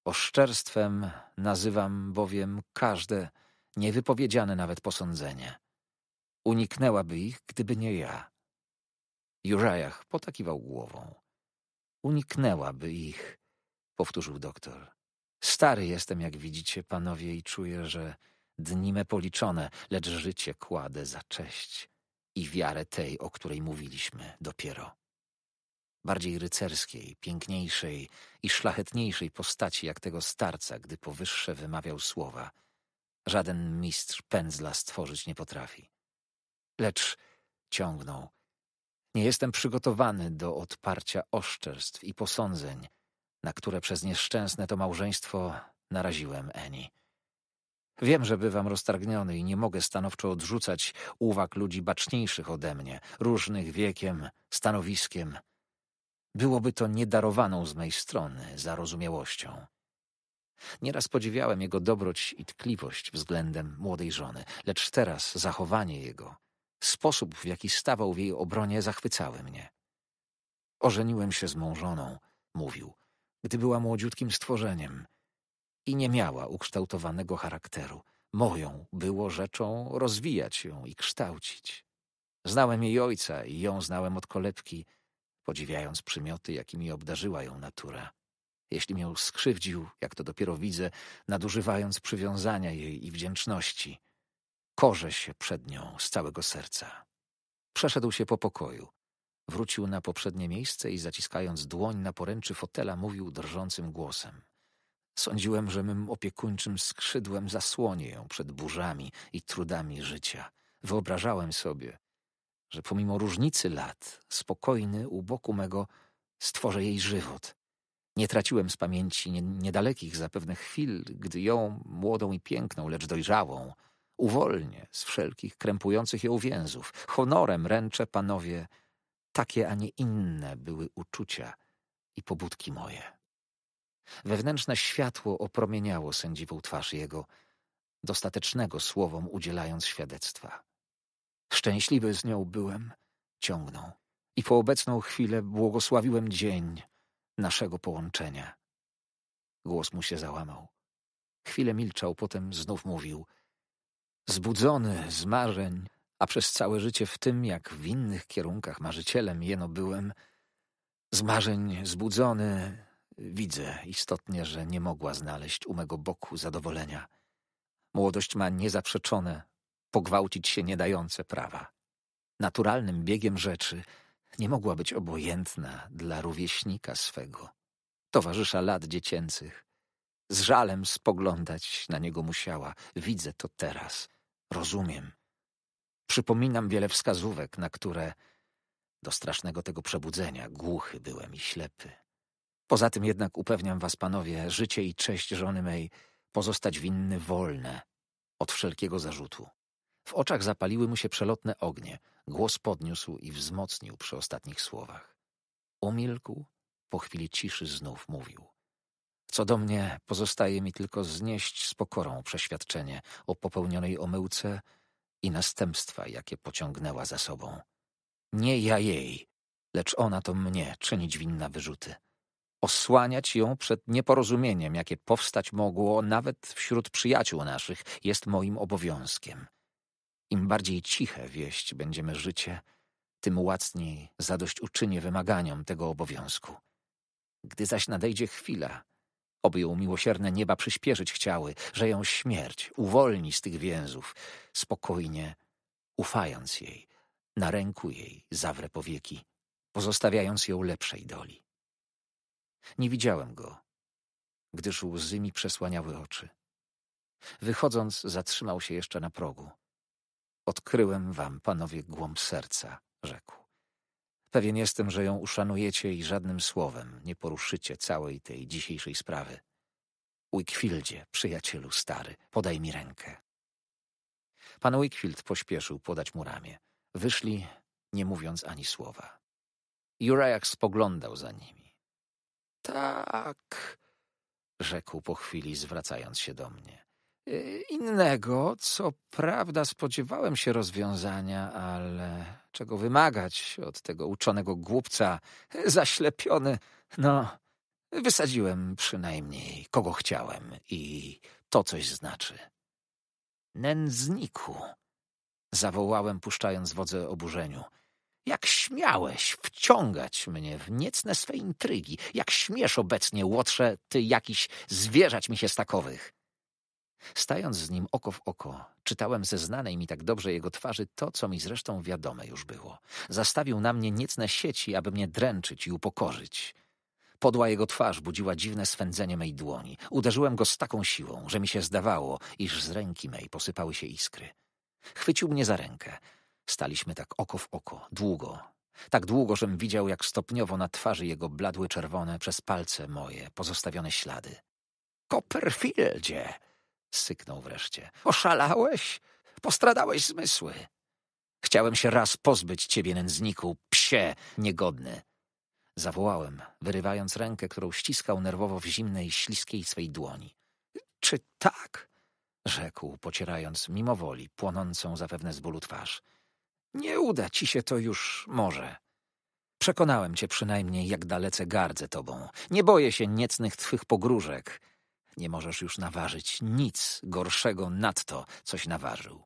Oszczerstwem nazywam bowiem każde niewypowiedziane nawet posądzenie. Uniknęłaby ich, gdyby nie ja. Jurajach potakiwał głową. Uniknęłaby ich, powtórzył doktor. Stary jestem, jak widzicie, panowie, i czuję, że dni me policzone, lecz życie kładę za cześć i wiarę tej, o której mówiliśmy dopiero bardziej rycerskiej, piękniejszej i szlachetniejszej postaci jak tego starca, gdy powyższe wymawiał słowa. Żaden mistrz pędzla stworzyć nie potrafi. Lecz ciągnął. Nie jestem przygotowany do odparcia oszczerstw i posądzeń, na które przez nieszczęsne to małżeństwo naraziłem Eni. Wiem, że bywam roztargniony i nie mogę stanowczo odrzucać uwag ludzi baczniejszych ode mnie, różnych wiekiem, stanowiskiem, Byłoby to niedarowaną z mej strony zarozumiałością. Nieraz podziwiałem jego dobroć i tkliwość względem młodej żony, lecz teraz zachowanie jego, sposób w jaki stawał w jej obronie zachwycały mnie. Ożeniłem się z mą żoną, mówił, gdy była młodziutkim stworzeniem i nie miała ukształtowanego charakteru. Moją było rzeczą rozwijać ją i kształcić. Znałem jej ojca i ją znałem od kolebki podziwiając przymioty, jakimi obdarzyła ją natura. Jeśli mię skrzywdził, jak to dopiero widzę, nadużywając przywiązania jej i wdzięczności, korzę się przed nią z całego serca. Przeszedł się po pokoju. Wrócił na poprzednie miejsce i zaciskając dłoń na poręczy fotela, mówił drżącym głosem. Sądziłem, że mym opiekuńczym skrzydłem zasłonię ją przed burzami i trudami życia. Wyobrażałem sobie, że pomimo różnicy lat, spokojny u boku mego, stworzę jej żywot. Nie traciłem z pamięci niedalekich zapewne chwil, gdy ją, młodą i piękną, lecz dojrzałą, uwolnię z wszelkich krępujących ją więzów. Honorem ręczę, panowie, takie, a nie inne były uczucia i pobudki moje. Wewnętrzne światło opromieniało sędziwą twarz jego, dostatecznego słowom udzielając świadectwa. Szczęśliwy z nią byłem, ciągnął. I po obecną chwilę błogosławiłem dzień naszego połączenia. Głos mu się załamał. Chwilę milczał, potem znów mówił. Zbudzony z marzeń, a przez całe życie w tym, jak w innych kierunkach marzycielem jeno byłem, z marzeń zbudzony, widzę istotnie, że nie mogła znaleźć u mego boku zadowolenia. Młodość ma niezaprzeczone pogwałcić się nie dające prawa. Naturalnym biegiem rzeczy nie mogła być obojętna dla rówieśnika swego, towarzysza lat dziecięcych. Z żalem spoglądać na niego musiała. Widzę to teraz. Rozumiem. Przypominam wiele wskazówek, na które do strasznego tego przebudzenia głuchy byłem i ślepy. Poza tym jednak upewniam was, panowie, życie i cześć żony mej pozostać winny wolne od wszelkiego zarzutu. W oczach zapaliły mu się przelotne ognie. Głos podniósł i wzmocnił przy ostatnich słowach. Umilkł, po chwili ciszy znów mówił. Co do mnie, pozostaje mi tylko znieść z pokorą przeświadczenie o popełnionej omyłce i następstwa, jakie pociągnęła za sobą. Nie ja jej, lecz ona to mnie czynić winna wyrzuty. Osłaniać ją przed nieporozumieniem, jakie powstać mogło nawet wśród przyjaciół naszych, jest moim obowiązkiem. Im bardziej ciche wieść będziemy życie, tym zadość uczynię wymaganiom tego obowiązku. Gdy zaś nadejdzie chwila, oby ją miłosierne nieba przyspieszyć chciały, że ją śmierć uwolni z tych więzów, spokojnie, ufając jej, na ręku jej zawrę powieki, pozostawiając ją lepszej doli. Nie widziałem go, gdyż łzy mi przesłaniały oczy. Wychodząc, zatrzymał się jeszcze na progu. Odkryłem wam, panowie, głąb serca, rzekł. Pewien jestem, że ją uszanujecie i żadnym słowem nie poruszycie całej tej dzisiejszej sprawy. Wickfieldzie, przyjacielu stary, podaj mi rękę. Pan Wickfield pośpieszył podać mu ramię. Wyszli, nie mówiąc ani słowa. Jurajak spoglądał za nimi. Tak, rzekł po chwili, zwracając się do mnie. Y, innego, co prawda spodziewałem się rozwiązania, ale czego wymagać od tego uczonego głupca, zaślepiony, no, wysadziłem przynajmniej kogo chciałem i to coś znaczy. Nędzniku, zawołałem, puszczając wodze oburzeniu. Jak śmiałeś wciągać mnie w niecne swe intrygi? Jak śmiesz obecnie, łotrze, ty jakiś zwierzać mi się z takowych? Stając z nim oko w oko, czytałem ze znanej mi tak dobrze jego twarzy to, co mi zresztą wiadome już było. Zastawił na mnie niecne sieci, aby mnie dręczyć i upokorzyć. Podła jego twarz budziła dziwne swędzenie mej dłoni. Uderzyłem go z taką siłą, że mi się zdawało, iż z ręki mej posypały się iskry. Chwycił mnie za rękę. Staliśmy tak oko w oko, długo. Tak długo, żem widział, jak stopniowo na twarzy jego bladły czerwone przez palce moje pozostawione ślady. — Copperfieldzie! Syknął wreszcie. Oszalałeś? Postradałeś zmysły. Chciałem się raz pozbyć ciebie, nędzniku, psie niegodny. Zawołałem, wyrywając rękę, którą ściskał nerwowo w zimnej, śliskiej swej dłoni. Czy tak? Rzekł, pocierając mimowoli płonącą zapewne z bólu twarz. Nie uda ci się to już może. Przekonałem cię przynajmniej, jak dalece gardzę tobą. Nie boję się niecnych twych pogróżek. Nie możesz już naważyć nic gorszego nad to, coś naważył.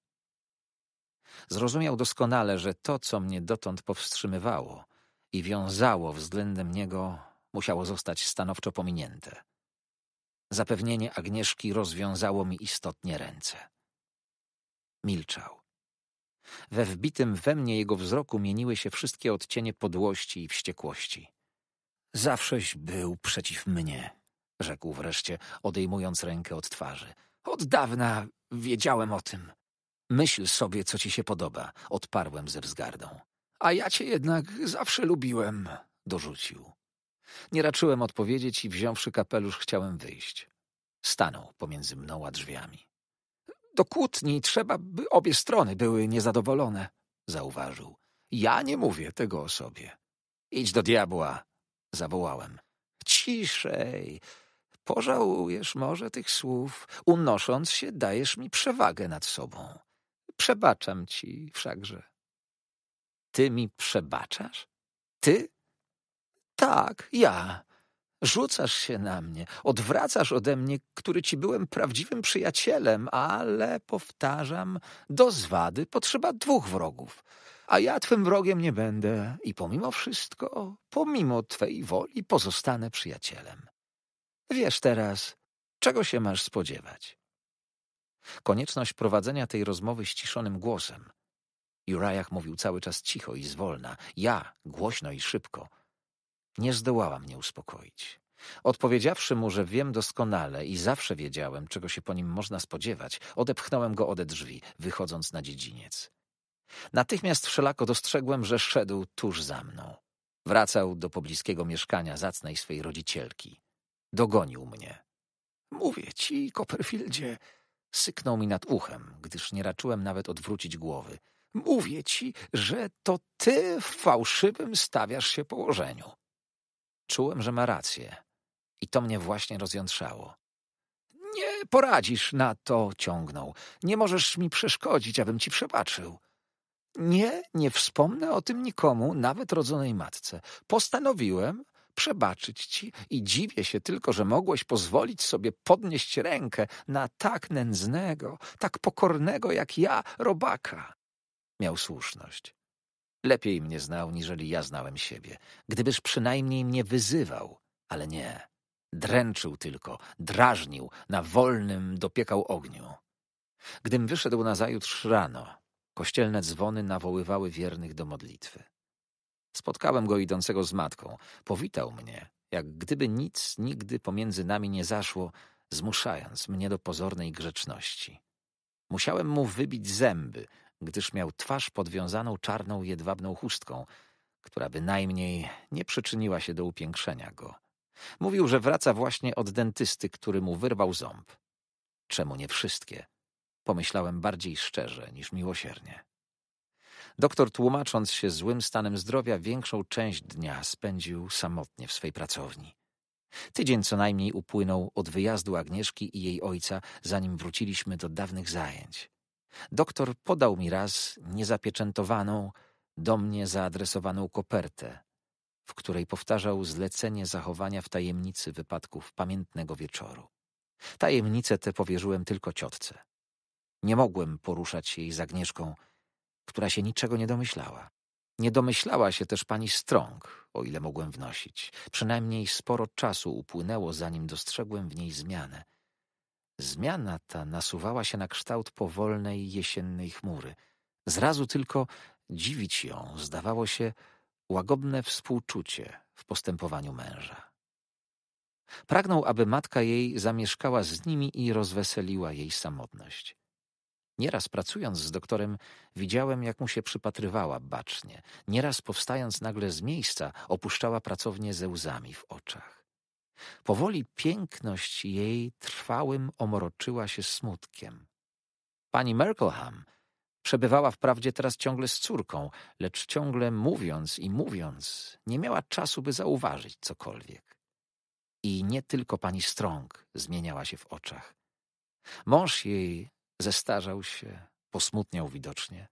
Zrozumiał doskonale, że to, co mnie dotąd powstrzymywało i wiązało względem niego, musiało zostać stanowczo pominięte. Zapewnienie Agnieszki rozwiązało mi istotnie ręce. Milczał. We wbitym we mnie jego wzroku mieniły się wszystkie odcienie podłości i wściekłości. Zawsześ był przeciw mnie rzekł wreszcie, odejmując rękę od twarzy. Od dawna wiedziałem o tym. Myśl sobie, co ci się podoba, odparłem ze wzgardą. A ja cię jednak zawsze lubiłem, dorzucił. Nie raczyłem odpowiedzieć i wziąwszy kapelusz chciałem wyjść. Stanął pomiędzy mną a drzwiami. Do kłótni trzeba, by obie strony były niezadowolone, zauważył. Ja nie mówię tego o sobie. Idź do diabła, zawołałem. Ciszej, Pożałujesz może tych słów, unosząc się dajesz mi przewagę nad sobą. Przebaczam ci wszakże. Ty mi przebaczasz? Ty? Tak, ja. Rzucasz się na mnie, odwracasz ode mnie, który ci byłem prawdziwym przyjacielem, ale, powtarzam, do zwady potrzeba dwóch wrogów. A ja twym wrogiem nie będę i pomimo wszystko, pomimo twej woli, pozostanę przyjacielem. Wiesz teraz, czego się masz spodziewać. Konieczność prowadzenia tej rozmowy ściszonym głosem. Urajach mówił cały czas cicho i zwolna, ja głośno i szybko. Nie zdołała mnie uspokoić. Odpowiedziawszy mu, że wiem doskonale i zawsze wiedziałem, czego się po nim można spodziewać, odepchnąłem go ode drzwi, wychodząc na dziedziniec. Natychmiast wszelako dostrzegłem, że szedł tuż za mną. Wracał do pobliskiego mieszkania zacnej swej rodzicielki. Dogonił mnie. Mówię ci, Copperfieldzie, syknął mi nad uchem, gdyż nie raczyłem nawet odwrócić głowy. Mówię ci, że to ty w fałszywym stawiasz się położeniu. Czułem, że ma rację i to mnie właśnie rozjątrzało. Nie poradzisz na to, ciągnął. Nie możesz mi przeszkodzić, abym ci przebaczył. Nie, nie wspomnę o tym nikomu, nawet rodzonej matce. Postanowiłem, przebaczyć ci i dziwię się tylko, że mogłeś pozwolić sobie podnieść rękę na tak nędznego, tak pokornego jak ja, robaka. Miał słuszność. Lepiej mnie znał, niżeli ja znałem siebie. Gdybyż przynajmniej mnie wyzywał, ale nie. Dręczył tylko, drażnił, na wolnym dopiekał ogniu. Gdym wyszedł nazajutrz rano, kościelne dzwony nawoływały wiernych do modlitwy. Spotkałem go idącego z matką. Powitał mnie, jak gdyby nic nigdy pomiędzy nami nie zaszło, zmuszając mnie do pozornej grzeczności. Musiałem mu wybić zęby, gdyż miał twarz podwiązaną czarną jedwabną chustką, która bynajmniej nie przyczyniła się do upiększenia go. Mówił, że wraca właśnie od dentysty, który mu wyrwał ząb. Czemu nie wszystkie? Pomyślałem bardziej szczerze niż miłosiernie. Doktor, tłumacząc się złym stanem zdrowia, większą część dnia spędził samotnie w swej pracowni. Tydzień co najmniej upłynął od wyjazdu Agnieszki i jej ojca, zanim wróciliśmy do dawnych zajęć. Doktor podał mi raz niezapieczętowaną, do mnie zaadresowaną kopertę, w której powtarzał zlecenie zachowania w tajemnicy wypadków pamiętnego wieczoru. Tajemnicę tę powierzyłem tylko ciotce. Nie mogłem poruszać jej z Agnieszką – która się niczego nie domyślała. Nie domyślała się też pani Strong, o ile mogłem wnosić. Przynajmniej sporo czasu upłynęło, zanim dostrzegłem w niej zmianę. Zmiana ta nasuwała się na kształt powolnej jesiennej chmury. Zrazu tylko dziwić ją zdawało się łagodne współczucie w postępowaniu męża. Pragnął, aby matka jej zamieszkała z nimi i rozweseliła jej samotność. Nieraz pracując z doktorem, widziałem, jak mu się przypatrywała bacznie. Nieraz powstając nagle z miejsca, opuszczała pracownię ze łzami w oczach. Powoli piękność jej trwałym omoroczyła się smutkiem. Pani Merkelham przebywała wprawdzie teraz ciągle z córką, lecz ciągle mówiąc i mówiąc, nie miała czasu, by zauważyć cokolwiek. I nie tylko pani Strong zmieniała się w oczach. Mąż jej Zestarzał się, posmutniał widocznie.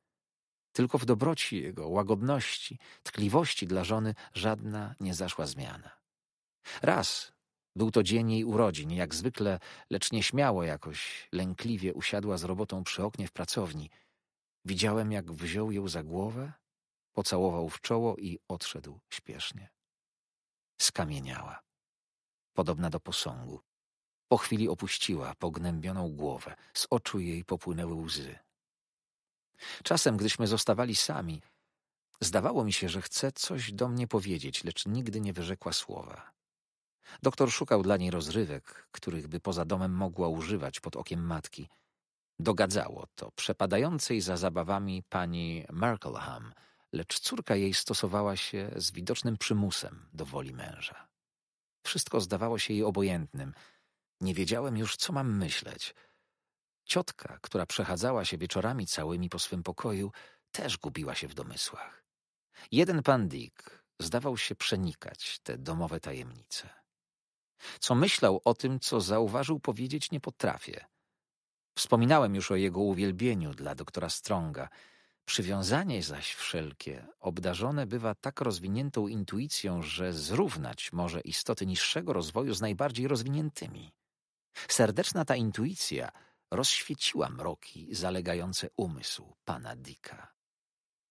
Tylko w dobroci jego, łagodności, tkliwości dla żony żadna nie zaszła zmiana. Raz, był to dzień jej urodzin, jak zwykle, lecz nieśmiało jakoś, lękliwie usiadła z robotą przy oknie w pracowni. Widziałem, jak wziął ją za głowę, pocałował w czoło i odszedł śpiesznie. Skamieniała, podobna do posągu. Po chwili opuściła pognębioną głowę, z oczu jej popłynęły łzy. Czasem, gdyśmy zostawali sami, zdawało mi się, że chce coś do mnie powiedzieć, lecz nigdy nie wyrzekła słowa. Doktor szukał dla niej rozrywek, których by poza domem mogła używać pod okiem matki. Dogadzało to przepadającej za zabawami pani Merkelham, lecz córka jej stosowała się z widocznym przymusem do woli męża. Wszystko zdawało się jej obojętnym – nie wiedziałem już, co mam myśleć. Ciotka, która przechadzała się wieczorami całymi po swym pokoju, też gubiła się w domysłach. Jeden pan Dick zdawał się przenikać te domowe tajemnice. Co myślał o tym, co zauważył, powiedzieć nie potrafię. Wspominałem już o jego uwielbieniu dla doktora Stronga. Przywiązanie zaś wszelkie obdarzone bywa tak rozwiniętą intuicją, że zrównać może istoty niższego rozwoju z najbardziej rozwiniętymi. Serdeczna ta intuicja rozświeciła mroki zalegające umysł pana Dicka.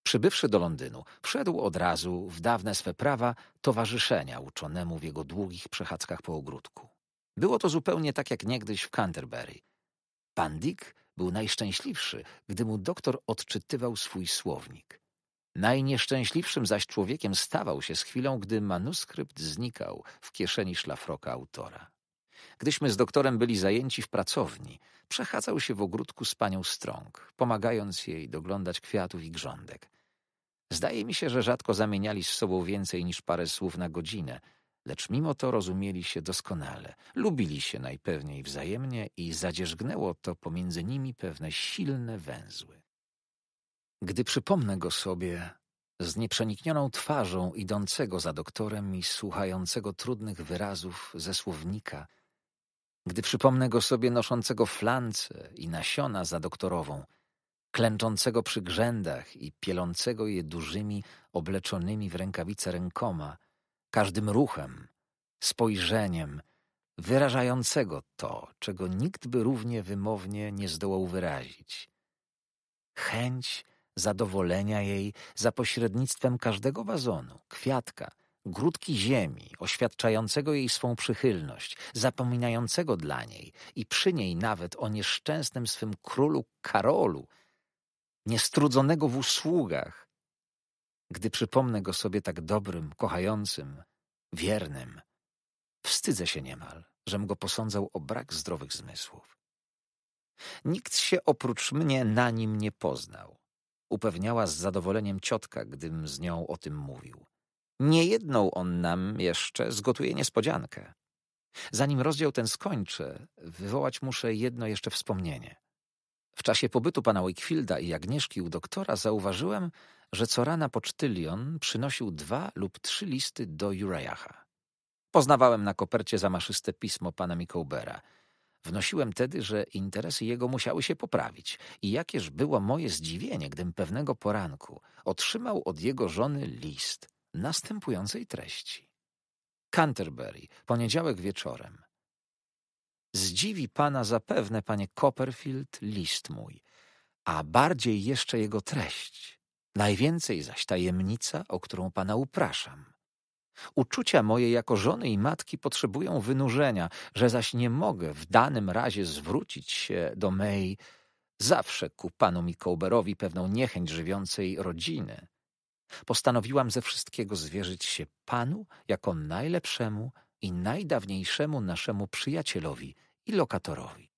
Przybywszy do Londynu, wszedł od razu w dawne swe prawa towarzyszenia uczonemu w jego długich przechadzkach po ogródku. Było to zupełnie tak jak niegdyś w Canterbury. Pan Dick był najszczęśliwszy, gdy mu doktor odczytywał swój słownik. Najnieszczęśliwszym zaś człowiekiem stawał się z chwilą, gdy manuskrypt znikał w kieszeni szlafroka autora. Gdyśmy z doktorem byli zajęci w pracowni, przechadzał się w ogródku z panią Strąg, pomagając jej doglądać kwiatów i grządek. Zdaje mi się, że rzadko zamieniali z sobą więcej niż parę słów na godzinę, lecz mimo to rozumieli się doskonale, lubili się najpewniej wzajemnie i zadzierzgnęło to pomiędzy nimi pewne silne węzły. Gdy przypomnę go sobie, z nieprzeniknioną twarzą idącego za doktorem i słuchającego trudnych wyrazów ze słownika, gdy przypomnę go sobie noszącego flance i nasiona za doktorową, klęczącego przy grzędach i pielącego je dużymi, obleczonymi w rękawice rękoma, każdym ruchem, spojrzeniem, wyrażającego to, czego nikt by równie wymownie nie zdołał wyrazić. Chęć zadowolenia jej za pośrednictwem każdego wazonu, kwiatka – grudki ziemi, oświadczającego jej swą przychylność, zapominającego dla niej i przy niej nawet o nieszczęsnym swym królu Karolu, niestrudzonego w usługach, gdy przypomnę go sobie tak dobrym, kochającym, wiernym. Wstydzę się niemal, żem go posądzał o brak zdrowych zmysłów. Nikt się oprócz mnie na nim nie poznał, upewniała z zadowoleniem ciotka, gdym z nią o tym mówił. Niejedną on nam jeszcze zgotuje niespodziankę. Zanim rozdział ten skończę, wywołać muszę jedno jeszcze wspomnienie. W czasie pobytu pana Wakefielda i Agnieszki u doktora zauważyłem, że co rana pocztylion przynosił dwa lub trzy listy do Urayaha. Poznawałem na kopercie zamaszyste pismo pana Mikołbera. Wnosiłem tedy, że interesy jego musiały się poprawić i jakież było moje zdziwienie, gdym pewnego poranku otrzymał od jego żony list – następującej treści. Canterbury, poniedziałek wieczorem. Zdziwi pana zapewne, panie Copperfield, list mój, a bardziej jeszcze jego treść. Najwięcej zaś tajemnica, o którą pana upraszam. Uczucia moje jako żony i matki potrzebują wynurzenia, że zaś nie mogę w danym razie zwrócić się do May zawsze ku panu Mikołberowi pewną niechęć żywiącej rodziny Postanowiłam ze wszystkiego zwierzyć się Panu jako najlepszemu i najdawniejszemu naszemu przyjacielowi i lokatorowi.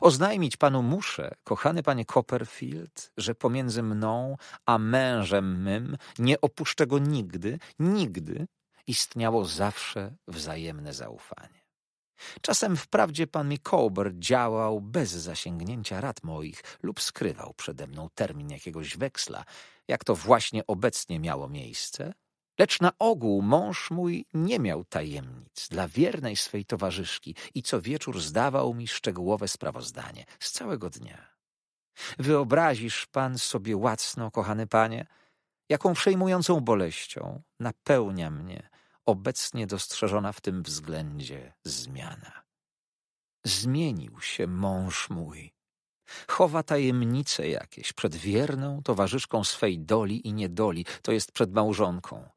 Oznajmić Panu muszę, kochany Panie Copperfield, że pomiędzy mną a mężem mym nie opuszczę go nigdy, nigdy istniało zawsze wzajemne zaufanie. Czasem wprawdzie pan mi działał bez zasięgnięcia rad moich lub skrywał przede mną termin jakiegoś weksla, jak to właśnie obecnie miało miejsce, lecz na ogół mąż mój nie miał tajemnic dla wiernej swej towarzyszki i co wieczór zdawał mi szczegółowe sprawozdanie z całego dnia. Wyobrazisz pan sobie łacno, kochany panie, jaką przejmującą boleścią napełnia mnie – obecnie dostrzeżona w tym względzie zmiana. Zmienił się mąż mój. Chowa tajemnice jakieś przed wierną towarzyszką swej doli i niedoli, to jest przed małżonką.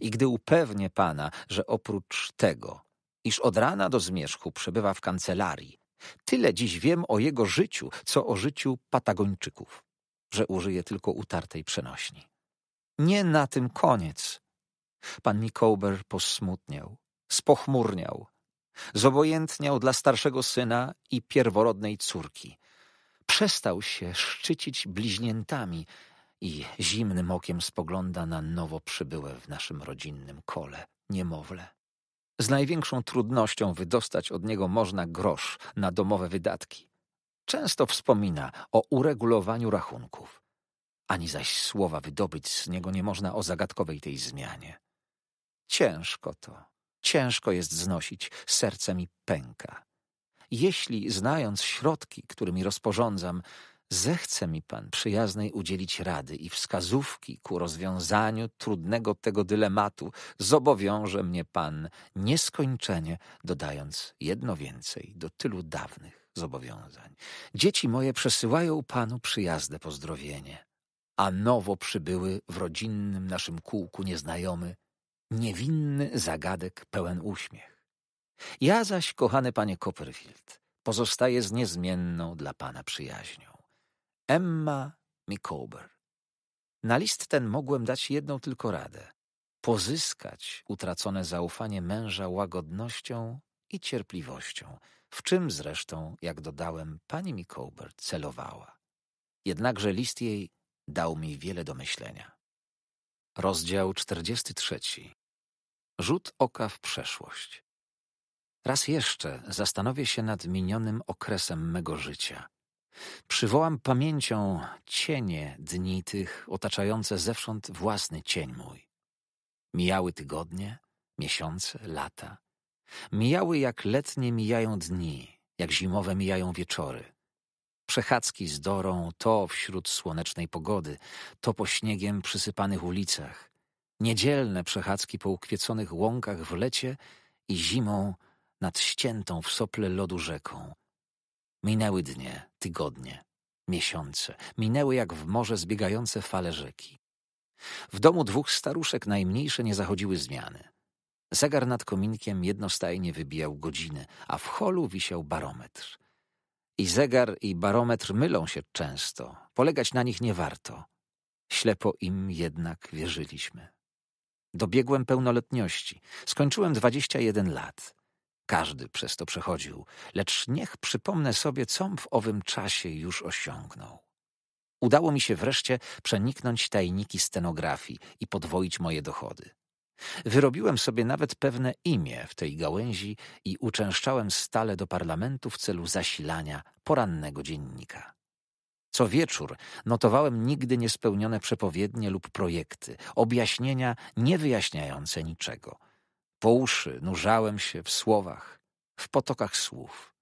I gdy upewnię pana, że oprócz tego, iż od rana do zmierzchu przebywa w kancelarii, tyle dziś wiem o jego życiu, co o życiu Patagończyków, że użyję tylko utartej przenośni. Nie na tym koniec. Pan Mikołber posmutniał, spochmurniał, zobojętniał dla starszego syna i pierworodnej córki. Przestał się szczycić bliźniętami i zimnym okiem spogląda na nowo przybyłe w naszym rodzinnym kole niemowlę. Z największą trudnością wydostać od niego można grosz na domowe wydatki. Często wspomina o uregulowaniu rachunków. Ani zaś słowa wydobyć z niego nie można o zagadkowej tej zmianie. Ciężko to. Ciężko jest znosić, serce mi pęka. Jeśli, znając środki, którymi rozporządzam, zechce mi pan przyjaznej udzielić rady i wskazówki ku rozwiązaniu trudnego tego dylematu, zobowiąże mnie pan nieskończenie, dodając jedno więcej do tylu dawnych zobowiązań. Dzieci moje przesyłają panu przyjazne pozdrowienie, a nowo przybyły w rodzinnym naszym kółku nieznajomy niewinny zagadek pełen uśmiech. Ja zaś, kochany panie Copperfield, pozostaję z niezmienną dla pana przyjaźnią. Emma Micawber. Na list ten mogłem dać jedną tylko radę. Pozyskać utracone zaufanie męża łagodnością i cierpliwością, w czym zresztą, jak dodałem, pani Micawber celowała. Jednakże list jej dał mi wiele do myślenia. Rozdział 43. Rzut oka w przeszłość. Raz jeszcze zastanowię się nad minionym okresem mego życia. Przywołam pamięcią cienie dni tych, otaczające zewsząd własny cień mój. Mijały tygodnie, miesiące, lata. Mijały jak letnie mijają dni, jak zimowe mijają wieczory. Przechadzki z Dorą to wśród słonecznej pogody, to po śniegiem przysypanych ulicach. Niedzielne przechadzki po ukwieconych łąkach w lecie i zimą nad ściętą w sople lodu rzeką. Minęły dnie, tygodnie, miesiące. Minęły jak w morze zbiegające fale rzeki. W domu dwóch staruszek najmniejsze nie zachodziły zmiany. Zegar nad kominkiem jednostajnie wybijał godziny, a w holu wisiał barometr. I zegar, i barometr mylą się często. Polegać na nich nie warto. Ślepo im jednak wierzyliśmy. Dobiegłem pełnoletności. Skończyłem dwadzieścia jeden lat. Każdy przez to przechodził, lecz niech przypomnę sobie, com w owym czasie już osiągnął. Udało mi się wreszcie przeniknąć tajniki scenografii i podwoić moje dochody. Wyrobiłem sobie nawet pewne imię w tej gałęzi i uczęszczałem stale do parlamentu w celu zasilania porannego dziennika. Co wieczór notowałem nigdy niespełnione przepowiednie lub projekty, objaśnienia niewyjaśniające niczego. Po uszy nurzałem się w słowach, w potokach słów.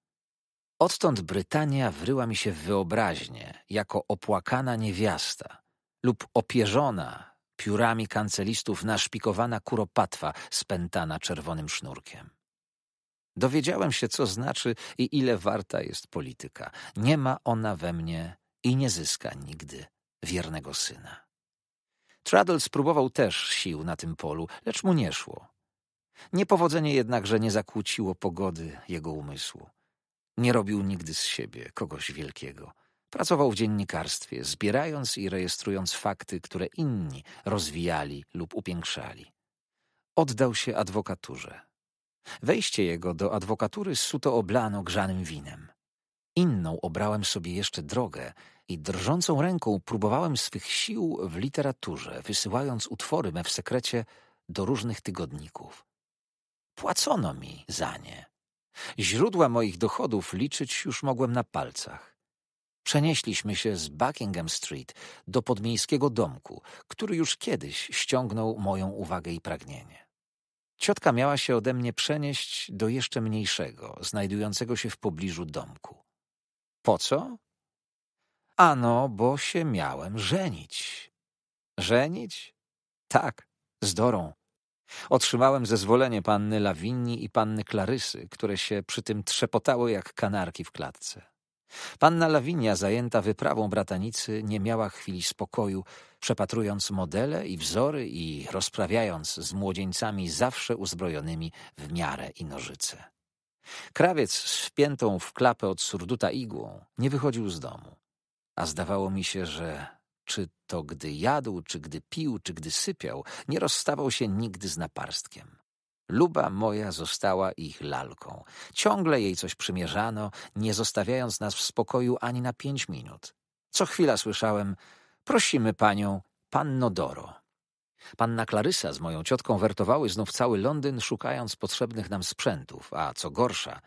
Odtąd Brytania wryła mi się w wyobraźnię jako opłakana niewiasta lub opierzona piórami kancelistów naszpikowana kuropatwa spętana czerwonym sznurkiem. Dowiedziałem się, co znaczy i ile warta jest polityka. Nie ma ona we mnie i nie zyska nigdy wiernego syna. Traddles spróbował też sił na tym polu, lecz mu nie szło. Niepowodzenie jednakże nie zakłóciło pogody jego umysłu. Nie robił nigdy z siebie kogoś wielkiego – Pracował w dziennikarstwie, zbierając i rejestrując fakty, które inni rozwijali lub upiększali. Oddał się adwokaturze. Wejście jego do adwokatury suto oblano grzanym winem. Inną obrałem sobie jeszcze drogę i drżącą ręką próbowałem swych sił w literaturze, wysyłając utwory me w sekrecie do różnych tygodników. Płacono mi za nie. Źródła moich dochodów liczyć już mogłem na palcach. Przenieśliśmy się z Buckingham Street do podmiejskiego domku, który już kiedyś ściągnął moją uwagę i pragnienie. Ciotka miała się ode mnie przenieść do jeszcze mniejszego, znajdującego się w pobliżu domku. Po co? Ano, bo się miałem żenić. Żenić? Tak, z Dorą. Otrzymałem zezwolenie panny Lawinii i panny Klarysy, które się przy tym trzepotały jak kanarki w klatce. Panna Lawinia, zajęta wyprawą bratanicy, nie miała chwili spokoju, przepatrując modele i wzory i rozprawiając z młodzieńcami zawsze uzbrojonymi w miarę i nożyce. Krawiec z wpiętą w klapę od surduta igłą nie wychodził z domu, a zdawało mi się, że czy to gdy jadł, czy gdy pił, czy gdy sypiał, nie rozstawał się nigdy z naparstkiem. Luba moja została ich lalką. Ciągle jej coś przymierzano, nie zostawiając nas w spokoju ani na pięć minut. Co chwila słyszałem, prosimy panią, panno Doro. Panna Klarysa z moją ciotką wertowały znów cały Londyn, szukając potrzebnych nam sprzętów, a co gorsza,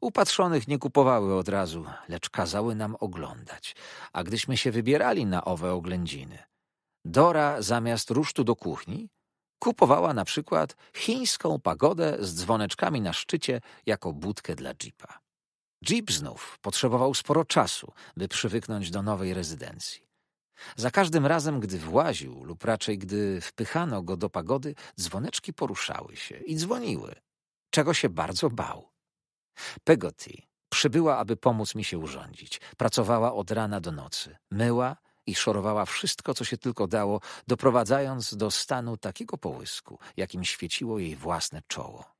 upatrzonych nie kupowały od razu, lecz kazały nam oglądać. A gdyśmy się wybierali na owe oględziny, Dora zamiast rusztu do kuchni Kupowała na przykład chińską pagodę z dzwoneczkami na szczycie jako budkę dla jeepa. Jeep znów potrzebował sporo czasu, by przywyknąć do nowej rezydencji. Za każdym razem, gdy właził, lub raczej gdy wpychano go do pagody, dzwoneczki poruszały się i dzwoniły, czego się bardzo bał. Pegotty przybyła, aby pomóc mi się urządzić. Pracowała od rana do nocy. Myła, i szorowała wszystko, co się tylko dało, doprowadzając do stanu takiego połysku, jakim świeciło jej własne czoło.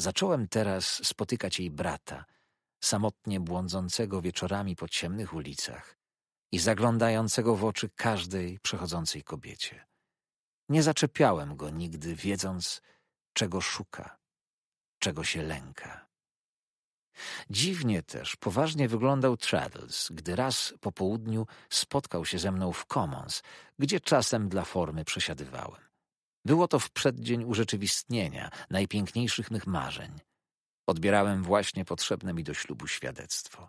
Zacząłem teraz spotykać jej brata, samotnie błądzącego wieczorami po ciemnych ulicach i zaglądającego w oczy każdej przechodzącej kobiecie. Nie zaczepiałem go nigdy, wiedząc, czego szuka, czego się lęka. Dziwnie też poważnie wyglądał Traddles, gdy raz po południu spotkał się ze mną w Commons, gdzie czasem dla formy przesiadywałem. Było to w przeddzień urzeczywistnienia najpiękniejszych mych marzeń. Odbierałem właśnie potrzebne mi do ślubu świadectwo.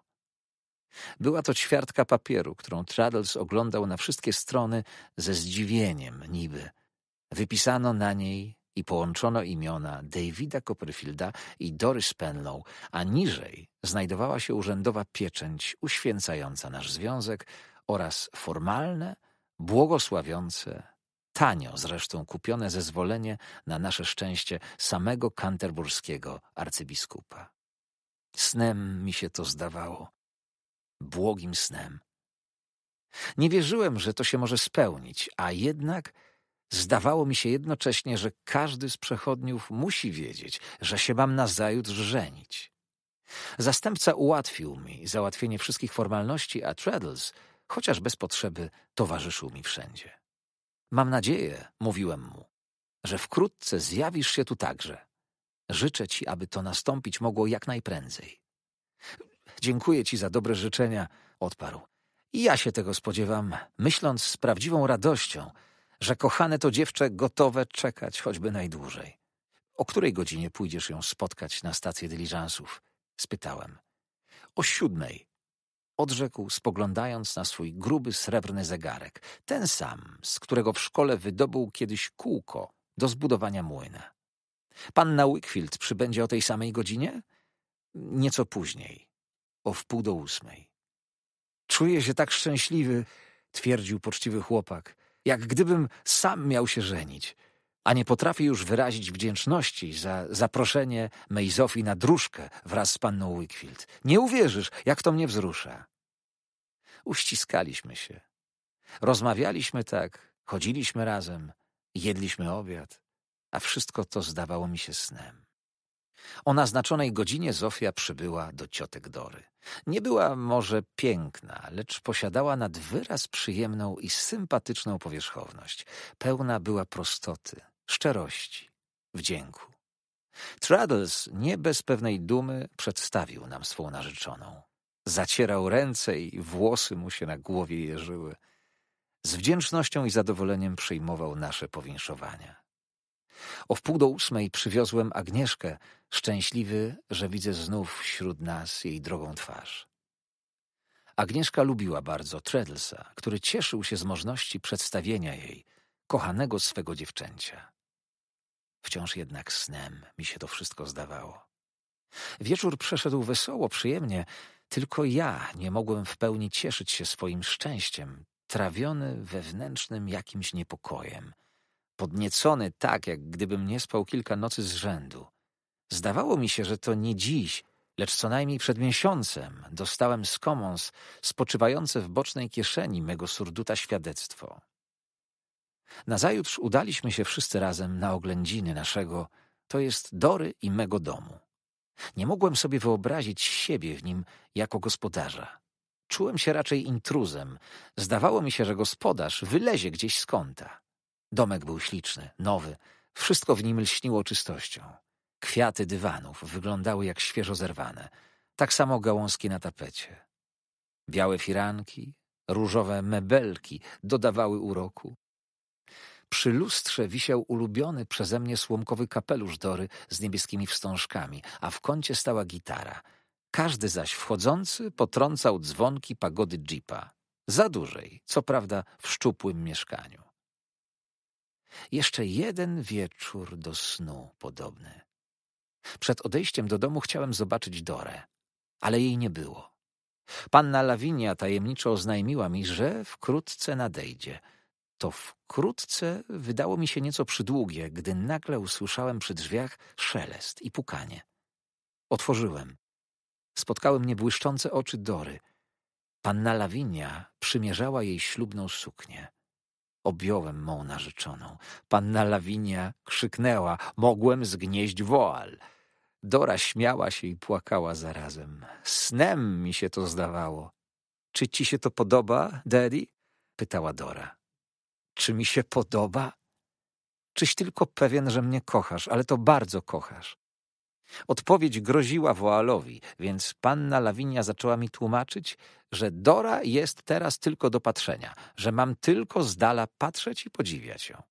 Była to ćwiartka papieru, którą Traddles oglądał na wszystkie strony ze zdziwieniem niby. Wypisano na niej i połączono imiona Davida Copperfielda i Doris Penlow, a niżej znajdowała się urzędowa pieczęć uświęcająca nasz związek oraz formalne, błogosławiące, tanio zresztą kupione zezwolenie na nasze szczęście samego kanterburskiego arcybiskupa. Snem mi się to zdawało, błogim snem. Nie wierzyłem, że to się może spełnić, a jednak Zdawało mi się jednocześnie, że każdy z przechodniów musi wiedzieć, że się mam nazajutrz żenić. Zastępca ułatwił mi załatwienie wszystkich formalności, a Traddles, chociaż bez potrzeby, towarzyszył mi wszędzie. Mam nadzieję, mówiłem mu, że wkrótce zjawisz się tu także. Życzę ci, aby to nastąpić mogło jak najprędzej. Dziękuję ci za dobre życzenia, odparł. Ja się tego spodziewam, myśląc z prawdziwą radością – że kochane to dziewczę gotowe czekać choćby najdłużej. O której godzinie pójdziesz ją spotkać na stację dyliżansów? spytałem. O siódmej, odrzekł, spoglądając na swój gruby srebrny zegarek, ten sam, z którego w szkole wydobył kiedyś kółko do zbudowania młyna. Panna Wickfield przybędzie o tej samej godzinie? Nieco później, o wpół do ósmej. Czuję się tak szczęśliwy, twierdził poczciwy chłopak jak gdybym sam miał się żenić, a nie potrafię już wyrazić wdzięczności za zaproszenie mej Zofii na dróżkę wraz z panną Wickfield. Nie uwierzysz, jak to mnie wzrusza. Uściskaliśmy się. Rozmawialiśmy tak, chodziliśmy razem, jedliśmy obiad, a wszystko to zdawało mi się snem. O naznaczonej godzinie Zofia przybyła do ciotek Dory. Nie była może piękna, lecz posiadała nad wyraz przyjemną i sympatyczną powierzchowność. Pełna była prostoty, szczerości, wdzięku. Traddles nie bez pewnej dumy przedstawił nam swą narzeczoną. Zacierał ręce i włosy mu się na głowie jeżyły. Z wdzięcznością i zadowoleniem przyjmował nasze powinszowania. O wpół do ósmej przywiozłem Agnieszkę, szczęśliwy, że widzę znów wśród nas jej drogą twarz. Agnieszka lubiła bardzo Treadlesa, który cieszył się z możliwości przedstawienia jej, kochanego swego dziewczęcia. Wciąż jednak snem mi się to wszystko zdawało. Wieczór przeszedł wesoło, przyjemnie, tylko ja nie mogłem w pełni cieszyć się swoim szczęściem, trawiony wewnętrznym jakimś niepokojem, podniecony tak, jak gdybym nie spał kilka nocy z rzędu. Zdawało mi się, że to nie dziś, lecz co najmniej przed miesiącem dostałem z komons spoczywające w bocznej kieszeni mego surduta świadectwo. Nazajutrz udaliśmy się wszyscy razem na oględziny naszego, to jest Dory i mego domu. Nie mogłem sobie wyobrazić siebie w nim jako gospodarza. Czułem się raczej intruzem. Zdawało mi się, że gospodarz wylezie gdzieś z kąta. Domek był śliczny, nowy, wszystko w nim lśniło czystością. Kwiaty dywanów wyglądały jak świeżo zerwane, tak samo gałązki na tapecie. Białe firanki, różowe mebelki dodawały uroku. Przy lustrze wisiał ulubiony przeze mnie słomkowy kapelusz Dory z niebieskimi wstążkami, a w kącie stała gitara. Każdy zaś wchodzący potrącał dzwonki pagody jeepa. Za dużej, co prawda w szczupłym mieszkaniu. Jeszcze jeden wieczór do snu podobny. Przed odejściem do domu chciałem zobaczyć Dorę, ale jej nie było. Panna Lawinia tajemniczo oznajmiła mi, że wkrótce nadejdzie. To wkrótce wydało mi się nieco przydługie, gdy nagle usłyszałem przy drzwiach szelest i pukanie. Otworzyłem. Spotkały mnie błyszczące oczy Dory. Panna Lawinia przymierzała jej ślubną suknię. Objąłem mą narzeczoną. Panna Lawinia krzyknęła. Mogłem zgnieść woal. Dora śmiała się i płakała zarazem. Snem mi się to zdawało. Czy ci się to podoba, Daddy? Pytała Dora. Czy mi się podoba? Czyś tylko pewien, że mnie kochasz, ale to bardzo kochasz. Odpowiedź groziła Woalowi, więc panna Lawinia zaczęła mi tłumaczyć, że Dora jest teraz tylko do patrzenia, że mam tylko z dala patrzeć i podziwiać ją.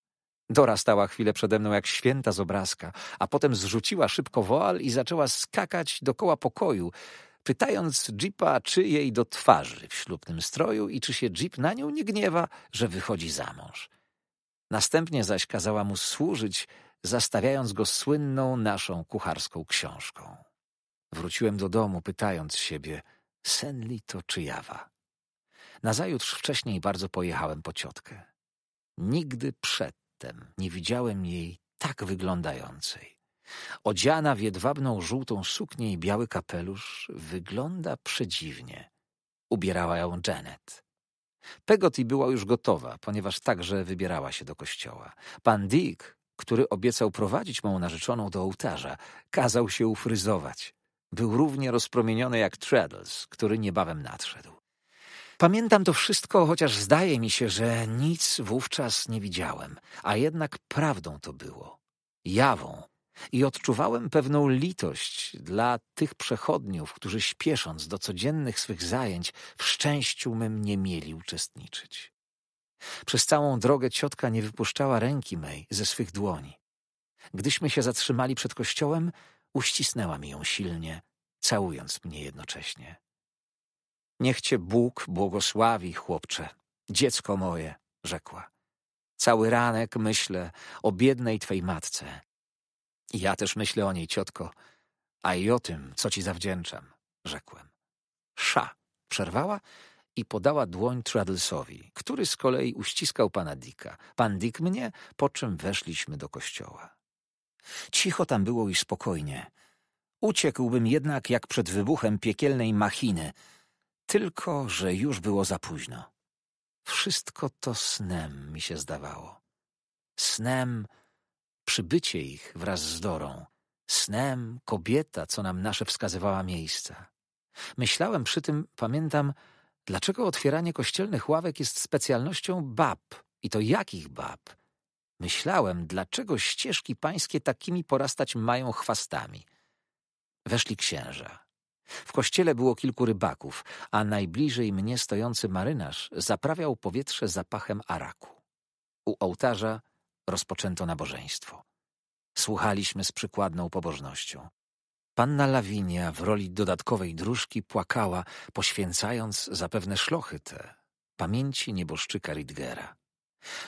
Dora stała chwilę przede mną jak święta z obrazka, a potem zrzuciła szybko woal i zaczęła skakać dokoła pokoju, pytając Jeepa, czy jej do twarzy w ślubnym stroju i czy się Jeep na nią nie gniewa, że wychodzi za mąż. Następnie zaś kazała mu służyć, zastawiając go słynną naszą kucharską książką. Wróciłem do domu, pytając siebie, senli to czy jawa? Nazajutrz wcześniej bardzo pojechałem po ciotkę. Nigdy przedtem nie widziałem jej tak wyglądającej. Odziana w jedwabną żółtą suknię i biały kapelusz, wygląda przedziwnie. Ubierała ją Janet. Pegoty była już gotowa, ponieważ także wybierała się do kościoła. Pan Dick który obiecał prowadzić moją narzeczoną do ołtarza, kazał się ufryzować. Był równie rozpromieniony jak Treadles, który niebawem nadszedł. Pamiętam to wszystko, chociaż zdaje mi się, że nic wówczas nie widziałem, a jednak prawdą to było, jawą. I odczuwałem pewną litość dla tych przechodniów, którzy śpiesząc do codziennych swych zajęć w szczęściu mym nie mieli uczestniczyć. Przez całą drogę ciotka nie wypuszczała ręki mej ze swych dłoni. Gdyśmy się zatrzymali przed kościołem, uścisnęła mi ją silnie, całując mnie jednocześnie. Niech cię Bóg błogosławi, chłopcze, dziecko moje, rzekła. Cały ranek myślę o biednej twej matce. ja też myślę o niej, ciotko, a i o tym, co ci zawdzięczam, rzekłem. Sza, przerwała i podała dłoń Traddlesowi, który z kolei uściskał pana Dicka. Pan Dick mnie, po czym weszliśmy do kościoła. Cicho tam było i spokojnie. Uciekłbym jednak jak przed wybuchem piekielnej machiny, tylko że już było za późno. Wszystko to snem mi się zdawało. Snem przybycie ich wraz z Dorą. Snem kobieta, co nam nasze wskazywała miejsca. Myślałem przy tym, pamiętam, Dlaczego otwieranie kościelnych ławek jest specjalnością bab? I to jakich bab? Myślałem, dlaczego ścieżki pańskie takimi porastać mają chwastami. Weszli księża. W kościele było kilku rybaków, a najbliżej mnie stojący marynarz zaprawiał powietrze zapachem araku. U ołtarza rozpoczęto nabożeństwo. Słuchaliśmy z przykładną pobożnością. Panna Lawinia w roli dodatkowej dróżki płakała, poświęcając zapewne szlochy te pamięci nieboszczyka Ridgera.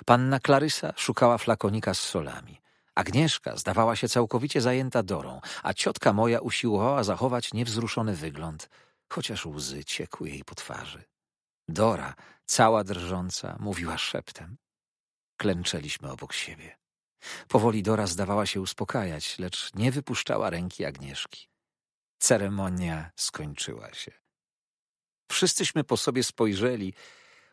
Panna Klarysa szukała flakonika z solami. Agnieszka zdawała się całkowicie zajęta Dorą, a ciotka moja usiłowała zachować niewzruszony wygląd, chociaż łzy ciekły jej po twarzy. Dora, cała drżąca, mówiła szeptem. Klęczeliśmy obok siebie. Powoli Dora zdawała się uspokajać, lecz nie wypuszczała ręki Agnieszki. Ceremonia skończyła się. Wszyscyśmy po sobie spojrzeli,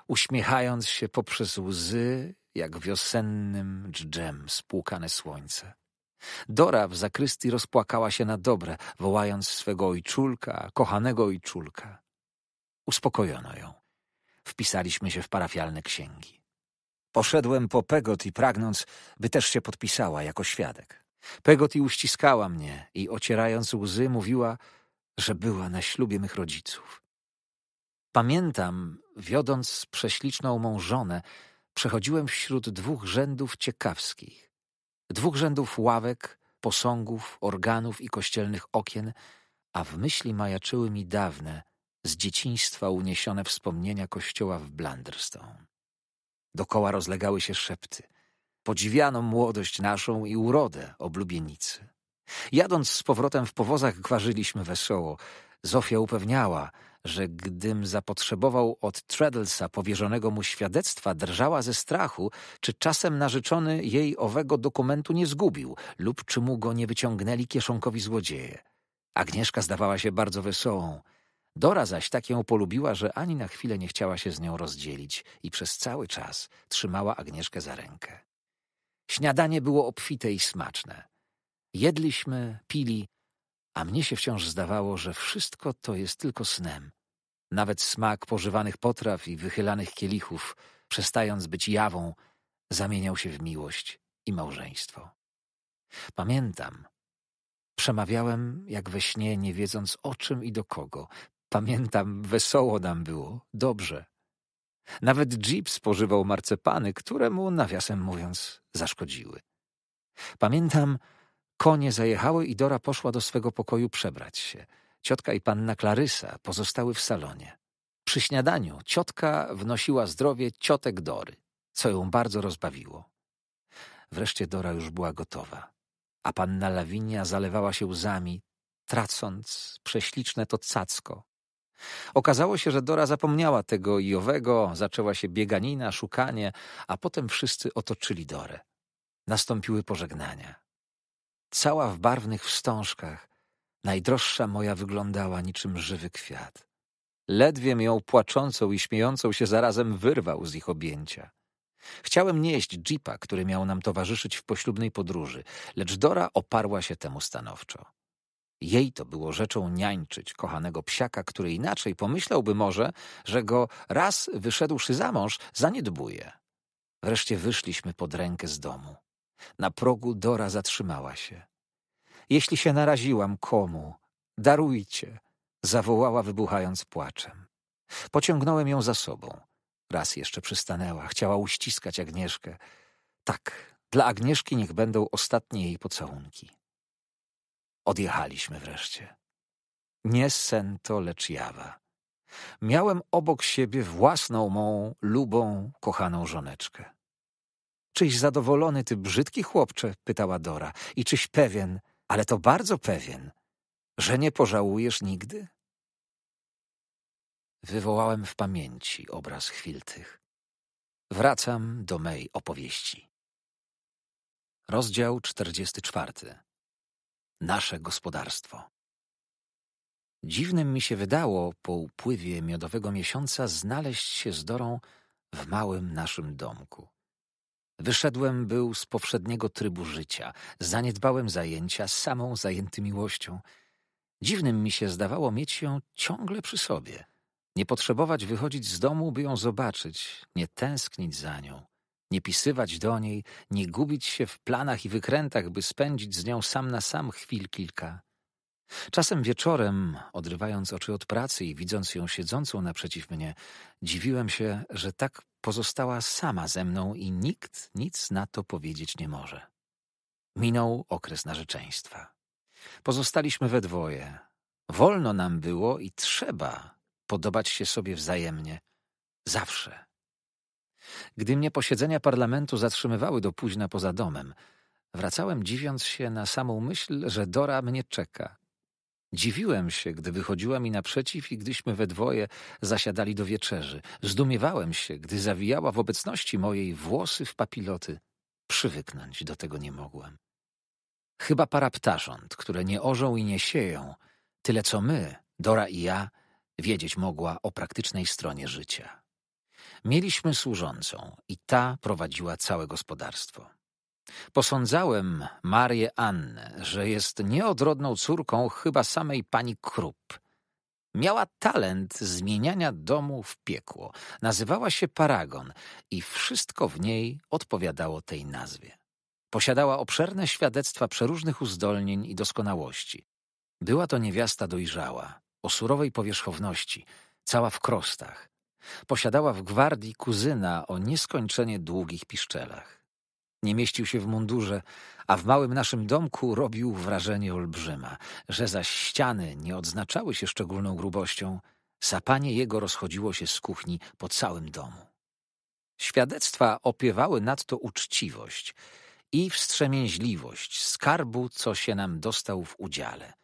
uśmiechając się poprzez łzy, jak wiosennym dżdżem spłukane słońce. Dora w zakrystii rozpłakała się na dobre, wołając swego ojczulka, kochanego ojczulka. Uspokojono ją. Wpisaliśmy się w parafialne księgi. Poszedłem po Pegoty, pragnąc, by też się podpisała jako świadek. Pegoty uściskała mnie i ocierając łzy mówiła, że była na ślubie mych rodziców. Pamiętam, wiodąc prześliczną mą żonę, przechodziłem wśród dwóch rzędów ciekawskich. Dwóch rzędów ławek, posągów, organów i kościelnych okien, a w myśli majaczyły mi dawne, z dzieciństwa uniesione wspomnienia kościoła w Blunderstone. Dokoła rozlegały się szepty. Podziwiano młodość naszą i urodę oblubienicy. Jadąc z powrotem w powozach, gwarzyliśmy wesoło. Zofia upewniała, że gdym zapotrzebował od Treadlesa powierzonego mu świadectwa, drżała ze strachu, czy czasem narzeczony jej owego dokumentu nie zgubił lub czy mu go nie wyciągnęli kieszonkowi złodzieje. Agnieszka zdawała się bardzo wesołą. Dora zaś tak ją polubiła, że ani na chwilę nie chciała się z nią rozdzielić i przez cały czas trzymała Agnieszkę za rękę. Śniadanie było obfite i smaczne. Jedliśmy, pili, a mnie się wciąż zdawało, że wszystko to jest tylko snem. Nawet smak pożywanych potraw i wychylanych kielichów, przestając być jawą, zamieniał się w miłość i małżeństwo. Pamiętam, Przemawiałem jak we śnie, nie wiedząc o czym i do kogo. Pamiętam, wesoło nam było, dobrze. Nawet Jeep spożywał marcepany, które mu, nawiasem mówiąc, zaszkodziły. Pamiętam, konie zajechały i Dora poszła do swego pokoju przebrać się. Ciotka i panna Klarysa pozostały w salonie. Przy śniadaniu ciotka wnosiła zdrowie ciotek Dory, co ją bardzo rozbawiło. Wreszcie Dora już była gotowa, a panna Lawinia zalewała się łzami, tracąc prześliczne to cacko, Okazało się, że Dora zapomniała tego i owego, zaczęła się bieganina, szukanie, a potem wszyscy otoczyli Dorę. Nastąpiły pożegnania. Cała w barwnych wstążkach, najdroższa moja wyglądała niczym żywy kwiat. Ledwiem ją płaczącą i śmiejącą się zarazem wyrwał z ich objęcia. Chciałem nieść jeepa, który miał nam towarzyszyć w poślubnej podróży, lecz Dora oparła się temu stanowczo. Jej to było rzeczą niańczyć kochanego psiaka, który inaczej pomyślałby może, że go raz wyszedłszy za mąż zaniedbuje. Wreszcie wyszliśmy pod rękę z domu. Na progu Dora zatrzymała się. Jeśli się naraziłam komu, darujcie, zawołała wybuchając płaczem. Pociągnąłem ją za sobą. Raz jeszcze przystanęła, chciała uściskać Agnieszkę. Tak, dla Agnieszki niech będą ostatnie jej pocałunki. Odjechaliśmy wreszcie. Nie to lecz jawa. Miałem obok siebie własną mą, lubą, kochaną żoneczkę. Czyś zadowolony ty brzydki chłopcze? pytała Dora. I czyś pewien, ale to bardzo pewien, że nie pożałujesz nigdy? Wywołałem w pamięci obraz chwil tych. Wracam do mej opowieści. Rozdział 44 nasze gospodarstwo. Dziwnym mi się wydało po upływie miodowego miesiąca znaleźć się z Dorą w małym naszym domku. Wyszedłem był z powszedniego trybu życia, zaniedbałem zajęcia, samą zajęty miłością. Dziwnym mi się zdawało mieć ją ciągle przy sobie, nie potrzebować wychodzić z domu, by ją zobaczyć, nie tęsknić za nią, nie pisywać do niej, nie gubić się w planach i wykrętach, by spędzić z nią sam na sam chwil kilka. Czasem wieczorem, odrywając oczy od pracy i widząc ją siedzącą naprzeciw mnie, dziwiłem się, że tak pozostała sama ze mną i nikt nic na to powiedzieć nie może. Minął okres narzeczeństwa. Pozostaliśmy we dwoje. Wolno nam było i trzeba podobać się sobie wzajemnie. Zawsze. Gdy mnie posiedzenia parlamentu zatrzymywały do późna poza domem, wracałem dziwiąc się na samą myśl, że Dora mnie czeka. Dziwiłem się, gdy wychodziła mi naprzeciw i gdyśmy we dwoje zasiadali do wieczerzy. Zdumiewałem się, gdy zawijała w obecności mojej włosy w papiloty. Przywyknąć do tego nie mogłem. Chyba para ptarząt, które nie orzą i nie sieją, tyle co my, Dora i ja, wiedzieć mogła o praktycznej stronie życia. Mieliśmy służącą i ta prowadziła całe gospodarstwo. Posądzałem Marię Annę, że jest nieodrodną córką chyba samej pani Krupp. Miała talent zmieniania domu w piekło. Nazywała się Paragon i wszystko w niej odpowiadało tej nazwie. Posiadała obszerne świadectwa przeróżnych uzdolnień i doskonałości. Była to niewiasta dojrzała, o surowej powierzchowności, cała w krostach, Posiadała w gwardii kuzyna o nieskończenie długich piszczelach. Nie mieścił się w mundurze, a w małym naszym domku robił wrażenie olbrzyma, że zaś ściany nie odznaczały się szczególną grubością, sapanie jego rozchodziło się z kuchni po całym domu. Świadectwa opiewały nadto uczciwość i wstrzemięźliwość skarbu, co się nam dostał w udziale –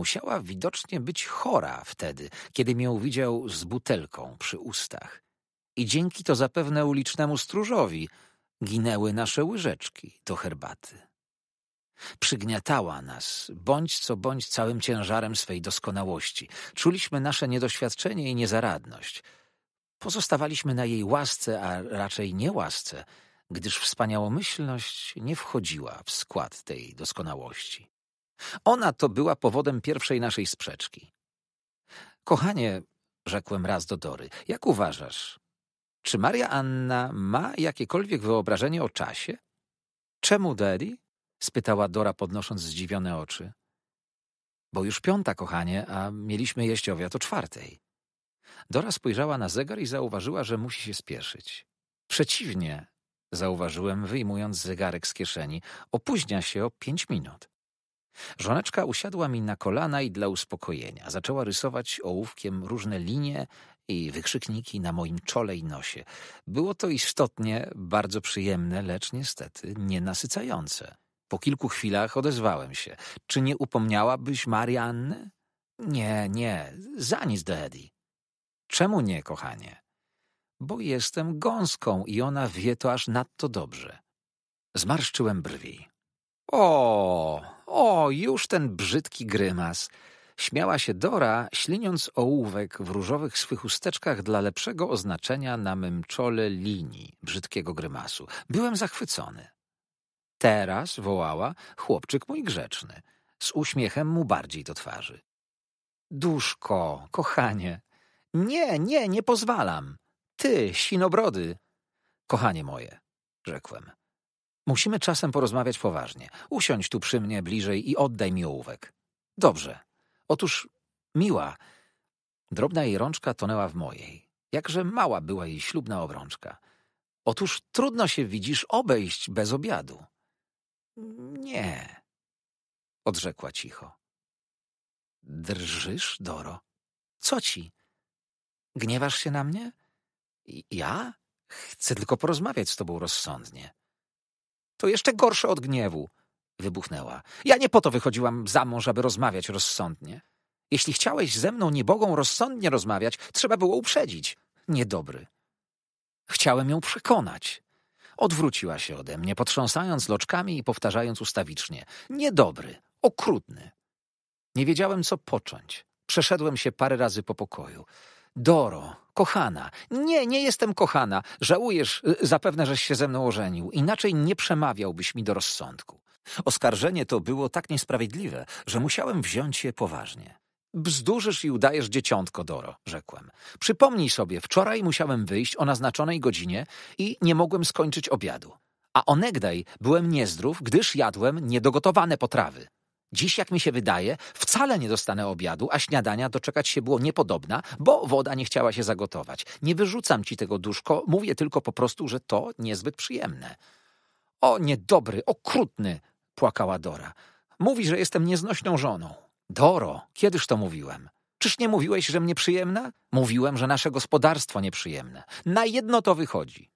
Musiała widocznie być chora wtedy, kiedy mię widział z butelką przy ustach. I dzięki to zapewne ulicznemu stróżowi ginęły nasze łyżeczki do herbaty. Przygniatała nas, bądź co bądź całym ciężarem swej doskonałości. Czuliśmy nasze niedoświadczenie i niezaradność. Pozostawaliśmy na jej łasce, a raczej niełasce, gdyż wspaniałomyślność nie wchodziła w skład tej doskonałości. Ona to była powodem pierwszej naszej sprzeczki. Kochanie, rzekłem raz do Dory, jak uważasz, czy Maria Anna ma jakiekolwiek wyobrażenie o czasie? Czemu, Daddy? spytała Dora, podnosząc zdziwione oczy. Bo już piąta, kochanie, a mieliśmy jeść obiad o czwartej. Dora spojrzała na zegar i zauważyła, że musi się spieszyć. Przeciwnie, zauważyłem, wyjmując zegarek z kieszeni, opóźnia się o pięć minut. Żoneczka usiadła mi na kolana i dla uspokojenia zaczęła rysować ołówkiem różne linie i wykrzykniki na moim czole i nosie. Było to istotnie bardzo przyjemne, lecz niestety nienasycające. Po kilku chwilach odezwałem się. Czy nie upomniałabyś Marianny? Nie, nie, za nic do Eddie. Czemu nie, kochanie? Bo jestem gąską i ona wie to aż nadto dobrze. Zmarszczyłem brwi. O, o, już ten brzydki grymas. Śmiała się Dora, śliniąc ołówek w różowych swych usteczkach dla lepszego oznaczenia na mym czole linii brzydkiego grymasu. Byłem zachwycony. Teraz, wołała, chłopczyk mój grzeczny. Z uśmiechem mu bardziej do twarzy. Duszko, kochanie. Nie, nie, nie pozwalam. Ty, sinobrody. Kochanie moje, rzekłem. Musimy czasem porozmawiać poważnie. Usiądź tu przy mnie bliżej i oddaj mi ołówek. Dobrze. Otóż, miła, drobna jej rączka tonęła w mojej. Jakże mała była jej ślubna obrączka. Otóż trudno się, widzisz, obejść bez obiadu. Nie, odrzekła cicho. Drżysz, Doro? Co ci? Gniewasz się na mnie? Ja? Chcę tylko porozmawiać z tobą rozsądnie. To jeszcze gorsze od gniewu. Wybuchnęła. Ja nie po to wychodziłam za mąż, aby rozmawiać rozsądnie. Jeśli chciałeś ze mną niebogą rozsądnie rozmawiać, trzeba było uprzedzić. Niedobry. Chciałem ją przekonać. Odwróciła się ode mnie, potrząsając loczkami i powtarzając ustawicznie. Niedobry, okrutny. Nie wiedziałem, co począć. Przeszedłem się parę razy po pokoju. Doro, kochana. Nie, nie jestem kochana. Żałujesz y, zapewne, żeś się ze mną ożenił. Inaczej nie przemawiałbyś mi do rozsądku. Oskarżenie to było tak niesprawiedliwe, że musiałem wziąć je poważnie. Bzdurzysz i udajesz dzieciątko, Doro, rzekłem. Przypomnij sobie, wczoraj musiałem wyjść o naznaczonej godzinie i nie mogłem skończyć obiadu. A onegdaj byłem niezdrów, gdyż jadłem niedogotowane potrawy. Dziś, jak mi się wydaje, wcale nie dostanę obiadu, a śniadania doczekać się było niepodobna, bo woda nie chciała się zagotować. Nie wyrzucam ci tego duszko, mówię tylko po prostu, że to niezbyt przyjemne. O, niedobry, okrutny, płakała Dora. Mówi, że jestem nieznośną żoną. Doro, kiedyż to mówiłem? Czyż nie mówiłeś, że mnie przyjemna? Mówiłem, że nasze gospodarstwo nieprzyjemne. Na jedno to wychodzi.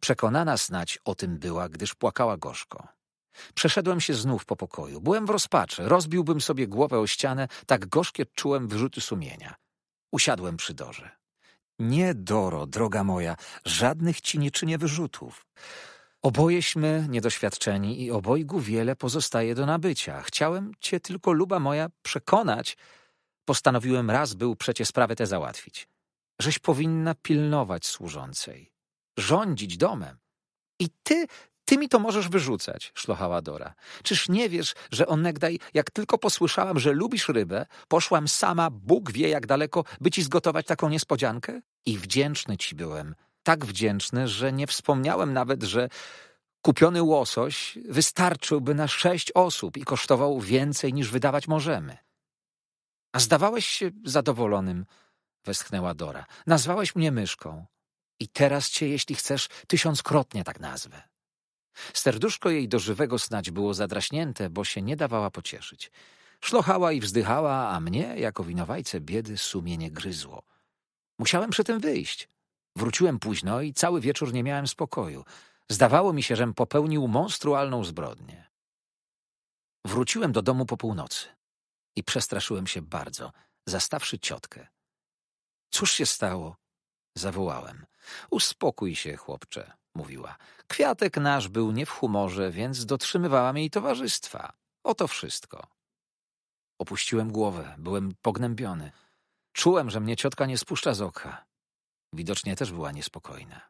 Przekonana snać o tym była, gdyż płakała gorzko. Przeszedłem się znów po pokoju. Byłem w rozpaczy. Rozbiłbym sobie głowę o ścianę, tak gorzkie czułem wyrzuty sumienia. Usiadłem przy Dorze. Nie, Doro, droga moja, żadnych ci nie czynię wyrzutów. Obojeśmy niedoświadczeni i obojgu wiele pozostaje do nabycia. Chciałem cię tylko, luba moja, przekonać. Postanowiłem raz był przecie sprawę tę załatwić. Żeś powinna pilnować służącej, rządzić domem. I ty ty mi to możesz wyrzucać, szlochała Dora. Czyż nie wiesz, że onegdaj, jak tylko posłyszałam, że lubisz rybę, poszłam sama, Bóg wie jak daleko, by ci zgotować taką niespodziankę? I wdzięczny ci byłem. Tak wdzięczny, że nie wspomniałem nawet, że kupiony łosoś wystarczyłby na sześć osób i kosztował więcej niż wydawać możemy. A zdawałeś się zadowolonym, westchnęła Dora. Nazwałeś mnie myszką. I teraz cię, jeśli chcesz, tysiąckrotnie tak nazwę. Serduszko jej do żywego snać było zadraśnięte, bo się nie dawała pocieszyć. Szlochała i wzdychała, a mnie, jako winowajce biedy, sumienie gryzło. Musiałem przy tym wyjść. Wróciłem późno i cały wieczór nie miałem spokoju. Zdawało mi się, żem popełnił monstrualną zbrodnię. Wróciłem do domu po północy i przestraszyłem się bardzo, zastawszy ciotkę. Cóż się stało? Zawołałem. Uspokój się, chłopcze mówiła. Kwiatek nasz był nie w humorze, więc dotrzymywałam jej towarzystwa. Oto wszystko. Opuściłem głowę, byłem pognębiony. Czułem, że mnie ciotka nie spuszcza z oka. Widocznie też była niespokojna.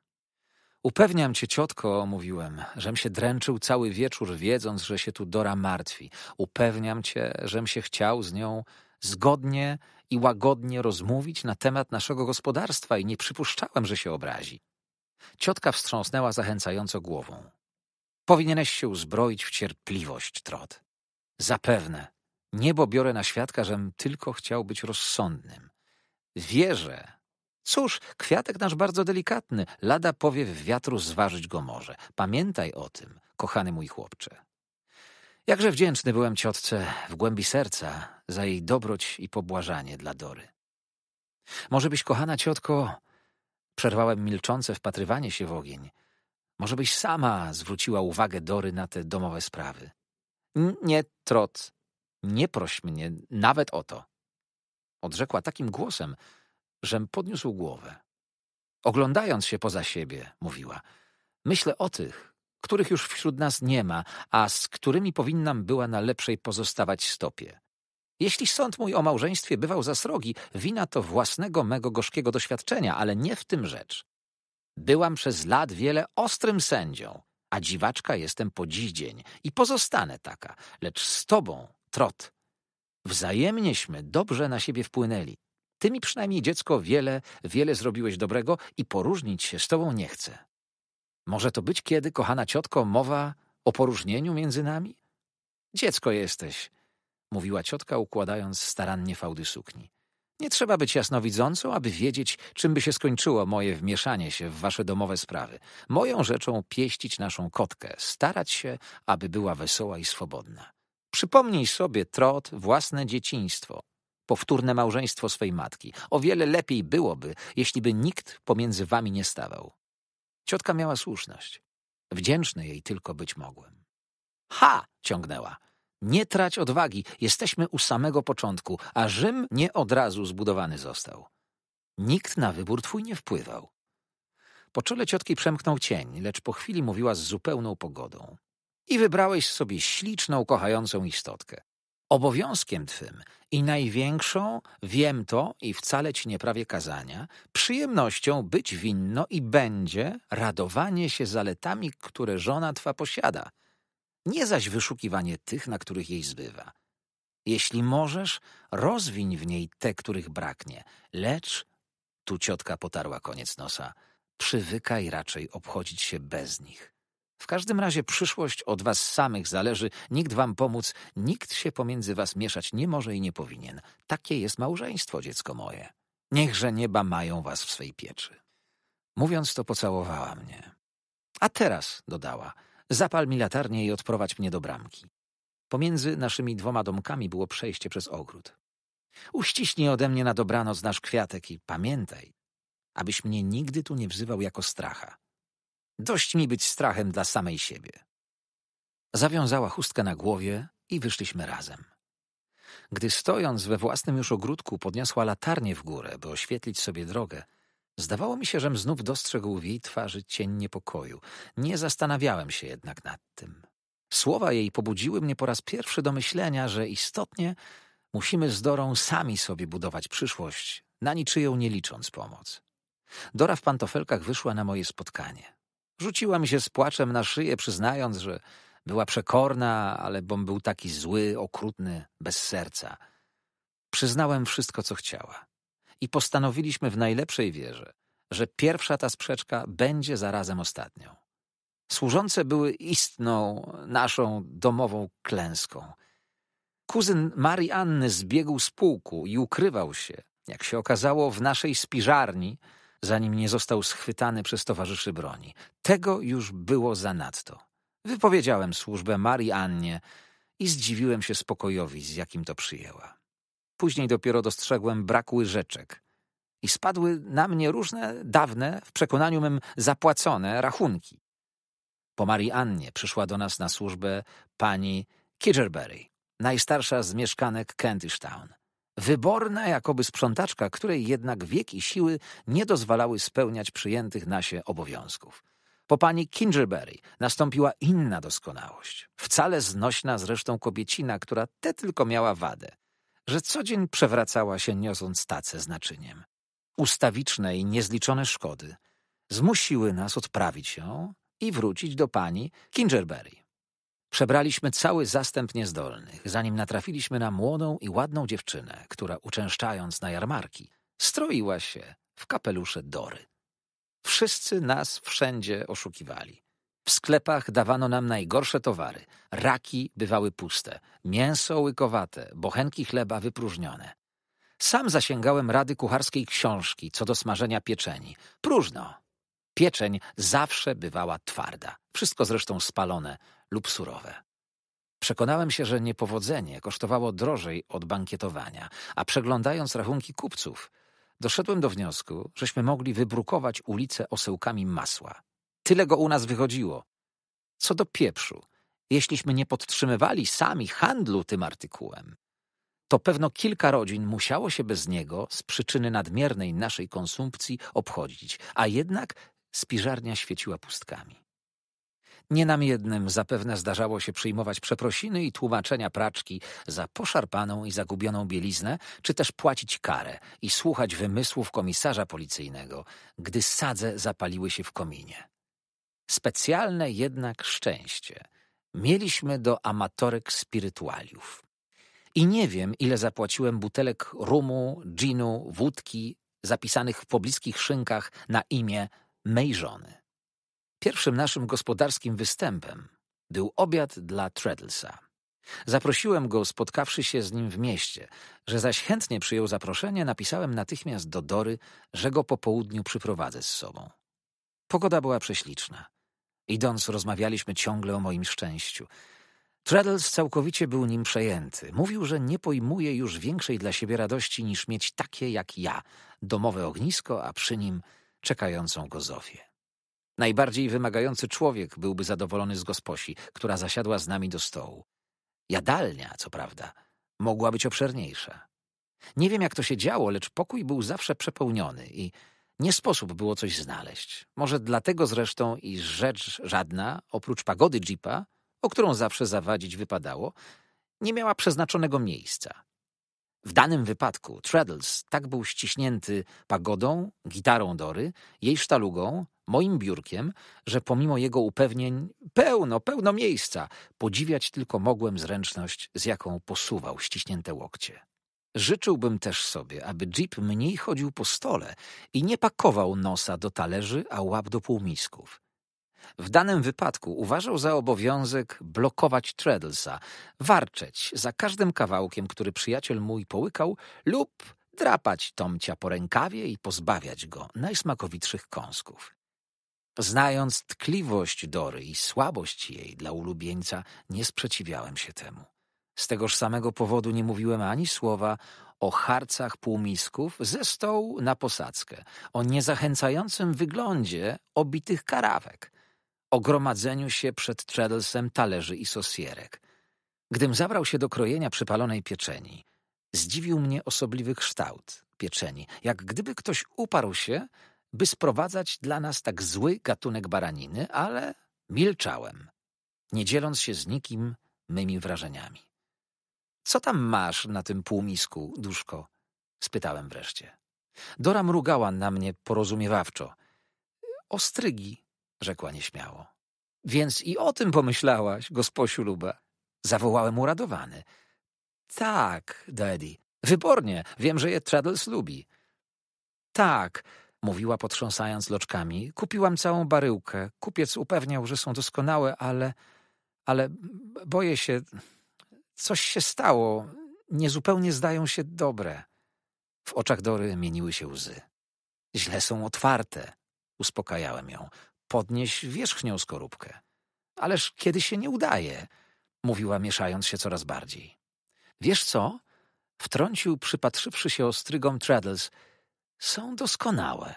Upewniam cię, ciotko, mówiłem, żem się dręczył cały wieczór, wiedząc, że się tu Dora martwi. Upewniam cię, żem się chciał z nią zgodnie i łagodnie rozmówić na temat naszego gospodarstwa i nie przypuszczałem, że się obrazi. Ciotka wstrząsnęła zachęcająco głową. Powinieneś się uzbroić w cierpliwość, Trot. Zapewne. Niebo biorę na świadka, żem tylko chciał być rozsądnym. Wierzę. Cóż, kwiatek nasz bardzo delikatny. Lada powiew wiatru zważyć go może. Pamiętaj o tym, kochany mój chłopcze. Jakże wdzięczny byłem ciotce w głębi serca za jej dobroć i pobłażanie dla Dory. Może byś, kochana ciotko, Przerwałem milczące wpatrywanie się w ogień. Może byś sama zwróciła uwagę Dory na te domowe sprawy. Nie, Trot, nie proś mnie nawet o to. Odrzekła takim głosem, żem podniósł głowę. Oglądając się poza siebie, mówiła, myślę o tych, których już wśród nas nie ma, a z którymi powinnam była na lepszej pozostawać stopie. Jeśli sąd mój o małżeństwie bywał za srogi, wina to własnego mego gorzkiego doświadczenia, ale nie w tym rzecz. Byłam przez lat wiele ostrym sędzią, a dziwaczka jestem po dziś dzień i pozostanę taka, lecz z tobą, trot. Wzajemnieśmy dobrze na siebie wpłynęli. Ty mi przynajmniej, dziecko, wiele, wiele zrobiłeś dobrego i poróżnić się z tobą nie chcę. Może to być kiedy, kochana ciotko, mowa o poróżnieniu między nami? Dziecko jesteś, mówiła ciotka, układając starannie fałdy sukni. Nie trzeba być jasnowidzącą, aby wiedzieć, czym by się skończyło moje wmieszanie się w wasze domowe sprawy. Moją rzeczą pieścić naszą kotkę, starać się, aby była wesoła i swobodna. Przypomnij sobie, Trot, własne dzieciństwo, powtórne małżeństwo swej matki. O wiele lepiej byłoby, jeśli by nikt pomiędzy wami nie stawał. Ciotka miała słuszność. Wdzięczny jej tylko być mogłem. Ha! ciągnęła. Nie trać odwagi, jesteśmy u samego początku, a Rzym nie od razu zbudowany został. Nikt na wybór twój nie wpływał. Po czole ciotki przemknął cień, lecz po chwili mówiła z zupełną pogodą. I wybrałeś sobie śliczną, kochającą istotkę. Obowiązkiem twym i największą, wiem to i wcale ci nie prawie kazania, przyjemnością być winno i będzie radowanie się zaletami, które żona twa posiada – nie zaś wyszukiwanie tych, na których jej zbywa. Jeśli możesz, rozwiń w niej te, których braknie, lecz tu ciotka potarła koniec nosa. Przywykaj raczej obchodzić się bez nich. W każdym razie przyszłość od was samych zależy, nikt wam pomóc, nikt się pomiędzy was mieszać nie może i nie powinien. Takie jest małżeństwo, dziecko moje. Niechże nieba mają was w swej pieczy. Mówiąc to, pocałowała mnie. A teraz, dodała, Zapal mi latarnię i odprowadź mnie do bramki. Pomiędzy naszymi dwoma domkami było przejście przez ogród. Uściśnij ode mnie na dobranoc nasz kwiatek i pamiętaj, abyś mnie nigdy tu nie wzywał jako stracha. Dość mi być strachem dla samej siebie. Zawiązała chustkę na głowie i wyszliśmy razem. Gdy stojąc we własnym już ogródku podniosła latarnię w górę, by oświetlić sobie drogę, Zdawało mi się, żem znów dostrzegł w jej twarzy cień niepokoju. Nie zastanawiałem się jednak nad tym. Słowa jej pobudziły mnie po raz pierwszy do myślenia, że istotnie musimy z Dorą sami sobie budować przyszłość, na niczyją nie licząc pomoc. Dora w pantofelkach wyszła na moje spotkanie. Rzuciła mi się z płaczem na szyję, przyznając, że była przekorna, ale bom był taki zły, okrutny, bez serca. Przyznałem wszystko, co chciała i postanowiliśmy w najlepszej wierze, że pierwsza ta sprzeczka będzie zarazem ostatnią. Służące były istną naszą domową klęską. Kuzyn Marii Anny zbiegł z pułku i ukrywał się, jak się okazało, w naszej spiżarni, zanim nie został schwytany przez towarzyszy broni. Tego już było zanadto. Wypowiedziałem służbę Marii Annie i zdziwiłem się spokojowi, z jakim to przyjęła. Później dopiero dostrzegłem brak łyżeczek. I spadły na mnie różne dawne, w przekonaniu mym zapłacone rachunki. Po Mariannie przyszła do nas na służbę pani Kidgerberry, najstarsza z mieszkanek Kentish Town. Wyborna jakoby sprzątaczka, której jednak wiek i siły nie dozwalały spełniać przyjętych na się obowiązków. Po pani Kingerberry nastąpiła inna doskonałość. Wcale znośna zresztą kobiecina, która te tylko miała wadę że co dzień przewracała się niosąc tacę z naczyniem. Ustawiczne i niezliczone szkody zmusiły nas odprawić ją i wrócić do pani Kingerberry. Przebraliśmy cały zastęp niezdolnych, zanim natrafiliśmy na młodą i ładną dziewczynę, która uczęszczając na jarmarki, stroiła się w kapelusze Dory. Wszyscy nas wszędzie oszukiwali. W sklepach dawano nam najgorsze towary. Raki bywały puste, mięso łykowate, bochenki chleba wypróżnione. Sam zasięgałem rady kucharskiej książki co do smażenia pieczeni. Próżno. Pieczeń zawsze bywała twarda, wszystko zresztą spalone lub surowe. Przekonałem się, że niepowodzenie kosztowało drożej od bankietowania, a przeglądając rachunki kupców, doszedłem do wniosku, żeśmy mogli wybrukować ulice osełkami masła. Tyle go u nas wychodziło. Co do pieprzu, jeśliśmy nie podtrzymywali sami handlu tym artykułem, to pewno kilka rodzin musiało się bez niego z przyczyny nadmiernej naszej konsumpcji obchodzić, a jednak spiżarnia świeciła pustkami. Nie nam jednym zapewne zdarzało się przyjmować przeprosiny i tłumaczenia praczki za poszarpaną i zagubioną bieliznę, czy też płacić karę i słuchać wymysłów komisarza policyjnego, gdy sadze zapaliły się w kominie. Specjalne jednak szczęście mieliśmy do amatorek spirytualiów. I nie wiem, ile zapłaciłem butelek rumu, ginu, wódki, zapisanych w pobliskich szynkach na imię mej żony. Pierwszym naszym gospodarskim występem był obiad dla Treadlesa. Zaprosiłem go, spotkawszy się z nim w mieście, że zaś chętnie przyjął zaproszenie, napisałem natychmiast do Dory, że go po południu przyprowadzę z sobą. Pogoda była prześliczna. Idąc, rozmawialiśmy ciągle o moim szczęściu. Treadles całkowicie był nim przejęty. Mówił, że nie pojmuje już większej dla siebie radości niż mieć takie jak ja, domowe ognisko, a przy nim czekającą go Zofię. Najbardziej wymagający człowiek byłby zadowolony z gosposi, która zasiadła z nami do stołu. Jadalnia, co prawda, mogła być obszerniejsza. Nie wiem, jak to się działo, lecz pokój był zawsze przepełniony i nie sposób było coś znaleźć. Może dlatego zresztą, iż rzecz żadna, oprócz pagody jeepa, o którą zawsze zawadzić wypadało, nie miała przeznaczonego miejsca. W danym wypadku Treadles tak był ściśnięty pagodą, gitarą Dory, jej sztalugą, moim biurkiem, że pomimo jego upewnień pełno, pełno miejsca, podziwiać tylko mogłem zręczność, z jaką posuwał ściśnięte łokcie. Życzyłbym też sobie, aby Jeep mniej chodził po stole i nie pakował nosa do talerzy, a łap do półmisków. W danym wypadku uważał za obowiązek blokować Treadlesa, warczeć za każdym kawałkiem, który przyjaciel mój połykał lub drapać Tomcia po rękawie i pozbawiać go najsmakowitszych kąsków. Znając tkliwość Dory i słabość jej dla ulubieńca, nie sprzeciwiałem się temu. Z tegoż samego powodu nie mówiłem ani słowa o harcach półmisków ze stołu na posadzkę, o niezachęcającym wyglądzie obitych karawek, o gromadzeniu się przed Treadlesem talerzy i sosierek. Gdym zabrał się do krojenia przypalonej pieczeni, zdziwił mnie osobliwy kształt pieczeni, jak gdyby ktoś uparł się, by sprowadzać dla nas tak zły gatunek baraniny, ale milczałem, nie dzieląc się z nikim mymi wrażeniami. Co tam masz na tym półmisku, duszko? spytałem wreszcie. Dora mrugała na mnie porozumiewawczo. Ostrygi, rzekła nieśmiało. Więc i o tym pomyślałaś, gosposiu luba. Zawołałem uradowany. Tak, Daddy. Wybornie, wiem, że je Traddles lubi. Tak, mówiła potrząsając loczkami. Kupiłam całą baryłkę. Kupiec upewniał, że są doskonałe, ale... ale boję się... Coś się stało. Niezupełnie zdają się dobre. W oczach Dory mieniły się łzy. Źle są otwarte. Uspokajałem ją. Podnieś wierzchnią skorupkę. Ależ kiedy się nie udaje, mówiła mieszając się coraz bardziej. Wiesz co? Wtrącił, przypatrzywszy się ostrygom Traddles. Są doskonałe,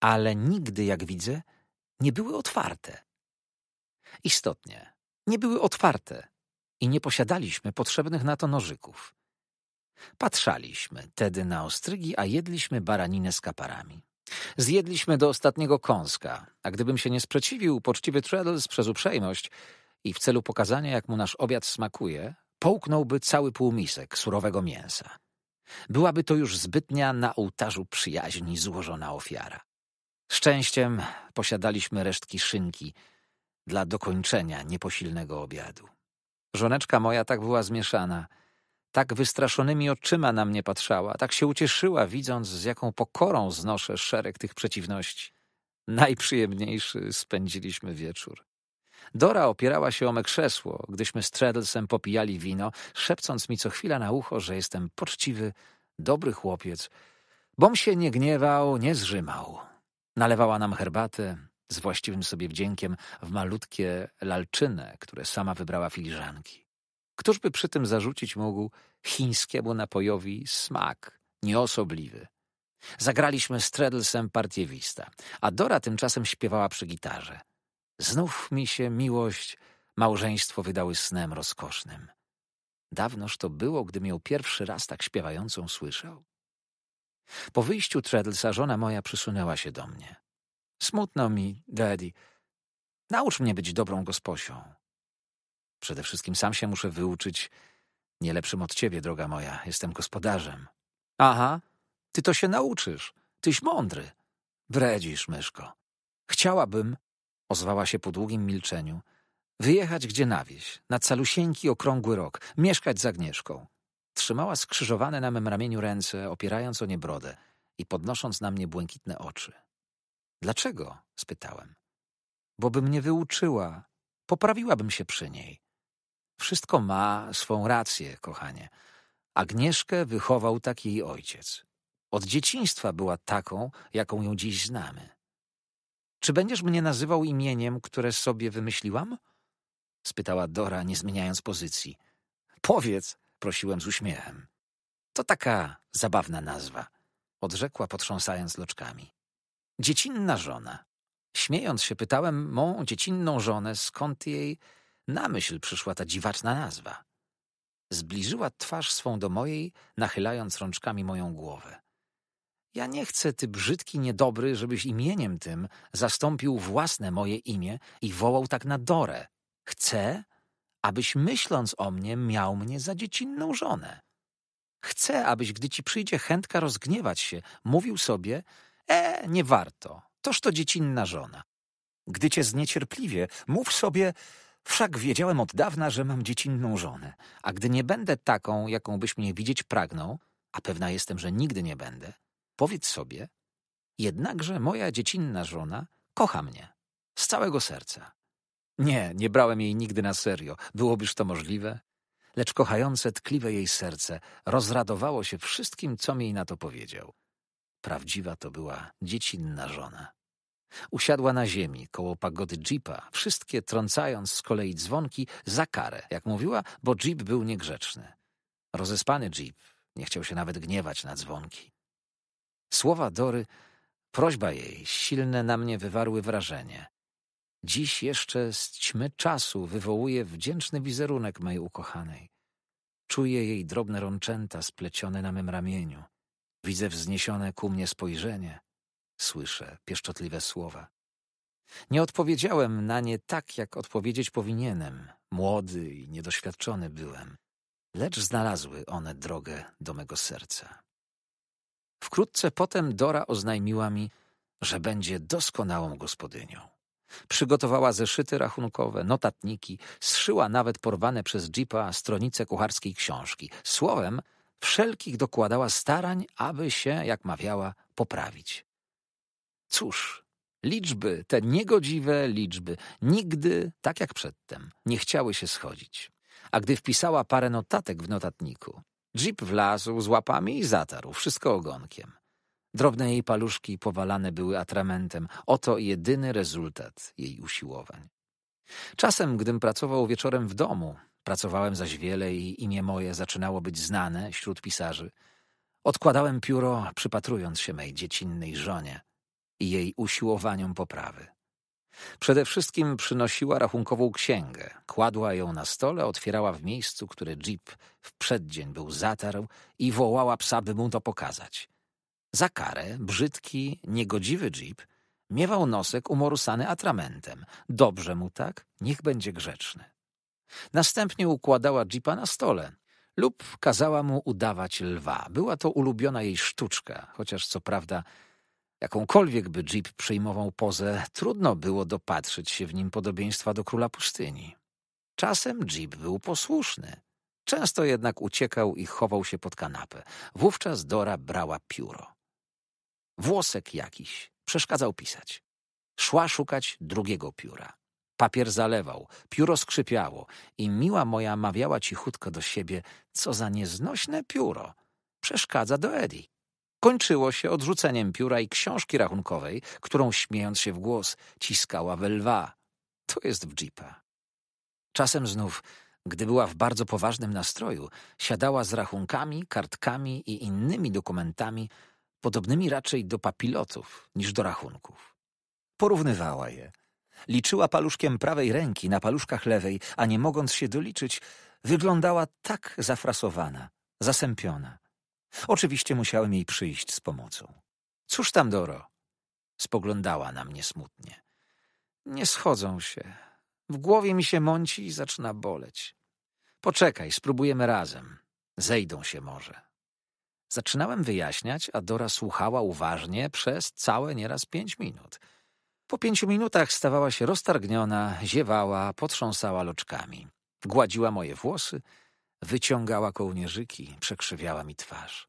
ale nigdy, jak widzę, nie były otwarte. Istotnie, nie były otwarte, i nie posiadaliśmy potrzebnych na to nożyków. Patrzaliśmy tedy na ostrygi, a jedliśmy baraninę z kaparami. Zjedliśmy do ostatniego kąska, a gdybym się nie sprzeciwił, poczciwy Treadles przez uprzejmość i w celu pokazania, jak mu nasz obiad smakuje, połknąłby cały półmisek surowego mięsa. Byłaby to już zbytnia na ołtarzu przyjaźni złożona ofiara. Szczęściem posiadaliśmy resztki szynki dla dokończenia nieposilnego obiadu. Żoneczka moja tak była zmieszana. Tak wystraszonymi oczyma na mnie patrzała, tak się ucieszyła, widząc, z jaką pokorą znoszę szereg tych przeciwności. Najprzyjemniejszy spędziliśmy wieczór. Dora opierała się o me krzesło, gdyśmy z Treadlesem popijali wino, szepcąc mi co chwila na ucho, że jestem poczciwy, dobry chłopiec. Bom się nie gniewał, nie zrzymał. Nalewała nam herbatę, z właściwym sobie wdziękiem w malutkie lalczynę, które sama wybrała filiżanki. Któż by przy tym zarzucić mógł chińskiemu napojowi smak nieosobliwy? Zagraliśmy z partię partiewista, a Dora tymczasem śpiewała przy gitarze. Znów mi się miłość, małżeństwo wydały snem rozkosznym. Dawnoż to było, gdym ją pierwszy raz tak śpiewającą słyszał. Po wyjściu Treadlesa żona moja przysunęła się do mnie. Smutno mi, Daddy. Naucz mnie być dobrą gosposią. Przede wszystkim sam się muszę wyuczyć. Nie lepszym od ciebie, droga moja. Jestem gospodarzem. Aha, ty to się nauczysz. Tyś mądry. Bredzisz, myszko. Chciałabym, ozwała się po długim milczeniu, wyjechać gdzie na wieś, na calusieńki okrągły rok, mieszkać z Agnieszką. Trzymała skrzyżowane na mym ramieniu ręce, opierając o nie brodę i podnosząc na mnie błękitne oczy. Dlaczego? spytałem. Bo by mnie wyuczyła, poprawiłabym się przy niej. Wszystko ma swą rację, kochanie. Agnieszkę wychował tak jej ojciec. Od dzieciństwa była taką, jaką ją dziś znamy. Czy będziesz mnie nazywał imieniem, które sobie wymyśliłam? spytała Dora, nie zmieniając pozycji. Powiedz, prosiłem z uśmiechem. To taka zabawna nazwa, odrzekła potrząsając loczkami. Dziecinna żona. Śmiejąc się pytałem mą dziecinną żonę, skąd jej na myśl przyszła ta dziwaczna nazwa. Zbliżyła twarz swą do mojej, nachylając rączkami moją głowę. Ja nie chcę, ty brzydki, niedobry, żebyś imieniem tym zastąpił własne moje imię i wołał tak na Dorę. Chcę, abyś myśląc o mnie miał mnie za dziecinną żonę. Chcę, abyś, gdy ci przyjdzie chętka rozgniewać się, mówił sobie, E, nie warto. Toż to dziecinna żona. Gdy cię zniecierpliwie, mów sobie, wszak wiedziałem od dawna, że mam dziecinną żonę, a gdy nie będę taką, jaką byś mnie widzieć pragnął, a pewna jestem, że nigdy nie będę, powiedz sobie, jednakże moja dziecinna żona kocha mnie z całego serca. Nie, nie brałem jej nigdy na serio, byłobyż to możliwe, lecz kochające, tkliwe jej serce rozradowało się wszystkim, co mi na to powiedział. Prawdziwa to była dziecinna żona. Usiadła na ziemi koło pagody jeepa, wszystkie trącając z kolei dzwonki za karę, jak mówiła, bo jeep był niegrzeczny. Rozespany jeep nie chciał się nawet gniewać na dzwonki. Słowa Dory, prośba jej, silne na mnie wywarły wrażenie. Dziś jeszcze z ćmy czasu wywołuje wdzięczny wizerunek mojej ukochanej. Czuję jej drobne rączęta splecione na mym ramieniu. Widzę wzniesione ku mnie spojrzenie, słyszę pieszczotliwe słowa. Nie odpowiedziałem na nie tak, jak odpowiedzieć powinienem. Młody i niedoświadczony byłem, lecz znalazły one drogę do mego serca. Wkrótce potem Dora oznajmiła mi, że będzie doskonałą gospodynią. Przygotowała zeszyty rachunkowe, notatniki, zszyła nawet porwane przez Jeepa stronice kucharskiej książki. Słowem, wszelkich dokładała starań, aby się, jak mawiała, poprawić. Cóż, liczby, te niegodziwe liczby, nigdy, tak jak przedtem, nie chciały się schodzić. A gdy wpisała parę notatek w notatniku, Jeep wlazł z łapami i zatarł, wszystko ogonkiem. Drobne jej paluszki powalane były atramentem. Oto jedyny rezultat jej usiłowań. Czasem, gdym pracował wieczorem w domu, Pracowałem zaś wiele i imię moje zaczynało być znane wśród pisarzy. Odkładałem pióro, przypatrując się mej dziecinnej żonie i jej usiłowaniom poprawy. Przede wszystkim przynosiła rachunkową księgę, kładła ją na stole, otwierała w miejscu, które jeep w przeddzień był zatarł i wołała psa, by mu to pokazać. Za karę brzydki, niegodziwy jeep miewał nosek umorusany atramentem. Dobrze mu tak, niech będzie grzeczny. Następnie układała jeepa na stole lub kazała mu udawać lwa. Była to ulubiona jej sztuczka, chociaż co prawda jakąkolwiek by jeep przyjmował pozę, trudno było dopatrzyć się w nim podobieństwa do króla pustyni. Czasem jeep był posłuszny. Często jednak uciekał i chował się pod kanapę. Wówczas Dora brała pióro. Włosek jakiś przeszkadzał pisać. Szła szukać drugiego pióra. Papier zalewał, pióro skrzypiało i miła moja mawiała cichutko do siebie, co za nieznośne pióro. Przeszkadza do Edi. Kończyło się odrzuceniem pióra i książki rachunkowej, którą śmiejąc się w głos ciskała we lwa. To jest w jeepa. Czasem znów, gdy była w bardzo poważnym nastroju, siadała z rachunkami, kartkami i innymi dokumentami, podobnymi raczej do papilotów niż do rachunków. Porównywała je – Liczyła paluszkiem prawej ręki na paluszkach lewej, a nie mogąc się doliczyć, wyglądała tak zafrasowana, zasępiona. Oczywiście musiałem jej przyjść z pomocą. Cóż tam, Doro? Spoglądała na mnie smutnie. Nie schodzą się. W głowie mi się mąci i zaczyna boleć. Poczekaj, spróbujemy razem. Zejdą się może. Zaczynałem wyjaśniać, a Dora słuchała uważnie przez całe nieraz pięć minut – po pięciu minutach stawała się roztargniona, ziewała, potrząsała loczkami. Gładziła moje włosy, wyciągała kołnierzyki, przekrzywiała mi twarz.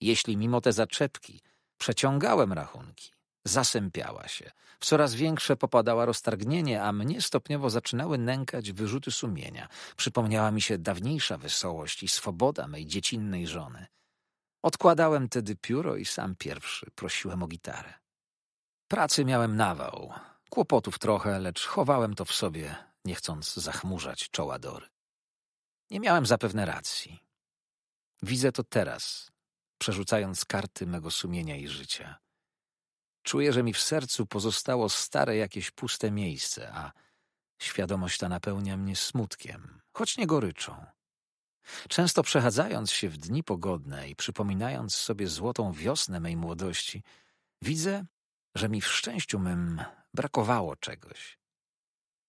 Jeśli mimo te zaczepki przeciągałem rachunki, zasępiała się, w coraz większe popadała roztargnienie, a mnie stopniowo zaczynały nękać wyrzuty sumienia. Przypomniała mi się dawniejsza wesołość i swoboda mej dziecinnej żony. Odkładałem tedy pióro i sam pierwszy prosiłem o gitarę pracy miałem nawał. Kłopotów trochę, lecz chowałem to w sobie, nie chcąc zachmurzać czoła Dory. Nie miałem zapewne racji. Widzę to teraz, przerzucając karty mego sumienia i życia. Czuję, że mi w sercu pozostało stare jakieś puste miejsce, a świadomość ta napełnia mnie smutkiem, choć nie goryczą. Często przechadzając się w dni pogodne i przypominając sobie złotą wiosnę mej młodości, widzę, że mi w szczęściu mym brakowało czegoś.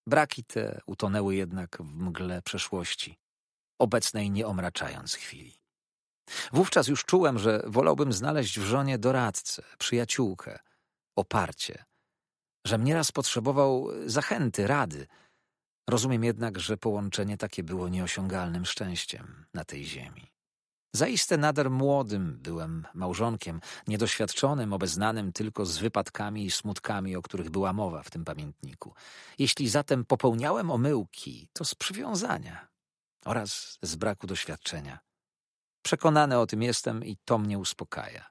Braki te utonęły jednak w mgle przeszłości, obecnej nie omraczając chwili. Wówczas już czułem, że wolałbym znaleźć w żonie doradcę, przyjaciółkę, oparcie, że nieraz potrzebował zachęty, rady. Rozumiem jednak, że połączenie takie było nieosiągalnym szczęściem na tej ziemi. Zaiste nader młodym byłem małżonkiem, niedoświadczonym, obeznanym tylko z wypadkami i smutkami, o których była mowa w tym pamiętniku. Jeśli zatem popełniałem omyłki, to z przywiązania oraz z braku doświadczenia. Przekonany o tym jestem i to mnie uspokaja.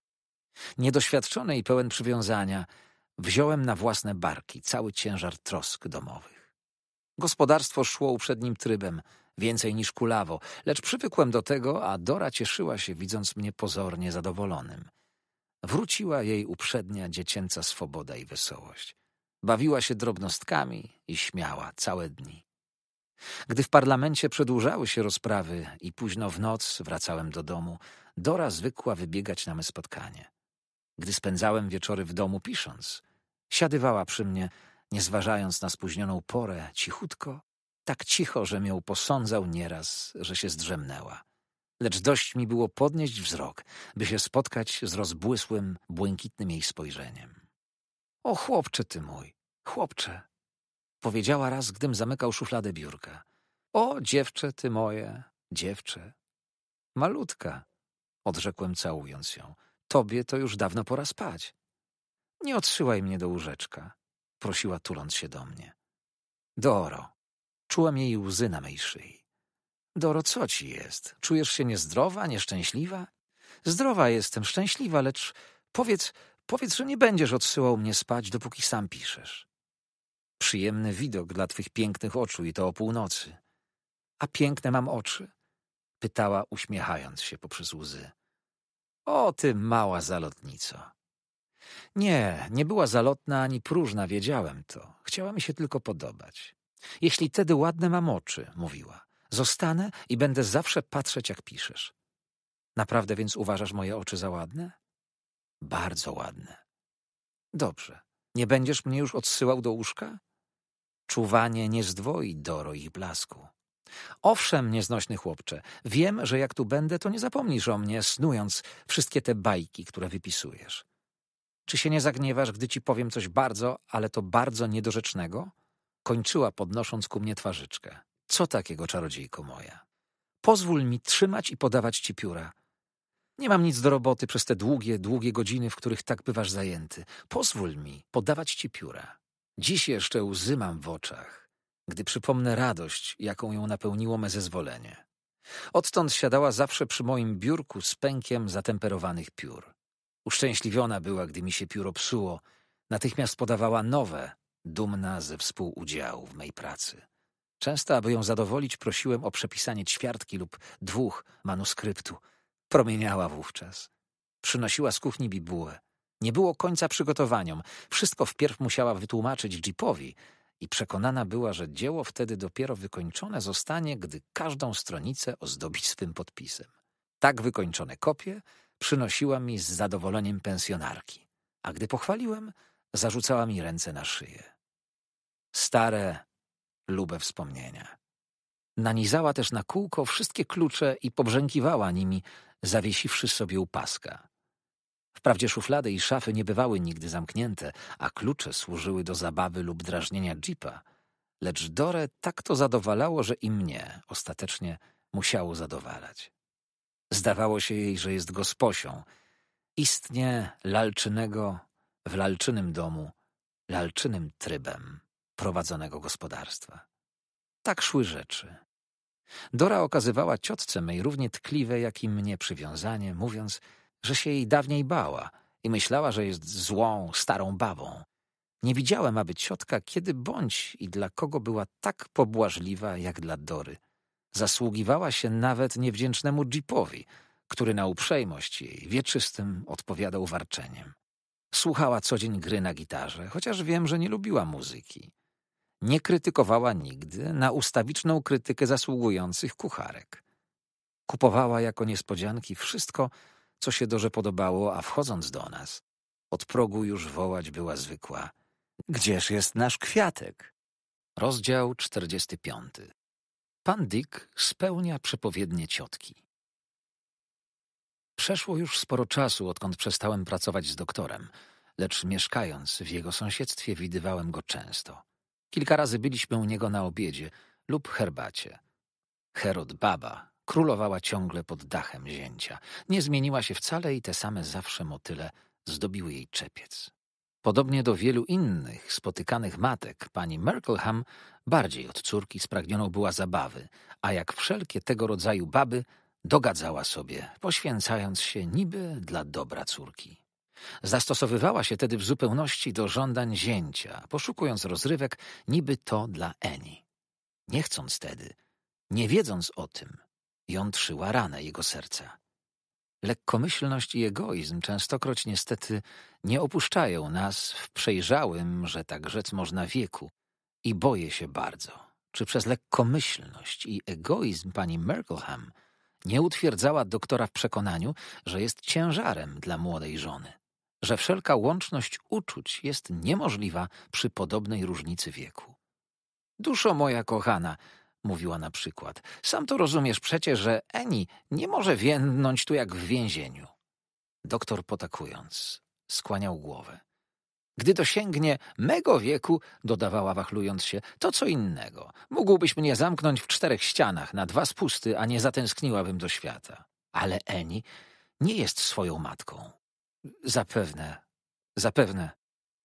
Niedoświadczony i pełen przywiązania, wziąłem na własne barki cały ciężar trosk domowych. Gospodarstwo szło uprzednim trybem – więcej niż kulawo, lecz przywykłem do tego, a Dora cieszyła się, widząc mnie pozornie zadowolonym. Wróciła jej uprzednia dziecięca swoboda i wesołość. Bawiła się drobnostkami i śmiała całe dni. Gdy w parlamencie przedłużały się rozprawy i późno w noc wracałem do domu, Dora zwykła wybiegać na me spotkanie. Gdy spędzałem wieczory w domu pisząc, siadywała przy mnie, nie zważając na spóźnioną porę, cichutko tak cicho, że mię posądzał nieraz, że się zdrzemnęła. Lecz dość mi było podnieść wzrok, by się spotkać z rozbłysłym, błękitnym jej spojrzeniem. O chłopcze ty mój, chłopcze, powiedziała raz, gdym zamykał szufladę biurka. O dziewczę ty moje, dziewczę. Malutka, odrzekłem całując ją. Tobie to już dawno pora spać. Nie odsyłaj mnie do łóżeczka, prosiła tuląc się do mnie. Doro, Czułam jej łzy na mej szyi. Doro, co ci jest? Czujesz się niezdrowa, nieszczęśliwa? Zdrowa jestem, szczęśliwa, lecz powiedz, powiedz, że nie będziesz odsyłał mnie spać, dopóki sam piszesz. Przyjemny widok dla twych pięknych oczu i to o północy. A piękne mam oczy? Pytała, uśmiechając się poprzez łzy. O, ty mała zalotnico. Nie, nie była zalotna ani próżna, wiedziałem to. Chciała mi się tylko podobać. Jeśli tedy ładne mam oczy, mówiła, zostanę i będę zawsze patrzeć, jak piszesz. Naprawdę więc uważasz moje oczy za ładne? Bardzo ładne. Dobrze. Nie będziesz mnie już odsyłał do łóżka? Czuwanie nie zdwoi Doro ich blasku. Owszem, nieznośny chłopcze, wiem, że jak tu będę, to nie zapomnisz o mnie, snując wszystkie te bajki, które wypisujesz. Czy się nie zagniewasz, gdy ci powiem coś bardzo, ale to bardzo niedorzecznego? Kończyła podnosząc ku mnie twarzyczkę. Co takiego, czarodziejko moja? Pozwól mi trzymać i podawać ci pióra. Nie mam nic do roboty przez te długie, długie godziny, w których tak bywasz zajęty. Pozwól mi podawać ci pióra. Dziś jeszcze łzy mam w oczach, gdy przypomnę radość, jaką ją napełniło me zezwolenie. Odtąd siadała zawsze przy moim biurku z pękiem zatemperowanych piór. Uszczęśliwiona była, gdy mi się pióro psuło. Natychmiast podawała nowe, dumna ze współudziału w mej pracy. Często, aby ją zadowolić, prosiłem o przepisanie ćwiartki lub dwóch manuskryptu. Promieniała wówczas. Przynosiła z kuchni bibułę. Nie było końca przygotowaniom. Wszystko wpierw musiała wytłumaczyć Jeepowi i przekonana była, że dzieło wtedy dopiero wykończone zostanie, gdy każdą stronicę ozdobi swym podpisem. Tak wykończone kopie przynosiła mi z zadowoleniem pensjonarki, a gdy pochwaliłem, zarzucała mi ręce na szyję stare, lube wspomnienia. Nanizała też na kółko wszystkie klucze i pobrzękiwała nimi, zawiesiwszy sobie paska. Wprawdzie szuflady i szafy nie bywały nigdy zamknięte, a klucze służyły do zabawy lub drażnienia jeepa, lecz Dore tak to zadowalało, że i mnie ostatecznie musiało zadowalać. Zdawało się jej, że jest gosposią, istnie lalczynego w lalczynym domu, lalczynym trybem prowadzonego gospodarstwa. Tak szły rzeczy. Dora okazywała ciotce mej równie tkliwe, jak i mnie przywiązanie, mówiąc, że się jej dawniej bała i myślała, że jest złą, starą babą. Nie widziałem, aby ciotka kiedy bądź i dla kogo była tak pobłażliwa, jak dla Dory. Zasługiwała się nawet niewdzięcznemu Jeepowi, który na uprzejmość jej wieczystym odpowiadał warczeniem. Słuchała co dzień gry na gitarze, chociaż wiem, że nie lubiła muzyki nie krytykowała nigdy na ustawiczną krytykę zasługujących kucharek. Kupowała jako niespodzianki wszystko, co się Dorze podobało, a wchodząc do nas, od progu już wołać była zwykła. Gdzież jest nasz kwiatek? Rozdział 45. Pan Dick spełnia przepowiednie ciotki. Przeszło już sporo czasu, odkąd przestałem pracować z doktorem, lecz mieszkając w jego sąsiedztwie widywałem go często. Kilka razy byliśmy u niego na obiedzie lub herbacie. Herod Baba królowała ciągle pod dachem zięcia. Nie zmieniła się wcale i te same zawsze motyle zdobiły jej czepiec. Podobnie do wielu innych spotykanych matek, pani Merkelham bardziej od córki spragnioną była zabawy, a jak wszelkie tego rodzaju baby, dogadzała sobie, poświęcając się niby dla dobra córki. Zastosowywała się tedy w zupełności do żądań zięcia, poszukując rozrywek niby to dla Eni. Nie chcąc tedy, nie wiedząc o tym, jątrzyła ranę jego serca. Lekkomyślność i egoizm częstokroć niestety nie opuszczają nas w przejrzałym, że tak rzec można wieku i boję się bardzo, czy przez lekkomyślność i egoizm pani Merkelham nie utwierdzała doktora w przekonaniu, że jest ciężarem dla młodej żony że wszelka łączność uczuć jest niemożliwa przy podobnej różnicy wieku. Duszo moja kochana, mówiła na przykład, sam to rozumiesz przecie, że Eni nie może więdnąć tu jak w więzieniu. Doktor potakując, skłaniał głowę. Gdy dosięgnie mego wieku, dodawała wachlując się, to co innego. Mógłbyś mnie zamknąć w czterech ścianach na dwa spusty, a nie zatęskniłabym do świata. Ale Eni nie jest swoją matką. Zapewne, zapewne,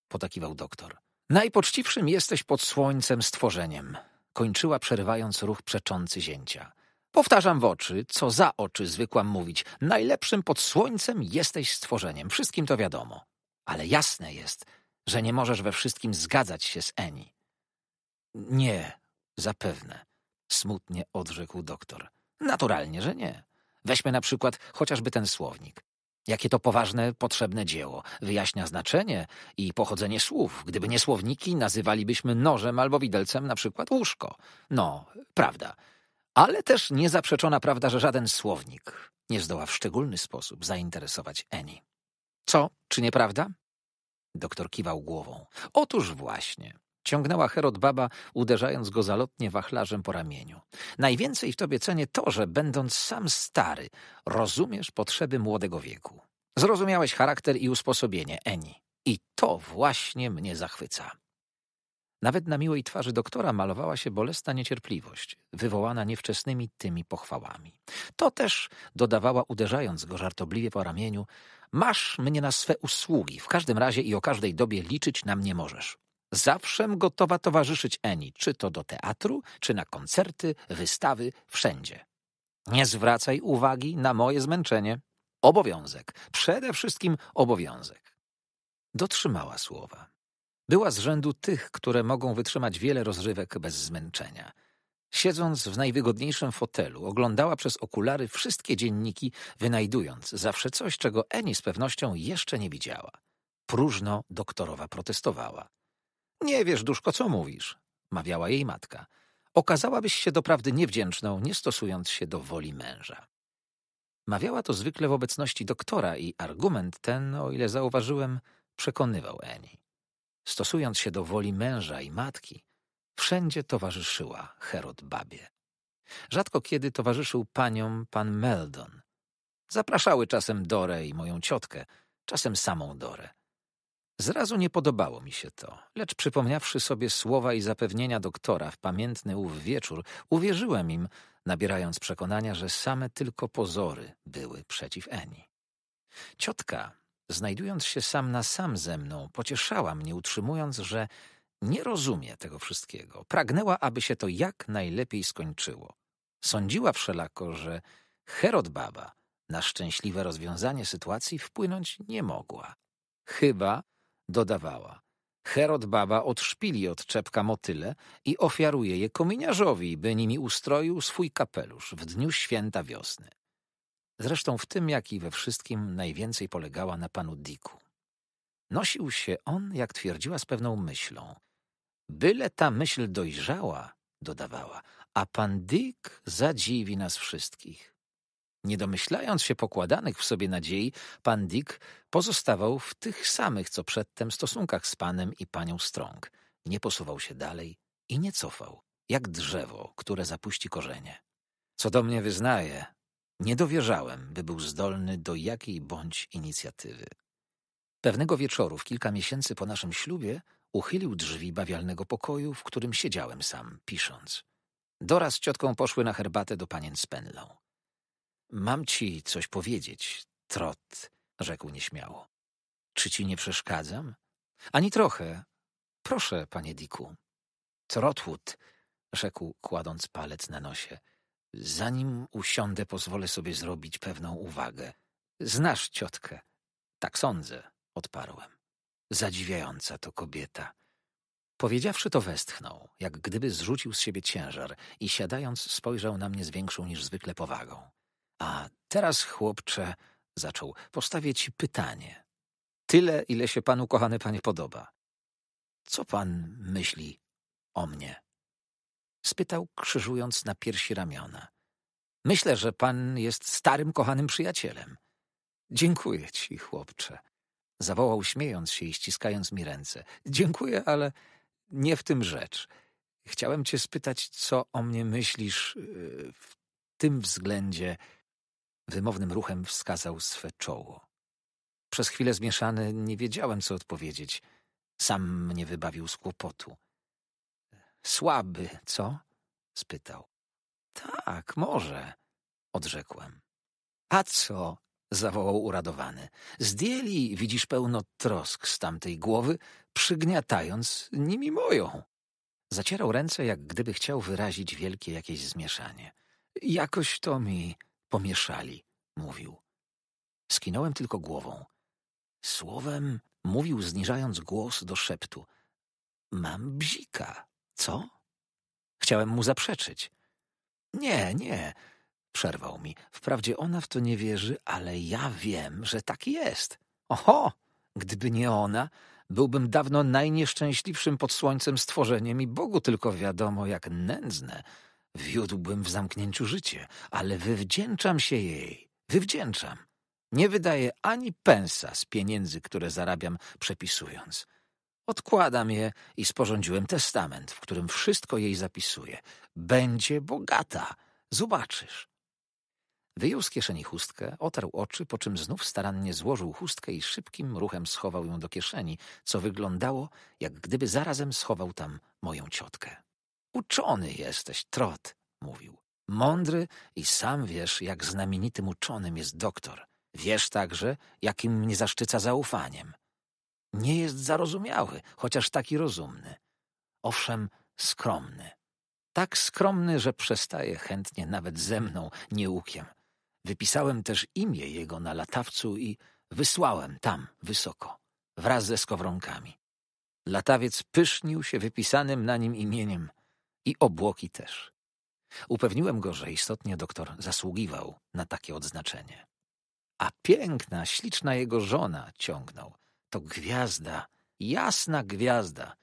potakiwał doktor. Najpoczciwszym jesteś pod słońcem stworzeniem, kończyła przerywając ruch przeczący zięcia. Powtarzam w oczy, co za oczy zwykłam mówić. Najlepszym pod słońcem jesteś stworzeniem, wszystkim to wiadomo. Ale jasne jest, że nie możesz we wszystkim zgadzać się z Eni. Nie, zapewne, smutnie odrzekł doktor. Naturalnie, że nie. Weźmy na przykład chociażby ten słownik. Jakie to poważne, potrzebne dzieło. Wyjaśnia znaczenie i pochodzenie słów. Gdyby nie słowniki, nazywalibyśmy nożem albo widelcem na przykład łóżko. No, prawda. Ale też niezaprzeczona prawda, że żaden słownik nie zdoła w szczególny sposób zainteresować Eni. Co, czy nieprawda? Doktor kiwał głową. Otóż właśnie. Ciągnęła Herod baba, uderzając go zalotnie wachlarzem po ramieniu. Najwięcej w tobie cenię to, że będąc sam stary, rozumiesz potrzeby młodego wieku. Zrozumiałeś charakter i usposobienie Eni. I to właśnie mnie zachwyca. Nawet na miłej twarzy doktora malowała się bolesna niecierpliwość, wywołana niewczesnymi tymi pochwałami. To też dodawała, uderzając go żartobliwie po ramieniu, masz mnie na swe usługi, w każdym razie i o każdej dobie liczyć na mnie możesz. Zawsze gotowa towarzyszyć Eni, czy to do teatru, czy na koncerty, wystawy, wszędzie. Nie zwracaj uwagi na moje zmęczenie. Obowiązek, przede wszystkim obowiązek. Dotrzymała słowa. Była z rzędu tych, które mogą wytrzymać wiele rozrywek bez zmęczenia. Siedząc w najwygodniejszym fotelu, oglądała przez okulary wszystkie dzienniki, wynajdując zawsze coś, czego Eni z pewnością jeszcze nie widziała. Próżno doktorowa protestowała. Nie wiesz, Duszko, co mówisz, mawiała jej matka. Okazałabyś się doprawdy niewdzięczną, nie stosując się do woli męża. Mawiała to zwykle w obecności doktora i argument ten, o ile zauważyłem, przekonywał Eni. Stosując się do woli męża i matki, wszędzie towarzyszyła Herod babie. Rzadko kiedy towarzyszył paniom pan Meldon. Zapraszały czasem Dorę i moją ciotkę, czasem samą Dorę. Zrazu nie podobało mi się to, lecz przypomniawszy sobie słowa i zapewnienia doktora w pamiętny ów wieczór, uwierzyłem im, nabierając przekonania, że same tylko pozory były przeciw Eni. Ciotka, znajdując się sam na sam ze mną, pocieszała mnie, utrzymując, że nie rozumie tego wszystkiego. Pragnęła, aby się to jak najlepiej skończyło. Sądziła wszelako, że Herod Baba na szczęśliwe rozwiązanie sytuacji wpłynąć nie mogła. Chyba, dodawała. Herod baba odszpili od czepka motyle i ofiaruje je kominiarzowi, by nimi ustroił swój kapelusz w dniu święta wiosny. Zresztą w tym, jak i we wszystkim, najwięcej polegała na panu Diku. Nosił się on, jak twierdziła, z pewną myślą. Byle ta myśl dojrzała, dodawała, a pan Dick zadziwi nas wszystkich. Nie domyślając się pokładanych w sobie nadziei, pan Dick pozostawał w tych samych, co przedtem, stosunkach z panem i panią Strong. Nie posuwał się dalej i nie cofał, jak drzewo, które zapuści korzenie. Co do mnie wyznaje, nie dowierzałem, by był zdolny do jakiej bądź inicjatywy. Pewnego wieczoru, w kilka miesięcy po naszym ślubie, uchylił drzwi bawialnego pokoju, w którym siedziałem sam, pisząc. Doraz z ciotką poszły na herbatę do panien Spenlow. Mam ci coś powiedzieć, Trot, rzekł nieśmiało. Czy ci nie przeszkadzam? Ani trochę. Proszę, panie Diku. Trotwood, rzekł, kładąc palec na nosie. Zanim usiądę, pozwolę sobie zrobić pewną uwagę. Znasz ciotkę. Tak sądzę, odparłem. Zadziwiająca to kobieta. Powiedziawszy to westchnął, jak gdyby zrzucił z siebie ciężar i siadając spojrzał na mnie z większą niż zwykle powagą. A teraz, chłopcze, zaczął, postawię ci pytanie. Tyle, ile się panu, kochany panie, podoba. Co pan myśli o mnie? Spytał, krzyżując na piersi ramiona. Myślę, że pan jest starym, kochanym przyjacielem. Dziękuję ci, chłopcze. Zawołał, śmiejąc się i ściskając mi ręce. Dziękuję, ale nie w tym rzecz. Chciałem cię spytać, co o mnie myślisz y, w tym względzie, Wymownym ruchem wskazał swe czoło. Przez chwilę zmieszany nie wiedziałem, co odpowiedzieć. Sam mnie wybawił z kłopotu. Słaby, co? spytał. Tak, może, odrzekłem. A co? zawołał uradowany. Zdjęli, widzisz, pełno trosk z tamtej głowy, przygniatając nimi moją. Zacierał ręce, jak gdyby chciał wyrazić wielkie jakieś zmieszanie. Jakoś to mi Pomieszali, mówił. Skinąłem tylko głową. Słowem mówił, zniżając głos do szeptu. Mam bzika. Co? Chciałem mu zaprzeczyć. Nie, nie, przerwał mi. Wprawdzie ona w to nie wierzy, ale ja wiem, że tak jest. Oho, gdyby nie ona, byłbym dawno najnieszczęśliwszym pod słońcem stworzeniem i Bogu tylko wiadomo, jak nędzne. Wiódłbym w zamknięciu życie, ale wywdzięczam się jej. Wywdzięczam. Nie wydaję ani pensa z pieniędzy, które zarabiam przepisując. Odkładam je i sporządziłem testament, w którym wszystko jej zapisuję. Będzie bogata. Zobaczysz. Wyjął z kieszeni chustkę, otarł oczy, po czym znów starannie złożył chustkę i szybkim ruchem schował ją do kieszeni, co wyglądało, jak gdyby zarazem schował tam moją ciotkę. Uczony jesteś, Trot, mówił. Mądry i sam wiesz, jak znamienitym uczonym jest doktor. Wiesz także, jakim mnie zaszczyca zaufaniem. Nie jest zarozumiały, chociaż taki rozumny. Owszem, skromny. Tak skromny, że przestaje chętnie nawet ze mną, nieukiem. Wypisałem też imię jego na latawcu i wysłałem tam, wysoko, wraz ze skowronkami. Latawiec pysznił się wypisanym na nim imieniem – i obłoki też. Upewniłem go, że istotnie doktor zasługiwał na takie odznaczenie. A piękna, śliczna jego żona ciągnął. To gwiazda, jasna gwiazda.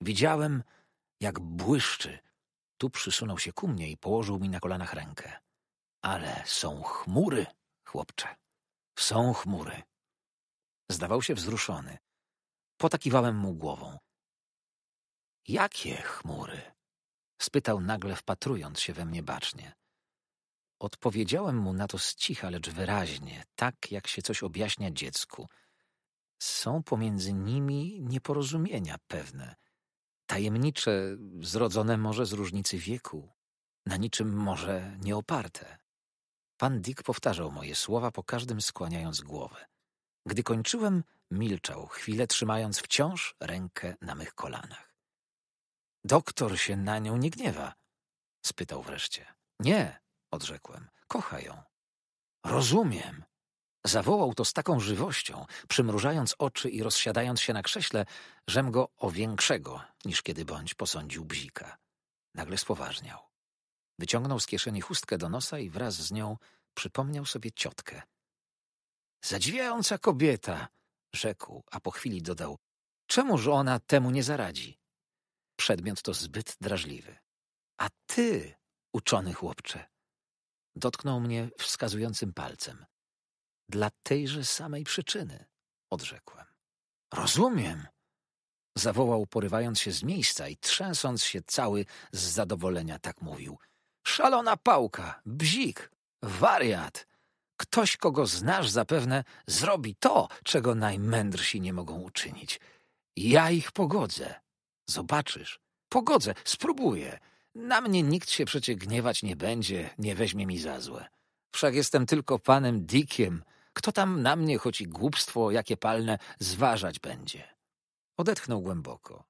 Widziałem, jak błyszczy. Tu przysunął się ku mnie i położył mi na kolanach rękę. Ale są chmury, chłopcze. Są chmury. Zdawał się wzruszony. Potakiwałem mu głową. Jakie chmury? spytał nagle, wpatrując się we mnie bacznie. Odpowiedziałem mu na to z cicha, lecz wyraźnie, tak jak się coś objaśnia dziecku. Są pomiędzy nimi nieporozumienia pewne, tajemnicze, zrodzone może z różnicy wieku, na niczym może nieoparte. Pan Dick powtarzał moje słowa, po każdym skłaniając głowę. Gdy kończyłem, milczał, chwilę trzymając wciąż rękę na mych kolanach. Doktor się na nią nie gniewa? spytał wreszcie. Nie, odrzekłem. Kocha ją. Rozumiem. Zawołał to z taką żywością, przymrużając oczy i rozsiadając się na krześle, żem go o większego niż kiedy bądź posądził bzika. Nagle spoważniał. Wyciągnął z kieszeni chustkę do nosa i wraz z nią przypomniał sobie ciotkę. Zadziwiająca kobieta, rzekł, a po chwili dodał. Czemuż ona temu nie zaradzi? przedmiot to zbyt drażliwy. A ty, uczony chłopcze, dotknął mnie wskazującym palcem. Dla tejże samej przyczyny, odrzekłem. Rozumiem, zawołał, porywając się z miejsca i trzęsąc się cały z zadowolenia, tak mówił. Szalona pałka, bzik, wariat. Ktoś, kogo znasz zapewne, zrobi to, czego najmędrsi nie mogą uczynić. Ja ich pogodzę. Zobaczysz. Pogodzę, spróbuję. Na mnie nikt się przecie gniewać nie będzie, nie weźmie mi za złe. Wszak jestem tylko panem Dickiem. Kto tam na mnie, choć i głupstwo, jakie palne, zważać będzie? Odetchnął głęboko.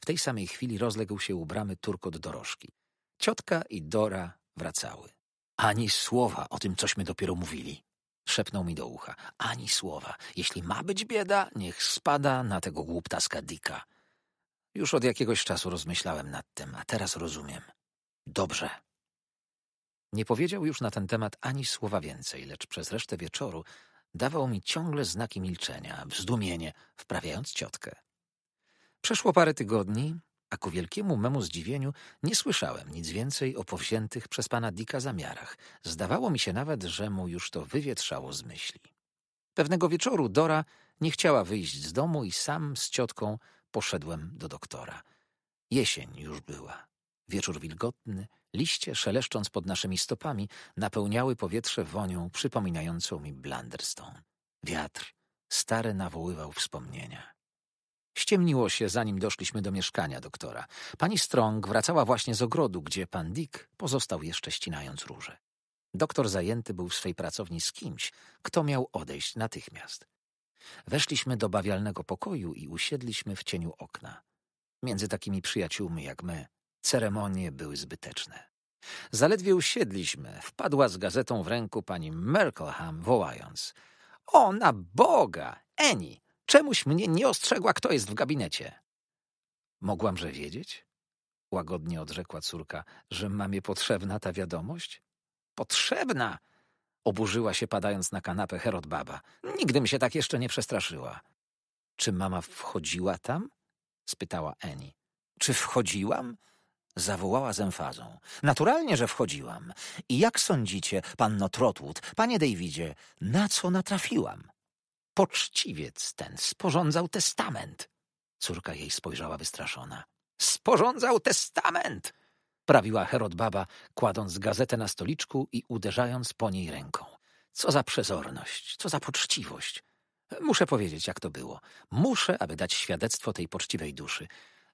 W tej samej chwili rozległ się u bramy turkot dorożki. Ciotka i Dora wracały. Ani słowa o tym, cośmy dopiero mówili, szepnął mi do ucha. Ani słowa. Jeśli ma być bieda, niech spada na tego głuptaska Dicka. Już od jakiegoś czasu rozmyślałem nad tym, a teraz rozumiem. Dobrze. Nie powiedział już na ten temat ani słowa więcej, lecz przez resztę wieczoru dawał mi ciągle znaki milczenia, wzdumienie, wprawiając ciotkę. Przeszło parę tygodni, a ku wielkiemu memu zdziwieniu nie słyszałem nic więcej o powziętych przez pana Dika zamiarach. Zdawało mi się nawet, że mu już to wywietrzało z myśli. Pewnego wieczoru Dora nie chciała wyjść z domu i sam z ciotką poszedłem do doktora. Jesień już była. Wieczór wilgotny, liście szeleszcząc pod naszymi stopami napełniały powietrze wonią przypominającą mi Blunderstone. Wiatr stary nawoływał wspomnienia. Ściemniło się, zanim doszliśmy do mieszkania doktora. Pani Strong wracała właśnie z ogrodu, gdzie pan Dick pozostał jeszcze ścinając róże. Doktor zajęty był w swej pracowni z kimś, kto miał odejść natychmiast. Weszliśmy do bawialnego pokoju i usiedliśmy w cieniu okna. Między takimi przyjaciółmi jak my ceremonie były zbyteczne. Zaledwie usiedliśmy, wpadła z gazetą w ręku pani Merkelham, wołając: O, na Boga! Eni, czemuś mnie nie ostrzegła, kto jest w gabinecie? Mogłamże wiedzieć? Łagodnie odrzekła córka, że mamie potrzebna ta wiadomość? Potrzebna! Oburzyła się padając na kanapę Herod Baba. Nigdym się tak jeszcze nie przestraszyła. Czy mama wchodziła tam? spytała Eni. Czy wchodziłam? Zawołała z emfazą. Naturalnie, że wchodziłam. I jak sądzicie, panno Trotwood, panie Davidzie, na co natrafiłam? Poczciwiec ten sporządzał testament. Córka jej spojrzała wystraszona. Sporządzał testament! prawiła Herod Baba, kładąc gazetę na stoliczku i uderzając po niej ręką. Co za przezorność, co za poczciwość. Muszę powiedzieć, jak to było. Muszę, aby dać świadectwo tej poczciwej duszy.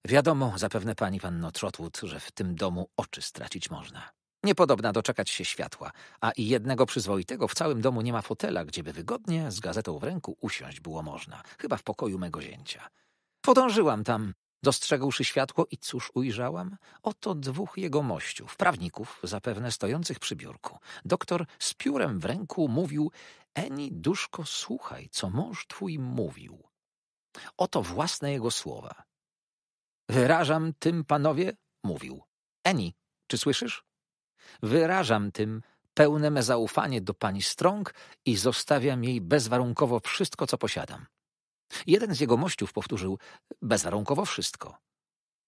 Wiadomo, zapewne pani panno Trotwood, że w tym domu oczy stracić można. Niepodobna doczekać się światła, a i jednego przyzwoitego w całym domu nie ma fotela, gdzieby wygodnie, z gazetą w ręku, usiąść było można, chyba w pokoju mego zięcia. Podążyłam tam, Dostrzegłszy światło i cóż ujrzałam? Oto dwóch jego mościów, prawników, zapewne stojących przy biurku. Doktor z piórem w ręku mówił Eni, duszko, słuchaj, co mąż twój mówił. Oto własne jego słowa. Wyrażam tym, panowie, mówił. Eni, czy słyszysz? Wyrażam tym pełne me zaufanie do pani Strąg i zostawiam jej bezwarunkowo wszystko, co posiadam. Jeden z jego mościów powtórzył bezwarunkowo wszystko.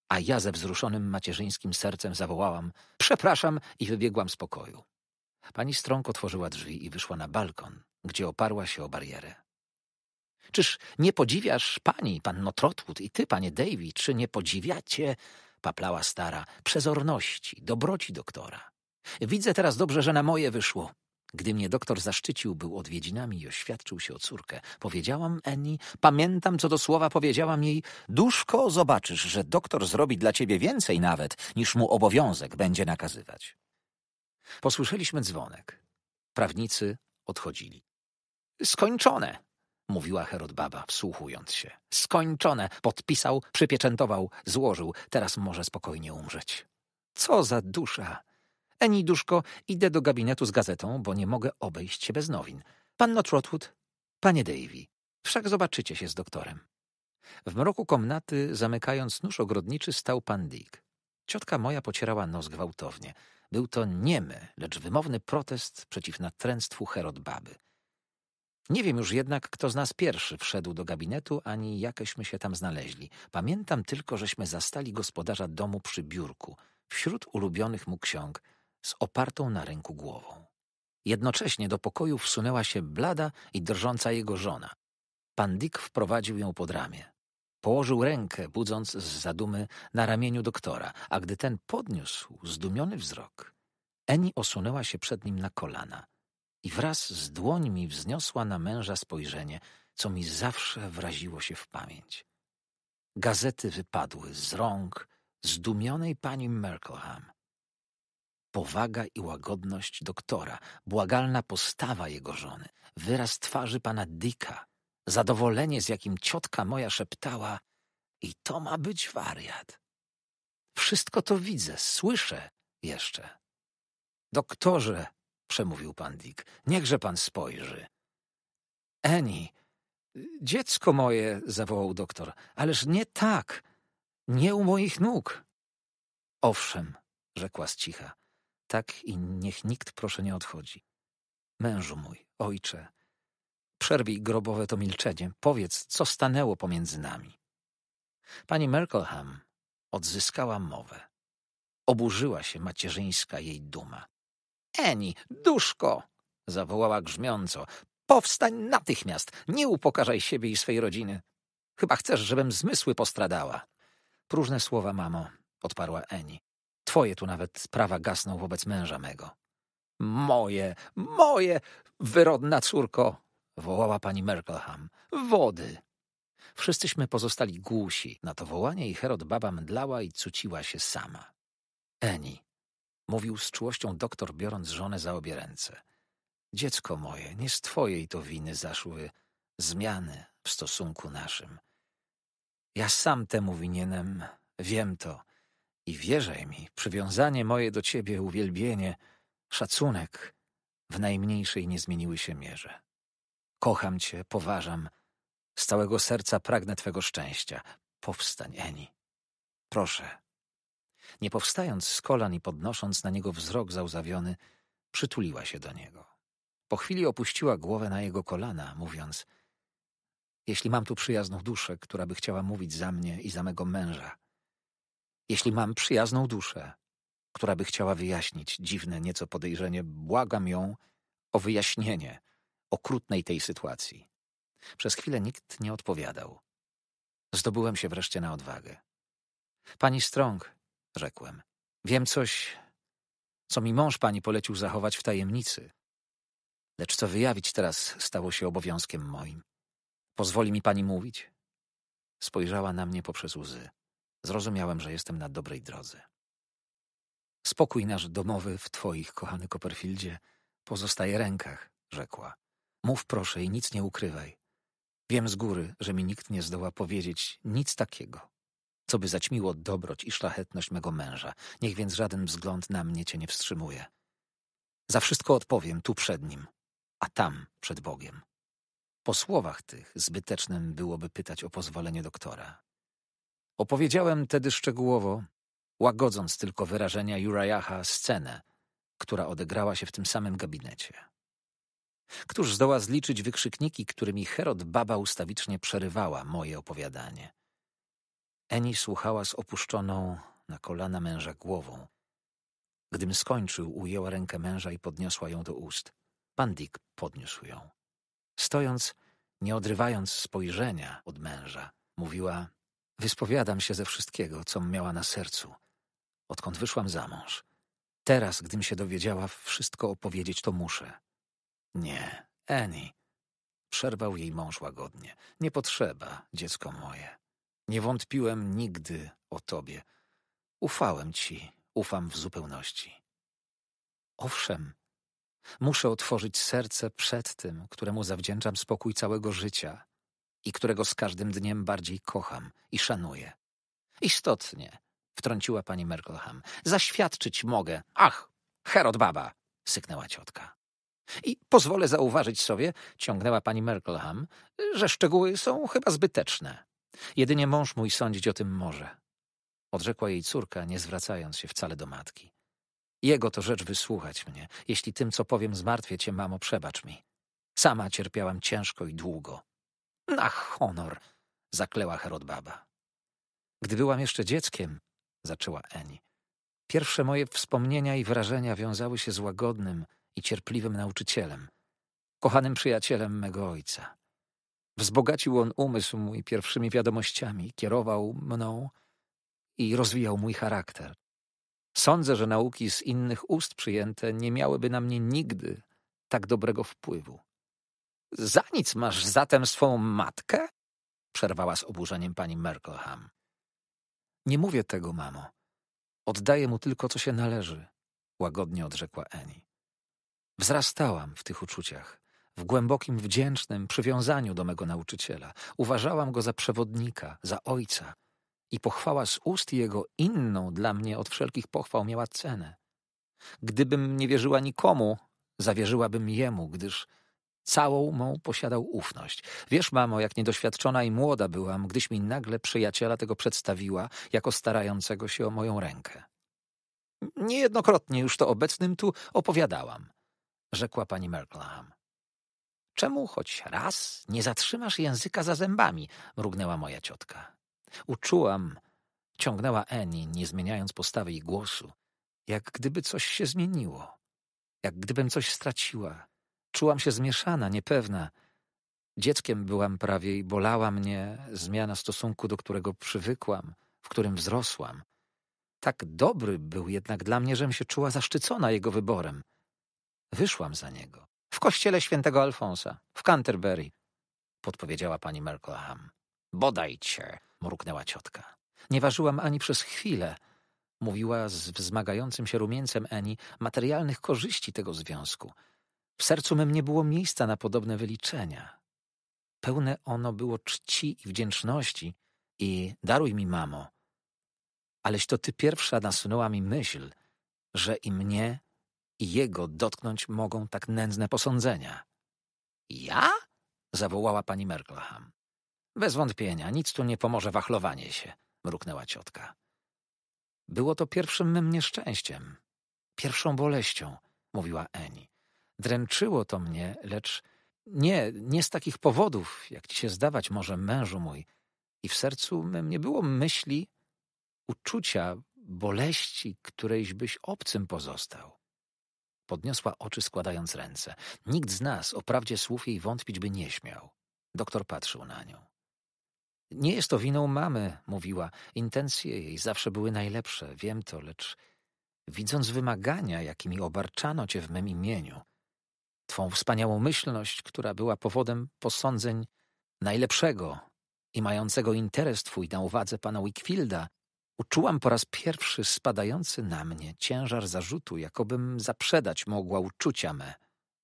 A ja ze wzruszonym macierzyńskim sercem zawołałam przepraszam i wybiegłam z pokoju. Pani Strąg otworzyła drzwi i wyszła na balkon, gdzie oparła się o barierę. Czyż nie podziwiasz pani, panno Trotwood i ty, panie Davy, czy nie podziwiacie, paplała stara, przezorności, dobroci doktora. Widzę teraz dobrze, że na moje wyszło. Gdy mnie doktor zaszczycił, był odwiedzinami i oświadczył się o córkę. Powiedziałam Eni, pamiętam co do słowa powiedziałam jej, duszko, zobaczysz, że doktor zrobi dla ciebie więcej nawet, niż mu obowiązek będzie nakazywać. Posłyszeliśmy dzwonek. Prawnicy odchodzili. Skończone, mówiła Herod Baba, wsłuchując się. Skończone, podpisał, przypieczętował, złożył. Teraz może spokojnie umrzeć. Co za dusza! Eni, duszko, idę do gabinetu z gazetą, bo nie mogę obejść się bez nowin. Panno Trotwood, panie Davy, wszak zobaczycie się z doktorem. W mroku komnaty, zamykając nóż ogrodniczy, stał pan Dick. Ciotka moja pocierała nos gwałtownie. Był to niemy, lecz wymowny protest przeciw natręctwu Herod Baby. Nie wiem już jednak, kto z nas pierwszy wszedł do gabinetu, ani jakeśmy się tam znaleźli. Pamiętam tylko, żeśmy zastali gospodarza domu przy biurku, wśród ulubionych mu ksiąg – z opartą na ręku głową. Jednocześnie do pokoju wsunęła się blada i drżąca jego żona. Pan Dick wprowadził ją pod ramię. Położył rękę, budząc z zadumy, na ramieniu doktora, a gdy ten podniósł zdumiony wzrok, Eni osunęła się przed nim na kolana i wraz z dłońmi wzniosła na męża spojrzenie, co mi zawsze wraziło się w pamięć. Gazety wypadły z rąk zdumionej pani Merkelham. Powaga i łagodność doktora, błagalna postawa jego żony, wyraz twarzy pana Dicka, zadowolenie, z jakim ciotka moja szeptała i to ma być wariat. Wszystko to widzę, słyszę jeszcze. Doktorze, przemówił pan Dick, niechże pan spojrzy. Eni, dziecko moje, zawołał doktor, ależ nie tak, nie u moich nóg. Owszem, rzekła z cicha, tak i niech nikt proszę nie odchodzi. Mężu mój, ojcze, przerwij grobowe to milczenie, powiedz, co stanęło pomiędzy nami. Pani Merkelham odzyskała mowę. Oburzyła się macierzyńska jej duma. Eni, duszko! zawołała grzmiąco. Powstań natychmiast! Nie upokarzaj siebie i swej rodziny. Chyba chcesz, żebym zmysły postradała. Próżne słowa, mamo, odparła Eni. Twoje tu nawet prawa gasną wobec męża mego. Moje, moje, wyrodna córko, wołała pani Merkelham. Wody. Wszyscyśmy pozostali głusi na to wołanie i Herod baba mdlała i cuciła się sama. Eni, mówił z czułością doktor, biorąc żonę za obie ręce. Dziecko moje, nie z twojej to winy zaszły zmiany w stosunku naszym. Ja sam temu winienem, wiem to i wierzaj mi, przywiązanie moje do ciebie, uwielbienie, szacunek w najmniejszej nie zmieniły się mierze. Kocham cię, poważam, z całego serca pragnę twego szczęścia. Powstań, Eni. Proszę. Nie powstając z kolan i podnosząc na niego wzrok załzawiony, przytuliła się do niego. Po chwili opuściła głowę na jego kolana, mówiąc: Jeśli mam tu przyjazną duszę, która by chciała mówić za mnie i za mego męża, jeśli mam przyjazną duszę, która by chciała wyjaśnić dziwne nieco podejrzenie, błagam ją o wyjaśnienie okrutnej tej sytuacji. Przez chwilę nikt nie odpowiadał. Zdobyłem się wreszcie na odwagę. Pani Strong, rzekłem, wiem coś, co mi mąż pani polecił zachować w tajemnicy. Lecz co wyjawić teraz stało się obowiązkiem moim. Pozwoli mi pani mówić? Spojrzała na mnie poprzez łzy zrozumiałem, że jestem na dobrej drodze. Spokój nasz domowy w twoich, kochany Copperfieldzie, pozostaje rękach, rzekła. Mów proszę i nic nie ukrywaj. Wiem z góry, że mi nikt nie zdoła powiedzieć nic takiego, co by zaćmiło dobroć i szlachetność mego męża. Niech więc żaden wzgląd na mnie cię nie wstrzymuje. Za wszystko odpowiem tu przed nim, a tam przed Bogiem. Po słowach tych zbytecznym byłoby pytać o pozwolenie doktora. Opowiedziałem tedy szczegółowo, łagodząc tylko wyrażenia Jaha, scenę, która odegrała się w tym samym gabinecie. Któż zdoła zliczyć wykrzykniki, którymi Herod Baba ustawicznie przerywała moje opowiadanie? Eni słuchała z opuszczoną na kolana męża głową. Gdym skończył, ujęła rękę męża i podniosła ją do ust. Pan Dick podniósł ją. Stojąc, nie odrywając spojrzenia od męża, mówiła Wyspowiadam się ze wszystkiego, co miała na sercu, odkąd wyszłam za mąż. Teraz, gdym się dowiedziała, wszystko opowiedzieć to muszę. Nie, Eni. Przerwał jej mąż łagodnie. Nie potrzeba, dziecko moje. Nie wątpiłem nigdy o tobie. Ufałem ci, ufam w zupełności. Owszem, muszę otworzyć serce przed tym, któremu zawdzięczam spokój całego życia i którego z każdym dniem bardziej kocham i szanuję. Istotnie, wtrąciła pani Merkelham, zaświadczyć mogę. Ach, Herod baba, syknęła ciotka. I pozwolę zauważyć sobie, ciągnęła pani Merkelham, że szczegóły są chyba zbyteczne. Jedynie mąż mój sądzić o tym może. Odrzekła jej córka, nie zwracając się wcale do matki. Jego to rzecz wysłuchać mnie. Jeśli tym, co powiem, zmartwię cię, mamo, przebacz mi. Sama cierpiałam ciężko i długo. Na honor! zakleła Herodbaba. Gdy byłam jeszcze dzieckiem, zaczęła Eni. Pierwsze moje wspomnienia i wrażenia wiązały się z łagodnym i cierpliwym nauczycielem, kochanym przyjacielem mego ojca. Wzbogacił on umysł mój pierwszymi wiadomościami, kierował mną i rozwijał mój charakter. Sądzę, że nauki z innych ust przyjęte nie miałyby na mnie nigdy tak dobrego wpływu. Za nic masz zatem swą matkę? przerwała z oburzeniem pani Merkelham. Nie mówię tego, mamo. Oddaję mu tylko, co się należy, łagodnie odrzekła Eni. Wzrastałam w tych uczuciach, w głębokim wdzięcznym przywiązaniu do mego nauczyciela. Uważałam go za przewodnika, za ojca i pochwała z ust jego inną dla mnie od wszelkich pochwał miała cenę. Gdybym nie wierzyła nikomu, zawierzyłabym jemu, gdyż Całą mą posiadał ufność. Wiesz, mamo, jak niedoświadczona i młoda byłam, gdyś mi nagle przyjaciela tego przedstawiła, jako starającego się o moją rękę. Niejednokrotnie już to obecnym tu opowiadałam, rzekła pani Merkleham. Czemu choć raz nie zatrzymasz języka za zębami? mrugnęła moja ciotka. Uczułam, ciągnęła Eni, nie zmieniając postawy i głosu, jak gdyby coś się zmieniło, jak gdybym coś straciła, Czułam się zmieszana, niepewna. Dzieckiem byłam prawie i bolała mnie zmiana stosunku, do którego przywykłam, w którym wzrosłam. Tak dobry był jednak dla mnie, żem się czuła zaszczycona jego wyborem. Wyszłam za niego. W kościele świętego Alfonsa, w Canterbury, podpowiedziała pani Merkleham. Bodajcie, cię, mruknęła ciotka. Nie ważyłam ani przez chwilę, mówiła z wzmagającym się rumieńcem Eni, materialnych korzyści tego związku – w sercu mym nie było miejsca na podobne wyliczenia. Pełne ono było czci i wdzięczności i daruj mi, mamo. Aleś to ty pierwsza nasunęła mi myśl, że i mnie, i jego dotknąć mogą tak nędzne posądzenia. Ja? zawołała pani Merkleham. Bez wątpienia, nic tu nie pomoże wachlowanie się, mruknęła ciotka. Było to pierwszym mym nieszczęściem, pierwszą boleścią, mówiła Eni. Dręczyło to mnie, lecz nie, nie z takich powodów, jak ci się zdawać może, mężu mój. I w sercu mym nie było myśli, uczucia, boleści, którejś byś obcym pozostał. Podniosła oczy składając ręce. Nikt z nas o prawdzie słów jej wątpić by nie śmiał. Doktor patrzył na nią. Nie jest to winą mamy, mówiła. Intencje jej zawsze były najlepsze, wiem to, lecz widząc wymagania, jakimi obarczano cię w mym imieniu, twą wspaniałomyślność, która była powodem posądzeń najlepszego i mającego interes twój na uwadze pana Wickfielda, uczułam po raz pierwszy spadający na mnie ciężar zarzutu, jakobym zaprzedać mogła uczucia me,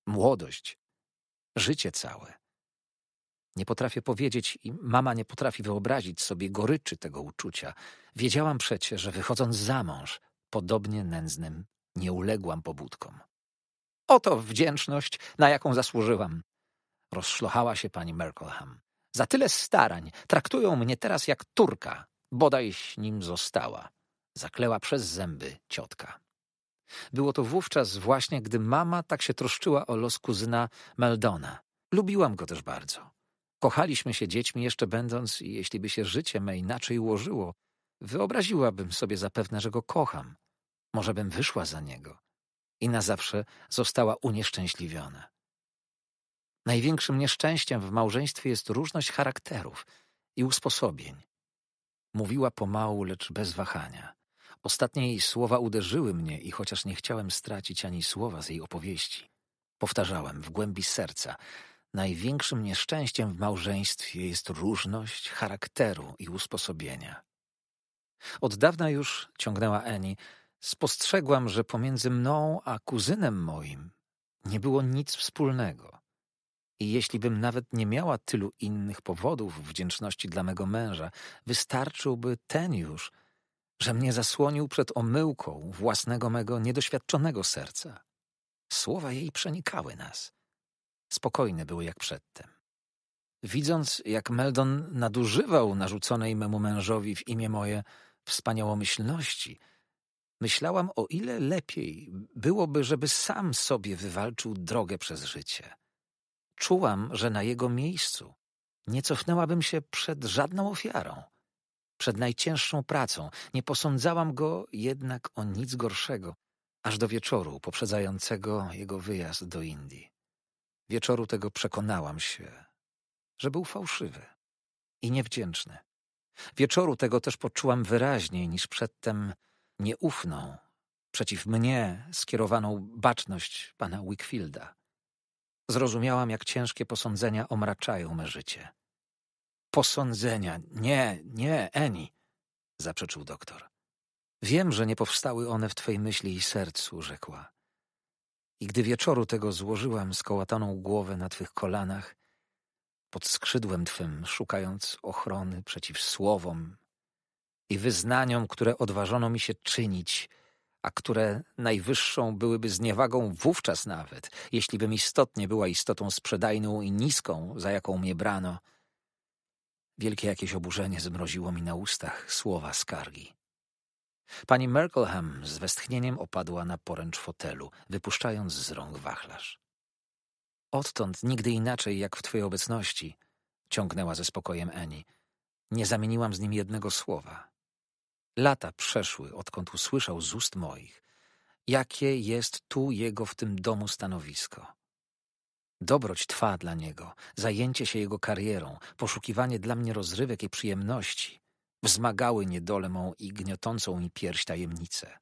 młodość, życie całe. Nie potrafię powiedzieć i mama nie potrafi wyobrazić sobie goryczy tego uczucia. Wiedziałam przecie, że wychodząc za mąż, podobnie nędznym, nie uległam pobudkom. Oto wdzięczność, na jaką zasłużyłam. Rozszlochała się pani Merkelham. Za tyle starań traktują mnie teraz jak Turka. Bodajś nim została. Zakleła przez zęby ciotka. Było to wówczas właśnie, gdy mama tak się troszczyła o los kuzyna Meldona. Lubiłam go też bardzo. Kochaliśmy się dziećmi jeszcze będąc i jeśli by się życie me inaczej ułożyło, wyobraziłabym sobie zapewne, że go kocham. Może bym wyszła za niego i na zawsze została unieszczęśliwiona. Największym nieszczęściem w małżeństwie jest różność charakterów i usposobień. Mówiła pomału, lecz bez wahania. Ostatnie jej słowa uderzyły mnie i chociaż nie chciałem stracić ani słowa z jej opowieści, powtarzałem w głębi serca, największym nieszczęściem w małżeństwie jest różność charakteru i usposobienia. Od dawna już, ciągnęła Eni, spostrzegłam, że pomiędzy mną a kuzynem moim nie było nic wspólnego. I jeśli bym nawet nie miała tylu innych powodów wdzięczności dla mego męża, wystarczyłby ten już, że mnie zasłonił przed omyłką własnego mego niedoświadczonego serca. Słowa jej przenikały nas. Spokojne były jak przedtem. Widząc, jak Meldon nadużywał narzuconej memu mężowi w imię moje wspaniałomyślności – Myślałam, o ile lepiej byłoby, żeby sam sobie wywalczył drogę przez życie. Czułam, że na jego miejscu nie cofnęłabym się przed żadną ofiarą, przed najcięższą pracą, nie posądzałam go jednak o nic gorszego, aż do wieczoru poprzedzającego jego wyjazd do Indii. Wieczoru tego przekonałam się, że był fałszywy i niewdzięczny. Wieczoru tego też poczułam wyraźniej niż przedtem nieufną, przeciw mnie skierowaną baczność pana Wickfielda. Zrozumiałam, jak ciężkie posądzenia omraczają me życie. Posądzenia, nie, nie, Eni, zaprzeczył doktor. Wiem, że nie powstały one w twej myśli i sercu, rzekła. I gdy wieczoru tego złożyłam skołataną głowę na twych kolanach, pod skrzydłem twym, szukając ochrony przeciw słowom, i wyznaniom, które odważono mi się czynić, a które najwyższą byłyby zniewagą wówczas nawet, jeśli bym istotnie była istotą sprzedajną i niską, za jaką mnie brano. Wielkie jakieś oburzenie zmroziło mi na ustach słowa skargi. Pani Merkelham z westchnieniem opadła na poręcz fotelu, wypuszczając z rąk wachlarz. Odtąd nigdy inaczej jak w twojej obecności, ciągnęła ze spokojem Eni. Nie zamieniłam z nim jednego słowa. Lata przeszły, odkąd usłyszał z ust moich, jakie jest tu jego w tym domu stanowisko. Dobroć twa dla niego, zajęcie się jego karierą, poszukiwanie dla mnie rozrywek i przyjemności wzmagały niedolę mą i gniotącą mi pierś tajemnicę.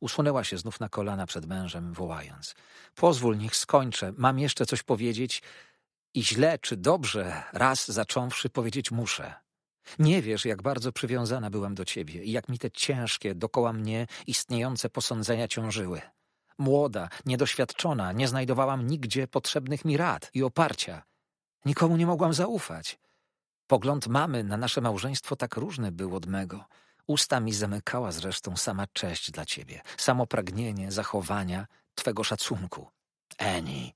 Usunęła się znów na kolana przed mężem, wołając: Pozwól, niech skończę, mam jeszcze coś powiedzieć i źle czy dobrze, raz zacząwszy, powiedzieć muszę. Nie wiesz, jak bardzo przywiązana byłam do ciebie i jak mi te ciężkie, dokoła mnie istniejące posądzenia ciążyły. Młoda, niedoświadczona, nie znajdowałam nigdzie potrzebnych mi rad i oparcia. Nikomu nie mogłam zaufać. Pogląd mamy na nasze małżeństwo tak różny był od mego. Usta mi zamykała zresztą sama cześć dla ciebie, samo pragnienie zachowania twego szacunku. Eni.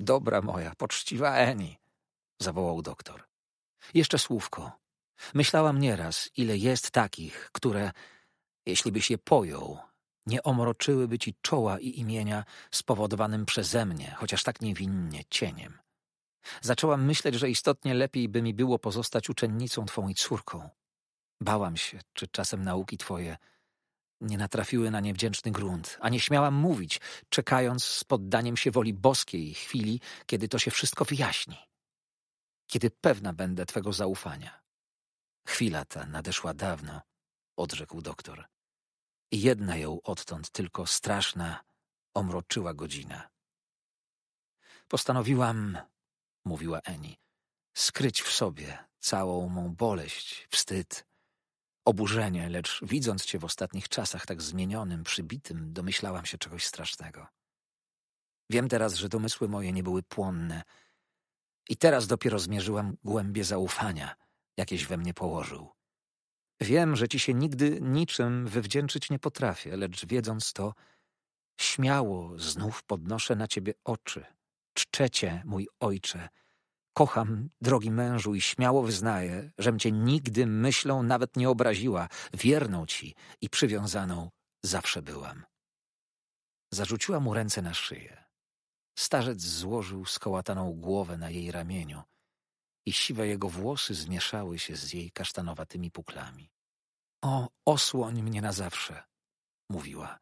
Dobra moja, poczciwa Eni, zawołał doktor. Jeszcze słówko. Myślałam nieraz, ile jest takich, które, jeśli byś je pojął, nie omroczyłyby ci czoła i imienia spowodowanym przeze mnie, chociaż tak niewinnie, cieniem. Zaczęłam myśleć, że istotnie lepiej by mi było pozostać uczennicą twą i córką. Bałam się, czy czasem nauki twoje nie natrafiły na niewdzięczny grunt, a nie śmiałam mówić, czekając z poddaniem się woli boskiej chwili, kiedy to się wszystko wyjaśni, kiedy pewna będę twego zaufania. Chwila ta nadeszła dawno, odrzekł doktor. I jedna ją odtąd tylko straszna, omroczyła godzina. Postanowiłam, mówiła Eni, skryć w sobie całą mą boleść, wstyd, oburzenie, lecz widząc cię w ostatnich czasach tak zmienionym, przybitym, domyślałam się czegoś strasznego. Wiem teraz, że domysły moje nie były płonne i teraz dopiero zmierzyłam głębie zaufania – jakieś we mnie położył. Wiem, że ci się nigdy niczym wywdzięczyć nie potrafię, lecz wiedząc to, śmiało znów podnoszę na ciebie oczy. Czczecie, mój ojcze. Kocham, drogi mężu, i śmiało wyznaję, żem cię nigdy myślą nawet nie obraziła. Wierną ci i przywiązaną zawsze byłam. Zarzuciła mu ręce na szyję. Starzec złożył skołataną głowę na jej ramieniu – i siwe jego włosy zmieszały się z jej kasztanowatymi puklami. O, osłoń mnie na zawsze, mówiła.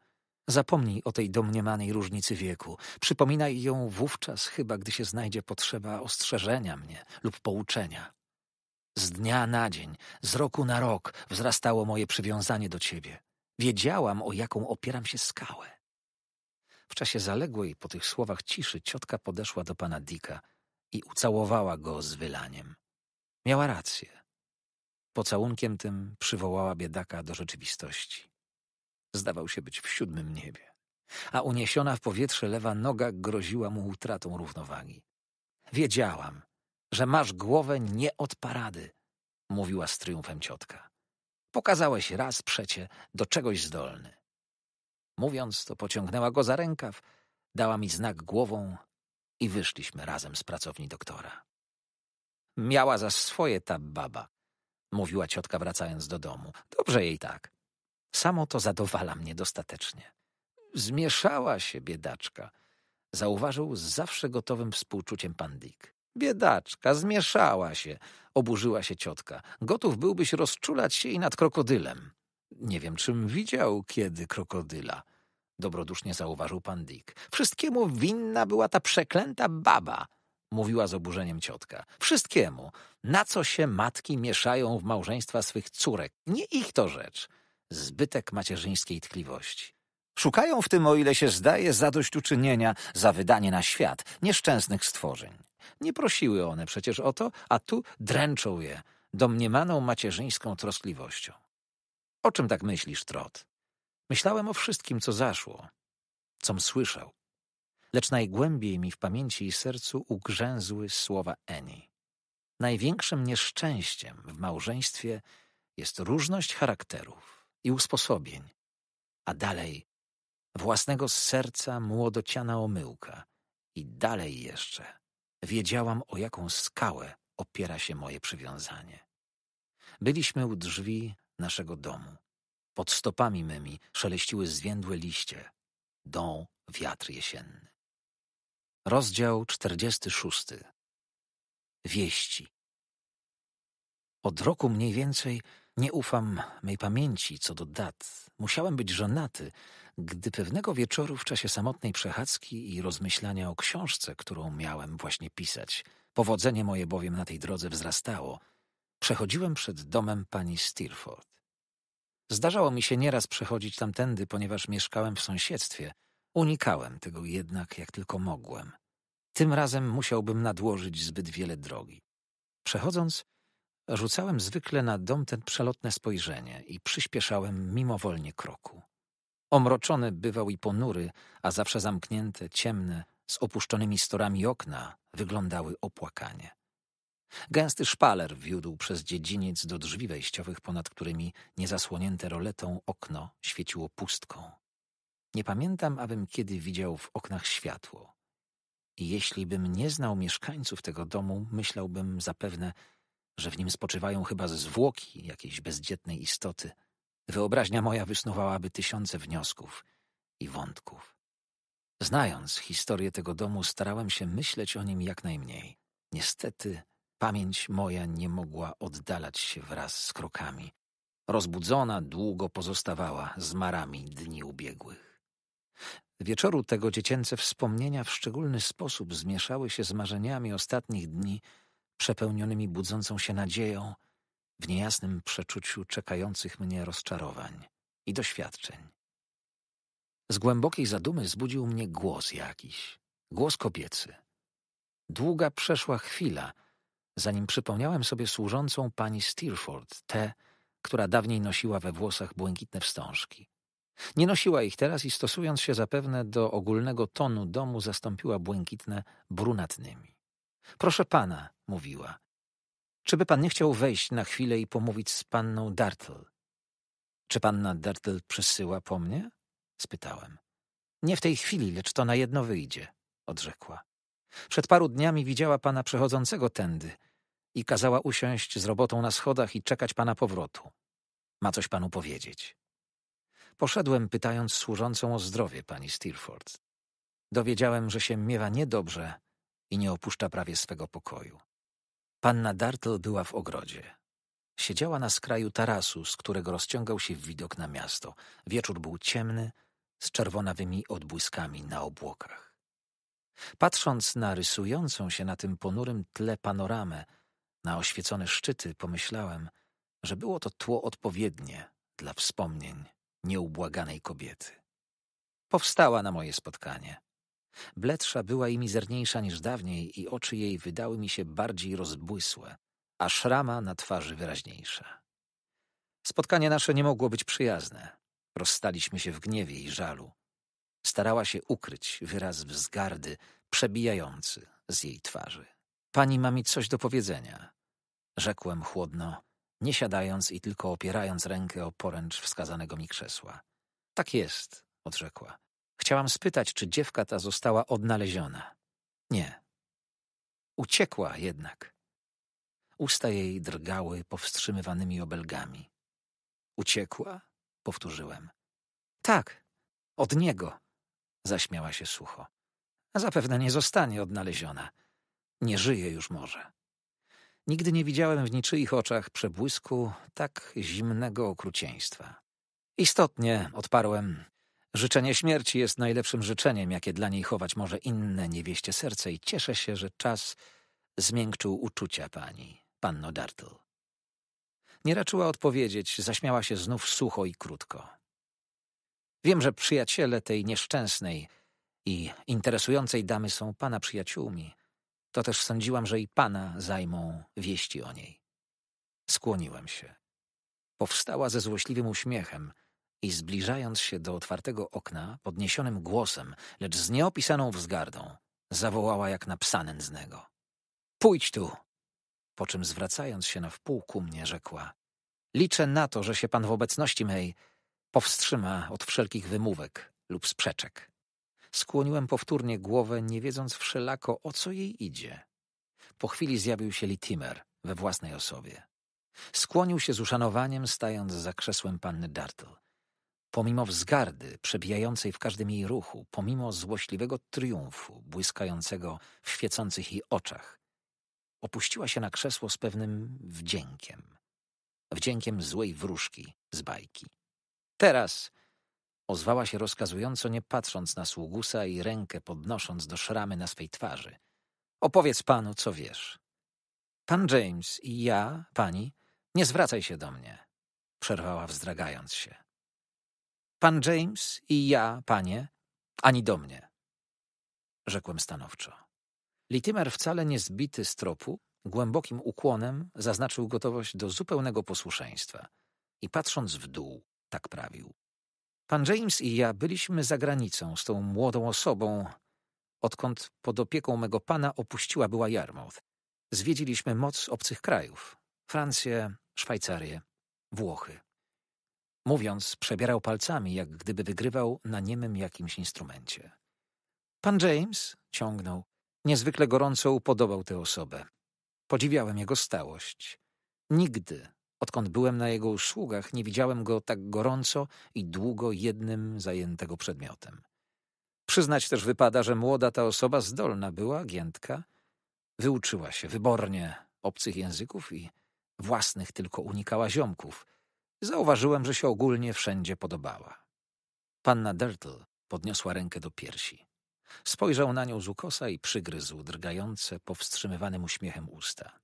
Zapomnij o tej domniemanej różnicy wieku. Przypominaj ją wówczas, chyba gdy się znajdzie potrzeba ostrzeżenia mnie lub pouczenia. Z dnia na dzień, z roku na rok wzrastało moje przywiązanie do ciebie. Wiedziałam, o jaką opieram się skałę. W czasie zaległej po tych słowach ciszy ciotka podeszła do pana Dika i ucałowała go z wylaniem. Miała rację. Pocałunkiem tym przywołała biedaka do rzeczywistości. Zdawał się być w siódmym niebie, a uniesiona w powietrze lewa noga groziła mu utratą równowagi. Wiedziałam, że masz głowę nie od parady, mówiła z triumfem ciotka. Pokazałeś raz przecie do czegoś zdolny. Mówiąc to, pociągnęła go za rękaw, dała mi znak głową i wyszliśmy razem z pracowni doktora. Miała za swoje ta baba, mówiła ciotka wracając do domu. Dobrze jej tak. Samo to zadowala mnie dostatecznie. Zmieszała się biedaczka, zauważył z zawsze gotowym współczuciem pan Dick. Biedaczka, zmieszała się, oburzyła się ciotka. Gotów byłbyś rozczulać się i nad krokodylem. Nie wiem, czym widział kiedy krokodyla dobrodusznie zauważył pan Dick. Wszystkiemu winna była ta przeklęta baba, mówiła z oburzeniem ciotka. Wszystkiemu, na co się matki mieszają w małżeństwa swych córek, nie ich to rzecz. Zbytek macierzyńskiej tkliwości. Szukają w tym, o ile się zdaje, zadośćuczynienia za wydanie na świat nieszczęsnych stworzeń. Nie prosiły one przecież o to, a tu dręczą je domniemaną macierzyńską troskliwością. O czym tak myślisz, Trot? Myślałem o wszystkim, co zaszło, com słyszał. Lecz najgłębiej mi w pamięci i sercu ugrzęzły słowa Eni. Największym nieszczęściem w małżeństwie jest różność charakterów i usposobień, a dalej własnego serca młodociana omyłka i dalej jeszcze wiedziałam, o jaką skałę opiera się moje przywiązanie. Byliśmy u drzwi naszego domu. Pod stopami mymi szeleściły zwiędłe liście. Dą wiatr jesienny. Rozdział 46. Wieści. Od roku mniej więcej nie ufam mej pamięci co do dat. Musiałem być żonaty, gdy pewnego wieczoru w czasie samotnej przechadzki i rozmyślania o książce, którą miałem właśnie pisać, powodzenie moje bowiem na tej drodze wzrastało, przechodziłem przed domem pani Steerforth. Zdarzało mi się nieraz przechodzić tamtędy, ponieważ mieszkałem w sąsiedztwie. Unikałem tego jednak jak tylko mogłem. Tym razem musiałbym nadłożyć zbyt wiele drogi. Przechodząc, rzucałem zwykle na dom ten przelotne spojrzenie i przyspieszałem mimowolnie kroku. Omroczony bywał i ponury, a zawsze zamknięte, ciemne, z opuszczonymi storami okna wyglądały opłakanie. Gęsty szpaler wiódł przez dziedziniec do drzwi wejściowych, ponad którymi niezasłonięte roletą okno świeciło pustką. Nie pamiętam, abym kiedy widział w oknach światło. I jeśli bym nie znał mieszkańców tego domu, myślałbym zapewne, że w nim spoczywają chyba zwłoki jakiejś bezdzietnej istoty. Wyobraźnia moja wysnuwałaby tysiące wniosków i wątków. Znając historię tego domu, starałem się myśleć o nim jak najmniej. Niestety Pamięć moja nie mogła oddalać się wraz z krokami. Rozbudzona długo pozostawała z marami dni ubiegłych. Wieczoru tego dziecięce wspomnienia w szczególny sposób zmieszały się z marzeniami ostatnich dni, przepełnionymi budzącą się nadzieją, w niejasnym przeczuciu czekających mnie rozczarowań i doświadczeń. Z głębokiej zadumy zbudził mnie głos jakiś, głos kobiecy. Długa przeszła chwila — zanim przypomniałem sobie służącą pani Steerford, tę, która dawniej nosiła we włosach błękitne wstążki. Nie nosiła ich teraz i stosując się zapewne do ogólnego tonu domu, zastąpiła błękitne brunatnymi. Proszę pana, mówiła, czyby pan nie chciał wejść na chwilę i pomówić z panną Dartle? Czy panna Dartle przysyła po mnie? spytałem. Nie w tej chwili, lecz to na jedno wyjdzie, odrzekła. Przed paru dniami widziała pana przechodzącego tędy i kazała usiąść z robotą na schodach i czekać pana powrotu. Ma coś panu powiedzieć. Poszedłem pytając służącą o zdrowie pani Steerforth. Dowiedziałem, że się miewa niedobrze i nie opuszcza prawie swego pokoju. Panna Dartle była w ogrodzie. Siedziała na skraju tarasu, z którego rozciągał się widok na miasto. Wieczór był ciemny, z czerwonawymi odbłyskami na obłokach. Patrząc na rysującą się na tym ponurym tle panoramę, na oświecone szczyty pomyślałem, że było to tło odpowiednie dla wspomnień nieubłaganej kobiety. Powstała na moje spotkanie. Bledsza była i mizerniejsza niż dawniej i oczy jej wydały mi się bardziej rozbłysłe, a szrama na twarzy wyraźniejsza. Spotkanie nasze nie mogło być przyjazne. Rozstaliśmy się w gniewie i żalu. Starała się ukryć wyraz wzgardy przebijający z jej twarzy. Pani ma mi coś do powiedzenia. Rzekłem chłodno, nie siadając i tylko opierając rękę o poręcz wskazanego mi krzesła. Tak jest, odrzekła. Chciałam spytać, czy dziewka ta została odnaleziona. Nie. Uciekła jednak. Usta jej drgały powstrzymywanymi obelgami. Uciekła? Powtórzyłem. Tak, od niego, zaśmiała się sucho. Zapewne nie zostanie odnaleziona. Nie żyje już może. Nigdy nie widziałem w niczyich oczach przebłysku tak zimnego okrucieństwa. Istotnie, odparłem, życzenie śmierci jest najlepszym życzeniem, jakie dla niej chować może inne niewieście serce i cieszę się, że czas zmiękczył uczucia pani, panno Dartle. Nie raczyła odpowiedzieć, zaśmiała się znów sucho i krótko. Wiem, że przyjaciele tej nieszczęsnej i interesującej damy są pana przyjaciółmi, to też sądziłam, że i pana zajmą wieści o niej. Skłoniłem się. Powstała ze złośliwym uśmiechem i zbliżając się do otwartego okna, podniesionym głosem, lecz z nieopisaną wzgardą, zawołała jak na psa nędznego. Pójdź tu! Po czym zwracając się na wpół ku mnie, rzekła. Liczę na to, że się pan w obecności mej powstrzyma od wszelkich wymówek lub sprzeczek. Skłoniłem powtórnie głowę, nie wiedząc wszelako, o co jej idzie. Po chwili zjawił się Litimer we własnej osobie. Skłonił się z uszanowaniem, stając za krzesłem panny Dartle. Pomimo wzgardy przebijającej w każdym jej ruchu, pomimo złośliwego triumfu błyskającego w świecących jej oczach, opuściła się na krzesło z pewnym wdziękiem. Wdziękiem złej wróżki z bajki. Teraz Ozwała się rozkazująco, nie patrząc na sługusa i rękę podnosząc do szramy na swej twarzy. Opowiedz panu, co wiesz. Pan James i ja, pani, nie zwracaj się do mnie, przerwała wzdragając się. Pan James i ja, panie, ani do mnie, rzekłem stanowczo. Litimer wcale nie zbity z tropu, głębokim ukłonem zaznaczył gotowość do zupełnego posłuszeństwa i patrząc w dół, tak prawił. Pan James i ja byliśmy za granicą z tą młodą osobą, odkąd pod opieką mego pana opuściła była Yarmouth. Zwiedziliśmy moc obcych krajów Francję, Szwajcarię, Włochy. Mówiąc, przebierał palcami, jak gdyby wygrywał na niemym jakimś instrumencie. Pan James, ciągnął, niezwykle gorąco upodobał tę osobę. Podziwiałem jego stałość. Nigdy Odkąd byłem na jego usługach, nie widziałem go tak gorąco i długo jednym zajętego przedmiotem. Przyznać też wypada, że młoda ta osoba zdolna była, giętka, wyuczyła się wybornie obcych języków i własnych tylko unikała ziomków. Zauważyłem, że się ogólnie wszędzie podobała. Panna Dertl podniosła rękę do piersi. Spojrzał na nią z ukosa i przygryzł drgające, powstrzymywanym uśmiechem usta.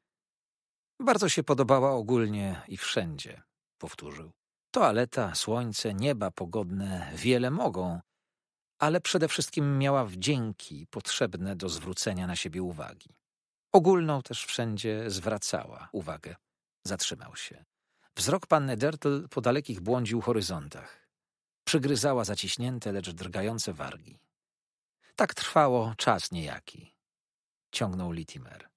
Bardzo się podobała ogólnie i wszędzie, powtórzył. Toaleta, słońce, nieba pogodne wiele mogą, ale przede wszystkim miała wdzięki potrzebne do zwrócenia na siebie uwagi. Ogólną też wszędzie zwracała uwagę. Zatrzymał się. Wzrok panny Dertl po dalekich błądził horyzontach. Przygryzała zaciśnięte, lecz drgające wargi. Tak trwało czas niejaki. Ciągnął Litimer.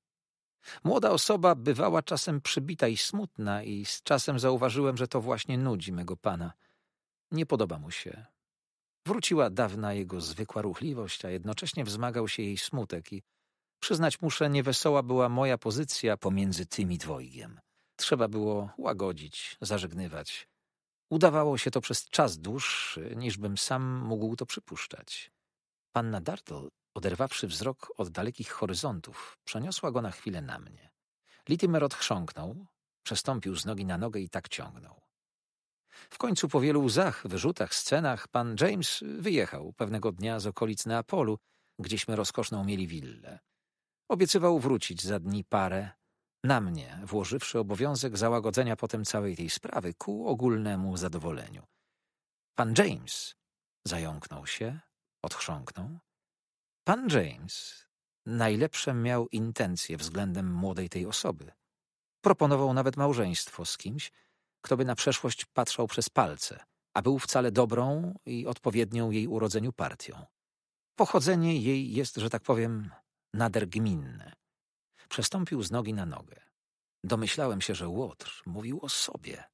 Młoda osoba bywała czasem przybita i smutna, i z czasem zauważyłem, że to właśnie nudzi mego pana. Nie podoba mu się. Wróciła dawna jego zwykła ruchliwość, a jednocześnie wzmagał się jej smutek i przyznać muszę, niewesoła była moja pozycja pomiędzy tymi dwojgiem. Trzeba było łagodzić, zażegnywać. Udawało się to przez czas dłuższy, niż bym sam mógł to przypuszczać. Panna Dartle Oderwawszy wzrok od dalekich horyzontów, przeniosła go na chwilę na mnie. Litimer odchrząknął, przestąpił z nogi na nogę i tak ciągnął. W końcu po wielu łzach, wyrzutach, scenach pan James wyjechał pewnego dnia z okolic Neapolu, gdzieśmy rozkoszną mieli willę. Obiecywał wrócić za dni parę, na mnie, włożywszy obowiązek załagodzenia potem całej tej sprawy ku ogólnemu zadowoleniu. Pan James zająknął się, odchrząknął, Pan James najlepsze miał intencje względem młodej tej osoby. Proponował nawet małżeństwo z kimś, kto by na przeszłość patrzał przez palce, a był wcale dobrą i odpowiednią jej urodzeniu partią. Pochodzenie jej jest, że tak powiem, nader gminne. Przestąpił z nogi na nogę. Domyślałem się, że Łotr mówił o sobie.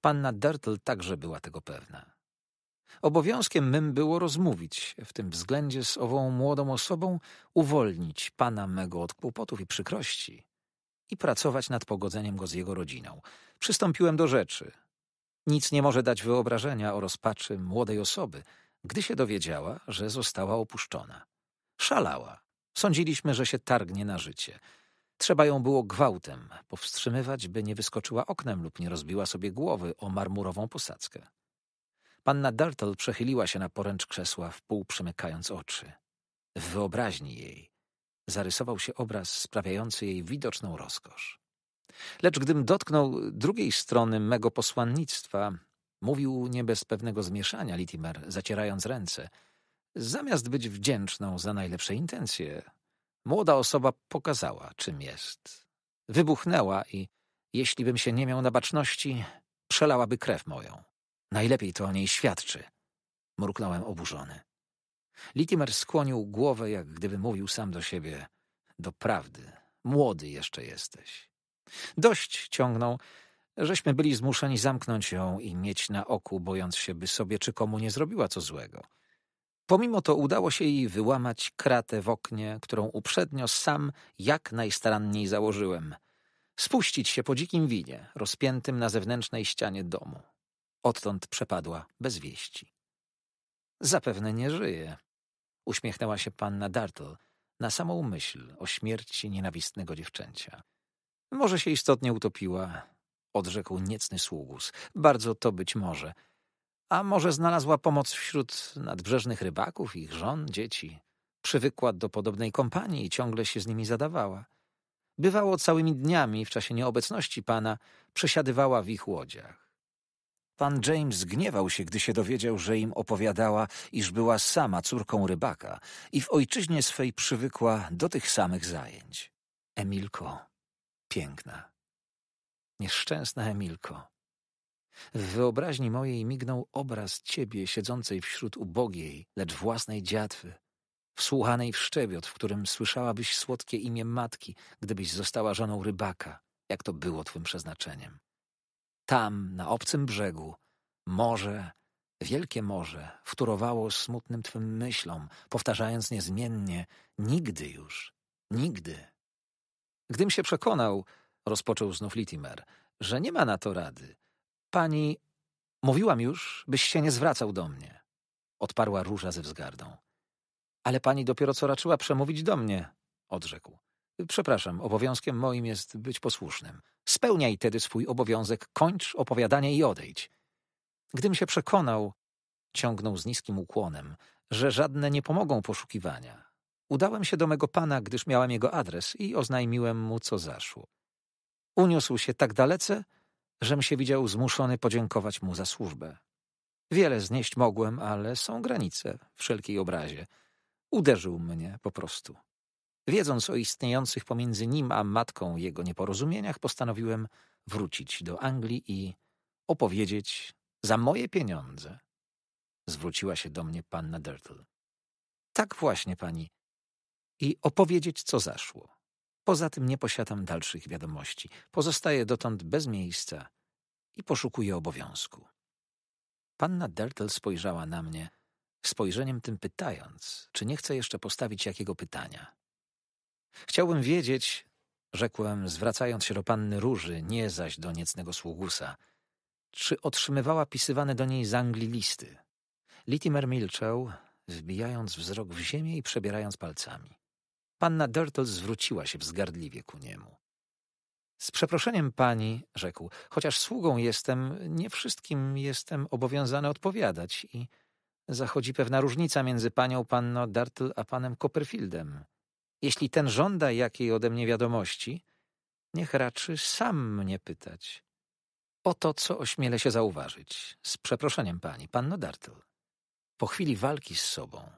Panna Dertl także była tego pewna. Obowiązkiem mym było rozmówić się w tym względzie z ową młodą osobą, uwolnić pana mego od kłopotów i przykrości i pracować nad pogodzeniem go z jego rodziną. Przystąpiłem do rzeczy. Nic nie może dać wyobrażenia o rozpaczy młodej osoby, gdy się dowiedziała, że została opuszczona. Szalała. Sądziliśmy, że się targnie na życie. Trzeba ją było gwałtem powstrzymywać, by nie wyskoczyła oknem lub nie rozbiła sobie głowy o marmurową posadzkę. Panna Dartle przechyliła się na poręcz krzesła, pół przymykając oczy. W wyobraźni jej zarysował się obraz sprawiający jej widoczną rozkosz. Lecz gdym dotknął drugiej strony mego posłannictwa, mówił nie bez pewnego zmieszania Litimer, zacierając ręce. Zamiast być wdzięczną za najlepsze intencje, młoda osoba pokazała, czym jest. Wybuchnęła i, jeśli bym się nie miał na baczności, przelałaby krew moją. Najlepiej to o niej świadczy. mruknąłem oburzony. Litimer skłonił głowę, jak gdyby mówił sam do siebie. Do prawdy. Młody jeszcze jesteś. Dość ciągnął, żeśmy byli zmuszeni zamknąć ją i mieć na oku, bojąc się, by sobie czy komu nie zrobiła co złego. Pomimo to udało się jej wyłamać kratę w oknie, którą uprzednio sam jak najstaranniej założyłem. Spuścić się po dzikim winie, rozpiętym na zewnętrznej ścianie domu. Odtąd przepadła bez wieści. Zapewne nie żyje. Uśmiechnęła się panna Dartle na samą myśl o śmierci nienawistnego dziewczęcia. Może się istotnie utopiła, odrzekł niecny sługus. Bardzo to być może. A może znalazła pomoc wśród nadbrzeżnych rybaków, ich żon, dzieci. Przywykła do podobnej kompanii i ciągle się z nimi zadawała. Bywało całymi dniami w czasie nieobecności pana, przesiadywała w ich łodziach. Pan James gniewał się, gdy się dowiedział, że im opowiadała, iż była sama córką rybaka i w ojczyźnie swej przywykła do tych samych zajęć. Emilko, piękna. Nieszczęsna Emilko. W wyobraźni mojej mignął obraz ciebie siedzącej wśród ubogiej, lecz własnej dziatwy, wsłuchanej w szczebiot, w którym słyszałabyś słodkie imię matki, gdybyś została żoną rybaka, jak to było twym przeznaczeniem. Tam, na obcym brzegu, morze, wielkie morze, wtórowało smutnym twym myślom, powtarzając niezmiennie nigdy już, nigdy. Gdym się przekonał, rozpoczął znów Litimer, że nie ma na to rady. Pani, mówiłam już, byś się nie zwracał do mnie. Odparła róża ze wzgardą. Ale pani dopiero co raczyła przemówić do mnie, odrzekł. Przepraszam, obowiązkiem moim jest być posłusznym. Spełniaj tedy swój obowiązek, kończ opowiadanie i odejdź. Gdym się przekonał, ciągnął z niskim ukłonem, że żadne nie pomogą poszukiwania. Udałem się do mego pana, gdyż miałem jego adres i oznajmiłem mu, co zaszło. Uniósł się tak dalece, żem się widział zmuszony podziękować mu za służbę. Wiele znieść mogłem, ale są granice wszelkiej obrazie. Uderzył mnie po prostu. Wiedząc o istniejących pomiędzy nim a matką jego nieporozumieniach, postanowiłem wrócić do Anglii i opowiedzieć za moje pieniądze. Zwróciła się do mnie panna Dirtle. Tak właśnie, pani. I opowiedzieć, co zaszło. Poza tym nie posiadam dalszych wiadomości. Pozostaję dotąd bez miejsca i poszukuję obowiązku. Panna Dertel spojrzała na mnie, spojrzeniem tym pytając, czy nie chce jeszcze postawić jakiego pytania. Chciałbym wiedzieć, rzekłem, zwracając się do panny Róży, nie zaś do niecnego sługusa, czy otrzymywała pisywane do niej z Anglii listy. Litimer milczał, wbijając wzrok w ziemię i przebierając palcami. Panna Dirtle zwróciła się wzgardliwie ku niemu. Z przeproszeniem pani, rzekł, chociaż sługą jestem, nie wszystkim jestem obowiązany odpowiadać i zachodzi pewna różnica między panią panno Dartle a panem Copperfieldem. Jeśli ten żąda jakiej ode mnie wiadomości, niech raczy sam mnie pytać. O to, co ośmielę się zauważyć, z przeproszeniem pani, panno Dartle. Po chwili walki z sobą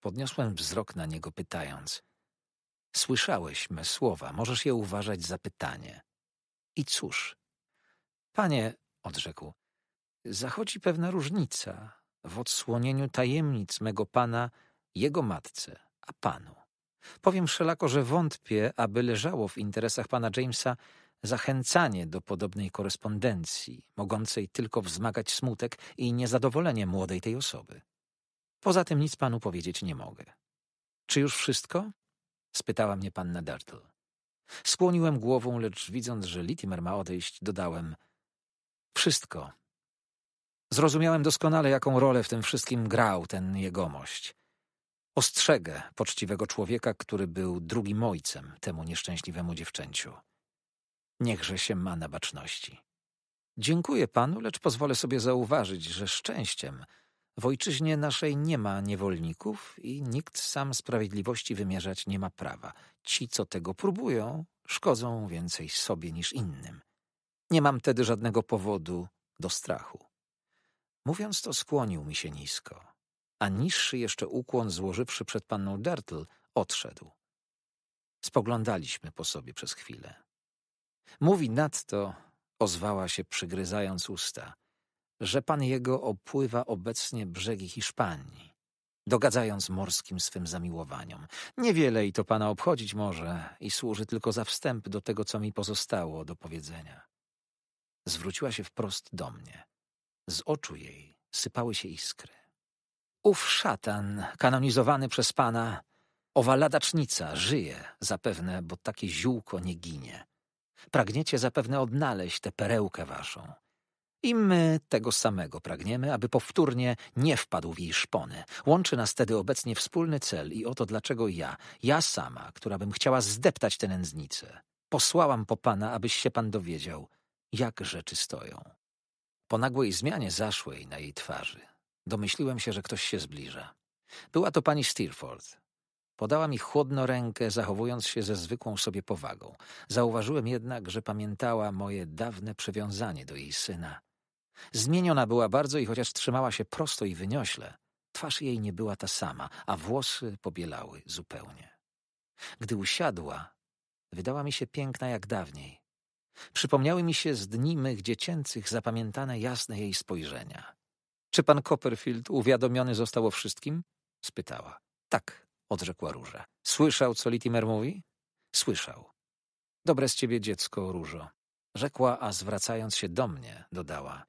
podniosłem wzrok na niego, pytając: Słyszałeś me słowa, możesz je uważać za pytanie. I cóż? Panie, odrzekł, zachodzi pewna różnica w odsłonieniu tajemnic mego pana, jego matce, a panu. Powiem wszelako, że wątpię, aby leżało w interesach pana Jamesa zachęcanie do podobnej korespondencji, mogącej tylko wzmagać smutek i niezadowolenie młodej tej osoby. Poza tym nic panu powiedzieć nie mogę. Czy już wszystko? spytała mnie panna Dartle. Skłoniłem głową, lecz widząc, że Litimer ma odejść, dodałem wszystko. Zrozumiałem doskonale, jaką rolę w tym wszystkim grał ten jegomość. Ostrzegę poczciwego człowieka, który był drugim ojcem temu nieszczęśliwemu dziewczęciu. Niechże się ma na baczności. Dziękuję panu, lecz pozwolę sobie zauważyć, że szczęściem w ojczyźnie naszej nie ma niewolników i nikt sam sprawiedliwości wymierzać nie ma prawa. Ci, co tego próbują, szkodzą więcej sobie niż innym. Nie mam tedy żadnego powodu do strachu. Mówiąc to, skłonił mi się nisko a niższy jeszcze ukłon złożywszy przed panną Dartle, odszedł. Spoglądaliśmy po sobie przez chwilę. Mówi nadto, ozwała się przygryzając usta, że pan jego opływa obecnie brzegi Hiszpanii, dogadzając morskim swym zamiłowaniom. Niewiele i to pana obchodzić może i służy tylko za wstęp do tego, co mi pozostało do powiedzenia. Zwróciła się wprost do mnie. Z oczu jej sypały się iskry. Ów szatan, kanonizowany przez Pana, owa ladacznica żyje zapewne, bo takie ziółko nie ginie. Pragniecie zapewne odnaleźć tę perełkę waszą. I my tego samego pragniemy, aby powtórnie nie wpadł w jej szpony. Łączy nas tedy obecnie wspólny cel i oto dlaczego ja, ja sama, która bym chciała zdeptać tę nędznicę, posłałam po Pana, abyś się Pan dowiedział, jak rzeczy stoją. Po nagłej zmianie zaszłej na jej twarzy, Domyśliłem się, że ktoś się zbliża. Była to pani Steerforth. Podała mi chłodno rękę, zachowując się ze zwykłą sobie powagą. Zauważyłem jednak, że pamiętała moje dawne przywiązanie do jej syna. Zmieniona była bardzo i chociaż trzymała się prosto i wyniośle, twarz jej nie była ta sama, a włosy pobielały zupełnie. Gdy usiadła, wydała mi się piękna jak dawniej. Przypomniały mi się z dni mych dziecięcych zapamiętane jasne jej spojrzenia. Czy pan Copperfield uwiadomiony został o wszystkim? spytała. Tak, odrzekła Róża. Słyszał, co Litimer mówi? Słyszał. Dobre z ciebie dziecko, Różo. Rzekła, a zwracając się do mnie, dodała.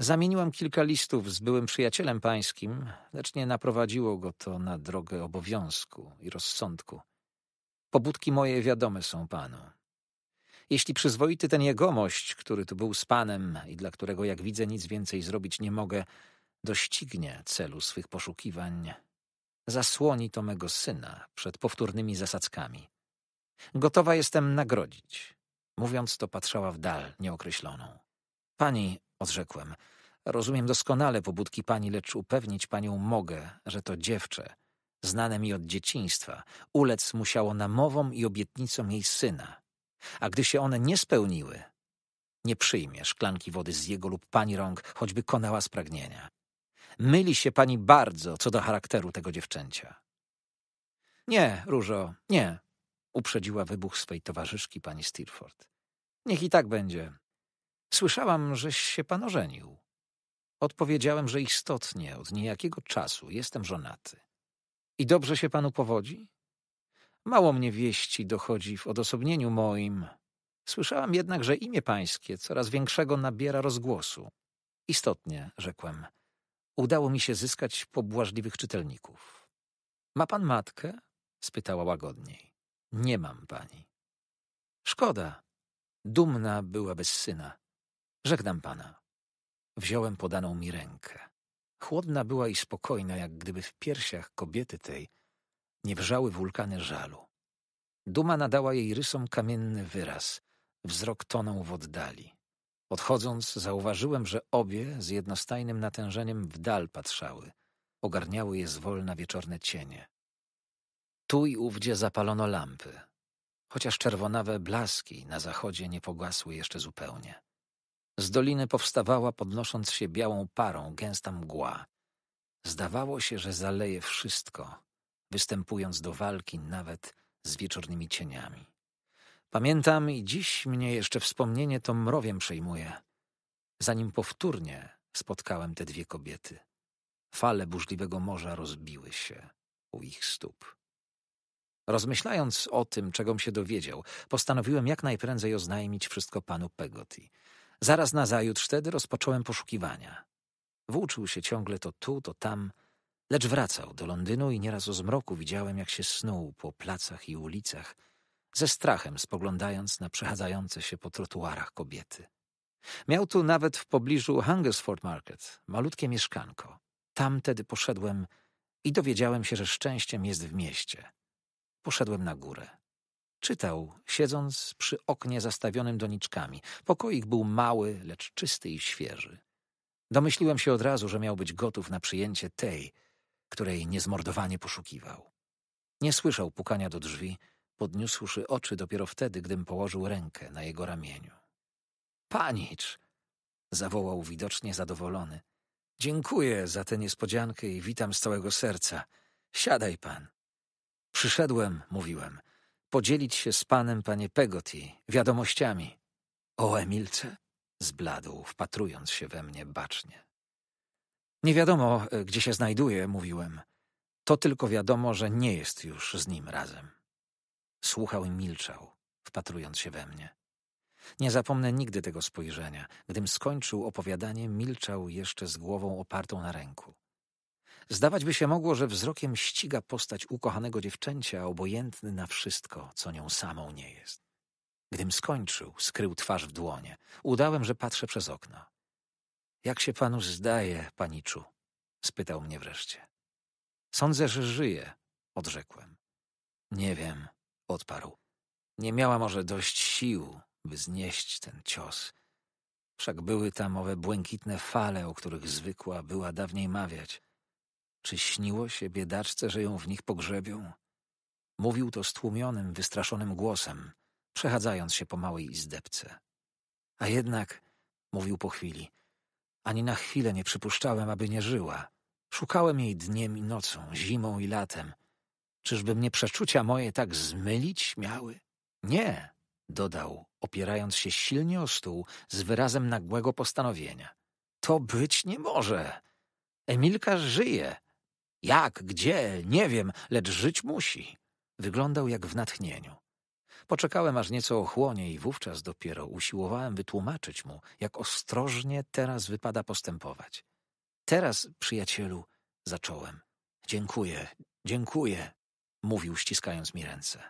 Zamieniłam kilka listów z byłym przyjacielem pańskim, lecz nie naprowadziło go to na drogę obowiązku i rozsądku. Pobudki moje wiadome są panu. Jeśli przyzwoity ten jegomość, który tu był z panem i dla którego, jak widzę, nic więcej zrobić nie mogę, doścignie celu swych poszukiwań, zasłoni to mego syna przed powtórnymi zasadzkami. Gotowa jestem nagrodzić. Mówiąc to, patrzała w dal nieokreśloną. Pani, odrzekłem, rozumiem doskonale pobudki pani, lecz upewnić panią mogę, że to dziewczę, znane mi od dzieciństwa, ulec musiało namowom i obietnicom jej syna, a gdy się one nie spełniły, nie przyjmie szklanki wody z jego lub pani rąk, choćby konała z pragnienia. Myli się pani bardzo co do charakteru tego dziewczęcia. Nie, Różo, nie, uprzedziła wybuch swej towarzyszki pani Steerford. Niech i tak będzie. Słyszałam, żeś się pan ożenił. Odpowiedziałem, że istotnie od niejakiego czasu jestem żonaty. I dobrze się panu powodzi? Mało mnie wieści dochodzi w odosobnieniu moim. Słyszałam jednak, że imię pańskie coraz większego nabiera rozgłosu. Istotnie, rzekłem, udało mi się zyskać pobłażliwych czytelników. Ma pan matkę? spytała łagodniej. Nie mam pani. Szkoda. Dumna była bez syna. Żegnam pana. Wziąłem podaną mi rękę. Chłodna była i spokojna, jak gdyby w piersiach kobiety tej nie wrzały wulkany żalu. Duma nadała jej rysom kamienny wyraz. Wzrok tonął w oddali. Odchodząc, zauważyłem, że obie z jednostajnym natężeniem w dal patrzały. Ogarniały je zwolna wieczorne cienie. Tu i ówdzie zapalono lampy, chociaż czerwonawe blaski na zachodzie nie pogasły jeszcze zupełnie. Z doliny powstawała, podnosząc się białą parą, gęsta mgła. Zdawało się, że zaleje wszystko, występując do walki nawet z wieczornymi cieniami. Pamiętam i dziś mnie jeszcze wspomnienie to mrowiem przejmuje, zanim powtórnie spotkałem te dwie kobiety. Fale burzliwego morza rozbiły się u ich stóp. Rozmyślając o tym, czegom się dowiedział, postanowiłem jak najprędzej oznajmić wszystko panu Pegoti. Zaraz nazajutrz wtedy rozpocząłem poszukiwania. Włóczył się ciągle to tu, to tam – Lecz wracał do Londynu i nieraz o zmroku widziałem, jak się snuł po placach i ulicach, ze strachem spoglądając na przechadzające się po trotuarach kobiety. Miał tu nawet w pobliżu Hungersford Market malutkie mieszkanko. Tam tedy poszedłem i dowiedziałem się, że szczęściem jest w mieście. Poszedłem na górę. Czytał, siedząc przy oknie zastawionym doniczkami. Pokoik był mały, lecz czysty i świeży. Domyśliłem się od razu, że miał być gotów na przyjęcie tej – której niezmordowanie poszukiwał. Nie słyszał pukania do drzwi, podniósłszy oczy dopiero wtedy, gdym położył rękę na jego ramieniu. Panicz! zawołał widocznie zadowolony. Dziękuję za tę niespodziankę i witam z całego serca. Siadaj pan. Przyszedłem, mówiłem, podzielić się z panem, panie Pegoti, wiadomościami. O Emilce? Zbladł, wpatrując się we mnie bacznie. Nie wiadomo, e, gdzie się znajduje, mówiłem. To tylko wiadomo, że nie jest już z nim razem. Słuchał i milczał, wpatrując się we mnie. Nie zapomnę nigdy tego spojrzenia. Gdym skończył opowiadanie, milczał jeszcze z głową opartą na ręku. Zdawać by się mogło, że wzrokiem ściga postać ukochanego dziewczęcia, obojętny na wszystko, co nią samą nie jest. Gdym skończył, skrył twarz w dłonie. Udałem, że patrzę przez okno. Jak się panu zdaje, paniczu? spytał mnie wreszcie. Sądzę, że żyje, odrzekłem. Nie wiem, odparł. Nie miała może dość sił, by znieść ten cios. Wszak były tam owe błękitne fale, o których zwykła była dawniej mawiać. Czy śniło się biedaczce, że ją w nich pogrzebią? Mówił to stłumionym, wystraszonym głosem, przechadzając się po małej izdebce. A jednak, mówił po chwili, ani na chwilę nie przypuszczałem, aby nie żyła. Szukałem jej dniem i nocą, zimą i latem. Czyżby mnie przeczucia moje tak zmylić miały? Nie, dodał, opierając się silnie o stół z wyrazem nagłego postanowienia. To być nie może. Emilka żyje. Jak, gdzie, nie wiem, lecz żyć musi. Wyglądał jak w natchnieniu. Poczekałem, aż nieco ochłonie i wówczas dopiero usiłowałem wytłumaczyć mu, jak ostrożnie teraz wypada postępować. Teraz, przyjacielu, zacząłem. Dziękuję, dziękuję, mówił, ściskając mi ręce.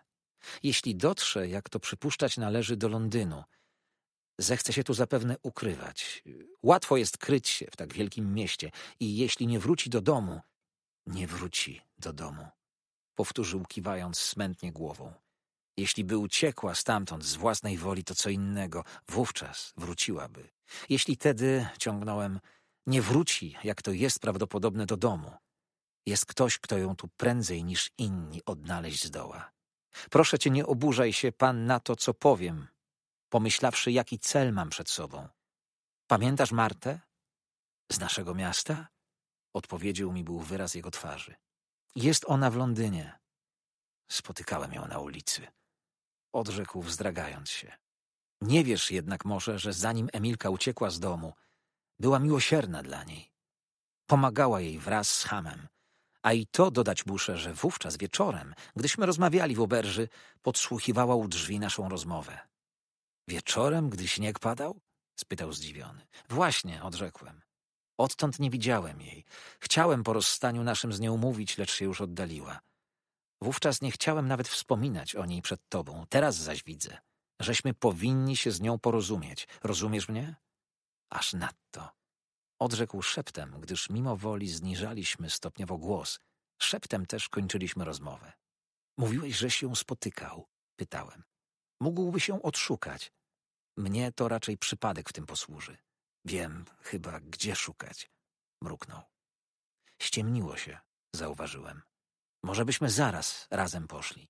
Jeśli dotrze, jak to przypuszczać należy, do Londynu, zechce się tu zapewne ukrywać. Łatwo jest kryć się w tak wielkim mieście i jeśli nie wróci do domu, nie wróci do domu, powtórzył kiwając smętnie głową. Jeśli by uciekła stamtąd z własnej woli, to co innego, wówczas wróciłaby. Jeśli tedy, ciągnąłem, nie wróci, jak to jest prawdopodobne, do domu. Jest ktoś, kto ją tu prędzej niż inni odnaleźć zdoła. Proszę cię, nie oburzaj się pan na to, co powiem, pomyślawszy, jaki cel mam przed sobą. Pamiętasz Martę? Z naszego miasta? Odpowiedział mi był wyraz jego twarzy. Jest ona w Londynie. Spotykałem ją na ulicy odrzekł wzdragając się. Nie wiesz jednak może, że zanim Emilka uciekła z domu, była miłosierna dla niej. Pomagała jej wraz z Hamem. A i to dodać muszę, że wówczas wieczorem, gdyśmy rozmawiali w oberży, podsłuchiwała u drzwi naszą rozmowę. Wieczorem, gdy śnieg padał? spytał zdziwiony. Właśnie, odrzekłem. Odtąd nie widziałem jej. Chciałem po rozstaniu naszym z nią mówić, lecz się już oddaliła. Wówczas nie chciałem nawet wspominać o niej przed tobą, teraz zaś widzę, żeśmy powinni się z nią porozumieć. Rozumiesz mnie? Aż nadto. Odrzekł szeptem, gdyż mimo woli zniżaliśmy stopniowo głos. Szeptem też kończyliśmy rozmowę. Mówiłeś, że się spotykał, pytałem. Mógłby się odszukać. Mnie to raczej przypadek w tym posłuży. Wiem chyba, gdzie szukać, mruknął. Ściemniło się, zauważyłem. Może byśmy zaraz razem poszli.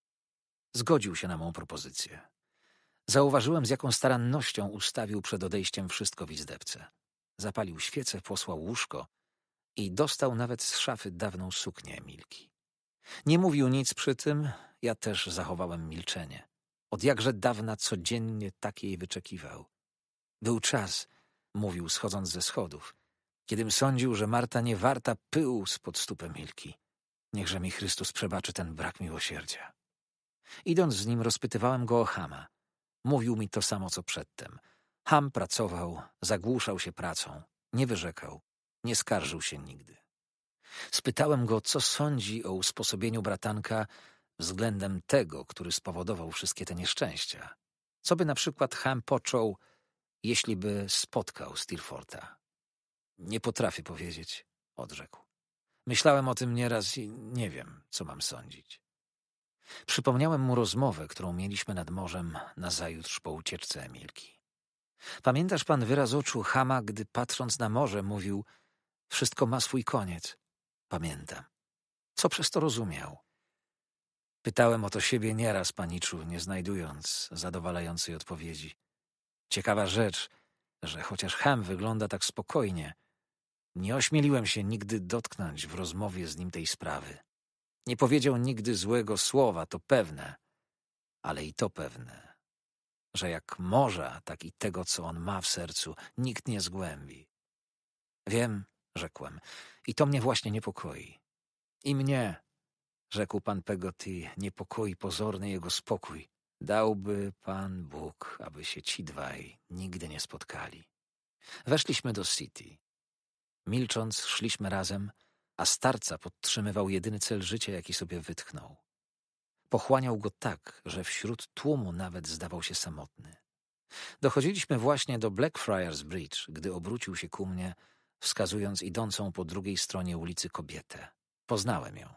Zgodził się na mą propozycję. Zauważyłem, z jaką starannością ustawił przed odejściem wszystko w izdebce. Zapalił świecę, posłał łóżko i dostał nawet z szafy dawną suknię Emilki. Nie mówił nic przy tym, ja też zachowałem milczenie. Od jakże dawna codziennie tak jej wyczekiwał. Był czas, mówił schodząc ze schodów, kiedym sądził, że Marta nie warta pyłu spod stóp Emilki. Niechże mi Chrystus przebaczy ten brak miłosierdzia. Idąc z nim, rozpytywałem go o Hama. Mówił mi to samo, co przedtem. Ham pracował, zagłuszał się pracą, nie wyrzekał, nie skarżył się nigdy. Spytałem go, co sądzi o usposobieniu bratanka względem tego, który spowodował wszystkie te nieszczęścia. Co by na przykład Ham począł, jeśli by spotkał Stilforta? Nie potrafię powiedzieć, odrzekł. Myślałem o tym nieraz i nie wiem, co mam sądzić. Przypomniałem mu rozmowę, którą mieliśmy nad morzem nazajutrz po ucieczce Emilki. Pamiętasz pan wyraz oczu Hama, gdy patrząc na morze mówił wszystko ma swój koniec. Pamiętam. Co przez to rozumiał? Pytałem o to siebie nieraz, paniczu, nie znajdując zadowalającej odpowiedzi. Ciekawa rzecz, że chociaż Ham wygląda tak spokojnie, nie ośmieliłem się nigdy dotknąć w rozmowie z nim tej sprawy. Nie powiedział nigdy złego słowa, to pewne, ale i to pewne, że jak morza, tak i tego, co on ma w sercu, nikt nie zgłębi. Wiem, rzekłem, i to mnie właśnie niepokoi. I mnie, rzekł pan Peggotty, niepokoi pozorny jego spokój. Dałby Pan Bóg, aby się ci dwaj nigdy nie spotkali. Weszliśmy do City. Milcząc, szliśmy razem, a starca podtrzymywał jedyny cel życia, jaki sobie wytchnął. Pochłaniał go tak, że wśród tłumu nawet zdawał się samotny. Dochodziliśmy właśnie do Blackfriars Bridge, gdy obrócił się ku mnie, wskazując idącą po drugiej stronie ulicy kobietę. Poznałem ją.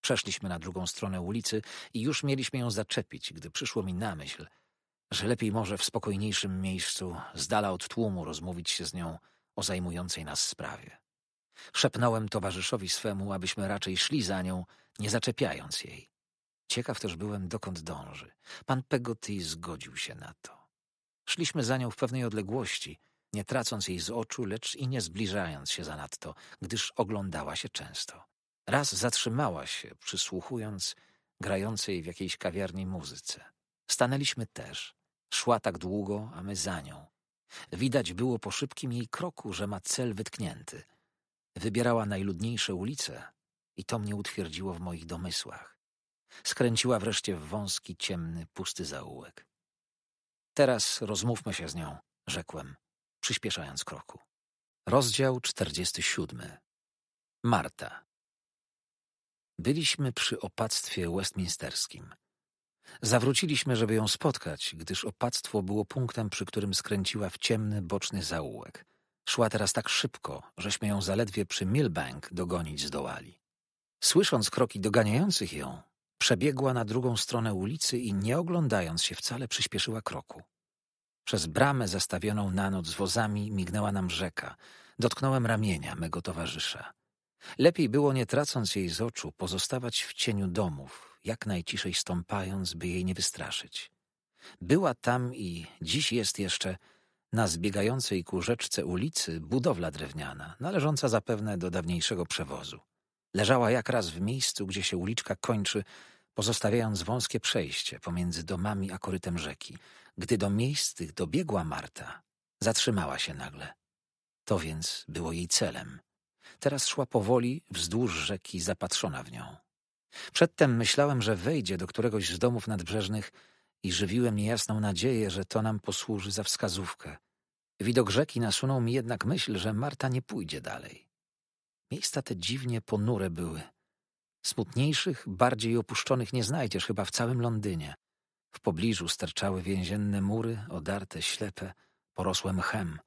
Przeszliśmy na drugą stronę ulicy i już mieliśmy ją zaczepić, gdy przyszło mi na myśl, że lepiej może w spokojniejszym miejscu, z dala od tłumu, rozmówić się z nią – o zajmującej nas sprawie. Szepnąłem towarzyszowi swemu, abyśmy raczej szli za nią, nie zaczepiając jej. Ciekaw też byłem, dokąd dąży. Pan Pegoty zgodził się na to. Szliśmy za nią w pewnej odległości, nie tracąc jej z oczu, lecz i nie zbliżając się zanadto, gdyż oglądała się często. Raz zatrzymała się, przysłuchując grającej w jakiejś kawiarni muzyce. Stanęliśmy też. Szła tak długo, a my za nią. Widać było po szybkim jej kroku, że ma cel wytknięty. Wybierała najludniejsze ulice i to mnie utwierdziło w moich domysłach. Skręciła wreszcie w wąski, ciemny, pusty zaułek. Teraz rozmówmy się z nią, rzekłem, przyspieszając kroku. Rozdział 47. Marta. Byliśmy przy opactwie westminsterskim. Zawróciliśmy, żeby ją spotkać, gdyż opactwo było punktem, przy którym skręciła w ciemny, boczny zaułek. Szła teraz tak szybko, żeśmy ją zaledwie przy Milbank dogonić zdołali. Słysząc kroki doganiających ją, przebiegła na drugą stronę ulicy i nie oglądając się wcale przyspieszyła kroku. Przez bramę zastawioną na noc wozami mignęła nam rzeka. Dotknąłem ramienia mego towarzysza. Lepiej było, nie tracąc jej z oczu, pozostawać w cieniu domów, jak najciszej stąpając, by jej nie wystraszyć. Była tam i dziś jest jeszcze na zbiegającej ku rzeczce ulicy budowla drewniana, należąca zapewne do dawniejszego przewozu. Leżała jak raz w miejscu, gdzie się uliczka kończy, pozostawiając wąskie przejście pomiędzy domami a korytem rzeki. Gdy do miejsc tych dobiegła Marta, zatrzymała się nagle. To więc było jej celem. Teraz szła powoli wzdłuż rzeki, zapatrzona w nią. Przedtem myślałem, że wejdzie do któregoś z domów nadbrzeżnych i żywiłem niejasną nadzieję, że to nam posłuży za wskazówkę. Widok rzeki nasunął mi jednak myśl, że Marta nie pójdzie dalej. Miejsca te dziwnie ponure były. Smutniejszych, bardziej opuszczonych nie znajdziesz chyba w całym Londynie. W pobliżu sterczały więzienne mury, odarte, ślepe, porosłe mchem.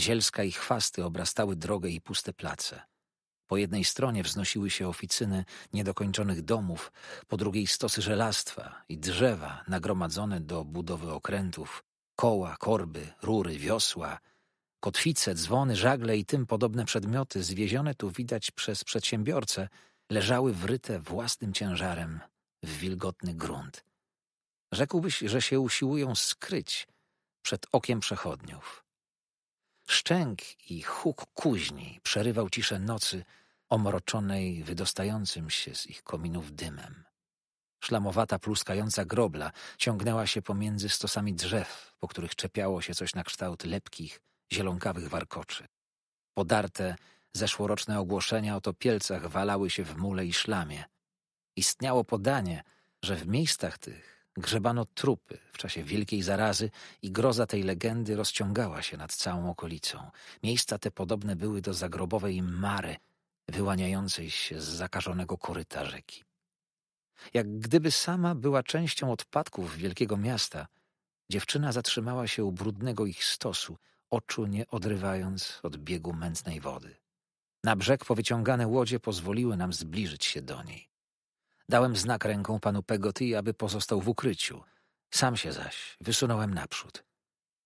Zielska i chwasty obrastały drogę i puste place. Po jednej stronie wznosiły się oficyny niedokończonych domów, po drugiej stosy żelastwa i drzewa nagromadzone do budowy okrętów, koła, korby, rury, wiosła, kotwice, dzwony, żagle i tym podobne przedmioty zwiezione tu widać przez przedsiębiorcę leżały wryte własnym ciężarem w wilgotny grunt. Rzekłbyś, że się usiłują skryć przed okiem przechodniów. Szczęk i huk kuźni przerywał ciszę nocy omroczonej wydostającym się z ich kominów dymem. Szlamowata, pluskająca grobla ciągnęła się pomiędzy stosami drzew, po których czepiało się coś na kształt lepkich, zielonkawych warkoczy. Podarte, zeszłoroczne ogłoszenia o topielcach walały się w mule i szlamie. Istniało podanie, że w miejscach tych Grzebano trupy w czasie wielkiej zarazy i groza tej legendy rozciągała się nad całą okolicą. Miejsca te podobne były do zagrobowej mary wyłaniającej się z zakażonego koryta rzeki. Jak gdyby sama była częścią odpadków wielkiego miasta, dziewczyna zatrzymała się u brudnego ich stosu, oczu nie odrywając od biegu mętnej wody. Na brzeg powyciągane łodzie pozwoliły nam zbliżyć się do niej. Dałem znak ręką panu Pegoty, aby pozostał w ukryciu. Sam się zaś wysunąłem naprzód.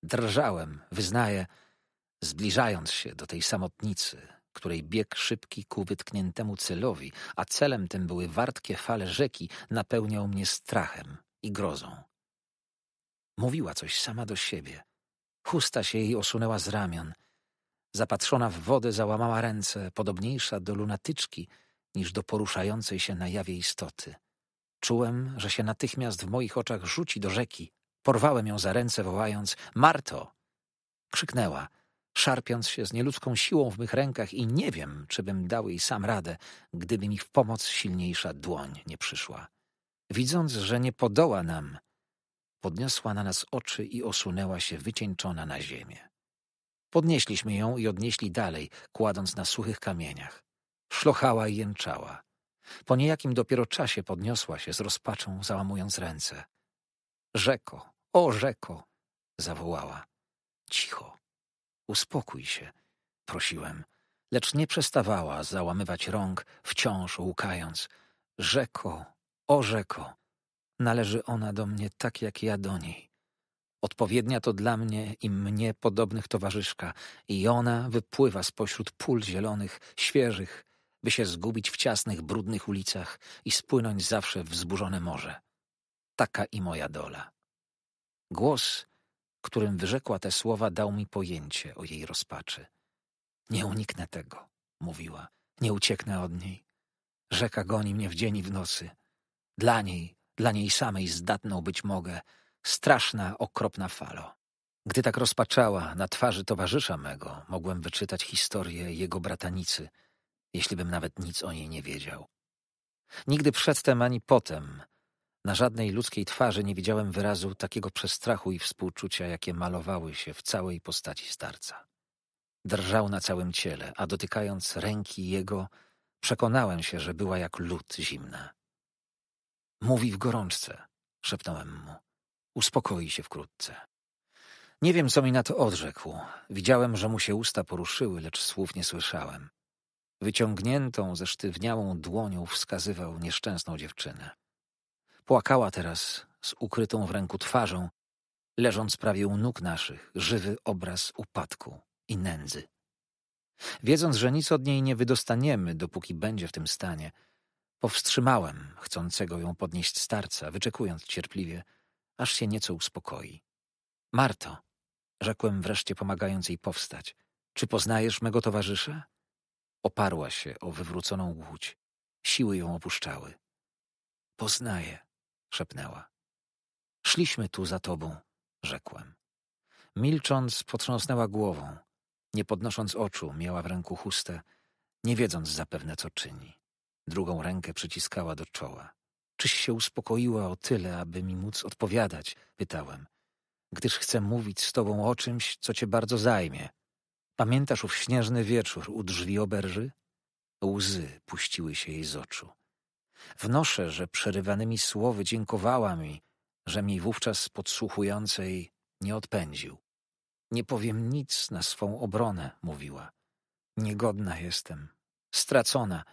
Drżałem, wyznaję, zbliżając się do tej samotnicy, której bieg szybki ku wytkniętemu celowi, a celem tym były wartkie fale rzeki, napełniał mnie strachem i grozą. Mówiła coś sama do siebie. Chusta się jej osunęła z ramion. Zapatrzona w wodę załamała ręce, podobniejsza do lunatyczki – niż do poruszającej się na jawie istoty. Czułem, że się natychmiast w moich oczach rzuci do rzeki. Porwałem ją za ręce, wołając — Marto! Krzyknęła, szarpiąc się z nieludzką siłą w mych rękach i nie wiem, czy bym dał jej sam radę, gdyby mi w pomoc silniejsza dłoń nie przyszła. Widząc, że nie podoła nam, podniosła na nas oczy i osunęła się wycieńczona na ziemię. Podnieśliśmy ją i odnieśli dalej, kładąc na suchych kamieniach szlochała i jęczała. Po niejakim dopiero czasie podniosła się z rozpaczą, załamując ręce. Rzeko, o rzeko! zawołała. Cicho, uspokój się, prosiłem, lecz nie przestawała załamywać rąk, wciąż łkając. Rzeko, o rzeko! Należy ona do mnie tak jak ja do niej. Odpowiednia to dla mnie i mnie podobnych towarzyszka, i ona wypływa spośród pól zielonych, świeżych, by się zgubić w ciasnych, brudnych ulicach i spłynąć zawsze w wzburzone morze. Taka i moja dola. Głos, którym wyrzekła te słowa, dał mi pojęcie o jej rozpaczy. Nie uniknę tego, mówiła, nie ucieknę od niej. Rzeka goni mnie w dzień i w nocy. Dla niej, dla niej samej zdatną być mogę, straszna, okropna falo. Gdy tak rozpaczała na twarzy towarzysza mego, mogłem wyczytać historię jego bratanicy — jeślibym nawet nic o niej nie wiedział. Nigdy przedtem ani potem na żadnej ludzkiej twarzy nie widziałem wyrazu takiego przestrachu i współczucia, jakie malowały się w całej postaci starca. Drżał na całym ciele, a dotykając ręki jego, przekonałem się, że była jak lód zimna. Mówi w gorączce, szepnąłem mu. Uspokoi się wkrótce. Nie wiem, co mi na to odrzekł. Widziałem, że mu się usta poruszyły, lecz słów nie słyszałem. Wyciągniętą, zesztywniałą dłonią wskazywał nieszczęsną dziewczynę. Płakała teraz z ukrytą w ręku twarzą, leżąc prawie u nóg naszych, żywy obraz upadku i nędzy. Wiedząc, że nic od niej nie wydostaniemy, dopóki będzie w tym stanie, powstrzymałem chcącego ją podnieść starca, wyczekując cierpliwie, aż się nieco uspokoi. Marto, rzekłem wreszcie, pomagając jej powstać, czy poznajesz mego towarzysza? Oparła się o wywróconą łódź. Siły ją opuszczały. Poznaję, szepnęła. Szliśmy tu za tobą, rzekłem. Milcząc, potrząsnęła głową. Nie podnosząc oczu, miała w ręku chustę, nie wiedząc zapewne, co czyni. Drugą rękę przyciskała do czoła. Czyś się uspokoiła o tyle, aby mi móc odpowiadać? Pytałem. Gdyż chcę mówić z tobą o czymś, co cię bardzo zajmie. Pamiętasz ów śnieżny wieczór u drzwi oberży? Łzy puściły się jej z oczu. Wnoszę, że przerywanymi słowy dziękowała mi, że mi wówczas podsłuchującej nie odpędził. Nie powiem nic na swą obronę, mówiła. Niegodna jestem, stracona,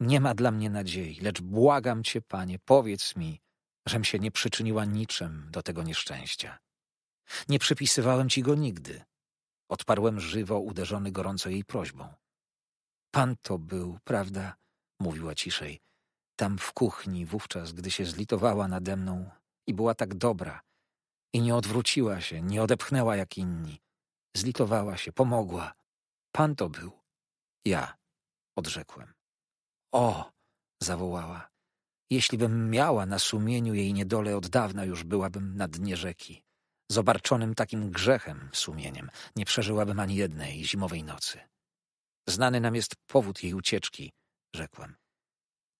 nie ma dla mnie nadziei, lecz błagam cię, panie, powiedz mi, żem się nie przyczyniła niczym do tego nieszczęścia. Nie przypisywałem ci go nigdy. Odparłem żywo, uderzony gorąco jej prośbą. Pan to był, prawda? mówiła ciszej. Tam w kuchni wówczas, gdy się zlitowała nade mną i była tak dobra. I nie odwróciła się, nie odepchnęła jak inni. Zlitowała się, pomogła. Pan to był. Ja, odrzekłem. O, zawołała. Jeślibym miała na sumieniu jej niedole od dawna już byłabym na dnie rzeki zobarczonym takim grzechem sumieniem, nie przeżyłabym ani jednej zimowej nocy. Znany nam jest powód jej ucieczki, rzekłem.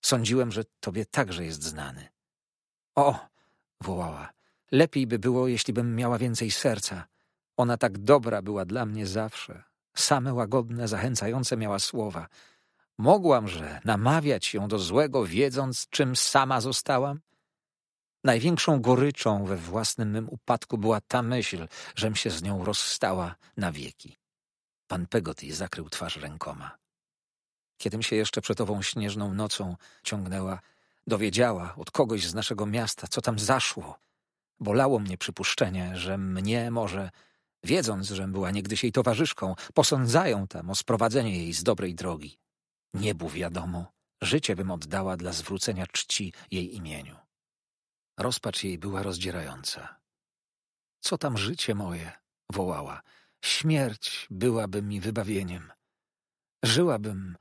Sądziłem, że tobie także jest znany. O! wołała. Lepiej by było, bym miała więcej serca. Ona tak dobra była dla mnie zawsze. Same łagodne, zachęcające miała słowa. Mogłamże namawiać ją do złego, wiedząc, czym sama zostałam? Największą goryczą we własnym mym upadku była ta myśl, żem się z nią rozstała na wieki. Pan Pegotty zakrył twarz rękoma. Kiedym się jeszcze przed ową śnieżną nocą ciągnęła, dowiedziała od kogoś z naszego miasta, co tam zaszło. Bolało mnie przypuszczenie, że mnie może, wiedząc, że była niegdyś jej towarzyszką, posądzają tam o sprowadzenie jej z dobrej drogi. Niebu wiadomo, życie bym oddała dla zwrócenia czci jej imieniu. Rozpacz jej była rozdzierająca. Co tam życie moje? wołała. Śmierć byłaby mi wybawieniem. Żyłabym,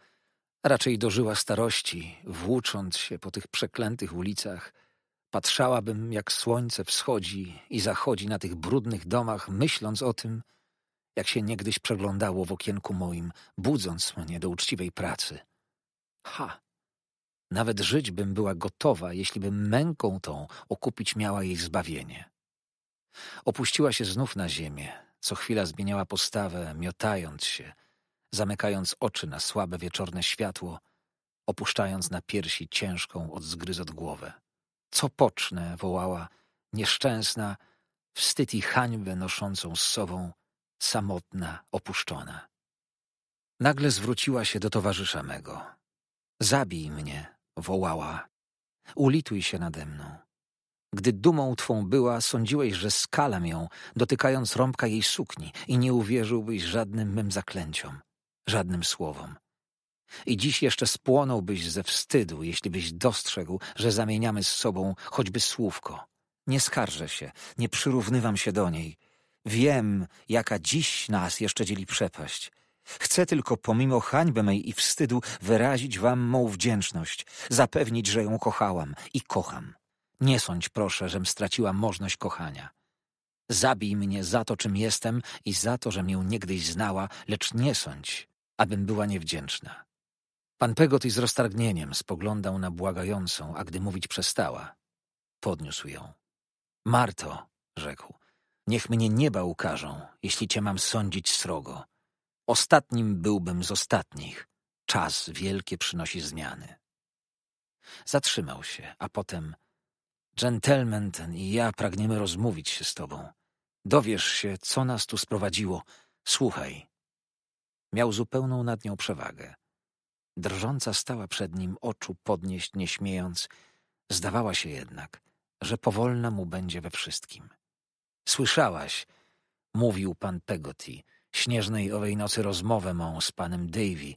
raczej dożyła starości, włócząc się po tych przeklętych ulicach. Patrzałabym, jak słońce wschodzi i zachodzi na tych brudnych domach, myśląc o tym, jak się niegdyś przeglądało w okienku moim, budząc mnie do uczciwej pracy. Ha! Nawet żyć bym była gotowa, jeśli bym męką tą okupić miała jej zbawienie. Opuściła się znów na ziemię, co chwila zmieniała postawę, miotając się, zamykając oczy na słabe wieczorne światło, opuszczając na piersi ciężką od zgryzot głowę. Co pocznę, wołała, nieszczęsna, wstyd i hańbę noszącą z sobą, samotna, opuszczona. Nagle zwróciła się do towarzysza mego. Zabij mnie, wołała. Ulituj się nade mną. Gdy dumą twą była, sądziłeś, że skalam ją, dotykając rąbka jej sukni i nie uwierzyłbyś żadnym mym zaklęciom, żadnym słowom. I dziś jeszcze spłonąłbyś ze wstydu, jeśli byś dostrzegł, że zamieniamy z sobą choćby słówko. Nie skarżę się, nie przyrównywam się do niej. Wiem, jaka dziś nas jeszcze dzieli przepaść – Chcę tylko pomimo hańby mej i wstydu wyrazić wam mą wdzięczność, zapewnić, że ją kochałam i kocham. Nie sądź proszę, żem straciła możność kochania. Zabij mnie za to, czym jestem i za to, że mię niegdyś znała, lecz nie sądź, abym była niewdzięczna. Pan Pegotty z roztargnieniem spoglądał na błagającą, a gdy mówić przestała, podniósł ją. Marto, rzekł, niech mnie nieba ukażą, jeśli cię mam sądzić srogo. Ostatnim byłbym z ostatnich. Czas wielkie przynosi zmiany. Zatrzymał się, a potem Dżentelmen ten i ja pragniemy rozmówić się z tobą. Dowiesz się, co nas tu sprowadziło. Słuchaj. Miał zupełną nad nią przewagę. Drżąca stała przed nim oczu podnieść, nie śmiejąc. Zdawała się jednak, że powolna mu będzie we wszystkim. Słyszałaś, mówił pan Pegoti, śnieżnej owej nocy rozmowę mą z panem Davy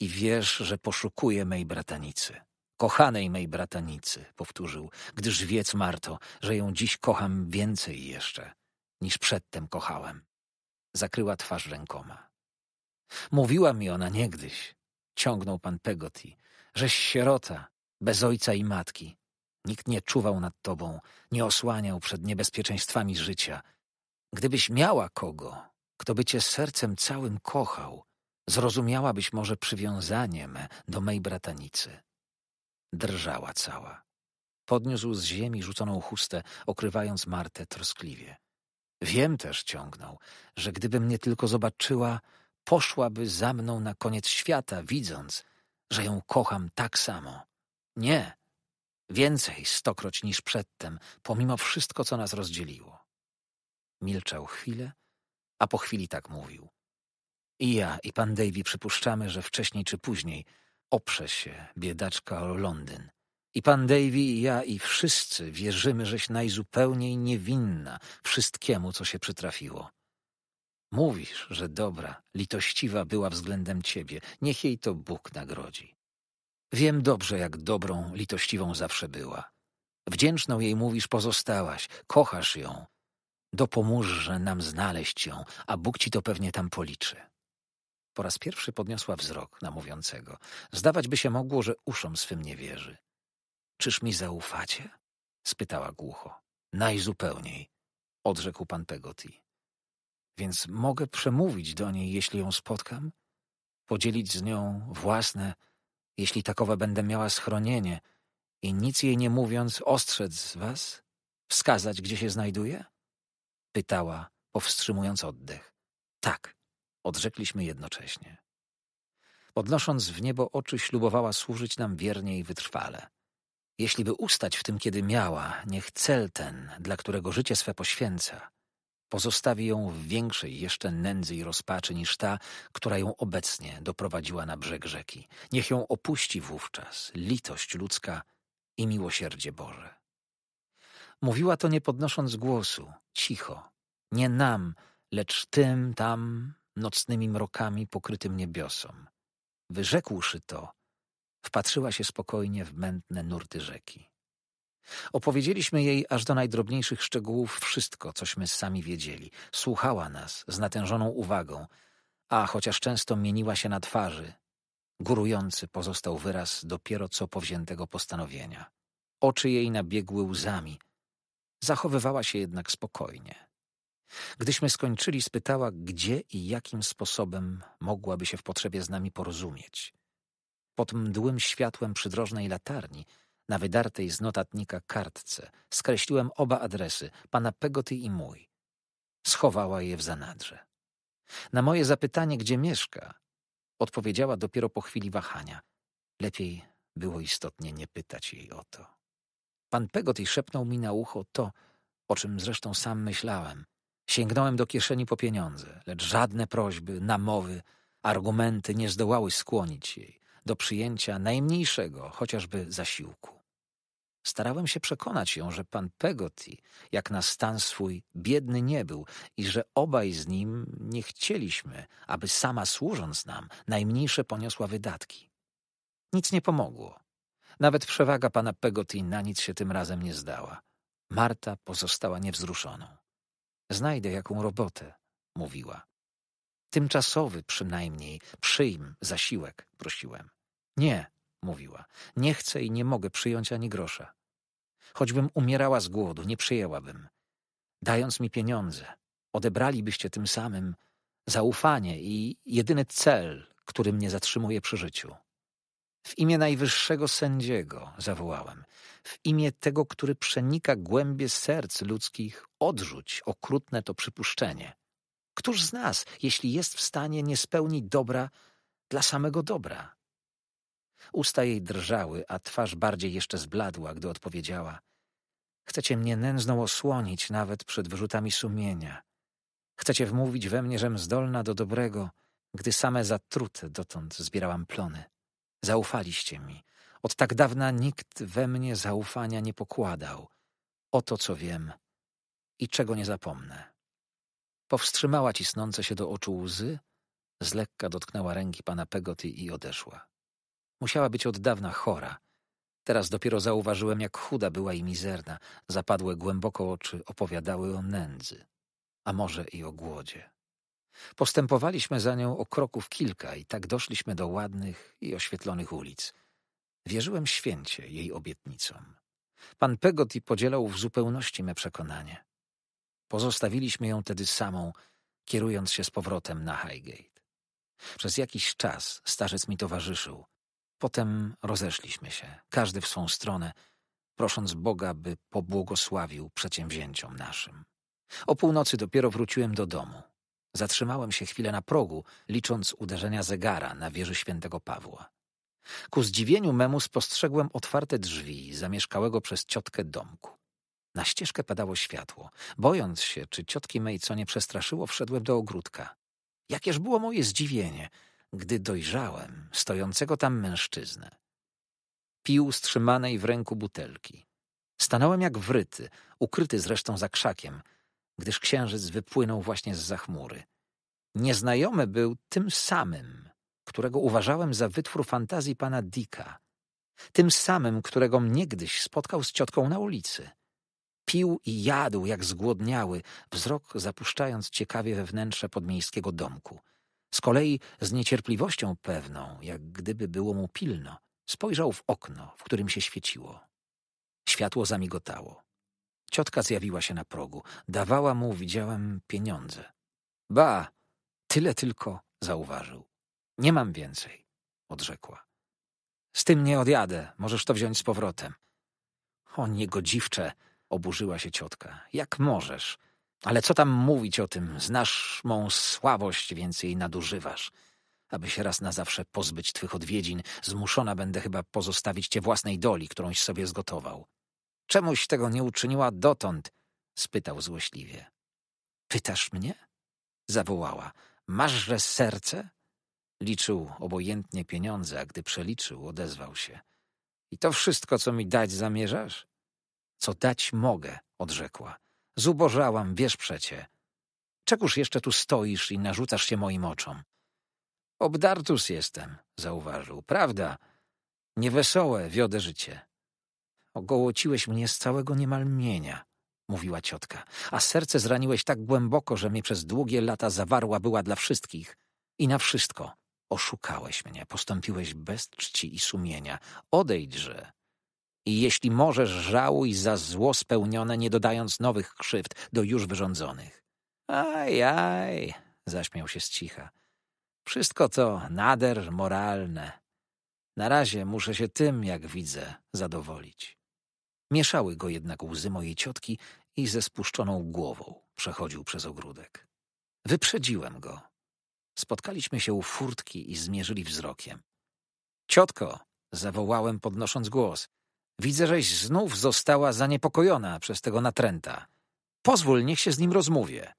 i wiesz, że poszukuję mej bratanicy. Kochanej mej bratanicy, powtórzył, gdyż wiedz, Marto, że ją dziś kocham więcej jeszcze, niż przedtem kochałem. Zakryła twarz rękoma. Mówiła mi ona niegdyś, ciągnął pan Pegoti, żeś sierota, bez ojca i matki. Nikt nie czuwał nad tobą, nie osłaniał przed niebezpieczeństwami życia. Gdybyś miała kogo, kto by cię sercem całym kochał, zrozumiałabyś może przywiązaniem do mej bratanicy. Drżała cała. Podniósł z ziemi rzuconą chustę, okrywając Martę troskliwie. Wiem też, ciągnął, że gdyby mnie tylko zobaczyła, poszłaby za mną na koniec świata, widząc, że ją kocham tak samo. Nie, więcej stokroć niż przedtem, pomimo wszystko, co nas rozdzieliło. Milczał chwilę, a po chwili tak mówił. I ja, i pan Davy przypuszczamy, że wcześniej czy później oprze się biedaczka Londyn. I pan Davy, i ja, i wszyscy wierzymy, żeś najzupełniej niewinna wszystkiemu, co się przytrafiło. Mówisz, że dobra, litościwa była względem ciebie, niech jej to Bóg nagrodzi. Wiem dobrze, jak dobrą, litościwą zawsze była. Wdzięczną jej mówisz, pozostałaś, kochasz ją, Dopomóżże nam znaleźć ją, a Bóg ci to pewnie tam policzy. Po raz pierwszy podniosła wzrok na mówiącego. Zdawać by się mogło, że uszom swym nie wierzy. Czyż mi zaufacie? spytała głucho. Najzupełniej, odrzekł pan Pegoti. Więc mogę przemówić do niej, jeśli ją spotkam? Podzielić z nią własne, jeśli takowe będę miała schronienie i nic jej nie mówiąc ostrzec was? Wskazać, gdzie się znajduje? Pytała, powstrzymując oddech. Tak, odrzekliśmy jednocześnie. Podnosząc w niebo oczy, ślubowała służyć nam wiernie i wytrwale. Jeśli by ustać w tym, kiedy miała, niech cel ten, dla którego życie swe poświęca, pozostawi ją w większej jeszcze nędzy i rozpaczy niż ta, która ją obecnie doprowadziła na brzeg rzeki. Niech ją opuści wówczas litość ludzka i miłosierdzie Boże. Mówiła to nie podnosząc głosu, cicho. Nie nam, lecz tym tam, nocnymi mrokami pokrytym niebiosom. Wyrzekłszy to, wpatrzyła się spokojnie w mętne nurty rzeki. Opowiedzieliśmy jej aż do najdrobniejszych szczegółów wszystko, cośmy sami wiedzieli. Słuchała nas z natężoną uwagą, a chociaż często mieniła się na twarzy, górujący pozostał wyraz dopiero co powziętego postanowienia. Oczy jej nabiegły łzami, Zachowywała się jednak spokojnie. Gdyśmy skończyli, spytała, gdzie i jakim sposobem mogłaby się w potrzebie z nami porozumieć. Pod mdłym światłem przydrożnej latarni, na wydartej z notatnika kartce, skreśliłem oba adresy, pana Pegoty i mój. Schowała je w zanadrze. Na moje zapytanie, gdzie mieszka, odpowiedziała dopiero po chwili wahania. Lepiej było istotnie nie pytać jej o to. Pan Peggotty szepnął mi na ucho to, o czym zresztą sam myślałem. Sięgnąłem do kieszeni po pieniądze, lecz żadne prośby, namowy, argumenty nie zdołały skłonić jej do przyjęcia najmniejszego, chociażby zasiłku. Starałem się przekonać ją, że pan Peggotty, jak na stan swój, biedny nie był i że obaj z nim nie chcieliśmy, aby sama służąc nam, najmniejsze poniosła wydatki. Nic nie pomogło. Nawet przewaga pana Pegoty na nic się tym razem nie zdała. Marta pozostała niewzruszoną. Znajdę jaką robotę, mówiła. Tymczasowy przynajmniej, przyjm zasiłek, prosiłem. Nie, mówiła, nie chcę i nie mogę przyjąć ani grosza. Choćbym umierała z głodu, nie przyjęłabym. Dając mi pieniądze, odebralibyście tym samym zaufanie i jedyny cel, który mnie zatrzymuje przy życiu. W imię najwyższego sędziego zawołałem. W imię tego, który przenika głębie serc ludzkich, odrzuć okrutne to przypuszczenie. Któż z nas, jeśli jest w stanie, nie spełni dobra dla samego dobra? Usta jej drżały, a twarz bardziej jeszcze zbladła, gdy odpowiedziała. Chcecie mnie nędzną osłonić nawet przed wyrzutami sumienia. Chcecie wmówić we mnie, żem zdolna do dobrego, gdy same zatrute dotąd zbierałam plony. Zaufaliście mi. Od tak dawna nikt we mnie zaufania nie pokładał. Oto co wiem i czego nie zapomnę. Powstrzymała cisnące się do oczu łzy, z lekka dotknęła ręki pana Pegoty i odeszła. Musiała być od dawna chora. Teraz dopiero zauważyłem, jak chuda była i mizerna. Zapadłe głęboko oczy opowiadały o nędzy, a może i o głodzie. Postępowaliśmy za nią o kroków kilka i tak doszliśmy do ładnych i oświetlonych ulic. Wierzyłem święcie jej obietnicom. Pan Pegoti podzielał w zupełności me przekonanie. Pozostawiliśmy ją tedy samą, kierując się z powrotem na Highgate. Przez jakiś czas starzec mi towarzyszył. Potem rozeszliśmy się, każdy w swą stronę, prosząc Boga, by pobłogosławił przedsięwzięciom naszym. O północy dopiero wróciłem do domu. Zatrzymałem się chwilę na progu, licząc uderzenia zegara na wieży świętego Pawła. Ku zdziwieniu memu spostrzegłem otwarte drzwi zamieszkałego przez ciotkę domku. Na ścieżkę padało światło. Bojąc się, czy ciotki mej co nie przestraszyło, wszedłem do ogródka. Jakież było moje zdziwienie, gdy dojrzałem stojącego tam mężczyznę. Pił z trzymanej w ręku butelki. Stanąłem jak wryty, ukryty zresztą za krzakiem – gdyż księżyc wypłynął właśnie z zachmury. Nieznajomy był tym samym, którego uważałem za wytwór fantazji pana Dicka, tym samym, którego niegdyś spotkał z ciotką na ulicy. Pił i jadł jak zgłodniały, wzrok zapuszczając ciekawie we wnętrze podmiejskiego domku. Z kolei z niecierpliwością pewną, jak gdyby było mu pilno, spojrzał w okno, w którym się świeciło. Światło zamigotało. Ciotka zjawiła się na progu. Dawała mu, widziałem, pieniądze. Ba, tyle tylko, zauważył. Nie mam więcej, odrzekła. Z tym nie odjadę, możesz to wziąć z powrotem. O niegodziwcze, oburzyła się ciotka. Jak możesz? Ale co tam mówić o tym? Znasz mą słabość, więc jej nadużywasz. Aby się raz na zawsze pozbyć twych odwiedzin, zmuszona będę chyba pozostawić cię własnej doli, którąś sobie zgotował. Czemuś tego nie uczyniła dotąd? spytał złośliwie. Pytasz mnie? zawołała. Maszże serce? Liczył obojętnie pieniądze, a gdy przeliczył, odezwał się. I to wszystko, co mi dać zamierzasz? Co dać mogę, odrzekła. Zubożałam, wiesz przecie. Czegóż jeszcze tu stoisz i narzucasz się moim oczom? Obdartus jestem, zauważył. Prawda, niewesołe wiodę życie. Ogołociłeś mnie z całego niemal mienia, mówiła ciotka, a serce zraniłeś tak głęboko, że mnie przez długie lata zawarła była dla wszystkich. I na wszystko oszukałeś mnie, postąpiłeś bez czci i sumienia. Odejdźże. I jeśli możesz, żałuj za zło spełnione, nie dodając nowych krzywd do już wyrządzonych. Aj, aj, zaśmiał się z cicha. Wszystko to nader moralne. Na razie muszę się tym, jak widzę, zadowolić. Mieszały go jednak łzy mojej ciotki i ze spuszczoną głową przechodził przez ogródek. Wyprzedziłem go. Spotkaliśmy się u furtki i zmierzyli wzrokiem. Ciotko, zawołałem podnosząc głos. Widzę, żeś znów została zaniepokojona przez tego natręta. Pozwól, niech się z nim rozmówię.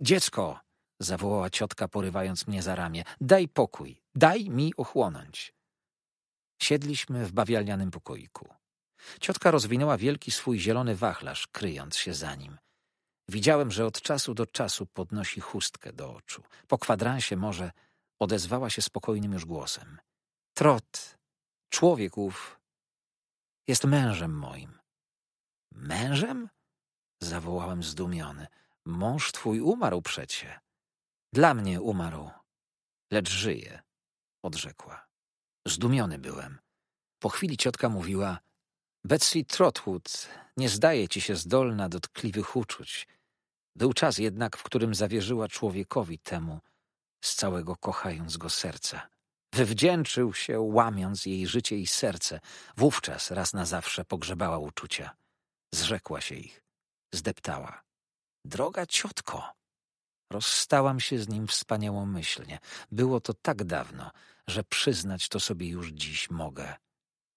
Dziecko, zawołała ciotka, porywając mnie za ramię. Daj pokój, daj mi ochłonąć. Siedliśmy w bawialnianym pokoiku. Ciotka rozwinęła wielki swój zielony wachlarz, kryjąc się za nim. Widziałem, że od czasu do czasu podnosi chustkę do oczu. Po kwadransie może odezwała się spokojnym już głosem. Trot, człowiek ów, jest mężem moim. Mężem? Zawołałem zdumiony. Mąż twój umarł przecie. Dla mnie umarł, lecz żyje, odrzekła. Zdumiony byłem. Po chwili ciotka mówiła Betsy Trotwood nie zdaje ci się zdolna do tkliwych uczuć. Był czas jednak, w którym zawierzyła człowiekowi temu, z całego kochając go serca. Wywdzięczył się, łamiąc jej życie i serce. Wówczas raz na zawsze pogrzebała uczucia. Zrzekła się ich. Zdeptała. Droga ciotko! Rozstałam się z nim wspaniałomyślnie. Było to tak dawno, że przyznać to sobie już dziś mogę.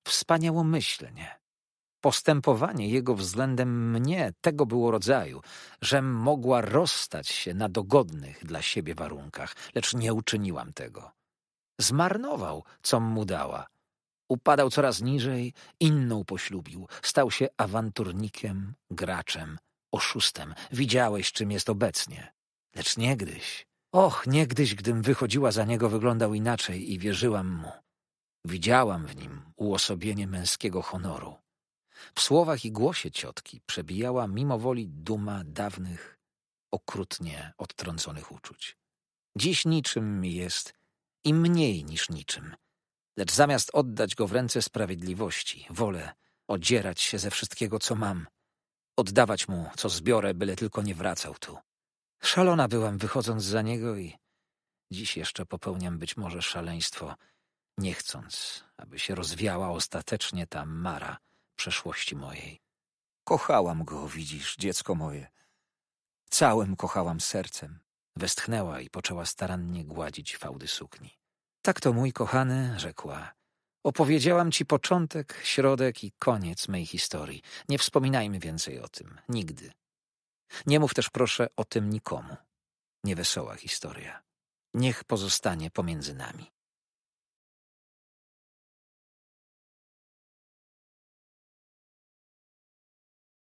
Wspaniałomyślnie. Postępowanie jego względem mnie tego było rodzaju, że mogła rozstać się na dogodnych dla siebie warunkach, lecz nie uczyniłam tego. Zmarnował, com mu dała. Upadał coraz niżej, inną poślubił, stał się awanturnikiem, graczem, oszustem. Widziałeś, czym jest obecnie. Lecz niegdyś, och, niegdyś, gdym wychodziła za niego, wyglądał inaczej i wierzyłam mu. Widziałam w nim uosobienie męskiego honoru. W słowach i głosie ciotki przebijała mimowoli duma dawnych, okrutnie odtrąconych uczuć. Dziś niczym mi jest i mniej niż niczym, lecz zamiast oddać go w ręce sprawiedliwości, wolę odzierać się ze wszystkiego, co mam, oddawać mu, co zbiorę, byle tylko nie wracał tu. Szalona byłam wychodząc za niego i dziś jeszcze popełniam być może szaleństwo, nie chcąc, aby się rozwiała ostatecznie ta mara – przeszłości mojej. Kochałam go, widzisz, dziecko moje. Całym kochałam sercem. Westchnęła i poczęła starannie gładzić fałdy sukni. Tak to mój kochany, rzekła. Opowiedziałam ci początek, środek i koniec mej historii. Nie wspominajmy więcej o tym. Nigdy. Nie mów też proszę o tym nikomu. Niewesoła historia. Niech pozostanie pomiędzy nami.